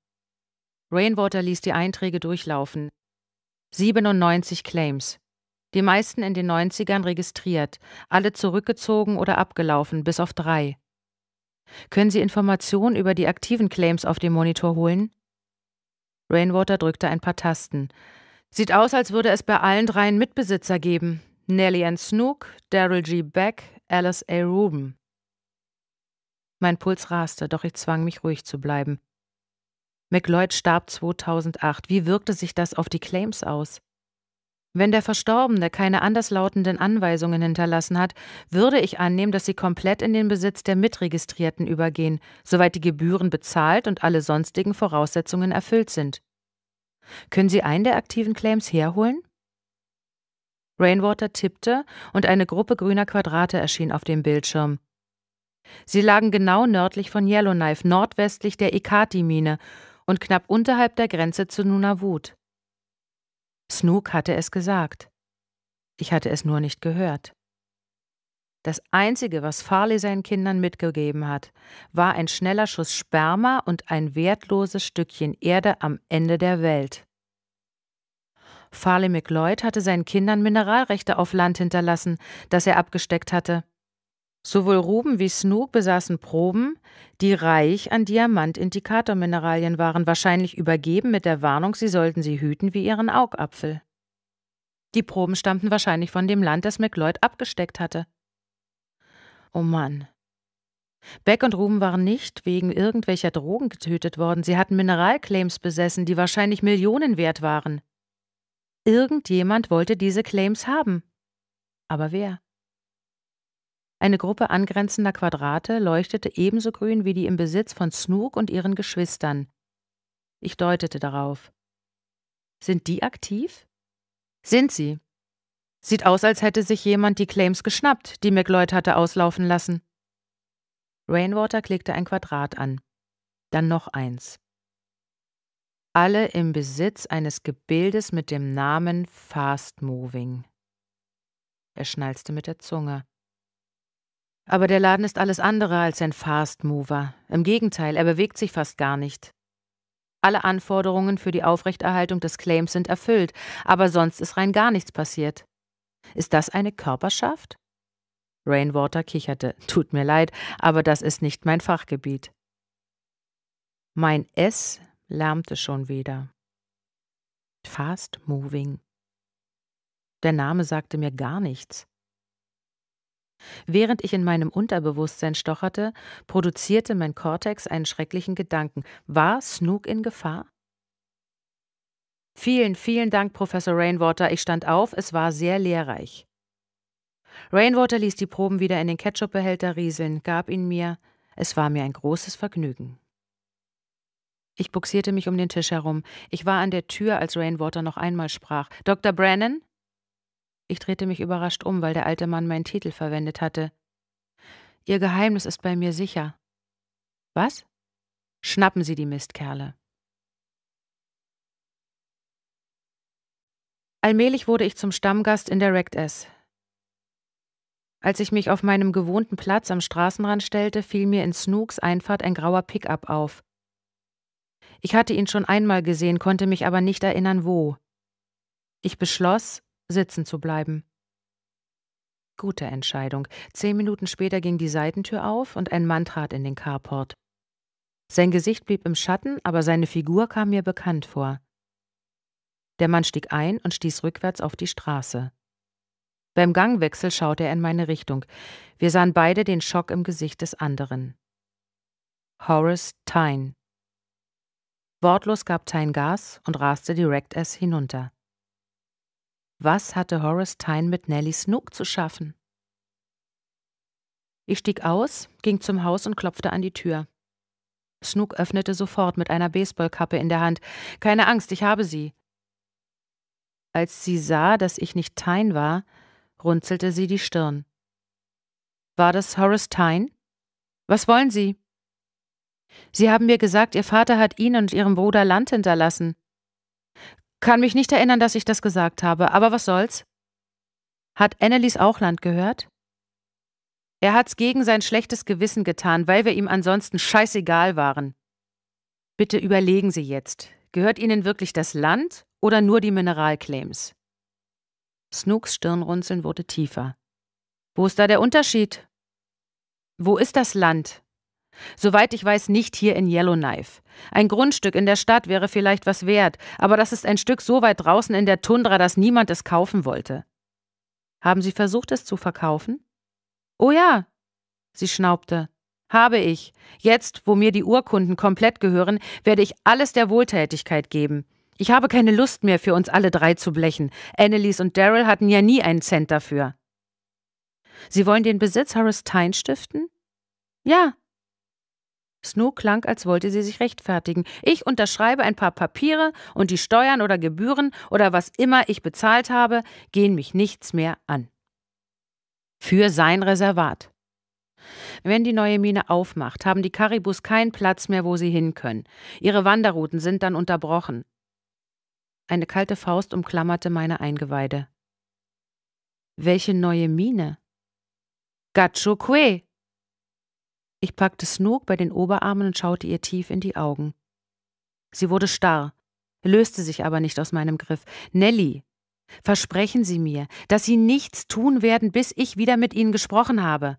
Rainwater ließ die Einträge durchlaufen. 97 Claims. Die meisten in den 90ern registriert, alle zurückgezogen oder abgelaufen, bis auf drei. Können Sie Informationen über die aktiven Claims auf dem Monitor holen? Rainwater drückte ein paar Tasten. Sieht aus, als würde es bei allen dreien Mitbesitzer geben. Nellie Ann Snook, Daryl G. Beck, Alice A. Rubin. Mein Puls raste, doch ich zwang mich ruhig zu bleiben. McLeod starb 2008. Wie wirkte sich das auf die Claims aus? Wenn der Verstorbene keine anderslautenden Anweisungen hinterlassen hat, würde ich annehmen, dass sie komplett in den Besitz der Mitregistrierten übergehen, soweit die Gebühren bezahlt und alle sonstigen Voraussetzungen erfüllt sind. Können Sie einen der aktiven Claims herholen? Rainwater tippte und eine Gruppe grüner Quadrate erschien auf dem Bildschirm. Sie lagen genau nördlich von Yellowknife, nordwestlich der Ikati-Mine und knapp unterhalb der Grenze zu Nunavut. Snook hatte es gesagt. Ich hatte es nur nicht gehört. Das Einzige, was Farley seinen Kindern mitgegeben hat, war ein schneller Schuss Sperma und ein wertloses Stückchen Erde am Ende der Welt. Farley McLeod hatte seinen Kindern Mineralrechte auf Land hinterlassen, das er abgesteckt hatte. Sowohl Ruben wie Snook besaßen Proben, die reich an Diamantindikatormineralien waren, wahrscheinlich übergeben mit der Warnung, sie sollten sie hüten wie ihren Augapfel. Die Proben stammten wahrscheinlich von dem Land, das McLeod abgesteckt hatte. Oh Mann. Beck und Ruben waren nicht wegen irgendwelcher Drogen getötet worden. Sie hatten Mineralclaims besessen, die wahrscheinlich Millionen wert waren. Irgendjemand wollte diese Claims haben. Aber wer? Eine Gruppe angrenzender Quadrate leuchtete ebenso grün wie die im Besitz von Snook und ihren Geschwistern. Ich deutete darauf. Sind die aktiv? Sind sie. Sieht aus, als hätte sich jemand die Claims geschnappt, die McLeod hatte auslaufen lassen. Rainwater klickte ein Quadrat an. Dann noch eins alle im Besitz eines Gebildes mit dem Namen Fast Moving. Er schnalzte mit der Zunge. Aber der Laden ist alles andere als ein Fast Mover. Im Gegenteil, er bewegt sich fast gar nicht. Alle Anforderungen für die Aufrechterhaltung des Claims sind erfüllt, aber sonst ist rein gar nichts passiert. Ist das eine Körperschaft? Rainwater kicherte. (laughs) Tut mir leid, aber das ist nicht mein Fachgebiet. Mein S lärmte schon wieder. Fast Moving. Der Name sagte mir gar nichts. Während ich in meinem Unterbewusstsein stocherte, produzierte mein Kortex einen schrecklichen Gedanken. War Snook in Gefahr? Vielen, vielen Dank, Professor Rainwater. Ich stand auf, es war sehr lehrreich. Rainwater ließ die Proben wieder in den Ketchupbehälter rieseln, gab ihn mir. Es war mir ein großes Vergnügen. Ich buxierte mich um den Tisch herum. Ich war an der Tür, als Rainwater noch einmal sprach. Dr. Brennan? Ich drehte mich überrascht um, weil der alte Mann meinen Titel verwendet hatte. Ihr Geheimnis ist bei mir sicher. Was? Schnappen Sie die Mistkerle. Allmählich wurde ich zum Stammgast in der Rect S. Als ich mich auf meinem gewohnten Platz am Straßenrand stellte, fiel mir in Snooks Einfahrt ein grauer Pickup auf. Ich hatte ihn schon einmal gesehen, konnte mich aber nicht erinnern, wo. Ich beschloss, sitzen zu bleiben. Gute Entscheidung. Zehn Minuten später ging die Seitentür auf und ein Mann trat in den Carport. Sein Gesicht blieb im Schatten, aber seine Figur kam mir bekannt vor. Der Mann stieg ein und stieß rückwärts auf die Straße. Beim Gangwechsel schaute er in meine Richtung. Wir sahen beide den Schock im Gesicht des anderen. Horace Tyne. Wortlos gab Tyne Gas und raste direkt es hinunter. Was hatte Horace Tyne mit Nellie Snook zu schaffen? Ich stieg aus, ging zum Haus und klopfte an die Tür. Snook öffnete sofort mit einer Baseballkappe in der Hand. Keine Angst, ich habe sie. Als sie sah, dass ich nicht Tyne war, runzelte sie die Stirn. War das Horace Tyne? Was wollen Sie? Sie haben mir gesagt, Ihr Vater hat Ihnen und Ihrem Bruder Land hinterlassen. Kann mich nicht erinnern, dass ich das gesagt habe, aber was soll's? Hat Annelies auch Land gehört? Er hat's gegen sein schlechtes Gewissen getan, weil wir ihm ansonsten scheißegal waren. Bitte überlegen Sie jetzt, gehört Ihnen wirklich das Land oder nur die Mineralclaims? Snooks Stirnrunzeln wurde tiefer. Wo ist da der Unterschied? Wo ist das Land? Soweit ich weiß, nicht hier in Yellowknife. Ein Grundstück in der Stadt wäre vielleicht was wert, aber das ist ein Stück so weit draußen in der Tundra, dass niemand es kaufen wollte. Haben Sie versucht, es zu verkaufen? Oh ja, sie schnaubte. Habe ich. Jetzt, wo mir die Urkunden komplett gehören, werde ich alles der Wohltätigkeit geben. Ich habe keine Lust mehr, für uns alle drei zu blechen. Annelies und Daryl hatten ja nie einen Cent dafür. Sie wollen den Besitz Horace Tyne stiften? Ja, Snow klang, als wollte sie sich rechtfertigen. Ich unterschreibe ein paar Papiere und die Steuern oder Gebühren oder was immer ich bezahlt habe, gehen mich nichts mehr an. Für sein Reservat. Wenn die neue Mine aufmacht, haben die Karibus keinen Platz mehr, wo sie hin können. Ihre Wanderrouten sind dann unterbrochen. Eine kalte Faust umklammerte meine Eingeweide. Welche neue Mine? Gachoque, ich packte Snook bei den Oberarmen und schaute ihr tief in die Augen. Sie wurde starr, löste sich aber nicht aus meinem Griff. Nelly, versprechen Sie mir, dass Sie nichts tun werden, bis ich wieder mit Ihnen gesprochen habe.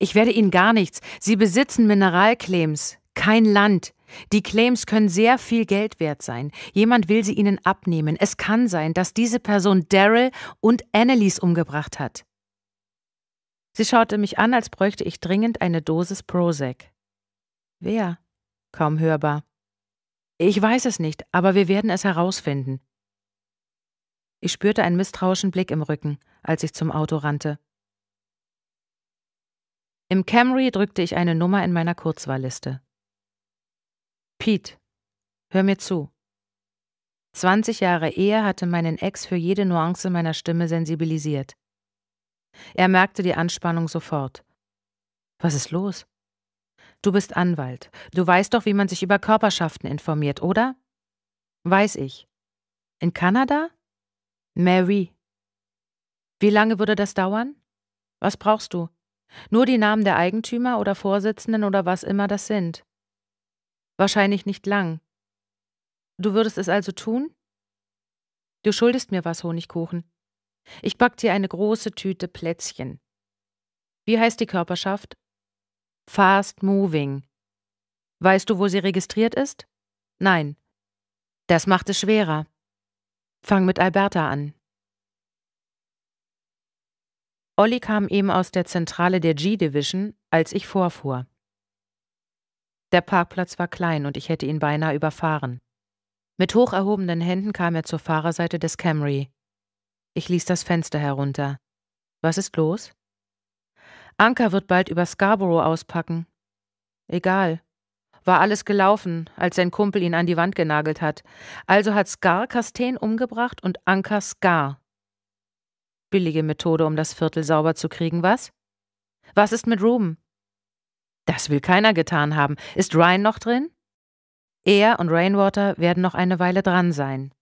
Ich werde Ihnen gar nichts. Sie besitzen Mineralclaims, kein Land. Die Claims können sehr viel Geld wert sein. Jemand will sie Ihnen abnehmen. Es kann sein, dass diese Person Daryl und Annelies umgebracht hat. Sie schaute mich an, als bräuchte ich dringend eine Dosis Prozac. Wer? Kaum hörbar. Ich weiß es nicht, aber wir werden es herausfinden. Ich spürte einen misstrauischen Blick im Rücken, als ich zum Auto rannte. Im Camry drückte ich eine Nummer in meiner Kurzwahlliste. Pete, hör mir zu. 20 Jahre Ehe hatte meinen Ex für jede Nuance meiner Stimme sensibilisiert. Er merkte die Anspannung sofort. Was ist los? Du bist Anwalt. Du weißt doch, wie man sich über Körperschaften informiert, oder? Weiß ich. In Kanada? Mary. Wie lange würde das dauern? Was brauchst du? Nur die Namen der Eigentümer oder Vorsitzenden oder was immer das sind. Wahrscheinlich nicht lang. Du würdest es also tun? Du schuldest mir was, Honigkuchen. Ich back dir eine große Tüte Plätzchen. Wie heißt die Körperschaft? Fast Moving. Weißt du, wo sie registriert ist? Nein. Das macht es schwerer. Fang mit Alberta an. Olli kam eben aus der Zentrale der G-Division, als ich vorfuhr. Der Parkplatz war klein und ich hätte ihn beinahe überfahren. Mit hocherhobenen Händen kam er zur Fahrerseite des Camry. Ich ließ das Fenster herunter. Was ist los? Anker wird bald über Scarborough auspacken. Egal. War alles gelaufen, als sein Kumpel ihn an die Wand genagelt hat. Also hat Scar Castain umgebracht und Anker Scar. Billige Methode, um das Viertel sauber zu kriegen, was? Was ist mit Ruben? Das will keiner getan haben. Ist Ryan noch drin? Er und Rainwater werden noch eine Weile dran sein.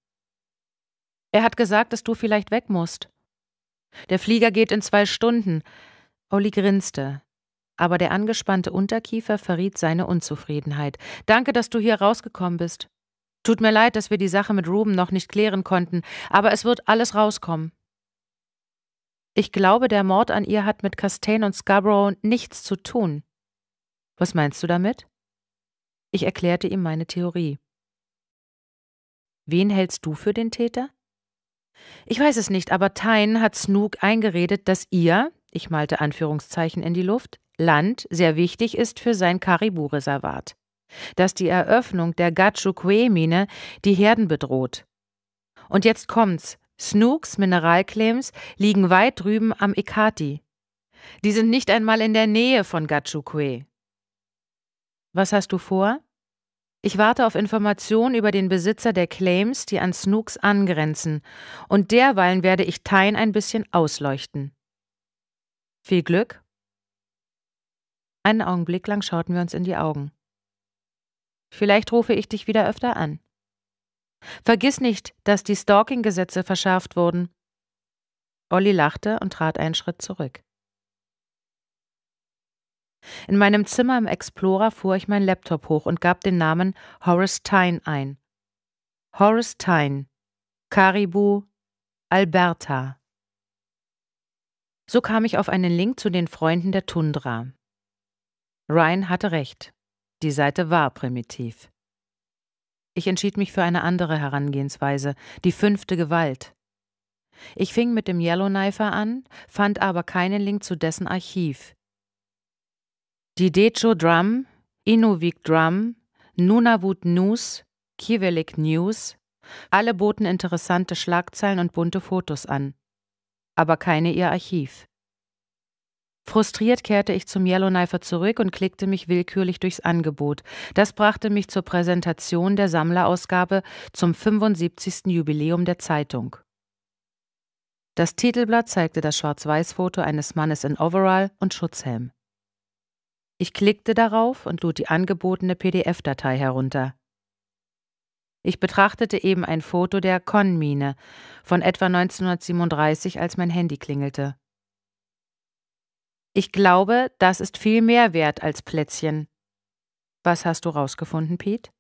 Er hat gesagt, dass du vielleicht weg musst. Der Flieger geht in zwei Stunden. Olli grinste. Aber der angespannte Unterkiefer verriet seine Unzufriedenheit. Danke, dass du hier rausgekommen bist. Tut mir leid, dass wir die Sache mit Ruben noch nicht klären konnten, aber es wird alles rauskommen. Ich glaube, der Mord an ihr hat mit Castain und Scarborough nichts zu tun. Was meinst du damit? Ich erklärte ihm meine Theorie. Wen hältst du für den Täter? Ich weiß es nicht, aber Tyne hat Snook eingeredet, dass ihr, ich malte Anführungszeichen in die Luft, Land sehr wichtig ist für sein Karibu-Reservat. Dass die Eröffnung der Gachukwe-Mine die Herden bedroht. Und jetzt kommt's. Snooks Mineralclaims liegen weit drüben am Ikati. Die sind nicht einmal in der Nähe von Gachukwe. Was hast du vor? Ich warte auf Informationen über den Besitzer der Claims, die an Snooks angrenzen, und derweilen werde ich Tyne ein bisschen ausleuchten. Viel Glück. Einen Augenblick lang schauten wir uns in die Augen. Vielleicht rufe ich dich wieder öfter an. Vergiss nicht, dass die Stalking-Gesetze verschärft wurden. Olli lachte und trat einen Schritt zurück. In meinem Zimmer im Explorer fuhr ich meinen Laptop hoch und gab den Namen Horace Tyne ein. Horace Tyne, Caribou, Alberta. So kam ich auf einen Link zu den Freunden der Tundra. Ryan hatte recht. Die Seite war primitiv. Ich entschied mich für eine andere Herangehensweise, die fünfte Gewalt. Ich fing mit dem Yellowknifer an, fand aber keinen Link zu dessen Archiv die Decho Drum, Inuvik Drum, Nunavut News, Kivelik News, alle boten interessante Schlagzeilen und bunte Fotos an, aber keine ihr Archiv. Frustriert kehrte ich zum Yellowknifer zurück und klickte mich willkürlich durchs Angebot. Das brachte mich zur Präsentation der Sammlerausgabe zum 75. Jubiläum der Zeitung. Das Titelblatt zeigte das Schwarz-Weiß-Foto eines Mannes in Overall und Schutzhelm. Ich klickte darauf und lud die angebotene PDF-Datei herunter. Ich betrachtete eben ein Foto der Konmine von etwa 1937, als mein Handy klingelte. Ich glaube, das ist viel mehr wert als Plätzchen. Was hast du rausgefunden, Pete?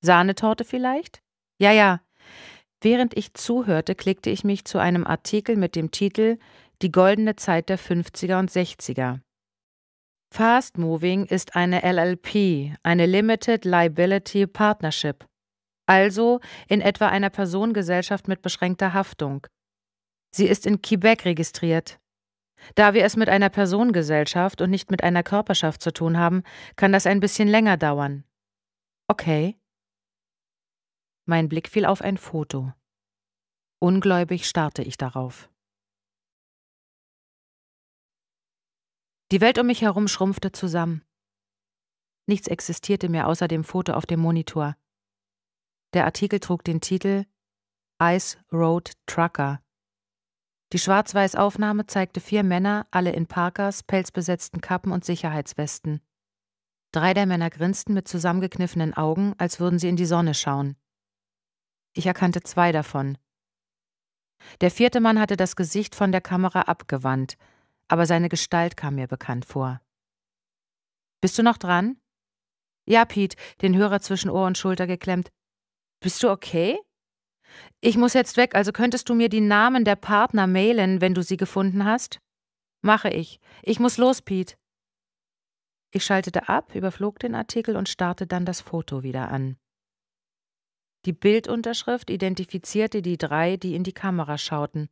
Sahnetorte vielleicht? Ja, ja. Während ich zuhörte, klickte ich mich zu einem Artikel mit dem Titel Die goldene Zeit der 50er und 60er Fast Moving ist eine LLP, eine Limited Liability Partnership, also in etwa einer Personengesellschaft mit beschränkter Haftung. Sie ist in Quebec registriert. Da wir es mit einer Personengesellschaft und nicht mit einer Körperschaft zu tun haben, kann das ein bisschen länger dauern. Okay. Mein Blick fiel auf ein Foto. Ungläubig starrte ich darauf. Die Welt um mich herum schrumpfte zusammen. Nichts existierte mehr außer dem Foto auf dem Monitor. Der Artikel trug den Titel Ice Road Trucker. Die schwarz-weiß Aufnahme zeigte vier Männer, alle in Parkers, pelzbesetzten Kappen und Sicherheitswesten. Drei der Männer grinsten mit zusammengekniffenen Augen, als würden sie in die Sonne schauen. Ich erkannte zwei davon. Der vierte Mann hatte das Gesicht von der Kamera abgewandt, aber seine Gestalt kam mir bekannt vor. Bist du noch dran? Ja, Pete, den Hörer zwischen Ohr und Schulter geklemmt. Bist du okay? Ich muss jetzt weg, also könntest du mir die Namen der Partner mailen, wenn du sie gefunden hast? Mache ich. Ich muss los, Pete. Ich schaltete ab, überflog den Artikel und starrte dann das Foto wieder an. Die Bildunterschrift identifizierte die drei, die in die Kamera schauten.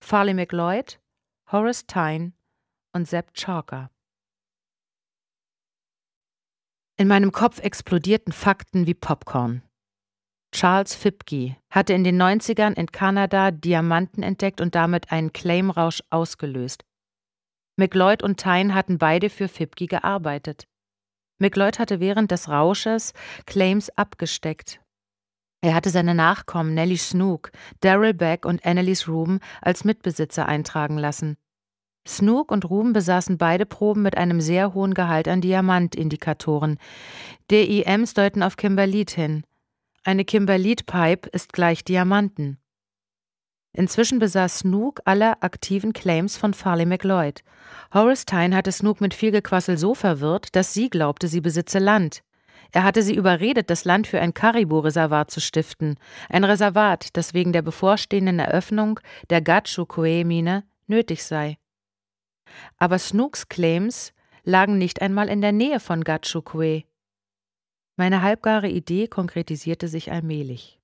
Farley McLeod, Horace Tyne und Sepp Chalker. In meinem Kopf explodierten Fakten wie Popcorn. Charles Fipke hatte in den 90ern in Kanada Diamanten entdeckt und damit einen Claimrausch ausgelöst. McLeod und Tyne hatten beide für Fipke gearbeitet. McLeod hatte während des Rausches Claims abgesteckt. Er hatte seine Nachkommen Nellie Snook, Daryl Beck und Annelies Ruben als Mitbesitzer eintragen lassen. Snook und Ruben besaßen beide Proben mit einem sehr hohen Gehalt an Diamantindikatoren. DIMs deuten auf Kimberlit hin. Eine Kimberlit-Pipe ist gleich Diamanten. Inzwischen besaß Snook alle aktiven Claims von Farley McLeod. Horace Tyne hatte Snook mit viel Gequassel so verwirrt, dass sie glaubte, sie besitze Land. Er hatte sie überredet, das Land für ein Karibu-Reservat zu stiften. Ein Reservat, das wegen der bevorstehenden Eröffnung der Gachukue-Mine nötig sei. Aber Snooks Claims lagen nicht einmal in der Nähe von Gachukwe. Meine halbgare Idee konkretisierte sich allmählich.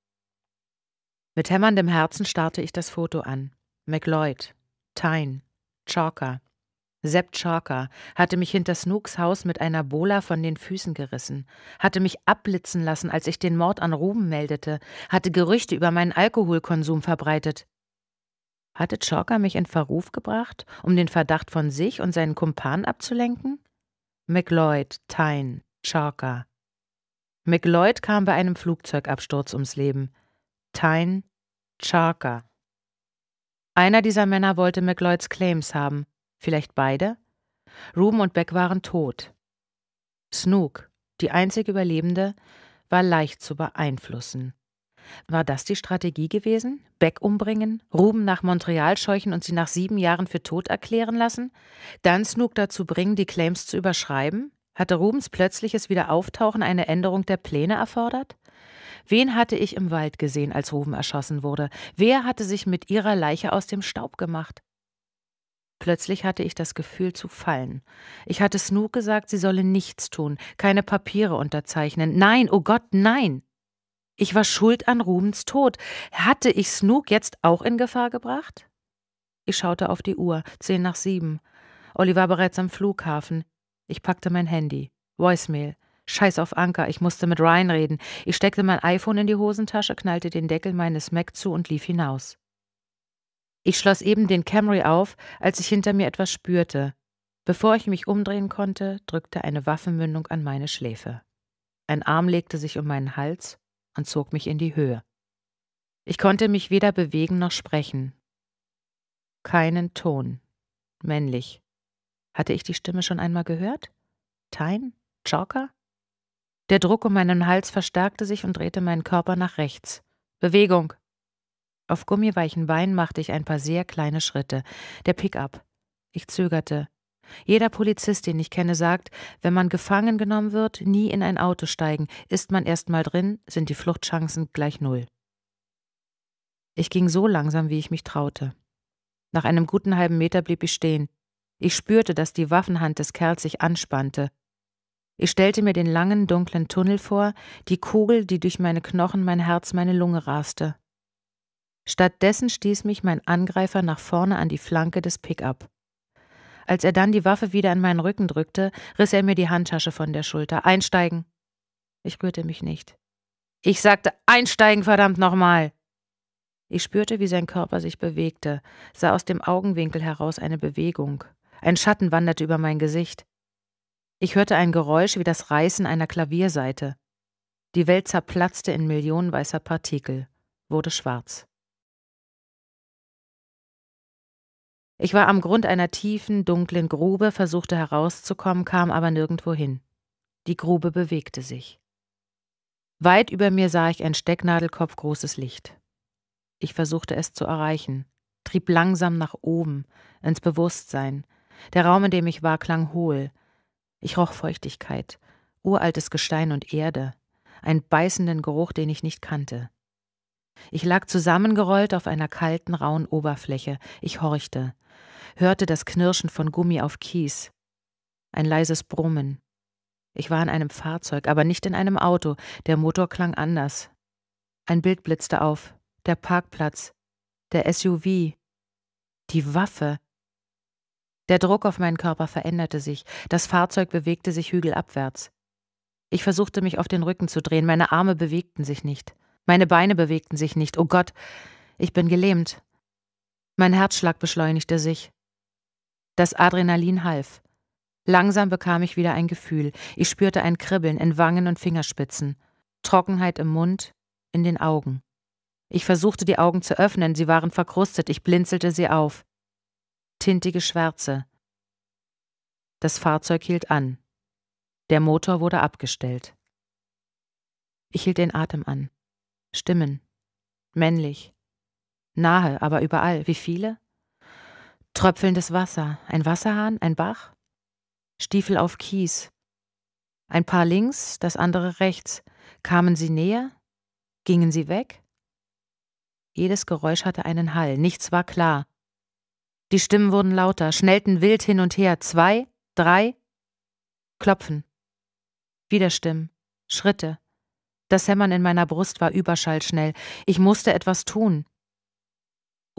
Mit hämmerndem Herzen starrte ich das Foto an. McLeod, Tyne, Chalker. Sepp Chalker hatte mich hinter Snooks Haus mit einer Bola von den Füßen gerissen, hatte mich abblitzen lassen, als ich den Mord an Ruben meldete, hatte Gerüchte über meinen Alkoholkonsum verbreitet, hatte Chalker mich in Verruf gebracht, um den Verdacht von sich und seinen Kumpan abzulenken? McLeod, Tyne, Chalker. McLeod kam bei einem Flugzeugabsturz ums Leben. Tyne, Chalker. Einer dieser Männer wollte McLeods Claims haben. Vielleicht beide? Ruben und Beck waren tot. Snook, die einzige Überlebende, war leicht zu beeinflussen. War das die Strategie gewesen? Beck umbringen, Ruben nach Montreal scheuchen und sie nach sieben Jahren für tot erklären lassen? Dann Snook dazu bringen, die Claims zu überschreiben? Hatte Rubens plötzliches Wiederauftauchen eine Änderung der Pläne erfordert? Wen hatte ich im Wald gesehen, als Ruben erschossen wurde? Wer hatte sich mit ihrer Leiche aus dem Staub gemacht? Plötzlich hatte ich das Gefühl zu fallen. Ich hatte Snook gesagt, sie solle nichts tun, keine Papiere unterzeichnen. Nein, oh Gott, nein! Ich war schuld an Rubens Tod. Hatte ich Snook jetzt auch in Gefahr gebracht? Ich schaute auf die Uhr, zehn nach sieben. Olli war bereits am Flughafen. Ich packte mein Handy. Voicemail. Scheiß auf Anker, ich musste mit Ryan reden. Ich steckte mein iPhone in die Hosentasche, knallte den Deckel meines Mac zu und lief hinaus. Ich schloss eben den Camry auf, als ich hinter mir etwas spürte. Bevor ich mich umdrehen konnte, drückte eine Waffenmündung an meine Schläfe. Ein Arm legte sich um meinen Hals und zog mich in die Höhe. Ich konnte mich weder bewegen noch sprechen. Keinen Ton. Männlich. Hatte ich die Stimme schon einmal gehört? Tein? Chalker? Der Druck um meinen Hals verstärkte sich und drehte meinen Körper nach rechts. Bewegung! Auf gummiweichen Beinen machte ich ein paar sehr kleine Schritte. Der Pickup. Ich zögerte. Jeder Polizist, den ich kenne, sagt, wenn man gefangen genommen wird, nie in ein Auto steigen. Ist man erst mal drin, sind die Fluchtchancen gleich null. Ich ging so langsam, wie ich mich traute. Nach einem guten halben Meter blieb ich stehen. Ich spürte, dass die Waffenhand des Kerls sich anspannte. Ich stellte mir den langen, dunklen Tunnel vor, die Kugel, die durch meine Knochen, mein Herz, meine Lunge raste. Stattdessen stieß mich mein Angreifer nach vorne an die Flanke des Pickup. Als er dann die Waffe wieder an meinen Rücken drückte, riss er mir die Handtasche von der Schulter. Einsteigen! Ich rührte mich nicht. Ich sagte, einsteigen, verdammt nochmal! Ich spürte, wie sein Körper sich bewegte, sah aus dem Augenwinkel heraus eine Bewegung. Ein Schatten wanderte über mein Gesicht. Ich hörte ein Geräusch wie das Reißen einer Klavierseite. Die Welt zerplatzte in Millionen weißer Partikel, wurde schwarz. Ich war am Grund einer tiefen, dunklen Grube, versuchte herauszukommen, kam aber nirgendwo hin. Die Grube bewegte sich. Weit über mir sah ich ein Stecknadelkopf großes Licht. Ich versuchte es zu erreichen, trieb langsam nach oben, ins Bewusstsein. Der Raum, in dem ich war, klang hohl. Ich roch Feuchtigkeit, uraltes Gestein und Erde, einen beißenden Geruch, den ich nicht kannte. Ich lag zusammengerollt auf einer kalten, rauen Oberfläche. Ich horchte hörte das Knirschen von Gummi auf Kies. Ein leises Brummen. Ich war in einem Fahrzeug, aber nicht in einem Auto. Der Motor klang anders. Ein Bild blitzte auf. Der Parkplatz. Der SUV. Die Waffe. Der Druck auf meinen Körper veränderte sich. Das Fahrzeug bewegte sich hügelabwärts. Ich versuchte mich auf den Rücken zu drehen. Meine Arme bewegten sich nicht. Meine Beine bewegten sich nicht. Oh Gott, ich bin gelähmt. Mein Herzschlag beschleunigte sich. Das Adrenalin half. Langsam bekam ich wieder ein Gefühl. Ich spürte ein Kribbeln in Wangen und Fingerspitzen, Trockenheit im Mund, in den Augen. Ich versuchte die Augen zu öffnen, sie waren verkrustet, ich blinzelte sie auf. Tintige Schwärze. Das Fahrzeug hielt an. Der Motor wurde abgestellt. Ich hielt den Atem an. Stimmen. Männlich. Nahe, aber überall. Wie viele? Tröpfelndes Wasser, ein Wasserhahn, ein Bach, Stiefel auf Kies. Ein paar links, das andere rechts. Kamen sie näher? Gingen sie weg? Jedes Geräusch hatte einen Hall, nichts war klar. Die Stimmen wurden lauter, schnellten wild hin und her. Zwei, drei. Klopfen. Wieder Stimmen. Schritte. Das Hämmern in meiner Brust war überschallschnell. Ich musste etwas tun.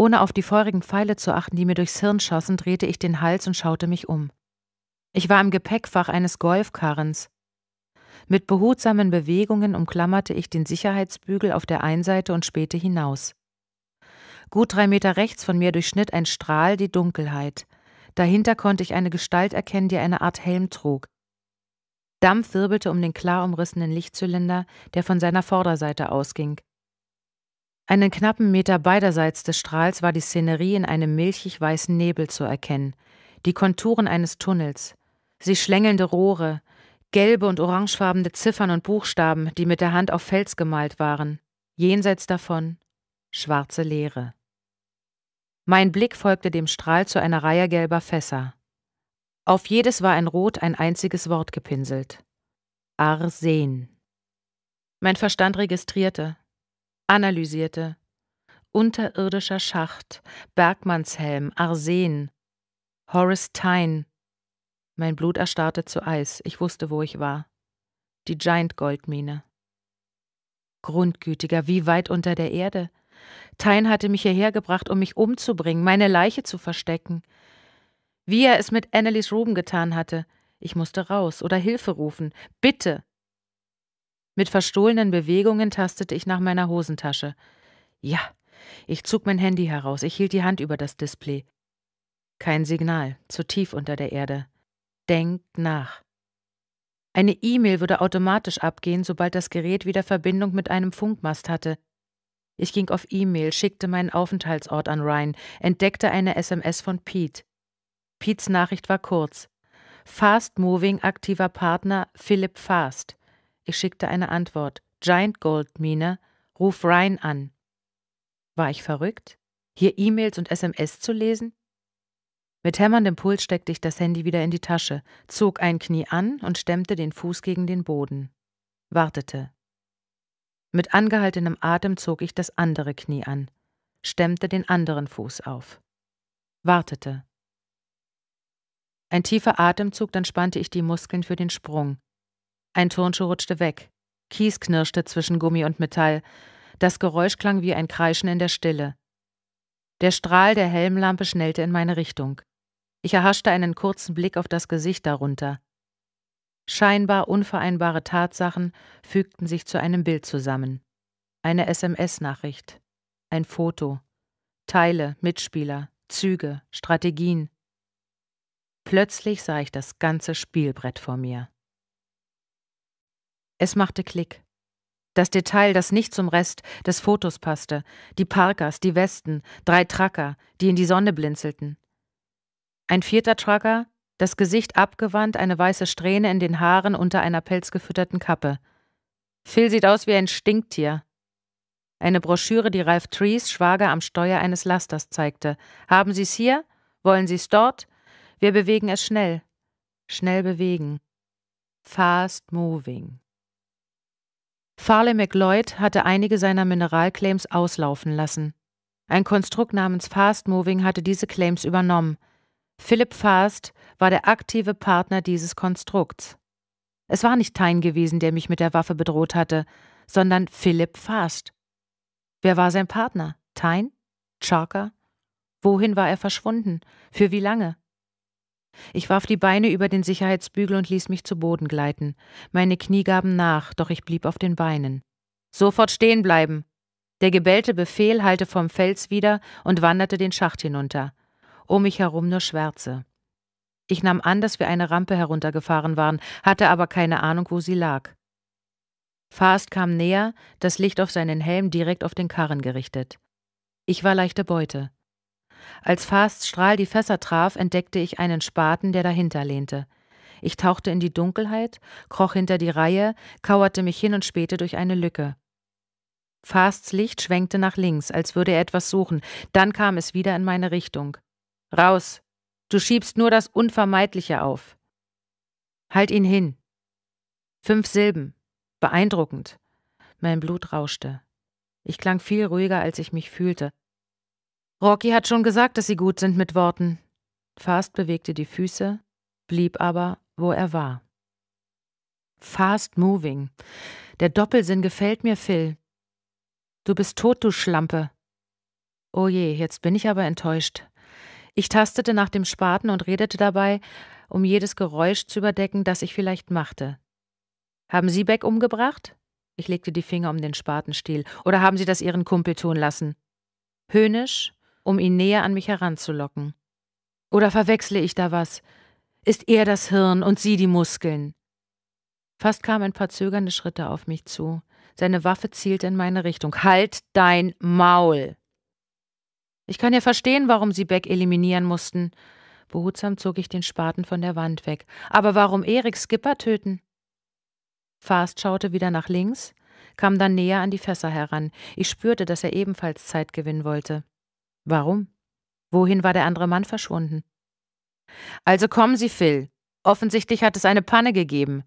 Ohne auf die feurigen Pfeile zu achten, die mir durchs Hirn schossen, drehte ich den Hals und schaute mich um. Ich war im Gepäckfach eines Golfkarrens. Mit behutsamen Bewegungen umklammerte ich den Sicherheitsbügel auf der einen Seite und spähte hinaus. Gut drei Meter rechts von mir durchschnitt ein Strahl die Dunkelheit. Dahinter konnte ich eine Gestalt erkennen, die eine Art Helm trug. Dampf wirbelte um den klar umrissenen Lichtzylinder, der von seiner Vorderseite ausging. Einen knappen Meter beiderseits des Strahls war die Szenerie in einem milchig-weißen Nebel zu erkennen, die Konturen eines Tunnels, sie schlängelnde Rohre, gelbe und orangefarbene Ziffern und Buchstaben, die mit der Hand auf Fels gemalt waren, jenseits davon schwarze Leere. Mein Blick folgte dem Strahl zu einer Reihe gelber Fässer. Auf jedes war in Rot ein einziges Wort gepinselt. Arsen. Mein Verstand registrierte, analysierte. Unterirdischer Schacht, Bergmannshelm, Arsen, Horace Tyne. Mein Blut erstarrte zu Eis, ich wusste, wo ich war. Die Giant Goldmine. Grundgütiger, wie weit unter der Erde? Tyne hatte mich hierher gebracht, um mich umzubringen, meine Leiche zu verstecken. Wie er es mit Annelies Ruben getan hatte. Ich musste raus oder Hilfe rufen. Bitte! Mit verstohlenen Bewegungen tastete ich nach meiner Hosentasche. Ja, ich zog mein Handy heraus, ich hielt die Hand über das Display. Kein Signal, zu tief unter der Erde. Denkt nach. Eine E-Mail würde automatisch abgehen, sobald das Gerät wieder Verbindung mit einem Funkmast hatte. Ich ging auf E-Mail, schickte meinen Aufenthaltsort an Ryan, entdeckte eine SMS von Pete. Pete's Nachricht war kurz. Fast Moving aktiver Partner Philipp Fast. Ich schickte eine Antwort. Giant Gold Mine, ruf Ryan an. War ich verrückt? Hier E-Mails und SMS zu lesen? Mit hämmerndem Puls steckte ich das Handy wieder in die Tasche, zog ein Knie an und stemmte den Fuß gegen den Boden. Wartete. Mit angehaltenem Atem zog ich das andere Knie an, stemmte den anderen Fuß auf. Wartete. Ein tiefer Atemzug, dann spannte ich die Muskeln für den Sprung. Ein Turnschuh rutschte weg. Kies knirschte zwischen Gummi und Metall. Das Geräusch klang wie ein Kreischen in der Stille. Der Strahl der Helmlampe schnellte in meine Richtung. Ich erhaschte einen kurzen Blick auf das Gesicht darunter. Scheinbar unvereinbare Tatsachen fügten sich zu einem Bild zusammen. Eine SMS-Nachricht, ein Foto, Teile, Mitspieler, Züge, Strategien. Plötzlich sah ich das ganze Spielbrett vor mir. Es machte Klick. Das Detail, das nicht zum Rest des Fotos passte, die Parkas, die Westen, drei Tracker, die in die Sonne blinzelten. Ein vierter Tracker, das Gesicht abgewandt, eine weiße Strähne in den Haaren unter einer pelzgefütterten Kappe. Phil sieht aus wie ein Stinktier. Eine Broschüre, die Ralph Trees Schwager am Steuer eines Lasters zeigte. Haben Sie's hier? Wollen Sie's dort? Wir bewegen es schnell. Schnell bewegen. Fast moving. Farley McLeod hatte einige seiner Mineralclaims auslaufen lassen. Ein Konstrukt namens Fast Moving hatte diese Claims übernommen. Philip Fast war der aktive Partner dieses Konstrukts. Es war nicht Tyne gewesen, der mich mit der Waffe bedroht hatte, sondern Philip Fast. Wer war sein Partner? Tyne? Charker? Wohin war er verschwunden? Für wie lange? Ich warf die Beine über den Sicherheitsbügel und ließ mich zu Boden gleiten. Meine Knie gaben nach, doch ich blieb auf den Beinen. Sofort stehen bleiben! Der gebellte Befehl hallte vom Fels wieder und wanderte den Schacht hinunter. Um mich herum nur Schwärze. Ich nahm an, dass wir eine Rampe heruntergefahren waren, hatte aber keine Ahnung, wo sie lag. Fast kam näher, das Licht auf seinen Helm direkt auf den Karren gerichtet. Ich war leichte Beute. Als Fast Strahl die Fässer traf, entdeckte ich einen Spaten, der dahinter lehnte. Ich tauchte in die Dunkelheit, kroch hinter die Reihe, kauerte mich hin und spähte durch eine Lücke. Fasts Licht schwenkte nach links, als würde er etwas suchen, dann kam es wieder in meine Richtung. Raus! Du schiebst nur das Unvermeidliche auf. Halt ihn hin. Fünf Silben. Beeindruckend. Mein Blut rauschte. Ich klang viel ruhiger, als ich mich fühlte, Rocky hat schon gesagt, dass Sie gut sind mit Worten. Fast bewegte die Füße, blieb aber, wo er war. Fast moving. Der Doppelsinn gefällt mir, Phil. Du bist tot, du Schlampe. Oh je, jetzt bin ich aber enttäuscht. Ich tastete nach dem Spaten und redete dabei, um jedes Geräusch zu überdecken, das ich vielleicht machte. Haben Sie Beck umgebracht? Ich legte die Finger um den Spatenstiel. Oder haben Sie das Ihren Kumpel tun lassen? Höhnisch um ihn näher an mich heranzulocken. Oder verwechsle ich da was? Ist er das Hirn und sie die Muskeln? Fast kamen ein paar zögernde Schritte auf mich zu. Seine Waffe zielte in meine Richtung. Halt dein Maul! Ich kann ja verstehen, warum sie Beck eliminieren mussten. Behutsam zog ich den Spaten von der Wand weg. Aber warum Erik Skipper töten? Fast schaute wieder nach links, kam dann näher an die Fässer heran. Ich spürte, dass er ebenfalls Zeit gewinnen wollte. Warum? Wohin war der andere Mann verschwunden? Also kommen Sie, Phil. Offensichtlich hat es eine Panne gegeben.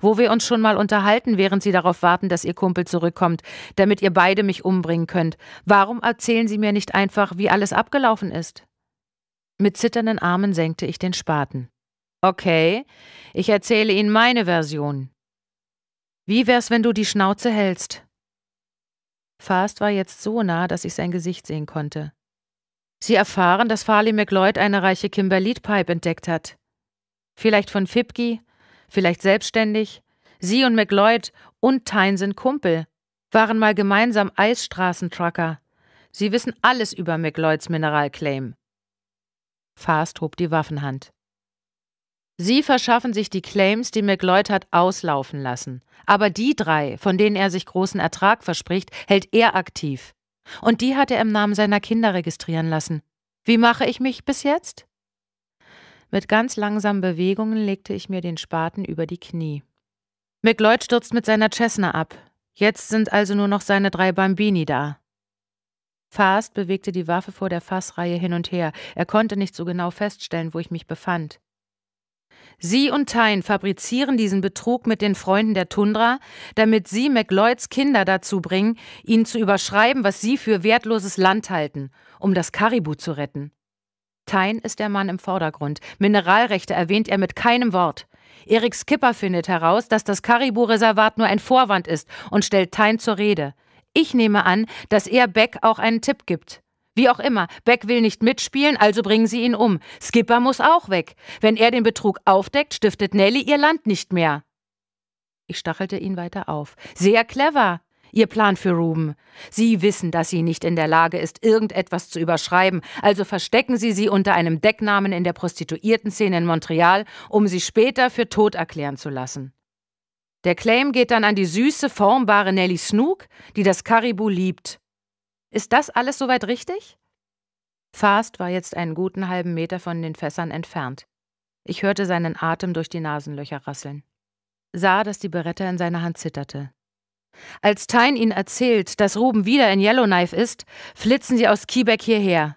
Wo wir uns schon mal unterhalten, während Sie darauf warten, dass Ihr Kumpel zurückkommt, damit ihr beide mich umbringen könnt. Warum erzählen Sie mir nicht einfach, wie alles abgelaufen ist? Mit zitternden Armen senkte ich den Spaten. Okay, ich erzähle Ihnen meine Version. Wie wär's, wenn du die Schnauze hältst? Fast war jetzt so nah, dass ich sein Gesicht sehen konnte. Sie erfahren, dass Farley McLeod eine reiche Kimberlite Pipe entdeckt hat. Vielleicht von Fipki, vielleicht selbstständig. Sie und McLeod und Tyne sind Kumpel, waren mal gemeinsam Eisstraßentrucker. Sie wissen alles über McLeods Mineralclaim. Fast hob die Waffenhand. Sie verschaffen sich die Claims, die McLeod hat auslaufen lassen. Aber die drei, von denen er sich großen Ertrag verspricht, hält er aktiv. Und die hat er im Namen seiner Kinder registrieren lassen. Wie mache ich mich bis jetzt? Mit ganz langsamen Bewegungen legte ich mir den Spaten über die Knie. McLeod stürzt mit seiner Cessna ab. Jetzt sind also nur noch seine drei Bambini da. Fast bewegte die Waffe vor der Fassreihe hin und her. Er konnte nicht so genau feststellen, wo ich mich befand. Sie und Tyne fabrizieren diesen Betrug mit den Freunden der Tundra, damit sie McLeods Kinder dazu bringen, ihnen zu überschreiben, was sie für wertloses Land halten, um das Karibu zu retten. Tyne ist der Mann im Vordergrund. Mineralrechte erwähnt er mit keinem Wort. Erik Skipper findet heraus, dass das Karibu-Reservat nur ein Vorwand ist und stellt Tyne zur Rede. Ich nehme an, dass er Beck auch einen Tipp gibt. Wie auch immer, Beck will nicht mitspielen, also bringen sie ihn um. Skipper muss auch weg. Wenn er den Betrug aufdeckt, stiftet Nelly ihr Land nicht mehr. Ich stachelte ihn weiter auf. Sehr clever. Ihr Plan für Ruben. Sie wissen, dass sie nicht in der Lage ist, irgendetwas zu überschreiben, also verstecken Sie sie unter einem Decknamen in der Prostituiertenszene in Montreal, um sie später für tot erklären zu lassen. Der Claim geht dann an die süße, formbare Nelly Snook, die das Karibu liebt ist das alles soweit richtig? Fast war jetzt einen guten halben Meter von den Fässern entfernt. Ich hörte seinen Atem durch die Nasenlöcher rasseln, sah, dass die Beretta in seiner Hand zitterte. Als Tyne ihnen erzählt, dass Ruben wieder in Yellowknife ist, flitzen sie aus Quebec hierher.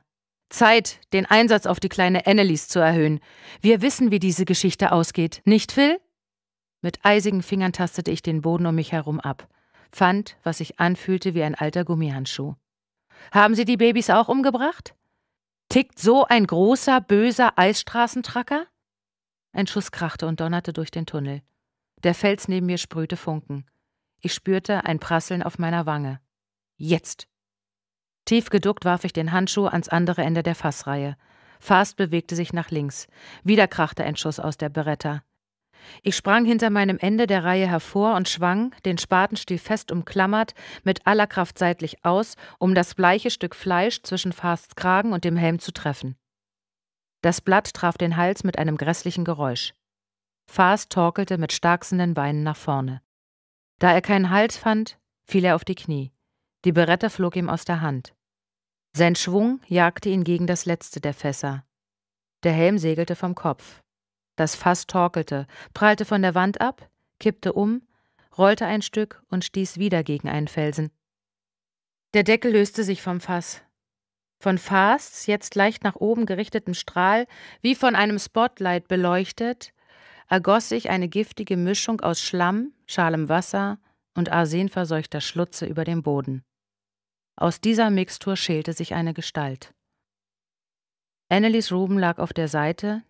Zeit, den Einsatz auf die kleine Annelies zu erhöhen. Wir wissen, wie diese Geschichte ausgeht, nicht Phil? Mit eisigen Fingern tastete ich den Boden um mich herum ab, fand, was sich anfühlte wie ein alter Gummihandschuh. Haben Sie die Babys auch umgebracht? Tickt so ein großer, böser Eisstraßentracker? Ein Schuss krachte und donnerte durch den Tunnel. Der Fels neben mir sprühte Funken. Ich spürte ein Prasseln auf meiner Wange. Jetzt! Tief geduckt warf ich den Handschuh ans andere Ende der Fassreihe. Fast bewegte sich nach links. Wieder krachte ein Schuss aus der Beretta. Ich sprang hinter meinem Ende der Reihe hervor und schwang, den Spatenstiel fest umklammert, mit aller Kraft seitlich aus, um das bleiche Stück Fleisch zwischen Fasts Kragen und dem Helm zu treffen. Das Blatt traf den Hals mit einem grässlichen Geräusch. Fast torkelte mit starksenden Beinen nach vorne. Da er keinen Halt fand, fiel er auf die Knie. Die Beretta flog ihm aus der Hand. Sein Schwung jagte ihn gegen das letzte der Fässer. Der Helm segelte vom Kopf. Das Fass torkelte, prallte von der Wand ab, kippte um, rollte ein Stück und stieß wieder gegen einen Felsen. Der Deckel löste sich vom Fass. Von Fasts, jetzt leicht nach oben gerichtetem Strahl, wie von einem Spotlight beleuchtet, ergoss sich eine giftige Mischung aus Schlamm, schalem Wasser und arsenverseuchter Schlutze über dem Boden. Aus dieser Mixtur schälte sich eine Gestalt. Annelies Ruben lag auf der Seite,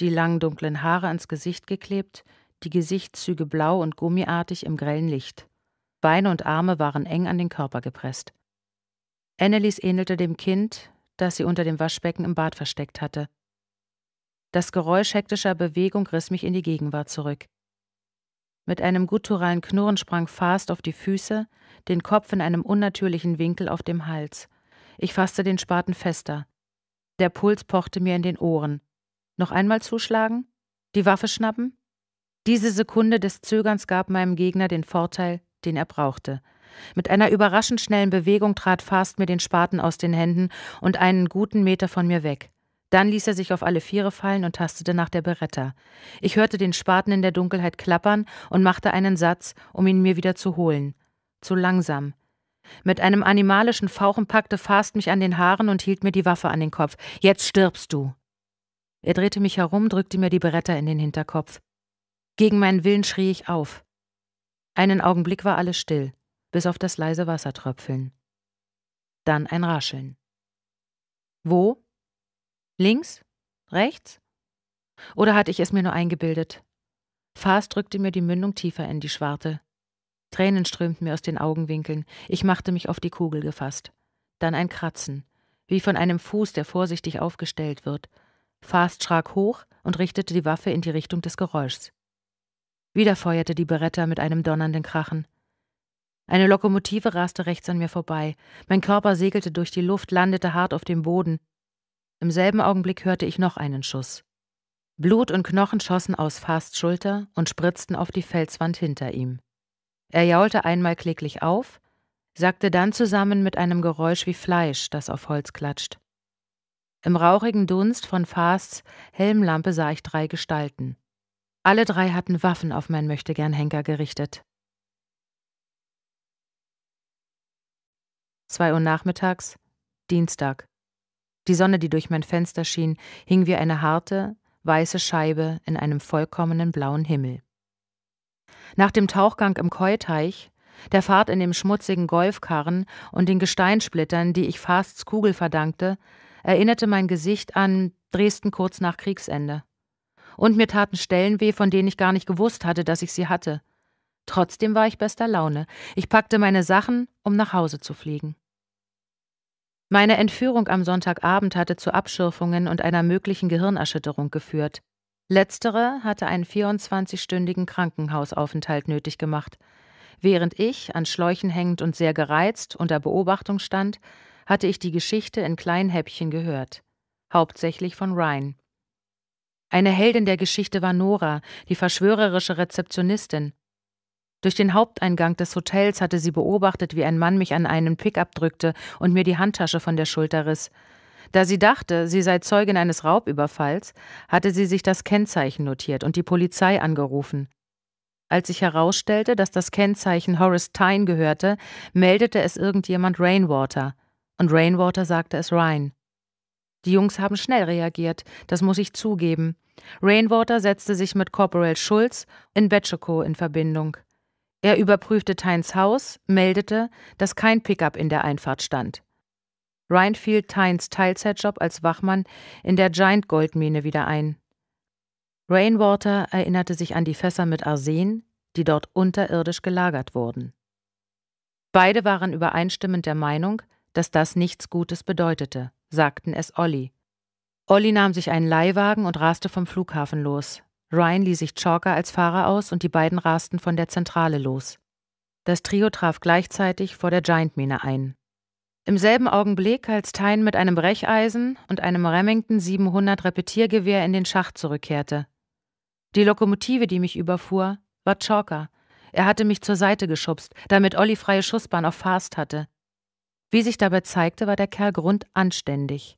die langen dunklen Haare ans Gesicht geklebt, die Gesichtszüge blau und gummiartig im grellen Licht. Beine und Arme waren eng an den Körper gepresst. Annelies ähnelte dem Kind, das sie unter dem Waschbecken im Bad versteckt hatte. Das Geräusch hektischer Bewegung riss mich in die Gegenwart zurück. Mit einem gutturalen Knurren sprang Fast auf die Füße, den Kopf in einem unnatürlichen Winkel auf dem Hals. Ich fasste den Spaten fester. Der Puls pochte mir in den Ohren. Noch einmal zuschlagen? Die Waffe schnappen? Diese Sekunde des Zögerns gab meinem Gegner den Vorteil, den er brauchte. Mit einer überraschend schnellen Bewegung trat Fast mir den Spaten aus den Händen und einen guten Meter von mir weg. Dann ließ er sich auf alle Viere fallen und tastete nach der Beretta. Ich hörte den Spaten in der Dunkelheit klappern und machte einen Satz, um ihn mir wieder zu holen. Zu langsam. Mit einem animalischen Fauchen packte Fast mich an den Haaren und hielt mir die Waffe an den Kopf. Jetzt stirbst du. Er drehte mich herum, drückte mir die Bretter in den Hinterkopf. Gegen meinen Willen schrie ich auf. Einen Augenblick war alles still, bis auf das leise Wassertröpfeln. Dann ein Rascheln. Wo? Links? Rechts? Oder hatte ich es mir nur eingebildet? Fast drückte mir die Mündung tiefer in die Schwarte. Tränen strömten mir aus den Augenwinkeln. Ich machte mich auf die Kugel gefasst. Dann ein Kratzen, wie von einem Fuß, der vorsichtig aufgestellt wird. Fast schrak hoch und richtete die Waffe in die Richtung des Geräuschs. Wieder feuerte die Beretta mit einem donnernden Krachen. Eine Lokomotive raste rechts an mir vorbei. Mein Körper segelte durch die Luft, landete hart auf dem Boden. Im selben Augenblick hörte ich noch einen Schuss. Blut und Knochen schossen aus Fasts Schulter und spritzten auf die Felswand hinter ihm. Er jaulte einmal kläglich auf, sagte dann zusammen mit einem Geräusch wie Fleisch, das auf Holz klatscht. Im rauchigen Dunst von Fasts Helmlampe sah ich drei Gestalten. Alle drei hatten Waffen auf mein Möchtegern-Henker gerichtet. Zwei Uhr nachmittags, Dienstag. Die Sonne, die durch mein Fenster schien, hing wie eine harte, weiße Scheibe in einem vollkommenen blauen Himmel. Nach dem Tauchgang im Keuteich, der Fahrt in dem schmutzigen Golfkarren und den Gesteinsplittern, die ich Fasts Kugel verdankte, erinnerte mein Gesicht an Dresden kurz nach Kriegsende. Und mir taten Stellen weh, von denen ich gar nicht gewusst hatte, dass ich sie hatte. Trotzdem war ich bester Laune. Ich packte meine Sachen, um nach Hause zu fliegen. Meine Entführung am Sonntagabend hatte zu Abschürfungen und einer möglichen Gehirnerschütterung geführt. Letztere hatte einen 24-stündigen Krankenhausaufenthalt nötig gemacht. Während ich, an Schläuchen hängend und sehr gereizt, unter Beobachtung stand, hatte ich die Geschichte in kleinen Häppchen gehört, hauptsächlich von Ryan. Eine Heldin der Geschichte war Nora, die verschwörerische Rezeptionistin. Durch den Haupteingang des Hotels hatte sie beobachtet, wie ein Mann mich an einen Pickup drückte und mir die Handtasche von der Schulter riss. Da sie dachte, sie sei Zeugin eines Raubüberfalls, hatte sie sich das Kennzeichen notiert und die Polizei angerufen. Als sich herausstellte, dass das Kennzeichen Horace Tyne gehörte, meldete es irgendjemand Rainwater – und Rainwater sagte es Ryan. Die Jungs haben schnell reagiert, das muss ich zugeben. Rainwater setzte sich mit Corporal Schulz in Betscheko in Verbindung. Er überprüfte Tynes Haus, meldete, dass kein Pickup in der Einfahrt stand. Ryan fiel Tynes Teilzeitjob als Wachmann in der Giant Goldmine wieder ein. Rainwater erinnerte sich an die Fässer mit Arsen, die dort unterirdisch gelagert wurden. Beide waren übereinstimmend der Meinung, dass das nichts Gutes bedeutete, sagten es Olli. Olli nahm sich einen Leihwagen und raste vom Flughafen los. Ryan ließ sich Chalker als Fahrer aus und die beiden rasten von der Zentrale los. Das Trio traf gleichzeitig vor der Giant-Mine ein. Im selben Augenblick, als Tyne mit einem Brecheisen und einem Remington 700 Repetiergewehr in den Schacht zurückkehrte. Die Lokomotive, die mich überfuhr, war Chalker. Er hatte mich zur Seite geschubst, damit Olli freie Schussbahn auf Fast hatte. Wie sich dabei zeigte, war der Kerl grundanständig.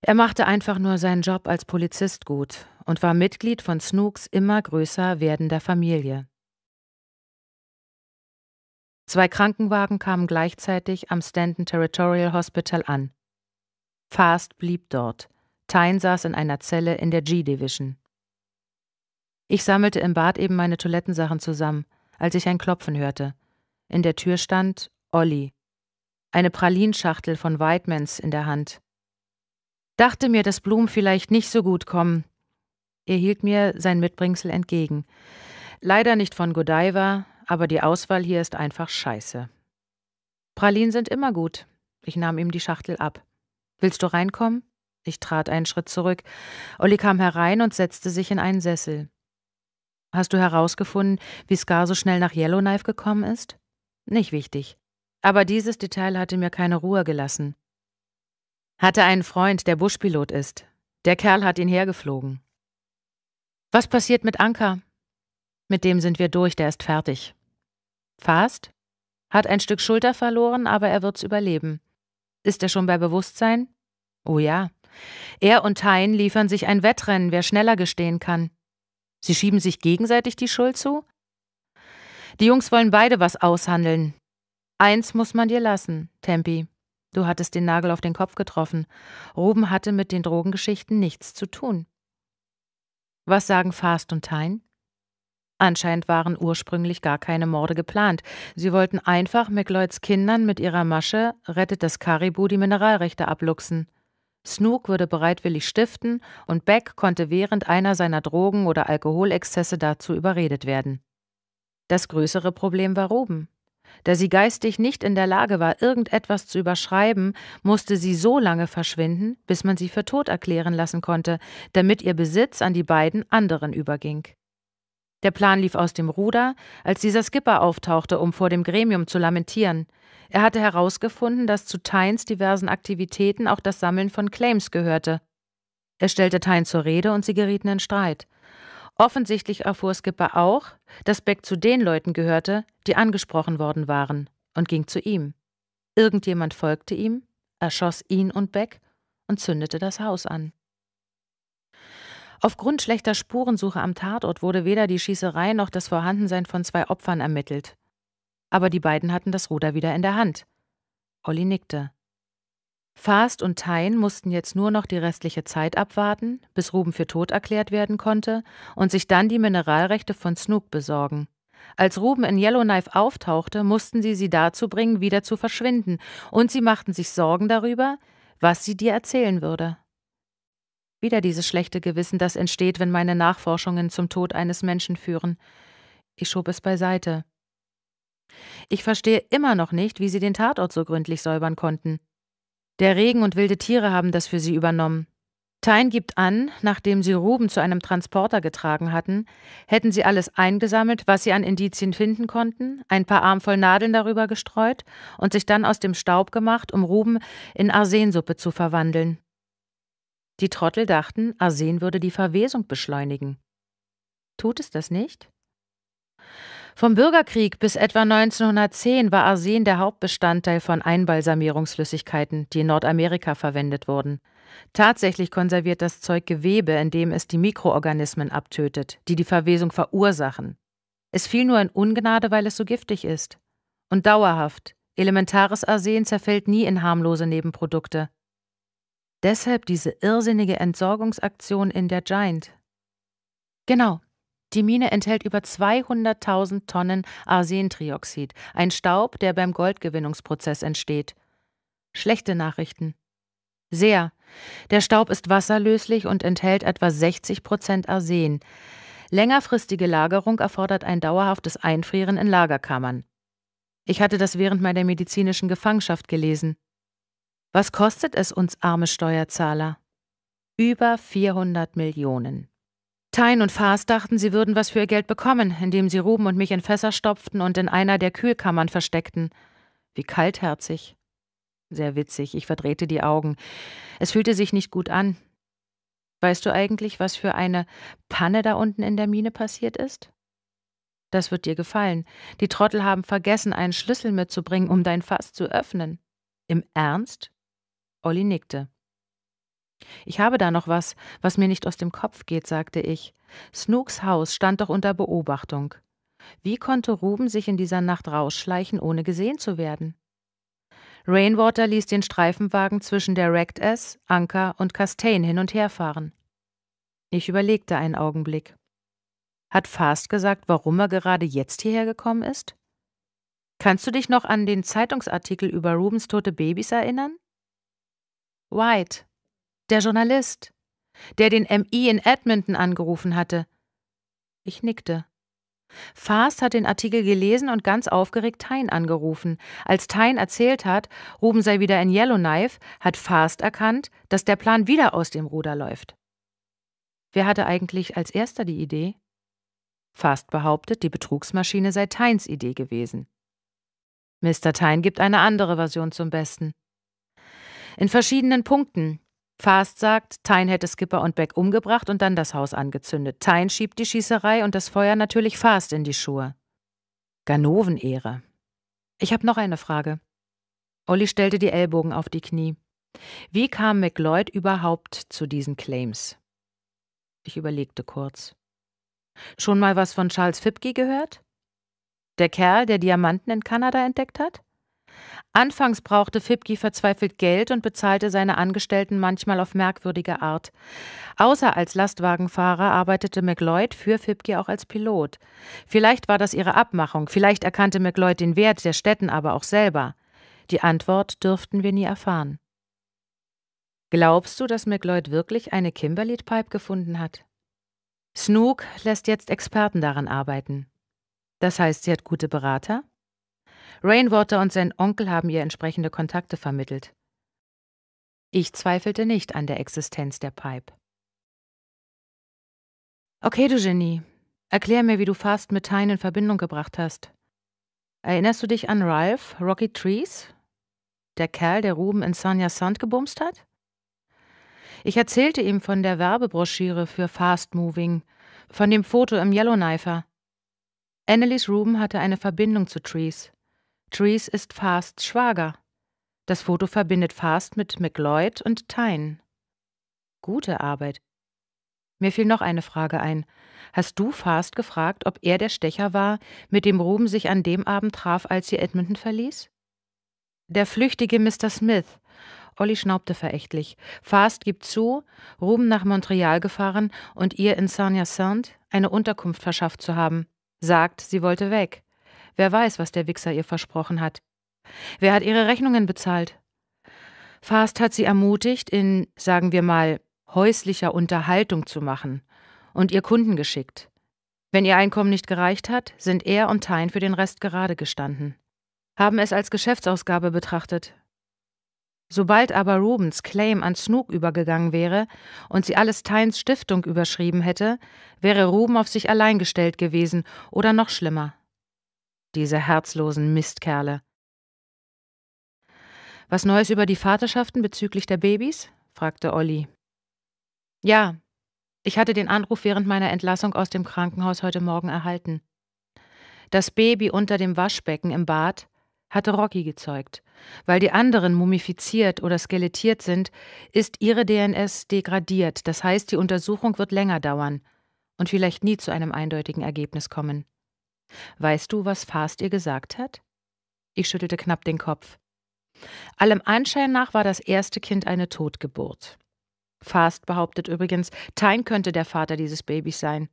Er machte einfach nur seinen Job als Polizist gut und war Mitglied von Snooks immer größer werdender Familie. Zwei Krankenwagen kamen gleichzeitig am Stanton Territorial Hospital an. Fast blieb dort. Tyne saß in einer Zelle in der G-Division. Ich sammelte im Bad eben meine Toilettensachen zusammen, als ich ein Klopfen hörte. In der Tür stand Olli, eine Pralinschachtel von Whitemans in der Hand. Dachte mir, dass Blumen vielleicht nicht so gut kommen. Er hielt mir sein Mitbringsel entgegen. Leider nicht von Godiva, aber die Auswahl hier ist einfach scheiße. Pralinen sind immer gut. Ich nahm ihm die Schachtel ab. Willst du reinkommen? Ich trat einen Schritt zurück. Olli kam herein und setzte sich in einen Sessel. Hast du herausgefunden, wie Scar so schnell nach Yellowknife gekommen ist? Nicht wichtig. Aber dieses Detail hatte mir keine Ruhe gelassen. Hatte einen Freund, der Buschpilot ist. Der Kerl hat ihn hergeflogen. Was passiert mit Anker? Mit dem sind wir durch, der ist fertig. Fast? Hat ein Stück Schulter verloren, aber er wird's überleben. Ist er schon bei Bewusstsein? Oh ja. Er und Hein liefern sich ein Wettrennen, wer schneller gestehen kann. Sie schieben sich gegenseitig die Schuld zu? Die Jungs wollen beide was aushandeln. Eins muss man dir lassen, Tempi. Du hattest den Nagel auf den Kopf getroffen. Ruben hatte mit den Drogengeschichten nichts zu tun. Was sagen Fast und Tein? Anscheinend waren ursprünglich gar keine Morde geplant. Sie wollten einfach McLeods Kindern mit ihrer Masche Rettet das Karibu die Mineralrechte abluchsen. Snook würde bereitwillig stiften und Beck konnte während einer seiner Drogen- oder Alkoholexzesse dazu überredet werden. Das größere Problem war Ruben. Da sie geistig nicht in der Lage war, irgendetwas zu überschreiben, musste sie so lange verschwinden, bis man sie für tot erklären lassen konnte, damit ihr Besitz an die beiden anderen überging. Der Plan lief aus dem Ruder, als dieser Skipper auftauchte, um vor dem Gremium zu lamentieren. Er hatte herausgefunden, dass zu Tynes diversen Aktivitäten auch das Sammeln von Claims gehörte. Er stellte Tyne zur Rede und sie gerieten in Streit. Offensichtlich erfuhr Skipper auch, dass Beck zu den Leuten gehörte, die angesprochen worden waren, und ging zu ihm. Irgendjemand folgte ihm, erschoss ihn und Beck und zündete das Haus an. Aufgrund schlechter Spurensuche am Tatort wurde weder die Schießerei noch das Vorhandensein von zwei Opfern ermittelt. Aber die beiden hatten das Ruder wieder in der Hand. Olli nickte. Fast und Tyne mussten jetzt nur noch die restliche Zeit abwarten, bis Ruben für tot erklärt werden konnte und sich dann die Mineralrechte von Snook besorgen. Als Ruben in Yellowknife auftauchte, mussten sie sie dazu bringen, wieder zu verschwinden, und sie machten sich Sorgen darüber, was sie dir erzählen würde. Wieder dieses schlechte Gewissen, das entsteht, wenn meine Nachforschungen zum Tod eines Menschen führen. Ich schob es beiseite. Ich verstehe immer noch nicht, wie sie den Tatort so gründlich säubern konnten. Der Regen und wilde Tiere haben das für sie übernommen. Tyne gibt an, nachdem sie Ruben zu einem Transporter getragen hatten, hätten sie alles eingesammelt, was sie an Indizien finden konnten, ein paar Armvoll Nadeln darüber gestreut und sich dann aus dem Staub gemacht, um Ruben in Arsensuppe zu verwandeln. Die Trottel dachten, Arsen würde die Verwesung beschleunigen. Tut es das nicht? Vom Bürgerkrieg bis etwa 1910 war Arsen der Hauptbestandteil von Einbalsamierungsflüssigkeiten, die in Nordamerika verwendet wurden. Tatsächlich konserviert das Zeug Gewebe, indem es die Mikroorganismen abtötet, die die Verwesung verursachen. Es fiel nur in Ungnade, weil es so giftig ist. Und dauerhaft. Elementares Arsen zerfällt nie in harmlose Nebenprodukte. Deshalb diese irrsinnige Entsorgungsaktion in der Giant. Genau, die Mine enthält über 200.000 Tonnen Arsentrioxid, ein Staub, der beim Goldgewinnungsprozess entsteht. Schlechte Nachrichten. Sehr. Der Staub ist wasserlöslich und enthält etwa 60 Prozent Arsen. Längerfristige Lagerung erfordert ein dauerhaftes Einfrieren in Lagerkammern. Ich hatte das während meiner medizinischen Gefangenschaft gelesen. Was kostet es uns arme Steuerzahler? Über 400 Millionen. Tein und Faas dachten, sie würden was für ihr Geld bekommen, indem sie Ruben und mich in Fässer stopften und in einer der Kühlkammern versteckten. Wie kaltherzig. Sehr witzig, ich verdrehte die Augen. Es fühlte sich nicht gut an. Weißt du eigentlich, was für eine Panne da unten in der Mine passiert ist? Das wird dir gefallen. Die Trottel haben vergessen, einen Schlüssel mitzubringen, um dein Fass zu öffnen. Im Ernst? Olli nickte. Ich habe da noch was, was mir nicht aus dem Kopf geht, sagte ich. Snooks Haus stand doch unter Beobachtung. Wie konnte Ruben sich in dieser Nacht rausschleichen, ohne gesehen zu werden? Rainwater ließ den Streifenwagen zwischen der Wrecked S, Anker und Castain hin und her fahren. Ich überlegte einen Augenblick. Hat Fast gesagt, warum er gerade jetzt hierher gekommen ist? Kannst du dich noch an den Zeitungsartikel über Rubens tote Babys erinnern? White, der Journalist, der den MI in Edmonton angerufen hatte. Ich nickte. Fast hat den Artikel gelesen und ganz aufgeregt Tyne angerufen. Als Tyne erzählt hat, Ruben sei wieder in Yellowknife, hat Fast erkannt, dass der Plan wieder aus dem Ruder läuft. Wer hatte eigentlich als erster die Idee? Fast behauptet, die Betrugsmaschine sei Tynes Idee gewesen. Mr. Tyne gibt eine andere Version zum Besten. In verschiedenen Punkten, Fast sagt, Tyne hätte Skipper und Beck umgebracht und dann das Haus angezündet. Tyne schiebt die Schießerei und das Feuer natürlich Fast in die Schuhe. Ganovenehre. Ich habe noch eine Frage. Olli stellte die Ellbogen auf die Knie. Wie kam McLeod überhaupt zu diesen Claims? Ich überlegte kurz. Schon mal was von Charles Fipke gehört? Der Kerl, der Diamanten in Kanada entdeckt hat? Anfangs brauchte Fipki verzweifelt Geld und bezahlte seine Angestellten manchmal auf merkwürdige Art. Außer als Lastwagenfahrer arbeitete McLeod für Fipki auch als Pilot. Vielleicht war das ihre Abmachung, vielleicht erkannte McLeod den Wert der Städten aber auch selber. Die Antwort dürften wir nie erfahren. Glaubst du, dass McLeod wirklich eine Kimberly-Pipe gefunden hat? Snook lässt jetzt Experten daran arbeiten. Das heißt, sie hat gute Berater? Rainwater und sein Onkel haben ihr entsprechende Kontakte vermittelt. Ich zweifelte nicht an der Existenz der Pipe. Okay, du Genie, erklär mir, wie du Fast mit Tyne in Verbindung gebracht hast. Erinnerst du dich an Ralph, Rocky Trees? Der Kerl, der Ruben in Sanya Sand gebumst hat? Ich erzählte ihm von der Werbebroschüre für Fast Moving, von dem Foto im Yellowknifer. Annelies Ruben hatte eine Verbindung zu Trees. Trees ist Fasts Schwager. Das Foto verbindet Fast mit McLeod und Tyne. Gute Arbeit. Mir fiel noch eine Frage ein. Hast du Fast gefragt, ob er der Stecher war, mit dem Ruben sich an dem Abend traf, als sie Edmonton verließ? Der flüchtige Mr. Smith. Olli schnaubte verächtlich. Fast gibt zu, Ruben nach Montreal gefahren und ihr in Saint-Hyacinthe eine Unterkunft verschafft zu haben. Sagt, sie wollte weg. Wer weiß, was der Wichser ihr versprochen hat. Wer hat ihre Rechnungen bezahlt? Fast hat sie ermutigt, in, sagen wir mal, häuslicher Unterhaltung zu machen und ihr Kunden geschickt. Wenn ihr Einkommen nicht gereicht hat, sind er und Tyne für den Rest gerade gestanden, haben es als Geschäftsausgabe betrachtet. Sobald aber Rubens Claim an Snook übergegangen wäre und sie alles Tynes Stiftung überschrieben hätte, wäre Ruben auf sich allein gestellt gewesen oder noch schlimmer diese herzlosen Mistkerle. Was Neues über die Vaterschaften bezüglich der Babys? fragte Olli. Ja, ich hatte den Anruf während meiner Entlassung aus dem Krankenhaus heute Morgen erhalten. Das Baby unter dem Waschbecken im Bad hatte Rocky gezeugt. Weil die anderen mumifiziert oder skelettiert sind, ist ihre DNS degradiert. Das heißt, die Untersuchung wird länger dauern und vielleicht nie zu einem eindeutigen Ergebnis kommen. Weißt du, was Fast ihr gesagt hat? Ich schüttelte knapp den Kopf. Allem Anschein nach war das erste Kind eine Totgeburt. Fast behauptet übrigens, Tyne könnte der Vater dieses Babys sein.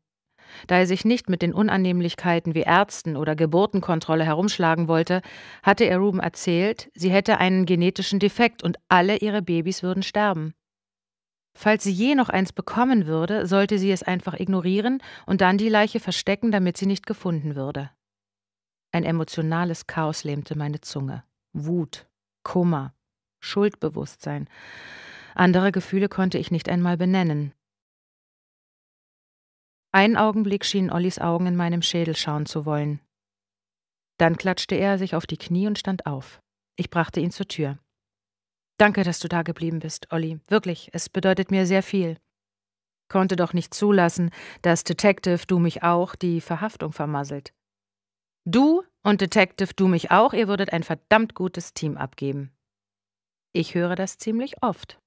Da er sich nicht mit den Unannehmlichkeiten wie Ärzten oder Geburtenkontrolle herumschlagen wollte, hatte er Ruben erzählt, sie hätte einen genetischen Defekt und alle ihre Babys würden sterben. Falls sie je noch eins bekommen würde, sollte sie es einfach ignorieren und dann die Leiche verstecken, damit sie nicht gefunden würde. Ein emotionales Chaos lähmte meine Zunge. Wut, Kummer, Schuldbewusstsein. Andere Gefühle konnte ich nicht einmal benennen. Einen Augenblick schienen Ollis Augen in meinem Schädel schauen zu wollen. Dann klatschte er sich auf die Knie und stand auf. Ich brachte ihn zur Tür. Danke, dass du da geblieben bist, Olli. Wirklich, es bedeutet mir sehr viel. Konnte doch nicht zulassen, dass Detective Du mich auch die Verhaftung vermasselt. Du und Detective Du mich auch, ihr würdet ein verdammt gutes Team abgeben. Ich höre das ziemlich oft.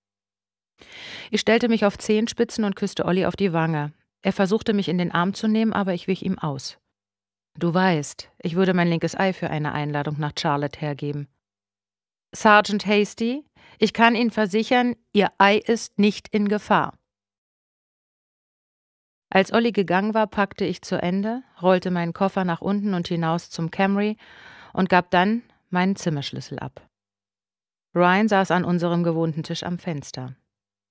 Ich stellte mich auf Zehenspitzen und küsste Olli auf die Wange. Er versuchte mich in den Arm zu nehmen, aber ich wich ihm aus. Du weißt, ich würde mein linkes Ei für eine Einladung nach Charlotte hergeben. Sergeant Hasty, ich kann Ihnen versichern, Ihr Ei ist nicht in Gefahr. Als Olli gegangen war, packte ich zu Ende, rollte meinen Koffer nach unten und hinaus zum Camry und gab dann meinen Zimmerschlüssel ab. Ryan saß an unserem gewohnten Tisch am Fenster.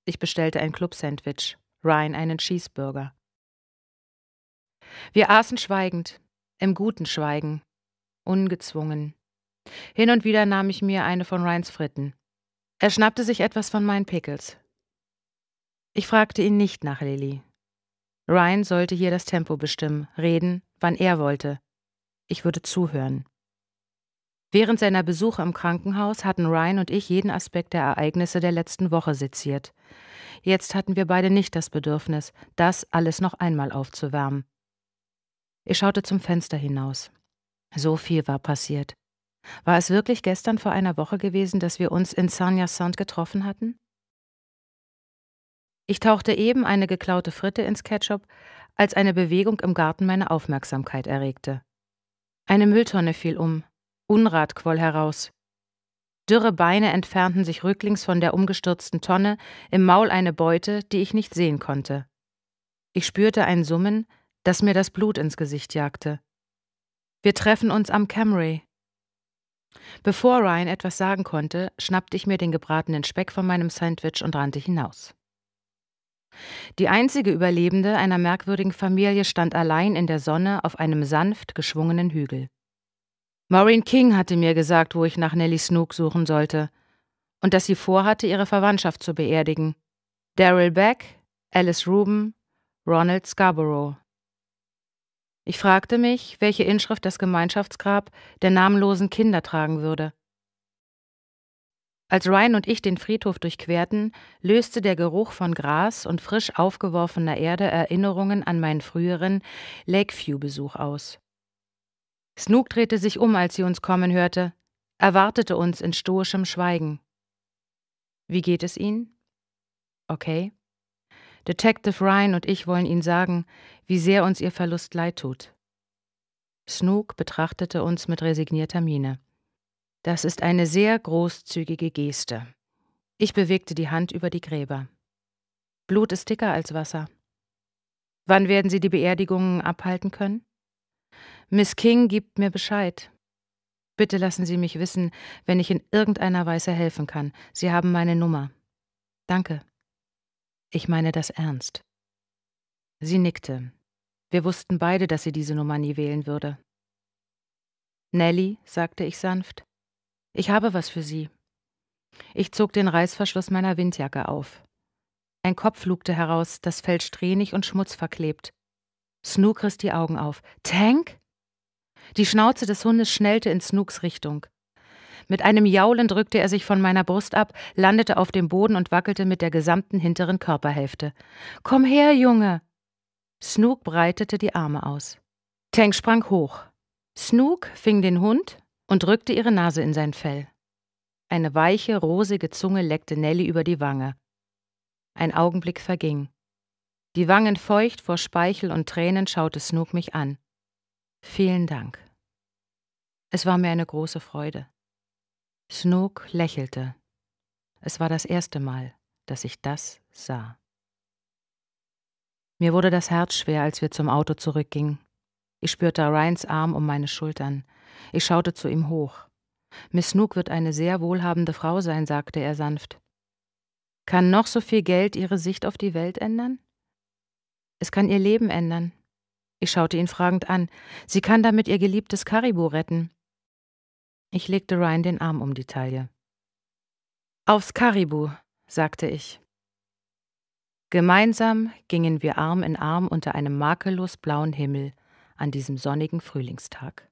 Ich bestellte ein Club-Sandwich, Ryan einen Cheeseburger. Wir aßen schweigend, im guten Schweigen, ungezwungen, hin und wieder nahm ich mir eine von Ryans Fritten. Er schnappte sich etwas von meinen Pickles. Ich fragte ihn nicht nach Lilly. Ryan sollte hier das Tempo bestimmen, reden, wann er wollte. Ich würde zuhören. Während seiner Besuche im Krankenhaus hatten Ryan und ich jeden Aspekt der Ereignisse der letzten Woche seziert. Jetzt hatten wir beide nicht das Bedürfnis, das alles noch einmal aufzuwärmen. Ich schaute zum Fenster hinaus. So viel war passiert. War es wirklich gestern vor einer Woche gewesen, dass wir uns in Sanya Sound getroffen hatten? Ich tauchte eben eine geklaute Fritte ins Ketchup, als eine Bewegung im Garten meine Aufmerksamkeit erregte. Eine Mülltonne fiel um, Unrat quoll heraus. Dürre Beine entfernten sich rücklings von der umgestürzten Tonne, im Maul eine Beute, die ich nicht sehen konnte. Ich spürte ein Summen, das mir das Blut ins Gesicht jagte. Wir treffen uns am Camry, Bevor Ryan etwas sagen konnte, schnappte ich mir den gebratenen Speck von meinem Sandwich und rannte hinaus. Die einzige Überlebende einer merkwürdigen Familie stand allein in der Sonne auf einem sanft geschwungenen Hügel. Maureen King hatte mir gesagt, wo ich nach Nellie Snook suchen sollte und dass sie vorhatte, ihre Verwandtschaft zu beerdigen. Daryl Beck, Alice Rubin, Ronald Scarborough. Ich fragte mich, welche Inschrift das Gemeinschaftsgrab der namenlosen Kinder tragen würde. Als Ryan und ich den Friedhof durchquerten, löste der Geruch von Gras und frisch aufgeworfener Erde Erinnerungen an meinen früheren Lakeview-Besuch aus. Snook drehte sich um, als sie uns kommen hörte, erwartete uns in stoischem Schweigen. Wie geht es Ihnen? Okay. Detective Ryan und ich wollen Ihnen sagen, wie sehr uns Ihr Verlust leid tut. Snook betrachtete uns mit resignierter Miene. Das ist eine sehr großzügige Geste. Ich bewegte die Hand über die Gräber. Blut ist dicker als Wasser. Wann werden Sie die Beerdigungen abhalten können? Miss King gibt mir Bescheid. Bitte lassen Sie mich wissen, wenn ich in irgendeiner Weise helfen kann. Sie haben meine Nummer. Danke. Ich meine das ernst. Sie nickte. Wir wussten beide, dass sie diese Nummer nie wählen würde. Nelly, sagte ich sanft, ich habe was für Sie. Ich zog den Reißverschluss meiner Windjacke auf. Ein Kopf lugte heraus, das Fell strähnig und schmutzverklebt. Snook riss die Augen auf. Tank? Die Schnauze des Hundes schnellte in Snooks Richtung. Mit einem Jaulen drückte er sich von meiner Brust ab, landete auf dem Boden und wackelte mit der gesamten hinteren Körperhälfte. Komm her, Junge! Snook breitete die Arme aus. Tank sprang hoch. Snook fing den Hund und drückte ihre Nase in sein Fell. Eine weiche, rosige Zunge leckte Nelly über die Wange. Ein Augenblick verging. Die Wangen feucht vor Speichel und Tränen schaute Snook mich an. Vielen Dank. Es war mir eine große Freude. Snook lächelte. Es war das erste Mal, dass ich das sah. Mir wurde das Herz schwer, als wir zum Auto zurückgingen. Ich spürte Ryans Arm um meine Schultern. Ich schaute zu ihm hoch. Miss Snook wird eine sehr wohlhabende Frau sein, sagte er sanft. Kann noch so viel Geld ihre Sicht auf die Welt ändern? Es kann ihr Leben ändern. Ich schaute ihn fragend an. Sie kann damit ihr geliebtes Karibu retten. Ich legte Ryan den Arm um die Taille. Aufs Karibu, sagte ich. Gemeinsam gingen wir Arm in Arm unter einem makellos blauen Himmel an diesem sonnigen Frühlingstag.